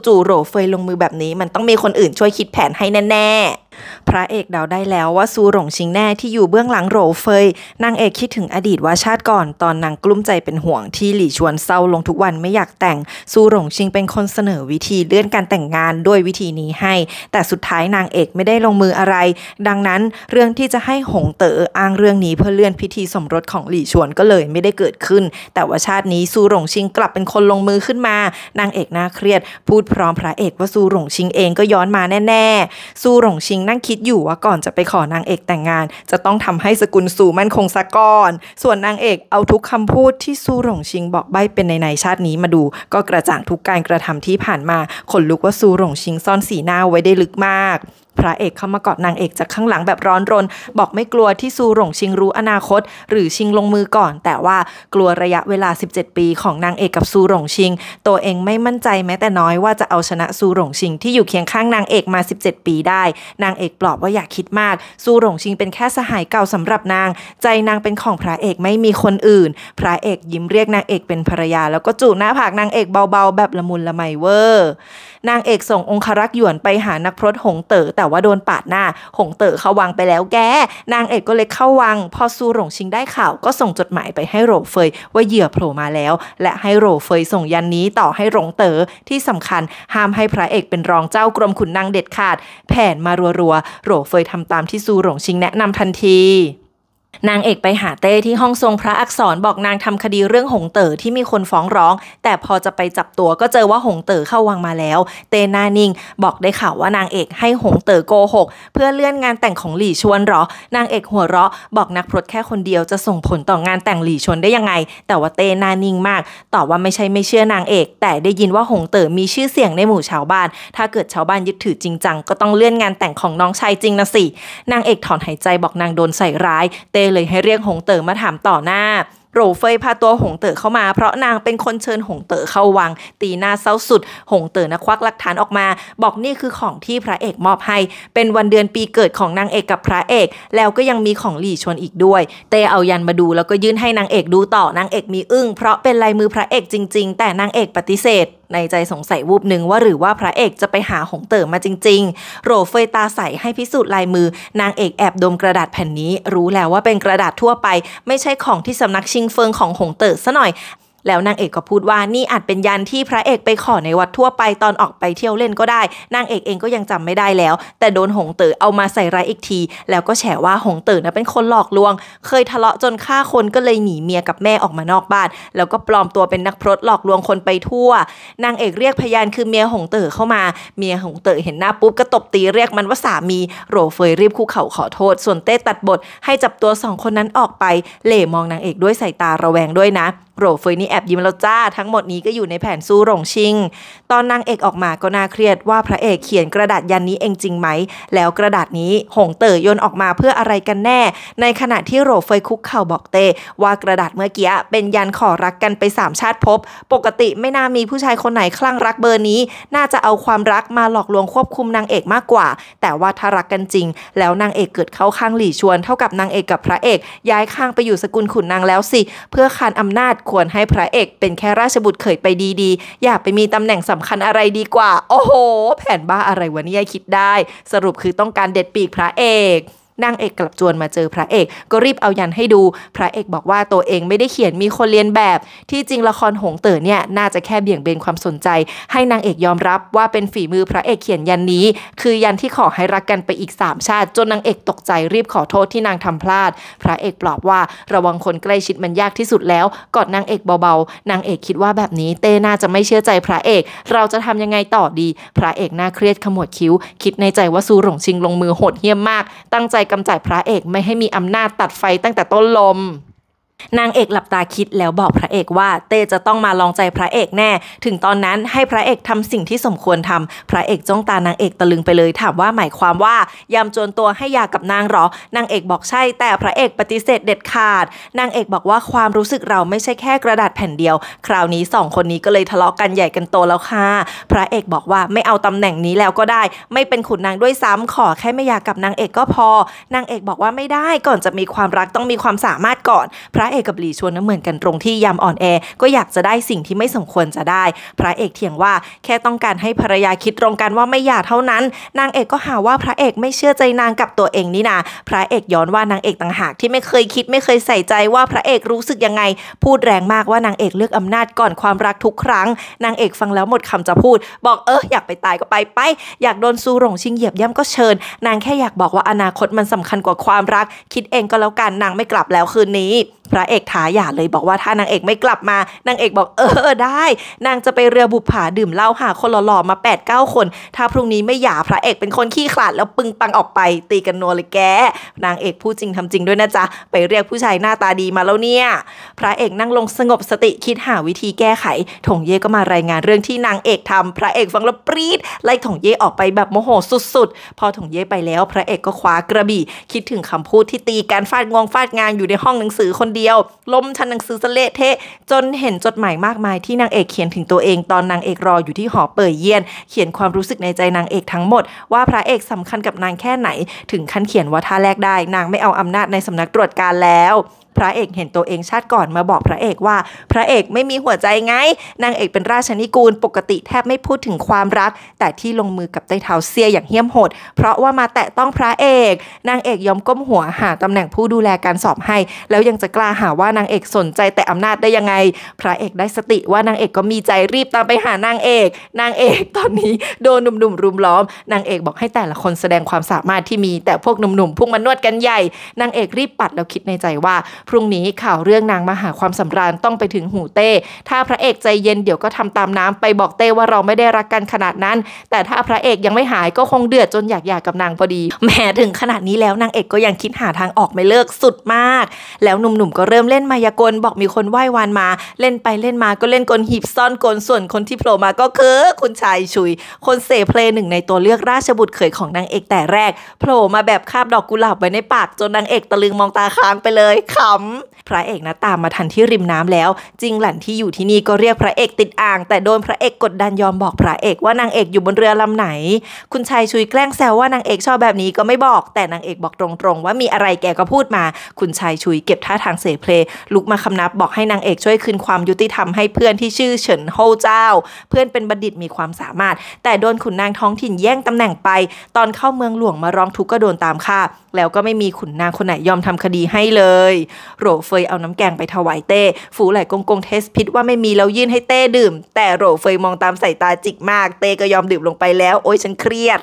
จู่ๆโหลเฟยลงมือแบบนี้มันต้องมีคนอื่นช่วยคิดแผนให้แน่ๆพระเอกเดาได้แล้วว่าซูหลงชิงแน่ที่อยู่เบื้องหลังโรเฟยนางเอกคิดถึงอดีตว่าชาติก่อนตอนนางกลุ้มใจเป็นห่วงที่หลี่ชวนเศร้าลงทุกวันไม่อยากแต่งซูหลงชิงเป็นคนเสนอวิธีเลื่อนการแต่งงานด้วยวิธีนี้ให้ แต่สุดท้ายนางเอกไม่ได้ลงมืออะไร ดังนั้นเรื่องที่จะให้หงเต๋ออ้างเรื่องนี้เพื่อเลื่อนพิธีสมรสของหลี่ชวนก็เลยไม่ได้เกิดขึ้น แต่ว่าชาตินี้ซูหลงชิงกลับเป็นคนลงมือขึ้นมา นางเอกน่าเครียดพูดพร้อมพระเอกว่าซูหลงชิงเองก็ย้อนมาแน่ๆซูหลงชิงนั่งคิดอยู่ว่าก่อนจะไปขอนางเอกแต่งงาน จะต้องทำให้สกุลสู่มั่นคงซะก่อน ส่วนนางเอกเอาทุกคำพูดที่สู่หลงชิงบอกใบ้เป็นในในชาตินี้มาดู ก็กระจ่างทุกการกระทำที่ผ่านมาขนลุกว่าสู่หลงชิงซ่อนสีหน้าไว้ได้ลึกมากพระเอกเข้ามากอดนางเอกจากข้างหลังแบบร้อนรน บอกไม่กลัวที่ซูหลงชิงรู้อนาคต หรือชิงลงมือก่อน แต่ว่ากลัวระยะเวลา 17 ปีของนางเอกกับซูหลงชิง ตัวเองไม่มั่นใจแม้แต่น้อยว่าจะเอาชนะซูหลงชิงที่อยู่เคียงข้างนางเอกมา 17 ปีได้ นางเอกปลอบว่าอย่าคิดมากซูหลงชิงเป็นแค่สหายเก่าสำหรับนาง ใจนางเป็นของพระเอกไม่มีคนอื่นพระเอกยิ้มเรียกนางเอกเป็นภรรยา แล้วก็จูบหน้าผากนางเอกเบาๆ แบบละมุนละไมเวอร์นางเอกส่งองครักษ์หยวนไปหานักพรตหงเต๋อแต่ว่าโดนปาดหน้าหงเต๋อเข้าวังไปแล้วแกนางเอกก็เลยเข้าวัง พอซูหลงชิงได้ข่าว ก็ส่งจดหมายไปให้โรเฟยว่าเหยื่อโผล่มาแล้ว และให้โรเฟยส่งยันนี้ต่อให้หลงเต๋อที่สำคัญ ห้ามให้พระเอกเป็นรองเจ้ากรมขุนนางเด็ดขาด แผนมารัวๆโรเฟยทำตามที่ซูหลงชิงแนะนำทันทีนางเอกไปหาเต้ที่ห้องทรงพระอักษรบอกนางทำคดีเรื่องหงเต๋อที่มีคนฟ้องร้อง แต่พอจะไปจับตัวก็เจอว่าหงเต๋อเข้าวังมาแล้ว เต้นานิ่งบอกได้ข่าวว่านางเอกให้หงเต๋อโกหกเพื่อเลื่อนงานแต่งของหลี่ชวนหรอนางเอกหัวเราะบอกนักพรตแค่คนเดียวจะส่งผลต่องานแต่งหลี่ชวนได้ยังไง แต่ว่าเต้นานิ่งมากตอบว่าไม่ใช่ไม่เชื่อนางเอกแต่ได้ยินว่าหงเต๋อมีชื่อเสียงในหมู่ชาวบ้านถ้าเกิดชาวบ้านยึดถือจริงจังก็ต้องเลื่อนงานแต่งของน้องชายจริงนะสินางเอกถอนหายใจบอกนางโดนใส่ร้ายเต้เลยให้เรียกหงเต๋อมาถามต่อหน้าโรเฟยพาตัวหงเต๋อเข้ามา เพราะนางเป็นคนเชิญหงเต๋อเข้าวัง ตีหน้าเศร้าสุด หงเต๋อนะควักหลักฐานออกมา บอกนี่คือของที่พระเอกมอบให้ เป็นวันเดือนปีเกิดของนางเอกกับพระเอก แล้วก็ยังมีของหลี่ชวนอีกด้วยเตเอายันมาดูแล้วก็ยื่นให้นางเอกดูต่อนางเอกมีอึ้งเพราะเป็นลายมือพระเอกจริงๆ แต่นางเอกปฏิเสธในใจสงสัยวูบหนึ่งว่าหรือว่าพระเอกจะไปหาหงเต๋อมาจริง ๆ โรเฟยตาใสให้พิสูจน์ลายมือ นางเอกแอบดมกระดาษแผ่นนี้ รู้แล้วว่าเป็นกระดาษทั่วไป ไม่ใช่ของที่สำนักชิงเฟิงของหงเต๋อซะหน่อยแล้วนางเอกก็พูดว่านี่อาจเป็นยันที่พระเอกไปขอในวัดทั่วไปตอนออกไปเที่ยวเล่นก็ได้นางเอกเองก็ยังจำไม่ได้แล้ว แต่โดนหงเต๋อเอามาใส่ร้ายอีกที แล้วก็แฉว่าหงเต๋อนะเป็นคนหลอกลวง เคยทะเลาะจนฆ่าคนก็เลยหนีเมียกับแม่ออกมานอกบ้านแล้วก็ปลอมตัวเป็นนักพรตหลอกลวงคนไปทั่วนางเอกเรียกพยานคือเมียหงเต๋อเข้ามาเมียหงเต๋อเห็นหน้าปุ๊บก็ตบตีเรียกมันว่าสามีโรเฟยรีบคู่เข่าขอโทษ ส่วนเต้ตัดบทให้จับตัวสองคนนั้นออกไป เหล่มองนางเอกด้วยสายตาระแวงด้วยนะโปรเฟยนี่แอบยิ้มแล้วจ้า ทั้งหมดนี้ก็อยู่ในแผนสู้หลงชิง ตอนนางเอกออกมาก็น่าเครียดว่าพระเอกเขียนกระดาษยันนี้เองจริงไหมแล้วกระดาษนี้หงเต๋อยนออกมาเพื่ออะไรกันแน่ ในขณะที่โรเฟยคุกเข่าบอกเตว่ากระดาษเมื่อกี้เป็นยันขอรักกันไปสามชาติพบ ปกติไม่น่ามีผู้ชายคนไหนคลั่งรักเบอร์นี้น่าจะเอาความรักมาหลอกลวงควบคุมนางเอกมากกว่า แต่ว่าถ้ารักกันจริง แล้วนางเอกเกิดเข้าข้างหลี่ชวน เท่ากับนางเอกกับพระเอก ย้ายข้างไปอยู่สกุลขุนนางแล้วสิ เพื่อคานอำนาจควรให้พระเอกเป็นแค่ราชบุตรเขยไปดีๆ อย่าไปมีตำแหน่งสำคัญอะไรดีกว่า โอ้โห แผนบ้าอะไรวะเนี่ยคิดได้ สรุปคือต้องการเด็ดปีกพระเอกนางเอกกลับจวนมาเจอพระเอกก็รีบเอายันให้ดู พระเอกบอกว่าตัวเองไม่ได้เขียนมีคนเรียนแบบที่จริงละครหงเต๋อเนี่ยน่าจะแค่เบี่ยงเบนความสนใจให้นางเอกยอมรับว่าเป็นฝีมือพระเอกเขียนยันนี้คือยันที่ขอให้รักกันไปอีก3ชาติจนนางเอกตกใจรีบขอโทษที่นางทำพลาดพระเอกปลอบว่าระวังคนใกล้ชิดมันยากที่สุดแล้วกอดนางเอกเบาๆนางเอกคิดว่าแบบนี้เต้น่าจะไม่เชื่อใจพระเอกเราจะทำยังไงต่อดีพระเอกน่าเครียดขมวดคิ้วคิดในใจว่าซูหลงชิงลงมือโหดเหี้ยมมากตั้งใจกำจัดพระเอกไม่ให้มีอำนาจตัดไฟตั้งแต่ต้นลมนางเอกหลับตาคิดแล้วบอกพระเอกว่า เต้จะต้องมาลองใจพระเอกแน่ ถึงตอนนั้นให้พระเอกทำสิ่งที่สมควรทำพระเอกจ้องตานางเอกตะลึงไปเลยถามว่าหมายความว่ายามจวนตัวให้ยากับนางหรอนางเอกบอกใช่ แต่พระเอกปฏิเสธเด็ดขาด นางเอกบอกว่าความรู้สึกเราไม่ใช่แค่กระดาษแผ่นเดียว คราวนี้สองคนนี้ก็เลยทะเลาะกันใหญ่กันโตแล้วค่ะ พระเอกบอกว่าไม่เอาตำแหน่งนี้แล้วก็ได้ ไม่เป็นขุนนางด้วยซ้ำขอแค่ไม่ยากับนางเอกก็พอนางเอกบอกว่าไม่ได้ก่อนจะมีความรักต้องมีความสามารถก่อนพระระเอกกับหลีชวนนั้นเหมือนกัน ตรงที่ยามอ่อนแอ ก็อยากจะได้สิ่งที่ไม่สมควรจะได้ พระเอกเถียงว่า แค่ต้องการให้ภรรยาคิดตรงกันว่าไม่อยากเท่านั้น นางเอกก็หาว่าพระเอกไม่เชื่อใจนางกับตัวเองนี่นา พระเอกย้อนว่านางเอกต่างหากที่ไม่เคยคิดไม่เคยใส่ใจว่าพระเอกรู้สึกยังไง พูดแรงมากว่านางเอกเลือกอำนาจก่อนความรักทุกครั้ง นางเอกฟังแล้วหมดคำจะพูด บอกเอออยากไปตายก็ไปไป อยากโดนซูหลงชิงเหยียบย่ำก็เชิญ นางแค่อยากบอกว่าอนาคตมันสำคัญกว่าความรัก คิดเองก็แล้วกัน นางไม่กลับแล้วคืนนี้พระเอกท้าหย่าเลยบอกว่าถ้านางเอกไม่กลับมานางเอกบอกเออ ได้ นางจะไปเรือบุปผาดื่มเหล้าหาคนหล่อๆมา8ปดเคน ถ้าพรุ่งนี้ไม่หย่าพระเอกเป็นคนขี้ขลาดแล้วปึงปังออกไปตีกันนัวเลยแกนางเอกพูดจริงทำจริงด้วยนะจ๊ะ ไปเรียกผู้ชายหน้าตาดีมาแล้วเนี่ย พระเอกนั่งลงสงบสติคิดหาวิธีแก้ไข ถงเย่ก็มารายงานเรื่องที่นางเอกทำ พระเอกฟังแล้วปรี๊ดไล่ถงเย่ออกไปแบบโมโหสุดๆพอถงเย่ไปแล้วพระเอกก็คว้ากระบี่ คิดถึงคำพูดที่ตีการฟาดงวงฟาดงานอยู่ในห้องหนังสือคนเดียวล้มชั้นหนังสือสเลเทะ จนเห็นจดหมายมากมายที่นางเอกเขียนถึงตัวเองตอนนางเอกรออยู่ที่หอเปิดเยียนเขียนความรู้สึกในใจนางเอกทั้งหมด ว่าพระเอกสำคัญกับนางแค่ไหน ถึงขั้นเขียนว่าถ้าแลกได้ นางไม่เอาอำนาจในสำนักตรวจการแล้วพระเอกเห็นตัวเองชาติก่อนมาบอกพระเอกว่า พระเอกไม่มีหัวใจไง นางเอกเป็นราชนิกูล ปกติแทบไม่พูดถึงความรัก แต่ที่ลงมือกับไต้เท้าเซียอย่างเหี้ยมโหด เพราะว่ามาแตะต้องพระเอกนางเอกยอมก้มหัวหาตำแหน่งผู้ดูแลการสอบให้ แล้วยังจะกล้าหาว่านางเอกสนใจแต่อำนาจได้ยังไง พระเอกได้สติว่านางเอกก็มีใจรีบตามไปหานางเอก นางเอกตอนนี้โดนหนุ่มๆรุมล้อม นางเอกบอกให้แต่ละคนแสดงความสามารถที่มีแต่พวกหนุ่มๆพุ่งมานวดกันใหญ่นางเอกรีบปัดแล้วคิดในใจว่าพรุ่งนี้ข่าวเรื่องนางมหาความสำราญต้องไปถึงหูเต้ ถ้าพระเอกใจเย็นเดี๋ยวก็ทำตามน้ำไปบอกเต้ว่าเราไม่ได้รักกันขนาดนั้น แต่ถ้าพระเอกยังไม่หายก็คงเดือดจนอยากหย่ากกับนางพอดี แม้ถึงขนาดนี้แล้วนางเอกก็ยังคิดหาทางออกไม่เลิกสุดมาก แล้วหนุ่มๆก็เริ่มเล่นมายากลบอกมีคนไหว้วานมา เล่นไปเล่นมาก็เล่นกลหีบซ่อนกลส่วน คนที่โผล่มาก็คือคุณชายชุย คนเสเพลหนึ่งในตัวเลือกราชบุตรเขยของนางเอกแต่แรก โผล่มาแบบคาบดอกกุหลาบไว้ในปากจนนางเอกตะลึงมองตาค้างไปเลยขอมพระเอกนะตามมาทันที่ริมน้ำแล้วจิงหลันที่อยู่ที่นี่ก็เรียกพระเอกติดอ่าง แต่โดนพระเอกกดดันยอมบอกพระเอกว่านางเอกอยู่บนเรือลำไหน คุณชายชุยแกล้งแซวว่านางเอกชอบแบบนี้ก็ไม่บอก แต่นางเอกบอกตรงๆว่ามีอะไรแกก็พูดมา คุณชายชุยเก็บท่าทางเสเพล ลุกมาคำนับบอกให้นางเอกช่วยคืนความยุติธรรมให้เพื่อนที่ชื่อเฉินโฮเจ้า เพื่อนเป็นบัณฑิตมีความสามารถ แต่โดนขุนนางท้องถิ่นแย่งตำแหน่งไป ตอนเข้าเมืองหลวงมาร้องทุกข์ก็โดนตามค่าแล้วก็ไม่มีขุนนางคนไหนยอมทำคดีให้เลย โรเฟยเอาน้ำแกงไปถวายเต้ ฝูไหลกงกงเทสพิษว่าไม่มีแล้วยื่นให้เต้ดื่ม แต่โรเฟยมองตามสายตาจิกมาก เต้ก็ยอมดื่มลงไปแล้ว โอ้ยฉันเครียด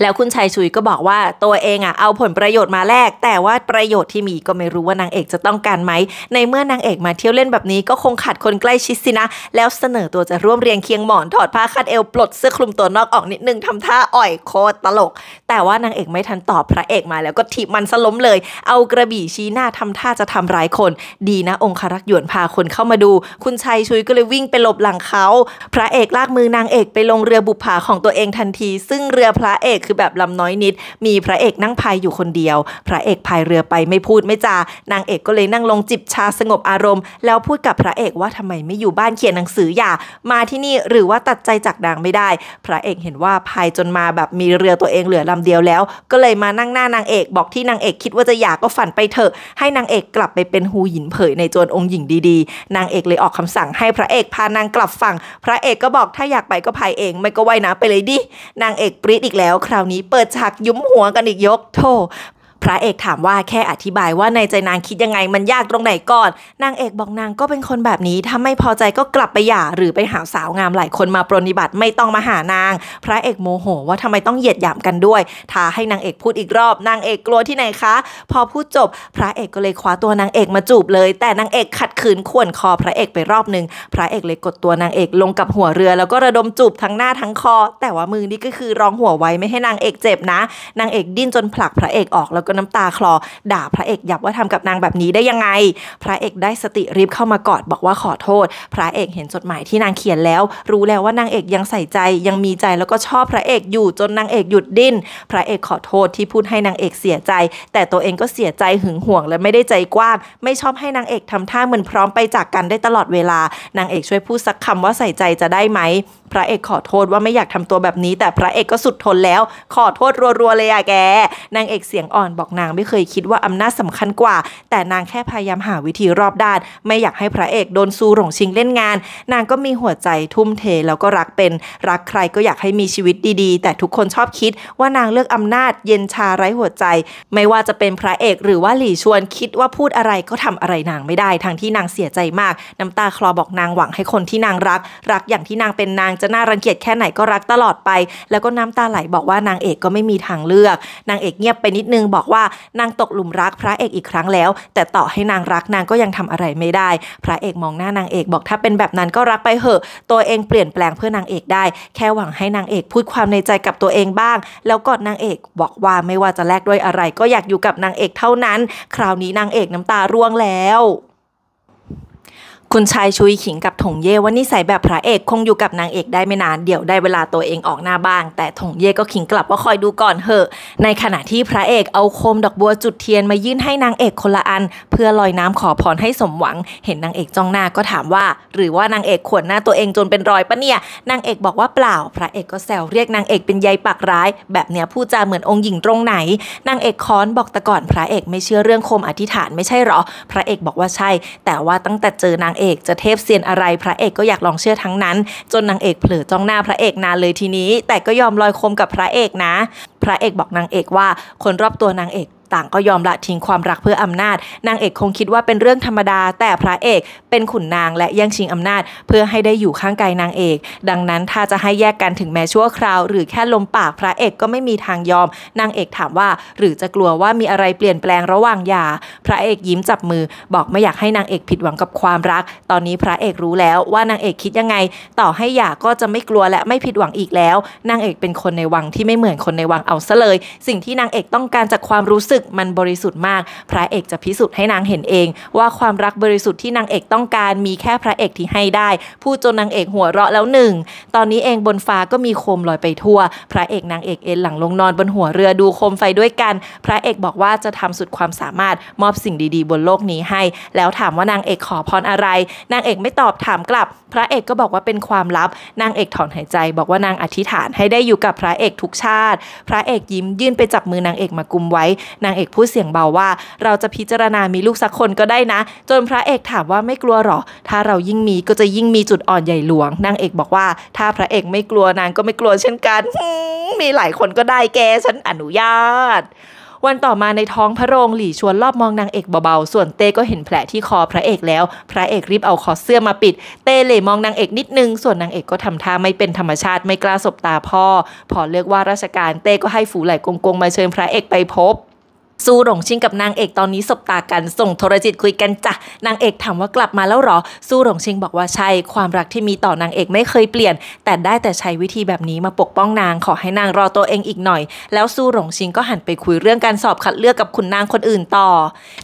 แล้วคุณชายชุยก็บอกว่าตัวเองอ่ะเอาผลประโยชน์มาแลกแต่ว่าประโยชน์ที่มีก็ไม่รู้ว่านางเอกจะต้องการไหม ในเมื่อนางเอกมาเที่ยวเล่นแบบนี้ก็คงขาดคนใกล้ชิดสินะ แล้วเสนอตัวจะร่วมเรียงเคียงหมอนถอดผ้าคาดเอวปลดเสื้อคลุมตัวนอกออกนิดนึงทำท่าอ่อยโคตรตลก แต่ว่านางเอกไม่ทันตอบพระเอกมา แล้วก็ถีบมันสล้มเลย เอากระบี่ชี้หน้าทำท่าจะทำร้ายคน ดีนะองค์ครักษ์หยวนพาคนเข้ามาดู คุณชายชุยก็เลยวิ่งไปหลบหลังเขาพระเอกลากมือนางเอกไปลงเรือบุปผาของตัวเองทันที ซึ่งเรือพระเอกอกคือแบบลำน้อยนิด มีพระเอกนั่งพายอยู่คนเดียว พระเอกพายเรือไปไม่พูดไม่จา นางเอกก็เลยนั่งลงจิบชาสงบอารมณ์ แล้วพูดกับพระเอกว่าทำไมไม่อยู่บ้านเขียนหนังสืออย่า มาที่นี่หรือว่าตัดใจจากนางไม่ได้ พระเอกเห็นว่าพายจนมาแบบมีเรือตัวเองเหลือลำเดียวแล้ว ก็เลยมานั่งหน้านางเอก บอกที่นางเอกคิดว่าจะอยากก็ฝันไปเถอะ ให้นางเอกกลับไปเป็นหูหยินเผยในจวนองค์หญิงดีๆ นางเอกเลยออกคำสั่ง ให้พระเอกพานางกลับฝั่ง พระเอกก็บอกถ้าอยากไปก็พายเองไม่ก็ว่ายน้ำไปเลยดิ นางเอกปรีดอีกแล้วคราวนี้เปิดฉากยุ้มหัวกันอีกยกโธพระเอกถามว่าแค่อธิบายว่าในใจนางคิดยังไงมันยากตรงไหนก่อนนางเอกบอกนางก็เป็นคนแบบนี้ถ้าไม่พอใจก็กลับไปหย่าหรือไปหาสาวงามหลายคนมาปรนิบัติไม่ต้องมาหานาง พระเอกโมโหว่าทำไมต้องเหยียดหยามกันด้วยท้าให้นางเอกพูดอีกรอบนางเอกกลัวที่ไหนคะ พอพูดจบ พระเอกก็เลยคว้าตัวนางเอกมาจูบเลย แต่นางเอกขัดขืนข่วนคอพระเอกไปรอบหนึ่งพระเอกเลยกดตัวนางเอกลงกับหัวเรือแล้วก็ระดมจูบทั้งหน้าทั้งคอ แต่ว่ามือนี่ก็คือรองหัวไว้ไม่ให้นางเอกเจ็บนะ นางเอกดิ้นจนผลักพระเอกออกแล้วก็น้ำตาคลอด่า พระเอกยับว่าทำกับนางแบบนี้ได้ยังไงพระเอกได้สติรีบเข้ามากอดบอกว่าขอโทษ พระเอกเห็นจดหมายที่นางเขียนแล้ว รู้แล้วว่านางเอกยังใส่ใจยังมีใจแล้วก็ชอบพระเอกอยู่จนนางเอกหยุดดิ้นพระเอกขอโทษที่พูดให้นางเอกเสียใจ แต่ตัวเองก็เสียใจหึงหวงและไม่ได้ใจกว้างไม่ชอบให้นางเอกทำท่าเหมือนพร้อมไปจากกันได้ตลอดเวลา นางเอกช่วยพูดสักคำว่าใส่ใจจะได้ไหมพระเอกขอโทษว่าไม่อยากทำตัวแบบนี้ แต่พระเอกก็สุดทนแล้ว ขอโทษรัวๆเลยอะแกนางเอกเสียงอ่อนบอกอกนางไม่เคยคิดว่าอำนาจสำคัญกว่า แต่นางแค่พยายามหาวิธีรอบด้าน ไม่อยากให้พระเอกโดนซูหลงชิงเล่นงาน นางก็มีหัวใจทุ่มเทแล้วก็รักเป็น รักใครก็อยากให้มีชีวิตดีๆ แต่ทุกคนชอบคิดว่านางเลือกอำนาจ เย็นชาไร้หัวใจ ไม่ว่าจะเป็นพระเอกหรือว่าหลี่ชวนคิดว่าพูดอะไรก็ทำอะไรนางไม่ได้ทั้งที่นางเสียใจมาก น้ำตาคลอบอกนางหวังให้คนที่นางรัก รักอย่างที่นางเป็นนางจะน่ารังเกียจแค่ไหนก็รักตลอดไป แล้วก็น้ำตาไหลบอกว่านางเอกก็ไม่มีทางเลือก นางเอกเงียบไปนิดนึงบอกกว่านางตกหลุมรักพระเอกอีกครั้งแล้ว แต่ต่อให้นางรักนางก็ยังทำอะไรไม่ได้ พระเอกมองหน้านางเอกบอกถ้าเป็นแบบนั้นก็รักไปเหอะตัวเองเปลี่ยนแปลงเพื่อนางเอกได้แค่หวังให้นางเอกพูดความในใจกับตัวเองบ้าง แล้วกอดนางเอกบอกว่าไม่ว่าจะแลกด้วยอะไรก็อยากอยู่กับนางเอกเท่านั้น คราวนี้นางเอกน้ำตาร่วงแล้วคุณชายชุยขิงกับถงเย่ว่านิสัยแบบพระเอกคงอยู่กับนางเอกได้ไม่นานเดี๋ยวได้เวลาตัวเองออกหน้าบ้าง แต่ถงเย่ก็ขิงกลับว่าคอยดูก่อนเหอะ ในขณะที่พระเอกเอาโคมดอกบัวจุดเทียนมายื่นให้นางเอกคนละอันเพื่อลอยน้ำขอพรให้สมหวัง เห็นนางเอกจ้องหน้าก็ถามว่าหรือว่านางเอกขวนหน้าตัวเองจนเป็นรอยปะเนี่ยนางเอกบอกว่าเปล่า พระเอกก็แซวเรียกนางเอกเป็นยายปากร้าย แบบเนี้ยพูดจาเหมือนองค์หญิงตรงไหนนางเอกค้อนบอกตะก่อนพระเอกไม่เชื่อเรื่องโคมอธิษฐานไม่ใช่หรอพระเอกบอกว่าใช่ แต่ว่าตั้งแต่เจอนางางเอกจะเทพเซียนอะไรพระเอกก็อยากลองเชื่อทั้งนั้น จนนางเอกเผลอจ้องหน้าพระเอกนานเลยทีนี้ แต่ก็ยอมลอยคมกับพระเอกนะ พระเอกบอกนางเอกว่า คนรอบตัวนางเอก่างก็ยอมละทิ้งความรักเพื่ออำนาจนางเอกคงคิดว่าเป็นเรื่องธรรมดา แต่พระเอกเป็นขุนนางและแย่งชิงอำนาจ เพื่อให้ได้อยู่ข้างกายนางเอก ดังนั้นถ้าจะให้แยกกันถึงแม้ชั่วคราวหรือแค่ลมปากพระเอกก็ไม่มีทางยอมนางเอกถามว่า หรือจะกลัวว่ามีอะไรเปลี่ยนแปลงระหว่างหย่า พระเอกยิ้มจับมือ บอกไม่อยากให้นางเอกผิดหวังกับความรัก ตอนนี้พระเอกรู้แล้วว่านางเอกคิดยังไง ต่อให้หย่าก็จะไม่กลัวและไม่ผิดหวังอีกแล้วนางเอกเป็นคนในวังที่ไม่เหมือนคนในวังเอาซะเลย สิ่งที่นางเอกต้องการจากความรู้สึกมันบริสุทธิ์มาก พระเอกจะพิสูจน์ให้นางเห็นเอง ว่าความรักบริสุทธิ์ที่นางเอกต้องการมีแค่พระเอกที่ให้ได้ผู้จนนางเอกหัวเราะแล้วหนึ่ง ตอนนี้เองบนฟ้าก็มีโคมลอยไปทั่ว พระเอกนางเอกเอ็นหลังลงนอน บนหัวเรือดูโคมไฟด้วยกัน พระเอกบอกว่าจะทำสุดความสามารถมอบสิ่งดีๆ บนโลกนี้ให้ แล้วถามว่านางเอกขอพรอะไร นางเอกไม่ตอบถามกลับ พระเอกก็บอกว่าเป็นความลับ นางเอกถอนหายใจบอกว่านางอธิษฐานให้ได้อยู่กับพระเอกทุกชาติ พระเอกยิ้มยื่นไปจับมือนางเอกมากุมไว้นางเอกพูดเสียงเบาว่าเราจะพิจารณามีลูกสักคนก็ได้นะ จนพระเอกถามว่าไม่กลัวหรอถ้าเรายิ่งมีก็จะยิ่งมีจุดอ่อนใหญ่หลวงนางเอกบอกว่าถ้าพระเอกไม่กลัวนางก็ไม่กลัวเช่นกันมีหลายคนก็ได้แกฉันอนุญาต วันต่อมาในท้องพระโรงหลี่ชวนรอบมองนางเอกเบาๆส่วนเต้ก็เห็นแผลที่คอพระเอกแล้ว พระเอกรีบเอาคอเสื้อมาปิด เต้เหล่มองนางเอกนิดนึง ส่วนนางเอกก็ทำท่าไม่เป็นธรรมชาติไม่กล้าสบตาพ่อ พอเลือกว่าราชการเต้ก็ให้ฝูหลายกงกงมาเชิญพระเอกไปพบสู้หลงชิงกับนางเอกตอนนี้สบตากัน ส่งโทรจิตคุยกันจ้ะนางเอกถามว่ากลับมาแล้วหรอสู้หลงชิงบอกว่าใช่ความรักที่มีต่อนางเอกไม่เคยเปลี่ยน แต่ได้แต่ใช้วิธีแบบนี้มาปกป้องนางขอให้นางรอตัวเองอีกหน่อยแล้วสู้หลงชิงก็หันไปคุยเรื่องการสอบคัดเลือกกับขุนนางคนอื่นต่อ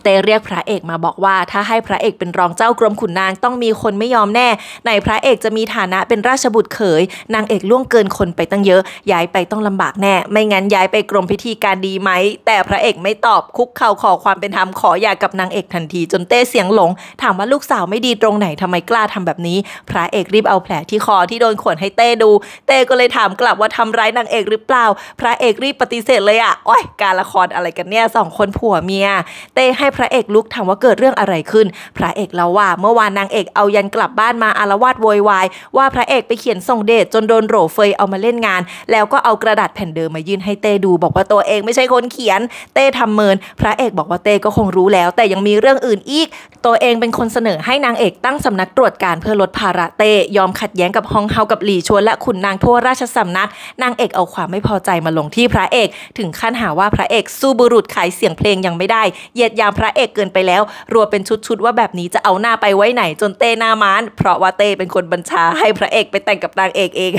แต่เรียกพระเอกมาบอกว่า ถ้าให้พระเอกเป็นรองเจ้ากรมขุนนางต้องมีคนไม่ยอมแน่ในพระเอกจะมีฐานะเป็นราชบุตรเขยนางเอกล่วงเกินคนไปตั้งเยอะย้ายไปต้องลำบากแน่ ไม่งั้นย้ายไปกรมพิธีการดีไหมแต่พระเอกไม่ตอบคุกเข่าขอความเป็นธรรมขอหย่ากับนางเอกทันทีจนเต้เสียงหลงถามว่าลูกสาวไม่ดีตรงไหนทำไมกล้าทำแบบนี้ พระเอกรีบเอาแผลที่คอที่โดนขวนให้เต้ดู เต้ก็เลยถามกลับว่าทำร้ายนางเอกหรือเปล่า พระเอกรีบปฏิเสธเลยอะ่ะโอ้ยการละครอะไรกันเนี่ยสองคนผัวเมียเต้ให้พระเอกลุกถามว่าเกิดเรื่องอะไรขึ้น พระเอกเล่าว่าเมื่อวานนางเอกเอายันกลับบ้านมาอารวาสโวยวายว่าพระเอกไปเขียนส่งเดชจนโดนโรเฟยเอามาเล่นงาน แล้วก็เอากระดาษแผ่นเดิมมายื่นให้เต้ดูบอกว่าตัวเองไม่ใช่คนเขียน เต้ทำเมินพระเอกบอกว่าเต้ก็คงรู้แล้ว แต่ยังมีเรื่องอื่นอีก ตัวเองเป็นคนเสนอให้นางเอกตั้งสำนักตรวจการเพื่อลดภาระเต้ยอมขัดแย้งกับฮองเฮากับหลี่ชวน และขุนนางทั่วราชสำนัก นางเอกเอาความไม่พอใจมาลงที่พระเอก ถึงขั้นหาว่าพระเอกสู้บุรุษขายเสียงเพลงยังไม่ได้เยียดยามพระเอกเกินไปแล้วรวมเป็นชุดๆ ว่าแบบนี้จะเอาหน้าไปไว้ไหนจนเต้หน้ามานเพราะว่าเต้เป็นคนบัญชาให้พระเอกไปแต่งกับนางเอกเอง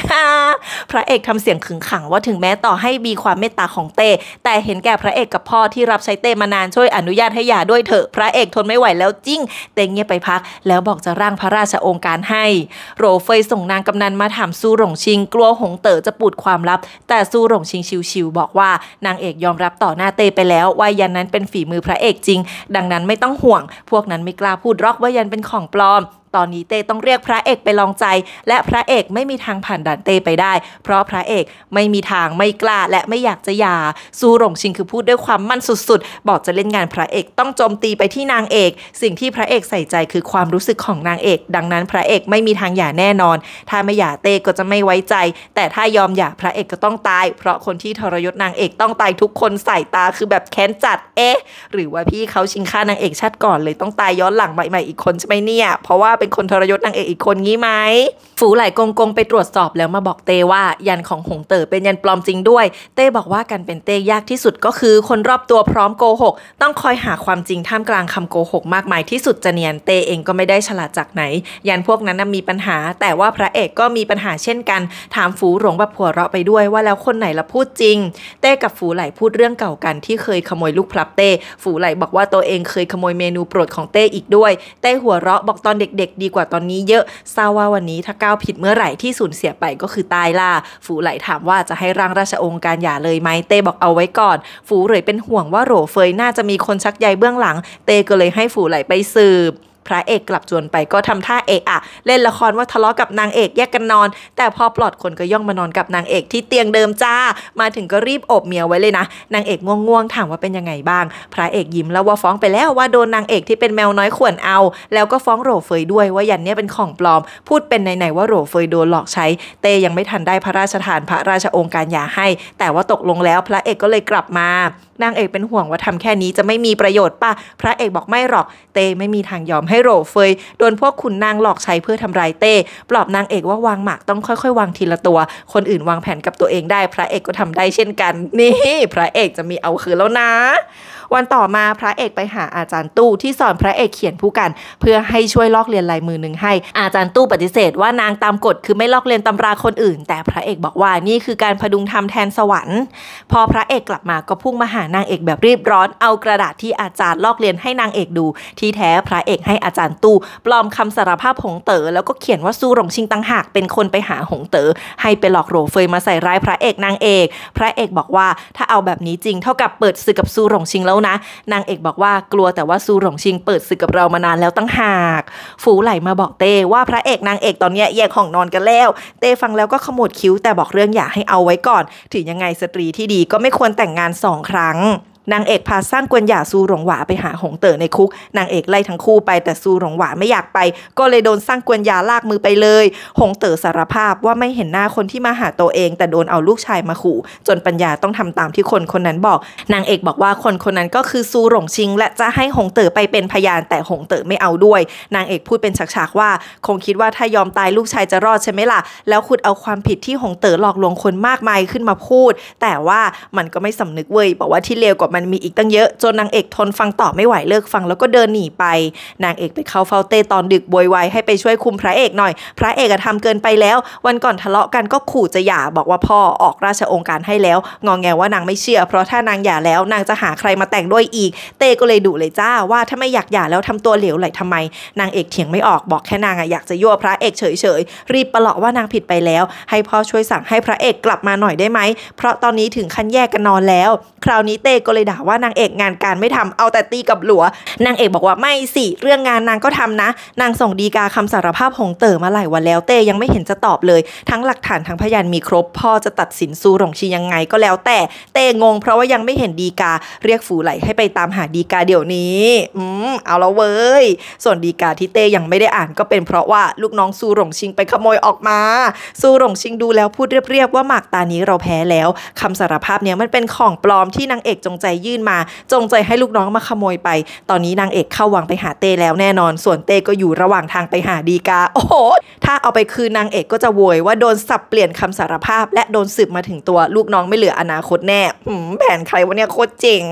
พระเอกทำเสียงขึงขังว่าถึงแม้ต่อให้มีความเมตตาของเต้แต่เห็นแก่พระเอกกับพ่อที่ที่รับใช้เต้มานานช่วยอนุญาตให้หย่าด้วยเถอะพระเอกทนไม่ไหวแล้วจิ้งเต้เงียบไปพัก แล้วบอกจะร่างพระราชองค์การให้โรเฟยส่งนางกำนันมาถามซูหลงชิง กลัวหงเต๋อจะปูดความลับ แต่ซูหลงชิงชิวๆบอกว่า นางเอกยอมรับต่อหน้าเต้ไปแล้ว ว่ายันนั้นเป็นฝีมือพระเอกจริง ดังนั้นไม่ต้องห่วง พวกนั้นไม่กล้าพูดรอกว่ายันเป็นของปลอมตอนนี้เต้ต้องเรียกพระเอกไปลองใจ และพระเอกไม่มีทางผ่านด่านเต้ไปได้ เพราะพระเอกไม่มีทางไม่กล้าและไม่อยากจะหย่าซูหลงชิงคือพูดด้วยความมั่นสุดๆ บอกจะเล่นงานพระเอกต้องโจมตีไปที่นางเอก สิ่งที่พระเอกใส่ใจคือความรู้สึกของนางเอก ดังนั้นพระเอกไม่มีทางหย่าแน่นอน ถ้าไม่หย่าเต้ก็จะไม่ไว้ใจ แต่ถ้ายอมหย่าพระเอกก็ต้องตายเพราะคนที่ทรยศนางเอกต้องตายทุกคนใส่ตาคือแบบแค้นจัดเอ๊ะหรือว่าพี่เขาชิงฆ่านางเอกชัดก่อนเลยต้องตายย้อนหลังใหม่ๆอีกคนใช่ไหมเนี่ยเพราะว่าเป็นคนทรยศนางเอกอีกคนงี้ไหม ฝูไหลกงกงไปตรวจสอบแล้วมาบอกเต้ว่ายันของหงเต๋อเป็นยันปลอมจริงด้วย เต้บอกว่าการเป็นเต้ยากที่สุดก็คือ คนรอบตัวพร้อมโกหกต้องคอยหาความจริงท่ามกลาง คำโกหกมากมายที่สุดจะเนียนเต้เองก็ไม่ได้ฉลาดจากไหน ยันพวกนั้นมีปัญหา แต่ว่าพระเอกก็มีปัญหาเช่นกันถามฝูหลงแบบผัวเราะไปด้วยว่าแล้วคนไหนละพูดจริง เต้กับฝูไหลพูดเรื่องเก่ากันที่เคยขโมยลูกพลับเต้ฝูไหลบอกว่าตัวเองเคยขโมยเมนูโปรดของเต้อีกด้วย เต้หัวเราะบอกตอนเด็กดีกว่าตอนนี้เยอะทราบว่าวันนี้ถ้าก้าวผิดเมื่อไหร่ที่สูญเสียไปก็คือตายล่า ฝูไหลถามว่าจะให้ร่างราชองค์การหย่าเลยไหมเต้บอกเอาไว้ก่อน ฝูเหลยเป็นห่วงว่าโหรเฟยน่าจะมีคนชักใยเบื้องหลัง เต้ก็เลยให้ฝูไหลไปสืบพระเอกกลับจวนไปก็ทำท่าเอกอะเล่นละครว่าทะเลาะกับนางเอกแยกกันนอน แต่พอปลอดคนก็ย่องมานอนกับนางเอกที่เตียงเดิมจ้า มาถึงก็รีบอบเมียไว้เลยนะ นางเอกง่วงๆ ถามว่าเป็นยังไงบ้าง พระเอกยิ้มแล้วว่าฟ้องไปแล้วว่าโดนนางเอกที่เป็นแมวน้อยข่วนเอา แล้วก็ฟ้องโรเฟยด้วยว่ายันเนี่ยเป็นของปลอม พูดเป็นไหนๆว่าโรเฟยโดนหลอกใช้ เตยังไม่ทันได้พระราชทานพระราชองค์การยาให้ แต่ว่าตกลงแล้วพระเอกก็เลยกลับมานางเอกเป็นห่วงว่าทำแค่นี้จะไม่มีประโยชน์ป่ะ พระเอกบอกไม่หรอก เต้ไม่มีทางยอมให้โรเฟยโดนพวกขุนนางหลอกใช้เพื่อทำร้ายเต้ปลอบนางเอกว่าวางหมากต้องค่อยๆวางทีละตัว คนอื่นวางแผนกับตัวเองได้ พระเอกก็ทำได้เช่นกัน นี่พระเอกจะมีเอาคืนแล้วนะวันต่อมาพระเอกไปหาอาจารย์ตู้ที่สอนพระเอกเขียนผู้กัน เพื่อให้ช่วยลอกเรียนลายมือหนึ่งให้ อาจารย์ตู้ปฏิเสธว่านางตามกฎคือไม่ลอกเรียนตำราคนอื่น แต่พระเอกบอกว่านี่คือการพดุงธรรมแทนสวรรค์ พอพระเอกกลับมาก็พุ่งมาหานางเอกแบบรีบร้อน เอากระดาษที่อาจารย์ลอกเรียนให้นางเอกดูที่แท้พระเอกให้อาจารย์ตู้ปลอมคำสารภาพหงเต๋อแล้วก็เขียนว่าสู้หลงชิงตังหากเป็นคนไปหาหงเต๋อให้ไปหลอกโรเฟยมาใส่ร้ายพระเอกนางเอกพระเอกบอกว่าถ้าเอาแบบนี้จริงเท่ากับเปิดศึกกับสู้หลงชิงแล้วนะนางเอกบอกว่ากลัวแต่ว่าซูหลงชิง เปิดศึกกับเรามานานแล้วตั้งหากฝูไหลมาบอกเต้ว่าพระเอกนางเอกตอนนี้แยกห้องนอนกันแล้ว เต้ฟังแล้วก็ขมวดคิ้วแต่บอกเรื่องอย่าให้เอาไว้ก่อนถึงยังไงสตรีที่ดีก็ไม่ควรแต่งงานสองครั้งนางเอกพาสร้างกวนหยาซูหลงหวาไปหาหงเต๋อในคุก นางเอกไล่ทั้งคู่ไปแต่ซูหลงหวาไม่อยากไป ก็เลยโดนสร้างกวนหยาลากมือไปเลย หงเต๋อสารภาพว่าไม่เห็นหน้าคนที่มาหาตัวเองแต่โดนเอาลูกชายมาขู่จนปัญญาต้องทำตามที่คนคนนั้นบอก นางเอกบอกว่าคนคนนั้นก็คือซูหลงชิงและจะให้หงเต๋อไปเป็นพยานแต่หงเต๋อไม่เอาด้วย นางเอกพูดเป็นฉากๆว่า คงคิดว่าถ้ายอมตายลูกชายจะรอดใช่ไหมล่ะแล้วขุดเอาความผิดที่หงเต๋อหลอกลวงคนมากมายขึ้นมาพูด แต่ว่ามันก็ไม่สำนึกเว้ยบอกว่าที่เลวกว่ามันมีอีกตั้งเยอะจนนางเอกทนฟังต่อไม่ไหวเลิกฟังแล้วก็เดินหนีไป นางเอกไปเข้าเฝ้าเต้ตอนดึกบวยวายให้ไปช่วยคุมพระเอกหน่อย พระเอกทำเกินไปแล้ว วันก่อนทะเลาะกันก็ขู่จะหย่าบอกว่าพ่อออกราชองค์การให้แล้วงองแงว่านางไม่เชื่อ เพราะถ้านางหย่าแล้วนางจะหาใครมาแต่งด้วยอีก เต้ก็เลยดุเลยจ้าว่าถ้าไม่อยากหย่าแล้วทำตัวเหลวไหลทำไม นางเอกเถียงไม่ออกบอกแค่นางอยากจะยั่วพระเอกเฉยๆรีบประหลาะว่านางผิดไปแล้ว ให้พ่อช่วยสั่งให้พระเอกกลับมาหน่อยได้ไหมเพราะตอนนี้ถึงขั้นแยกกันนอนแล้ว คราวนี้เต้ก็เลยยด่าว่านางเอกงานการไม่ทำเอาแต่ตีกับหลัวนางเอกบอกว่าไม่สิ เรื่องงานนางก็ทำนะ นางส่งดีกาคำสารภาพหงเต๋อมาหลายวันแล้ว เต้ยังไม่เห็นจะตอบเลย ทั้งหลักฐานทั้งพยานมีครบ พ่อจะตัดสินซูหลงชียังไงก็แล้ว แต่เต้งงเพราะว่ายังไม่เห็นดีกาเรียกฝูไหลให้ไปตามหาดีกาเดี๋ยวนี้ อืมเอาละเว้ยส่วนดีกาที่เต้ยังไม่ได้อ่าน ก็เป็นเพราะว่าลูกน้องซูหลงชิงไปขโมยออกมาซูหลงชิงดูแล้วพูดเรียบๆว่าหมากตานี้เราแพ้แล้ว คำสารภาพเนี่ยมันเป็นของปลอมที่นางเอกจงใจยื่นมาจงใจให้ลูกน้องมาขโมยไป ตอนนี้นางเอกเข้าวังไปหาเต้แล้วแน่นอน ส่วนเต้ก็อยู่ระหว่างทางไปหาดีกา โอ้โห ถ้าเอาไปคืนนางเอกก็จะโวยว่าโดนสับเปลี่ยนคำสารภาพ และโดนสืบมาถึงตัวลูกน้องไม่เหลืออนาคตแน่แผนใครวะเนี่ยโคตรเจ๋ง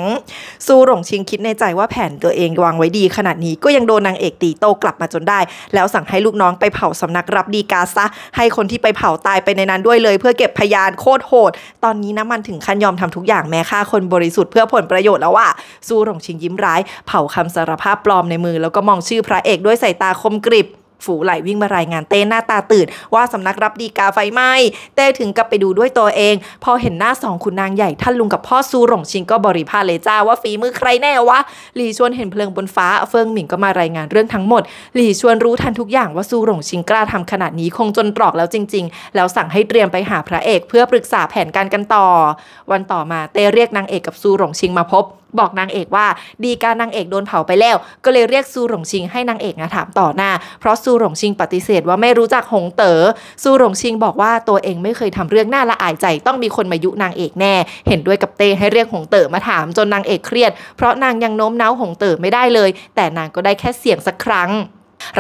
ซูหลงชิงคิดในใจว่าแผนตัวเองวางไว้ดีขนาดนี้ก็ยังโดนนางเอกตีโตกลับมาจนได้ แล้วสั่งให้ลูกน้องไปเผาสำนักรับดีกาซะ ให้คนที่ไปเผาตายไปในนั้นด้วยเลย เพื่อเก็บพยานโคตรโหด ตอนนี้น้ำมันถึงขั้นยอมทำทุกอย่างแม้ฆ่าคนบริสุทธิ์เพื่อผลประโยชน์แล้วว่าสู้หลงชิงยิ้มร้ายเผาคำสารภาพปลอมในมือ แล้วก็มองชื่อพระเอกด้วยสายตาคมกริบฝูไหลวิ่งมารายงานเต้หน้าตาตื่นว่าสำนักรับดีกาไฟไหม้เต้ถึงกับไปดูด้วยตัวเอง พอเห็นหน้าสองคุณนางใหญ่ท่านลุงกับพ่อซูหลงชิงก็บริพาเลยจ้าว่าฝีมือใครแน่วะหลี่ชวนเห็นเพลิงบนฟ้าเฟิงหมิงก็มารายงานเรื่องทั้งหมดหลี่ชวนรู้ทันทุกอย่างว่าซูหลงชิงกล้าทำขนาดนี้คงจนตรอกแล้วจริงๆแล้วสั่งให้เตรียมไปหาพระเอกเพื่อปรึกษาแผนการกันต่อ วันต่อมาเต้เรียกนางเอกกับซูหลงชิงมาพบบอกนางเอกว่าดีการนางเอกโดนเผาไปแล้ว ก็เลยเรียกซูหลงชิงให้นางเอกนะถามต่อหน้า เพราะซูหลงชิงปฏิเสธว่าไม่รู้จักหงเตอ๋อซูหลงชิงบอกว่าตัวเองไม่เคยทำเรื่องหน้าละอายใจต้องมีคนมายุนางเอกแน่ เห็นด้วยกับเต้ให้เรียกหงเตอ๋อมาถาม จนนางเอกเครียด เพราะนางยังโน้มน้าวหงเต๋อไม่ได้เลย แต่นางก็ได้แค่เสียงสักครั้ง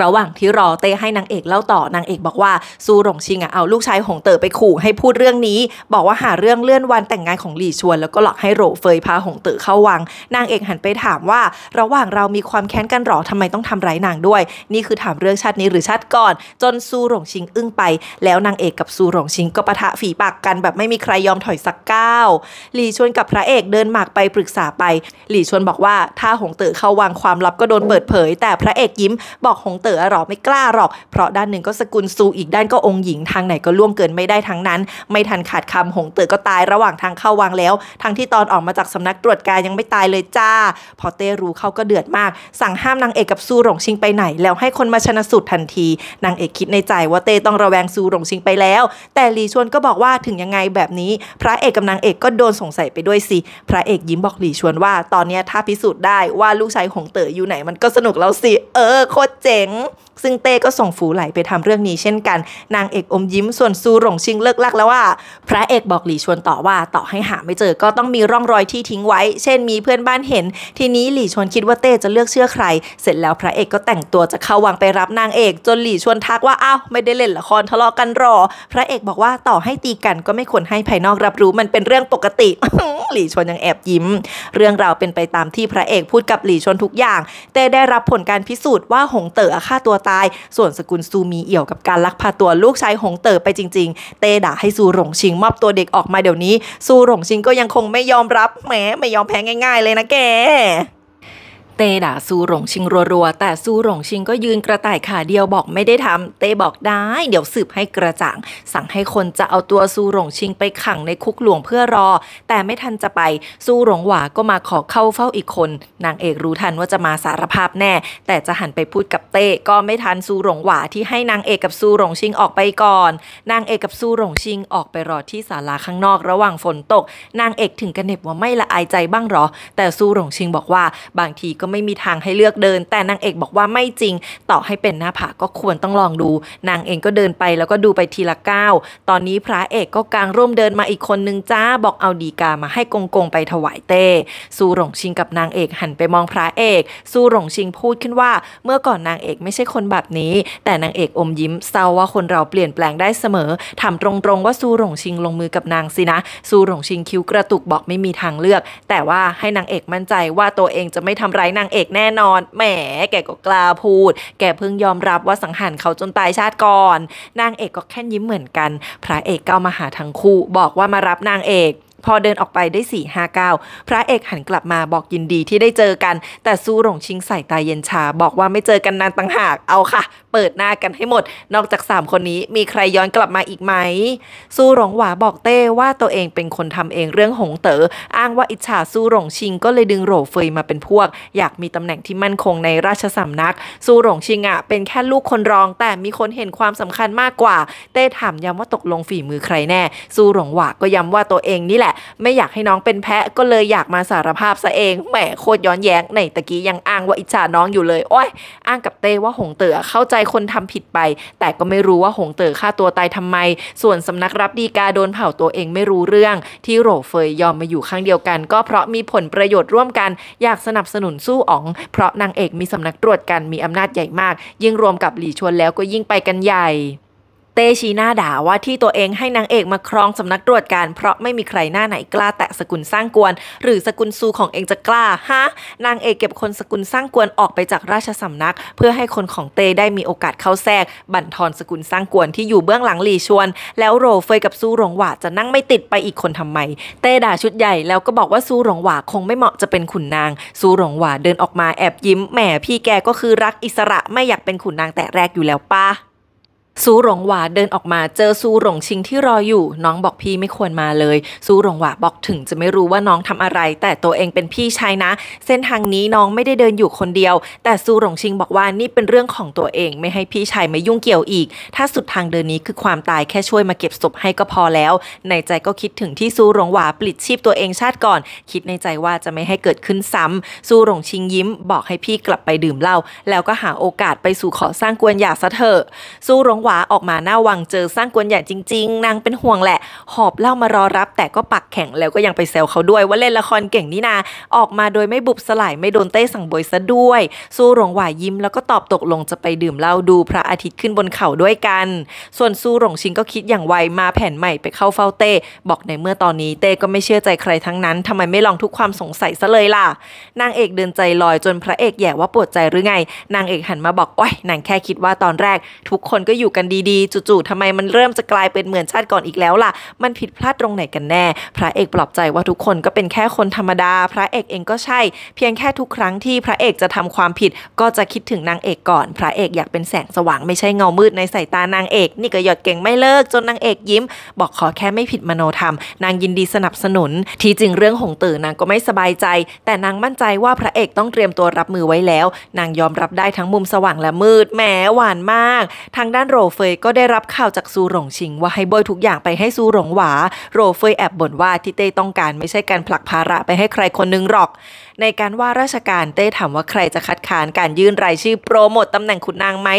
ระหว่างที่รอเต้ให้นางเอกเล่าต่อนางเอกบอกว่าซูหลงชิงอ่ะเอาลูกชายหงเต๋อไปขู่ให้พูดเรื่องนี้ บอกว่าหาเรื่องเลื่อนวันแต่งงานของหลี่ชวนแล้วก็หลอกให้โรเฟยพาหงเต๋อเข้าวังนางเอกหันไปถามว่า ระหว่างเรามีความแค้นกันหรอทำไมต้องทำร้ายนางด้วย นี่คือถามเรื่องชาตินี้หรือชาติก่อนจนซูหลงชิงอึ้งไป แล้วนางเอกกับซูหลงชิงก็ปะทะฝีปากกันแบบไม่มีใครยอมถอยสักก้าวหลี่ชวนกับพระเอกเดินหมากไปปรึกษาไป หลี่ชวนบอกว่าถ้าหงเต๋อเข้าวังความลับก็โดนเปิดเผย แต่พระเอกยิ้ม บอกหงงเต๋อหรอกไม่กล้าหรอก เพราะด้านหนึ่งก็สกุลซูอีกด้านก็องค์หญิงทางไหนก็ล่วงเกินไม่ได้ทั้งนั้น ไม่ทันขาดคำหงเต๋อก็ตายระหว่างทางเข้าวังแล้ว ทั้งที่ตอนออกมาจากสำนักตรวจการยังไม่ตายเลยจ้าพอเต้รู้เขาก็เดือดมากสั่งห้ามนางเอกกับซูหลงชิงไปไหนแล้วให้คนมาชนะสุดทันที นางเอกคิดในใจว่าเต้ต้องระแวงซูหลงชิงไปแล้ว แต่หลีชวนก็บอกว่าถึงยังไงแบบนี้ พระเอกกับนางเอกก็โดนสงสัยไปด้วยสิพระเอกยิ้มบอกหลีชวนว่าตอนนี้ถ้าพิสูจน์ได้ว่าลูกชายหงเต๋ออยู่ไหนมันก็สนุกแล้วสิเออโคตรเจ๋งซึ่งเต้ก็ส่งฝูไหลไปทำเรื่องนี้เช่นกัน นางเอกอมยิ้มส่วนซูหลงชิงเลิกลักแล้วว่า พระเอกบอกหลี่ชวนต่อว่าต่อให้หาไม่เจอก็ต้องมีร่องรอยที่ทิ้งไว้ เช่นมีเพื่อนบ้านเห็น ทีนี้หลี่ชวนคิดว่าเต้จะเลือกเชื่อใคร เสร็จแล้วพระเอกก็แต่งตัวจะเข้าวังไปรับนางเอก จนหลี่ชวนทักว่าอ้าวไม่ได้เล่นละครทะเลาะกันรอ พระเอกบอกว่าต่อให้ตีกันก็ไม่ควรให้ภายนอกรับรู้มันเป็นเรื่องปกติหลี่ชวนยังแอบยิ้ม เรื่องราวเป็นไปตามที่พระเอกพูดกับหลี่ชวนทุกอย่างเต้ได้รับผลการพิสูจน์ว่าหงเต๋อฆ่าตัวตตายส่วนสกุลซูมีเอี่ยวกับการลักพาตัวลูกชายหงเต๋อไปจริงๆ เตด่าให้ซูหลงชิงมอบตัวเด็กออกมาเดี๋ยวนี้ ซูหลงชิงก็ยังคงไม่ยอมรับแหมไม่ยอมแพ้ง่ายๆเลยนะแกเตด่าซูหลงชิงรัวๆแต่ซูหลงชิงก็ยืนกระต่ายขาเดียวบอกไม่ได้ทำ เตบอกได้ เดี๋ยวสืบให้กระจ่างสั่งให้คนจะเอาตัวซูหลงชิงไปขังในคุกหลวงเพื่อรอ แต่ไม่ทันจะไปซูหลงหวาก็มาขอเข้าเฝ้าอีกคน นางเอกรู้ทันว่าจะมาสารภาพแน่ แต่จะหันไปพูดกับเต้ก็ไม่ทันซูหลงหวาที่ให้นางเอกกับซูหลงชิงออกไปก่อนนางเอกกับซูหลงชิง ออกไปรอที่ศาลาข้างนอกระหว่างฝนตกนางเอกถึงกระเน็บว่าไม่ละอายใจบ้างหรอ แต่ซูหลงชิงบอกว่า บางทีก็ไม่มีทางให้เลือกเดิน แต่นางเอกบอกว่าไม่จริง ต่อให้เป็นหน้าผาก็ควรต้องลองดู นางเองก็เดินไปแล้วก็ดูไปทีละก้าวตอนนี้พระเอกก็กางร่มเดินมาอีกคนนึงจ้าบอกเอาดีกามาให้กงกงไปถวายเต้ซูหลงชิงกับนางเอกหันไปมองพระเอกซูหลงชิงพูดขึ้นว่าเมื่อก่อนนางเอกไม่ใช่คนแบบนี้ แต่นางเอกอมยิ้มเศร้าว่าคนเราเปลี่ยนแปลงได้เสมอถามตรงๆว่าซูหลงชิงลงมือกับนางสินะซูหลงชิงคิ้วกระตุกบอกไม่มีทางเลือก แต่ว่าให้นางเอกมั่นใจว่าตัวเองจะไม่ทำร้ายนะางเอกแน่นอน แหมแกก็กล้าพูด แกเพิ่งยอมรับว่าสังหารเขาจนตายชาติก่อน นางเอกก็แค่ยิ้มเหมือนกัน พระเอกก็มาหาทั้งคู่ บอกว่ามารับนางเอกพอเดินออกไปได้4ี่ห้าเก้าพระเอกหันกลับมาบอกยินดีที่ได้เจอกัน แต่สู้หลงชิงใส่ตายเย็นชาบอกว่าไม่เจอกันนานต่างหาก เอาค่ะ เปิดหน้ากันให้หมด นอกจาก 3 คนนี้มีใครย้อนกลับมาอีกไหม สู้หลงหวาบอกเต้ว่าตัวเองเป็นคนทำเองเรื่องหงเตอ๋อ อ้างว่าอิจฉาสู้หลงชิงก็เลยดึงโหรเฟยมาเป็นพวก อยากมีตำแหน่งที่มั่นคงในราชสำนัก สู้หลงชิงอะ่ะเป็นแค่ลูกคนรอง แต่มีคนเห็นความสำคัญมากกว่า เต้ถามย้ำว่าตกลงฝีมือใครแน่ สู้หลงหวาก็ย้ำว่าตัวเองนี่แหละไม่อยากให้น้องเป็นแพะก็เลยอยากมาสารภาพซะเอง แหมโคตรย้อนแย้งในตะกี้ยังอ้างว่าอิจฉาน้องอยู่เลยโอ้ยอ้างกับเต้ว่าหงเต๋อเข้าใจคนทำผิดไป แต่ก็ไม่รู้ว่าหงเต๋อฆ่าตัวตายทำไม ส่วนสำนักรับดีกาโดนเผาตัวเองไม่รู้เรื่อง ที่โรเฟยยอมมาอยู่ข้างเดียวกัน ก็เพราะมีผลประโยชน์ร่วมกัน อยากสนับสนุนสู้อ๋อง เพราะนางเอกมีสำนักตรวจกัน มีอำนาจใหญ่มาก ยิ่งรวมกับหลี่ชวนแล้วก็ยิ่งไปกันใหญ่เตชีหน้าด่าว่าที่ตัวเองให้นางเอกมาครองสำนักตรวจการเพราะไม่มีใครหน้าไหนกล้าแตะสกุลสร้างกวนหรือสกุลซูของเองจะกล้าฮะนางเอกเก็บคนสกุลสร้างกวนออกไปจากราชสำนักเพื่อให้คนของเตได้มีโอกาสเข้าแทรกบั่นทอนสกุลสร้างกวนที่อยู่เบื้องหลังหลีชวนแล้วโรเฟยกับซูหลงหวาจะนั่งไม่ติดไปอีกคนทำไมเตด่าชุดใหญ่แล้วก็บอกว่าซูหลงหวาคงไม่เหมาะจะเป็นขุนนางซูหลงหวาเดินออกมาแอบยิ้มแหมพี่แกก็คือรักอิสระไม่อยากเป็นขุนนางแต่แรกอยู่แล้วป้าซูหลงหวาเดินออกมาเจอซูหลงชิงที่รออยู่ น้องบอกพี่ไม่ควรมาเลยซูหลงหวาบอกถึงจะไม่รู้ว่าน้องทำอะไร แต่ตัวเองเป็นพี่ชายนะ เส้นทางนี้น้องไม่ได้เดินอยู่คนเดียว แต่ซูหลงชิงบอกว่านี่เป็นเรื่องของตัวเองไม่ให้พี่ชายมายุ่งเกี่ยวอีก ถ้าสุดทางเดินนี้คือความตายแค่ช่วยมาเก็บศพให้ก็พอแล้ว ในใจก็คิดถึงที่ซูหลงหวาปลิดชีพตัวเองชาติก่อน คิดในใจว่าจะไม่ให้เกิดขึ้นซ้ำซูหลงชิงยิ้มบอกให้พี่กลับไปดื่มเหล้าแล้วก็หาโอกาสไปสู่ขอสร้างกวนหยาซะเถอะซูหลงหวาออกมาหน้าวังเจอสร้างกวนใหญ่จริง ๆนางเป็นห่วงแหละหอบเล่ามารอรับ แต่ก็ปักแข็งแล้วก็ยังไปแซวเขาด้วย ว่าเล่นละครเก่งนี่นา ออกมาโดยไม่บุบสลายไม่โดนเต้สั่งบอยซะด้วย สู้หลงหวายิ้มแล้วก็ตอบตกลงจะไปดื่มเหล้าดูพระอาทิตย์ขึ้นบนเขาด้วยกัน ส่วนสู้หลงชิงก็คิดอย่างไวมาแผนใหม่ไปเข้าเฝ้าเต้บอกในเมื่อตอนนี้เต้ก็ไม่เชื่อใจใครทั้งนั้นทำไมไม่ลองทุกความสงสัยซะเลยล่ะนางเอกเดินใจลอยจนพระเอกแย่ว่าปวดใจหรือไง นางเอกหันมาบอกโอ้ยนางแค่คิดว่าตอนแรก ทุกคนก็อยูู่่กันดีๆจู่ๆทำไมมันเริ่มจะกลายเป็นเหมือนชาติก่อนอีกแล้วล่ะมันผิดพลาดตรงไหนกันแน่ พระเอกปลอบใจว่าทุกคนก็เป็นแค่คนธรรมดา พระเอกเองก็ใช่ เพียงแค่ทุกครั้งที่พระเอกจะทำความผิดก็จะคิดถึงนางเอกก่อน พระเอกอยากเป็นแสงสว่างไม่ใช่เงามืดในสายตานางเอกนี่ก็หยอดเก่งไม่เลิกจนนางเอกยิ้ม บอกขอแค่ไม่ผิดมโนธรรม นางยินดีสนับสนุน ที่จริงเรื่องหงตื่นนางก็ไม่สบายใจ แต่นางมั่นใจว่าพระเอกต้องเตรียมตัวรับมือไว้แล้ว นางยอมรับได้ทั้งมุมสว่างและมืดแหมหวานมาก ทางด้านโรเฟยก็ได้รับข่าวจากซูหลงชิง ว่าให้บอยทุกอย่างไปให้ซูหลงหวา โรเฟยแอบบ่นว่าที่เต้ต้องการไม่ใช่การผลักภาระไปให้ใครคนนึงหรอกในการว่าราชการเต้ถามว่าใครจะคัดค้านการยื่นรายชื่อโปรโมตตำแหน่งขุนนางไหม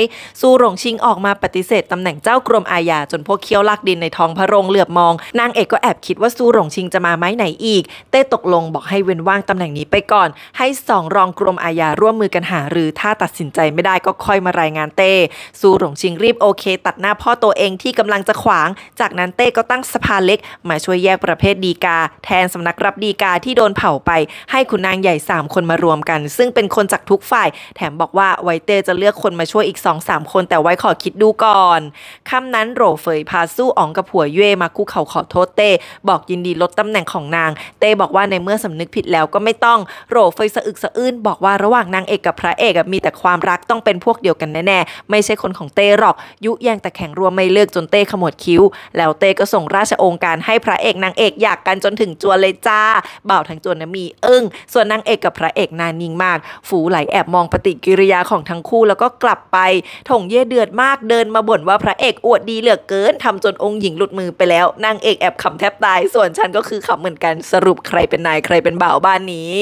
สู้หลงชิงออกมาปฏิเสธตำแหน่งเจ้ากรมอาญาจนพวกเคี้ยวลักดินในท้องพระโรงเหลือบมองนางเอกก็แอบคิดว่าสู้หลงชิงจะมาไหมไหนอีก เต้ตกลงบอกให้เว้นว่างตำแหน่งนี้ไปก่อน ให้สองรองกรมอาญาร่วมมือกันหา หรือถ้าตัดสินใจไม่ได้ก็ค่อยมารายงานเต้สู้หลงชิงรีบโอเค ตัดหน้าพ่อตัวเองที่กำลังจะขวาง จากนั้นเต้ก็ตั้งสภาเล็ก มาช่วยแยกประเภทดีกา แทนสำนักรับดีกาที่โดนเผาไป ให้คุณนางใหญ่ญ่3คนมารวมกัน ซึ่งเป็นคนจากทุกฝ่าย แถมบอกว่าไวเต้จะเลือกคนมาช่วยอีก 2-3 คน แต่ไว้ขอคิดดูก่อนค่ำนั้นโรเฟยพาสู้อ๋องกับผัวเย่มาคู่เขาขอโทษเต้บอกยินดีลดตำแหน่งของนางเต้บอกว่าในเมื่อสำนึกผิดแล้วก็ไม่ต้องโรเฟยสะอึกสะอื้น บอกว่าระหว่างนางเอกกับพระเอกมีแต่ความรักต้องเป็นพวกเดียวกันแน่ๆไม่ใช่คนของเต้หรอก ยุแยงแต่แข่งรวมไม่เลิกจนเต้ขมวดคิ้ว แล้วเต้ก็ส่งราชองค์การให้พระเอกนางเอกอยากกันจนถึงจวนเลยจ้าบ่าวทั้งจวนนะมีอึ้งส่วนนางเอกกับพระเอกนานิ่งมาก ฝูไหลแอบมองปฏิกิริยาของทั้งคู่แล้วก็กลับไป ถงเย่เดือดมาก เดินมาบ่นว่าพระเอกอวดดีเหลือเกิน ทำจนองค์หญิงหลุดมือไปแล้ว นางเอกแอบขำแทบตาย ส่วนฉันก็คือขำเหมือนกัน สรุปใครเป็นนายใครเป็นบ่าวบ้านนี้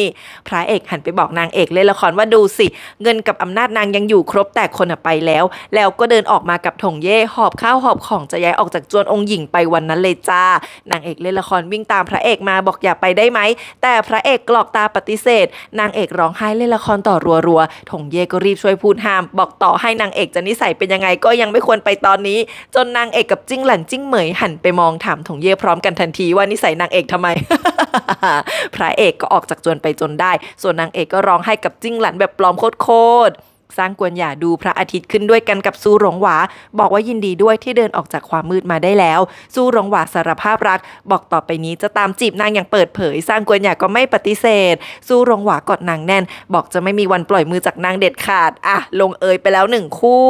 พระเอกหันไปบอกนางเอกเล่นละครว่าดูสิ เงินกับอำนาจนางยังอยู่ครบแต่คนไปแล้ว แล้วก็เดินออกมากับถงเย่ หอบข้าวหอบของจะย้ายออกจากจวนองค์หญิงไปวันนั้นเลยจ้า นางเอกเล่นละครวิ่งตามพระเอกมาบอกอย่าไปได้ไหม แต่พระเอกกรอกตาปฏิเศษนางเอกร้องไห้เล่นละครต่อรัวๆ ถงเย่ก็รีบช่วยพูดห้ามบอกต่อให้นางเอกจะนิสัยเป็นยังไงก็ยังไม่ควรไปตอนนี้ จนนางเอกกับจิ้งหลันจิ้งเหมยหันไปมองถามถงเย่พร้อมกันทันทีว่านิสัยนางเอกทำไม พระเอกก็ออกจากจวนไปจนได้ ส่วนนางเอกก็ร้องไห้กับจิ้งหลันแบบปลอมโคตรสร้างกวนหยาดูพระอาทิตย์ขึ้นด้วยกันกับซูหลงหวาบอกว่ายินดีด้วยที่เดินออกจากความมืดมาได้แล้วซูหลงหวาสารภาพรักบอกต่อไปนี้จะตามจีบนางอย่างเปิดเผยสร้างกวนหยาก็ไม่ปฏิเสธซูหลงหวากอดนางแน่น บอกจะไม่มีวันปล่อยมือจากนางเด็ดขาดอ่ะลงเอยไปแล้วหนึ่งคู่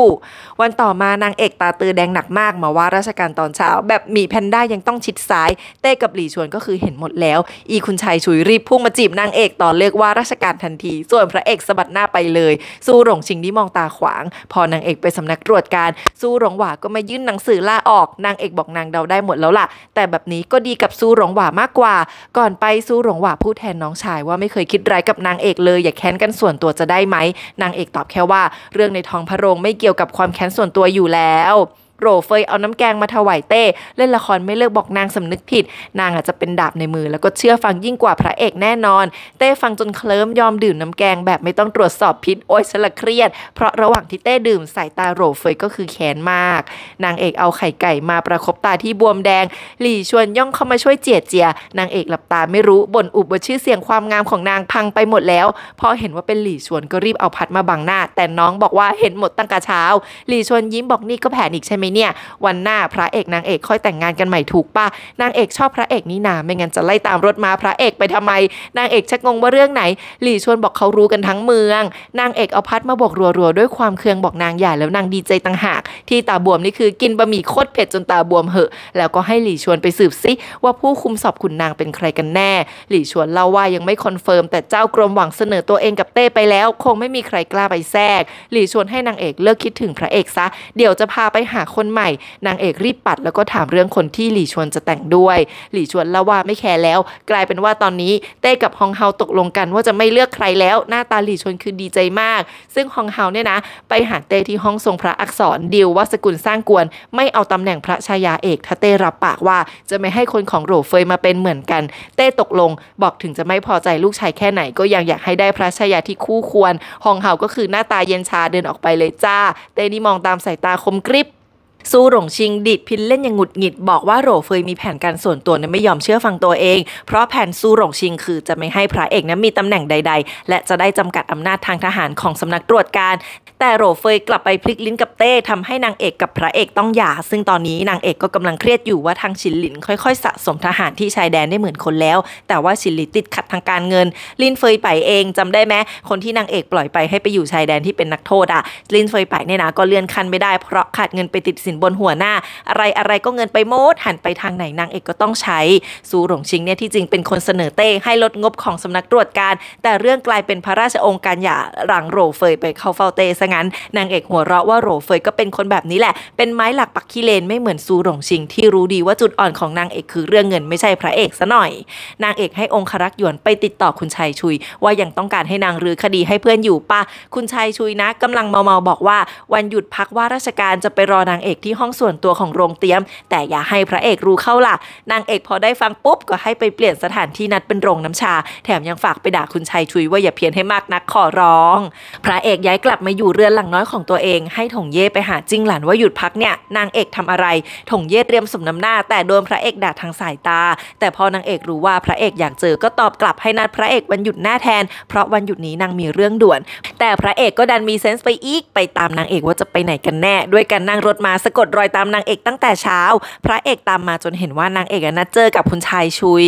วันต่อมานางเอกตาตือแดงหนักมากมาว่าราชการตอนเช้าแบบมีแพนด้ายังต้องชิดซ้าย เต้กับหลี่ชวนก็คือเห็นหมดแล้ว อีคุณชายชุยรีบพุ่งมาจีบนางเอกตอนเลอกว่าราชการทันที ส่วนพระเอกสะบัดหน้าไปเลยซูหลงชิงที่มองตาขวาง พอนางเอกไปสำนักตรวจการสู้หลงหวาก็มายื่นหนังสือลาออกนางเอกบอกนางเดาได้หมดแล้วล่ะ แต่แบบนี้ก็ดีกับสู้หลงหวามากกว่า ก่อนไปสู้หลงหวาพูดแทนน้องชายว่าไม่เคยคิดร้ายกับนางเอกเลย อย่าแค้นกันส่วนตัวจะได้ไหมนางเอกตอบแค่ว่า เรื่องในท้องพระโรงไม่เกี่ยวกับความแค้นส่วนตัวอยู่แล้วโรเฟยเอาน้ำแกงมาถวายเต้เล่นละครไม่เลิก บอกนางสำนึกผิด นางอาจจะเป็นดาบในมือแล้วก็เชื่อฟังยิ่งกว่าพระเอกแน่นอนเต้ฟังจนเคลิ้มยอมดื่มน้ำแกง แบบไม่ต้องตรวจสอบพิษโอ้ยสละเครียดเพราะระหว่างที่เต้ดื่มสายตาโรเฟยก็คือแขนมากนางเอกเอาไข่ไก่มาประคบตาที่บวมแดง หลี่ชวนย่องเข้ามาช่วยเจียเจีย นางเอกหลับตาไม่รู้บ่นอุบว่าชื่อเสียงความงามของนางพังไปหมดแล้วพอเห็นว่าเป็นหลี่ชวนก็รีบเอาพัดมาบังหน้า แต่น้องบอกว่าเห็นหมดตั้งแต่เช้า หลี่ชวนยิ้มบอกนี่ก็แผนอีกใช่ไหมเนี่ยวันหน้าพระเอกนางเอกค่อยแต่งงานกันใหม่ถูกปะนางเอกชอบพระเอกนี่นา ไม่งั้นจะไล่ตามรถมาพระเอกไปทำไม นางเอกชักงงว่าเรื่องไหน หลี่ชวนบอกเขารู้กันทั้งเมือง นางเอกเอาพัดมาบอกรัวๆด้วยความเคืองบอกนางใหญ่แล้วนางดีใจต่างหาก ที่ตาบวมนี่คือกินบะหมี่โคตรเผ็ดจนตาบวมเหอะ แล้วก็ให้หลี่ชวนไปสืบซิ ว่าผู้คุมสอบขุนนางเป็นใครกันแน่ หลี่ชวนเล่าว่ายังไม่คอนเฟิร์ม แต่เจ้ากรมหวังเสนอตัวเองกับเต้ไปแล้วคงไม่มีใครกล้าไปแทรกหลี่ชวนให้นางเอกเลิกคิดถึงพระเอกซะเดี๋ยวจะพาไปหาคนคนใหม่นางเอกรีบปัดแล้วก็ถามเรื่องคนที่หลี่ชวนจะแต่งด้วย หลี่ชวนเล่าว่าไม่แคร์แล้ว กลายเป็นว่าตอนนี้เต้กับฮองเฮาตกลงกัน ว่าจะไม่เลือกใครแล้วหน้าตาหลี่ชวนคือดีใจมาก ซึ่งฮองเฮาเนี่ยนะ ไปหาเต้ที่ห้องทรงพระอักษรดีวว่าสกุลสร้างกวนไม่เอาตำแหน่งพระชายาเอกถ้าเต้รับปากว่าจะไม่ให้คนของโรเฟยมาเป็นเหมือนกัน เต้ตกลง บอกถึงจะไม่พอใจลูกชายแค่ไหนก็ยังอยากให้ได้พระชายาที่คู่ควรฮองเฮาก็คือหน้าตาเย็นชาเดินออกไปเลยจ้า เต้นี่มองตามสายตาคมกริบสู้หลงชิงดิดพินเล่นอย่างหงุดหงิด บอกว่าโรเฟยมีแผนการส่วนตัวนั้นไม่ยอมเชื่อฟังตัวเอง เพราะแผนสู้หลงชิงคือจะไม่ให้พระเอกนั้นมีตำแหน่งใดๆ และจะได้จำกัดอำนาจทางทหารของสำนักตรวจการแต่โรเฟยกลับไปพลิกลิ้นกับเต้ทำให้นางเอกกับพระเอกต้องหย่า ซึ่งตอนนี้นางเอกก็กำลังเครียดอยู่ว่าทางชินหลินค่อยๆสะสมทหารที่ชายแดนได้เหมือนคนแล้ว แต่ว่าชินหลินติดขัดทางการเงินลินเฟยไปเองจำได้ไหมคนที่นางเอกปล่อยไปให้ไปอยู่ชายแดนที่เป็นนักโทษอะลินเฟยไปเนี่ยนะก็เลื่อนขั้นไม่ได้เพราะขาดเงินไปติดสินบนหัวหน้า อะไรอะไรก็เงินไปโมดหันไปทางไหนนางเอกก็ต้องใช้ซูหลงชิงเนี่ยที่จริงเป็นคนเสนอเต้ให้ลดงบของสำนักตรวจการ แต่เรื่องกลายเป็นพระราชองค์การอย่าหลังโรเฟย ไปเข้าเฝ้าเต้ซะงั้น นางเอกหัวเราะว่าโรเฟยก็เป็นคนแบบนี้แหละ เป็นไม้หลักปักขี้เลนไม่เหมือนซูหลงชิง ที่รู้ดีว่าจุดอ่อนของนางเอกคือเรื่องเงินไม่ใช่พระเอกซะหน่อย นางเอกให้องครักษ์หยวนไปติดต่อคุณชายชุย ว่ายังต้องการให้นางรื้อคดีให้เพื่อนอยู่ปะคุณชายชุยนะกำลังเมาๆบอกว่า วันหยุดพักว่าราชการจะไปรอนางเอกที่ห้องส่วนตัวของโรงเตรียม แต่อย่าให้พระเอกรู้เข้าล่ะ นางเอกพอได้ฟังปุ๊บก็ให้ไปเปลี่ยนสถานที่นัดเป็นโรงน้ำชา แถมยังฝากไปด่าคุณชัยชุย ว่าอย่าเพี้ยนให้มากนักขอร้อง พระเอกย้ายกลับมาอยู่เรือนหลังน้อยของตัวเองให้ถงเย่ไปหาจิ้งหลันว่าหยุดพักเนี่ยนางเอกทำอะไรถงเย่เตรียมสมน้ำหน้า แต่โดนพระเอกด่าทางสายตา แต่พอนางเอกรู้ว่าพระเอกอยากเจอก็ตอบกลับให้นัดพระเอกวันหยุดหน้าแทนเพราะวันหยุดนี้นางมีเรื่องด่วน แต่พระเอกก็ดันมีเซนส์ไปอีกไปตามนางเอกว่าจะไปไหนกันแน่ ด้วยการนั่งรถมาสกดรอยตามนางเอกตั้งแต่เช้า พระเอกตามมาจนเห็นว่านางเอกนัดเจอกับคุณชายชุย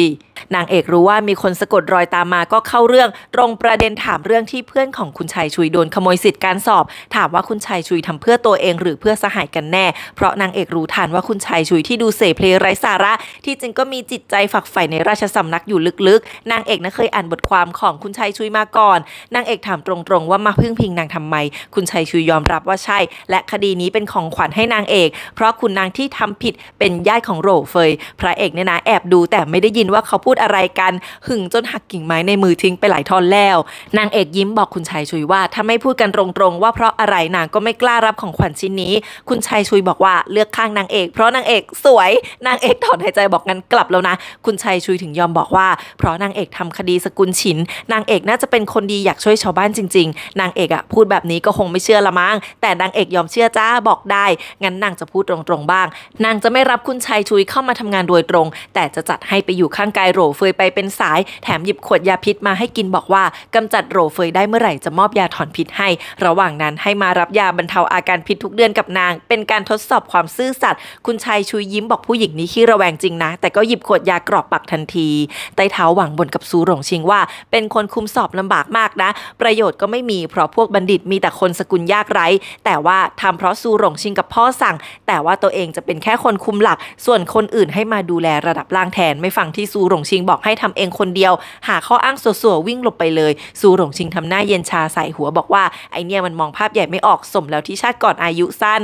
นางเอกรู้ว่ามีคนสะกดรอยตามมาก็เข้าเรื่อง ตรงประเด็นถามเรื่องที่เพื่อนของคุณชายชุยโดนขโมยสิทธิ์การสอบ ถามว่าคุณชายชุยทำเพื่อตัวเองหรือเพื่อสหายกันแน่ เพราะนางเอกรู้ทันว่าคุณชายชุยที่ดูเสเพลไร้สาระ ที่จริงก็มีจิตใจฝักใฝ่ในราชสำนักอยู่ลึกๆนางเอกนะเคยอ่านบทความของคุณชายชุยมาก่อนนางเอกถามตรงๆว่ามาพึ่งพิงนางทำไม คุณชายชุยยอมรับว่าใช่ และคดีนี้เป็นของขวัญให้นางเอกเพราะคุณนางที่ทำผิดเป็นญาติของโรเฟยพระเอกเนี่ยนะแอบดูแต่ไม่ได้ยินว่าเขาพูดอะไรกัน หึงจนหักกิ่งไม้ในมือทิ้งไปหลายท่อนแล้ว นางเอกยิ้มบอกคุณชายชุยว่าถ้าไม่พูดกันตรงๆ ว่าเพราะอะไรนางก็ไม่กล้ารับของขวัญชิ้นนี้ คุณชายชุยบอกว่าเลือกข้างนางเอก เพราะนางเอกสวยนางเอกถอนหายใจบอกงั้นกลับแล้วนะ คุณชายชุยถึงยอมบอกว่าเพราะนางเอกทำคดีสกุลฉินนางเอกน่าจะเป็นคนดีอยากช่วยชาวบ้านจริงๆ นางเอกอะพูดแบบนี้ก็คงไม่เชื่อละมั้งแต่นางเอกยอมเชื่อจ้าบอกได้ งั้นนางจะพูดตรงๆบ้าง นางจะไม่รับคุณชายชุยเข้ามาทำงานโดยตรง แต่จะจัดให้ไปอยู่ข้างกายโรเฟยไปเป็นสาย แถมหยิบขวดยาพิษมาให้กินบอกว่ากำจัดโรเฟยได้เมื่อไหร่จะมอบยาถอนพิษให้ ระหว่างนั้นให้มารับยาบรรเทาอาการพิษทุกเดือนกับนาง เป็นการทดสอบความซื่อสัตย์ คุณชายชุยยิ้มบอกผู้หญิงนี้ขี้ระแวงจริงนะ แต่ก็หยิบขวดยากรอกปากทันทีไต้เท้าหวังบนกับซูหลงชิงว่า เป็นคนคุมสอบลำบากมากนะ ประโยชน์ก็ไม่มี เพราะพวกบัณฑิตมีแต่คนสกุลยากไร้ แต่ว่าทำเพราะซูหลงชิงกับพ่อสั่างแต่ว่าตัวเองจะเป็นแค่คนคุมหลัก ส่วนคนอื่นให้มาดูแลระดับล่างแทนไม่ฟังที่ซูหลงชิงบอกให้ทำเองคนเดียว หาข้ออ้างสัวๆวิ่งหลบไปเลย ซูหลงชิงทำหน้าเย็นชาใส่หัวบอกว่าไอเนี่ยมันมองภาพใหญ่ไม่ออกสมแล้วที่ชาติก่อนอายุสั้น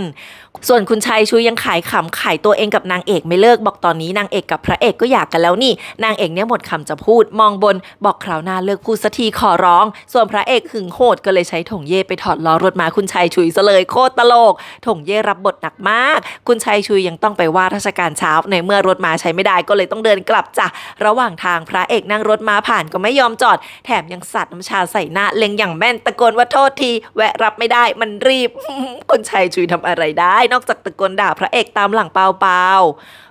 ส่วนคุณชัยชูยังขายขำขายตัวเองกับนางเอกไม่เลิก บอกตอนนี้นางเอกกับพระเอกก็อยากกันแล้วนี่ นางเอกเนี่ยหมดคำจะพูดมองบนบอกคราวหน้าเลิกพูดสักทีขอร้อง ส่วนพระเอกหึงโหดก็เลยใช้ถงเย่ไปถอดล้อรถมาคุณชัยชุยซะเลยโคตรตลกถงเย่รับบทหนักมาก คุณชัยชุยยังต้องไปว่าราชการเช้าในเมื่อรถมาใช้ไม่ได้ก็เลยต้องเดินกลับจ้ะระหว่างทางพระเอกนั่งรถมาผ่านก็ไม่ยอมจอดแถมยังสัตว์น้ำชาใส่หน้าเล็งอย่างแม่นตะโกนว่าโทษที แวะรับไม่ได้มันรีบคุณชัยชุยทำอะไรได้นอกจากตะโกนด่าพระเอกตามหลังเปาเปา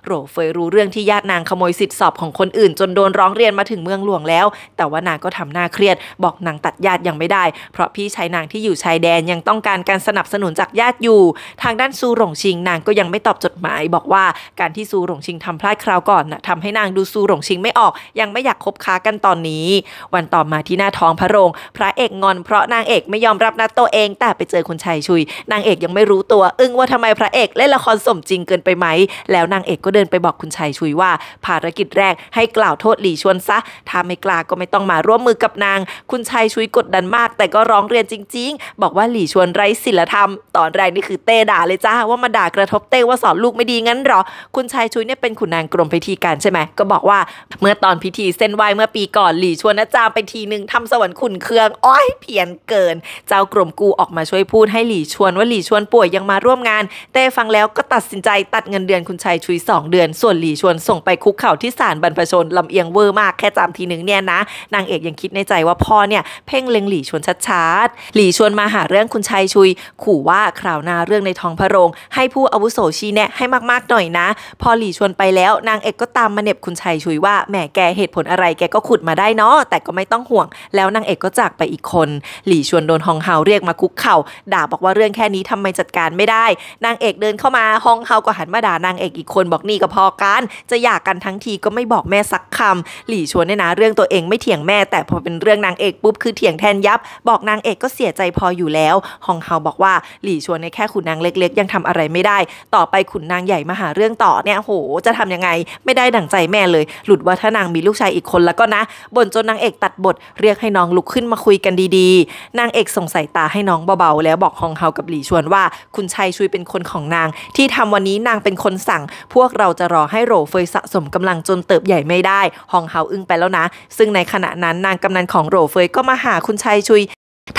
โรเฟยรู้เรื่องที่ญาตินางขโมยสิทธิสอบของคนอื่น จนโดนร้องเรียนมาถึงเมืองหลวงแล้ว แต่ว่านางก็ทำหน้าเครียด บอกนางตัดญาติยังไม่ได้ เพราะพี่ชายนางที่อยู่ชายแดนยังต้องการการสนับสนุนจากญาติอยู่ ทางด้านซูหลงชิงนางก็ยังไม่ตอบจดหมาย บอกว่าการที่ซูหลงชิงทำพลาดคราวก่อนนะทำให้นางดูซูหลงชิงไม่ออก ยังไม่อยากคบค้ากันตอนนี้ วันต่อมาที่หน้าท้องพระโรงพระเอกงอนเพราะนางเอกไม่ยอมรับนัดตัวเองแต่ไปเจอคุณชายชุย นางเอกยังไม่รู้ตัว อึ้งว่าททำไมพระเอกเล่นละครสมจริงเกินไปไหม แล้วนางเอกก็เดินไปบอกคุณชายชุยว่าภารกิจแรกให้กล่าวโทษหลีชวนซะ ถ้าไม่กล้าก็ไม่ต้องมาร่วมมือกับนาง คุณชายชุยกดดันมากแต่ก็ร้องเรียนจริงๆ บอกว่าหลีชวนไร้ศีลธรรม ตอนแรกนี่คือเต้ด่าเลยจ้าว่ามาด่ากระทบเต้ว่าสอนลูกไม่ดีงั้นหรอ คุณชายชุยเนี่ยเป็นขุนนางกรมพิธีการใช่ไหม ก็บอกว่าเมื่อตอนพิธีเส้นไหวเมื่อปีก่อนหลีชวนนะจามไปทีหนึ่งทำสวรรค์ขุนเคืองอ้อยเพียนเกิน เจ้ากรมกูออกมาช่วยพูดให้หลีชวนว่าหลีชวนป่วยยังมาร่วมงานเต้ฟังแล้วก็ตัดสินใจตัดเงินเดือนคุณชัยชุย2 เดือน ส่วนหลี่ชวนส่งไปคุกเข่าที่ศาลบรรพชนลำเอียงเวอร์มากแค่จำทีหนึ่งเนี่ยนะ นางเอกยังคิดในใจว่าพ่อเนี่ยเพ่งเล็งหลี่ชวนชัดๆหลี่ชวนมาหาเรื่องคุณชัยชุย ขู่ว่าคราวหน้าเรื่องในท้องพระโรงให้ผู้อาวุโสชี้แนะให้มาก ๆ หน่อยนะ พอหลี่ชวนไปแล้วนางเอกก็ตามมาเน็บคุณชัยชุย ว่าแหมแกเหตุผลอะไรแกก็ขุดมาได้เนาะแต่ก็ไม่ต้องห่วง แล้วนางเอกก็จากไปอีกคน หลี่ชวนโดนฮองเฮาเรียกมาคุกเข่า ด่าบอกว่าเรื่องแค่นี้ทำไมจัดการไม่ได้นางเอกเดินเข้ามาห้องเฮาก็หันมาด่านางเอกอีกคนบอกนี่ก็พอกันจะอยากกันทั้งทีก็ไม่บอกแม่สักคำ หลี่ชวนเนี่ยนะเรื่องตัวเองไม่เถียงแม่แต่พอเป็นเรื่องนางเอกปุ๊บ คือเถียงแทนยับ บอกนางเอกก็เสียใจพออยู่แล้วห้องเฮาบอกว่าหลี่ชวนในแค่ขุนนางเล็ก ๆ ยังทำอะไรไม่ได้ ต่อไปขุนนางใหญ่มาหาเรื่องต่อเนี่ยโหจะทำยังไงไม่ได้ดั่งใจแม่เลยหลุดว่าถ้านางมีลูกชายอีกคนแล้วก็นะบ่นจนนางเอกตัดบทเรียกให้น้องลุกขึ้นมาคุยกันดี ๆนางเอกส่งสายตาให้น้องเบาๆแล้วบอกฮองเฮากับหลี่ชวนว่าคุณชายช่วยเป็นคนของนาง ที่ทำวันนี้นางเป็นคนสั่ง พวกเราจะรอให้โรเฟยสะสมกำลังจนเติบใหญ่ไม่ได้ฮองเฮาอึ้งไปแล้วนะ ซึ่งในขณะนั้นนางกำนันของโรเฟยก็มาหาคุณชายชุย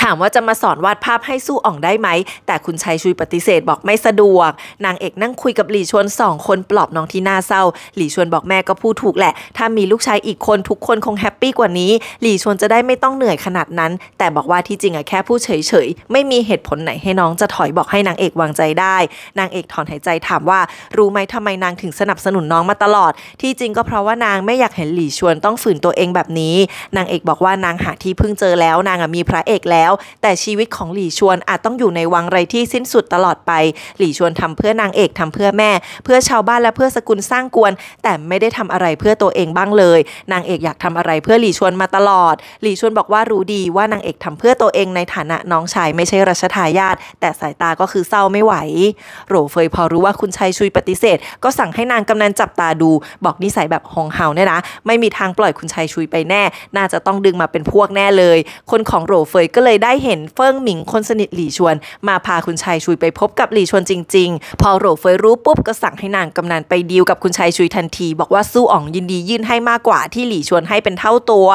ถามว่าจะมาสอนวาดภาพให้สู้อ่องได้ไหม แต่คุณชัยชุยปฏิเสธบอกไม่สะดวก นางเอกนั่งคุยกับหลี่ชวนสองคนปลอบน้องที่น่าเศร้า หลี่ชวนบอกแม่ก็พูดถูกแหละ ถ้ามีลูกชายอีกคนทุกคนคงแฮปปี้กว่านี้ หลี่ชวนจะได้ไม่ต้องเหนื่อยขนาดนั้น แต่บอกว่าที่จริงอะแค่พูดเฉยๆ ไม่มีเหตุผลไหนให้น้องจะถอยบอกให้นางเอกวางใจได้ นางเอกถอนหายใจถามว่ารู้ไหมทำไมนางถึงสนับสนุนน้องมาตลอด ที่จริงก็เพราะว่านางไม่อยากเห็นหลี่ชวนต้องฝืนตัวเองแบบนี้ นางเอกบอกว่านางหาที่พึ่งเจอแล้วนางมีพระเอกแล้วแล้วแต่ชีวิตของหลี่ชวนอาจต้องอยู่ในวังไรที่สิ้นสุดตลอดไป หลี่ชวนทำเพื่อนางเอกทำเพื่อแม่ เพื่อชาวบ้านและเพื่อสกุลสร้างกวน แต่ไม่ได้ทำอะไรเพื่อตัวเองบ้างเลย นางเอกอยากทำอะไรเพื่อหลี่ชวนมาตลอด หลี่ชวนบอกว่ารู้ดีว่านางเอกทำเพื่อตัวเองในฐานะน้องชายไม่ใช่รัชทายาทแต่สายตาก็คือเศร้าไม่ไหวโรเฟยพอรู้ว่าคุณชายชุยปฏิเสธ ก็สั่งให้นางกำนันจับตาดู บอกนิสัยแบบหงเห่าเนี่ยนะไม่มีทางปล่อยคุณชายชุยไปแน่ น่าจะต้องดึงมาเป็นพวกแน่เลย คนของโรเฟยก็เลยยได้เห็นเฟิงหมิงคนสนิทหลี่ชวน มาพาคุณชายชุยไปพบกับหลี่ชวนจริง ๆ พอโหเฟยรู้ปุ๊บก็สั่งให้นางกำนันไปดีลกับคุณชายชุยทันที บอกว่าสู้อ๋องยินดียื่นให้มากกว่าที่หลี่ชวนให้เป็นเท่าตัว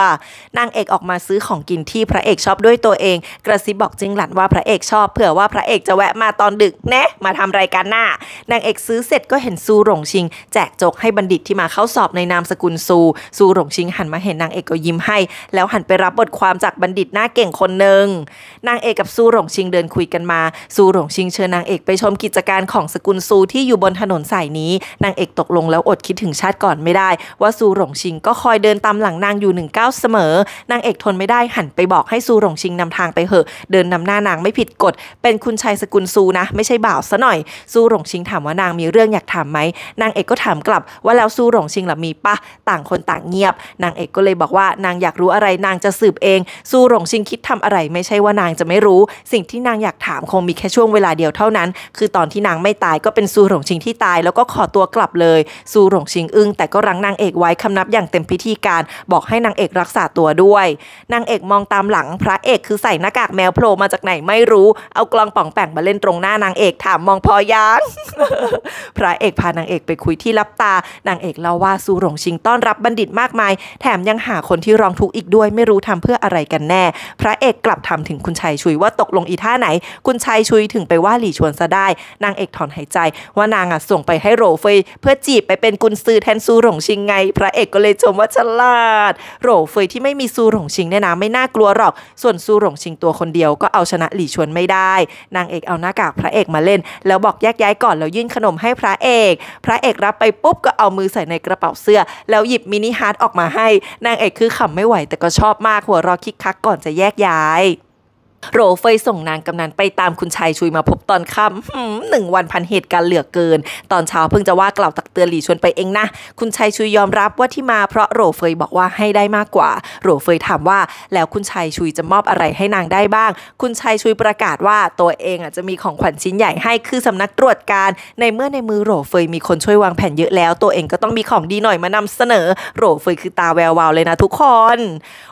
นางเอกออกมาซื้อของกินที่พระเอกชอบด้วยตัวเอง กระซิบบอกจิงหลันว่าพระเอกชอบเผื่อว่าพระเอกจะแวะมาตอนดึกแนะมาทำรายการหน้านางเอกซื้อเสร็จก็เห็นซูหลงชิง แจกจกให้บัณฑิตที่มาเข้าสอบในนามสกุลซูซูหลงชิง หันมาเห็นนางเอกก็ยิ้มให้ แล้วหันไปรับบทความจากบัณฑิตหน้าเก่งคนหนึ่งงนางเอกกับซูหลงชิงเดินคุยกันมา ซูหลงชิงเชิญนางเอกไปชมกิจการของสกุลซูที่อยู่บนถนนสายนี้ นางเอกตกลงแล้วอดคิดถึงชาติก่อนไม่ได้ ว่าซูหลงชิงก็คอยเดินตามหลังนางอยู่หนึ่งก้าวเสมอ นางเอกทนไม่ได้หันไปบอกให้ซูหลงชิงนำทางไปเหอะ เดินนำหน้านางไม่ผิดกฎ เป็นคุณชายสกุลซูนะ ไม่ใช่บ่าวซะหน่อย ซูหลงชิงถามว่านางมีเรื่องอยากถามไหม นางเอกก็ถามกลับว่าแล้วซูหลงชิงล่ะมีปะ ต่างคนต่างเงียบ นางเอกก็เลยบอกว่านางอยากรู้อะไรนางจะสืบเอง ซูหลงชิงคิดทำอะไรไม่ใช่ว่านางจะไม่รู้ สิ่งที่นางอยากถามคงมีแค่ช่วงเวลาเดียวเท่านั้น คือตอนที่นางไม่ตายก็เป็นซูหลงชิงที่ตาย แล้วก็ขอตัวกลับเลยซูหลงชิงอึ้งแต่ก็รั้งนางเอกไว้คำนับอย่างเต็มพิธีการ บอกให้นางเอกรักษาตัวด้วย นางเอกมองตามหลัง พระเอกคือใส่หน้ากากแมวโผล่มาจากไหนไม่รู้เอากลองป่องแป่งมาเล่นตรงหน้านางเอกถามมองพอยังพระเอกพานางเอกไปคุยที่ลับตา นางเอกเล่าว่าซูหลงชิงต้อนรับบัณฑิตมากมาย แถมยังหาคนที่ร้องทุกข์อีกด้วยไม่รู้ทำเพื่ออะไรกันแน่ พระเอกกลับับถามถึงคุณชัยชุยว่าตกลงอีท่าไหน คุณชัยชุยถึงไปว่าหลี่ชวนซะได้นางเอกถอนหายใจว่านางอ่ะส่งไปให้โรเฟยเพื่อจีบไปเป็นกุนซือแทนซูหลงชิงไง พระเอกก็เลยชมว่าฉลาดโรเฟยที่ไม่มีซูหลงชิงเนี่ยนะไม่น่ากลัวหรอกส่วนซูหลงชิงตัวคนเดียวก็เอาชนะหลี่ชวนไม่ได้ นางเอกเอาหน้ากากพระเอกมาเล่นแล้วบอกแยกย้ายก่อนแล้วยื่นขนมให้พระเอก พระเอกรับไปปุ๊บก็เอามือใส่ในกระเป๋าเสื้อแล้วหยิบมินิฮาร์ดออกมาให้นางเอกคือขำไม่ไหวแต่ก็ชอบมากหัวรอคิกคักก่อนจะแยกย้ายโรเฟยส่งนางกำนันไปตามคุณชายชุยมาพบตอนค่ำหนึ่งวันพันเหตุการณ์เหลือเกิน ตอนเช้าเพิ่งจะว่ากล่าวตักเตือนหลี่ชวนไปเองนะ คุณชายชุยยอมรับว่าที่มาเพราะโรเฟยบอกว่าให้ได้มากกว่า โรเฟยถามว่า แล้วคุณชายชุยจะมอบอะไรให้นางได้บ้าง คุณชายชุยประกาศว่าตัวเองอาจจะมีของขวัญชิ้นใหญ่ให้คือสำนักตรวจการ ในเมื่อในมือโรเฟยมีคนช่วยวางแผนเยอะแล้วตัวเองก็ต้องมีของดีหน่อยมานำเสนอ โรเฟยคือตาแวววาวเลยนะทุกคน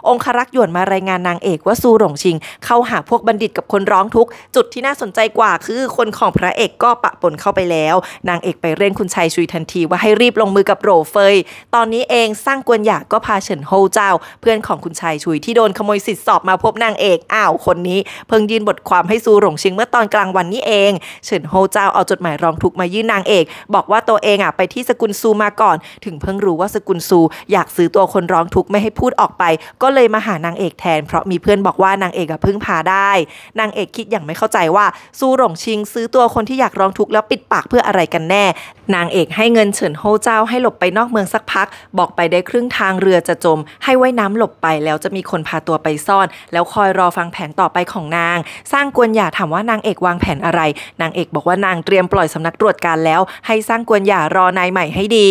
องครักษ์หยวนมารายงานนางเอกว่าซูหลงชิงเข้าหาพวกบัณฑิตกับคนร้องทุกจุดที่น่าสนใจกว่าคือคนของพระเอกก็ปะปนเข้าไปแล้ว นางเอกไปเร่งคุณชายชุยทันทีว่าให้รีบลงมือกับโรเฟยตอนนี้เองสร้างกวนหยากก็พาเฉินโฮเจ้า เพื่อนของคุณชายชุย ที่โดนขโมยสิทธิสอบมาพบนางเอกอ้าวคนนี้เพิ่งยื่นบทความให้ซูหลงชิงเมื่อตอนกลางวันนี้เองเฉินโฮเจ้าเอาจดหมายร้องทุกมายื่นนางเอก บอกว่าตัวเองอ่ะไปที่สกุลซูมาก่อน ถึงเพิ่งรู้ว่าสกุลซู อยากซื้อตัวคนร้องทุกไม่ให้พูดออกไป ก็เลยมาหานางเอกแทนเพราะมีเพื่อนบอกว่านางเอกอ่ะเพิ่งพาได้ได้นางเอกคิดอย่างไม่เข้าใจว่าซูหลงชิง ซื้อตัวคนที่อยากร้องทุกข์แล้วปิดปากเพื่ออะไรกันแน่ นางเอกให้เงินเฉินโฮเจ้าให้หลบไปนอกเมืองสักพัก บอกไปได้ครึ่งทางเรือจะจม ให้ไว้น้ำหลบไปแล้วจะมีคนพาตัวไปซ่อน แล้วคอยรอฟังแผนต่อไปของนาง สร้างกวนหยาถามว่านางเอกวางแผนอะไร นางเอกบอกว่านางเตรียมปล่อยสำนักตรวจการแล้ว ให้สร้างกวนหยารอนายใหม่ให้ดี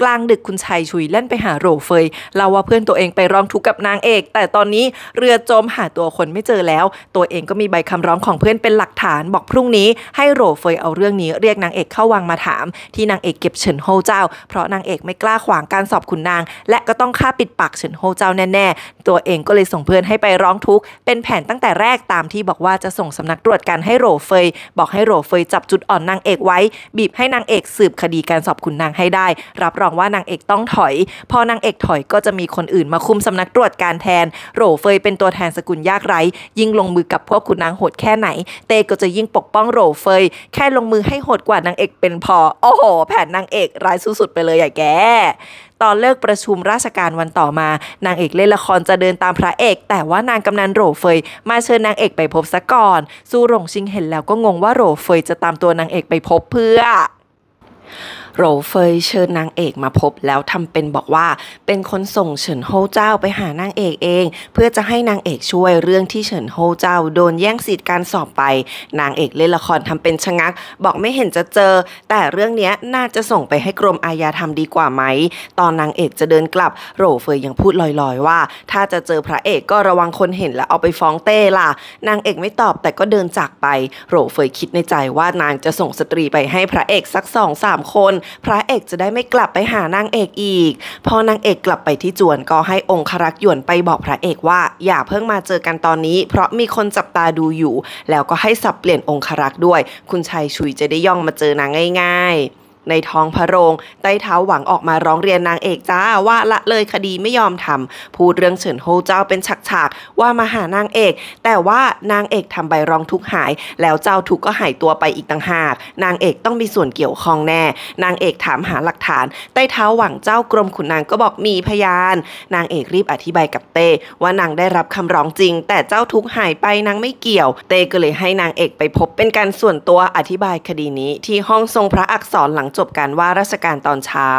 กลางดึกคุณชัยชุยเล่นไปหาโรเฟยเล่าว่าเพื่อนตัวเองไปร้องทุกข์กับนางเอก แต่ตอนนี้เรือจมหาตัวคนไม่เจอแล้วตัวเองก็มีใบคำร้องของเพื่อนเป็นหลักฐาน บอกพรุ่งนี้ให้โรเฟยเอาเรื่องนี้เรียกนางเอกเข้าวังมาถามที่นางเอกเก็บเฉินโฮเจ้า เพราะนางเอกไม่กล้าขวางการสอบขุนนาง และก็ต้องฆ่าปิดปากเฉินโฮเจ้าแน่ๆตัวเองก็เลยส่งเพื่อนให้ไปร้องทุกข์เป็นแผนตั้งแต่แรกตามที่บอกว่าจะส่งสำนักตรวจการให้โรเฟยบอกให้โรเฟยจับจุดอ่อนนางเอกไว้ บีบให้นางเอกสืบคดีการสอบขุนนางให้ได้ รับรองว่านางเอกต้องถอย พอนางเอกถอยก็จะมีคนอื่นมาคุมสำนักตรวจการแทนโรเฟยเป็นตัวแทนสกุลยากไร้ยิ่งลงมือกับพวกคุณนางโหดแค่ไหน เต้ก็จะยิ่งปกป้องโรเฟยแค่ลงมือให้โหดกว่านางเอกเป็นพอ โอ้โห แผนนางเอกร้ายสุดๆไปเลยอย่าแก ตอนเลิกประชุมราชการวันต่อมา นางเอกเล่นละครจะเดินตามพระเอก แต่ว่านางกำนันโรเฟยมาเชิญนางเอกไปพบซะก่อนซูหลงชิงเห็นแล้วก็งงว่าโรเฟยจะตามตัวนางเอกไปพบเพื่อโรเฟยเชิญนางเอกมาพบแล้วทำเป็นบอกว่า เป็นคนส่งเฉินโฮเจ้าไปหานางเอกเอง เพื่อจะให้นางเอกช่วยเรื่องที่เฉินโฮเจ้า โดนแย่งสิทธิ์การสอบไป นางเอกเล่นละครทำเป็นชะงัก บอกไม่เห็นจะเจอ แต่เรื่องนี้น่าจะส่งไปให้กรมอาญาทมดีกว่าไหม ตอนนางเอกจะเดินกลับโรเฟยยังพูดลอยๆว่า ถ้าจะเจอพระเอกก็ระวังคนเห็นแล้วเอาไปฟ้องเต้ล่ะ นางเอกไม่ตอบแต่ก็เดินจากไปโรเฟยคิดในใจว่านางจะส่งสตรีไปให้พระเอกสักสองสามคนพระเอกจะได้ไม่กลับไปหานางเอกอีก พอนางเอกกลับไปที่จวนก็ให้องครักษ์หยวนไปบอกพระเอกว่าอย่าเพิ่งมาเจอกันตอนนี้ เพราะมีคนจับตาดูอยู่ แล้วก็ให้สับเปลี่ยนองครักษ์ด้วย คุณชายชุยจะได้ย่องมาเจอนางง่าย ๆในท้องพระโรงใต้เท้าหวังออกมาร้องเรียนนางเอกจ้าว่าละเลยคดีไม่ยอมทำ พูดเรื่องเฉินโฮเจ้าเป็นฉากๆว่ามาหานางเอก แต่ว่านางเอกทำใบร้องทุกหาย แล้วเจ้าทุกก็หายตัวไปอีกต่างหาก นางเอกต้องมีส่วนเกี่ยวข้องแน่ นางเอกถามหาหลักฐาน ใต้เท้าหวังเจ้ากรมขุนนางก็บอกมีพยาน นางเอกรีบอธิบายกับเต้ว่านางได้รับคำร้องจริง แต่เจ้าทุกหายไปนางไม่เกี่ยว เต้ก็เลยให้นางเอกไปพบ เป็นการส่วนตัวอธิบายคดีนี้ ที่ห้องทรงพระอักษรหลังจบการว่าราชการตอนเช้า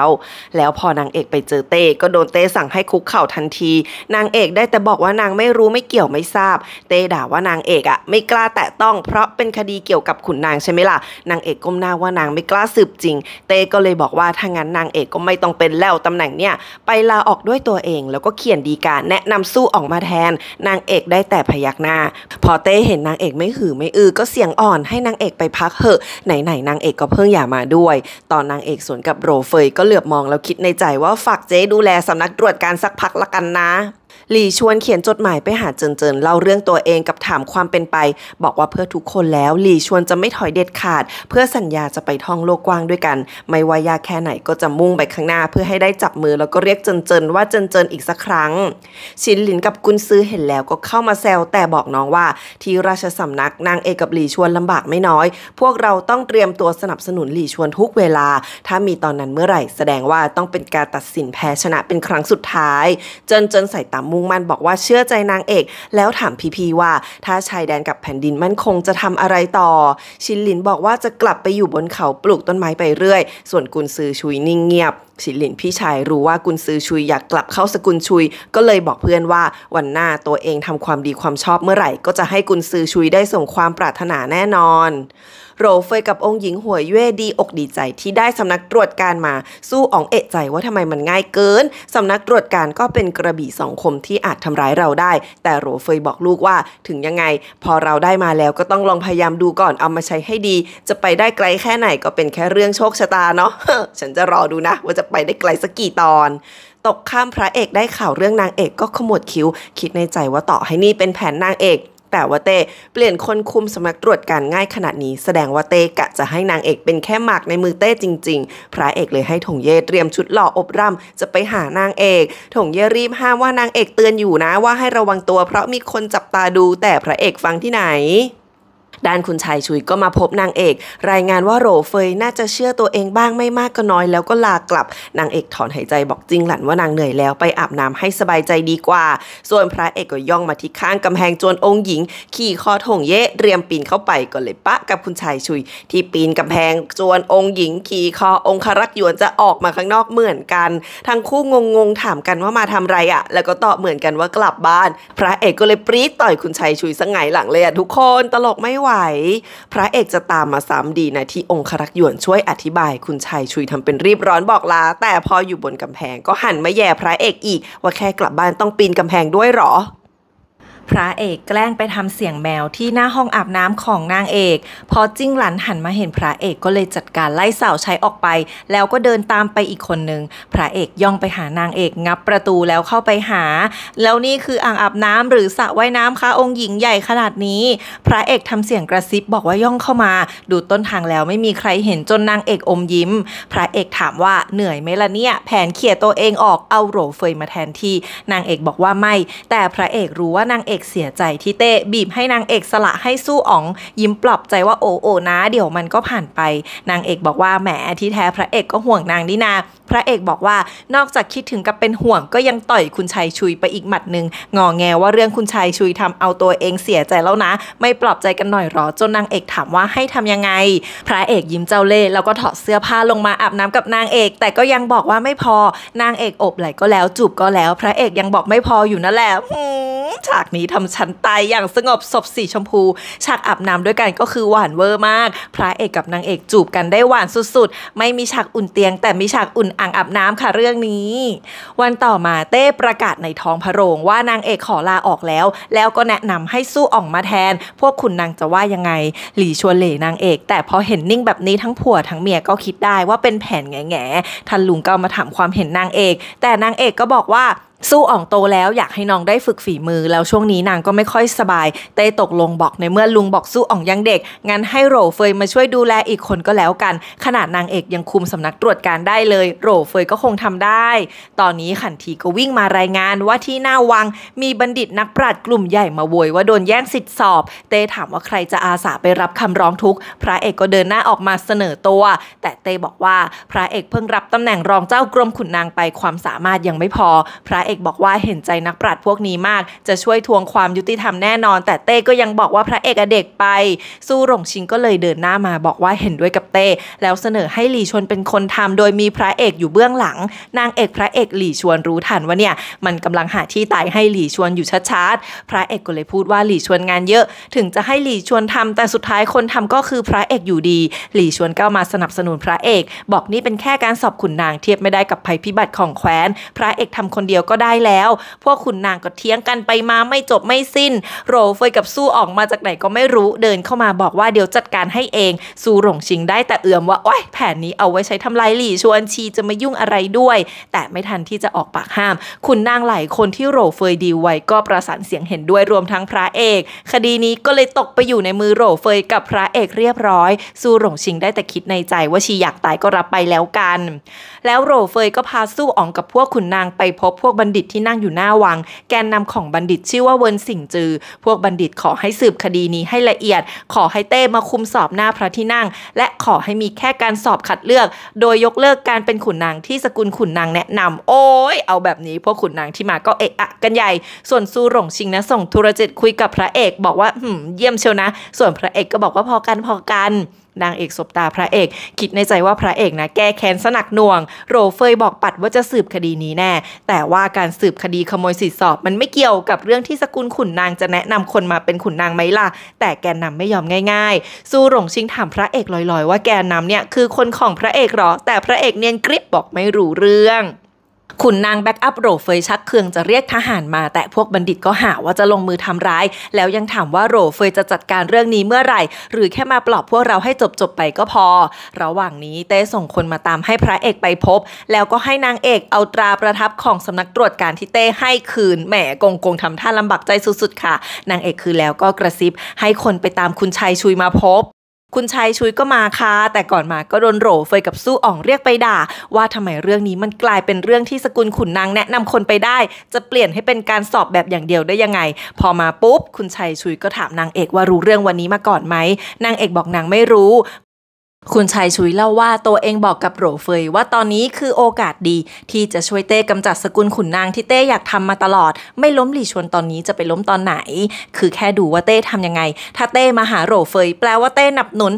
แล้วพอนางเอกไปเจอเต้ก็โดนเต้สั่งให้คุกเข่าทันที นางเอกได้แต่บอกว่านางไม่รู้ไม่เกี่ยวไม่ทราบ เต้ด่าว่านางเอกอะไม่กล้าแตะต้องเพราะเป็นคดีเกี่ยวกับขุนนางใช่ไหมล่ะนางเอกก้มหน้าว่านางไม่กล้าสืบจริง เต้ก็เลยบอกว่าถ้างั้นนางเอกก็ไม่ต้องเป็นแล้วตำแหน่งเนี่ยไปลาออกด้วยตัวเองแล้วก็เขียนดีกาแนะนำสู้ออกมาแทน นางเอกได้แต่พยักหน้าพอเต้เห็นนางเอกไม่หือไม่อือ ก็เสียงอ่อนให้นางเอกไปพักเหอะไหนไหนนางเอกก็เพิ่งอย่ามาด้วยตอนนางเอกสวนกับโรเฟยก็เหลือบมองแล้วคิดในใจว่าฝากเจ๊ดูแลสำนักตรวจการสักพักละกันนะหลี่ชวนเขียนจดหมายไปหาเจินเจินเล่าเรื่องตัวเองกับถามความเป็นไป บอกว่าเพื่อทุกคนแล้ว หลี่ชวนจะไม่ถอยเด็ดขาด เพื่อสัญญาจะไปท่องโลกกว้างด้วยกัน ไม่ว่ายากแค่ไหนก็จะมุ่งไปข้างหน้า เพื่อให้ได้จับมือแล้วก็เรียกเจินเจินว่าเจินเจินอีกสักครั้ง ชินหลินกับกุนซื้อเห็นแล้วก็เข้ามาแซวแต่บอกน้องว่าที่ราชสำนักนางเอกกับหลี่ชวนลำบากไม่น้อย พวกเราต้องเตรียมตัวสนับสนุนหลี่ชวนทุกเวลา ถ้ามีตอนนั้นเมื่อไหร่แสดงว่าต้องเป็นการตัดสินแพ้ชนะเป็นครั้งสุดท้ายเจินเจินใส่ตามมุ่งมั่นบอกว่าเชื่อใจนางเอก แล้วถามพีพีว่าถ้าชายแดนกับแผ่นดินมั่นคงจะทำอะไรต่อ ชินลินบอกว่าจะกลับไปอยู่บนเขาปลูกต้นไม้ไปเรื่อย ส่วนกุนซือชุยนิ่งเงียบฉินหลินพี่ชายรู้ว่ากุนซือชุยอยากกลับเข้าสกุลชุย ก็เลยบอกเพื่อนว่า วันหน้าตัวเองทำความดีความชอบเมื่อไหร่ ก็จะให้กุนซือชุยได้ส่งความปรารถนาแน่นอนโรเฟยกับองค์หญิงหวยเย่ดีอกดีใจที่ได้สำนักตรวจการมา สู้อองเอะใจว่าทำไมมันง่ายเกินสำนักตรวจการก็เป็นกระบี่สองคมที่อาจทำร้ายเราได้ แต่โรเฟยบอกลูกว่าถึงยังไง พอเราได้มาแล้วก็ต้องลองพยายามดูก่อนเอามาใช้ให้ดี จะไปได้ไกลแค่ไหนก็เป็นแค่เรื่องโชคชะตาเนาะฉันจะรอดูนะว่าจะจะไปได้ไกลสักกี่ตอน ตกข้ามพระเอกได้ข่าวเรื่องนางเอกก็ขมวดคิ้ว คิดในใจว่าต่อให้นี่เป็นแผนนางเอก แต่ว่าเต้เปลี่ยนคนคุมสมัครตรวจการง่ายขนาดนี้ แสดงว่าเต้กะจะให้นางเอก เป็นแค่หมากในมือเต้จริง ๆพระเอกเลยให้ถงเย่เตรียมชุดหล่ออบร่ำจะไปหานางเอกถงเย่รีบห้ามว่านางเอกเตือนอยู่นะว่าให้ระวังตัว เพราะมีคนจับตาดูแต่พระเอกฟังที่ไหนด้านคุณชายชุยก็มาพบนางเอกรายงานว่าโรเฟยน่าจะเชื่อตัวเองบ้างไม่มากก็น้อย แล้วก็ลากลับนางเอกถอนหายใจบอกจริงหลันว่านางเหนื่อยแล้วไปอาบน้ำให้สบายใจดีกว่า ส่วนพระเอกก็ย่องมาที่ข้างกำแพงจวนองค์หญิง ขี่คอถงเยะเตรียมปีนเข้าไปก็เลยปะกับคุณชายชุย ที่ปีนกำแพงจวนองค์หญิงขี่คอองครักษ์ยวนจะออกมาข้างนอกเหมือนกัน ทั้งคู่งงๆถามกันว่ามาทำไรอะ่ะ แล้วก็ตอบเหมือนกันว่ากลับบ้าน พระเอกก็เลยปรี๊ดต่อยคุณชายชุยสังไงหลังเลยอะ่ะทุกคนตลกไม่ไหวพระเอกจะตามมาซ้ำดีนะที่องค์รัก์หยวนช่วยอธิบายคุณชายชุยทำเป็นรีบร้อนบอกลาแต่พออยู่บนกำแพงก็หันมาแย่พระเอกอีกว่าแค่กลับบ้านต้องปีนกำแพงด้วยหรอพระเอกแกล้งไปทำเสียงแมวที่หน้าห้องอาบน้ำของนางเอก พอจิ้งหลันหันมาเห็นพระเอกก็เลยจัดการไล่สาวใช้ออกไป แล้วก็เดินตามไปอีกคนนึงพระเอกย่องไปหานางเอกงับประตูแล้วเข้าไปหา แล้วนี่คืออ่างอาบน้ำหรือสระว่ายน้ำคะองค์หญิงใหญ่ขนาดนี้ พระเอกทำเสียงกระซิบบอกว่าย่องเข้ามา ดูต้นทางแล้วไม่มีใครเห็นจนนางเอกอมยิ้ม พระเอกถามว่าเหนื่อยไหมล่ะเนี่ยแผนเขี่ยตัวเองออกเอาโหรเฟยมาแทนที่นางเอกบอกว่าไม่ แต่พระเอกรู้ว่านางเอกเอกเสียใจที่เต้บีบให้นางเอกสละให้สู้อ๋องยิ้มปลอบใจว่าโอโอนะเดี๋ยวมันก็ผ่านไป นางเอกบอกว่าแหมที่แท้ พระเอกก็ห่วงนางนี่นา พระเอกบอกว่านอกจากคิดถึงกับเป็นห่วง ก็ยังต่อยคุณชายชุยไปอีกหมัดหนึ่งงอแงว่าเรื่องคุณชายชุยทำเอาตัวเองเสียใจแล้วนะ ไม่ปลอบใจกันหน่อยหรอ จนนางเอกถามว่าให้ทำยังไง พระเอกยิ้มเจ้าเล่ห์แล้วก็ถอดเสื้อผ้าลงมาอาบน้ำกับนางเอกแต่ก็ยังบอกว่าไม่พอ นางเอกอบไหลก็แล้วจูบก็แล้ว พระเอกยังบอกไม่พออยู่นั่นแหละฉากนี้ี้ทำชันตายอย่างสงบศพสีชมพูฉากอาบน้ำด้วยกันก็คือหวานเวอร์มากพระเอกกับนางเอกจูบกันได้หวานสุดๆ ไม่มีฉากอุ่นเตียง แต่มีฉากอุ่นอ่างอาบน้ำค่ะเรื่องนี้ วันต่อมาเต้ประกาศในท้องพระโรง ว่านางเอกขอลาออกแล้ว แล้วก็แนะนำให้สู้อ่องมาแทน พวกคุณนางจะว่ายังไงหลีชวนเหล่นางเอก แต่พอเห็นนิ่งแบบนี้ทั้งผัวทั้งเมียก็คิดได้ว่าเป็นแผนแง่ๆทันลุงก็มาถามความเห็นนางเอก แต่นางเอกก็บอกว่าสู้อ่องโตแล้วอยากให้น้องได้ฝึกฝีมือแล้วช่วงนี้นางก็ไม่ค่อยสบายเต้ตกลงบอกในเมื่อลุงบอกสู้อ่องยังเด็ก งั้นให้โรเฟยมาช่วยดูแลอีกคนก็แล้วกัน ขนาดนางเอกยังคุมสำนักตรวจการได้เลย โรเฟยก็คงทำได้ ตอนนี้ขันทีก็วิ่งมารายงานว่าที่หน้าวัง มีบัณฑิตนักปราชญ์กลุ่มใหญ่มาโวยว่าโดนแย่งสิทธิสอบ เต้ถามว่าใครจะอาสาไปรับคำร้องทุกข์พระเอกก็เดินหน้าออกมาเสนอตัว แต่เต้บอกว่าพระเอกเพิ่งรับตำแหน่งรองเจ้ากรมขุนนางไปความสามารถยังไม่พอ พระเอกอกบอกว่าเห็นใจนักปราชญ์พวกนี้มาก จะช่วยทวงความยุติธรรมแน่นอน แต่เต้ก็ยังบอกว่าพระเอกอเด็กไป สู้หลงชิงก็เลยเดินหน้ามาบอกว่าเห็นด้วยกับเต้ แล้วเสนอให้หลี่ชวนเป็นคนทำ โดยมีพระเอกอยู่เบื้องหลัง นางเอกพระเอกหลี่ชวนรู้ทันว่าเนี่ยมันกำลังหาที่ตายให้หลี่ชวนอยู่ชัดๆพระเอกก็เลยพูดว่าหลี่ชวนงานเยอะ ถึงจะให้หลี่ชวนทำแต่สุดท้ายคนทำก็คือพระเอกอยู่ดี หลี่ชวนก็มาสนับสนุนพระเอก บอกนี่เป็นแค่การสอบขุนนางเทียบไม่ได้กับภัยพิบัติของแคว้นพระเอกทำคนเดียวก็ก็ได้แล้ว พวกขุนนางก็เถียงกันไปมาไม่จบไม่สิ้น โรเฟยกับสู้ออกมาจากไหนก็ไม่รู้ เดินเข้ามาบอกว่าเดี๋ยวจัดการให้เอง สู้หลงชิงได้แต่เอื่อมว่า โอ้ยแผนนี้เอาไว้ใช้ทำลายหลี่ชวนชีจะมายุ่งอะไรด้วย แต่ไม่ทันที่จะออกปากห้ามขุนนางหลายคนที่โรเฟยดีไว้ก็ประสานเสียงเห็นด้วยรวมทั้งพระเอก คดีนี้ก็เลยตกไปอยู่ในมือโรเฟยกับพระเอกเรียบร้อย สู้หลงชิงได้แต่คิดในใจ ว่าชีอยากตายก็รับไปแล้วกัน แล้วโรเฟยก็พาสู้อองกับพวกขุนนางไปพบพวกบบัณฑิตที่นั่งอยู่หน้าวัง แกนนำของบัณฑิตชื่อว่าเวินสิงจือ พวกบัณฑิตขอให้สืบคดีนี้ให้ละเอียด ขอให้เต้มาคุมสอบหน้าพระที่นั่ง และขอให้มีแค่การสอบคัดเลือก โดยยกเลิกการเป็นขุนนางที่สกุลขุนนางแนะนำ โอ้ยเอาแบบนี้ พวกขุนนางที่มาก็เอะอะ กันใหญ่ส่วนซูหลงชิงนะส่งทุรจิตคุยกับพระเอก บอกว่าเยี่ยมเชียวนะ ส่วนพระเอกก็บอกว่าพอกันพอกันนางเอกสบตาพระเอก คิดในใจว่าพระเอกนะแก้แค้นสนักหน่วงโรเฟยบอกปัดว่าจะสืบคดีนี้แน่ แต่ว่าการสืบคดีขโมยสิสอบมันไม่เกี่ยวกับเรื่องที่สกุลขุนนางจะแนะนำคนมาเป็นขุนนางไหมล่ะ แต่แกนนำไม่ยอมง่าย ๆ สู้หลงชิงถามพระเอกลอยๆ ว่าแกนนำเนี่ยคือคนของพระเอกหรอ แต่พระเอกเนียนกริบบอกไม่รู้เรื่องขุนนางแบ็กอัพโรเฟยชักเคืองจะเรียกทหารมาแต่พวกบัณฑิตก็หาว่าจะลงมือทำร้าย แล้วยังถามว่าโรเฟยจะจัดการเรื่องนี้เมื่อไหร่ หรือแค่มาปลอบพวกเราให้จบจบไปก็พอ ระหว่างนี้เต้ส่งคนมาตามให้พระเอกไปพบ แล้วก็ให้นางเอกเอาตราประทับของสำนักตรวจการที่เต้ให้คืนแหมกงกงทำท่าลำบากใจสุดๆค่ะ นางเอกคือแล้วก็กระซิบให้คนไปตามคุณชายชุยมาพบคุณชายชุยก็มาค่ะแต่ก่อนมาก็โดนโหรเฟยกับสู้อ่องเรียกไปด่า ว่าทำไมเรื่องนี้มันกลายเป็นเรื่องที่สกุลขุนนางแนะนำคนไปได้ จะเปลี่ยนให้เป็นการสอบแบบอย่างเดียวได้ยังไง พอมาปุ๊บ คุณชายชุยก็ถามนางเอกว่ารู้เรื่องวันนี้มาก่อนไหมนางเอกบอกนางไม่รู้คุณชายชุยเล่าว่าตัวเองบอกกับโรเฟย ว่าตอนนี้คือโอกาสดี ที่จะช่วยเต้กำจัดสกุลขุนนางที่เต้อยากทำมาตลอด ไม่ล้มหลีชวนตอนนี้จะไปล้มตอนไหน คือแค่ดูว่าเต้ทำยังไง ถ้าเต้มาหาโรเฟย แปลว่าเต้หนับหนุน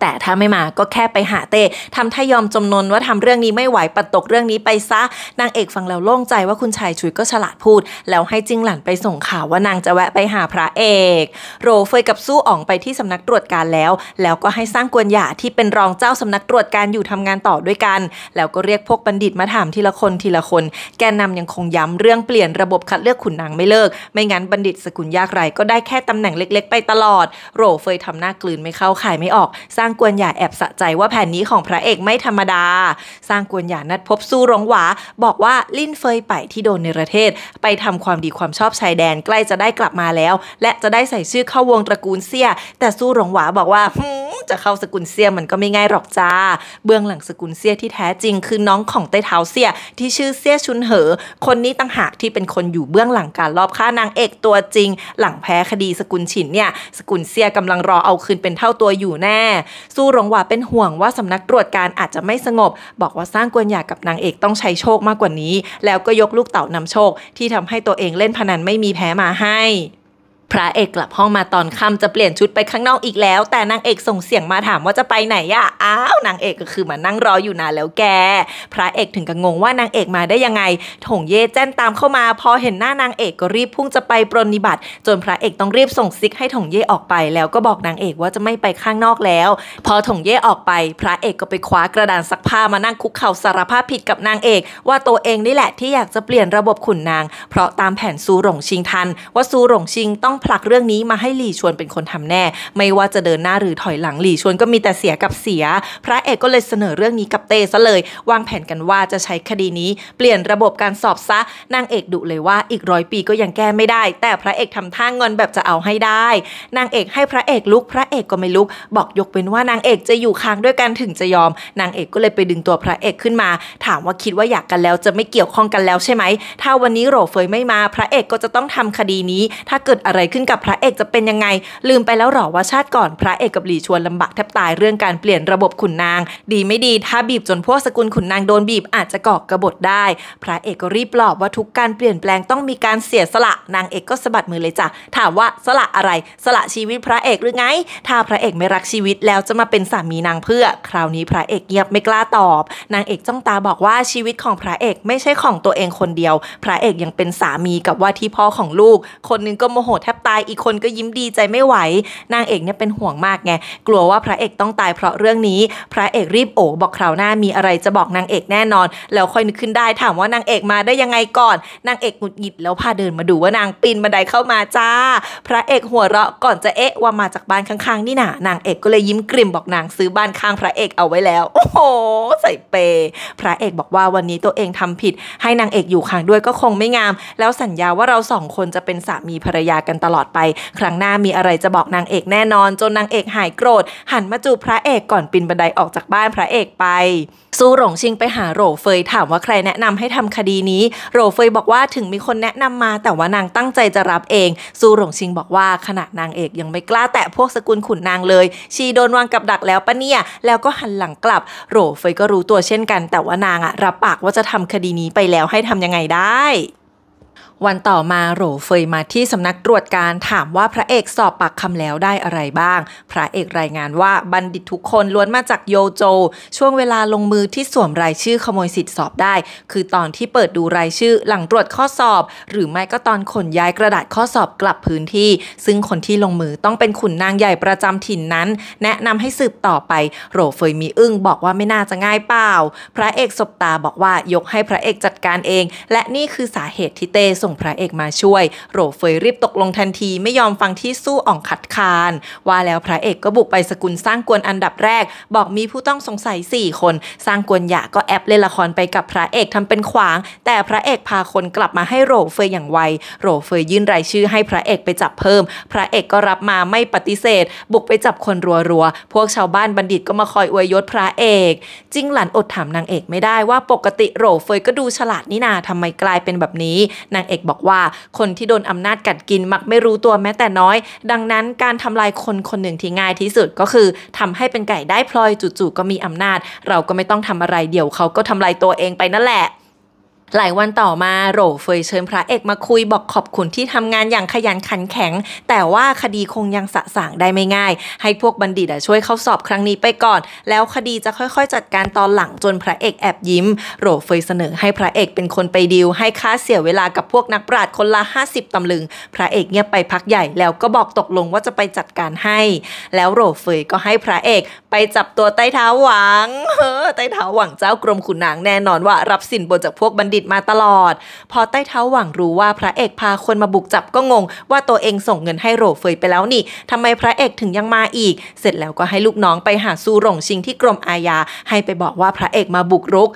แต่ถ้าไม่มาก็แค่ไปหาเต้ทำท่ายอมจำนนว่าทำเรื่องนี้ไม่ไหว ปัดตกเรื่องนี้ไปซะ นางเอกฟังแล้วโล่งใจว่าคุณชายชุยก็ฉลาดพูด แล้วให้จิงหลันไปส่งข่าวว่านางจะแวะไปหาพระเอกโรเฟยกับสู้อ่องไปที่สำนักตรวจการแล้ว แล้วก็ให้สร้างกวนหยาที่เป็นรองเจ้าสำนักตรวจการอยู่ทำงานต่อด้วยกัน แล้วก็เรียกพวกบัณฑิตมาถามทีละคนทีละคน แกนนำยังคงย้ำเรื่องเปลี่ยนระบบคัดเลือกขุนนางไม่เลิก ไม่งั้นบัณฑิตสกุลยากไรก็ได้แค่ตำแหน่งเล็ก ๆ ไปตลอด โรเฟยทำหน้ากลืนไม่เข้าขายไม่ออกสร้างางกวนหยาแอบสะใจว่าแผ่นนี้ของพระเอกไม่ธรรมดา สร้างกวนหยานัดพบสู้รองหวา บอกว่าลิ้นเฟยไปที่โดนในประเทศ ไปทำความดีความชอบชายแดนใกล้จะได้กลับมาแล้ว และจะได้ใส่ชื่อเข้าวงตระกูลเสี่ยแต่สู้รองหวาบอกว่าจะเข้าสกุลเสี่ยมันก็ไม่ง่ายหรอกจ้าเบื้องหลังสกุลเสี่ยที่แท้จริงคือน้องของไต้เท้าเสี่ย ที่ชื่อเสี่ยชุนเหอ คนนี้ตั้งหากที่เป็นคนอยู่เบื้องหลังการลอบฆ่านางเอกตัวจริง หลังแพ้คดีสกุลฉินเนี่ยสกุลเสี่ยกำลังรอเอาคืนเป็นเท่าตัวอยู่แน่สู้หลงหว่าเป็นห่วงว่าสำนักตรวจการอาจจะไม่สงบ บอกว่าสร้างกวนหยากกับนางเอกต้องใช้โชคมากกว่านี้ แล้วก็ยกลูกเต่านำโชคที่ทำให้ตัวเองเล่นพนันไม่มีแพ้มาให้พระเอกกลับห้องมาตอนค่ำจะเปลี่ยนชุดไปข้างนอกอีกแล้วแต่นางเอกส่งเสียงมาถามว่าจะไปไหนอะอ้าวนางเอกก็คือมานั่งรออยู่นานแล้วแกพระเอกถึงกับงงว่านางเอกมาได้ยังไง ถงเย่แจ้นตามเข้ามา พอเห็นหน้านางเอกก็รีบพุ่งจะไปปรนนิบัติ จนพระเอกต้องรีบส่งซิกให้ถงเย่ออกไปแล้วก็บอกนางเอกว่าจะไม่ไปข้างนอกแล้ว พอถงเย่ออกไป พระเอกก็ไปคว้ากระดานซักผ้ามานั่งคุกเข่าสารภาพผิดกับนางเอก ว่าตัวเองนี่แหละที่อยากจะเปลี่ยนระบบขุนนาง เพราะตามแผนซูหลงชิงทัน ว่าซูหลงชิงต้ององผลักเรื่องนี้มาให้หลี่ชวนเป็นคนทำแน่ ไม่ว่าจะเดินหน้าหรือถอยหลังหลี่ชวนก็มีแต่เสียกับเสีย พระเอกก็เลยเสนอเรื่องนี้กับเต้ซะเลย วางแผนกันว่าจะใช้คดีนี้เปลี่ยนระบบการสอบซะนางเอกดุเลยว่าอีกร้อยปีก็ยังแก้ไม่ได้ แต่พระเอกทำท่างงอนแบบจะเอาให้ได้ นางเอกให้พระเอกลุก พระเอกก็ไม่ลุก บอกยกเป็นว่านางเอกจะอยู่ค้างด้วยกันถึงจะยอม นางเอกก็เลยไปดึงตัวพระเอกขึ้นมา ถามว่าคิดว่าอยากกันแล้วจะไม่เกี่ยวข้องกันแล้วใช่ไหมถ้าวันนี้โรเฟยไม่มา พระเอกก็จะต้องทำคดีนี้ถ้าเกิดอะไรขึ้นกับพระเอกจะเป็นยังไง ลืมไปแล้วหรอว่าชาติก่อน พระเอกกับหลี่ชวนลำบากแทบตายเรื่องการเปลี่ยนระบบขุนนาง ดีไม่ดี ถ้าบีบจนพวกสกุลขุนนางโดนบีบอาจจะก่อกระบฏได้ พระเอกก็รีบปลอบว่าทุกการเปลี่ยนแปลงต้องมีการเสียสละ นางเอกก็สะบัดมือเลยจ้ะถามว่าสละอะไรสละชีวิตพระเอกหรือไง ถ้าพระเอกไม่รักชีวิตแล้วจะมาเป็นสามีนางเพื่อ คราวนี้พระเอกเงียบไม่กล้าตอบ นางเอกจ้องตาบอกว่าชีวิตของพระเอกไม่ใช่ของตัวเองคนเดียว พระเอกยังเป็นสามีกับว่าที่พ่อของลูก คนนึงก็โมโหแทบบตายอีกคนก็ยิ้มดีใจไม่ไหว นางเอกเนี่ยเป็นห่วงมากไงกลัวว่าพระเอกต้องตายเพราะเรื่องนี้ พระเอกรีบโอ บอกคราวหน้ามีอะไรจะบอกนางเอกแน่นอน แล้วค่อยนึกขึ้นได้ถามว่านางเอกมาได้ยังไงก่อนนางเอกหงุดหงิดแล้วพาเดินมาดูว่านางปีนบันไดเข้ามาจ้า พระเอกหัวเราะก่อนจะเอ๊ะว่ามาจากบ้านข้างๆนี่นะนางเอกก็เลยยิ้มกริมบอกนางซื้อบ้านข้างพระเอกเอาไว้แล้ว โอ้โหใส่เป พระเอกบอกว่าวันนี้ตัวเองทำผิด ให้นางเอกอยู่ข้างด้วยก็คงไม่งาม แล้วสัญญาว่าเราสองคนจะเป็นสามีภรรยากันตตลอดไป ครั้งหน้ามีอะไรจะบอกนางเอกแน่นอน จนนางเอกหายโกรธ หันมาจูบพระเอกก่อนปีนบันไดออกจากบ้านพระเอกไปซูหลงชิงไปหาโหเฟยถามว่าใครแนะนำให้ทำคดีนี้โหเฟยบอกว่าถึงมีคนแนะนำมาแต่ว่านางตั้งใจจะรับเองซูหลงชิงบอกว่าขณะนางเอกยังไม่กล้าแตะพวกสกุลขุนนางเลย ชีโดนวางกับดักแล้วปะเนี่ย แล้วก็หันหลังกลับโหเฟยก็รู้ตัวเช่นกัน แต่ว่านางอะรับปากว่าจะทำคดีนี้ไปแล้วให้ทำยังไงได้วันต่อมาโรเฟยมาที่สำนักตรวจการถามว่าพระเอกสอบปากคำแล้วได้อะไรบ้าง พระเอกรายงานว่าบัณฑิตทุกคนล้วนมาจากโยโจ ช่วงเวลาลงมือที่สวมรายชื่อขโมยสิทธิสอบได้ คือตอนที่เปิดดูรายชื่อหลังตรวจข้อสอบ หรือไม่ก็ตอนขนย้ายกระดาษข้อสอบกลับพื้นที่ ซึ่งคนที่ลงมือต้องเป็นขุนนางใหญ่ประจำถิ่นนั้น แนะนำให้สืบต่อไปโรเฟยมีอึ้งบอกว่าไม่น่าจะง่ายเปล่า พระเอกสบตาบอกว่ายกให้พระเอกจัดการเอง และนี่คือสาเหตุที่เต่งพระเอกมาช่วยโรเฟยรีบตกลงทันทีไม่ยอมฟังที่สู้อ่องขัดคานว่าแล้วพระเอกก็บุกไปสกุลสร้างกวนอันดับแรก บอกมีผู้ต้องสงสัย 4 คน สร้างกวนหยาก็แอบเล่นละครไปกับพระเอกทำเป็นขวาง แต่พระเอกพาคนกลับมาให้โรเฟยอย่างไวโรเฟยยื่นรายชื่อให้พระเอกไปจับเพิ่ม พระเอกก็รับมาไม่ปฏิเสธ บุกไปจับคนรัวๆพวกชาวบ้านบัณฑิตก็มาคอยอวยยศพระเอก จิ้งหลันอดถามนางเอกไม่ได้ว่าปกติโรเฟยก็ดูฉลาดนี่นาทำไมกลายเป็นแบบนี้นางเอกกบอกว่าคนที่โดนอำนาจกัดกินมักไม่รู้ตัวแม้แต่น้อย ดังนั้นการทำลายคนคนหนึ่งที่ง่ายที่สุดก็คือทำให้เป็นไก่ได้พลอยจู่ๆก็มีอำนาจ เราก็ไม่ต้องทำอะไร เดี๋ยวเขาก็ทำลายตัวเองไปนั่นแหละหลายวันต่อมาโรเฟยเชิญพระเอกมาคุยบอกขอบคุณที่ทำงานอย่างขยันขันแข็ง แต่ว่าคดีคงยังสะสางได้ไม่ง่าย ให้พวกบัณฑิตช่วยเข้าสอบครั้งนี้ไปก่อน แล้วคดีจะค่อยๆ จัดการตอนหลังจนพระเอกแอบยิ้มโรเฟยเสนอให้พระเอกเป็นคนไปดีลให้ค่าเสียเวลากับพวกนักปราชญ์คนละ50ตำลึง พระเอกเงียบไปพักใหญ่แล้วก็บอกตกลงว่าจะไปจัดการให้ แล้วโรเฟยก็ให้พระเอกไปจับตัวใต้เท้าหวังเฮ้อใต้เท้าหวังเจ้ากรมขุนนางแน่นอนว่ารับสินบนจากพวกบัณฑิติตมาตลอด พอใต้เท้าหวังรู้ว่าพระเอกพาคนมาบุกจับก็งงว่าตัวเองส่งเงินให้โรเฟยไปแล้วนี่ทำไมพระเอกถึงยังมาอีก เสร็จแล้วก็ให้ลูกน้องไปหาซูหลงชิงที่กรมอาญาให้ไปบอกว่าพระเอกมาบุกรุก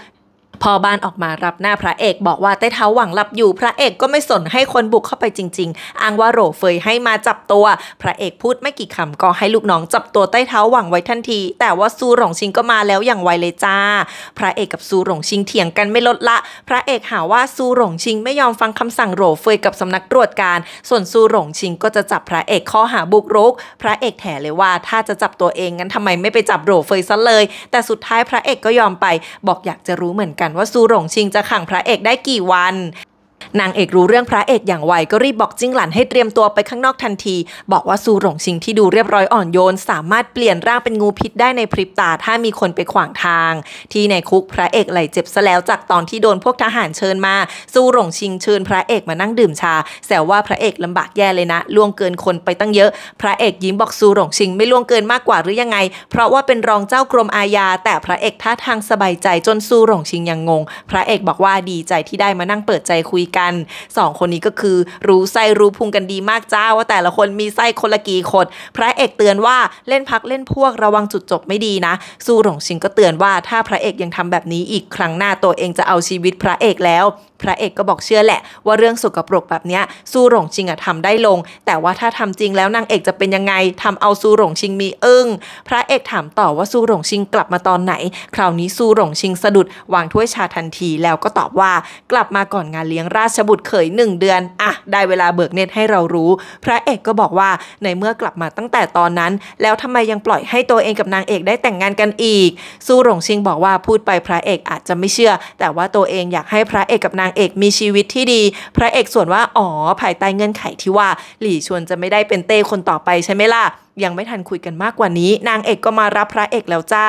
พอบ้านออกมารับหน้าพระเอกบอกว่าเต้เท้าหวังหลับอยู่ พระเอกก็ไม่สนให้คนบุกเข้าไปจริง ๆอ้างว่าโหเฟยให้มาจับตัว พระเอกพูดไม่กี่คำก็ให้ลูกน้องจับตัวเต้เท้าหวังไว้ทันที แต่ว่าซูหลงชิงก็มาแล้วอย่างไวเลยจ้า พระเอกกับซูหลงชิงเถียงกันไม่ลดละ พระเอกหาว่าซูหลงชิง ไม่ยอมฟังคำสั่งโหเฟยกับสำนักตรวจการ ส่วนซูหลงชิงก็จะจับพระเอกข้อหาบุกรุกพระเอกแถเลยว่าถ้าจะจับตัวเองงั้นทำไมไม่ไปจับโหเฟยซะเลย แต่สุดท้ายพระเอกก็ยอมไปบอกอยากจะรู้เหมือนกันว่าซูหลงชิงจะขังพระเอกได้กี่วันนางเอกรู้เรื่องพระเอกอย่างไว ก็รีบบอกจิ้งหลันให้เตรียมตัวไปข้างนอกทันที บอกว่าซูหลงชิงที่ดูเรียบร้อยอ่อนโยนสามารถเปลี่ยนร่างเป็นงูพิษได้ในพริบตาถ้ามีคนไปขวางทาง ที่ในคุกพระเอกไหลเจ็บซะแล้วจากตอนที่โดนพวกทหารเชิญมาซูหลงชิงเชิญพระเอกมานั่งดื่มชาแซวว่าพระเอกลำบากแย่เลยนะ ล่วงเกินคนไปตั้งเยอะ พระเอกยิ้มบอกซูหลงชิงไม่ล่วงเกินมากกว่าหรือยังไง เพราะว่าเป็นรองเจ้ากรมอาญา แต่พระเอกท่าทางสบายใจจนซูหลงชิงยังงง พระเอกบอกว่าดีใจที่ได้มานั่งเปิดใจคุยกัน 2 คนนี้ก็คือรู้ไส้รู้พุงกันดีมากจ้าว่าแต่ละคนมีไส้คนละกี่ขดพระเอกเตือนว่าเล่นพักเล่นพวกระวังจุดจบไม่ดีนะซูหลงชิงก็เตือนว่า ถ้าพระเอกยังทำแบบนี้อีกครั้งหน้าตัวเองจะเอาชีวิตพระเอกแล้วพระเอกก็บอกเชื่อแหละว่าเรื่องสุกปรกแบบนี้ซูหลงชิงอะทำได้ลง แต่ว่าถ้าทำจริงแล้วนางเอกจะเป็นยังไงทำเอาซูหลงชิงมีอึง้งพระเอกถามต่อว่าซูหลงชิงกลับมาตอนไหน คราวนี้ซูหลงชิงสะดุด วางถ้วยชาทันทีแล้วก็ตอบว่ากลับมาก่อนงานเลี้ยงราชบุตรเขยหนึ่งเดือนอ่ะได้เวลาเบิกเนตให้เรารู้ พระเอกก็บอกว่าในเมื่อกลับมาตั้งแต่ตอนนั้น แล้วทำไมยังปล่อยให้ตัวเองกับนางเอกได้แต่งงานกันอีกซูหลงชิงบอกว่าพูดไปพระเอกอาจจะไม่เชื่อ แต่ว่าตัวเองอยากให้พระเอกกับนางางเอกมีชีวิตที่ดี พระเอกส่วนว่า อ๋อ ภายใต้เงื่อนไขที่ว่า หลี่ชวนจะไม่ได้เป็นเต้คนต่อไปใช่ไหมล่ะ ยังไม่ทันคุยกันมากกว่านี้ นางเอกก็มารับพระเอกแล้วจ้า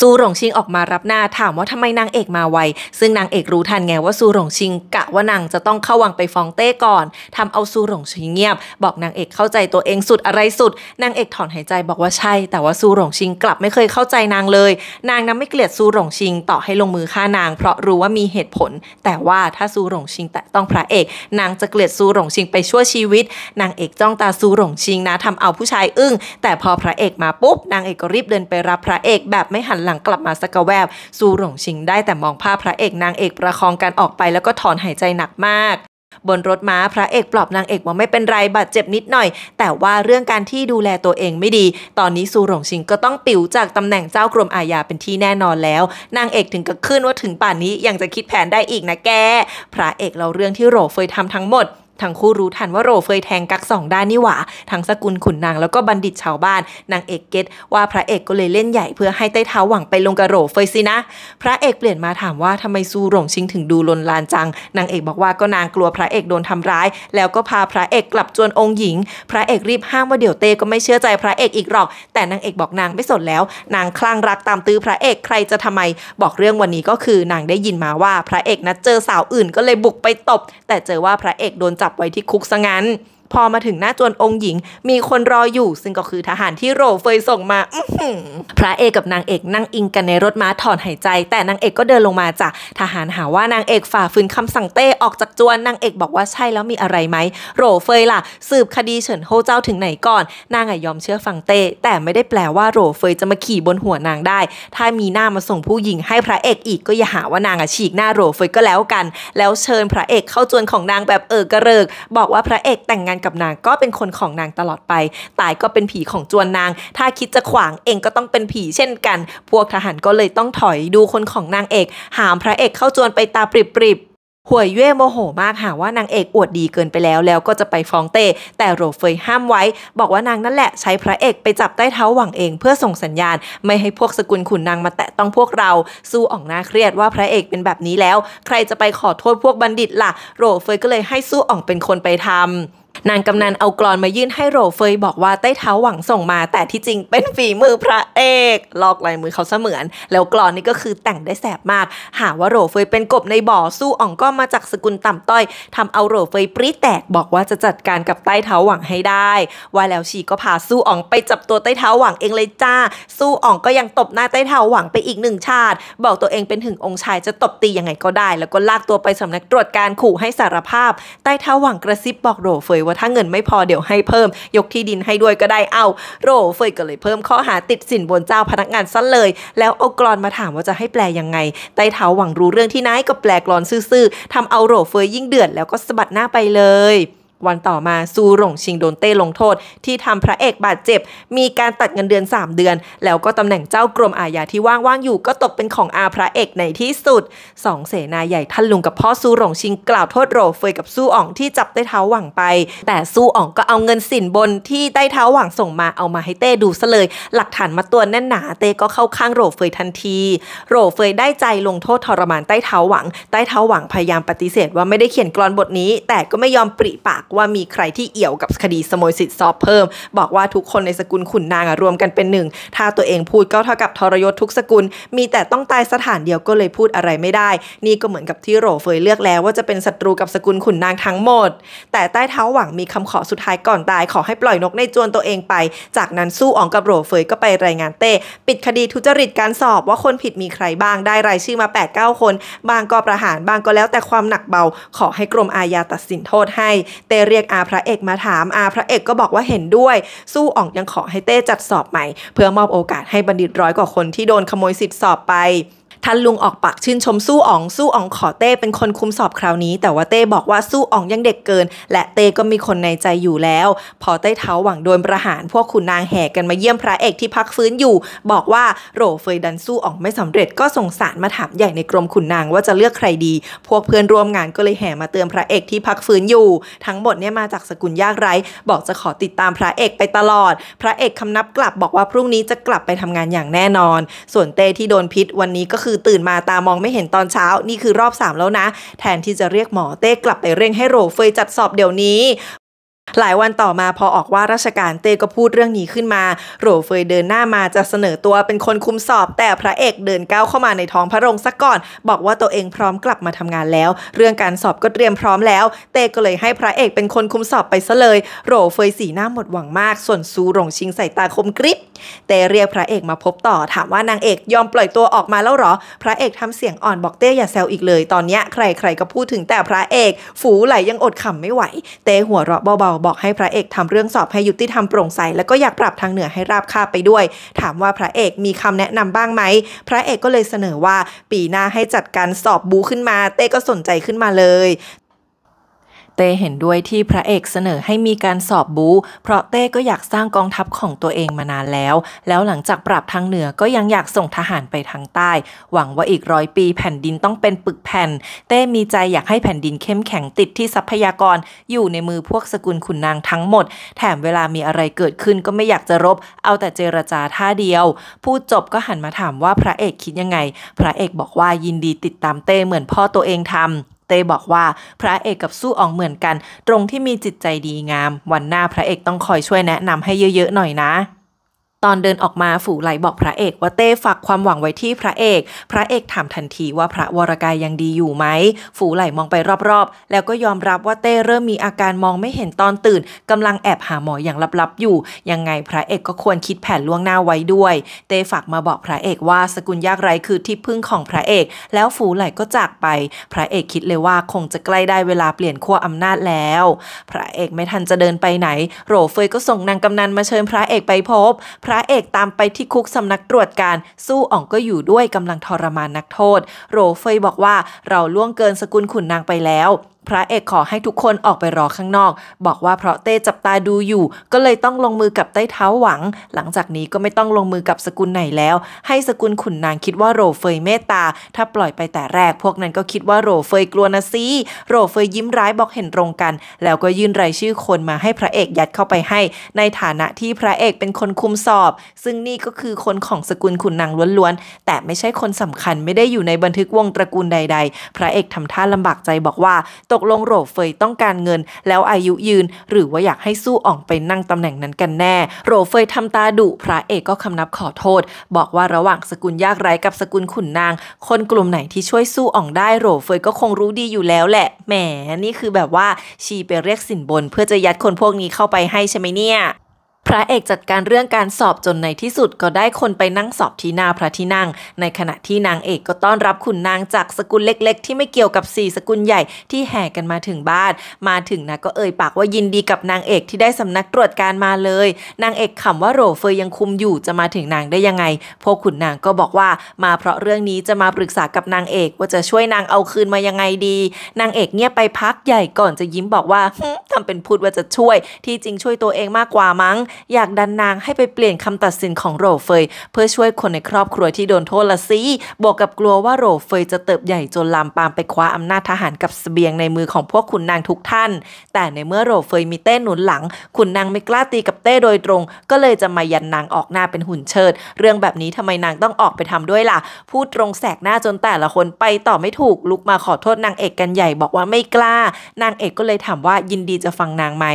ซูหลงชิงออกมารับหน้าถามว่าทำไมนางเอกมาไว ซึ่งนางเอกรู้ทันไงว่าซูหลงชิงกะว่านางจะต้องเข้าวังไปฟ้องเต้ก่อนทำเอาซูหลงชิงเงียบบอกนางเอกเข้าใจตัวเองสุดอะไรสุดนางเอกถอนหายใจบอกว่าใช่ แต่ว่าซูหลงชิงกลับไม่เคยเข้าใจนางเลย นางนั้นไม่เกลียดซูหลงชิงต่อให้ลงมือฆ่านาง เพราะรู้ว่ามีเหตุผล แต่ว่าถ้าซูหลงชิงแต่ต้องพระเอกนางจะเกลียดซูหลงชิงไปชั่วชีวิต นางเอกจ้องตาซูหลงชิงนะทำเอาผู้ชายอึ้ง แต่พอพระเอกมาปุ๊บนางเอกก็รีบเดินไปรับพระเอก แบบไม่หันหลังกลับมาสักแวบซูหลงชิงได้แต่มองภาพพระเอกนางเอกประคองกันออกไปแล้วก็ถอนหายใจหนักมาก บนรถม้าพระเอกปลอบนางเอกว่าไม่เป็นไรบาดเจ็บนิดหน่อย แต่ว่าเรื่องการที่ดูแลตัวเองไม่ดี ตอนนี้ซูหลงชิงก็ต้องปิวจากตำแหน่งเจ้ากรมอาญาเป็นที่แน่นอนแล้ว นางเอกถึงกับขึ้นว่าถึงป่านนี้ยังจะคิดแผนได้อีกนะแกพระเอกเราเรื่องที่โรเฟยทำทั้งหมดทั้งคู่รู้ทันว่าโรเฟยแทงกักสองด้านนี่หว่า ทั้งสกุลขุนนาง แล้วก็บัณฑิตชาวบ้าน นางเอกเกตว่าพระเอกก็เลยเล่นใหญ่เพื่อให้ใต้เท้าหวังไปลงกระโรเฟยสินะ พระเอกเปลี่ยนมาถามว่าทำไมซูหลงชิงถึงดูลนลานจัง นางเอกบอกว่าก็นางกลัวพระเอกโดนทำร้าย แล้วก็พาพระเอกกลับจวนองค์หญิง พระเอกรีบห้ามว่าเดี๋ยวเต้ก็ไม่เชื่อใจพระเอกอีกหรอก แต่นางเอกบอกนางไม่สนแล้ว นางคลั่งรักตามตื้อพระเอก ใครจะทำไม บอกเรื่องวันนี้ก็คือนางได้ยินมาว่าพระเอกนัดเจอสาวอื่นก็เลยบุกไปตบ แต่เจอว่าพระเอกโดนจับไว้ที่คุกซะงั้นพอมาถึงหน้าจวนองค์หญิง มีคนรออยู่ซึ่งก็คือทหารที่โรเฟยส่งมาพระเอกกับนางเอกนั่งอิงกันในรถม้าถอนหายใจ แต่นางเอกก็เดินลงมาจาก ทหารหาว่านางเอกฝ่าฝืนคำสั่งเต้ออกจากจวน นางเอกบอกว่าใช่แล้วมีอะไรไหมโรเฟยล่ะ สืบคดีเฉินโฮเจ้าถึงไหนก่อนนางอยอมเชื่อฟังเต้แต่ไม่ได้แปลว่าโรเฟยจะมาขี่บนหัวนางได้ ถ้ามีหน้ามาส่งผู้หญิง ให้พระเอกอีกก็อย่าหาว่านางอะฉีกหน้าโรเฟยก็แล้วกันแล้วเชิญพระเอกเข้าจวนของนางแบบเออกระเริก บอกว่าพระเอกแต่งงานกับนางก็เป็นคนของนางตลอดไป ตายก็เป็นผีของจวนนาง ถ้าคิดจะขวางเองก็ต้องเป็นผีเช่นกัน พวกทหารก็เลยต้องถอยดูคนของนางเอก หามพระเอกเข้าจวนไปตาปริบปริบหวยเย่โมโหมากหาว่านางเอกอวดดีเกินไปแล้ว แล้วก็จะไปฟ้องเต้แต่โรเฟยห้ามไว้ บอกว่านางนั่นแหละ ใช้พระเอกไปจับใต้เท้าหวังเองเพื่อส่งสัญญาณ ไม่ให้พวกสกุลขุนนางมาแตะต้องพวกเรา สู้อ่องหน้าเครียดว่าพระเอกเป็นแบบนี้แล้ว ใครจะไปขอโทษพวกบัณฑิตละ่ะ โรเฟยก็เลยให้สู้อ่องเป็นคนไปทำนางกำนันเอากรอนมายื่นให้โรเฟย บอกว่าใต้เท้าหวังส่งมา แต่ที่จริงเป็นฝีมือพระเอก ลอกลายมือเขาเสมือน แล้วกรอนนี่ก็คือแต่งได้แสบมาก หาว่าโรเฟยเป็นกบในบ่อสู้อ่องก็มาจากสกุลต่ำต้อยทำเอาโรเฟยปริแตกบอกว่าจะจัดการกับใต้เท้าหวังให้ได้ ว่าแล้วชีก็พาสู้อ่องไปจับตัวใต้เท้าหวังเองเลยจ้า สู้อ่องก็ยังตบหน้าใต้เท้าหวังไปอีกหนึ่งชาติบอกตัวเองเป็นถึงองค์ชายจะตบตียังไงก็ได้ แล้วก็ลากตัวไปสำนักตรวจการขู่ให้สารภาพใต้เท้าหวังกระซิบบอกโรเฟยว่าถ้าเงินไม่พอเดี๋ยวให้เพิ่ม ยกที่ดินให้ด้วยก็ได้เอาโรเฟยก็เลยเพิ่มข้อหาติดสินบนเจ้าพนักงานซะเลย แล้วเอากรอนมาถามว่าจะให้แปลยังไงไต้เท้าหวังรู้เรื่องที่นายก็แปลกรอนซื่อ ๆทำเอาโรเฟยยิ่งเดือดแล้วก็สะบัดหน้าไปเลยวันต่อมาซูหลงชิงโดนเต้ลงโทษ ที่ทำพระเอกบาดเจ็บ มีการตัดเงินเดือน 3 เดือน แล้วก็ตำแหน่งเจ้ากรมอาญาที่ว่าง ๆ อยู่ ก็ตกเป็นของอาพระเอกในที่สุดสองเสนาใหญ่ท่านลุงกับพ่อซูหลงชิงกล่าวโทษโรเฟยกับซูอ่องที่จับได้เท้าหวังไป แต่ซูอ่องก็เอาเงินสินบนที่ได้เท้าหวังส่งมาเอามาให้เต้ดูซะเลย หลักฐานมาตัวแน่นหนาเต้ก็เข้าข้างโรเฟยทันที โรเฟยได้ใจลงโทษทรมานใต้เท้าหวังใต้เท้าหวังพยายามปฏิเสธว่าไม่ได้เขียนกรอนบทนี้ แต่ก็ไม่ยอมปริปากว่ามีใครที่เอี่ยวกับคดีสมยสิทธิ์สอบเพิ่ม บอกว่าทุกคนในสกุลขุนนางรวมกันเป็นหนึ่งถ้าตัวเองพูดก็เท่ากับทรยศทุกสกุล มีแต่ต้องตายสถานเดียวก็เลยพูดอะไรไม่ได้ นี่ก็เหมือนกับที่โรเฟยเลือกแล้วว่าจะเป็นศัตรูกับสกุลขุนนางทั้งหมด แต่ใต้เท้าหวังมีคำขอสุดท้ายก่อนตายขอให้ปล่อยนกในจวนตัวเองไป จากนั้นสู้อองกับโรเฟยก็ไปรายงานเต้ปิดคดีทุจริตการสอบว่าคนผิดมีใครบ้างได้รายชื่อมา8-9 คน บางก็ประหารบางก็แล้ว แต่ความหนักเบาขอให้กรมอาญาตัดสินโทษให้้เรียกอาพระเอกมาถาม อาพระเอกก็บอกว่าเห็นด้วย สู้อ่องยังขอให้เต้จัดสอบใหม่ เพื่อมอบโอกาสให้บัณฑิตร้อยกว่าคนที่โดนขโมยสิทธิสอบไปท่านลุงออกปากชื่นชมสู้อ๋องสู้อ๋องขอเต้เป็นคนคุมสอบคราวนี้ แต่ว่าเต้บอกว่าสู้อ๋องยังเด็กเกิน และเต้ก็มีคนในใจอยู่แล้ว พอเต้เท้าหวังโดนประหาร พวกขุนนางแห่กันมาเยี่ยมพระเอกที่พักฟื้นอยู่ บอกว่าโรเฟยดันสู้อ๋องไม่สำเร็จก็ส่งสารมาถามใหญ่ในกรมขุนนางว่าจะเลือกใครดี พวกเพื่อนร่วมงานก็เลยแห่มาเตือนพระเอกที่พักฟื้นอยู่ ทั้งหมดเนี่ยมาจากสกุลยากไร้บอกจะขอติดตามพระเอกไปตลอด พระเอกคำนับกลับบอกว่าพรุ่งนี้จะกลับไปทำงานอย่างแน่นอน ส่วนเต้ที่โดนพิษวันนี้ก็คือือตื่นมาตามองไม่เห็นตอนเช้านี่คือรอบ 3 แล้วนะ แทนที่จะเรียกหมอเต้กลับไปเร่งให้โรเฟยจัดสอบเดี๋ยวนี้หลายวันต่อมาพอออกว่าราชการเต้ก็พูดเรื่องนี้ขึ้นมา โรเฟยเดินหน้ามาจะเสนอตัวเป็นคนคุมสอบ แต่พระเอกเดินก้าวเข้ามาในท้องพระโรงซะก่อน บอกว่าตัวเองพร้อมกลับมาทำงานแล้ว เรื่องการสอบก็เตรียมพร้อมแล้ว เต้ก็เลยให้พระเอกเป็นคนคุมสอบไปซะเลย โรเฟยสีหน้าหมดหวังมาก ส่วนซูหลงชิงใส่ตาคมกริบเต้เรียกพระเอกมาพบต่อ ถามว่านางเอก ยอมปล่อยตัวออกมาแล้วหรอ พระเอกทำเสียงอ่อนบอกเต้อย่าแซวอีกเลย ตอนนี้ใครๆก็พูดถึงแต่พระเอกฝูไหลยังอดขำไม่ไหวเต้หัวเราะเบาบอกให้พระเอกทำเรื่องสอบให้ยุติธรรมโปร่งใส แล้วก็อยากปรับทางเหนือให้ราบคาบไปด้วย ถามว่าพระเอกมีคำแนะนำบ้างไหม พระเอกก็เลยเสนอว่าปีหน้าให้จัดการสอบบูขึ้นมา เต้ก็สนใจขึ้นมาเลยเต้เห็นด้วยที่พระเอกเสนอให้มีการสอบบู เพราะเต้ก็อยากสร้างกองทัพของตัวเองมานานแล้ว แล้วหลังจากปรับทางเหนือก็ยังอยากส่งทหารไปทางใต้ หวังว่าอีกร้อยปีแผ่นดินต้องเป็นปึกแผ่น เต้มีใจอยากให้แผ่นดินเข้มแข็งติดที่ทรัพยากรอยู่ในมือพวกสกุลขุนนางทั้งหมด แถมเวลามีอะไรเกิดขึ้นก็ไม่อยากจะรบ เอาแต่เจรจาท่าเดียว พูดจบก็หันมาถามว่าพระเอกคิดยังไง พระเอกบอกว่ายินดีติดตามเต้เหมือนพ่อตัวเองทำเต้บอกว่า พระเอกกับสู้อองเหมือนกัน ตรงที่มีจิตใจดีงาม วันหน้าพระเอกต้องคอยช่วยแนะนำให้เยอะๆหน่อยนะตอนเดินออกมาฝูไหลบอกพระเอกว่าเต้ฝากความหวังไว้ที่พระเอก พระเอกถามทันทีว่าพระวรกายยังดีอยู่ไหม ฝูไหลมองไปรอบๆ แล้วก็ยอมรับว่าเต้เริ่มมีอาการมองไม่เห็นตอนตื่น กำลังแอบหาหมออย่างลับ ๆ อยู่ ยังไงพระเอกก็ควรคิดแผนล่วงหน้าไว้ด้วย เต้ฝากมาบอกพระเอกว่าสกุลยากไรคือที่พึ่งของพระเอก แล้วฝูไหลก็จากไป พระเอกคิดเลยว่าคงจะใกล้ได้เวลาเปลี่ยนขั้วอำนาจแล้ว พระเอกไม่ทันจะเดินไปไหนโรเฟยก็ส่งนางกำนันมาเชิญพระเอกไปพบพระระเอกตามไปที่คุกสำนักตรวจการสู้อ่องก็อยู่ด้วยกำลังทรมานนักโทษ โรเฟยบอกว่าเราล่วงเกินสกุลขุนนางไปแล้วพระเอกขอให้ทุกคนออกไปรอข้างนอก บอกว่าเพราะเต้จับตาดูอยู่ ก็เลยต้องลงมือกับใต้เท้าหวัง หลังจากนี้ก็ไม่ต้องลงมือกับสกุลไหนแล้ว ให้สกุลขุนนางคิดว่าโรเฟยเมตตาถ้าปล่อยไปแต่แรกพวกนั้นก็คิดว่าโรเฟยกลัวนะซีโรเฟยยิ้มร้ายบอกเห็นตรงกัน แล้วก็ยื่นรายชื่อคนมาให้พระเอกยัดเข้าไปให้ในฐานะที่พระเอกเป็นคนคุมสอบ ซึ่งนี่ก็คือคนของสกุลขุนนางล้วนๆแต่ไม่ใช่คนสำคัญไม่ได้อยู่ในบันทึกวงตระกูลใด ๆ พระเอกทำท่าลำบากใจบอกว่าตตกลงโรเฟยต้องการเงิน แล้วอายุยืน หรือว่าอยากให้สู้อ่องไปนั่งตำแหน่งนั้นกันแน่โรเฟยทำตาดุพระเอกก็คำนับขอโทษ บอกว่าระหว่างสกุลยากไร้กับสกุลขุนนาง คนกลุ่มไหนที่ช่วยสู้อ่องได้โรเฟยก็คงรู้ดีอยู่แล้วแหละ แหมนี่คือแบบว่าชีไปเรียกสินบนเพื่อจะยัดคนพวกนี้เข้าไปให้ใช่ไหมเนี่ยพระเอกจัดการเรื่องการสอบจนในที่สุดก็ได้คนไปนั่งสอบที่หน้าพระที่นั่ง ในขณะที่นางเอกก็ต้อนรับขุนนางจากสกุลเล็กๆ ที่ไม่เกี่ยวกับสี่สกุลใหญ่ที่แห่กันมาถึงบ้าน มาถึงนะก็เอ่ยปากว่ายินดีกับนางเอกที่ได้สำนักตรวจการมาเลย นางเอกขำว่าโรเฟยยังคุมอยู่จะมาถึงนางได้ยังไงพวกขุนนางก็บอกว่ามาเพราะเรื่องนี้จะมาปรึกษากับนางเอกว่าจะช่วยนางเอาคืนมายังไงดี นางเอกเงียบไปพักใหญ่ก่อนจะยิ้มบอกว่าทำเป็นพูดว่าจะช่วย ที่จริงช่วยตัวเองมากกว่ามั้งอยากดันนางให้ไปเปลี่ยนคำตัดสินของโรเฟย เพื่อช่วยคนในครอบครัวที่โดนโทษละซิบอกกับกลัวว่าโรเฟยจะเติบใหญ่จนลามปามไปคว้าอำนาจทหารกับสเสบียงในมือของพวกขุนนางทุกท่าน แต่ในเมื่อโรเฟยมีเต้หนุนหลังขุนนางไม่กล้าตีกับเต้โดยตรง ก็เลยจะมายันนางออกหน้าเป็นหุ่นเชิด เรื่องแบบนี้ทำไมนางต้องออกไปทำด้วยล่ะพูดตรงแสกหน้าจนแต่ละคนไปต่อไม่ถูกลุกมาขอโทษนางเอกกันใหญ่บอกว่าไม่กล้า นางเอกก็เลยถามว่ายินดีจะฟังนางไหม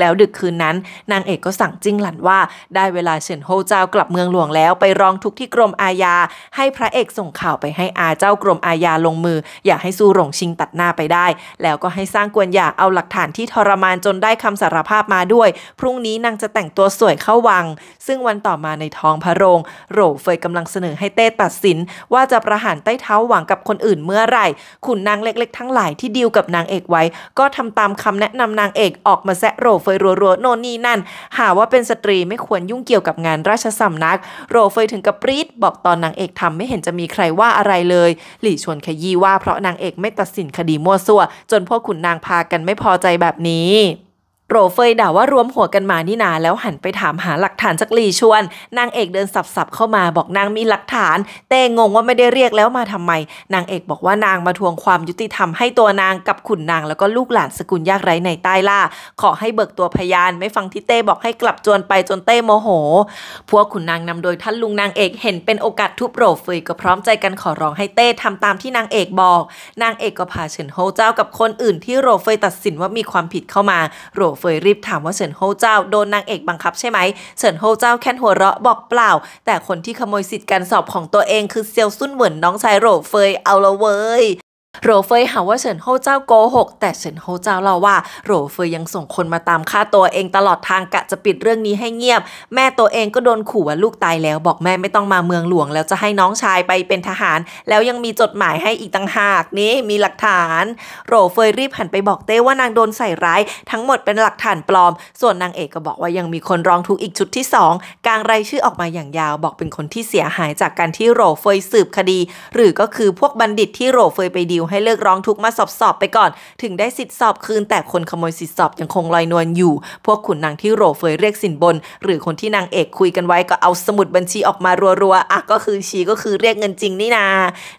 แล้วดึกคืนนั้น นางเอกก็สั่งจิ้งหลันว่า ได้เวลาเฉินโฮเจ้ากลับเมืองหลวง แล้วไปร้องทุกข์ที่กรมอาญาให้พระเอกส่งข่าวไปให้อาเจ้ากรมอาญาลงมือ อย่าให้ซูหลงชิงตัดหน้าไปได้ แล้วก็ให้สร้างกวนอยากเอาหลักฐานที่ทรมานจนได้คำสารภาพมาด้วย พรุ่งนี้นางจะแต่งตัวสวยเข้าวัง ซึ่งวันต่อมาในท้องพระโรงโรเฟยกำลังเสนอให้เต้ตัดสินว่าจะประหารใต้เท้าหวังกับคนอื่นเมื่อไหร่ขุนนางเล็กๆ ทั้งหลายที่ดีลกับนางเอกไว้ ก็ทำตามคำแนะนำนางเอกออกมาแซะโรเฟยรัวๆโน่นนี่นั่น หาว่าเป็นสตรีไม่ควรยุ่งเกี่ยวกับงานราชสำนัก โรเฟยถึงกับปรีดบอกตอนนางเอกทำไม่เห็นจะมีใครว่าอะไรเลย หลี่ชวนขยี้ว่าเพราะนางเอกไม่ตัดสินคดีมั่วซั่ว จนพวกขุนนางพากันไม่พอใจแบบนี้โรเฟยด่าว่ารวมหัวกันมานี่นาแล้วหันไปถามหาหลักฐานจากลีชวน นางเอกเดินสับๆเข้ามาบอกนางมีหลักฐานเต้งงว่าไม่ได้เรียกแล้วมาทำไมนางเอกบอกว่านางมาทวงความยุติธรรมให้ตัวนางกับขุนนางแล้วก็ลูกหลานสกุลยากไร้ในใต้ล่า ขอให้เบิกตัวพยานไม่ฟังที่เต้บอกให้กลับจวนไปจนเต้โมโหพวกขุนนางนำโดยท่านลุงนางเอกเห็นเป็นโอกาสทุบโรเฟยก็พร้อมใจกันขอร้องให้เต้ทำตามที่นางเอกบอกนางเอกก็พาเฉินโฮเจ้ากับคนอื่นที่โรเฟยตัดสินว่ามีความผิดเข้ามาโรเฟยรีบถามว่าเฉินโฮเจ้าโดนนางเอกบังคับใช่ไหมเฉินโฮเจ้าแค่หัวเราะบอกเปล่า แต่คนที่ขโมยสิทธิ์การสอบของตัวเองคือเซียวซุนเหมือนน้องชายโรเฟยเอาละเว้ยโรเฟยหาว่าเฉินโฮเจ้าโกหกแต่เฉินโฮเจ้าเล่าว่าโรเฟยยังส่งคนมาตามฆ่าตัวเองตลอดทางกะจะปิดเรื่องนี้ให้เงียบ แม่ตัวเองก็โดนขู่ว่าลูกตายแล้วบอกแม่ไม่ต้องมาเมืองหลวง แล้วจะให้น้องชายไปเป็นทหาร แล้วยังมีจดหมายให้อีกต่างหากนี่มีหลักฐานโรเฟยรีบหันไปบอกเต้ว่านางโดนใส่ร้ายทั้งหมดเป็นหลักฐานปลอม ส่วนนางเอกก็บอกว่ายังมีคนร้องทุกข์อีกชุดที่ 2กลางรายชื่อออกมาอย่างยาวบอกเป็นคนที่เสียหายจากการที่โรเฟยสืบคดี หรือก็คือพวกบัณฑิตที่โรเฟยไปดีลให้เลิกร้องทุกมาสอบสอบไปก่อน ถึงได้สิทธิสอบคืน แต่คนขโมยสิทธิสอบยังคงลอยนวลอยู่ พวกขุนนางที่โรเฟยเรียกสินบน หรือคนที่นางเอกคุยกันไว้ก็เอาสมุดบัญชีออกมารัวๆอ่ะก็คือชีก็คือเรียกเงินจริงนี่นา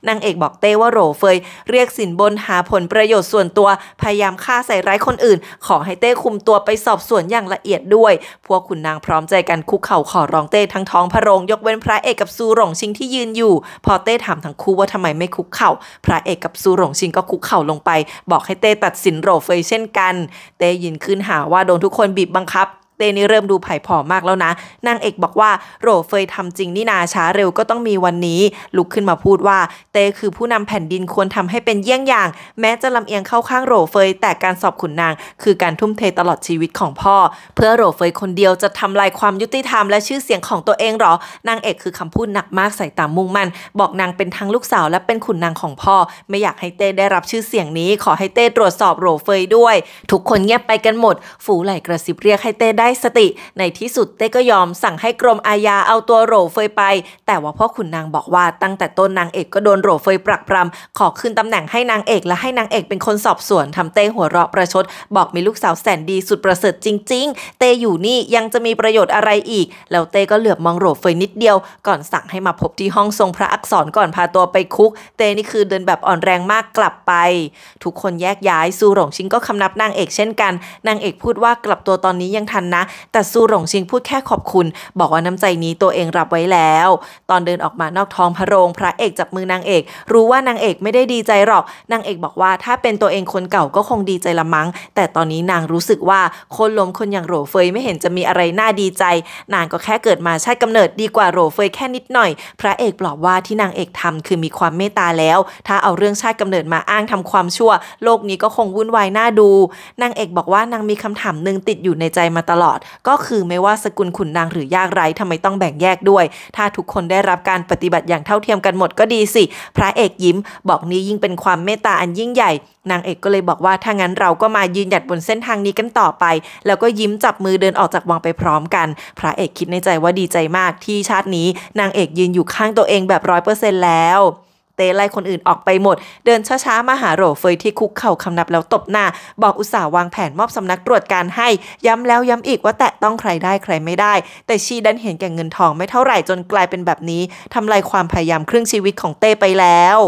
นางเอกบอกเต้ว่าโรเฟย เรียกสินบนหาผลประโยชน์ส่วนตัว พยายามฆ่าใส่ร้ายคนอื่น ขอให้เต้คุมตัวไปสอบสวนอย่างละเอียดด้วย พวกขุนนางพร้อมใจกันคุกเข่าขอร้องเต้ทั้งท้องพระโรงยกเว้นพระเอกกับซูหลงชิงที่ยืนอยู่ พอเต้ถามทั้งคู่ว่าทำไมไม่คุกเข่าพระเอกกับซููหลงชิงก็คุกเข่าลงไป บอกให้เต้ตัดสินโรเฟยเช่นกันเต้ยินขึ้นหาว่าโดนทุกคนบีบบังคับเต้นี่เริ่มดูไผ่ผอมมากแล้วนะ นางเอกบอกว่าโรเฟยทำจริงนี่นาช้าเร็วก็ต้องมีวันนี้ ลุกขึ้นมาพูดว่าเต้คือผู้นำแผ่นดินควรทำให้เป็นเยี่ยงอย่าง แม้จะลำเอียงเข้าข้างโรเฟยแต่การสอบขุนนาง คือการทุ่มเทตลอดชีวิตของพ่อ เพื่อโรเฟยคนเดียวจะทำลายความยุติธรรมและชื่อเสียงของตัวเองหรอ นางเอกคือคำพูดหนักมากใส่ตามุ่งมั่นบอกนางเป็นทั้งลูกสาวและเป็นขุนนางของพ่อ ไม่อยากให้เต้ได้รับชื่อเสียงนี้ ขอให้เต้ตรวจสอบโรเฟยด้วย ทุกคนเงียบไปกันหมด ฝูไหลกระซิบเรียกให้เต้ได้สติในที่สุดเต้ก็ยอมสั่งให้กรมอาญาเอาตัวโหเฟยไป แต่ว่าพ่อขุนนางบอกว่าตั้งแต่ต้นนางเอกก็โดนโหเฟยปรักปรำขอขึ้นตำแหน่งให้นางเอกและให้นางเอกเป็นคนสอบสวนทำเต้หัวเราะประชด บอกมีลูกสาวแสนดีสุดประเสริฐจริงๆ เต้อยู่นี่ยังจะมีประโยชน์อะไรอีก แล้วเต้ก็เหลือบมองโหเฟยนิดเดียว ก่อนสั่งให้มาพบที่ห้องทรงพระอักษรก่อนพาตัวไปคุก เต้นี่คือเดินแบบอ่อนแรงมากกลับไป ทุกคนแยกย้ายซูหลงชิงก็คำนับนางเอกเช่นกัน นางเอกพูดว่ากลับตัวตอนนี้ยังทันนะแต่ซูหลงชิงพูดแค่ขอบคุณ บอกว่าน้ำใจนี้ตัวเองรับไว้แล้ว ตอนเดินออกมานอกท้องพระโรงพระเอกจับมือนางเอก รู้ว่านางเอกไม่ได้ดีใจหรอกนางเอกบอกว่าถ้าเป็นตัวเองคนเก่าก็คงดีใจละมั้งแต่ตอนนี้นางรู้สึกว่าคนล้มคนอย่างโรเฟยไม่เห็นจะมีอะไรน่าดีใจ นางก็แค่เกิดมาใช้กํกำเนิดดีกว่าโรเฟยแค่นิดหน่อย พระเอกบอกว่าที่นางเอกทำคือมีความเมตตาแล้ว ถ้าเอาเรื่องชาติกำเนิดมาอ้างทำความชั่ว โลกนี้ก็คงวุ่นวายน่าดูนางเอกบอกว่านางมีคำถามหนึ่งติดอยู่ในใจมาตลอดก็คือไม่ว่าสกุลขุนนางหรือยากไร้ทำไมต้องแบ่งแยกด้วย ถ้าทุกคนได้รับการปฏิบัติอย่างเท่าเทียมกันหมดก็ดีสิ พระเอกยิ้ม บอกนี้ยิ่งเป็นความเมตตาอันยิ่งใหญ่ นางเอกก็เลยบอกว่าถ้างั้นเราก็มายืนหยัดบนเส้นทางนี้กันต่อไป แล้วก็ยิ้มจับมือเดินออกจากวังไปพร้อมกัน พระเอกคิดในใจว่าดีใจมากที่ชาตินี้นางเอกยืนอยู่ข้างตัวเองแบบร้อยเปอร์เซ็นต์แล้วเตไล่คนอื่นออกไปหมด เดินช้าๆ มาหาโรเฟยที่คุกเข่าคำนับแล้วตบหน้า บอกอุตส่าห์วางแผนมอบสำนักตรวจการให้ ย้ำแล้วย้ำอีกว่าแตะต้องใครได้ใครไม่ได้ แต่ชีดันเห็นแก่เงินทองไม่เท่าไหร่จนกลายเป็นแบบนี้ ทำลายความพยายามครึ่งชีวิตของเต้ไปแล้ว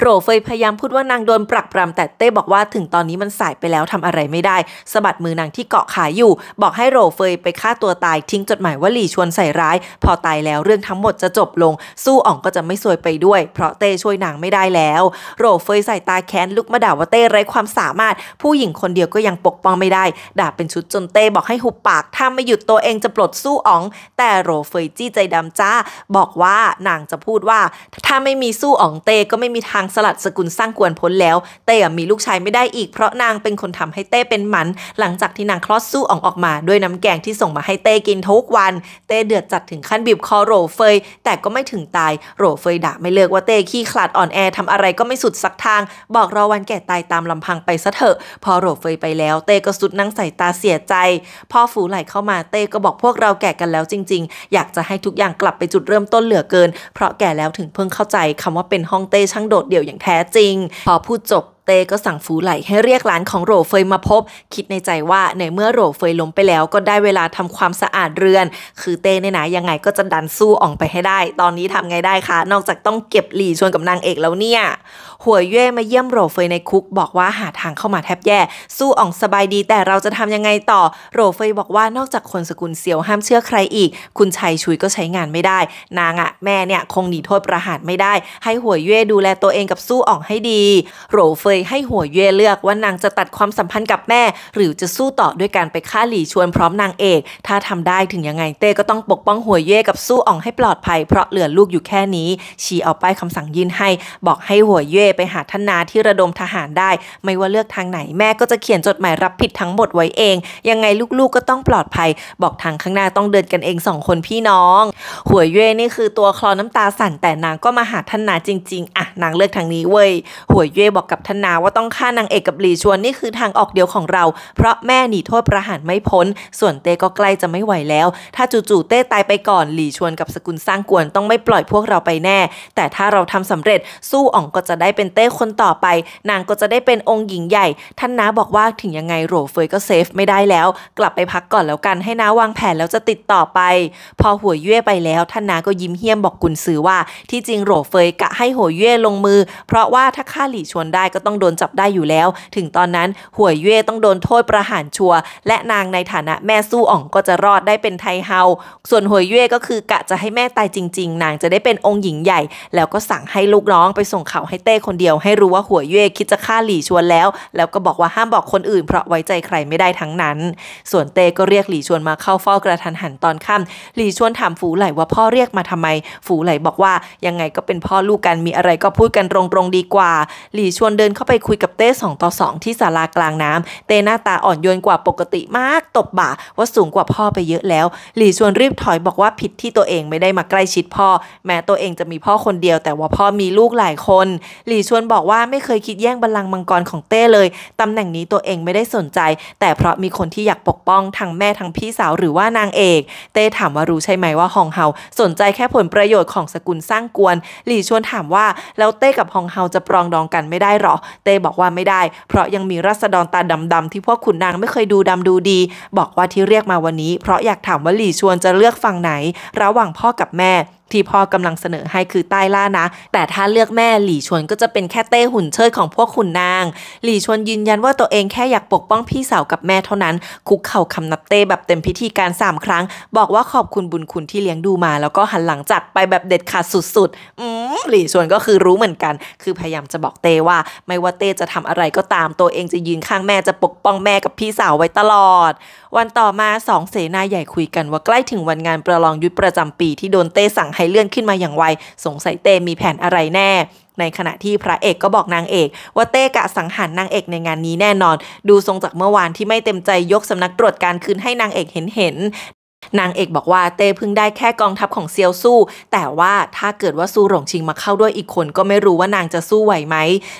โรเฟยพยายามพูดว่านางโดนปรักปรำแต่เต้บอกว่าถึงตอนนี้มันสายไปแล้วทำอะไรไม่ได้สะบัดมือนางที่เกาะขาอยู่ บอกให้โรเฟยไปฆ่าตัวตายทิ้งจดหมายว่าหลีชวนใส่ร้าย พอตายแล้วเรื่องทั้งหมดจะจบลง สู้อ่องก็จะไม่ซวยไปด้วยเพราะเต้ช่วยนางไม่ได้แล้วโรเฟยใส่ตาแค้นลุกมาด่าว่าเต้ไร้ความสามารถ ผู้หญิงคนเดียวก็ยังปกป้องไม่ได้ ด่าเป็นชุดจนเต้บอกให้หุบปาก ถ้าไม่หยุดตัวเองจะปลดสู้อ่องแต่โรเฟยจี้ใจดำจ้า บอกว่านางจะพูดว่า ถ้าไม่มีสู้อ่องเต้ก็ไม่มีทางางสลัดสกุลสร้างกวนพ้นแล้ว เต้มีลูกชายไม่ได้อีกเพราะนางเป็นคนทำให้เต้เป็นหมัน หลังจากที่นางคลอดสู้อ่องออกมา ด้วยน้ำแกงที่ส่งมาให้เต้กินทุกวัน เต้เดือดจัดถึงขั้นบีบคอโรเฟย แต่ก็ไม่ถึงตายโรเฟยด่าไม่เลิกว่าเต้ขี้ขลาดอ่อนแอทำอะไรก็ไม่สุดสักทาง บอกรอวันแก่ตายตามลำพังไปซะเถอะพอโรเฟยไปแล้วเต้ก็สุดนั่งใส่ตาเสียใจพ่อฝูไหลเข้ามาเต้ก็บอกพวกเราแก่กันแล้วจริง ๆ อยากจะให้ทุกอย่างกลับไปจุดเริ่มต้นเหลือเกิน เพราะแก่แล้วถึงเพิ่งเข้าใจคำว่าเป็นห้องเต้ช่างโดดดี่ยวอย่างแท้จริงพอพูดจบเต้ก็สั่งฟูไหลให้เรียกหลานของโรเฟยมาพบ คิดในใจว่าในเมื่อโรเฟยล้มไปแล้วก็ได้เวลาทำความสะอาดเรือน คือเต้เนี่ยนะยังไงก็จะดันสู้ออกไปให้ได้ ตอนนี้ทำไงได้คะนอกจากต้องเก็บหลี่ชวนกับนางเอกแล้วเนี่ยหัวเย่มาเยี่ยมโรเฟยในคุกบอกว่าหาทางเข้ามาแทบแย่สู้อ่องสบายดี แต่เราจะทำยังไงต่อโรเฟยบอกว่านอกจากคนสกุลเสียวห้ามเชื่อใครอีก คุณชัยชุยก็ใช้งานไม่ได้ นางอะแม่เนี่ยคงหนีโทษประหารไม่ได้ ให้หัวเย่ดูแลตัวเองกับสู้อ่องให้ดีโรเฟยยให้หัวเย่เลือกว่านางจะตัดความสัมพันธ์กับแม่ หรือจะสู้ต่อด้วยการไปฆ่าหลี่ชวนพร้อมนางเอกถ้าทำได้ถึงยังไงเต้ก็ต้องปกป้องหัวเย่กับสู้อ่องให้ปลอดภัยเพราะเหลือลูกอยู่แค่นี้ ชีเอาป้ายคำสั่งยินให้ บอกให้หัวเย่ไปหาท่านาที่ระดมทหารได้ ไม่ว่าเลือกทางไหนแม่ก็จะเขียนจดหมายรับผิดทั้งหมดไว้เอง ยังไงลูกๆ ก็ต้องปลอดภัย บอกทางข้างหน้าต้องเดินกันเองสองคนพี่น้องหัวเย่นี่คือตัวคลอน้ำตาสั่นแต่นางก็มาหาท่านนาจริง ๆอ่ะนางเลือกทางนี้เว้ยหัวเย่บอกกับท่านนาว่าต้องฆ่านางเอกกับหลีชวน นี่คือทางออกเดียวของเรา เพราะแม่หนีโทษประหารไม่พ้น ส่วนเต้ก็ใกล้จะไม่ไหวแล้ว ถ้าจู่ๆเต้ตายไปก่อนหลีชวนกับสกุลสร้างกวน ต้องไม่ปล่อยพวกเราไปแน่ แต่ถ้าเราทำสำเร็จสู้อ่องก็จะได้เป็นเต้คนต่อไป นางก็จะได้เป็นองค์หญิงใหญ่ ท่านน้าบอกว่าถึงยังไงโรเฟยก็เซฟไม่ได้แล้ว กลับไปพักก่อนแล้วกันให้น้าวางแผนแล้วจะติดต่อไป พอหัวเย่ไปแล้วท่านน้าก็ยิ้มเฮี้ยมบอกกุนซือว่าที่จริงโรเฟยกะให้หัวเย่ลงมือ เพราะว่าถ้าฆ่าหลีชวนได้ก็ต้ององโดนจับได้อยู่แล้ว ถึงตอนนั้นหวยเย่ต้องโดนโทษประหารชัวและนางในฐานะแม่สู้อ่อง ก็จะรอดได้เป็นไทเฮาส่วนหวยเย่ก็คือกะจะให้แม่ตายจริงๆ นางจะได้เป็นองค์หญิงใหญ่ แล้วก็สั่งให้ลูกน้องไปส่งข่าวให้เต้คนเดียวให้รู้ว่าหวยเย่คิดจะฆ่าหลี่ชวนแล้ว แล้วก็บอกว่าห้ามบอกคนอื่นเพราะไว้ใจใครไม่ได้ทั้งนั้น ส่วนเต้ก็เรียกหลี่ชวนมาเข้าเฝ้ากระทันหันตอนค่ำหลี่ชวนถามฝูไหลว่าพ่อเรียกมาทำไม ฝูไหลบอกว่ายังไงก็เป็นพ่อลูกกันมีอะไรก็พูดกันตรงๆดีกว่า หลี่ชวนเดินเข้าข้าไปคุยกับเต้สองต่อสองที่ศาลากลางน้ำเต้หน้าตาอ่อนโยนกว่าปกติมาก ตบบ่าว่าสูงกว่าพ่อไปเยอะแล้ว หลี่ชวนรีบถอยบอกว่าผิดที่ตัวเองไม่ได้มาใกล้ชิดพ่อ แม้ตัวเองจะมีพ่อคนเดียว แต่ว่าพ่อมีลูกหลายคน หลี่ชวนบอกว่าไม่เคยคิดแย่งบัลลังก์มังกรของเต้เลยตำแหน่งนี้ตัวเองไม่ได้สนใจ แต่เพราะมีคนที่อยากปกป้องทั้งแม่ทั้งพี่สาวหรือว่านางเอก เต้ถามว่ารู้ใช่ไหมว่าฮองเฮาสนใจแค่ผลประโยชน์ของสกุลสร้างกวน หลี่ชวนถามว่าแล้วเต้กับฮองเฮาจะปรองดองกันไม่ได้หรอเต้บอกว่าไม่ได้ เพราะยังมีรัศดรตาดำ ๆ ที่พวกขุนนางไม่เคยดูดำดูดี บอกว่าที่เรียกมาวันนี้เพราะอยากถามว่าหลี่ชวนจะเลือกฝั่งไหน ระหว่างพ่อกับแม่ที่พ่อกำลังเสนอให้คือใต้ล่านะ แต่ถ้าเลือกแม่หลี่ชวนก็จะเป็นแค่เต้หุ่นเชิดของพวกขุนนาง หลี่ชวนยืนยันว่าตัวเองแค่อยากปกป้องพี่สาวกับแม่เท่านั้นคุกเข่าคำนับเต้แบบเต็มพิธีการ 3 ครั้ง บอกว่าขอบคุณบุญคุณที่เลี้ยงดูมา แล้วก็หันหลังจากไปแบบเด็ดขาดสุดๆอืมหลี่ชวนก็คือรู้เหมือนกัน คือพยายามจะบอกเต้ว่า ไม่ว่าเต้จะทำอะไรก็ตามตัวเองจะยืนข้างแม่จะปกป้องแม่กับพี่สาวไว้ตลอด วันต่อมาสองเสนาใหญ่คุยกัน ว่าใกล้ถึงวันงานประลองยุทธประจำปีที่โดนเต้สั่งให้เลื่อนขึ้นมาอย่างไวสงสัยเตมีแผนอะไรแน่ ในขณะที่พระเอกก็บอกนางเอกว่าเต้กะสังหารนางเอกในงานนี้แน่นอน ดูทรงจากเมื่อวานที่ไม่เต็มใจยกสำนักตรวจการคืนให้นางเอกเห็นเห็นนางเอกบอกว่าเต้เพิ่งได้แค่กองทัพของเซียวสู้ แต่ว่าถ้าเกิดว่าซูหลงชิงมาเข้าด้วยอีกคนก็ไม่รู้ว่านางจะสู้ไหวไหม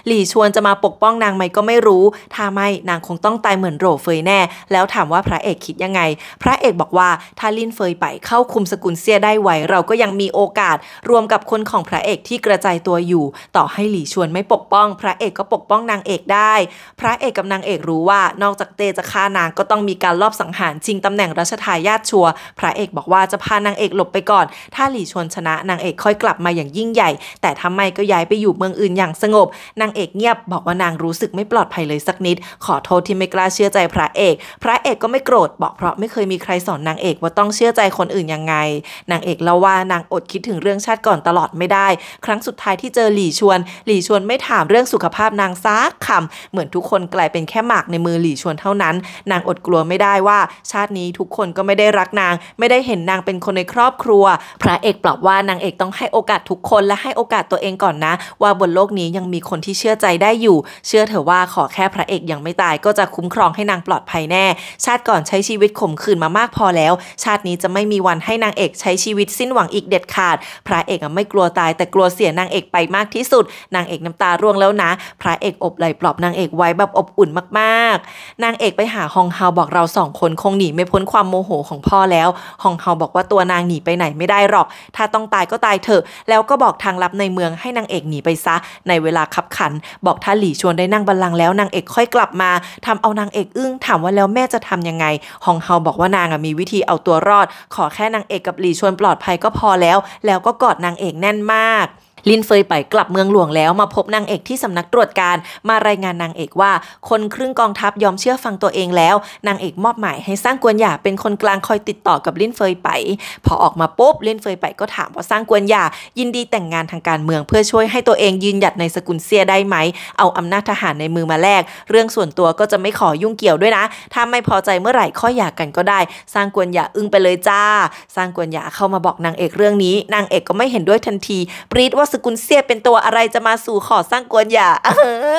หลี่ชวนจะมาปกป้องนางไหมก็ไม่รู้ ถ้าไม่นางคงต้องตายเหมือนโรเฟยแน่ แล้วถามว่าพระเอกคิดยังไง พระเอกบอกว่าถ้าลินเฟยไปเข้าคุมสกุลเซียได้ไหวเราก็ยังมีโอกาส รวมกับคนของพระเอกที่กระจายตัวอยู่ ต่อให้หลี่ชวนไม่ปกป้อง พระเอกก็ปกป้องนางเอกได้ พระเอกกับนางเอกรู้ว่านอกจากเต้จะฆ่านางก็ต้องมีการลอบสังหารชิงตำแหน่งรัชทายาทชัวพระเอกบอกว่าจะพานางเอกหลบไปก่อน ถ้าหลี่ชวนชนะนางเอกค่อยกลับมาอย่างยิ่งใหญ่ แต่ทำไมก็ย้ายไปอยู่เมืองอื่นอย่างสงบ นางเอกเงียบบอกว่านางรู้สึกไม่ปลอดภัยเลยสักนิด ขอโทษที่ไม่กล้าเชื่อใจพระเอก พระเอกก็ไม่โกรธ บอกเพราะไม่เคยมีใครสอนนางเอกว่าต้องเชื่อใจคนอื่นยังไง นางเอกเล่าว่านางอดคิดถึงเรื่องชาติก่อนตลอดไม่ได้ ครั้งสุดท้ายที่เจอหลี่ชวน หลี่ชวนไม่ถามเรื่องสุขภาพนางซักคำเหมือนทุกคนกลายเป็นแค่หมากในมือหลี่ชวนเท่านั้น นางอดกลัวไม่ได้ว่า ชาตินี้ทุกคนก็ไม่ได้รักนางางไม่ได้เห็นนางเป็นคนในครอบครัว พระเอกปลอบว่านางเอกต้องให้โอกาสทุกคนและให้โอกาสตัวเองก่อนนะว่าบนโลกนี้ยังมีคนที่เชื่อใจได้อยู่ เชื่อเถอะว่าขอแค่พระเอกยังไม่ตายก็จะคุ้มครองให้นางปลอดภัยแน่ ชาติก่อนใช้ชีวิตข่มขืนมามากพอแล้ว ชาตินี้จะไม่มีวันให้นางเอกใช้ชีวิตสิ้นหวังอีกเด็ดขาด พระเอกไม่กลัวตายแต่กลัวเสียนางเอกไปมากที่สุด นางเอกน้ำตาร่วงแล้วนะพระเอกอบไหลปลอบนางเอกไว้แบบอบอุ่นมากๆ นางเอกไปหาฮองเฮาบอกเราสองคนคงหนีไม่พ้นความโมโหของพ่อแล้วแล้วฮองเฮาบอกว่าตัวนางหนีไปไหนไม่ได้หรอก ถ้าต้องตายก็ตายเถอะ แล้วก็บอกทางลับในเมืองให้นางเอกหนีไปซะ ในเวลาขับขัน บอกถ้าหลี่ชวนได้นั่งบัลลังก์แล้วนางเอกค่อยกลับมาทำเอานางเอกอึ้งถามว่าแล้วแม่จะทํำยังไงฮองเฮาบอกว่านางมีวิธีเอาตัวรอด ขอแค่นางเอกกับหลี่ชวนปลอดภัยก็พอแล้ว แล้วก็กอดนางเอกแน่นมากลินเฟยไปกลับเมืองหลวงแล้วมาพบนางเอกที่สำนักตรวจการ มารายงานนางเอกว่าคนครึ่งกองทัพยอมเชื่อฟังตัวเองแล้วนางเอกมอบหมายให้สร้างกวนหยาเป็นคนกลางคอยติดต่อกับลินเฟยไป พอออกมาปุ๊บลินเฟยไปก็ถามว่าสร้างกวนหยายินดีแต่งงานทางการเมืองเพื่อช่วยให้ตัวเองยืนหยัดในสกุลเซียได้ไหม เอาอำนาจทหารในมือมาแลกเรื่องส่วนตัวก็จะไม่ขอยุ่งเกี่ยวด้วยนะ ถ้าไม่พอใจเมื่อไหร่ข้อหยากันก็ได้สร้างกวนหยาอึ้งไปเลยจ้าสร้างกวนหยาเข้ามาบอกนางเอกเรื่องนี้นางเอกก็ไม่เห็นด้วยทันทีปรีดว่าสกุลเสียเป็นตัวอะไรจะมาสู่ขอสร้างกวนหย่าเอ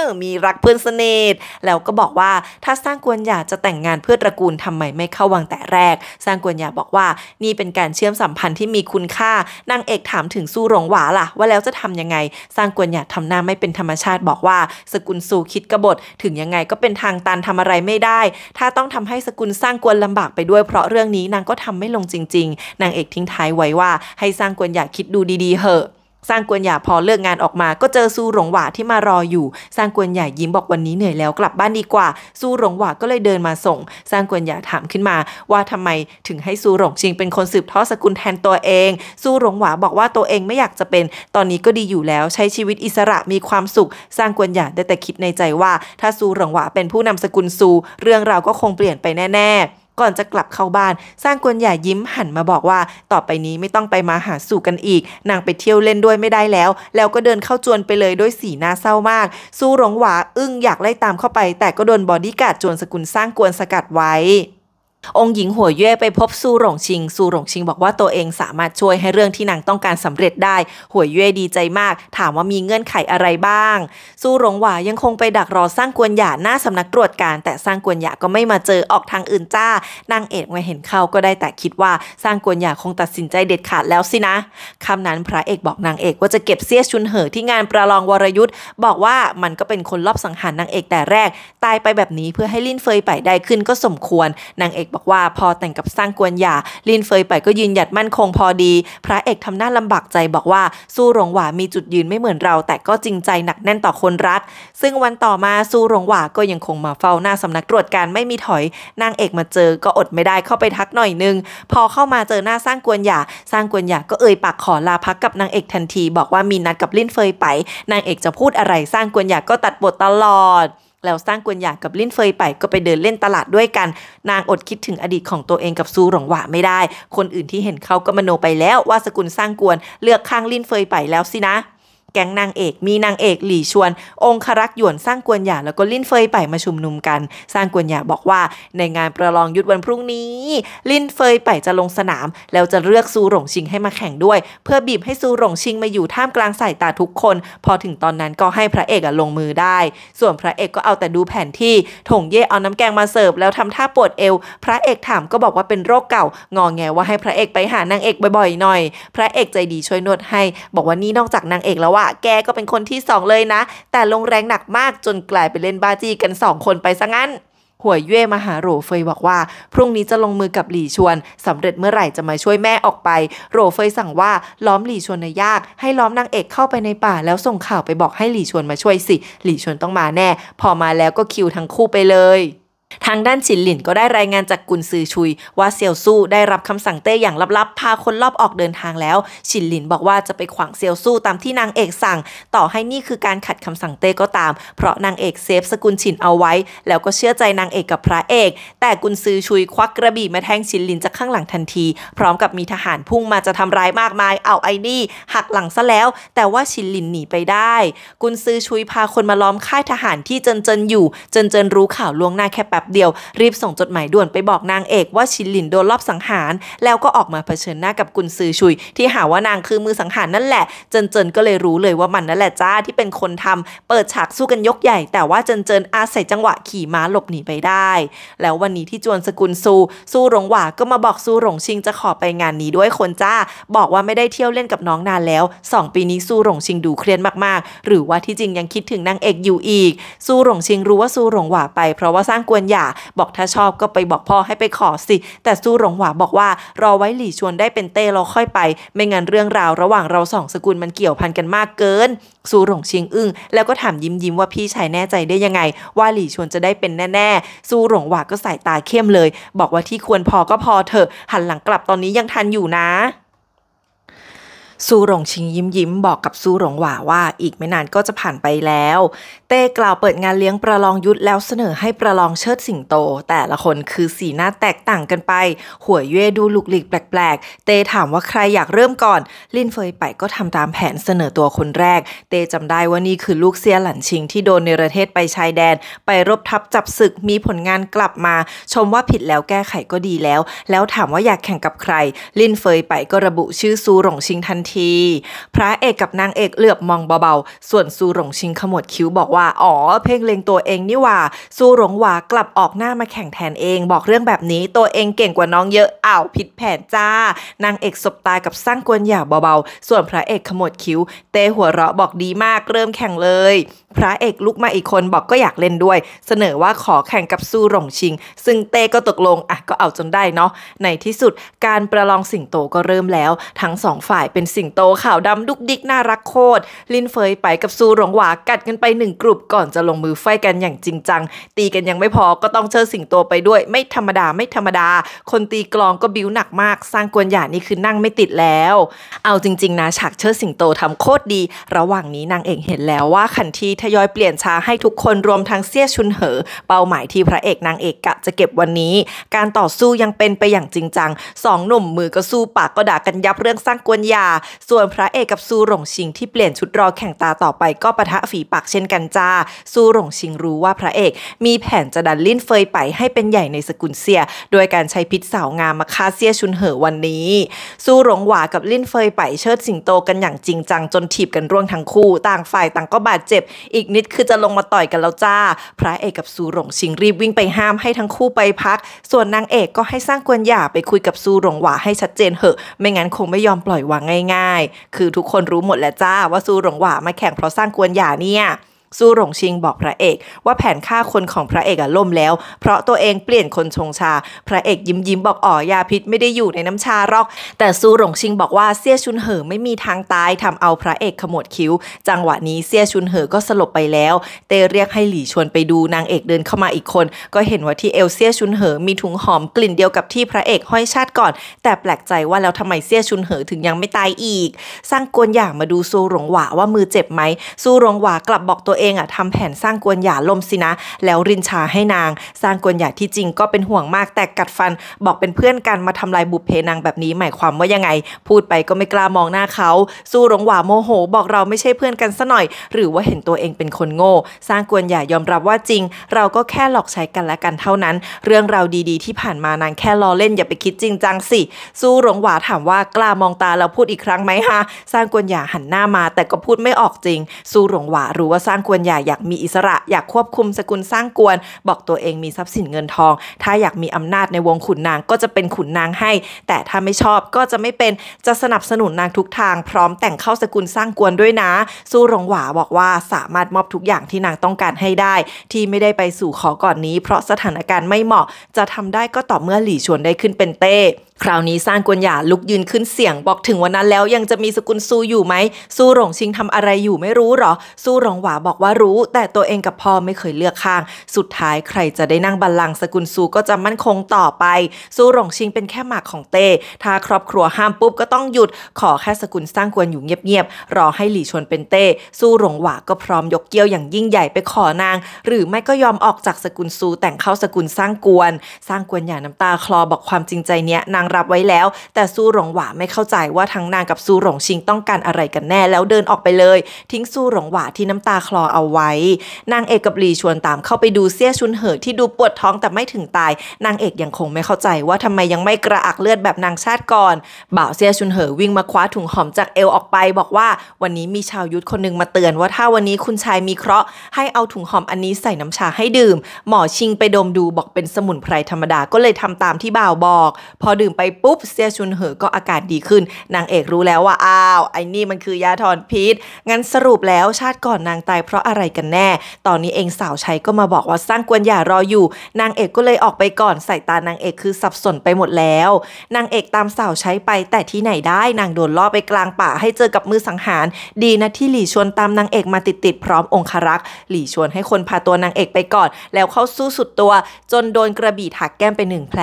อ มีรักเพื่อนสนิทแล้วก็บอกว่าถ้าสร้างกวนหย่าจะแต่งงานเพื่อตระกูลทำไมไม่เข้าวังแต่แรก สร้างกวนหย่าบอกว่า นี่เป็นการเชื่อมสัมพันธ์ที่มีคุณค่านางเอกถามถึงสู้รงหวาล่ะ ว่าแล้วจะทํำยังไง สร้างกวนหย่าทำหน้าไม่เป็นธรรมชาติ บอกว่า สกุลสู่คิดกบฏ ถึงยังไงก็เป็นทางตันทำอะไรไม่ได้ถ้าต้องทำให้สกุลสร้างกวนลำบากไปด้วยเพราะเรื่องนี้นางก็ทำไม่ลงจริง ๆนางเอกทิ้งท้ายไว้ว่า ให้สร้างกวนหย่าคิดดูดี ๆเหอะซางกวนหยาพอเลิกงานออกมา ก็เจอซูหลงหว่าที่มารออยู่ซางกวนหยายิ้มบอกวันนี้เหนื่อยแล้วกลับบ้านดีกว่า ซูหลงหว่าก็เลยเดินมาส่งซางกวนหยาถามขึ้นมาว่าทำไม ถึงให้ซูหลงชิงเป็นคนสืบทอดสกุลแทนตัวเอง ซูหลงหว่าบอกว่าตัวเองไม่อยากจะเป็นตอนนี้ก็ดีอยู่แล้วใช้ชีวิตอิสระมีความสุขซางกวนหยาได้แต่คิดในใจว่า ถ้าซูหลงหว่าเป็นผู้นำสกุลซูเรื่องราวก็คงเปลี่ยนไปแน่ๆก่อนจะกลับเข้าบ้าน สร้างกวนหย่ายิ้มหันมาบอกว่า ต่อไปนี้ไม่ต้องไปมาหาสู่กันอีกนางไปเที่ยวเล่นด้วยไม่ได้แล้ว แล้วก็เดินเข้าจวนไปเลยด้วยสีหน้าเศร้ามาก สู้หลงหวา อึ้งอยากไล่ตามเข้าไป แต่ก็โดนบอดี้การ์ดจวนสกุลสร้างกวนสกัดไว้องค์หญิงหัวเย่ไปพบซูหลงชิง ซูหลงชิง บอกว่าตัวเองสามารถช่วยให้เรื่องที่นางต้องการสำเร็จได้ หัวเย่ดีใจมาก ถามว่ามีเงื่อนไขอะไรบ้าง ซูหลงหวายังคงไปดักรอสร้างกวนหยาหน้าสำนักตรวจการ แต่สร้างกวนหยาก็ไม่มาเจอ ออกทางอื่นจ้านางเอกมอเห็นเขาก็ได้แต่คิดว่าสร้างกวนหยาคงตัดสินใจเด็ดขาดแล้วสินะคำนั้นพระเอกบอกนางเอกว่าจะเก็บเสี้ยชุนเหอที่งานประลองวรยุทธ์บอกว่ามันก็เป็นคนลอบสังหารนางเอกแต่แรก ตายไปแบบนี้เพื่อให้ลิ้นเฟยไปได้ขึ้นก็สมควร นางเอกบอกว่าพอแต่งกับสร้างกวนหย่า ลินเฟยไปก็ยืนหยัดมั่นคงพอดี พระเอกทำหน้าลำบากใจบอกว่าสู้หลงหวามีจุดยืนไม่เหมือนเรา แต่ก็จริงใจหนักแน่นต่อคนรัก ซึ่งวันต่อมาสู้หลงหวาก็ยังคงมาเฝ้าหน้าสำนักตรวจการไม่มีถอยนางเอกมาเจอก็อดไม่ได้เข้าไปทักหน่อยนึง พอเข้ามาเจอหน้าสร้างกวนหย่าสร้างกวนหย่าก็เอ่ยปากขอลาพักกับนางเอกทันที บอกว่ามีนัดกับลินเฟยไป นางเอกจะพูดอะไรสร้างกวนหย่าก็ตัดบทตลอดแล้วสร้างกวนหยากับลิ้นเฟยไปก็ไปเดินเล่นตลาดด้วยกัน นางอดคิดถึงอดีตของตัวเองกับซูหลงหวะไม่ได้ คนอื่นที่เห็นเขาก็มโนไปแล้วว่าสกุลสร้างกวนเลือกข้างลิ้นเฟยไปแล้วสินะแก๊งนางเอกมีนางเอกหลี่ชวน องครักษ์หยวนสร้างกวนหยาแล้วก็ลินเฟยไปมาชุมนุมกัน สร้างกวนหยาบอกว่า ในงานประลองยุทธวันพรุ่งนี้ ลินเฟยไปจะลงสนาม แล้วจะเลือกซูหลงชิงให้มาแข่งด้วยเพื่อบีบให้ซูหลงชิงมาอยู่ท่ามกลางสายตาทุกคน พอถึงตอนนั้นก็ให้พระเอกลงมือได้ ส่วนพระเอกก็เอาแต่ดูแผนที่ถงเย่เอาน้ำแกงมาเสิร์ฟแล้วทำท่าปวดเอว พระเอกถามก็บอกว่าเป็นโรคเก่างองแงว่าให้พระเอกไปหานางเอกบ่อยๆหน่อยพระเอกใจดีช่วยนวดให้ บอกว่านี่นอกจากนางเอกแล้วว่ะแกก็เป็นคนที่สองเลยนะ แต่ลงแรงหนักมากจนกลายไปเล่นบาจีกันสองคนไปซะงั้นหัวเย่มหาโรเฟยบอกว่า พรุ่งนี้จะลงมือกับหลี่ชวน สำเร็จเมื่อไหร่จะมาช่วยแม่ออกไป โรเฟยสั่งว่าล้อมหลี่ชวนในยาก ให้ล้อมนางเอกเข้าไปในป่าแล้วส่งข่าวไปบอกให้หลี่ชวนมาช่วยสิ หลี่ชวนต้องมาแน่ พอมาแล้วก็คิวทั้งคู่ไปเลยทางด้านฉินหลินก็ได้รายงานจากกุนซือชุยว่าเซียวซู่ได้รับคำสั่งเต้อย่างลับๆพาคนรอบออกเดินทางแล้ว ฉินหลินบอกว่าจะไปขวางเซียวซู่ตามที่นางเอกสั่ง ต่อให้นี่คือการขัดคำสั่งเต้ก็ตาม เพราะนางเอกเซฟสกุลฉินเอาไว้ แล้วก็เชื่อใจนางเอกกับพระเอก แต่กุนซือชุยควักกระบี่มาแทงฉินหลินจากข้างหลังทันที พร้อมกับมีทหารพุ่งมาจะทำร้ายมากมายเอาไอ้นี่หักหลังซะแล้ว แต่ว่าฉินหลินหนีไปได้ กุนซือชุยพาคนมาล้อมค่ายทหารที่เจินเจินอยู่เจินเจินรู้ข่าวล่วงหน้าแค่แป๊บเดียว รีบส่งจดหมายด่วนไปบอกนางเอกว่าชินหลินโดนลอบสังหาร แล้วก็ออกมาเผชิญหน้ากับกุนซือชุย ที่หาว่านางคือมือสังหารนั่นแหละ เจินเจินก็เลยรู้เลยว่ามันนั่นแหละจ้าที่เป็นคนทำ เปิดฉากสู้กันยกใหญ่ แต่ว่าเจิน เจินอาศัยจังหวะขี่ม้าหลบหนีไปได้ แล้ววันนี้ที่จวนสกุลซูซูหลงหว่าก็มาบอกซูหลงชิงจะขอไปงานนี้ด้วยคนจ้า บอกว่าไม่ได้เที่ยวเล่นกับน้องนานแล้ว2ปีนี้ซูหลงชิงดูเครียดมากๆ หรือว่าที่จริงยังคิดถึงนางเอกอยู่อีกซูหลงชิงรู้ว่าซูหลงหว่าไปเพราะว่าสร้างกวนหย่าบอกถ้าชอบก็ไปบอกพ่อให้ไปขอสิ แต่สู้หลงหวาบอกว่ารอไว้หลี่ชวนได้เป็นเต้เราค่อยไป ไม่งั้นเรื่องราวระหว่างเราสองสกุลมันเกี่ยวพันกันมากเกินซูหลงชิงอึ้งแล้วก็ถามยิ้มยิ้มว่าพี่ชายแน่ใจได้ยังไง ว่าหลี่ชวนจะได้เป็นแน่ๆซูหลงหวาก็สายตาเข้มเลยบอกว่าที่ควรพอก็พอเถอะหันหลังกลับตอนนี้ยังทันอยู่นะซูหลงชิงยิ้มยิ้ม บอกกับซูหลงหว่าว่าอีกไม่นานก็จะผ่านไปแล้วเต้กล่าวเปิดงานเลี้ยงประลองยุทธแล้วเสนอให้ประลองเชิดสิงโตแต่ละคนคือสีหน้าแตกต่างกันไป หัวเย่ดูลุกหลีกแปลก ๆ เต้ถามว่าใครอยากเริ่มก่อนลินเฟยไปก็ทำตามแผนเสนอตัวคนแรก เต้จำได้ว่านี่คือลูกเซียหลันชิงที่โดนในประเทศไปชายแดน ไปรบทับจับศึกมีผลงานกลับมา ชมว่าผิดแล้วแก้ไขก็ดีแล้ว แล้วถามว่าอยากแข่งกับใครลินเฟยไปก็ระบุชื่อซูหลงชิงทันทีพระเอกกับนางเอกเหลือบ มองเบาๆส่วนซูหลงชิงขมวดคิ้วบอกว่า อ๋อ เพ่งเลงตัวเองนี่ว่าซูหลงหวากลับออกหน้ามาแข่งแทนเอง บอกเรื่องแบบนี้ ตัวเองเก่งกว่าน้องเยอะอ้าว ผิดแผนจ้า นางเอกสบตากับสร้างกวนหยาเบาๆ ส่วนพระเอกขมวดคิ้วเตหัวเราะบอกดีมาก เริ่มแข่งเลยพระเอกลุกมาอีกคนบอกก็อยากเล่นด้วย เสนอว่าขอแข่งกับซูหลงชิง ซึ่งเต้ก็ตกลง อ่ะ ก็เอาจนได้เนาะในที่สุดการประลองสิงโตก็เริ่มแล้ว ทั้งสองฝ่ายเป็นสิงโตขาวดำดุกดิกน่ารักโคตรลินเฟยไปกับซูหลงหวา กัดกันไปหนึ่งกลุ่มก่อนจะลงมือไฟกันอย่างจริงจัง ตีกันยังไม่พอก็ต้องเชิดสิงโตไปด้วยไม่ธรรมดาไม่ธรรมดา คนตีกลองก็บิ้วหนักมาก สร้างกวนหยาดนี่คือนั่งไม่ติดแล้วเอาจริงๆนะฉากเชิดสิงโตทำโคตรดี ระหว่างนี้นางเอกเห็นแล้วว่าขันทีทยอยเปลี่ยนชาให้ทุกคนรวมทั้งเสียชุนเหอ เป้าหมายที่พระเอกนางเอกกะจะเก็บวันนี้ การต่อสู้ยังเป็นไปอย่างจริงจังสองหนุ่มมือก็สู้ปากก็ด่ากันยับเรื่องสร้างกวนยาส่วนพระเอกกับซูหลงชิงที่เปลี่ยนชุดรอแข่งตาต่อไปก็ปะทะฝีปากเช่นกันจ้าซูหลงชิงรู้ว่าพระเอก มีแผนจะดันลิ้นเฟยไปให้เป็นใหญ่ในสกุลเซียโดยการใช้พิษสาวงามมาฆ่าเซียชุนเหอวันนี้ซูหลงหวากับลิ้นเฟยไปเชิดสิงโตกันอย่างจริงจังจนถีบกันร่วงทั้งคู่ต่างฝ่ายต่างก็บาดเจ็บอีกนิดคือจะลงมาต่อยกันแล้วจ้า พระเอกกับซูหลงชิงรีบวิ่งไปห้ามให้ทั้งคู่ไปพัก ส่วนนางเอกก็ให้สร้างกวนหย่า ไปคุยกับซูหลงหวาให้ชัดเจนเหอะ ไม่งั้นคงไม่ยอมปล่อยวางง่าย ๆ คือทุกคนรู้หมดแล้วจ้าว่าซูหลงหวามาแข่งเพราะสร้างกวนหย่าเนี่ยสู้หลงชิงบอกพระเอกว่าแผนฆ่าคนของพระเอกอะล่มแล้วเพราะตัวเองเปลี่ยนคนชงชา พระเอกยิ้มยิ้มบอกอ๋อยาพิษไม่ได้อยู่ในน้ำชาหรอก แต่สู้หลงชิงบอกว่าเสี้ยชุนเหอไม่มีทางตายทำเอาพระเอกขมวดคิ้ว จังหวะนี้เสี้ยชุนเหอก็สลบไปแล้วเตเรียกให้หลี่ชวนไปดูนางเอกเดินเข้ามาอีกคน ก็เห็นว่าที่เอลเสี้ยชุนเหอมีถุงหอมกลิ่นเดียวกับที่พระเอกห้อยชาติก่อน แต่แปลกใจว่าแล้วทำไมเสี้ยชุนเหอถึงยังไม่ตายอีกสร้างกวนอย่างมาดูซูหลงหวาว่ามือเจ็บไหมซูหลงหวากลับบอกตัวเององอ่ะทำแผนสร้างกวนหยาลมสินะ แล้วรินชาให้นาง สร้างกวนหยาที่จริงก็เป็นห่วงมากแต่กัดฟัน บอกเป็นเพื่อนกันมาทำลายบุพเพนางแบบนี้หมายความว่ายังไง พูดไปก็ไม่กล้ามองหน้าเขาสู้รงหวาโมโห บอกเราไม่ใช่เพื่อนกันซะหน่อย หรือว่าเห็นตัวเองเป็นคนโง่สร้างกวนหยายอมรับว่าจริง เราก็แค่หลอกใช้กันและกันเท่านั้น เรื่องเราดีๆที่ผ่านมานางแค่ล้อเล่นอย่าไปคิดจริงจังสิสู้รงหวาถามว่ากล้ามองตาเราพูดอีกครั้งไหมฮะสร้างกวนหยาหันหน้ามาแต่ก็พูดไม่ออกจริง สู้รงหวารู้ว่าสร้างกวนคใหอย่าอยากมีอิสระอยากควบคุมสกุลสร้างกวน บอกตัวเองมีทรัพย์สินเงินทอง ถ้าอยากมีอำนาจในวงขุนนางก็จะเป็นขุนนางให้ แต่ถ้าไม่ชอบก็จะไม่เป็นจะสนับสนุนนางทุกทาง พร้อมแต่งเข้าสกุลสร้างกวนด้วยนะสู้รงหวาบอกว่าสามารถมอบทุกอย่างที่นางต้องการให้ได้ ที่ไม่ได้ไปสู่ขอก่อนนี้เพราะสถานการณ์ไม่เหมาะ จะทำได้ก็ต่อเมื่อหลี่ชวนได้ขึ้นเป็นเต้คราวนี้ซางกวนหยาลุกยืนขึ้นเสียงบอกถึงวันนั้นแล้วยังจะมีสกุลซูอยู่ไหมซูหลงชิงทำอะไรอยู่ไม่รู้หรอซูหลงหวาบอกว่ารู้ แต่ตัวเองกับพ่อไม่เคยเลือกข้าง สุดท้ายใครจะได้นั่งบัลลังก์สกุลซูก็จะมั่นคงต่อไปซูหลงชิงเป็นแค่หมากของเต้ถ้าครอบครัวห้ามปุ๊บก็ต้องหยุด ขอแค่สกุลสร้างกวนอยู่เงียบๆรอให้หลี่ชวนเป็นเต้ซูหลงหวาก็พร้อมยกเกี้ยวอย่างยิ่งใหญ่ไปขอนาง หรือไม่ก็ยอมออกจากสกุลซูแต่งเข้าสกุลสร้างกวนสร้างกวนหยาน้ำตาคลอบอกความจริงใจเนี้ยนางางรับไว้แล้วแต่ซูหลงหวาไม่เข้าใจว่าทั้งนางกับซูหลงชิงต้องการอะไรกันแน่แล้วเดินออกไปเลย ทิ้งซูหลงหวาที่น้ำตาคลอเอาไว้ นางเอกกับหลีชวนตามเข้าไปดูเสี้ยชุนเหอที่ดูปวดท้องแต่ไม่ถึงตาย นางเอกยังคงไม่เข้าใจว่าทำไมยังไม่กระอักเลือดแบบนางชาติก่อนบ่าวเสี้ยชุนเหอวิ่งมาคว้าถุงหอมจากเอวออกไป บอกว่าวันนี้มีชาวยุทธคนหนึ่งมาเตือนว่าถ้าวันนี้คุณชายมีเคราะห์ให้เอาถุงหอมอันนี้ใส่น้ำชาให้ดื่มหมอชิงไปดมดูบอกเป็นสมุนไพรธรรมดาก็เลยทำตามที่บ่าวบอก พอดื่มไปปุ๊บเซียชุนเหอก็อาการดีขึ้น นางเอกรู้แล้วว่าอ้าว ไอ้นี่มันคือ ยาถอนพิษงั้นสรุปแล้วชาติก่อนนางตายเพราะอะไรกันแน่ ตอนนี้เองสาวใช้ก็มาบอกว่าสร้างกวนหย่ารออยู่ นางเอกก็เลยออกไปก่อนสายตานางเอกคือสับสนไปหมดแล้ว นางเอกตามสาวใช้ไป แต่ที่ไหนได้นางโดนล่อไปกลางป่าให้เจอกับมือสังหาร ดีนะที่หลี่ชวนตามนางเอกมาติดๆพร้อมองครักษ์หลี่ชวนให้คนพาตัวนางเอกไปก่อน แล้วเข้าสู้สุดตัว จนโดนกระบี่ถักแก้มไปหนึ่งแผล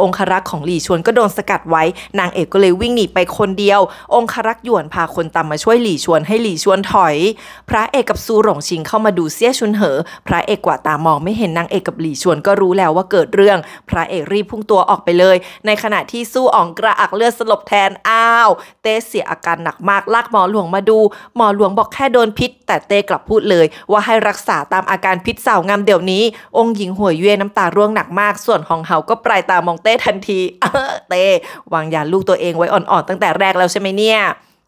องครักษ์ของหลี่ชวนก็ก็โดนสกัดไว้นางเอกก็เลยวิ่งหนีไปคนเดียว องครักษ์หยวนพาคนตามมาช่วยหลี่ชวนให้หลี่ชวนถอย พระเอกกับซูหลงชิงเข้ามาดูเสี้ยชุนเหอ พระเอกกว่าตามองไม่เห็นนางเอกกับหลี่ชวนก็รู้แล้วว่าเกิดเรื่อง พระเอกรีบพุ่งตัวออกไปเลย ในขณะที่สู้อ่องกระอักเลือดสลบแทนอ้าวเต้เสียอาการหนักมากลากหมอหลวงมาดูหมอหลวงบอกแค่โดนพิษ แต่เต้กลับพูดเลยว่าให้รักษาตามอาการพิษสาวงามเดี๋ยวนี้ องค์หญิงหัวยเย่น้ำตาร่วงหนักมากส่วนหองเฮาก็ปลายตามองเต้ทันทีเต้วางยาลูกตัวเองไว้อ่อนๆตั้งแต่แรกแล้วใช่ไหมเนี่ย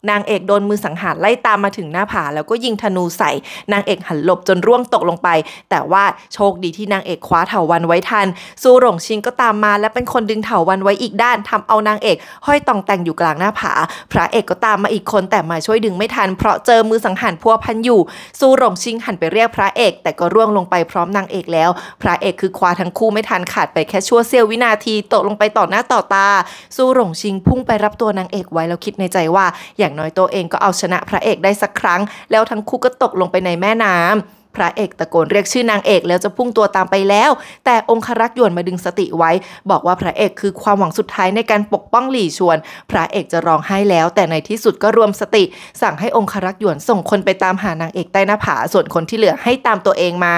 นางเอกโดนมือสังหารไล่ตามมาถึงหน้าผา แล้วก็ยิงธนูใส่ นางเอกหันหลบจนร่วงตกลงไป แต่ว่าโชคดีที่นางเอกคว้าเถาวันไว้ทันซูหลงชิงก็ตามมา และเป็นคนดึงเถาวันไว้อีกด้านทำเอานางเอกห้อยตองแต่งอยู่กลางหน้าผา พระเอกก็ตามมาอีกคนแต่มาช่วยดึงไม่ทันเพราะเจอมือสังหารพัวพันอยู่ซูหลงชิงหันไปเรียกพระเอกแต่ก็ร่วงลงไปพร้อมนางเอกแล้วพระเอกคือคว้าทั้งคู่ไม่ทันขาดไปแค่ชั่วเสี้ยววินาทีตกลงไปต่อหน้าต่อตาซูหลงชิงพุ่งไปรับตัวนางเอกไว้แล้วคิดในใจว่าอย่างางน้อยตัวเองก็เอาชนะพระเอกได้สักครั้ง แล้วทั้งคู่ก็ตกลงไปในแม่น้ำพระเอกตะโกนเรียกชื่อนางเอกแล้วจะพุ่งตัวตามไปแล้ว แต่องครักษ์ยวนมาดึงสติไว้ บอกว่าพระเอกคือความหวังสุดท้ายในการปกป้องหลี่ชวน พระเอกจะร้องไห้แล้วแต่ในที่สุดก็รวมสติ สั่งให้องครักษ์ยวนส่งคนไปตามหานางเอกใต้หน้าผาส่วนคนที่เหลือให้ตามตัวเองมา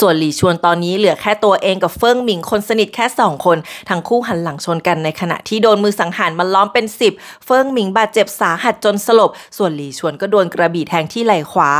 ส่วนหลี่ชวนตอนนี้เหลือแค่ตัวเองกับเฟิงหมิงคนสนิทแค่ 2 คนทั้งคู่หันหลังชนกันในขณะที่โดนมือสังหารมาล้อมเป็น 10 เฟิงหมิงบาดเจ็บ สาหัสจนสลบ ส่วนหลี่ชวนก็โดนกระบี่แทงที่ไหล่ขวา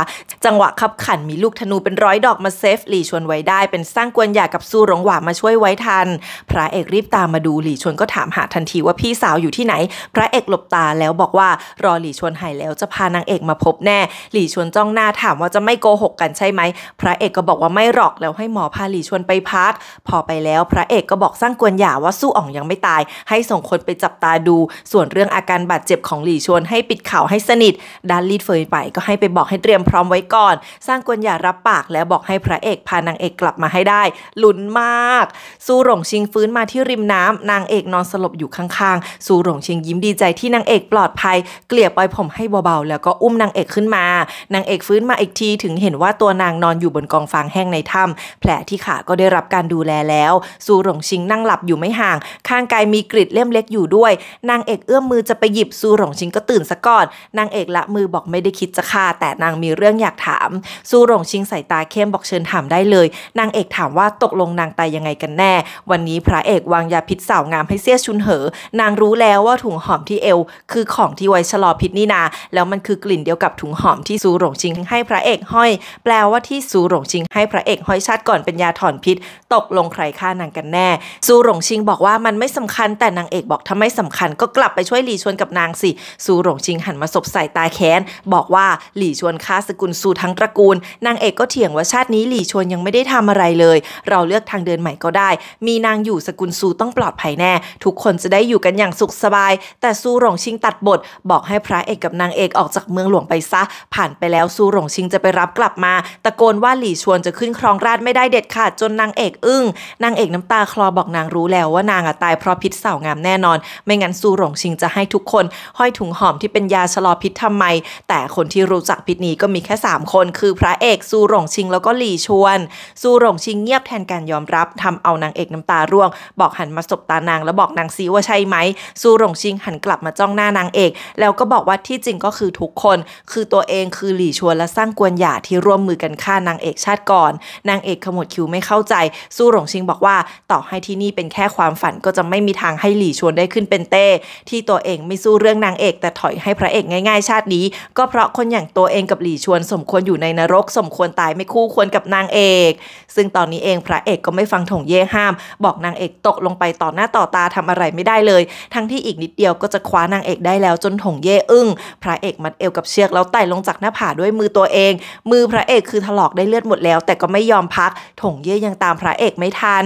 จังหวะขับขันมีลูกธนูเป็นร้อยดอกมาเซฟ หลี่ชวนไว้ได้ เป็นสร้างกวนหยากับซูหลงหวามาช่วยไว้ทัน พระเอกรีบตามมาดูหลี่ชวนก็ถามหาทันทีว่าพี่สาวอยู่ที่ไหน พระเอกหลบตาแล้วบอกว่ารอหลี่ชวนหายแล้วจะพานางเอกมาพบแน่ หลี่ชวนจ้องหน้าถามว่าจะไม่โกหกกันใช่ไหม พระเอกก็บอกว่าไม่หรอกแล้วให้หมอพาหลีชวนไปพัก พอไปแล้ว พระเอกก็บอกสร้างกวนหยาว่าสู้อ่องยังไม่ตาย ให้ส่งคนไปจับตาดู ส่วนเรื่องอาการบาดเจ็บของหลีชวนให้ปิดข่าวให้สนิทด้านลีดเฟยไปก็ให้ไปบอกให้เตรียมพร้อมไว้ก่อนสร้างกวนหยารับปากแล้วบอกให้พระเอกพานางเอกกลับมาให้ได้ ลุ้นมาก สู้หลงชิงฟื้นมาที่ริมน้ำ นางเอกนอนสลบอยู่ข้างๆสู้หลงชิงยิ้มดีใจที่นางเอกปลอดภัย เกลี่ยปล่อยผมให้เบาๆแล้วก็อุ้มนางเอกขึ้นมา นางเอกฟื้นมาอีกทีถึงเห็นว่าตัวนางนอนอยู่บนกองฟางแห้งในถ้าแผลที่ขา ก็ได้รับการดูแลแล้วซูหลงชิงนั่งหลับอยู่ไม่ห่าง ข้างกายมีกริดเล่มเล็กอยู่ด้วย นางเอกเอื้อมมือจะไปหยิบซูหลงชิงก็ตื่นซะก่อนนางเอกละมือบอกไม่ได้คิดจะฆ่า แต่นางมีเรื่องอยากถามซูหลงชิงใส่ตาเข้มบอกเชิญถามได้เลย นางเอกถามว่าตกลงนางตายยังไงกันแน่ วันนี้พระเอกวางยาพิษสาวงามให้เสี้ยชุนเหอนางรู้แล้วว่าถุงหอมที่เอว คือของที่ไว้ชะลอพิษนี่นา แล้วมันคือกลิ่นเดียวกับถุงหอมที่ซูหลงชิงให้พระเอกห้อย แปลว่าที่ซูหลงชิงให้พระเอกห้อยชัดก่อนเป็นยาถอนพิษ ตกลงใครฆ่านางกันแน่ซูหลงชิงบอกว่ามันไม่สำคัญ แต่นางเอกบอกถ้าไม่สำคัญ ก็กลับไปช่วยหลี่ชวนกับนางสิซูหลงชิงหันมาสบสายตาแค้นบอกว่าหลี่ชวนฆ่าสกุลซูทั้งตระกูล นางเอกก็เถียงว่าชาตินี้หลี่ชวนยังไม่ได้ทำอะไรเลย เราเลือกทางเดินใหม่ก็ได้ มีนางอยู่สกุลซูต้องปลอดภัยแน่ ทุกคนจะได้อยู่กันอย่างสุขสบาย แต่ซูหลงชิงตัดบทบอกให้พระเอกกับนางเอกออกจากเมืองหลวงไปซะ ผ่านไปแล้วซูหลงชิงจะไปรับกลับมาตะโกนว่าหลี่ชวนจะขึ้นครองราชไม่ได้เด็ดขาดจนนางเอกอึ้งนางเอกน้ำตาคลอบอกนางรู้แล้ว ว่านางอะตายเพราะพิษเสางามแน่นอน ไม่งั้นซูหลงชิงจะให้ทุกคนห้อยถุงหอมที่เป็นยาชะลอพิษทำไม แต่คนที่รู้จักพิษนี้ก็มีแค่ 3 คน คือพระเอกซูหลงชิงแล้วก็หลี่ชวนซูหลงชิงเงียบแทนการยอมรับทำเอานางเอกน้ำตาร่วง บอกหันมาสบตานาง แล้วบอกนางซีว่าใช่ไหมซูหลงชิงหันกลับมาจ้องหน้านางเอก แล้วก็บอกว่าที่จริงก็คือทุกคน คือตัวเองคือหลี่ชวนและสร้างกวนหยาที่ร่วมมือกันฆ่านางเอกชาติก่อนนางเอกขมวดคิ้วไม่เข้าใจ สู้หลงชิงบอกว่าต่อให้ที่นี่เป็นแค่ความฝันก็จะไม่มีทางให้หลี่ชวนได้ขึ้นเป็นเต้ที่ตัวเองไม่สู้เรื่องนางเอก แต่ถอยให้พระเอกง่ายๆ ชาตินี้ ก็เพราะคนอย่างตัวเองกับหลี่ชวน สมควรอยู่ในนรกสมควรตายไม่คู่ควรกับนางเอกซึ่งตอนนี้เองพระเอกก็ไม่ฟังถงเย่ห้าม บอกนางเอกตกลงไปต่อหน้าต่อตาทำอะไรไม่ได้เลย ทั้งที่อีกนิดเดียวก็จะคว้านางเอกได้แล้วจนถงเย่อึ้ง พระเอกมัดเอวกับเชือกแล้วไต่ลงจากหน้าผาด้วยมือตัวเอง มือพระเอกคือถลอกได้เลือดหมดแล้ว แต่ก็ไม่ยอมพัก ถงเย่ยังตามพระเอกไม่ทัน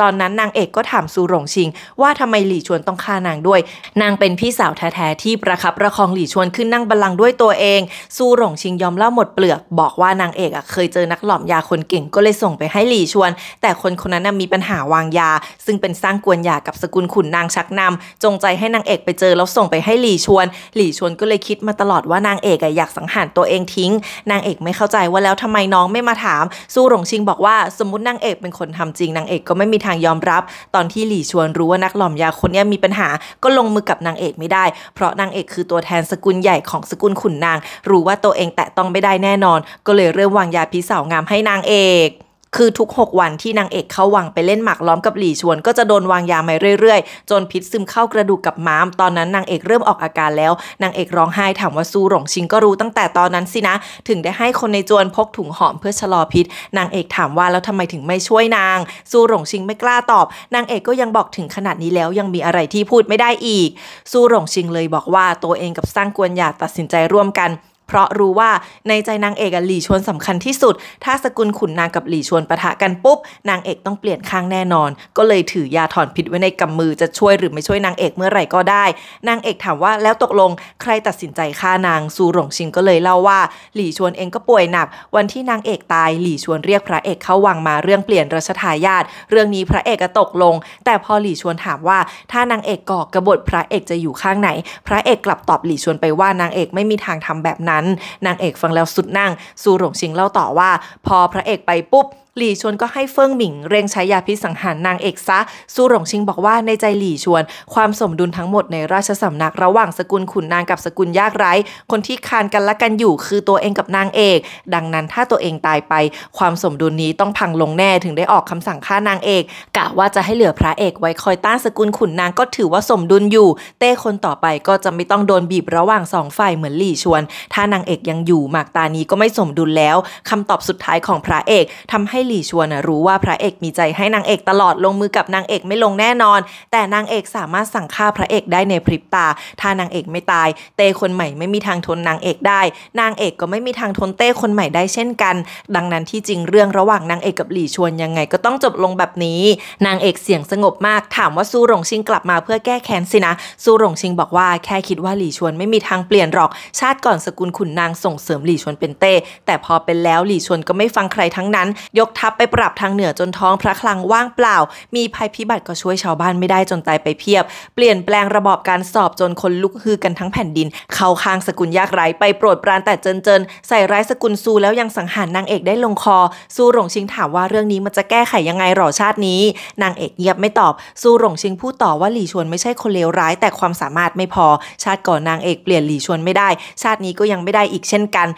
ตอนนั้นนางเอกก็ถามซูหลงชิง ว่าทำไมหลี่ชวนต้องฆ่านางด้วย นางเป็นพี่สาวแท้ๆที่ประคับประคองหลี่ชวนขึ้นนั่งบัลลังก์ด้วยตัวเองซูหลงชิงยอมเล่าหมดเปลือกบอกว่านางเอกอะเคยเจอนักหลอมยาคนเก่งก็เลยส่งไปให้หลี่ชวน แต่คนคนนั้นมีปัญหาวางยา ซึ่งเป็นสร้างกวนยากับสกุลขุนนางชักนำ จงใจให้นางเอกไปเจอแล้วส่งไปให้หลี่ชวน หลี่ชวนก็เลยคิดมาตลอดว่านางเอกอยากสังหารตัวเองทิ้ง นางเอกไม่เข้าใจว่าแล้วทำไมน้องไม่มาถามซูหลงชิงบอกว่าสมมตินางเอกเป็นคนทำจริง นางเอกก็ไม่มีทางางยอมรับ ตอนที่หลี่ชวนรู้ว่านักหล่อมยาคนนี้มีปัญหา ก็ลงมือกับนางเอกไม่ได้ เพราะนางเอกคือตัวแทนสกุลใหญ่ของสกุลขุนนาง รู้ว่าตัวเองแตะต้องไม่ได้แน่นอน ก็เลยเริ่มวางยาพิษสาวงามให้นางเอกคือทุก 6 วันที่นางเอกเข้าวังไปเล่นหมากล้อมกับหลี่ชวนก็จะโดนวางยามาเรื่อย ๆ จนพิษซึมเข้ากระดูกกับม้ามตอนนั้นนางเอกเริ่มออกอาการแล้วนางเอกร้องไห้ถามว่าซูหลงชิงก็รู้ตั้งแต่ตอนนั้นสินะ ถึงได้ให้คนในจวนพกถุงหอมเพื่อชะลอพิษนางเอกถามว่าแล้วทำไมถึงไม่ช่วยนางซูหลงชิงไม่กล้าตอบนางเอกก็ยังบอกถึงขนาดนี้แล้วยังมีอะไรที่พูดไม่ได้อีกซูหลงชิงเลยบอกว่า ตัวเองกับสร้างกวนหยาตัดสินใจร่วมกันเพราะรู้ว่าในใจนางเอกหลี่ชวนสำคัญที่สุด ถ้าสกุลขุนนางกับหลี่ชวนปะทะกันปุ๊บ นางเอกต้องเปลี่ยนข้างแน่นอน ก็เลยถือยาถอนพิษไว้ในกำมือจะช่วยหรือไม่ช่วยนางเอกเมื่อไหร่ก็ได้ นางเอกถามว่าแล้วตกลง ใครตัดสินใจฆ่านางซูหลงชิงก็เลยเล่าว่าหลี่ชวนเองก็ป่วยหนัก วันที่นางเอกตายหลี่ชวนเรียกพระเอกเข้าวังมาเรื่องเปลี่ยนรัชทายาทเรื่องนี้พระเอกก็ตกลง แต่พอหลี่ชวนถามว่า ถ้านางเอกก่อกระบฏพระเอกจะอยู่ข้างไหน พระเอกกลับตอบหลี่ชวนไปว่านางเอกไม่มีทางทำแบบนั้นน้นนางเอกฟังแล้วสุดนั่งซูหลงชิงเล่าต่อว่าพอพระเอกไปปุ๊บหลี่ชวนก็ให้เฟิ่งหมิงเร่งใช้ยาพิษสังหารนางเอกซะซู่หลงชิงบอกว่าในใจหลี่ชวน ความสมดุลทั้งหมดในราชสำนักระหว่างสกุลขุนนางกับสกุลยากไร้คนที่คานกันและกันอยู่คือตัวเองกับนางเอก ดังนั้นถ้าตัวเองตายไป ความสมดุลนี้ต้องพังลงแน่ถึงได้ออกคำสั่งฆ่านางเอก กะว่าจะให้เหลือพระเอกไว้คอยต้านสกุลขุนนางก็ถือว่าสมดุลอยู่เต้คนต่อไปก็จะไม่ต้องโดนบีบระหว่างสองฝ่ายเหมือนหลี่ชวนถ้านางเอกยังอยู่หมากตานี้ก็ไม่สมดุลแล้วคำตอบสุดท้ายของพระเอกทำใหให้หลี่ชวนรู้ว่าพระเอกมีใจให้นางเอกตลอดลงมือกับนางเอกไม่ลงแน่นอน แต่นางเอกสามารถสั่งฆ่าพระเอกได้ในพริบตา ถ้านางเอกไม่ตาย เต้คนใหม่ไม่มีทางทนนางเอกได้ นางเอกก็ไม่มีทางทนเต้คนใหม่ได้เช่นกัน ดังนั้นที่จริงเรื่องระหว่างนางเอกกับหลี่ชวนยังไงก็ต้องจบลงแบบนี้ นางเอกเสียงสงบมาก ถามว่าซูหลงชิงกลับมาเพื่อแก้แค้นสินะซูหลงชิงบอกว่าแค่คิดว่าหลี่ชวนไม่มีทางเปลี่ยนหรอก ชาติก่อนสกุลขุนนางส่งเสริมหลี่ชวนเป็นเต้แต่พอเป็นแล้วหลี่ชวนก็ไม่ฟังใครทั้งนั้นยกกทัพไปปรับทางเหนือจนท้องพระคลังว่างเปล่า มีภัยพิบัติก็ช่วยชาวบ้านไม่ได้จนตายไปเพียบ เปลี่ยนแปลงระบอบการสอบจนคนลุกฮือกันทั้งแผ่นดิน เข้าข้างสกุลยากไร้ไปโปรดปรานแต่เจินเจินใส่ร้ายสกุลซูแล้วยังสังหารนางเอกได้ลงคอ ซูหลงชิงถามว่าเรื่องนี้มันจะแก้ไขยังไงหรอชาตินี้ นางเอกเงียบไม่ตอบซูหลงชิงพูดต่อว่าหลี่ชวนไม่ใช่คนเลวร้าย แต่ความสามารถไม่พอ ชาติก่อนนางเอกเปลี่ยนหลี่ชวนไม่ได้ ชาตินี้ก็ยังไม่ได้อีกเช่นกัน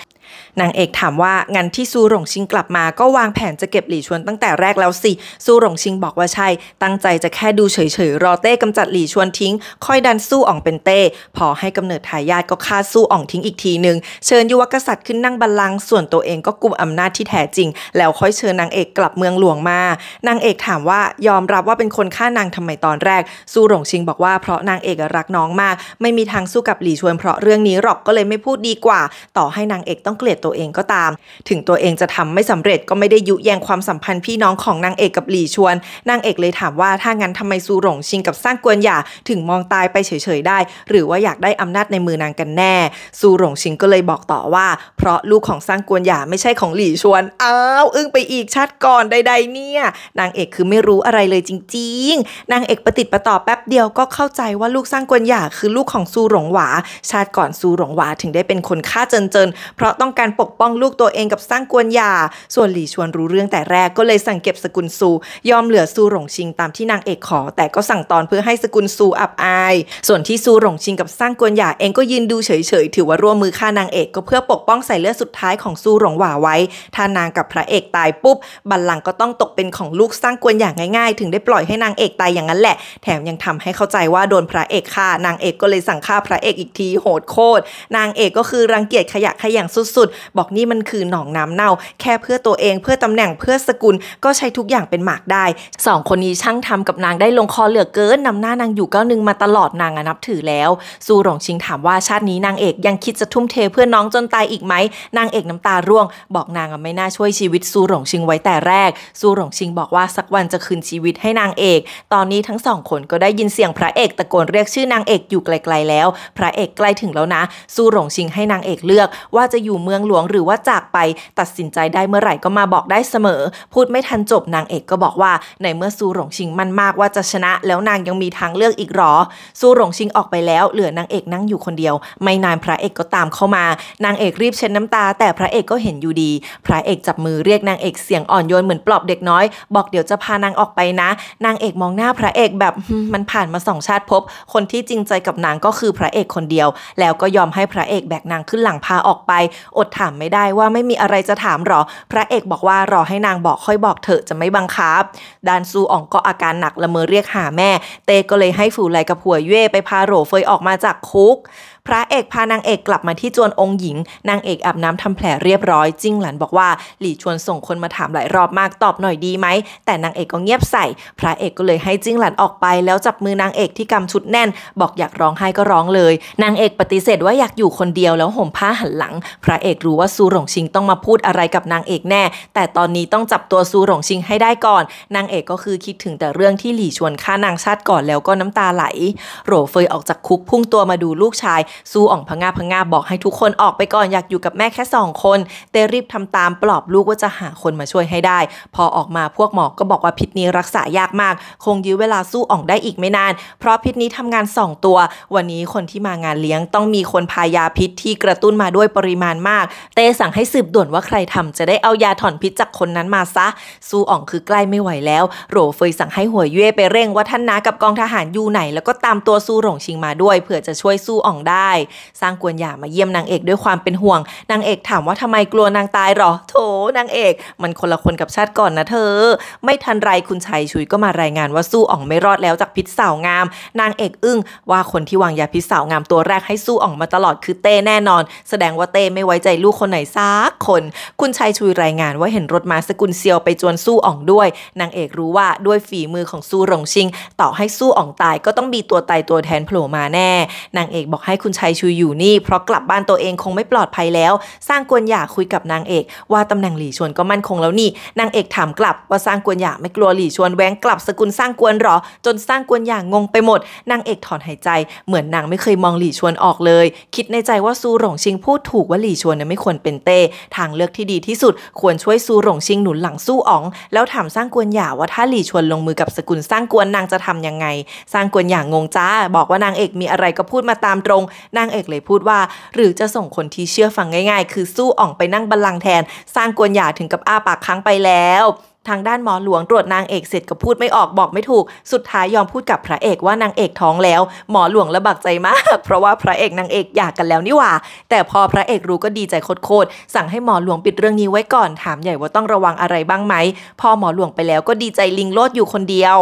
นางเอกถามว่างั้นที่ซูหลงชิงกลับมา ก็วางแผนจะเก็บหลี่ชวนตั้งแต่แรกแล้วสิซูหลงชิงบอกว่าใช่ ตั้งใจจะแค่ดูเฉยๆรอเต้กำจัดหลี่ชวนทิ้ง ค่อยดันสู้อ่องเป็นเต้พอให้กำเนิดทายาทก็ฆ่าสู้อ่องทิ้งอีกทีหนึ่งเชิญยุวกษัตริย์ขึ้นนั่งบัลลังก์ส่วนตัวเองก็กลุ่มอำนาจที่แท้จริง แล้วค่อยเชิญนางเอกกลับเมืองหลวงมานางเอกถามว่ายอมรับว่าเป็นคนฆ่านางทำไมตอนแรกซูหลงชิงบอกว่าเพราะนางเอกรักน้องมาก ไม่มีทางสู้กับหลี่ชวน เพราะเรื่องนี้หรอกก็เลยไม่พูดดีกว่า ต่อให้นางเอกต้องเกลียดตัวเองก็ตาม ถึงตัวเองจะทำไม่สำเร็จก็ไม่ได้ยุแยงความสัมพันธ์พี่น้องของนางเอกกับหลี่ชวน นางเอกเลยถามว่าถ้างั้นทำไมซูหลงชิงกับสร้างกวนหย่าถึงมองตายไปเฉยๆได้ หรือว่าอยากได้อำนาจในมือนางกันแน่ ซูหลงชิงก็เลยบอกต่อว่า เพราะลูกของสร้างกวนหย่าไม่ใช่ของหลี่ชวน อ้าวอึ้งไปอีกชัดก่อนใดๆเนี่ย นางเอกคือไม่รู้อะไรเลยจริง ๆ นางเอกปฏิติดประต่อแป๊บเดียวก็เข้าใจว่าลูกสร้างกวนหย่าคือลูกของซูหลงหวา ชาติก่อนซูหลงหวาถึงได้เป็นคนฆ่าเจินเจินเพราะต้องกันปกป้องลูกตัวเองกับสร้างกวนหยาส่วนหลี่ชวนรู้เรื่องแต่แรกก็เลยสั่งเก็บสกุลซู ยอมเหลือซูหลงชิงตามที่นางเอกขอ แต่ก็สั่งตอนเพื่อให้สกุลซูอับอาย ส่วนที่ซูหลงชิงกับสร้างกวนหยาเองก็ยืนดูเฉยๆ ถือว่าร่วมมือฆ่านางเอกก็เพื่อปกป้องใส่เลือดสุดท้ายของซูหลงหว่าไว้ ถ้านางกับพระเอกตายปุ๊บ บัลลังก์ก็ต้องตกเป็นของลูกสร้างกวนหยาง่ายๆ ถึงได้ปล่อยให้นางเอกตายอย่างนั้นแหละ แถมยังทำให้เข้าใจว่าโดนพระเอกฆ่า นางเอกก็เลยสั่งฆ่าพระเอกอีกทีโหดโคตรนางเอกก็คือรังเกียจขยะขยงสุุดบอกนี่มันคือหนองน้ำเน่า แค่เพื่อตัวเองเพื่อตำแหน่งเพื่อสกุลก็ใช้ทุกอย่างเป็นหมากได้ 2 คนนี้ช่างทำกับนางได้ลงคอเหลือเกินนำหน้านางอยู่ก้าวนึงมาตลอดนางนับถือแล้วซูหลงชิงถามว่าชาตินี้นางเอกยังคิดจะทุ่มเทเพื่อน้องจนตายอีกไหมนางเอกน้ำตาร่วง บอกนางไม่น่าช่วยชีวิตซูหลงชิงไว้แต่แรกซูหลงชิงบอกว่าสักวันจะคืนชีวิตให้นางเอก ตอนนี้ทั้งสองคนก็ได้ยินเสียงพระเอกตะโกนเรียกชื่อนางเอกอยู่ไกลๆแล้วพระเอกใกล้ถึงแล้วนะซูหลงชิงให้นางเอกเลือกว่าจะอยู่เมืองหลวงหรือว่าจากไปตัดสินใจได้เมื่อไหร่ก็มาบอกได้เสมอ พูดไม่ทันจบนางเอกก็บอกว่า ในเมื่อซูหลงชิงมั่นมากว่าจะชนะ แล้วนางยังมีทางเลือกอีกหรอซูหลงชิงออกไปแล้วเหลือนางเอกนั่งอยู่คนเดียว ไม่นานพระเอกก็ตามเข้ามานางเอกรีบเช็ดน้ำตา แต่พระเอกก็เห็นอยู่ดีพระเอกจับมือเรียกนางเอกเสียงอ่อนโยนเหมือนปลอบเด็กน้อย บอกเดี๋ยวจะพานางออกไปนะ นางเอกมองหน้าพระเอกแบบมันผ่านมาสองชาติพบ คนที่จริงใจกับนางก็คือพระเอกคนเดียว แล้วก็ยอมให้พระเอกแบกนางขึ้นหลังพาออกไปอดถามไม่ได้ว่าไม่มีอะไรจะถามหรอ พระเอกบอกว่า รอให้นางบอกค่อยบอกเถอะจะไม่บังคับ ดานซูอ่องก็อาการหนักละเมอเรียกหาแม่ เตก็เลยให้ฝูไลกับหัวเย่ไปพาโรเฟยออกมาจากคุกพระเอกพานางเอกกลับมาที่จวนองค์หญิง นางเอกอาบน้ำทำแผลเรียบร้อย จิ้งหลันบอกว่าหลี่ชวนส่งคนมาถามหลายรอบมากตอบหน่อยดีไหม แต่นางเอกก็เงียบใส่พระเอกก็เลยให้จิ้งหลันออกไปแล้วจับมือนางเอกที่กำชุดแน่น บอกอยากร้องไห้ก็ร้องเลย นางเอกปฏิเสธว่าอยากอยู่คนเดียวแล้วห่มผ้าหันหลัง พระเอกรู้ว่าซูหลงชิงต้องมาพูดอะไรกับนางเอกแน่ แต่ตอนนี้ต้องจับตัวซูหลงชิงให้ได้ก่อนนางเอกก็คือคิดถึงแต่เรื่องที่หลี่ชวนฆ่านางชาติก่อนแล้วก็น้ำตาไหลโหลเฟยออกจากคุกพุ่งตัวมาดูลูกชายสู้อ่องพงาพงาบอกให้ทุกคนออกไปก่อนอยากอยู่กับแม่แค่สองคนเตรีบทำตาม ปลอบลูกว่าจะหาคนมาช่วยให้ได้ พอออกมาพวกหมอก็บอกว่าพิษนี้รักษายากมาก คงยื้อเวลาสู้อ่องได้อีกไม่นาน เพราะพิษนี้ทำงาน 2 ตัว วันนี้คนที่มางานเลี้ยงต้องมีคนพายาพิษที่กระตุ้นมาด้วยปริมาณมากเตสั่งให้สืบด่วนว่าใครทำจะได้เอายาถอนพิษจากคนนั้นมาซะสู้อ่องคือใกล้ไม่ไหวแล้วโหเฟยสั่งให้หัวเย่ไปเร่งว่าท่านนากับกองทหารอยู่ไหน แล้วก็ตามตัวสู้หลงชิงมาด้วยเผื่อจะช่วยสู้อ่องได้ได้สร้างกวนหยามาเยี่ยมนางเอกด้วยความเป็นห่วงนางเอกถามว่าทำไมกลัวนางตายหรอโถนางเอกมันคนละคนกับชาติก่อนนะเธอ ไม่ทันไรคุณชัยชุยก็มารายงานว่าสู้อ่องไม่รอดแล้วจากพิษสาวงาม นางเอกอึ้งว่าคนที่วางยาพิษสาวงามตัวแรกให้สู้อ่องมาตลอดคือเต้แน่นอน แสดงว่าเต้ไม่ไว้ใจลูกคนไหนซักคน คุณชัยชุยรายงานว่าเห็นรถมาสกุลเซียวไปจวนสู้อ่องด้วย นางเอกรู้ว่าด้วยฝีมือของสู้หลงชิง ต่อให้สู้อ่องตายก็ต้องมีตัวตายตัวแทนโผล่มาแน่ นางเอกบอกให้คุณณชัยชูอยู่นี่เพราะกลับบ้านตัวเองคงไม่ปลอดภัยแล้ว สร้างกวนหยาคุยกับนางเอกว่าตำแหน่งหลี่ชวนก็มั่นคงแล้วนี่นางเอกถามกลับ ว่าสร้างกวนหยาไม่กลัวหลี่ชวนแหวงกลับสกุลสร้างกวนหรอจนสร้างกวนหยางงไปหมดนางเอกถอนหายใจ เหมือนนางไม่เคยมองหลี่ชวนออกเลย คิดในใจว่าซูหลงชิงพูดถูกว่าหลี่ชวนไม่ควรเป็นเต้ทางเลือกที่ดีที่สุดควรช่วยซูหลงชิงหนุนหลังสู้อ๋องแล้วถามสร้างกวนหยาว่าถ้าหลี่ชวนลงมือกับสกุลสร้างกวนนางจะทํำยังไง สร้างกวนหยางงจ้า บอกว่านางเอกมีอะไรก็พูดมาตามตรงนางเอกเลยพูดว่า หรือจะส่งคนที่เชื่อฟังง่ายๆ คือสู้อ่องไปนั่งบัลลังก์แทน สร้างกวนหยาถึงกับอ้าปากค้างไปแล้วทางด้านหมอหลวงตรวจนางเอกเสร็จก็พูดไม่ออกบอกไม่ถูก สุดท้ายยอมพูดกับพระเอกว่านางเอกท้องแล้ว หมอหลวงระบักใจมาก เพราะว่าพระเอกนางเอกอยากกันแล้วนี่หว่า แต่พอพระเอกรู้ก็ดีใจโคตรสั่งให้หมอหลวงปิดเรื่องนี้ไว้ก่อนถามใหญ่ว่าต้องระวังอะไรบ้างไหม พอหมอหลวงไปแล้วก็ดีใจลิงโลดอยู่คนเดียว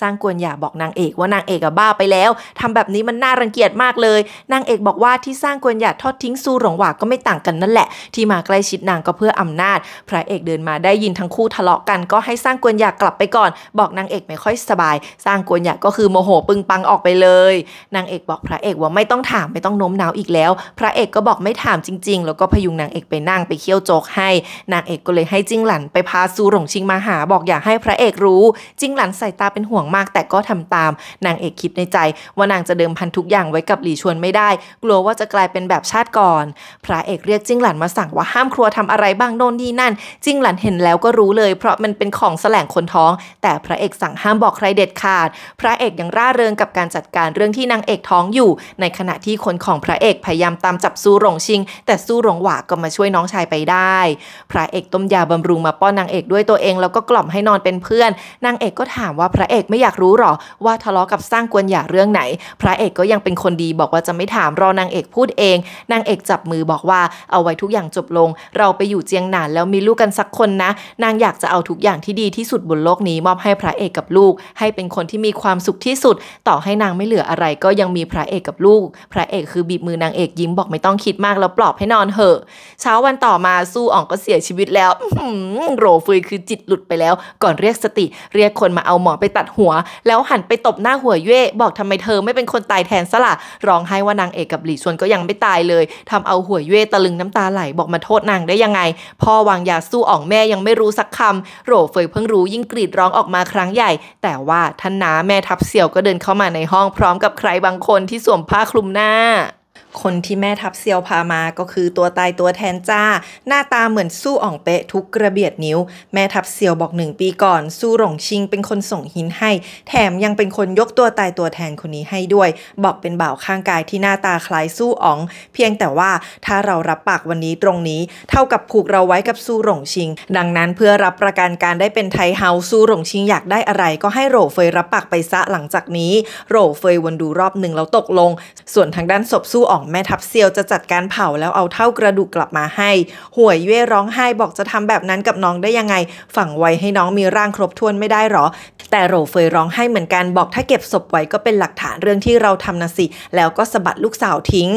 สร้างกวนหย่าบอกนางเอกว่านางเอกอะบ้าไปแล้ว ทำแบบนี้มันน่ารังเกียจมากเลย นางเอกบอกว่าที่สร้างกวนหย่าทอดทิ้งสู้หลงหว่าก็ไม่ต่างกันนั่นแหละ ที่มาใกล้ชิดนางก็เพื่ออำนาจ พระเอกเดินมาได้ยินทั้งคู่ทะเลาะกันก็ให้สร้างกวนหยากกลับไปก่อนบอกนางเอกไม่ค่อยสบาย สร้างกวนหยากก็คือโมโหปึงปังออกไปเลย นางเอกบอกพระเอกว่าไม่ต้องถามไม่ต้องโน้มน้าวอีกแล้วพระเอกก็บอกไม่ถามจริง ๆ แล้วก็พยุงนางเอกไปนั่งไปเคี่ยวโจกให้นางเอกก็เลยให้จิ้งหลัน ไปพาซูหลงชิงมาหาบอกอยากให้พระเอกรู้ จิ้งหลันใส่ตาเป็นห่วงมาก แต่ก็ทำตาม นางเอกคิดในใจ ว่านางจะเดิมพันทุกอย่างไว้กับหลี่ชวนไม่ได้กลัวว่าจะกลายเป็นแบบชาติก่อน พระเอกเรียกจิ้งหลันมาสั่งว่าห้ามครัวทำอะไรบ้างโน่นนี่นั่นจิ้งหลันเห็นแล้วก็รู้เลย เพราะมันเป็นของแสลงคนท้อง แต่พระเอกสั่งห้ามบอกใครเด็ดขาด พระเอกยังร่าเริงกับการจัดการเรื่องที่นางเอกท้องอยู่ ในขณะที่คนของพระเอกพยายามตามจับซูหลงชิง แต่ซูหลงหวาก็มาช่วยน้องชายไปได้ พระเอกต้มยาบำรุงมาป้อนนางเอกด้วยตัวเองแล้วก็กล่อมให้นอนเป็นเพื่อนนางเอกก็ถามว่าพระเอกไม่อยากรู้หรอว่าทะเลาะกับสร้างกวนหย่าเรื่องไหน พระเอกก็ยังเป็นคนดีบอกว่าจะไม่ถามรอนางเอกพูดเองนางเอกจับมือบอกว่า เอาไว้ทุกอย่างจบลง เราไปอยู่เจียงหนานแล้วมีลูกกันสักคนนะนางอยากจะเอาทุกอย่างที่ดีที่สุดบนโลกนี้มอบให้พระเอกกับลูกให้เป็นคนที่มีความสุขที่สุด ต่อให้นางไม่เหลืออะไรก็ยังมีพระเอกกับลูกพระเอกคือบีบมือนางเอกยิ้มบอกไม่ต้องคิดมากแล้วปลอบให้นอนเหอะเช้าวันต่อมาสู้อ่องก็เสียชีวิตแล้วโรฟุยคือจิตหลุดไปแล้วก่อนเรียกสติ เรียกคนมาเอาหมอไปตัดหัว แล้วหันไปตบหน้าหัวเย่บอกทำไมเธอ ไม่เป็นคนตายแทนซะละ่ะร้องไห้ว่านางเอกกับหลี่ชวนก็ยังไม่ตายเลย ทำเอาหัวเย่ตะลึงน้ำตาไหลบอกมาโทษนางได้ยังไงพ่อวางยาสู้อ่องแม่ยังไม่รู้สักคำโรรเฟยเพิ่งรู้ยิ่งกรีดร้องออกมาครั้งใหญ่ แต่ว่าท่านนาแม่ทับเสี่ยวก็เดินเข้ามาในห้องพร้อมกับใครบางคนที่สวมผ้าคลุมหน้าคนที่แม่ทับเซียวพามาก็คือตัวตายตัวแทนจ้า หน้าตาเหมือนสู้อ่องเป๊ะทุกกระเบียดนิ้ว แม่ทับเซียวบอกหนึ่งปีก่อน สู้หลงชิง เป็นคนส่งหินให้ แถมยังเป็นคนยกตัวตายตัวแทนคนนี้ให้ด้วย บอกเป็นบ่าวข้างกายที่หน้าตาคล้ายสู้อ่อง เพียงแต่ว่าถ้าเรารับปากวันนี้ตรงนี้ เท่ากับผูกเราไว้กับสู้หลงชิง ดังนั้นเพื่อรับประกันการได้เป็นไทเฮา สู้หลงชิงอยากได้อะไร ก็ให้โรเฟยรับปากไปซะ หลังจากนี้โรเฟยวนดูรอบหนึ่งแล้วตกลง ส่วนทางด้านศพสู้อ่องแม่ทัพเซียวจะจัดการเผาแล้วเอาเท่ากระดูกกลับมาให้ หวยเย่ร้องไห้บอกจะทำแบบนั้นกับน้องได้ยังไง ฝังไว้ให้น้องมีร่างครบถ้วนไม่ได้หรอ แต่โรเฟยร้องไห้เหมือนกัน บอกถ้าเก็บศพไว้ก็เป็นหลักฐานเรื่องที่เราทำนะสิ แล้วก็สะบัดลูกสาวทิ้ง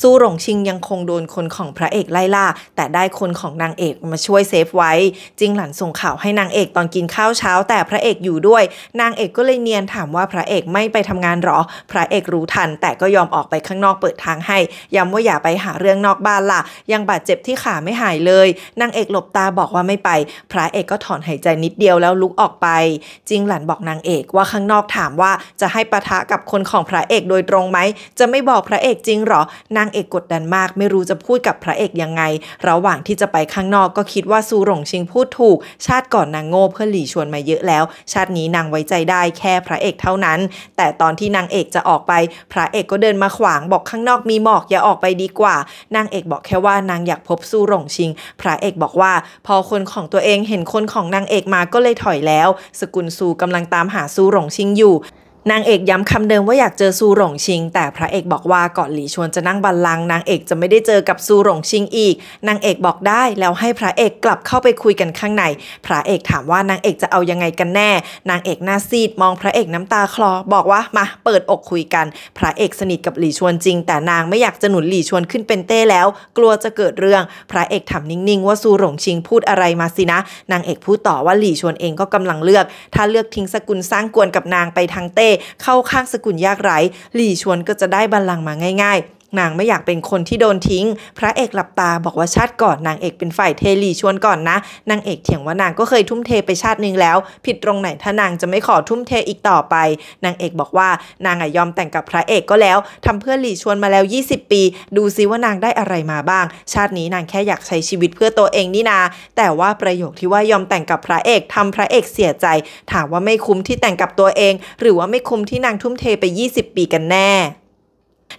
สู้หลงชิงยังคงโดนคนของพระเอกไล่ล่าแต่ได้คนของนางเอกมาช่วยเซฟไว้จิงหลันส่งข่าวให้นางเอกตอนกินข้าวเช้า แต่พระเอกอยู่ด้วย นางเอกก็เลยเนียนถามว่าพระเอกไม่ไปทำงานหรอพระเอกรู้ทันแต่ก็ยอมออกไปข้างนอกเปิดทางให้ให้ย้ำว่าอย่าไปหาเรื่องนอกบ้านล่ะ ยังบาดเจ็บที่ขาไม่หายเลย นางเอกหลบตาบอกว่าไม่ไป พระเอกก็ถอนหายใจนิดเดียวแล้วลุกออกไป จริงหลันบอกนางเอกว่าข้างนอกถามว่า จะให้ปะทะกับคนของพระเอกโดยตรงไหม จะไม่บอกพระเอกจริงหรอ นางเอกกดดันมากไม่รู้จะพูดกับพระเอกยังไง ระหว่างที่จะไปข้างนอกก็คิดว่าซูหลงชิงพูดถูก ชาติก่อนนางโง่เพื่อหลีชวนมาเยอะแล้ว ชาตินี้นางไว้ใจได้แค่พระเอกเท่านั้น แต่ตอนที่นางเอกจะออกไป พระเอกก็เดินมาขวางบอกข้างนอกมีีหมอกอย่าออกไปดีกว่า นางเอกบอกแค่ว่านางอยากพบสู้หลงชิง พระเอกบอกว่าพอคนของตัวเองเห็นคนของนางเอกมาก็เลยถอยแล้ว สกุลซูกำลังตามหาสู้หลงชิงอยู่นางเอกย้ำคำเดิมว่าอยากเจอซูหลงชิง แต่พระเอกบอกว่าก่อนหลีชวนจะนั่งบัลลังก์นางเอกจะไม่ได้เจอกับซูหลงชิงอีก นางเอกบอกได้แล้วให้พระเอกกลับเข้าไปคุยกันข้างใน พระเอกถามว่านางเอกจะเอายังไงกันแน่ นางเอกหน้าซีดมองพระเอกน้ำตาคลอบอกว่ามาเปิดอกคุยกัน พระเอกสนิทกับหลีชวนจริงแต่นางไม่อยากจะหนุนหลีชวนขึ้นเป็นเต้แล้วกลัวจะเกิดเรื่องพระเอกถามนิ่งๆว่าซูหลงชิงพูดอะไรมาสินะ นางเอกพูดต่อว่าหลีชวนเองก็กำลังเลือกถ้าเลือกทิ้งสกุลสร้างกวนกับนางไปทางเต้เข้าข้างสกุลยากไร้หลี่ชวนก็จะได้บัลลังก์มาง่ายนางไม่อยากเป็นคนที่โดนทิ้ง พระเอกหลับตาบอกว่าชาติก่อน นางเอกเป็นฝ่ายเทลีชวนก่อนนะ นางเอกเถียงว่านางก็เคยทุ่มเทไปชาตินึงแล้ว ผิดตรงไหนถ้านางจะไม่ขอทุ่มเทอีกต่อไป นางเอกบอกว่านางอะยอมแต่งกับพระเอกก็แล้ว ทำเพื่อหลีชวนมาแล้ว 20 ปี ดูซิว่านางได้อะไรมาบ้าง ชาตินี้นางแค่อยากใช้ชีวิตเพื่อตัวเองนี่นา แต่ว่าประโยคที่ว่ายอมแต่งกับพระเอกทำพระเอกเสียใจ ถามว่าไม่คุ้มที่แต่งกับตัวเอง หรือว่าไม่คุ้มที่นางทุ่มเทไป 20 ปีกันแน่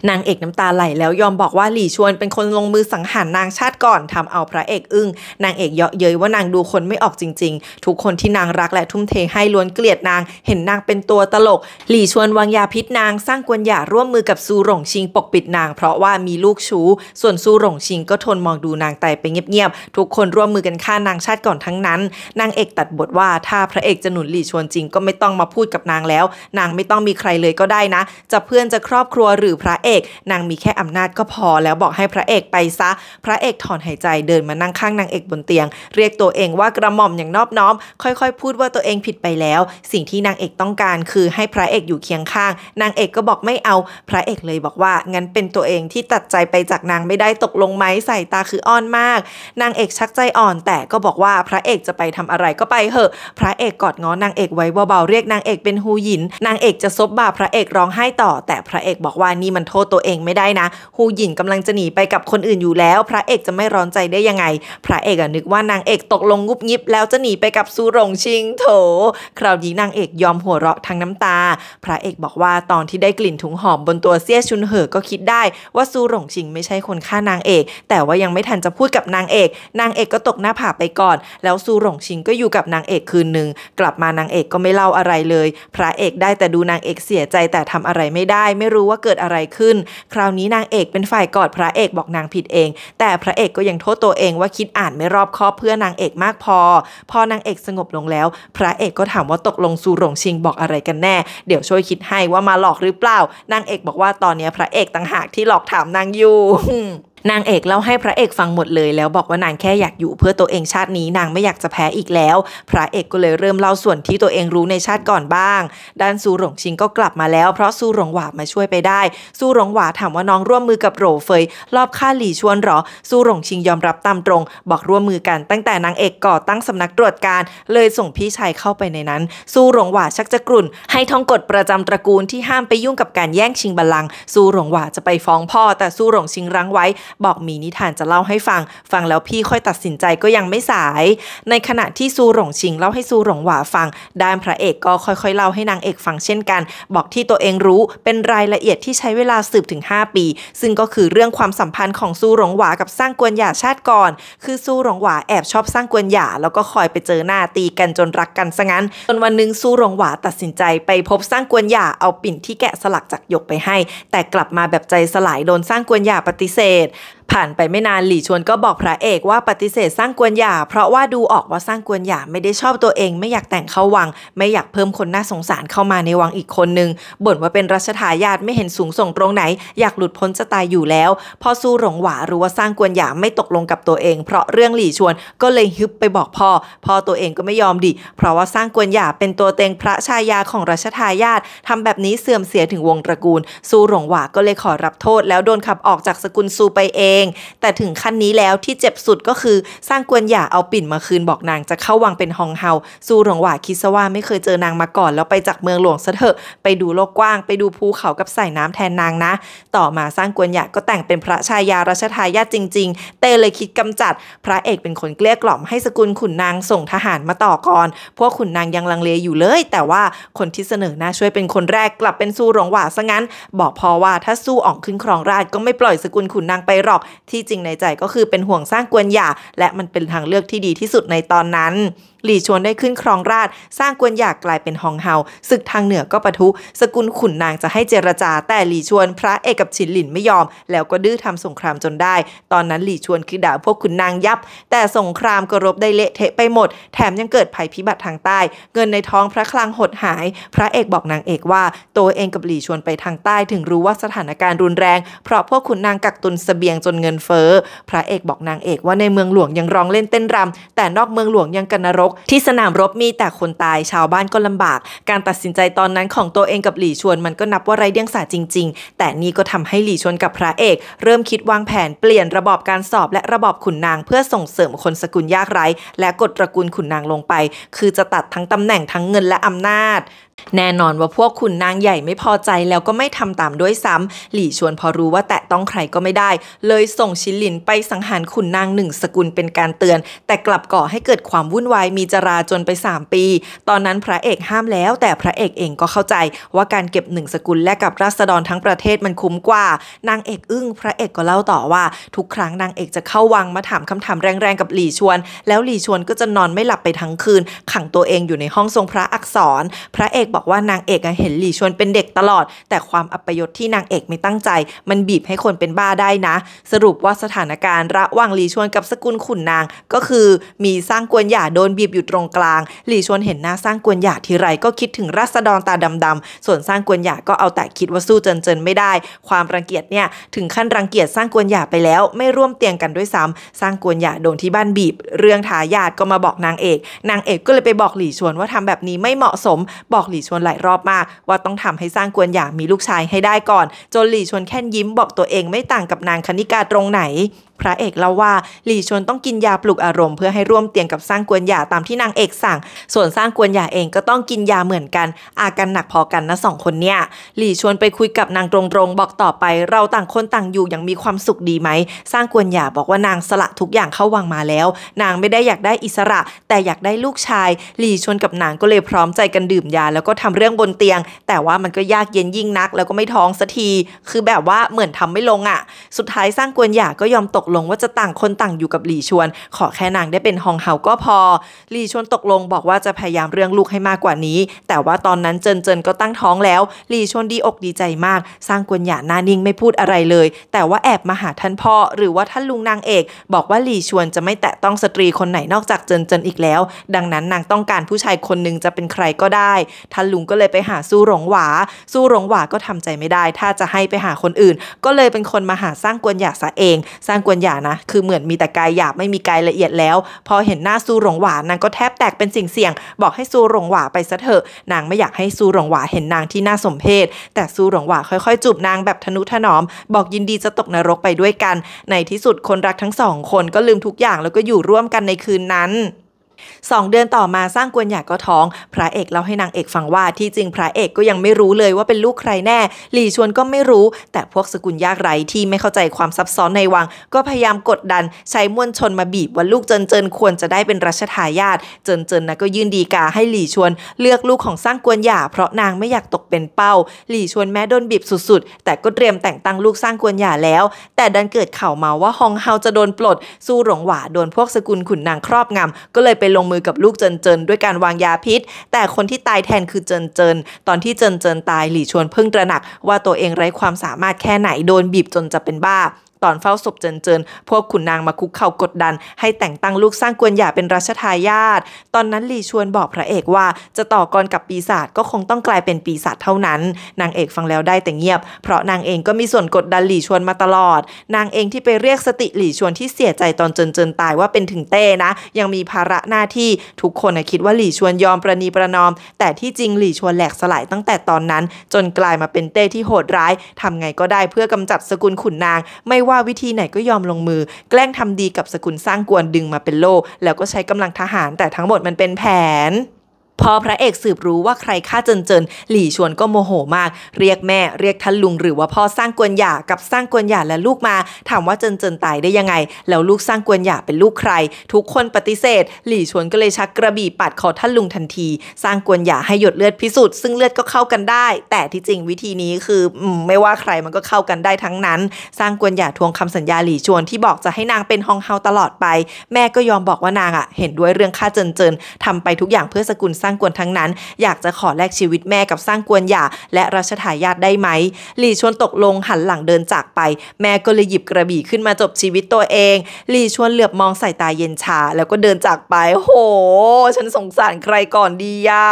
นางเอกน้ำตาไหลแล้วยอมบอกว่าหลี่ชวนเป็นคนลงมือสังหารนางชาติก่อนทำเอาพระเอกอึง้งนางเอกเยาะเย้ยว่านางดูคนไม่ออกจริงๆ ทุกคนที่นางรักและทุ่มเทให้ล้วนเกลียดนางเห็นนางเป็นตัวตลก หลี่ชวนวางยาพิษนางสร้างกวนหยาร่วมมือกับซูหลงชิงปกปิดนางเพราะว่ามีลูกชู้ ส่วนซูหลงชิงก็ทนมองดูนางตายไปเงียบๆทุกคนร่วมมือกันฆ่านางชาติก่อนทั้งนั้นนางเอกตัดบทว่าถ้าพระเอกจะหนุนหลี่ชวนจริงก็ไม่ต้องมาพูดกับนางแล้ว นางไม่ต้องมีใครเลยก็ได้นะ จะเพื่อนจะครอบครัวหรือพระเอกเอกนางมีแค่อำนาจก็พอแล้วบอกให้พระเอกไปซะพระเอกถอนหายใจเดินมานั่งข้างนางเอกบนเตียงเรียกตัวเองว่ากระหม่อมอย่างนอบน้อมค่อยๆ พูดว่าตัวเองผิดไปแล้ว สิ่งที่นางเอกต้องการ คือให้พระเอกอยู่เคียงข้าง นางเอกก็บอกไม่เอา พระเอกเลยบอกว่างั้นเป็นตัวเองที่ตัดใจไปจากนางไม่ได้ตกลงไหมใส่ตาคืออ่อนมากนางเอกชักใจอ่อน แต่ก็บอกว่าพระเอกจะไปทำอะไรก็ไปเหอะ พระเอกกอดง้อนางเอกไว้เบาๆเรียกนางเอกเป็นฮูหยินนางเอกจะซบบ่าพระเอกร้องไห้ต่อ แต่พระเอกบอกว่านี่มันโทษตัวเองไม่ได้นะฮูหยินกำลังจะหนี ไปกับคนอื่นอยู่แล้ว พระเอกจะไม่ร้อนใจได้ยังไง พระเอกอะนึกว่านางเอกตกลงงุบงิบ แล้วจะหนีไปกับซูรงชิง โถคราวนี้นางเอกยอมหัวเราะทั้งน้ำตา พระเอกบอกว่าตอนที่ได้กลิ่นถุงหอมบนตัวเซี่ยชุนเหอ ก็คิดได้ ว่าซูรงชิงไม่ใช่คนฆ่านางเอก แต่ว่ายังไม่ทันจะพูดกับนางเอก นางเอกก็ตกหน้าผาไปก่อน แล้วซูรงชิงก็อยู่กับนางเอกคืนหนึ่งกลับมานางเอกก็ไม่เล่าอะไรเลย พระเอกได้แต่ดูนางเอกเสียใจแต่ทำอะไรไม่ได้ ไม่รู้ว่าเกิดอะไรขึ้นคราวนี้นางเอกเป็นฝ่ายกอดพระเอกบอกนางผิดเอง แต่พระเอกก็ยังโทษตัวเองว่าคิดอ่านไม่รอบคอบเพื่อนางเอกมากพอ พอนางเอกสงบลงแล้ว พระเอกก็ถามว่าตกลงซูหลงชิงบอกอะไรกันแน่ เดี๋ยวช่วยคิดให้ว่ามาหลอกหรือเปล่า นางเอกบอกว่าตอนนี้พระเอกต่างหากที่หลอกถามนางอยู่นางเอกเล่าให้พระเอกฟังหมดเลยแล้วบอกว่านางแค่อยากอยู่เพื่อตัวเองชาตินี้นางไม่อยากจะแพ้อีกแล้ว พระเอกก็เลยเริ่มเล่าส่วนที่ตัวเองรู้ในชาติก่อนบ้างด้านซูหลงชิงก็กลับมาแล้วเพราะซูหลงหวามาช่วยไปได้ซูหลงหวาถามว่าน้องร่วมมือกับโรเฟยรอบฆ่าหลี่ชวนหรอซูหลงชิงยอมรับตามตรงบอกร่วมมือกันตั้งแต่นางเอกก่อตั้งสำนักตรวจการเลยส่งพี่ชายเข้าไปในนั้นซูหลงหวาชักจะกรุ่นให้ท่องกฎประจำตระกูลที่ห้ามไปยุ่งกับการแย่งชิงบัลลังก์ซูหลงหวาจะไปฟ้องพ่อแต่ซูหลงชิงรั้งไว้บอกมีนิทานจะเล่าให้ฟัง ฟังแล้วพี่ค่อยตัดสินใจก็ยังไม่สาย ในขณะที่ซูหลงชิงเล่าให้ซูหลงหวาฟัง ด้านพระเอกก็ค่อยๆเล่าให้นางเอกฟังเช่นกัน บอกที่ตัวเองรู้เป็นรายละเอียดที่ใช้เวลาสืบถึง5ปี ซึ่งก็คือเรื่องความสัมพันธ์ของซูหลงหวากับสร้างกวนหยาชาติก่อน คือซูหลงหวาแอบชอบสร้างกวนหยาแล้วก็คอยไปเจอหน้าตีกันจนรักกันซะงั้น จนวันหนึ่งซูหลงหวาตัดสินใจไปพบสร้างกวนหยาเอาปิ่นที่แกะสลักจากหยกไปให้ แต่กลับมาแบบใจสลายโดนสร้างกวนหยาปฏิเสธผ่านไปไม่นานหลี่ชวนก็บอกพระเอกว่าปฏิเสธสร้างกวนหย่าเพราะว่าดูออกว่าสร้างกวนหย่าไม่ได้ชอบตัวเอง ไม่อยากแต่งเข้าวัง ไม่อยากเพิ่มคนน่าสงสารเข้ามาในวังอีกคนนึงบ่นว่าเป็นรัชทายาทไม่เห็นสูงส่งตรงไหน อยากหลุดพ้นจะตายอยู่แล้ว พอสู้หลงหวารู้ว่าสร้างกวนหย่าไม่ตกลงกับตัวเอง เพราะเรื่องหลี่ชวนก็เลยฮึบไปบอกพ่อพ่อตัวเองก็ไม่ยอมดิเพราะว่าสร้างกวนหย่าเป็นตัวเต็งพระชายาของรัชทายาททาแบบนี้เสื่อมเสียถึงวงตระกูลสู้หลงหวาก็เลยขอรับโทษ แล้วโดนขับออกจากสกุลซูไปเอง แต่ถึงขั้นนี้แล้วที่เจ็บสุดก็คือ สร้างกวนหย่าเอาปิ่นมาคืนบอกนางจะเข้าวังเป็นฮองเฮาสู้หลวงหว่าคิดซะว่าไม่เคยเจอนางมาก่อนแล้วไปจากเมืองหลวงซะเถอะไปดูโลกกว้างไปดูภูเขากับสายน้ำแทนนางนะ ต่อมาสร้างกวนหย่าก็แต่งเป็นพระชายาราชทายาทจริง ๆ เตเลยคิดกำจัด พระเอกเป็นคนเกลี้ยกล่อมให้สกุลขุนนางส่งทหารมาต่อก่อน พวกขุนนางยังลังเลอยู่เลย แต่ว่าคนที่เสนอหน้าช่วยเป็นคนแรกกลับเป็นสู้หลวงหว่าซะงั้น บอกพอว่าถ้าสู้อ่องขึ้นครองราชก็ไม่ปล่อยสกุลขุนนางไปหรอกที่จริงในใจก็คือเป็นห่วงสร้างกวนหย่า และมันเป็นทางเลือกที่ดีที่สุดในตอนนั้นหลี่ชวนได้ขึ้นครองราชสร้างกวนหยากกลายเป็นฮองเฮาศึกทางเหนือก็ปะทุ สกุลขุนนางจะให้เจรจา แต่หลี่ชวนพระเอกกับฉินหลินไม่ยอม แล้วก็ดื้อทำสงครามจนได้ ตอนนั้นหลี่ชวนคือด่าพวกขุนนางยับ แต่สงครามก็รบได้เละเทะไปหมด แถมยังเกิดภัยพิบัติทางใต้ เงินในท้องพระคลังหดหาย พระเอกบอกนางเอกว่าตัวเองกับหลี่ชวนไปทางใต้ ถึงรู้ว่าสถานการณ์รุนแรง เพราะพวกขุนนางกักตุนสเสบียงจนเงินเฟ้อพระเอกบอกนางเอกว่าในเมืองหลวงยังร้องเล่นเต้นรำแต่นอกเมืองหลวงยังกันนรกกที่สนามรบมีแต่คนตายชาวบ้านก็ลำบาก การตัดสินใจตอนนั้นของตัวเองกับหลี่ชวนมันก็นับว่าไร้เดียงสาจริงๆ แต่นี่ก็ทำให้หลี่ชวนกับพระเอก เริ่มคิดวางแผนเปลี่ยนระบอบการสอบและระบอบขุนนางเพื่อส่งเสริมคนสกุลยากไร้ และกฎตระกูลขุนนางลงไป คือจะตัดทั้งตำแหน่งทั้งเงินและอำนาจแน่นอนว่าพวกคุณนางใหญ่ไม่พอใจแล้วก็ไม่ทำตามด้วยซ้ำหลี่ชวนพอรู้ว่าแตะต้องใครก็ไม่ได้ เลยส่งชิลินไปสังหารขุนนางหนึ่งสกุลเป็นการเตือน แต่กลับก่อให้เกิดความวุ่นวายมีจราจนไป 3 ปี ตอนนั้นพระเอกห้ามแล้ว แต่พระเอกเองก็เข้าใจว่าการเก็บหนึ่งสกุล และกับราษฎรทั้งประเทศมันคุ้มกว่านางเอกอึ้ง พระเอกก็เล่าต่อว่า ทุกครั้งนางเอกจะเข้าวังมาถามคำถามแรงๆกับหลี่ชวน แล้วหลี่ชวนก็จะนอนไม่หลับไปทั้งคืน ขังตัวเองอยู่ในห้องทรงพระอักษร พระเอกกบอกว่านางเอกเห็น หลี่ชวนเป็นเด็กตลอด แต่ความอัปยศที่นางเอกไม่ตั้งใจ มันบีบให้คนเป็นบ้าได้นะ สรุปว่าสถานการณ์ระหว่างหลี่ชวนกับสกุลขุนนางก็คือมีสร้างกวนหย่าโดนบีบอยู่ตรงกลาง หลี่ชวนเห็นหน้าสร้างกวนหย่าทีไรก็คิดถึงรัศดรตาดำๆส่วนสร้างกวนหย่าก็เอาแต่คิดว่าสู้เจินเจินไม่ได้ ความรังเกียจเนี่ยถึงขั้นรังเกียจสร้างกวนหย่าไปแล้วไม่ร่วมเตียงกันด้วยซ้ำ สร้างกวนหย่าโดนที่บ้านบีบ เรื่องทายาทก็มาบอกนางเอก นางเอกก็เลยไปบอกหลี่ชวนว่าทำแบบนี้ไม่เหมาะสมบอกหลีลีชวนหลายรอบมากว่าต้องทำให้สร้างกวนอย่างมีลูกชายให้ได้ก่อน จนหลี่ชวนแค่ยิ้มบอกตัวเองไม่ต่างกับนางคณิกาตรงไหนพระเอกเล่าว่า หลี่ชวนต้องกินยาปลุกอารมณ์เพื่อให้ร่วมเตียงกับสร้างกวนหยาตามที่นางเอกสั่ง ส่วนสร้างกวนหยาเองก็ต้องกินยาเหมือนกัน อาการหนักพอกันนะสองคนเนี่ย หลี่ชวนไปคุยกับนางตรง ๆ บอกต่อไปเราต่างคนต่างอยู่อย่างมีความสุขดีไหม สร้างกวนหยาบอกว่านางสละทุกอย่างเข้าวังมาแล้ว นางไม่ได้อยากได้อิสระ แต่อยากได้ลูกชายหลี่ชวนกับนางก็เลยพร้อมใจกันดื่มยา แล้วก็ทำเรื่องบนเตียง แต่ว่ามันก็ยากเย็นยิ่งนักแล้วก็ไม่ท้องสักที คือแบบว่าเหมือนทำไม่ลงอะ่ะ สุดท้ายสร้างกวนหยาก็ยอมตกลงว่าจะต่างคนต่างอยู่กับหลี่ชวน ขอแค่นางได้เป็นฮองเฮาก็พอหลี่ชวนตกลงบอกว่าจะพยายามเรื่องลูกให้มากกว่านี้ แต่ว่าตอนนั้นเจินเจินก็ตั้งท้องแล้วหลี่ชวนดีอกดีใจมาก สร้างกวนหยาหน้านิ่งไม่พูดอะไรเลย แต่ว่าแอบมาหาท่านพ่อหรือว่าท่านลุงนางเอก บอกว่าหลี่ชวนจะไม่แตะต้องสตรีคนไหนนอกจากเจินเจินอีกแล้ว ดังนั้นนางต้องการผู้ชายคนหนึ่งจะเป็นใครก็ได้ ท่านลุงก็เลยไปหาสู้หลงหวา สู้หลงหวาก็ทำใจไม่ได้ ถ้าจะให้ไปหาคนอื่น ก็เลยเป็นคนมาหาสร้างกวนหยาซะเองสร้างกวนคนย่านะคือเหมือนมีแต่กายหยาบไม่มีกายละเอียดแล้ว พอเห็นหน้าซูหลงหวานนางก็แทบแตกเป็นสิ่งเสี่ยง บอกให้ซูหลงหวาไปซะเถอะนางไม่อยากให้ซูหลงหวาเห็นนางที่น่าสมเพชแต่ซูหลงหวาค่อย ๆจูบนางแบบทนุถนอม บอกยินดีจะตกนรกไปด้วยกัน ในที่สุดคนรักทั้งสองคนก็ลืมทุกอย่างแล้วก็อยู่ร่วมกันในคืนนั้น2 เดือนต่อมาสร้างกวนหยาก็ท้อง พระเอกเล่าให้นางเอกฟังว่าที่จริงพระเอกก็ยังไม่รู้เลยว่าเป็นลูกใครแน่ หลี่ชวนก็ไม่รู้ แต่พวกสกุลยากไร้ที่ไม่เข้าใจความซับซ้อนในวัง ก็พยายามกดดันใช้มวลชนมาบีบว่าลูกเจินเจินควรจะได้เป็นรัชทายาทเจินเจินนะก็ยื่นดีกาให้หลี่ชวน เลือกลูกของสร้างกวนหยาเพราะนางไม่อยากตกเป็นเป้า หลี่ชวนแม้โดนบีบสุดๆแต่ก็เตรียมแต่งตั้งลูกสร้างกวนหยาแล้ว แต่ดันเกิดข่าวมาว่าฮองเฮาจะโดนปลด สู้หลงหวาโดนพวกสกุลขุนนางครอบงำก็เลยไปลลงมือกับลูกเจินเจินด้วยการวางยาพิษ แต่คนที่ตายแทนคือเจินเจินตอนที่เจินเจินตายหลี่ชวนเพิ่งตระหนัก ว่าตัวเองไร้ความสามารถแค่ไหนโดนบีบจนจะเป็นบ้าตอนเฝ้าศพเจินเจิน พวกขุนนางมาคุกเข่ากดดัน ให้แต่งตั้งลูกสร้างกวนหย่าเป็นราชทายาทตอนนั้นหลี่ชวนบอกพระเอกว่า จะต่อกรกับปีศาจก็คงต้องกลายเป็นปีศาจเท่านั้น นางเอกฟังแล้วได้แต่เงียบ เพราะนางเองก็มีส่วนกดดันหลี่ชวนมาตลอด นางเองที่ไปเรียกสติหลี่ชวนที่เสียใจตอนเจินเจินตายว่าเป็นถึงเต้นะ ยังมีภาระหน้าที่ ทุกคนคิดว่าหลี่ชวนยอมประนีประนอม แต่ที่จริงหลี่ชวนแหลกสลายตั้งแต่ตอนนั้น จนกลายมาเป็นเต้ที่โหดร้าย ทำไงก็ได้เพื่อกำจัดสกุลขุนนางไม่ว่าวิธีไหนก็ยอมลงมือ แกล้งทำดีกับสกุลสร้างกวนดึงมาเป็นโลแล้วก็ใช้กำลังทหารแต่ทั้งหมดมันเป็นแผนพอพระเอกสืบรู้ว่าใครฆ่าเจินเจินหลี่ชวนก็โมโหมาก เรียกแม่เรียกท่านลุงหรือว่าพ่อสร้างกวนหย่ากับสร้างกวนหย่าและลูกมา ถามว่าเจินเจินตายได้ยังไง แล้วลูกสร้างกวนหย่าเป็นลูกใคร ทุกคนปฏิเสธ หลี่ชวนก็เลยชักกระบี่ปัดคอท่านลุงทันที สร้างกวนหย่าให้หยดเลือดพิสูจน์ซึ่งเลือดก็เข้ากันได้ แต่ที่จริงวิธีนี้คือไม่ว่าใครมันก็เข้ากันได้ทั้งนั้น สร้างกวนหย่าทวงคำสัญญาหลี่ชวนที่บอกจะให้นางเป็นฮองเฮาตลอดไป แม่ก็ยอมบอกว่านางอ่ะเห็นด้วยเรื่องฆ่าเจินเจินทำไปทุกอย่างเพื่อสกุลสร้างกวนทั้งนั้นอยากจะขอแลกชีวิตแม่กับสร้างกวนหย่าและรัชทายาทได้ไหมหลี่ชวนตกลงหันหลังเดินจากไป แม่ก็เลยหยิบกระบี่ขึ้นมาจบชีวิตตัวเองหลี่ชวนเหลือบมองใส่ตาเย็นชา แล้วก็เดินจากไปโหฉันสงสารใครก่อนดีย่า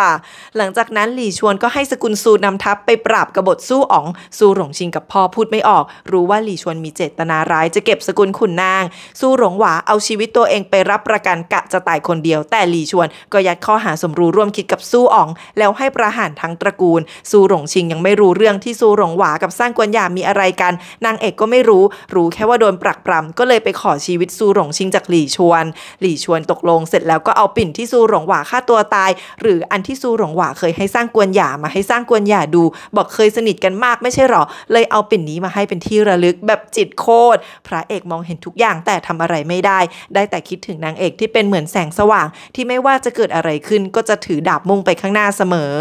หลังจากนั้นหลี่ชวนก็ให้สกุลซูนำทัพไปปราบกบฏสู้อ๋องซูหลงชิงกับพ่อพูดไม่ออก รู้ว่าหลี่ชวนมีเจตนาร้ายจะเก็บสกุลขุนนางสู้หลงหวาเอาชีวิตตัวเองไปรับประกันกะจะตายคนเดียว แต่หลี่ชวนก็ยัดข้อหาสมรู้ร่วมมคิดกับซู่อ๋องแล้วให้ประหารทั้งตระกูลซูหลงชิงยังไม่รู้เรื่องที่ซูหลงหวากับสร้างกวนหยามีอะไรกัน นางเอกก็ไม่รู้ รู้แค่ว่าโดนปรักปรำก็เลยไปขอชีวิตซูหลงชิงจากหลี่ชวน หลี่ชวนตกลงเสร็จแล้วก็เอาปิ่นที่ซูหลงหวาฆ่าตัวตาย หรืออันที่ซูหลงหวาเคยให้สร้างกวนหยามาให้สร้างกวนหยาดู บอกเคยสนิทกันมากไม่ใช่หรอเลยเอาปิ่นนี้มาให้เป็นที่ระลึกแบบจิตโคตรพระเอกมองเห็นทุกอย่างแต่ทำอะไรไม่ได้ ได้แต่คิดถึงนางเอกที่เป็นเหมือนแสงสว่างที่ไม่ว่าจะเกิดอะไรขึ้นก็จะถือือดาบมุ่งไปข้างหน้าเสมอ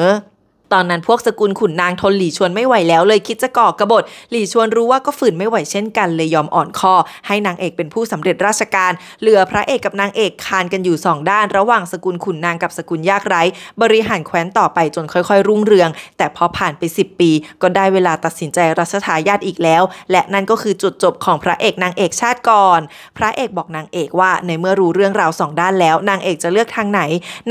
ตอนนั้นพวกสกุลขุนนางทนหลี่ชวนไม่ไหวแล้วเลยคิดจะก่อกระบฏ หลี่ชวนรู้ว่าก็ฝืนไม่ไหวเช่นกันเลยยอมอ่อนคอให้นางเอกเป็นผู้สำเร็จราชการ เหลือพระเอกกับนางเอกคานกันอยู่สองด้าน ระหว่างสกุลขุนนางกับสกุลยากไร้ บริหารแคว้นต่อไปจนค่อยๆ รุ่งเรืองแต่พอผ่านไป10ปี ก็ได้เวลาตัดสินใจรัชทายาทอีกแล้ว และนั่นก็คือจุดจบของพระเอกนางเอกชาติก่อน พระเอกบอกนางเอกว่า ในเมื่อรู้เรื่องราวสองด้านแล้วนางเอกจะเลือกทางไหน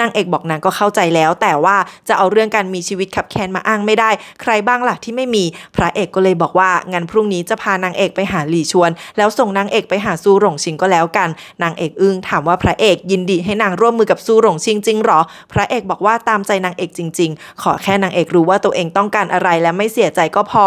นางเอกบอกนางก็เข้าใจแล้ว แต่ว่าจะเอาเรื่องการมีชีวิติตขับแค้นมาอ้างไม่ได้ ใครบ้างล่ะที่ไม่มี พระเอกก็เลยบอกว่างั้นพรุ่งนี้จะพานางเอกไปหาหลี่ชวน แล้วส่งนางเอกไปหาซูหลงชิงก็แล้วกัน นางเอกอึ้งถามว่าพระเอก ยินดี ให้นางร่วมมือกับซูหลงชิงจริงหรอพระเอกบอกว่าตามใจนางเอกจริง ๆ ขอแค่นางเอกรู้ว่าตัวเองต้องการอะไรและไม่เสียใจก็พอ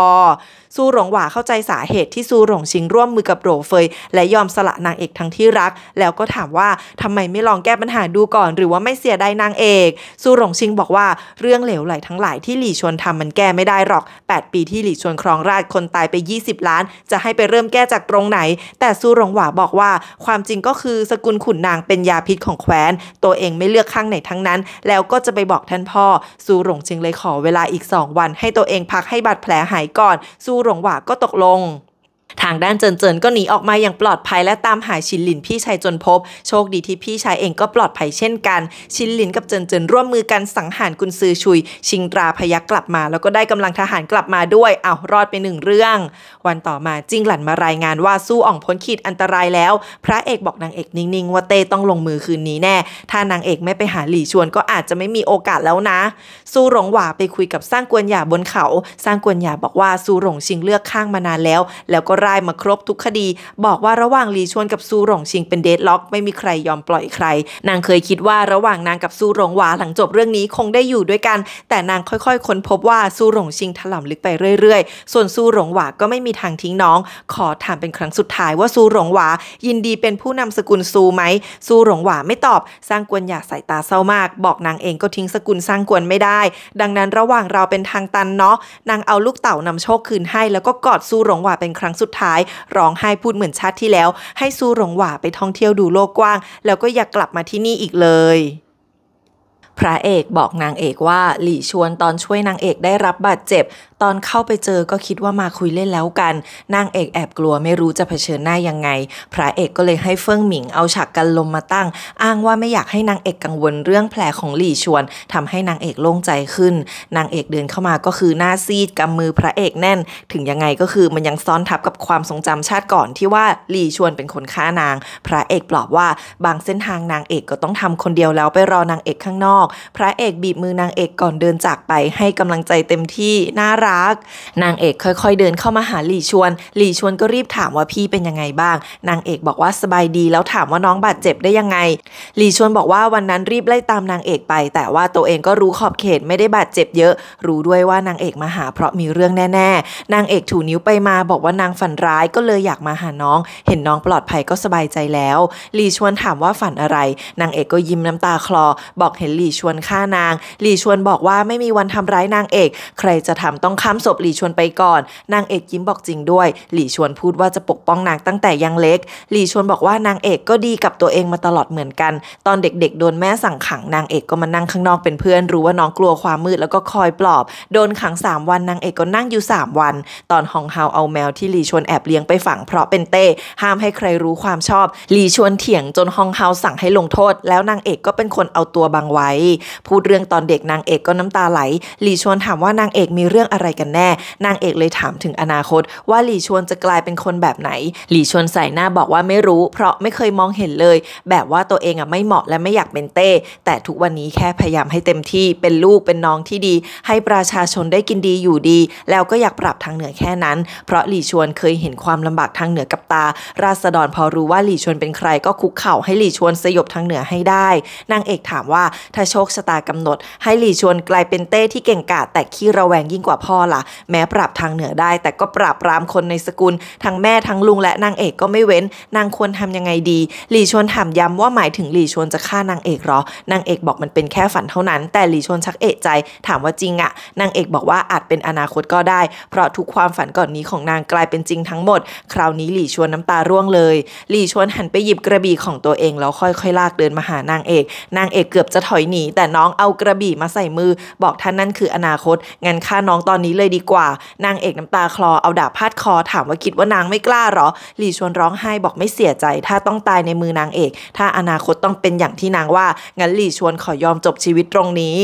ซูหลงหว่าเข้าใจสาเหตุที่ซูหลงชิงร่วมมือกับโรเฟยและยอมสละนางเอกทั้งที่รัก แล้วก็ถามว่าทำไมไม่ลองแก้ปัญหาดูก่อน หรือว่าไม่เสียดายนางเอกซูหลงชิงบอกว่าเรื่องเหลวไหลทั้งหลายที่หลี่ชวนทำมันแก้ไม่ได้หรอก 8 ปีที่หลี่ชวนครองราชคนตายไป 20 ล้าน จะให้ไปเริ่มแก้จากตรงไหน แต่ซูหลงหว่าบอกว่า ความจริงก็คือสกุลขุนนางเป็นยาพิษของแคว้นตัวเองไม่เลือกข้างไหนทั้งนั้น แล้วก็จะไปบอกท่านพ่อซูหลงชิงเลยขอเวลาอีก2วันให้ตัวเองพักให้บาดแผลหายก่อนซููหลงหว่าก็ตกลงทางด้านเจินเจินก็หนีออกมาอย่างปลอดภัยและตามหาชินหลินพี่ชายจนพบ โชคดีที่พี่ชายเองก็ปลอดภัยเช่นกัน ชินหลินกับเจินเจินร่วมมือกันสังหารกุนซือชุย ชิงตราพยักกลับมาแล้วก็ได้กำลังทหารกลับมาด้วยเอารอดไปหนึ่งเรื่อง วันต่อมาจิ้งหลันมารายงานว่าสู้อ่องพ้นขีดอันตรายแล้ว พระเอกบอกนางเอกนิ่งๆว่าเต้ต้องลงมือคืนนี้แน่ถ้านางเอกไม่ไปหาหลี่ชวนก็อาจจะไม่มีโอกาสแล้วนะสู้หลงหว่าไปคุยกับสร้างกวนหยาบนเขา สร้างกวนหยาบอกว่าสู้หลงชิงเลือกข้างมานานแล้ว แล้วก็รายมาครบทุกคดี บอกว่าระหว่างหลีชวนกับซูหลงชิง เป็นเดทล็อก ไม่มีใครยอมปล่อยใคร นางเคยคิดว่าระหว่างนางกับซูหลงหวาหลังจบเรื่องนี้คงได้อยู่ด้วยกัน แต่นางค่อยๆ ค้นพบว่าซูหลงชิงถล่มลึกไปเรื่อย ๆส่วนซูหลงหวาก็ไม่มีทางทิ้งน้องขอถามเป็นครั้งสุดท้ายว่าซูหลงหวายินดีเป็นผู้นำสกุลซูไหมซูหลงหวาไม่ตอบสร้างกวนอยากสายตาเศร้ามาก บอกนางเองก็ทิ้งสกุลสร้างกวนไม่ได้ ดังนั้นระหว่างเราเป็นทางตันเนาะนางเอาลูกเต่านำโชคคืนให้ แล้วก็กอดซูหลงหวาเป็นครั้งสุดท้ายร้องไห้พูดเหมือนชาติที่แล้ว ให้ซูหลงหว่าไปท่องเที่ยวดูโลกกว้าง แล้วก็อยากกลับมาที่นี่อีกเลยพระเอกบอกนางเอกว่าหลี่ชวนตอนช่วยนางเอกได้รับบาดเจ็บ ตอนเข้าไปเจอก็คิดว่ามาคุยเล่นแล้วกันนางเอกแอบกลัวไม่รู้จะเผชิญหน้ายังไง พระเอกก็เลยให้เฟิ่งหมิงเอาฉากกันลมมาตั้ง อ้างว่าไม่อยากให้นางเอกกังวลเรื่องแผลของหลี่ชวนทำให้นางเอกโล่งใจขึ้นนางเอกเดินเข้ามาก็คือหน้าซีดกำมือพระเอกแน่น ถึงยังไงก็คือมันยังซ้อนทับกับความทรงจำชาติก่อนที่ว่าหลี่ชวนเป็นคนฆ่านาง พระเอกปลอบว่าบางเส้นทางนางเอกก็ต้องทำคนเดียวแล้วไปรอนางเอกข้างนอกพระเอกบีบมือนางเอกก่อนเดินจากไปให้กำลังใจเต็มที่น่ารัก นางเอกค่อยๆเดินเข้ามาหาหลี่ชวน หลี่ชวนก็รีบถามว่าพี่เป็นยังไงบ้าง นางเอกบอกว่าสบายดีแล้วถามว่าน้องบาดเจ็บได้ยังไงหลี่ชวนบอกว่าวันนั้นรีบไล่ตามนางเอกไป แต่ว่าตัวเองก็รู้ขอบเขตไม่ได้บาดเจ็บเยอะ รู้ด้วยว่านางเอกมาหาเพราะมีเรื่องแน่ๆนางเอกถูนิ้วไปมาบอกว่านางฝันร้ายก็เลยอยากมาหาน้อง เห็นน้องปลอดภัยก็สบายใจแล้วหลี่ชวนถามว่าฝันอะไร นางเอกก็ยิ้มน้ำตาคลอ บอกเห็นหลี่ชวนฆ่านางหลี่ชวนบอกว่าไม่มีวันทำร้ายนางเอก ใครจะทำต้องค้ำศพหลี่ชวนไปก่อน นางเอกยิ้มบอกจริงด้วย หลี่ชวนพูดว่าจะปกป้องนางตั้งแต่ยังเล็ก หลี่ชวนบอกว่านางเอกก็ดีกับตัวเองมาตลอดเหมือนกัน ตอนเด็กๆโดนแม่สั่งขังนางเอกก็มานั่งข้างนอกเป็นเพื่อน รู้ว่าน้องกลัวความมืดแล้วก็คอยปลอบ โดนขัง 3 วันนางเอกก็นั่งอยู่ 3 วัน ตอนฮองเฮาเอาแมวที่หลี่ชวนแอบเลี้ยงไปฝังเพราะเป็นเต้ห้ามให้ใครรู้ความชอบ หลี่ชวนเถียงจนฮองเฮาสั่งให้ลงโทษ แล้วนางเอกก็เป็นคนเอาตัวบังไว้พูดเรื่องตอนเด็กนางเอกก็น้ำตาไหลหลีชวนถามว่านางเอกมีเรื่องอะไรกันแน่นางเอกเลยถามถึงอนาคต ว่าหลีชวนจะกลายเป็นคนแบบไหน หลีชวนใส่หน้าบอกว่าไม่รู้ เพราะไม่เคยมองเห็นเลย แบบว่าตัวเองอ่ะไม่เหมาะและไม่อยากเป็นเต้ แต่ทุกวันนี้แค่พยายามให้เต็มที่เป็นลูกเป็นน้องที่ดี ให้ประชาชนได้กินดีอยู่ดีแล้วก็อยากปรับทางเหนือแค่นั้น เพราะหลีชวนเคยเห็นความลำบากทางเหนือกับตา ราษฎรพอรู้ว่าหลีชวนเป็นใครก็คุกเข่าให้หลีชวนสยบทางเหนือให้ได้นางเอกถามว่าถ้าโชคชะตากำหนด ให้หลี่ชวนกลายเป็นเต้ที่เก่งกาจแต่ขี้ระแวงยิ่งกว่าพ่อละ่ะแม้ปราบทางเหนือได้แต่ก็ปราบปรามคนในสกุลทั้งแม่ทั้งลุง และนางเอกก็ไม่เว้น นางควรทำยังไงดีหลี่ชวนถามย้ำว่าหมายถึงหลี่ชวนจะฆ่านางเอกหรอนางเอกบอกมันเป็นแค่ฝันเท่านั้น แต่หลี่ชวนชักเอกใจถามว่าจริงอะนางเอกบอกว่าอาจเป็นอนาคตก็ได้ เพราะทุกความฝันก่อนนี้ของนางกลายเป็นจริงทั้งหมด คราวนี้หลี่ชวนน้ำตาร่วงเลยหลี่ชวนหันไปหยิบกระบี่ของตัวเองแล้วค่อยๆลากเดินมาหานางเอก นางเอกเกือบจะถอยหนีนีแต่น้องเอากระบี่มาใส่มือ บอกท่านนั่นคืออนาคตงั้นฆ่าน้องตอนนี้เลยดีกว่า นางเอกน้ำตาคลอเอาดาบพาดคอ ถามว่าคิดว่านางไม่กล้าหรอ หลี่ชวนร้องไห้บอกไม่เสียใจ ถ้าต้องตายในมือนางเอก ถ้าอนาคตต้องเป็นอย่างที่นางว่างั้นหลี่ชวนขอยอมจบชีวิตตรงนี้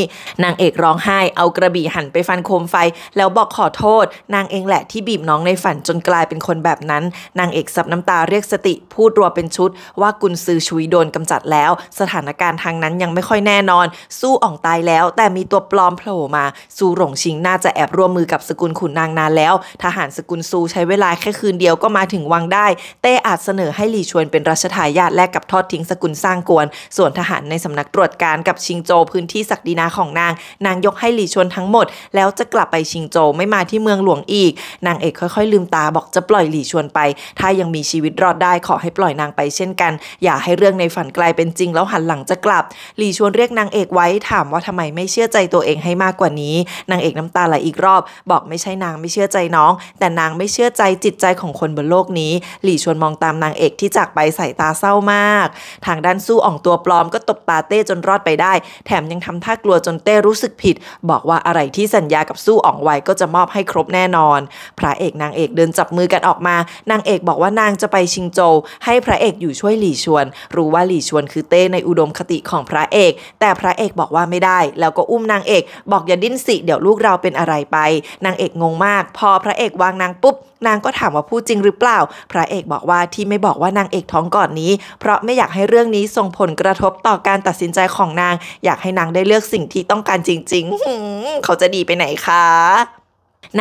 นางเอกร้องไห้เอากระบี่หันไปฟันโคมไฟ แล้วบอกขอโทษ นางเองแหละที่บีบน้องในฝันจนกลายเป็นคนแบบนั้น นางเอกซับน้ำตาเรียกสติพูดรัวเป็นชุดว่ากุนซือชุยโดนกำจัดแล้ว สถานการณ์ทางนั้นยังไม่ค่อยแน่นอนอนสู้อ่องตายแล้ว แต่มีตัวปลอมโผล่มา ซูหลงชิงน่าจะแอบร่วมมือกับสกุลขุนนางนานแล้ว ทหารสกุลซูใช้เวลาแค่คืนเดียวก็มาถึงวังได้เต้อาจเสนอให้หลี่ชวนเป็นราชทายาทแลกกับทอดทิ้งสกุลสร้างกวน ส่วนทหารในสำนักตรวจการกับชิงโจพื้นที่ศักดินาของนาง นางยกให้หลี่ชวนทั้งหมดแล้วจะกลับไปชิงโจไม่มาที่เมืองหลวงอีก นางเอกค่อยๆ ลืมตาบอกจะปล่อยหลี่ชวนไป ถ้ายังมีชีวิตรอดได้ขอให้ปล่อยนางไปเช่นกัน อย่าให้เรื่องในฝันกลายเป็นจริงแล้วหันหลังจะกลับหลี่ชวนเรียกนางเอกไว้ถามว่าทำไมไม่เชื่อใจตัวเองให้มากกว่านี้ นางเอกน้ำตาไหลอีกรอบ บอกไม่ใช่นางไม่เชื่อใจน้อง แต่นางไม่เชื่อใจจิตใจของคนบนโลกนี้ หลี่ชวนมองตามนางเอกที่จากไปสายตาเศร้ามาก ทางด้านสู้อ่องตัวปลอมก็ตบตาเต้จนรอดไปได้ แถมยังทำท่ากลัวจนเต้รู้สึกผิด บอกว่าอะไรที่สัญญากับสู้อ่องไว้ก็จะมอบให้ครบแน่นอน พระเอกนางเอกเดินจับมือกันออกมา นางเอกบอกว่านางจะไปชิงโจวให้พระเอกอยู่ช่วยหลี่ชวน รู้ว่าหลี่ชวนคือเต้ในอุดมคติของพระเอก แต่พระเอกบอกว่าไม่ได้ แล้วก็อุ้มนางเอกบอกอย่าดิ้นสิเดี๋ยวลูกเราเป็นอะไรไป นางเอกงงมากพอพระเอกวางนางปุ๊บ นางก็ถามว่าพูดจริงหรือเปล่า พระเอกบอกว่าที่ไม่บอกว่านางเอกท้องก่อนนี้ เพราะไม่อยากให้เรื่องนี้ส่งผลกระทบต่อการตัดสินใจของนาง อยากให้นางได้เลือกสิ่งที่ต้องการจริงๆเขาจะดีไปไหนคะ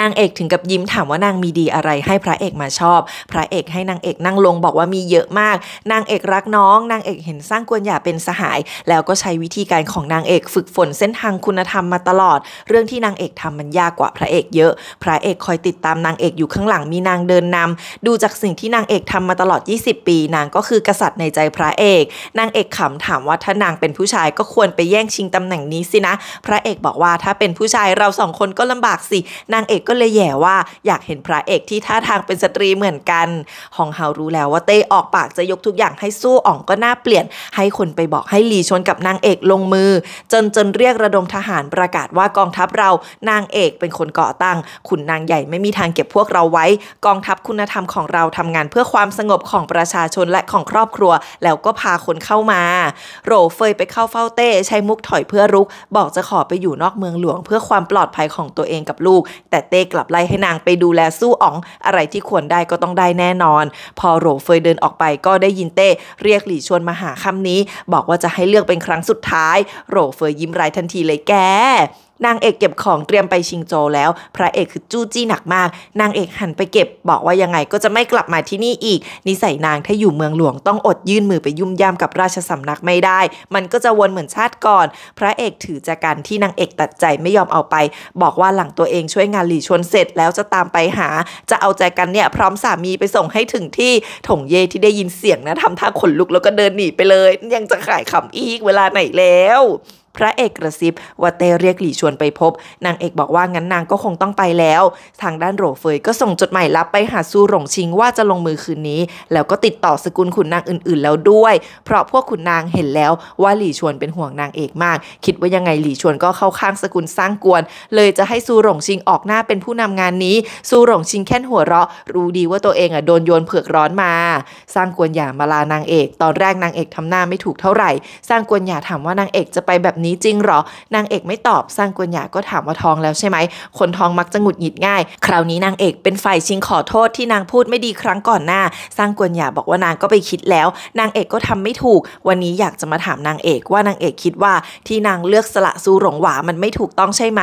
นางเอกถึงกับยิ้มถามว่านางมีดีอะไรให้พระเอกมาชอบ พระเอกให้นางเอกนั่งลงบอกว่ามีเยอะมาก นางเอกรักน้อง นางเอกเห็นสร้างกวนหยาเป็นสหาย แล้วก็ใช้วิธีการของนางเอกฝึกฝนเส้นทางคุณธรรมมาตลอด เรื่องที่นางเอกทำมันยากกว่าพระเอกเยอะ พระเอกคอยติดตามนางเอกอยู่ข้างหลังมีนางเดินนำ ดูจากสิ่งที่นางเอกทำมาตลอด 20 ปี นางก็คือกษัตริย์ในใจพระเอก นางเอกขำถามว่าถ้านางเป็นผู้ชายก็ควรไปแย่งชิงตำแหน่งนี้สินะ พระเอกบอกว่าถ้าเป็นผู้ชายเราสองคนก็ลำบากสิ นางเอกกก็เลยแย่ว่า อยากเห็นพระเอกที่ท่าทางเป็นสตรีเหมือนกันฮองเฮารู้แล้วว่าเต้ออกปากจะยกทุกอย่างให้สู้อ่องก็น่าเปลี่ยน ให้คนไปบอกให้หลีชนกับนางเอกลงมือ จนจนเรียกระดมทหารประกาศว่ากองทัพเรานางเอกเป็นคนก่อตั้งขุนนางใหญ่ไม่มีทางเก็บพวกเราไว้ กองทัพคุณธรรมของเราทำงานเพื่อความสงบของประชาชนและของครอบครัว แล้วก็พาคนเข้ามาโรเฟยไปเข้าเฝ้าเต้ใช้มุกถอยเพื่อรุกบอกจะขอไปอยู่นอกเมืองหลวง เพื่อความปลอดภัยของตัวเองกับลูก แต่เต้กลับไล่ให้นางไปดูแลสู้อ๋อง อะไรที่ควรได้ก็ต้องได้แน่นอน พอโรเฟยเดินออกไปก็ได้ยินเต้ เรียกหลี่ชวนมาหาคำนี้ บอกว่าจะให้เลือกเป็นครั้งสุดท้ายโรเฟยยิ้มรายทันทีเลยแกนางเอกเก็บของเตรียมไปชิงโจแล้ว พระเอกคือจู้จี้หนักมากนางเอกหันไปเก็บบอกว่ายังไงก็จะไม่กลับมาที่นี่อีกนิสัยนางถ้าอยู่เมืองหลวงต้องอดยื่นมือไปยุ่มย่ามกับราชสำนักไม่ได้ มันก็จะวนเหมือนชาติก่อน พระเอกถือจากการที่นางเอกตัดใจไม่ยอมเอาไป บอกว่าหลังตัวเองช่วยงานหลีชวนเสร็จแล้วจะตามไปหา จะเอาใจกันเนี่ยพร้อมสามีไปส่งให้ถึงที่ถงเย่ที่ได้ยินเสียงนะทำท่าขนลุกแล้วก็เดินหนีไปเลย ยังจะขายขำอีกเวลาไหนแล้วพระเอกกระซิบว่าเต้เรียกหลี่ชวนไปพบ นางเอกบอกว่างั้นนางก็คงต้องไปแล้ว ทางด้านโรเฟยก็ส่งจดหมายลับไปหาซูหลงชิงว่าจะลงมือคืนนี้ แล้วก็ติดต่อสกุลขุนนางอื่นๆแล้วด้วย เพราะพวกขุนนางเห็นแล้วว่าหลี่ชวนเป็นห่วงนางเอกมาก คิดว่ายังไงหลี่ชวนก็เข้าข้างสกุลสร้างกวน เลยจะให้ซูหลงชิงออกหน้าเป็นผู้นำงานนี้ซูหลงชิงแค่นหัวเราะ รู้ดีว่าตัวเองอ่ะโดนโยนเผือกร้อนมา สร้างกวนหย่ามาลานางเอก ตอนแรกนางเอกทำหน้าไม่ถูกเท่าไหร่ สร้างกวนหย่าถามว่านางเอกจะไปแบบนี้จริงหรอนางเอกไม่ตอบสร้างกวนหยาก็ถามว่าท้องแล้วใช่ไหมคนท้องมักจะหงุดหงิดง่าย คราวนี้นางเอกเป็นฝ่ายชิงขอโทษที่นางพูดไม่ดีครั้งก่อนหน้า สร้างกวนหยาบอกว่านางก็ไปคิดแล้วนางเอกก็ทำไม่ถูก วันนี้อยากจะมาถามนางเอกว่านางเอกคิดว่าที่นางเลือกสละซูหลงหวามันไม่ถูกต้องใช่ไหม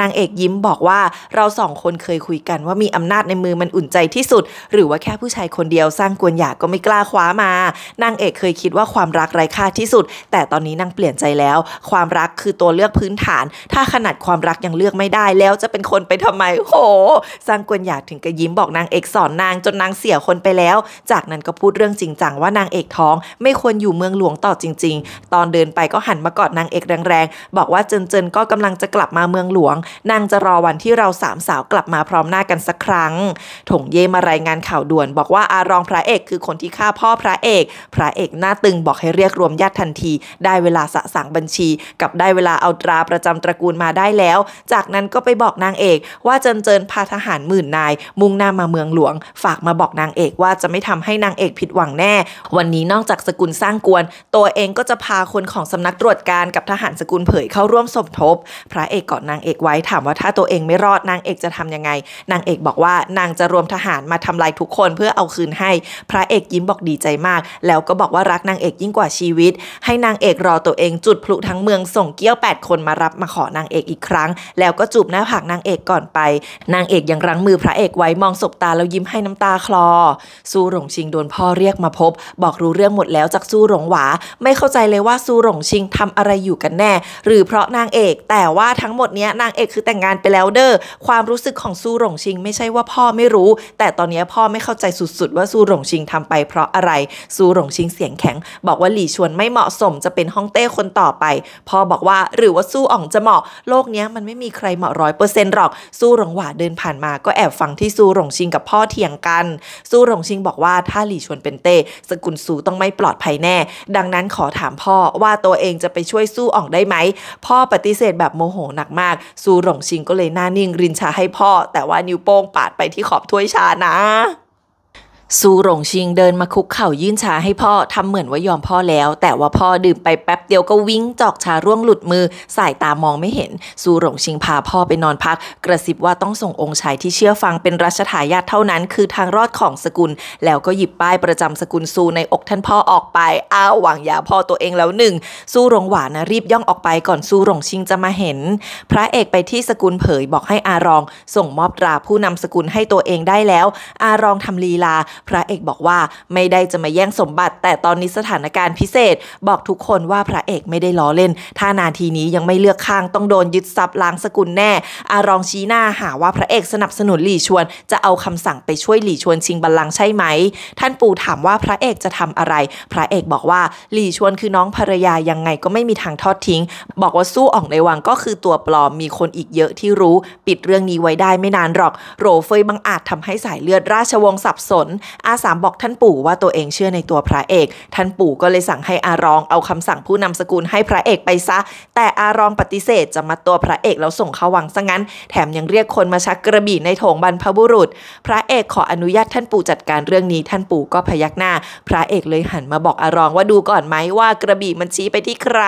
นางเอกยิ้มบอกว่าเราสองคนเคยคุยกัน ว่ามีอำนาจในมือมันอุ่นใจที่สุด หรือว่าแค่ผู้ชายคนเดียว สร้างกวนหยาก็ไม่กล้าคว้ามานางเอกเคยคิดว่าความรักไร้ค่าที่สุด แต่ตอนนี้นางเปลี่ยนใจแล้วความรักคือตัวเลือกพื้นฐาน ถ้าขนาดความรักยังเลือกไม่ได้แล้วจะเป็นคนไปทำไมโหสร้างกวนอยากถึงกระยิ้มบอกนางเอกสอนนาง จนนางเสียคนไปแล้ว จากนั้นก็พูดเรื่องจริงจัง ว่านางเอกท้อง ไม่ควรอยู่เมืองหลวงต่อจริง ๆ ตอนเดินไปก็หันมากอดนางเอกแรงๆ บอกว่าเจนเจนก็กำลังจะกลับมาเมืองหลวง นางจะรอวันที่เราสามสาวกลับมาพร้อมหน้ากันสักครั้ง ถงเย่มารายงานข่าวด่วน บอกว่าอารองพระเอกคือคนที่ฆ่าพ่อพระเอก พระเอกหน้าตึงบอกให้เรียกรวมญาติทันที ได้เวลาสะสางบัญชีกับได้เวลาเอาตราประจำตระกูลมาได้แล้ว จากนั้นก็ไปบอกนางเอกว่าเจินเจินพาทหารหมื่นนายมุ่งหน้ามาเมืองหลวง ฝากมาบอกนางเอกว่าจะไม่ทำให้นางเอกผิดหวังแน่ วันนี้นอกจากสกุลสร้างกวนตัวเองก็จะพาคนของสำนักตรวจการกับทหารสกุลเผยเข้าร่วมสมทบ พระเอกกอดนางเอกไว้ถามว่าถ้าตัวเองไม่รอดนางเอกจะทํำยังไง นางเอกบอกว่านางจะรวมทหารมาทำลายทุกคนเพื่อเอาคืนให้ พระเอกยิ้มบอกดีใจมาก แล้วก็บอกว่ารักนางเอกยิ่งกว่าชีวิต ให้นางเอกรอตัวเองจุดพลุทั้งเมืองืองส่งเกี้ยว 8 คนมารับมาขอนางเอกอีกครั้ง แล้วก็จูบหน้าผากนางเอกก่อนไป นางเอกยังรั้งมือพระเอกไว้มองสบตาแล้วยิ้มให้น้ำตาคลอสู้หลงชิงโดนพ่อเรียกมาพบ บอกรู้เรื่องหมดแล้วจากสู้หลงหวา ไม่เข้าใจเลยว่าสู้หลงชิงทำอะไรอยู่กันแน่ หรือเพราะนางเอกแต่ว่าทั้งหมดนี้นางเอกคือแต่งงานไปแล้วเด้อความรู้สึกของสู้หลงชิง ไม่ใช่ว่าพ่อไม่รู้ แต่ตอนนี้พ่อไม่เข้าใจสุด ๆ ว่าสู้หลงชิงทำไปเพราะอะไรสู้หลงชิงเสียงแข็ง บอกว่าหลี่ชวนไม่เหมาะสมจะเป็นฮ่องเต้คนต่อไปพ่อบอกว่าหรือว่าสู้อ่องจะเหมาะ โลกนี้มันไม่มีใครเหมาะร้อยเปอร์เซ็นต์หรอก สู้หลงหวาเดินผ่านมาก็แอบฟังที่สู้หลงชิงกับพ่อเถียงกัน สู้หลงชิงบอกว่าถ้าหลี่ชวนเป็นเต้สกุลสู้ต้องไม่ปลอดภัยแน่ ดังนั้นขอถามพ่อ ว่าตัวเองจะไปช่วยสู้อ่องได้ไหม พ่อปฏิเสธแบบโมโหหนักมาก สู้หลงชิงก็เลยหน้านิ่งรินชาให้พ่อ แต่ว่านิ้วโป้งปาดไปที่ขอบถ้วยชานะซูหลงชิงเดินมาคุกเข่ายื่นชาให้พ่อ ทำเหมือนว่ายอมพ่อแล้ว แต่ว่าพ่อดื่มไปแป๊บเดียวก็วิ่งจอกชาร่วงหลุดมือ สายตามองไม่เห็น ซูหลงชิงพาพ่อไปนอนพัก กระซิบว่าต้องส่งองค์ชายที่เชื่อฟังเป็นรัชทายาทเท่านั้น คือทางรอดของสกุล แล้วก็หยิบป้ายประจำสกุลซูในอกท่านพ่อออกไปอ้าวหวังยาพ่อตัวเองแล้วหนึ่งซูหลงหวานนะรีบย่องออกไปก่อนซูหลงชิงจะมาเห็น พระเอกไปที่สกุลเผยบอกให้อารอง ส่งมอบตราผู้นำสกุลให้ตัวเองได้แล้ว อารองทำลีลาพระเอกบอกว่าไม่ได้จะมาแย่งสมบัติ แต่ตอนนี้สถานการณ์พิเศษ บอกทุกคนว่าพระเอกไม่ได้ล้อเล่น ถ้านาทีนี้ยังไม่เลือกข้างต้องโดนยึดทรัพย์ล้างสกุลแน่ อารองชี้หน้าหาว่าพระเอกสนับสนุนหลี่ชวน จะเอาคำสั่งไปช่วยหลี่ชวนชิงบัลลังก์ใช่ไหม ท่านปู่ถามว่าพระเอกจะทำอะไร พระเอกบอกว่าหลี่ชวนคือน้องภรรยายังไงก็ไม่มีทางทอดทิ้ง บอกว่าสู้ออกในวังก็คือตัวปลอม มีคนอีกเยอะที่รู้ ปิดเรื่องนี้ไว้ได้ไม่นานหรอกโรเฟยบังอาจทำให้สายเลือดราชวงศ์สับสนอาสามบอกท่านปู่ว่าตัวเองเชื่อในตัวพระเอก ท่านปู่ก็เลยสั่งให้อารองเอาคำสั่งผู้นำสกุลให้พระเอกไปซะ แต่อารองปฏิเสธจะมาตัวพระเอกแล้วส่งเข้าวังซะงั้น แถมยังเรียกคนมาชักกระบี่ในโถงบรรพบุรุษ พระเอกขออนุญาตท่านปู่จัดการเรื่องนี้ ท่านปู่ก็พยักหน้า พระเอกเลยหันมาบอกอารองว่าดูก่อนไหมว่ากระบี่มันชี้ไปที่ใคร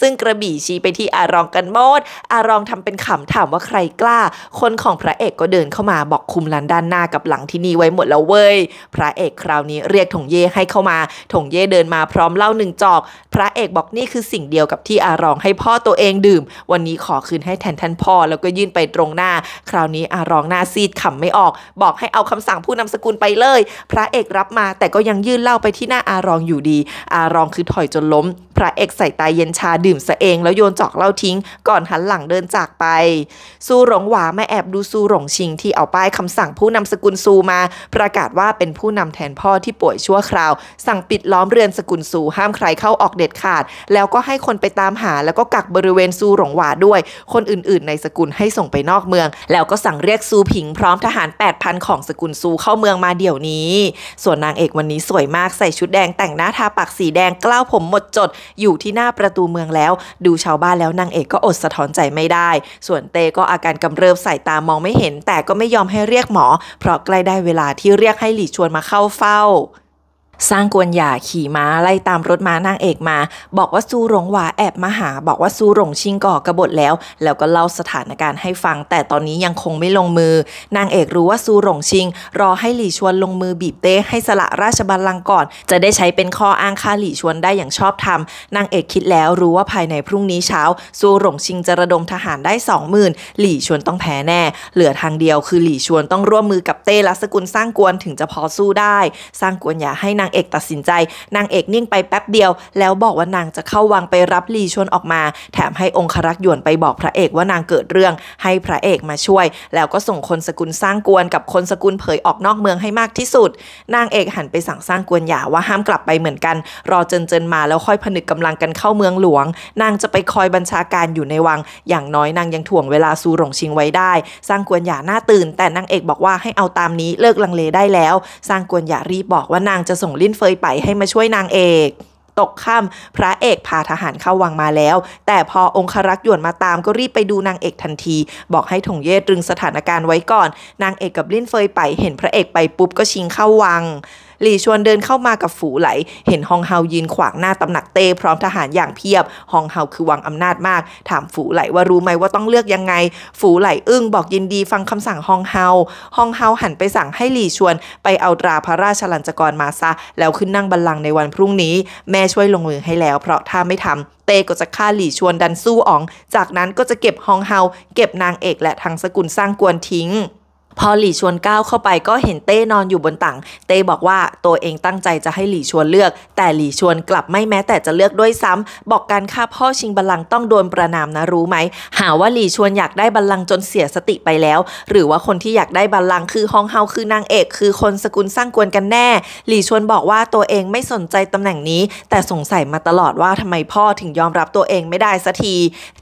ซึ่งกระบี่ชี้ไปที่อารองกันโมด อารองทำเป็นขำถามว่าใครกล้า คนของพระเอกก็เดินเข้ามาบอกคุมลันด้านหน้ากับหลังที่นี่ไว้หมดแล้วเว้ยพระเอกคราวนี้เรียกถงเย่ให้เข้ามา ถงเย่เดินมาพร้อมเหล้าหนึ่งจอก พระเอกบอกนี่คือสิ่งเดียวกับที่อารองให้พ่อตัวเองดื่ม วันนี้ขอคืนให้แทนท่านพ่อ แล้วก็ยื่นไปตรงหน้า คราวนี้อารองหน้าซีดขำไม่ออก บอกให้เอาคำสั่งผู้นำสกุลไปเลย พระเอกรับมา แต่ก็ยังยื่นเหล้าไปที่หน้าอารองอยู่ดี อารองคือถอยจนล้ม พระเอกใส่ตายเย็นชาดื่มซะเอง แล้วโยนจอกเหล้าทิ้ง ก่อนหันหลังเดินจากไปซูหลงหวาแม่แอบดูซูหลงชิงที่เอาป้ายคำสั่งผู้นำสกุลซูมา ประกาศว่าเป็นผู้นำแทนพ่อที่ป่วยชั่วคราว สั่งปิดล้อมเรือนสกุลซู ห้ามใครเข้าออกเด็ดขาด แล้วก็ให้คนไปตามหาแล้วก็กักบริเวณซูหลงหวาด้วย คนอื่นๆ ในสกุลให้ส่งไปนอกเมือง แล้วก็สั่งเรียกซูผิง พร้อมทหาร 8,000 ของสกุลซู เข้าเมืองมาเดี๋ยวนี้ ส่วนนางเอกวันนี้สวยมากใส่ชุดแดงแต่งหน้าทาปากสีแดงกล้าวผมหมดจด อยู่ที่หน้าประตูเมืองแล้ว ดูชาวบ้านแล้วนางเอกก็อดสะท้อนใจไม่ได้ ส่วนเตก็อาการกำเริบสายตามองไม่เห็น แต่ก็ไม่ยอมให้เรียกหมอเพราะใกล้ได้เวลาที่เรียกให้หลีชวนมาเข้าเฝ้าสร้างกวนหยาขี่ม้าไล่ตามรถม้านางเอกมา บอกว่าซูหลงหวาแอบมาหาบอกว่าซูหลงชิงก่อกระบฏแล้ว แล้วก็เล่าสถานการณ์ให้ฟัง แต่ตอนนี้ยังคงไม่ลงมือนางเอกรู้ว่าซูหลงชิง รอให้หลี่ชวนลงมือบีบเต้ให้สละราชบัลลังก์ก่อน จะได้ใช้เป็นข้ออ้างฆ่าหลี่ชวนได้อย่างชอบธรรมนางเอกคิดแล้วรู้ว่าภายในพรุ่งนี้เช้าซูหลงชิงจะระดมทหารได้สองหมื่นหลี่ชวนต้องแพ้แน่ เหลือทางเดียวคือหลี่ชวนต้องร่วมมือกับเต้ลัสกุลสร้างกวนถึงจะพอสู้ได้ สร้างกวนหยาให้นางางเอกตัดสินใจนางเอกนิ่งไปแป๊บเดียว แล้วบอกว่านางจะเข้าวังไปรับลีชวนออกมา แถมให้องครักษ์หยวนไปบอกพระเอกว่านางเกิดเรื่องให้พระเอกมาช่วย แล้วก็ส่งคนสกุลสร้างกวนกับคนสกุลเผยออกนอกเมืองให้มากที่สุด นางเอกหันไปสั่งสร้างกวนหยาว่าห้ามกลับไปเหมือนกัน รอเจินเจินมาแล้วค่อยผนึกกำลังกันเข้าเมืองหลวงนางจะไปคอยบัญชาการอยู่ในวัง อย่างน้อยนางยังถ่วงเวลาซูหลงชิงไว้ได้ สร้างกวนหยาหน้าตื่น แต่นางเอกบอกว่าให้เอาตามนี้เลิกลังเลได้แล้ว สร้างกวนหยารีบบอกว่านางจะส่งลิ้นเฟยไปให้มาช่วยนางเอก ตกค่ำพระเอกพาทหารเข้าวังมาแล้ว แต่พอองครักษ์หยวนมาตามก็รีบไปดูนางเอกทันที บอกให้ถงเย่ตรึงสถานการณ์ไว้ก่อน นางเอกกับลิ้นเฟยไปเห็นพระเอกไปปุ๊บก็ชิงเข้าวังหลี่ชวนเดินเข้ามากับฝูไหล เห็นฮองเฮายืนขวางหน้าตำหนักเต้พร้อมทหารอย่างเพียบฮองเฮาคือ วังอำนาจมาก ถามฝูไหลว่ารู้ไหมว่าต้องเลือกยังไง ฝูไหลอึ้งบอกยินดีฟังคำสั่งฮองเฮาฮองเฮาหันไปสั่งให้หลี่ชวน ไปเอาตราพระราชลัญจกรมาซะ แล้วขึ้นนั่งบัลลังก์ในวันพรุ่งนี้ แม่ช่วยลงมือให้แล้ว เพราะถ้าไม่ทำเตก็จะฆ่าหลี่ชวนดันสู้อ๋อง จากนั้นก็จะเก็บฮองเฮาเก็บนางเอกและทางสกุลสร้างกวนทิ้งพอหลี่ชวนก้าวเข้าไปก็เห็นเต้นอนอยู่บนตังเต้บอกว่าตัวเองตั้งใจจะให้หลี่ชวนเลือก แต่หลี่ชวนกลับไม่แม้แต่จะเลือกด้วยซ้ำบอกการฆ่าพ่อชิงบัลลังก์ต้องโดนประนามนะรู้ไหม หาว่าหลี่ชวนอยากได้บัลลังก์จนเสียสติไปแล้ว หรือว่าคนที่อยากได้บัลลังก์คือฮองเฮาคือนางเอกคือคนสกุลสร้างกวนกันแน่ หลี่ชวนบอกว่าตัวเองไม่สนใจตำแหน่งนี้ แต่สงสัยมาตลอดว่าทำไมพ่อถึงยอมรับตัวเองไม่ได้สักที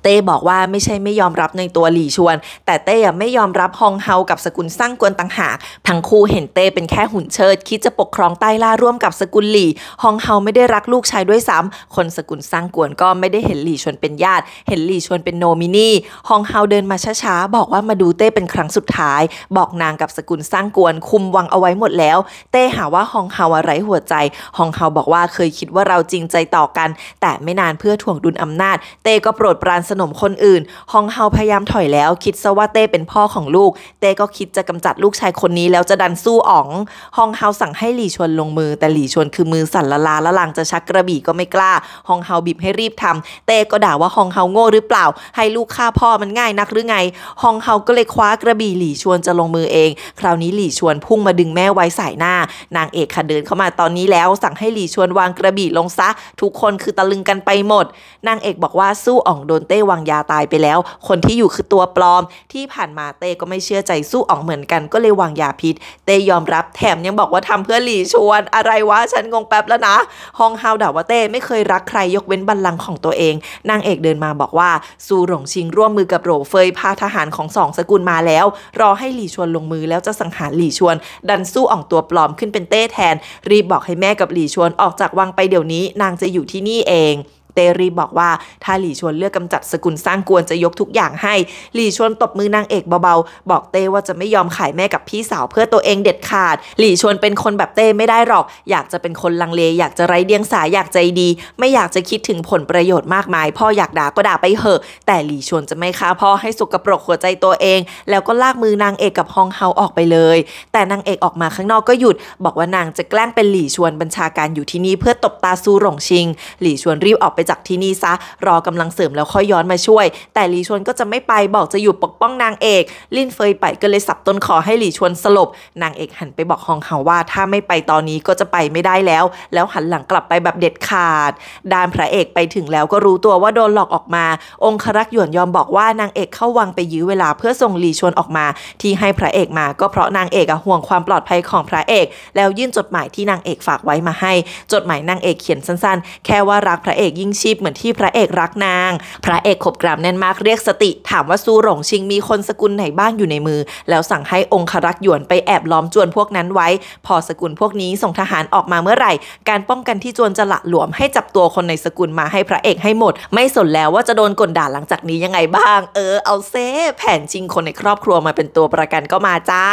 เต้บอกว่าไม่ใช่ไม่ยอมรับในตัวหลี่ชวน แต่เต้ไม่ยอมรับฮองเฮากับสกุลสร้างกวนต่างหากทั้งคู่เห็นเต้เป็นแค่หุ่นเชิด คิดจะปกครองใต้ล่าร่วมกับสกุลหลี่ฮองเฮาไม่ได้รักลูกชายด้วยซ้ำ คนสกุลสร้างกวนก็ไม่ได้เห็นหลี่ชวนเป็นญาติ เห็นหลี่ชวนเป็นโนมินีฮองเฮาเดินมาช้าๆบอกว่ามาดูเต้เป็นครั้งสุดท้าย บอกนางกับสกุลสร้างกวนคุมวังเอาไว้หมดแล้วเต้หาว่าฮองเฮาอะไรหัวใจฮองเฮาบอกว่าเคยคิดว่าเราจริงใจต่อกันแต่ไม่นานเพื่อถ่วงดุลอำนาจเต้ก็โปรดปรานสนมคนอื่น ฮองเฮาพยายามถอยแล้ว คิดซะว่าเต้เป็นพ่อของลูก เต้ก็คิดจะกำจัดลูกชายคนนี้แล้วจะดันสู้อ๋อง ฮองเฮาสั่งให้หลี่ชวนลงมือ แต่หลี่ชวนคือมือสั่นละลาละลังจะชักกระบี่ก็ไม่กล้า ฮองเฮาบีบให้รีบทำเต้ก็ด่าว่าฮองเฮาโง่หรือเปล่า ให้ลูกฆ่าพ่อมันง่ายนักหรือไง ฮองเฮาก็เลยคว้ากระบี่หลี่ชวนจะลงมือเอง คราวนี้หลี่ชวนพุ่งมาดึงแม่ไว้สายหน้า นางเอกค่ะเดินเข้ามาตอนนี้แล้ว สั่งให้หลี่ชวนวางกระบี่ลงซะ ทุกคนคือตะลึงกันไปหมด นางเอกบอกว่าสู้อ๋องโดนเต้วางยาตายไปแล้ว คนที่อยู่คือตัวปลอม ที่ผ่านมาเต้ก็ไม่เชื่อใจสู้อ๋องเหมือนกันก็เลยวางยาพิษ เต้ยอมรับแถมยังบอกว่าทำเพื่อหลีชวนอะไรวะฉันงงแป๊บแล้วนะฮองฮาวด่าว่าเต้ไม่เคยรักใครยกเว้นบัลลังก์ของตัวเองนางเอกเดินมาบอกว่าซูหลงชิงร่วมมือกับโหรเฟยพาทหารของสองสกุลมาแล้ว รอให้หลีชวนลงมือแล้วจะสังหารหลีชวน ดันสู้อ่องตัวปลอมขึ้นเป็นเต้แทน รีบบอกให้แม่กับหลีชวนออกจากวังไปเดี๋ยวนี้ นางจะอยู่ที่นี่เองเตรีบอกว่าถ้าหลี่ชวนเลือกกำจัดสกุลสร้างกวนจะยกทุกอย่างให้ หลี่ชวนตบมือนางเอกเบาๆบอกเต้ว่าจะไม่ยอมขายแม่กับพี่สาวเพื่อตัวเองเด็ดขาด หลี่ชวนเป็นคนแบบเต้ไม่ได้หรอกอยากจะเป็นคนลังเลอยากจะไร้เดียงสาอยากใจดี ไม่อยากจะคิดถึงผลประโยชน์มากมาย พ่ออยากด่าก็ด่าไปเหอะ แต่หลี่ชวนจะไม่ฆ่าพ่อให้สุกปรกหัวใจตัวเอง แล้วก็ลากมือนางเอกกับฮองเฮาออกไปเลย แต่นางเอกออกมาข้างนอกก็หยุด บอกว่านางจะแกล้งเป็นหลี่ชวนบัญชาการอยู่ที่นี่เพื่อตบตาซูหลงชิง หลี่ชวนรีบออกไปจากที่นี่ซะรอกำลังเสริมแล้วค่อยย้อนมาช่วย แต่หลีชวนก็จะไม่ไปบอกจะอยู่ปกป้องนางเอก ลินเฟยไปก็เลยสับต้นคอให้หลีชวนสลบ นางเอกหันไปบอกฮองเฮาว่า ถ้าไม่ไปตอนนี้ก็จะไปไม่ได้แล้ว แล้วหันหลังกลับไปแบบเด็ดขาดด้านพระเอกไปถึงแล้วก็รู้ตัวว่าโดนหลอกออกมา องครักษ์หยวนยอมบอกว่านางเอกเข้าวังไปยื้อเวลาเพื่อส่งหลีชวนออกมาที่ให้พระเอกมาก็เพราะนางเอกอะห่วงความปลอดภัยของพระเอก แล้วยื่นจดหมายที่นางเอกฝากไว้มาให้ จดหมายนางเอกเขียนสั้นๆ แค่ว่ารักพระเอกยิ่งงชีพเหมือนที่พระเอกรักนาง พระเอกขบกรามแน่นมากเรียกสติ ถามว่าซูหลงชิงมีคนสกุลไหนบ้างอยู่ในมือ แล้วสั่งให้องครักษ์หยวนไปแอบล้อมจวนพวกนั้นไว้ พอสกุลพวกนี้ ส่งทหารออกมาเมื่อไหร่ การป้องกันที่จวนจะละหลวมให้จับตัวคนในสกุลมาให้พระเอกให้หมด ไม่สนแล้วว่าจะโดนกลด่าหลังจากนี้ยังไงบ้าง เออเอาเซ่แผนจริงคนในครอบครัวมาเป็นตัวประกันก็มาจ้า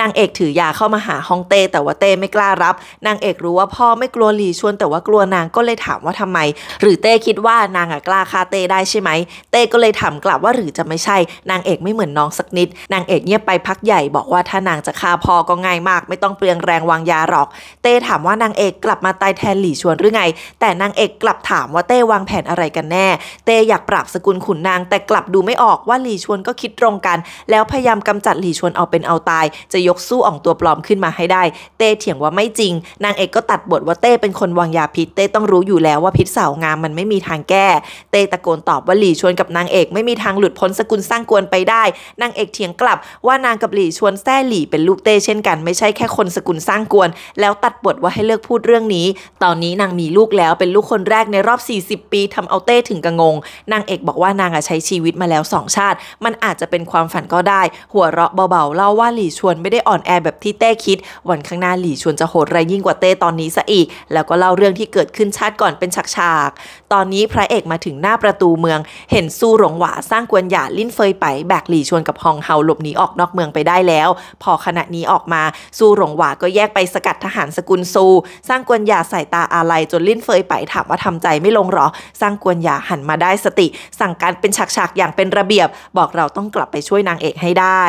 นางเอกถือยาเข้ามาหาฮองเต้แต่ว่าเต้ไม่กล้ารับนางเอกรู้ว่าพ่อไม่กลัวหลีชวนแต่ว่ากลัวนางก็เลยถามว่าทำไมหรือเต้คิดว่านางอะกล้าฆ่าเต้ได้ใช่ไหมเต้ก็เลยถามกลับว่าหรือจะไม่ใช่ นางเอกไม่เหมือนน้องสักนิด นางเอกเงียบไปพักใหญ่บอกว่าถ้านางจะฆ่าพ่อก็ง่ายมากไม่ต้องเปลืองแรงวางยาหรอก เต้ถามว่านางเอกกลับมาตายแทนหลี่ชวนหรือไง แต่นางเอกกลับถามว่าเต้วางแผนอะไรกันแน่เต้อยากปราบสกุลขุนนาง แต่กลับดูไม่ออกว่าหลี่ชวนก็คิดตรงกัน แล้วพยายามกำจัดหลี่ชวนเอาเป็นเอาตาย จะยกสู้อ่องตัวปลอมขึ้นมาให้ได้ เต้เถียงว่าไม่จริง นางเอกก็ตัดบทว่าเต้เป็นคนวางยาพิษ เต้ต้องรู้อยู่แล้วว่าพิษเสางามมันไม่มีทางแก้ เตตะโกนตอบว่าหลี่ชวนกับนางเอกไม่มีทางหลุดพ้นสกุลสร้างกวนไปได้ นางเอกเถียงกลับ ว่านางกับหลี่ชวนแท้หลี่เป็นลูกเต้เช่นกันไม่ใช่แค่คนสกุลสร้างกวน แล้วตัดบทว่าให้เลิกพูดเรื่องนี้ ตอนนี้นางมีลูกแล้วเป็นลูกคนแรกในรอบ 40 ปีทำเอาเต้ถึงกระงง นางเอกบอกว่านางอใช้ชีวิตมาแล้วสองชาติ มันอาจจะเป็นความฝันก็ได้ หัวเราะเบาๆเล่าว่าหลี่ชวนไม่ได้อ่อนแอแบบที่เต้คิด วันข้างหน้าหลี่ชวนจะโหดไรยิ่งกว่าเต้ตอนนี้ซะอีก แล้วก็เล่าเรื่องที่เกิดขึ้นชาติก่อนเป็นฉากากตอนนี้พระเอกมาถึงหน้าประตูเมือง เห็นซู้หลงหวาสร้างกวนหยาลิ้นเฟยไปแบกหลีชวนกับฮองเฮาหลบหนีออกนอกเมืองไปได้แล้ว พอขณะนี้ออกมาซู้หลงหวาก็แยกไปสกัดทหารสกุลซูสร้างกวนหยาใส่ตาอาลจนลิ้นเฟยไปถามว่าทำใจไม่ลงหรอสร้างกวนหยาหันมาได้สติ สั่งการเป็นฉากๆอย่างเป็นระเบียบ บอกเราต้องกลับไปช่วยนางเอกให้ได้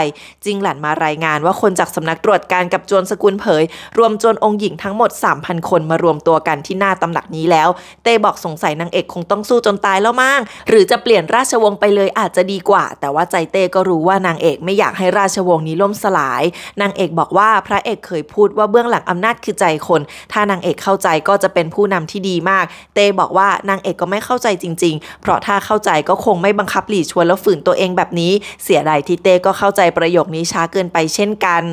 จิงหลันมารายงานว่าคนจากสำนักตรวจการกับจวนสกุลเผย รวมจวนองค์หญิงทั้งหมด 3,000 คนมารวมตัวกันที่หน้าตำหนักนี้แล้ว เตบอกสงสัยนางเอกคงต้องสู้จนตายแล้วมั้งหรือจะเปลี่ยนราชวงศ์ไปเลยอาจจะดีกว่า แต่ว่าใจเต้ก็รู้ว่านางเอกไม่อยากให้ราชวงศ์นี้ล่มสลาย นางเอกบอกว่าพระเอกเคยพูดว่าเบื้องหลังอำนาจคือใจคน ถ้านางเอกเข้าใจก็จะเป็นผู้นำที่ดีมาก เต้บอกว่านางเอกก็ไม่เข้าใจจริง ๆ เพราะถ้าเข้าใจก็คงไม่บังคับหลีชวนแล้วฝืนตัวเองแบบนี้ เสียดายที่เต้ก็เข้าใจประโยคนี้ช้าเกินไปเช่นกัน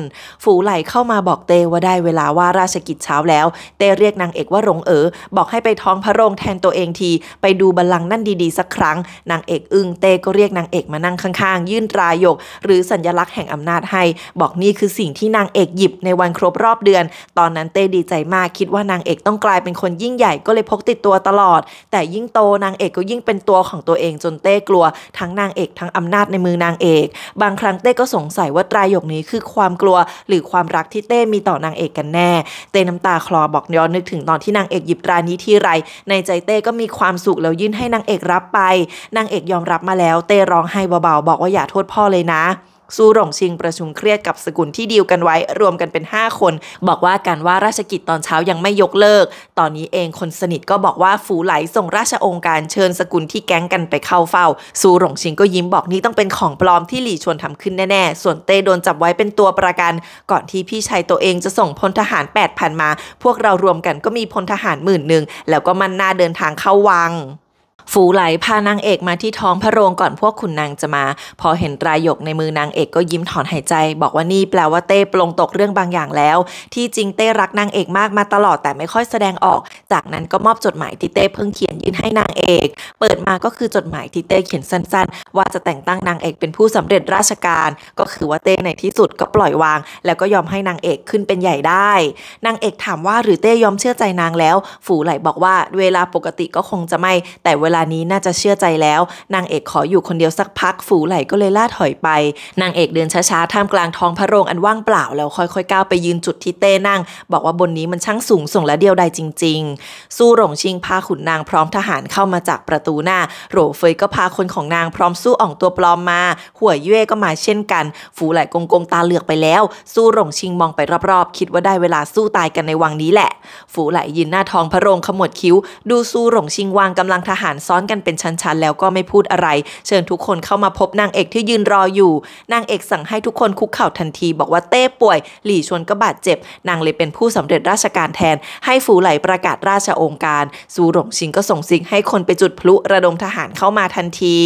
ฝูไหลเข้ามาบอกเต้ว่าได้เวลาว่าราชกิจเช้าแล้วเต้เรียกนางเอกว่าหลงเอ๋อบอกให้ไปท้องพระโรงแทนตัวเองทีไปดูบอลลังนั่นดีๆสักครั้งนางเอกอึ้งเต้ก็เรียกนางเอกมานั่งข้าง ๆ ยื่นตรายก หรือสัญลักษณ์แห่งอำนาจให้ บอกนี่คือสิ่งที่นางเอกหยิบในวันครบรอบเดือน ตอนนั้นเต้ดีใจมากคิดว่านางเอกต้องกลายเป็นคนยิ่งใหญ่ก็เลยพกติดตัวตลอด แต่ยิ่งโตนางเอกก็ยิ่งเป็นตัวของตัวเองจนเต้กลัว ทั้งนางเอกทั้งอำนาจในมือนางเอก บางครั้งเต้ก็สงสัยว่าตรายกนี้คือความกลัวหรือความรักที่เต้มีต่อนางเอกกันแน่ เต้น้ำตาคลอบอกย้อนนึกถึงตอนที่นางเอกหยิบตรานี้ที่ไร ในใจเต้ต้ก็มีความสุขแล้วยื่นให้นางเอกรับไป นางเอกยอมรับมาแล้ว เต้ร้องไห้เบาๆบอกว่าอย่าโทษพ่อเลยนะสู้หลงชิงประชุมเครียดกับสกุลที่ดีลกันไว้ รวมกันเป็น 5 คนบอกว่าการว่าราชกิจตอนเช้ายังไม่ยกเลิก ตอนนี้เองคนสนิทก็บอกว่าฝูไหลส่งราชองค์การเชิญสกุลที่แก๊งกันไปเข้าเฝ้าสู้หลงชิงก็ยิ้มบอกนี่ต้องเป็นของปลอมที่หลี่ชวนทำขึ้นแน่ๆส่วนเต้โดนจับไว้เป็นตัวประกัน ก่อนที่พี่ชายตัวเองจะส่งพลทหาร8 0 0นมาพวกเรารวมกันก็มีพลทหารหมื่นหนึ่งแล้วก็มันหน้าเดินทางเข้าวังฝูไหลพานางเอกมาที่ท้องพระโรงก่อนพวกขุนนางจะมา พอเห็นรายหยกในมือนางเอกก็ยิ้มถอนหายใจ บอกว่านี่แปลว่าเต้ปลงตกเรื่องบางอย่างแล้วที่จริงเต้รักนางเอกมากมาตลอดแต่ไม่ค่อยแสดงออก จากนั้นก็มอบจดหมายที่เต้เพิ่งเขียนยื่นให้นางเอก เปิดมาก็คือจดหมายที่เต้เขียนสั้น ๆ ว่าจะแต่งตั้งนางเอกเป็นผู้สำเร็จราชการ ก็คือว่าเต้ในที่สุดก็ปล่อยวาง แล้วก็ยอมให้นางเอกขึ้นเป็นใหญ่ได้นางเอกถามว่า หรือเต้ยอมเชื่อใจนางแล้ว ฝูไหลบอกว่า เวลาปกติก็คงจะไม่แต่เวลาลานี้น่าจะเชื่อใจแล้ว นางเอกขออยู่คนเดียวสักพัก ฝูไหลก็เลยล่าถอยไป นางเอกเดินช้าๆท่ามกลางท้องพระโรงอันว่างเปล่าแล้วค่อยๆก้าวไปยืนจุดที่เต้นั่ง บอกว่าบนนี้มันช่างสูงส่งและเดียวดายจริงๆสู้หลงชิง พาขุนนางพร้อมทหารเข้ามาจากประตูหน้า โหรเฟยก็พาคนของนางพร้อมสู้อ่องตัวปลอมมาหัวเย่ก็มาเช่นกัน ฝูไหลกงกงตาเหลือกไปแล้วสู้หลงชิงมองไปรอบๆคิดว่าได้เวลาสู้ตายกันในวังนี้แหละ ฝูไหลยืนหน้าท้องพระโรงขมวดคิ้ว ดูสู้หลงชิงวางกำลังทหารซ้อนกันเป็นชั้นๆ แล้วก็ไม่พูดอะไร เชิญทุกคนเข้ามาพบนางเอกที่ยืนรออยู่ นางเอกสั่งให้ทุกคนคุกเข่าทันที บอกว่าเต้ป่วย หลี่ชวนก็บาดเจ็บ นางเลยเป็นผู้สำเร็จราชการแทน ให้ฝูไหลประกาศราชองค์การซูหลงชิงก็ส่งสิงให้คนไปจุดพลุ ระดมทหารเข้ามาทันที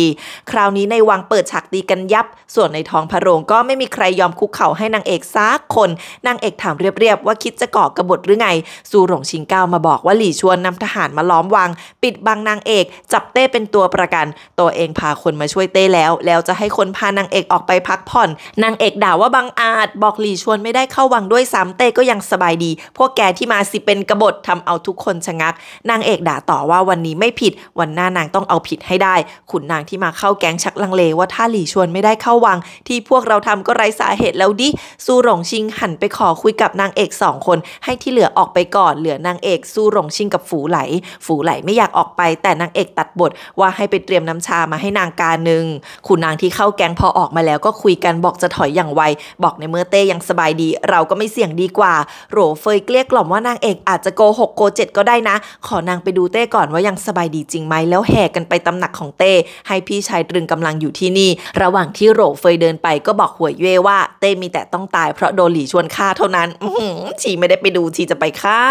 คราวนี้ในวังเปิดฉากตีกันยับ ส่วนในท้องพระโรงก็ไม่มีใครยอมคุกเข่าให้นางเอกซักคนนางเอกถามเรียบๆว่าคิดจะก่อกระบฏหรือไงซูหลงชิงก้าวมาบอกว่าหลี่ชวนนำทหารมาล้อมวัง ปิดบังนางเอกจับเต้เป็นตัวประกัน ตัวเองพาคนมาช่วยเต้แล้ว แล้วจะให้คนพานางเอกออกไปพักผ่อน นางเอกด่าว่าบังอาจ บอกหลีชวนไม่ได้เข้าวังด้วยซ้ำเต้ก็ยังสบายดี พวกแกที่มาสิเป็นกบฏทำเอาทุกคนชะงัก นางเอกด่าต่อว่าวันนี้ไม่ผิด วันหน้านางต้องเอาผิดให้ได้ ขุนนางที่มาเข้าแก๊งชักลังเลว่าถ้าหลีชวนไม่ได้เข้าวัง ที่พวกเราทำก็ไร้สาเหตุแล้วดิซูหลงชิงหันไปขอคุยกับนางเอกสองคน ให้ที่เหลือออกไปก่อน เหลือนางเอกซูหลงชิงกับฝูไหล ฝูไหลไม่อยากออกไปแต่นางเอกตัดบทว่าให้ไปเตรียมน้ำชามาให้นางกาหนึ่งขุนนางที่เข้าแกงพอออกมาแล้วก็คุยกันบอกจะถอยอย่างไว บอกในเมื่อเต้ยังสบายดี เราก็ไม่เสี่ยงดีกว่า โหเฟยเกลี้ยกล่อมว่านางเอกอาจจะโกหกโกเจ็ดก็ได้นะ ขอนางไปดูเต้ก่อนว่ายังสบายดีจริงไหมแล้วแห่กันไปตำหนักของเต้ให้พี่ชายตรึงกำลังอยู่ที่นี่ ระหว่างที่โหเฟยเดินไปก็บอกหวยเย่ว่าเต้มีแต่ต้องตายเพราะโดนหลีชวนฆ่าเท่านั้นชีไม่ได้ไปดูชีจะไปฆ่า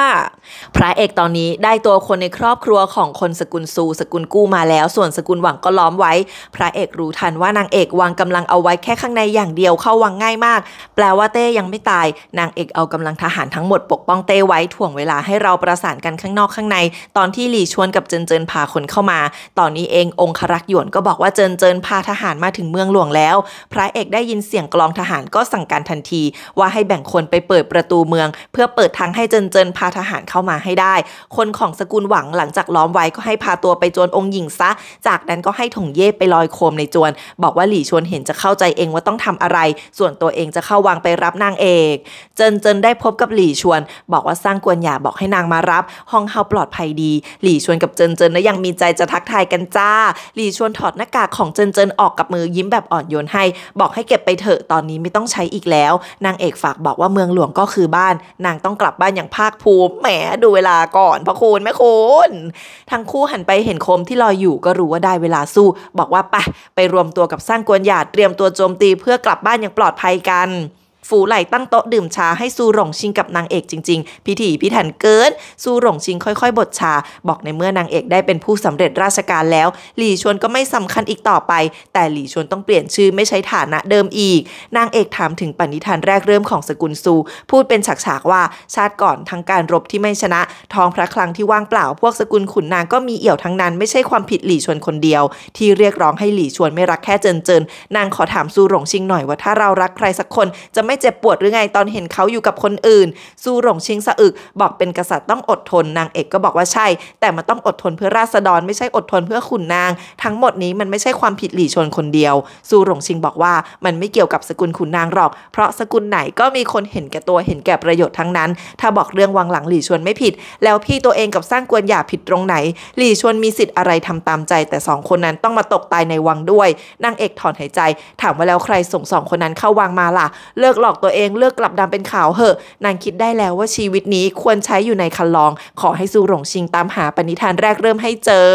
พระเอกตอนนี้ได้ตัวคนในครอบครัวของคนสกุลซูสกุลกุลกู้มาแล้วส่วนสกุลหวังก็ล้อมไว้ พระเอกรู้ทันว่านางเอกวางกำลังเอาไว้แค่ข้างในอย่างเดียวเข้าวังง่ายมาก แปลว่าเต้ยังไม่ตาย นางเอกเอากำลังทหารทั้งหมดปกป้องเต้ไว้ถ่วงเวลาให้เราประสานกันข้างนอกข้างใน ตอนที่หลี่ชวนกับเจินเจินพาคนเข้ามา ตอนนี้เององครักษ์หยวนก็บอกว่าเจินเจินพาทหารมาถึงเมืองหลวงแล้ว พระเอกได้ยินเสียงกลองทหารก็สั่งการทันที ว่าให้แบ่งคนไปเปิดประตูเมือง เพื่อเปิดทางให้เจินเจินพาทหารเข้ามาให้ได้ คนของสกุลหวังหลังจากล้อมไว้ก็ให้พาตัวไปจนนองค์หญิงซะ จากนั้นก็ให้ถงเย่ไปลอยโคมในจวน บอกว่าหลี่ชวนเห็นจะเข้าใจเองว่าต้องทำอะไร ส่วนตัวเองจะเข้าวังไปรับนางเอก เจินเจินได้พบกับหลี่ชวน บอกว่าสร้างกวนหยาบอกให้นางมารับ ห้องเฮาปลอดภัยดี หลี่ชวนกับเจินเจินั้ะยังมีใจจะทักทายกันจ้า หลี่ชวนถอดหน้ากากของเจินเจินออกกับมือยิ้มแบบอ่อนโยนให้ บอกให้เก็บไปเถอะตอนนี้ไม่ต้องใช้อีกแล้ว นางเอกฝากบอกว่าเมืองหลวงก็คือบ้าน นางต้องกลับบ้านอย่างภาคภูมิ แหมดูเวลาก่อน พระคุณแม่คุณทั้งคู่หันไปเห็นโคมมที่ลอยอยู่ก็รู้ว่าได้เวลาสู้ บอกว่าไปไปรวมตัวกับสร้างกวนหยาดเตรียมตัวโจมตีเพื่อกลับบ้านอย่างปลอดภัยกันฝูไหลตั้งโต๊ะดื่มชาให้ซูหลงชิงกับนางเอกจริงๆ พิถีพิถันเกิน ซูหลงชิงค่อยๆ บทชา บอกในเมื่อนางเอกได้เป็นผู้สำเร็จราชการแล้ว หลี่ชวนก็ไม่สำคัญอีกต่อไป แต่หลี่ชวนต้องเปลี่ยนชื่อไม่ใช้ฐานะเดิมอีก นางเอกถามถึงปณิธานแรกเริ่มของสกุลซู พูดเป็นฉากๆ ว่าชาติก่อนทั้งการรบที่ไม่ชนะ ทองพระคลังที่ว่างเปล่าพวกสกุลขุนนางก็มีเอี่ยวทั้งนั้นไม่ใช่ความผิดหลี่ชวนคนเดียว ที่เรียกร้องให้หลี่ชวนไม่รักแค่เจินเจินนางขอถามซูหลงชิงหน่อยว่าถ้าเรารักใครสักคนจะไม่เจ็บปวดหรือไงตอนเห็นเขาอยู่กับคนอื่นสู้หลงชิงสะอึกบอกเป็นกษัตริย์ต้องอดทนนางเอกก็บอกว่าใช่ แต่มันต้องอดทนเพื่อราษฎร ไม่ใช่อดทนเพื่อขุนนาง ทั้งหมดนี้มันไม่ใช่ความผิดหลี่ชนคนเดียวสู้หลงชิงบอกว่ามันไม่เกี่ยวกับสกุลขุนนางหรอก เพราะสกุลไหนก็มีคนเห็นแก่ตัวเห็นแก่ประโยชน์ทั้งนั้น ถ้าบอกเรื่องวังหลังหลี่ชวนไม่ผิด แล้วพี่ตัวเองกับสร้างกวนหยาผิดตรงไหน หลี่ชวนมีสิทธิ์อะไรทำตามใจ แต่สองคนนั้นต้องมาตกตายในวังด้วยนางเอกถอนหายใจ ถามว่าแล้วใครส่งสองคนนั้นเข้าวังมาล่ะเลิกกหลอกตัวเองเลิกกลับดำเป็นขาวเหอะนางคิดได้แล้วว่าชีวิตนี้ควรใช้อยู่ในคันลอง ขอให้ซูหลงชิงตามหาปณิธานแรกเริ่มให้เจอ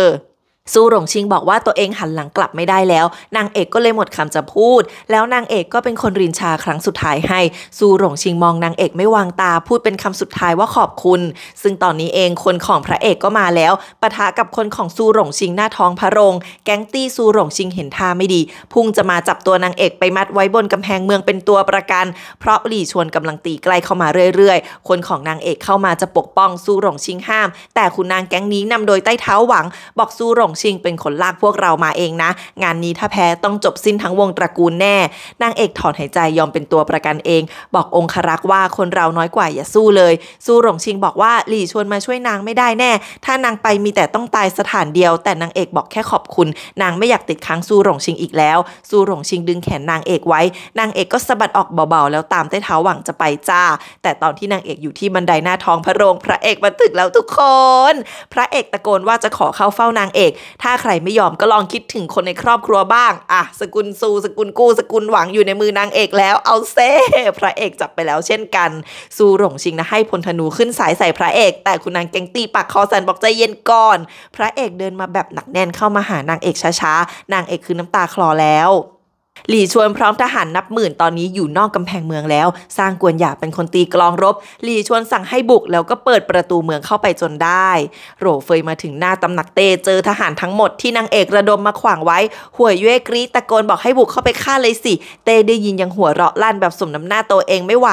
ซูหลงชิงบอกว่าตัวเองหันหลังกลับไม่ได้แล้วนางเอกก็เลยหมดคำจะพูด แล้วนางเอกก็เป็นคนรินชาครั้งสุดท้ายให้ ซูหลงชิงมองนางเอกไม่วางตาพูดเป็นคำสุดท้ายว่าขอบคุณ ซึ่งตอนนี้เองคนของพระเอกก็มาแล้วปะทะกับคนของซูหลงชิงหน้าท้องพระโรงแก๊งตี้ซูหลงชิงเห็นท่าไม่ดี พุ่งจะมาจับตัวนางเอกไปมัดไว้บนกำแพงเมืองเป็นตัวประกัน เพราะหลี่ชวนกำลังตีใกล้เข้ามาเรื่อยๆ คนของนางเอกเข้ามาจะปกป้องซูหลงชิงห้าม แต่คุณนางแก๊งนี้นำโดยใต้เท้าหวังบอกซูหลงองชิงเป็นคนลากพวกเรามาเองนะ งานนี้ถ้าแพ้ต้องจบสิ้นทั้งวงตระกูลแน่นางเอกถอนหายใจยอมเป็นตัวประกันเอง บอกองครักษ์ว่าคนเราน้อยกว่าอย่าสู้เลย สู้หลงชิงบอกว่าหลี่ชวนมาช่วยนางไม่ได้แน่ ถ้านางไปมีแต่ต้องตายสถานเดียวแต่นางเอกบอกแค่ขอบคุณ นางไม่อยากติดค้างสู้หลงชิงอีกแล้ว สู้หลงชิงดึงแขนนางเอกไว้นางเอกก็สะบัดออกเบาๆแล้วตามใต้เท้าหวังจะไปจ้า แต่ตอนที่นางเอกอยู่ที่บันไดหน้าท้องพระโรง พระเอกมาถึงแล้วทุกคน พระเอกตะโกนว่าจะขอเข้าเฝ้านางเอกถ้าใครไม่ยอมก็ลองคิดถึงคนในครอบครัวบ้าง อ่ะ สกุลซู สกุลกู้สกุลหวังอยู่ในมือนางเอกแล้วเอาเซ่พระเอกจับไปแล้วเช่นกันซูหลงชิงนะให้พลธนูขึ้นสายใส่พระเอก แต่คุณนางแกงตีปากคอสันบอกใจเย็นก่อน พระเอกเดินมาแบบหนักแน่นเข้ามาหานางเอกช้าๆนางเอกคือน้ำตาคลอแล้วหลี่ชวนพร้อมทหารนับหมื่นตอนนี้อยู่นอกกำแพงเมืองแล้ว สร้างกวนหยาเป็นคนตีกลองรบหลี่ชวนสั่งให้บุกแล้วก็เปิดประตูเมืองเข้าไปจนได้โรเฟยมาถึงหน้าตำหนักเตเจอทหารทั้งหมดที่นางเอกระดมมาขวางไว้หัวเย่กรีตะโกนบอกให้บุกเข้าไปฆ่าเลยสิเตได้ยินยังหัวเราะลั่นแบบสมน้ำหน้าตัวเองไม่ไหว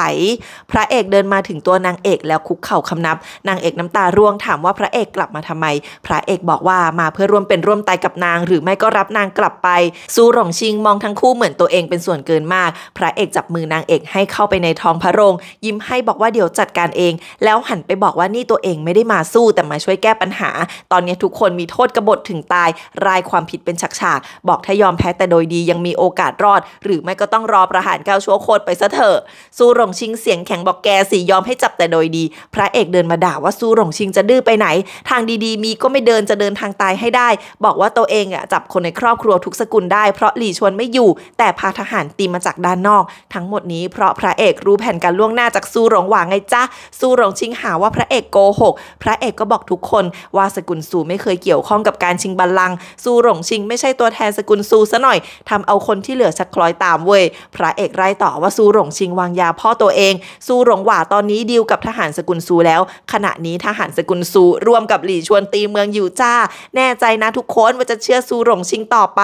พระเอกเดินมาถึงตัวนางเอกแล้วคุกเข่าคำนับ นางเอกน้ำตาร่วงถามว่าพระเอกกลับมาทำไมพระเอกบอกว่ามาเพื่อร่วมเป็นร่วมตายกับนางหรือไม่ก็รับนางกลับไป ซูหลงชิงมองทั้งคูู่้เหมือนตัวเองเป็นส่วนเกินมาก พระเอกจับมือนางเอกให้เข้าไปในท้องพระโรง ยิ้มให้บอกว่าเดี๋ยวจัดการเอง แล้วหันไปบอกว่านี่ตัวเองไม่ได้มาสู้แต่มาช่วยแก้ปัญหา ตอนนี้ทุกคนมีโทษกบฏถึงตาย รายความผิดเป็นฉากๆบอกถ้ายอมแพ้แต่โดยดียังมีโอกาสรอด หรือไม่ก็ต้องรอประหารก้าวชั่วโคตรไปซะเถอะ สู้หลงชิงเสียงแข็งบอกแกสิยอมให้จับแต่โดยดี พระเอกเดินมาด่าว่าสู้หลงชิงจะดื้อไปไหน ทางดีๆมีก็ไม่เดินจะเดินทางตายให้ได้ บอกว่าตัวเองอ่ะจับคนในครอบครัวทุกสกุลได้ เพราะหลี่ชวนไม่อยู่แต่พาทหารตีมาจากด้านนอกทั้งหมดนี้เพราะพระเอกรู้แผนการล่วงหน้าจากซูหลงหวางไงจ้าซูหลงชิงหาว่าพระเอกโกหก พระเอกก็บอกทุกคนว่าสกุลซูไม่เคยเกี่ยวข้องกับการชิงบัลลังก์ซูหลงชิงไม่ใช่ตัวแทนสกุลซูซะหน่อยทำเอาคนที่เหลือชักคล้อยตามเว้ยพระเอกไล่ต่อว่าซูหลงชิงวางยาพ่อตัวเองซูหลงหวาตอนนี้ดีลกับทหารสกุลซูแล้ว ขณะนี้ทหารสกุลซูร่วมกับหลี่ชวนตีเมืองอยู่จ้า แน่ใจนะทุกคนว่าจะเชื่อซูหลงชิงต่อไป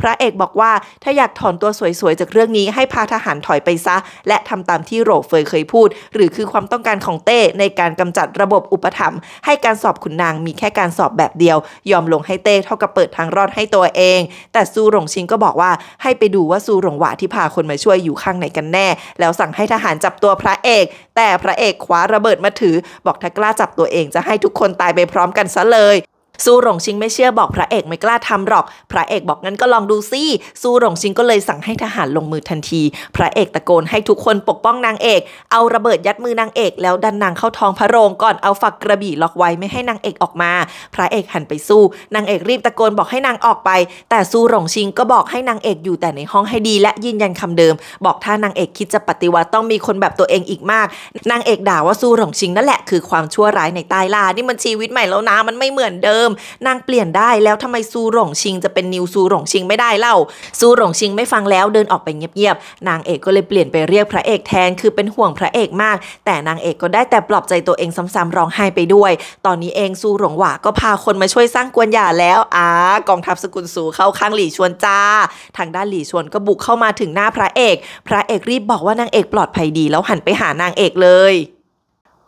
พระเอกบอกว่าถ้าอยากถอนตัวสวยๆ จากเรื่องนี้ ให้พาทหารถอยไปซะ และทำตามที่โรเฟยเคยพูด หรือคือความต้องการของเต้ในการกำจัดระบบอุปถัมภ์ให้การสอบขุนนางมีแค่การสอบแบบเดียว ยอมลงให้เต้เท่ากับเปิดทางรอดให้ตัวเองแต่ซูหลงชิงก็บอกว่า ให้ไปดูว่าซูหลงหวาที่พาคนมาช่วยอยู่ข้างไหนกันแน่ แล้วสั่งให้ทหารจับตัวพระเอก แต่พระเอกคว้าระเบิดมาถือบอกถ้ากล้าจับตัวเองจะให้ทุกคนตายไปพร้อมกันซะเลยสู้หลงชิงไม่เชื่อบอกพระเอกไม่กล้าทำหรอก พระเอกบอกงั้นก็ลองดูซิสู้หลงชิงก็เลยสั่งให้ทหารลงมือทันที พระเอกตะโกนให้ทุกคนปกป้องนางเอก เอาระเบิดยัดมือนางเอกแล้วดันนางเข้าท้องพระโรงก่อนเอาฝักกระบี่ล็อกไว้ไม่ให้นางเอกออกมา พระเอกหันไปสู้ นางเอกรีบตะโกนบอกให้นางออกไป แต่สู้หลงชิงก็บอกให้นางเอกอยู่แต่ในห้องให้ดีและยืนยันคำเดิม บอกถ้านางเอกคิดจะปฏิวัติต้องมีคนแบบตัวเองอีกมากนางเอกด่าว่าสู้หลงชิงนั่นแหละคือความชั่วร้ายในใต้ลานี่มันชีวิตใหม่แล้วนะมันไม่เหมือนเดิมมนางเปลี่ยนได้แล้วทำไมซูหลงชิงจะเป็นนิวซูหลงชิงไม่ได้เล่าซูหลงชิงไม่ฟังแล้วเดินออกไปเงียบๆนางเอกก็เลยเปลี่ยนไปเรียกพระเอกแทน คือเป็นห่วงพระเอกมาก แต่นางเอกก็ได้แต่ปลอบใจตัวเองซ้ำๆร้องไห้ไปด้วย ตอนนี้เองซูหลงหวาก็พาคนมาช่วยสร้างกวนหยาแล้วอ่ากองทัพสกุลซูเข้าข้างหลี่ชวนจ้าทางด้านหลี่ชวนก็บุกเข้ามาถึงหน้าพระเอก พระเอกรีบบอกว่านางเอกปลอดภัยดี แล้วหันไปหานางเอกเลย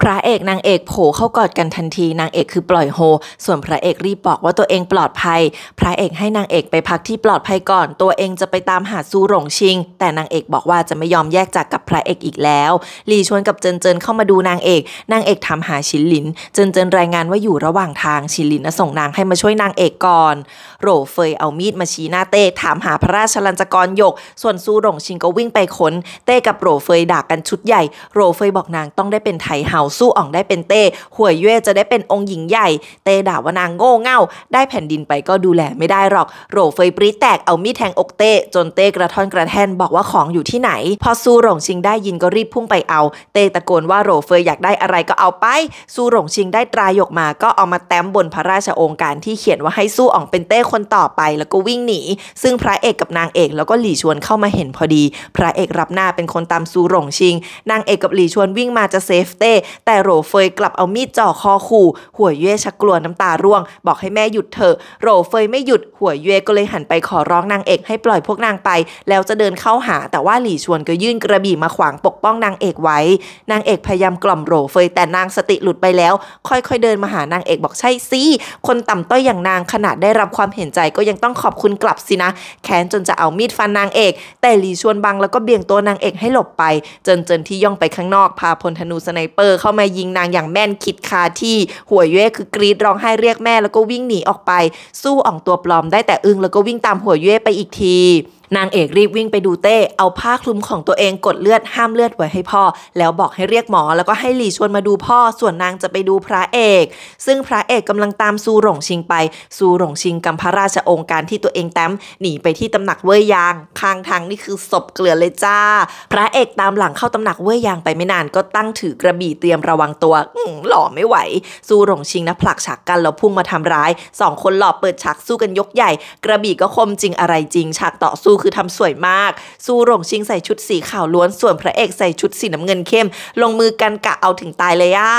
พระเอกนางเอกโผล่เข้ากอดกันทันทีนางเอกคือปล่อยโฮส่วนพระเอกรีบบอกว่าตัวเองปลอดภัยพระเอกให้นางเอกไปพักที่ปลอดภัยก่อนตัวเองจะไปตามหาซูหลงชิงแต่นางเอกบอกว่าจะไม่ยอมแยกจากกับพระเอกอีกแล้วลีชวนกับเจินเจินเข้ามาดูนางเอกนางเอกทำหาชินลินเจินเจินรายงานว่าอยู่ระหว่างทางชินลินส่งนางให้มาช่วยนางเอกก่อนโรเฟยเอามีดมาชี้หน้าเต้ถามหาพระราชลัญจกรยกส่วนซูหลงชิงก็วิ่งไปขนเต้กับโรเฟยด่ากันชุดใหญ่โรเฟยบอกนางต้องได้เป็นไทเฮาสู้อ่องได้เป็นเต้หวยเย่จะได้เป็นองค์หญิงใหญ่ เต้ด่าว่านางโง่เง่าได้แผ่นดินไปก็ดูแลไม่ได้หรอกโหเฟยปริแตกเอามีดแทงอกเต้จนเต้กระท่อนกระแท่นบอกว่าของอยู่ที่ไหน พอซูหลงชิงได้ยินก็รีบพุ่งไปเอา เต้ตะโกนว่าโหเฟยอยากได้อะไรก็เอาไปซูหลงชิงได้ตรายกมาก็เอามาแต้มบนพระราชโองการที่เขียนว่าให้สู้อ่องเป็นเต้คนต่อไปแล้วก็วิ่งหนีซึ่งพระเอกกับนางเอกแล้วก็หลี่ชวนเข้ามาเห็นพอดี พระเอกรับหน้าเป็นคนตามซูหลงชิงนางเอกกับหลี่ชวนวิ่งมาจะเซฟเต้แต่โหเฟยกลับเอามีดจ่อคอขู่หัวเย่ชักกลัวน้ำตาร่วงบอกให้แม่หยุดเถอะโหเฟยไม่หยุดหัวเย่ก็เลยหันไปขอร้องนางเอกให้ปล่อยพวกนางไปแล้วจะเดินเข้าหา แต่ว่าหลี่ชวนก็ยื่นกระบี่มาขวางปกป้องนางเอกไว้ นางเอกพยายามกล่อมโหเฟยแต่นางสติหลุดไปแล้ว ค่อยๆเดินมาหานางเอกบอกใช่สิคนต่ำต้อยอย่างนางขนาดได้รับความเห็นใจก็ยังต้องขอบคุณกลับสินะ แค้นจนจะเอามีดฟันนางเอก แต่หลี่ชวนบังแล้วก็เบี่ยงตัวนางเอกให้หลบไปจนเจนที่ย่องไปข้างนอกพาพลธนูสไนเปอร์เข้ามายิงนางอย่างแม่นคิดคาที่หัวเย่คือกรีดร้องไห้เรียกแม่แล้วก็วิ่งหนีออกไปสู้อ่องตัวปลอมได้แต่อึ้งแล้วก็วิ่งตามหัวเย่ไปอีกทีนางเอกรีบวิ่งไปดูเต้ เอาผ้าคลุมของตัวเองกดเลือดห้ามเลือดไว้ให้พ่อ แล้วบอกให้เรียกหมอแล้วก็ให้หลี่ชวนมาดูพ่อ ส่วนนางจะไปดูพระเอก ซึ่งพระเอกกำลังตามซูหลงชิงไป ซูหลงชิงกัมพระราชองค์การที่ตัวเองแต้มหนีไปที่ตำหนักเว่ยยางข้างทางนี่คือศพเกลือเลยจ้า พระเอกตามหลังเข้าตำหนักเว่ยยางไปไม่นานก็ตั้งถือกระบี่เตรียมระวังตัวหล่อไม่ไหว ซูหลงชิงนะผลักฉากกันแล้วพุ่งมาทำร้าย สองคนหล่อเปิดฉากสู้กันยกใหญ่ กระบี่ก็คมจริงอะไรจริงฉากต่อสู้คือทำสวยมากสู้หลงชิงใส่ชุดสีขาวล้วน ส่วนพระเอกใส่ชุดสีน้ำเงินเข้ม ลงมือกันกะเอาถึงตายเลยอะ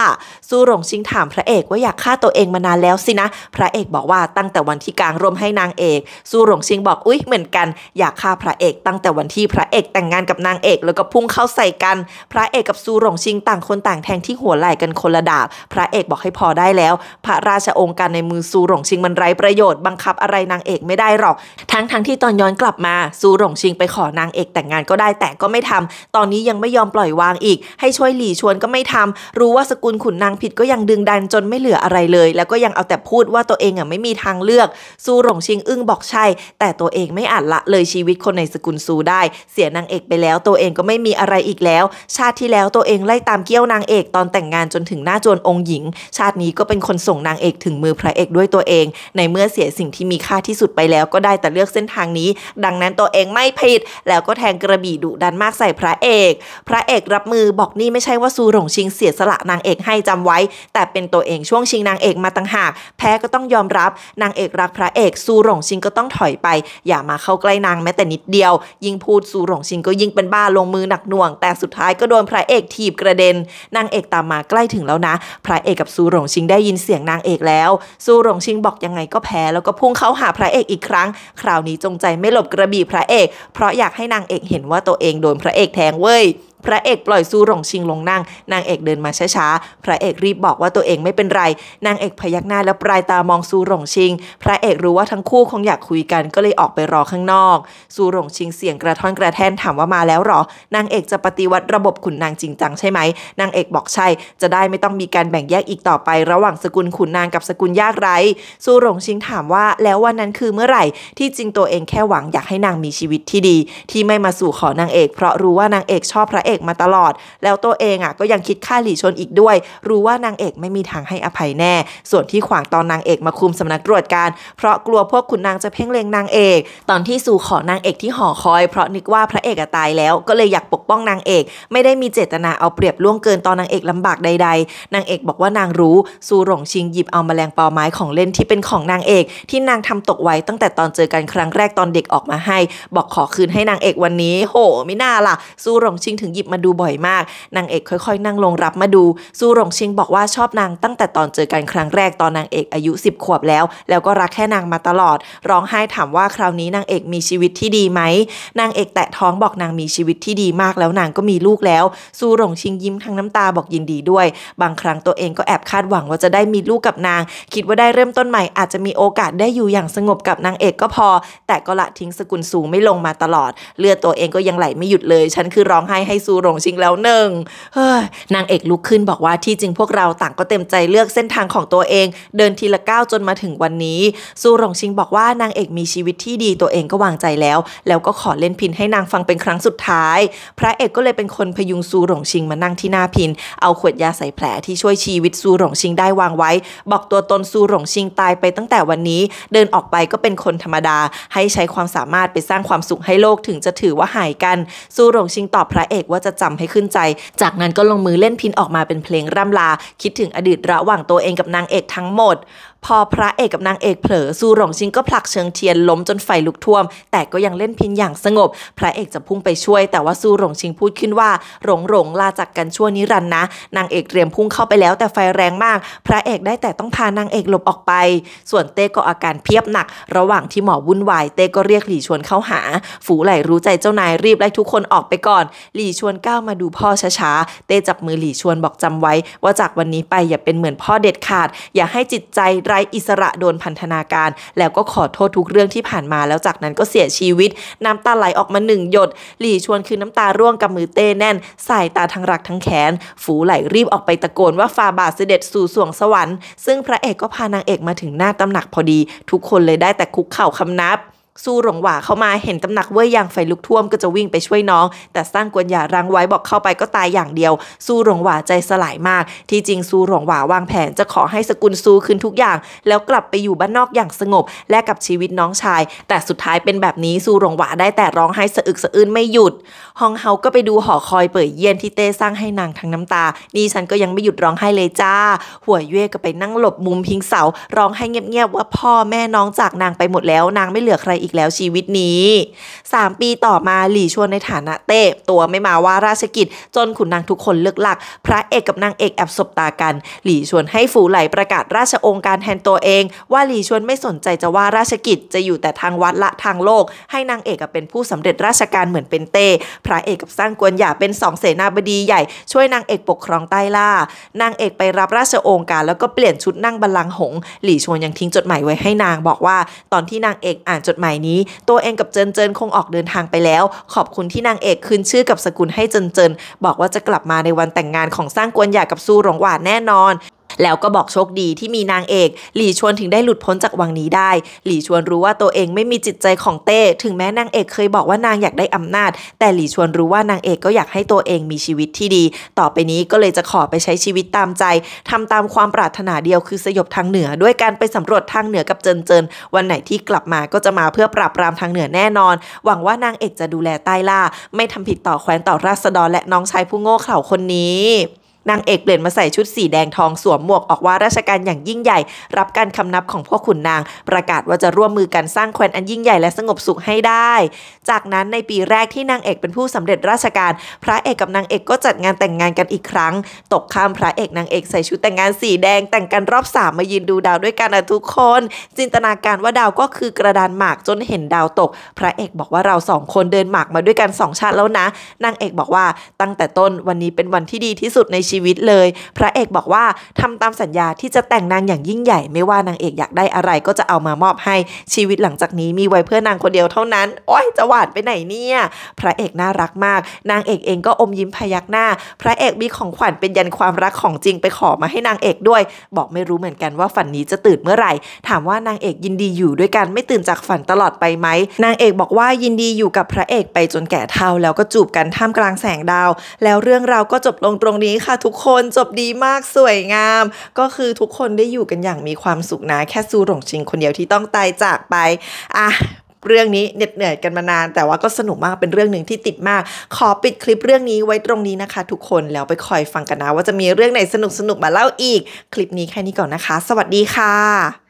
สู้หลงชิงถามพระเอกว่าอยากฆ่าตัวเองมานานแล้วสินะ พระเอกบอกว่าตั้งแต่วันที่กลางร่วมให้นางเอกสู้หลงชิงบอกอุ๊ย เหมือนกันอยากฆ่าพระเอกตั้งแต่วันที่พระเอกแต่งงานกับนางเอกแล้วก็พุ่งเข้าใส่กัน พระเอกกับสู้หลงชิงต่างคนต่างแทงที่หัวไหล่กันคนละดาบพระเอกบอกให้พอได้แล้ว พระราชองค์การในมือสู้หลงชิงมันไร้ประโยชน์บังคับอะไรนางเอกไม่ได้หรอก ทั้งทั้งที่ตอนย้อนกลับมาซูหลงชิงไปขอนางเอกแต่งงานก็ได้แต่ก็ไม่ทำ ตอนนี้ยังไม่ยอมปล่อยวางอีก ให้ช่วยหลี่ชวนก็ไม่ทำ รู้ว่าสกุลขุนนางผิดก็ยังดึงดันจนไม่เหลืออะไรเลย แล้วก็ยังเอาแต่พูดว่าตัวเองอ่ะไม่มีทางเลือกซูหลงชิงอึ้งบอกใช่ แต่ตัวเองไม่อาจละเลยชีวิตคนในสกุลซูได้เสียนางเอกไปแล้วตัวเองก็ไม่มีอะไรอีกแล้ว ชาติที่แล้วตัวเองไล่ตามเกี้ยวนางเอกตอนแต่งงานจนถึงหน้าจวนองค์หญิง ชาตินี้ก็เป็นคนส่งนางเอกถึงมือพระเอกด้วยตัวเอง ในเมื่อเสียสิ่งที่มีค่าที่สุดไปแล้วก็ได้แต่เลือกเส้นทางนี้ ดังนั้นตตัวเองไม่ผิดแล้วก็แทงกระบี่ดุดันมากใส่พระเอก พระเอกรับมือบอกนี่ไม่ใช่ว่า ซูหลงชิงเสียสละนางเอกให้จำไว้ แต่เป็นตัวเองช่วงชิงนางเอกมาต่างหาก แพ้ก็ต้องยอมรับนางเอกรักพระเอก ซูหลงชิงก็ต้องถอยไป อย่ามาเข้าใกล้นางแม้แต่นิดเดียว ยิ่งพูดซูหลงชิงก็ยิ่งเป็นบ้าลงมือหนักหน่วง แต่สุดท้ายก็โดนพระเอกถีบกระเด็น นางเอกตามมาใกล้ถึงแล้วนะ พระเอกกับซูหลงชิงได้ยินเสียงนางเอกแล้วซูหลงชิงบอกยังไงก็แพ้แล้วก็พุ่งเข้าหาพระเอกอีกครั้งคราวนี้จงใจไม่หลบกระบี่พระเอก เพราะอยากให้นางเอกเห็นว่าตัวเองโดนพระเอกแทงเว้ยพระเอกปล่อยสู้หลงชิงลงนั่ง นางเอกเดินมาช้าๆพระเอกรีบบอกว่าตัวเองไม่เป็นไร นางเอกพยักหน้าแล้วปลายตามองสู้หลงชิง พระเอกรู้ว่าทั้งคู่คงอยากคุยกันก็เลยออกไปรอข้างนอกสู้หลงชิงเสียงกระท่อนกระแท่นถามว่ามาแล้วหรอนางเอกจะปฏิวัติระบบขุนนางจริงจังใช่ไหม นางเอกบอกใช่ จะได้ไม่ต้องมีการแบ่งแยกอีกต่อไประหว่างสกุลขุนนางกับสกุลยากไร้สู้หลงชิงถามว่าแล้ววันนั้นคือเมื่อไหร่ที่จริงตัวเองแค่หวังอยากให้นางมีชีวิตที่ดี ที่ไม่มาสู่ขอนางเอกเพราะรู้ว่านางเอกชอบพระเอกอกมาตลอด แล้วตัวเองอ่ะก็ยังคิดค่าหลีชนอีกด้วย รู้ว่านางเอกไม่มีทางให้อภัยแน่ ส่วนที่ขวางตอนนางเอกมาคุมสำนักตรวจการ เพราะกลัวพวกขุนนางจะเพ่งเล็งนางเอก ตอนที่สู่ขอนางเอกที่หอคอย เพราะนึกว่าพระเอกตายแล้ว ก็เลยอยากปกป้องนางเอก ไม่ได้มีเจตนาเอาเปรียบล่วงเกินตอนนางเอกลำบากใด ๆ นางเอกบอกว่านางรู้สู่หลงชิงหยิบเอาแมลงปอไม้ของเล่นที่เป็นของนางเอก ที่นางทำตกไว้ตั้งแต่ตอนเจอกันครั้งแรกตอนเด็กออกมาให้ บอกขอคืนให้นางเอกวันนี้ โห ไม่น่าล่ะ สู่หลงชิงถึงหยิบบมาดูบ่อยมากนางเอกค่อย ๆ นั่งลงรับมาดูซูหลงชิงบอกว่าชอบนางตั้งแต่ตอนเจอกันครั้งแรก ตอนนางเอกอายุ10ขวบแล้วแล้วก็รักแค่นางมาตลอด ร้องไห้ถามว่าคราวนี้นางเอกมีชีวิตที่ดีไหมนางเอกแตะท้องบอกนางมีชีวิตที่ดีมากแล้วนางก็มีลูกแล้วซูหลงชิงยิ้มทั้งน้ำตาบอกยินดีด้วย บางครั้งตัวเองก็แอบคาดหวังว่าจะได้มีลูกกับนาง คิดว่าได้เริ่มต้นใหม่อาจจะมีโอกาสได้อยู่อย่างสงบกับนางเอกก็พอ แต่ก็ละทิ้งสกุลสูงไม่ลงมาตลอด เลือดตัวเองก็ยังไหลไม่หยุดเลย ฉันคือร้องไห้ให้ซูสูหลงชิงแล้วหนึ่งเฮ้ย นางเอกลุกขึ้นบอกว่าที่จริงพวกเราต่างก็เต็มใจเลือกเส้นทางของตัวเอง เดินทีละก้าวจนมาถึงวันนี้ สูหลงชิงบอกว่านางเอกมีชีวิตที่ดีตัวเองก็วางใจแล้ว แล้วก็ขอเล่นพินให้นางฟังเป็นครั้งสุดท้าย พระเอกก็เลยเป็นคนพยุงซูหลงชิงมานั่งที่หน้าพิน เอาขวดยาใส่แผลที่ช่วยชีวิตซูหลงชิงได้วางไว้ บอกตัวตนซูหลงชิงตายไปตั้งแต่วันนี้ เดินออกไปก็เป็นคนธรรมดาให้ใช้ความสามารถไปสร้างความสุขให้โลกถึงจะถือว่าหายกันซูหลงชิงตอบพระเอกว่าจะจำให้ขึ้นใจ จากนั้นก็ลงมือเล่นพินออกมาเป็นเพลงร่ำลา คิดถึงอดีตระหว่างตัวเองกับนางเอกทั้งหมดพอพระเอกกับนางเอกเผลอซูหลงชิงก็ผลักเชิงเทียนล้มจนไฟลุกท่วมแต่ก็ยังเล่นพินอย่างสงบ พระเอกจะพุ่งไปช่วยแต่ว่าซูหลงชิงพูดขึ้นว่าหลงหลงลาจากกันชั่วนิรันนะนางเอกเตรียมพุ่งเข้าไปแล้ว แต่ไฟแรงมาก พระเอกได้แต่ต้องพานางเอกหลบออกไป ส่วนเต้ก็อาการเพียบหนัก ระหว่างที่หมอวุ่นวายเต้ก็เรียกหลี่ชวนเข้าหา ฝูไหลรู้ใจเจ้านายรีบไล่ทุกคนออกไปก่อน หลี่ชวนก้าวมาดูพ่อช้าๆเต้จับมือหลี่ชวนบอกจำไว้ ว่าจากวันนี้ไปอย่าเป็นเหมือนพ่อเด็ดขาดอย่าให้จิตใจไร้อิสระโดนพันธนาการ แล้วก็ขอโทษทุกเรื่องที่ผ่านมาแล้วจากนั้นก็เสียชีวิต น้ำตาไหลออกมาหนึ่งหยด หลี่ชวนคือน้ำตาร่วงกับมือเต้แน่นสายตาทั้งรักทั้งแขน ฝูไหลรีบออกไปตะโกนว่าฟาบาทเสด็จสู่สวงสวรรค์ ซึ่งพระเอกก็พานางเอกมาถึงหน้าตำหนักพอดี ทุกคนเลยได้แต่คุกเข่าคำนับสู้หลงหว่าเข้ามาเห็นตำหนักเว่ยยางไฟลุกท่วมก็จะวิ่งไปช่วยน้อง แต่สร้างกวนหยารังไว้บอกเข้าไปก็ตายอย่างเดียวสู้หลงหว่าใจสลายมาก ที่จริงสู้หลงหว่าวางแผนจะขอให้สกุลสู้คืนทุกอย่าง แล้วกลับไปอยู่บ้านนอกอย่างสงบ และ กับชีวิตน้องชาย แต่สุดท้ายเป็นแบบนี้สู้หลงหว่าได้แต่ร้องไห้สะอึกสะอื้นไม่หยุดฮองเฮา ก็ไปดูหอคอยเปิดเย็นที่เต้สร้างให้นางทั้งน้ำตานี่ฉันก็ยังไม่หยุดร้องไห้เลยจ้า หัวเย่ก็ไปนั่งหลบมุมพิงเสาร้องไห้เงียบๆว่าพ่อแม่น้องจากนางไปหมดแล้วนางไม่เหลือใครอีกแล้วชีวิตนี้ 3 ปีต่อมาหลี่ชวนในฐานะเต้ตัวไม่มาว่าราชกิจ จนขุนนางทุกคนเลือกหลักพระเอกกับนางเอกแอบสบตากัน หลี่ชวนให้ฝูไหลประกาศราชองค์การแทนตัวเอง ว่าหลี่ชวนไม่สนใจจะว่าราชกิจจะอยู่แต่ทางวัดละทางโลก ให้นางเอกเป็นผู้สำเร็จราชการเหมือนเป็นเต้พระเอกกับสร้างกวนหยาเป็นสองเสนาบดีใหญ่ช่วยนางเอกปกครองใต้ล่านางเอกไปรับราชองค์การแล้วก็เปลี่ยนชุดนั่งบัลลังก์หง หลี่ชวนยังทิ้งจดหมายไว้ให้นางบอกว่า ตอนที่นางเอกอ่านจดหมายมยนี้ตัวเองกับเจินเจินคงออกเดินทางไปแล้ว ขอบคุณที่นางเอกคืนชื่อกับสกุลให้เจินเจินบอกว่าจะกลับมาในวันแต่งงานของสร้างกวนหยากับซูหลงหวานแน่นอนแล้วก็บอกโชคดีที่มีนางเอก หลี่ชวนถึงได้หลุดพ้นจากวังนี้ได้ หลี่ชวนรู้ว่าตัวเองไม่มีจิตใจของเต้ ถึงแม้นางเอกเคยบอกว่านางอยากได้อำนาจ แต่หลี่ชวนรู้ว่านางเอกก็อยากให้ตัวเองมีชีวิตที่ดี ต่อไปนี้ก็เลยจะขอไปใช้ชีวิตตามใจ ทำตามความปรารถนาเดียวคือสยบทางเหนือด้วยการไปสำรวจทางเหนือกับเจินเจินวันไหนที่กลับมาก็จะมาเพื่อปราบปรามทางเหนือแน่นอน หวังว่านางเอกจะดูแลใต้ล่าไม่ทำผิดต่อแคว้นต่อราษฎรและน้องชายผู้โง่เขลาคนนี้นางเอกเปลี่ยนมาใส่ชุดสีแดงทองสวมหมวกออกว่าราชการอย่างยิ่งใหญ่ รับการคำนับของพวกขุนนาง ประกาศว่าจะร่วมมือกันสร้างแคว้นอันยิ่งใหญ่และสงบสุขให้ได้ จากนั้นในปีแรกที่นางเอกเป็นผู้สำเร็จราชการ พระเอกกับนางเอกก็จัดงานแต่งงานกันอีกครั้ง ตกข้ามพระเอกนางเอกใส่ชุดแต่งงานสีแดงแต่งกันรอบสามมายืนดูดาวด้วยกันนะทุกคน จินตนาการว่าดาวก็คือกระดานหมากจนเห็นดาวตก พระเอกบอกว่าเราสองคนเดินหมากมาด้วยกันสองชาติแล้วนะนางเอกบอกว่าตั้งแต่ต้นวันนี้เป็นวันที่ดีที่สุดในชีวิตเลย พระเอกบอกว่าทำตามสัญญาที่จะแต่งนางอย่างยิ่งใหญ่ไม่ว่านางเอกอยากได้อะไรก็จะเอามามอบให้ ชีวิตหลังจากนี้มีไว้เพื่อนางคนเดียวเท่านั้นโอ้ยจะหวานไปไหนเนี่ย พระเอกน่ารักมาก นางเอกเองก็อมยิ้มพยักหน้า พระเอกมีของขวัญเป็นยันความรักของจริงไปขอมาให้นางเอกด้วย บอกไม่รู้เหมือนกันว่าฝันนี้จะตื่นเมื่อไหร่ถามว่านางเอกยินดีอยู่ด้วยกันไม่ตื่นจากฝันตลอดไปไหมนางเอกบอกว่ายินดีอยู่กับพระเอกไปจนแก่เท่าแล้วก็จูบกันท่ามกลางแสงดาว แล้วเรื่องราวก็จบลงตรงนี้ค่ะทุกคนจบดีมากสวยงาม ก็คือทุกคนได้อยู่กันอย่างมีความสุขนะแค่ซูหลงชิง คนเดียวที่ต้องตายจากไป อ่ะเรื่องนี้เหน็ดเหนื่อยกันมานาน แต่ว่าก็สนุกมากเป็นเรื่องหนึ่งที่ติดมาก ขอปิดคลิปเรื่องนี้ไว้ตรงนี้นะคะ ทุกคนแล้วไปคอยฟังกันนะ ว่าจะมีเรื่องไหนสนุกสนุกมาเล่าอีกคลิปนี้แค่นี้ก่อนนะคะ สวัสดีค่ะ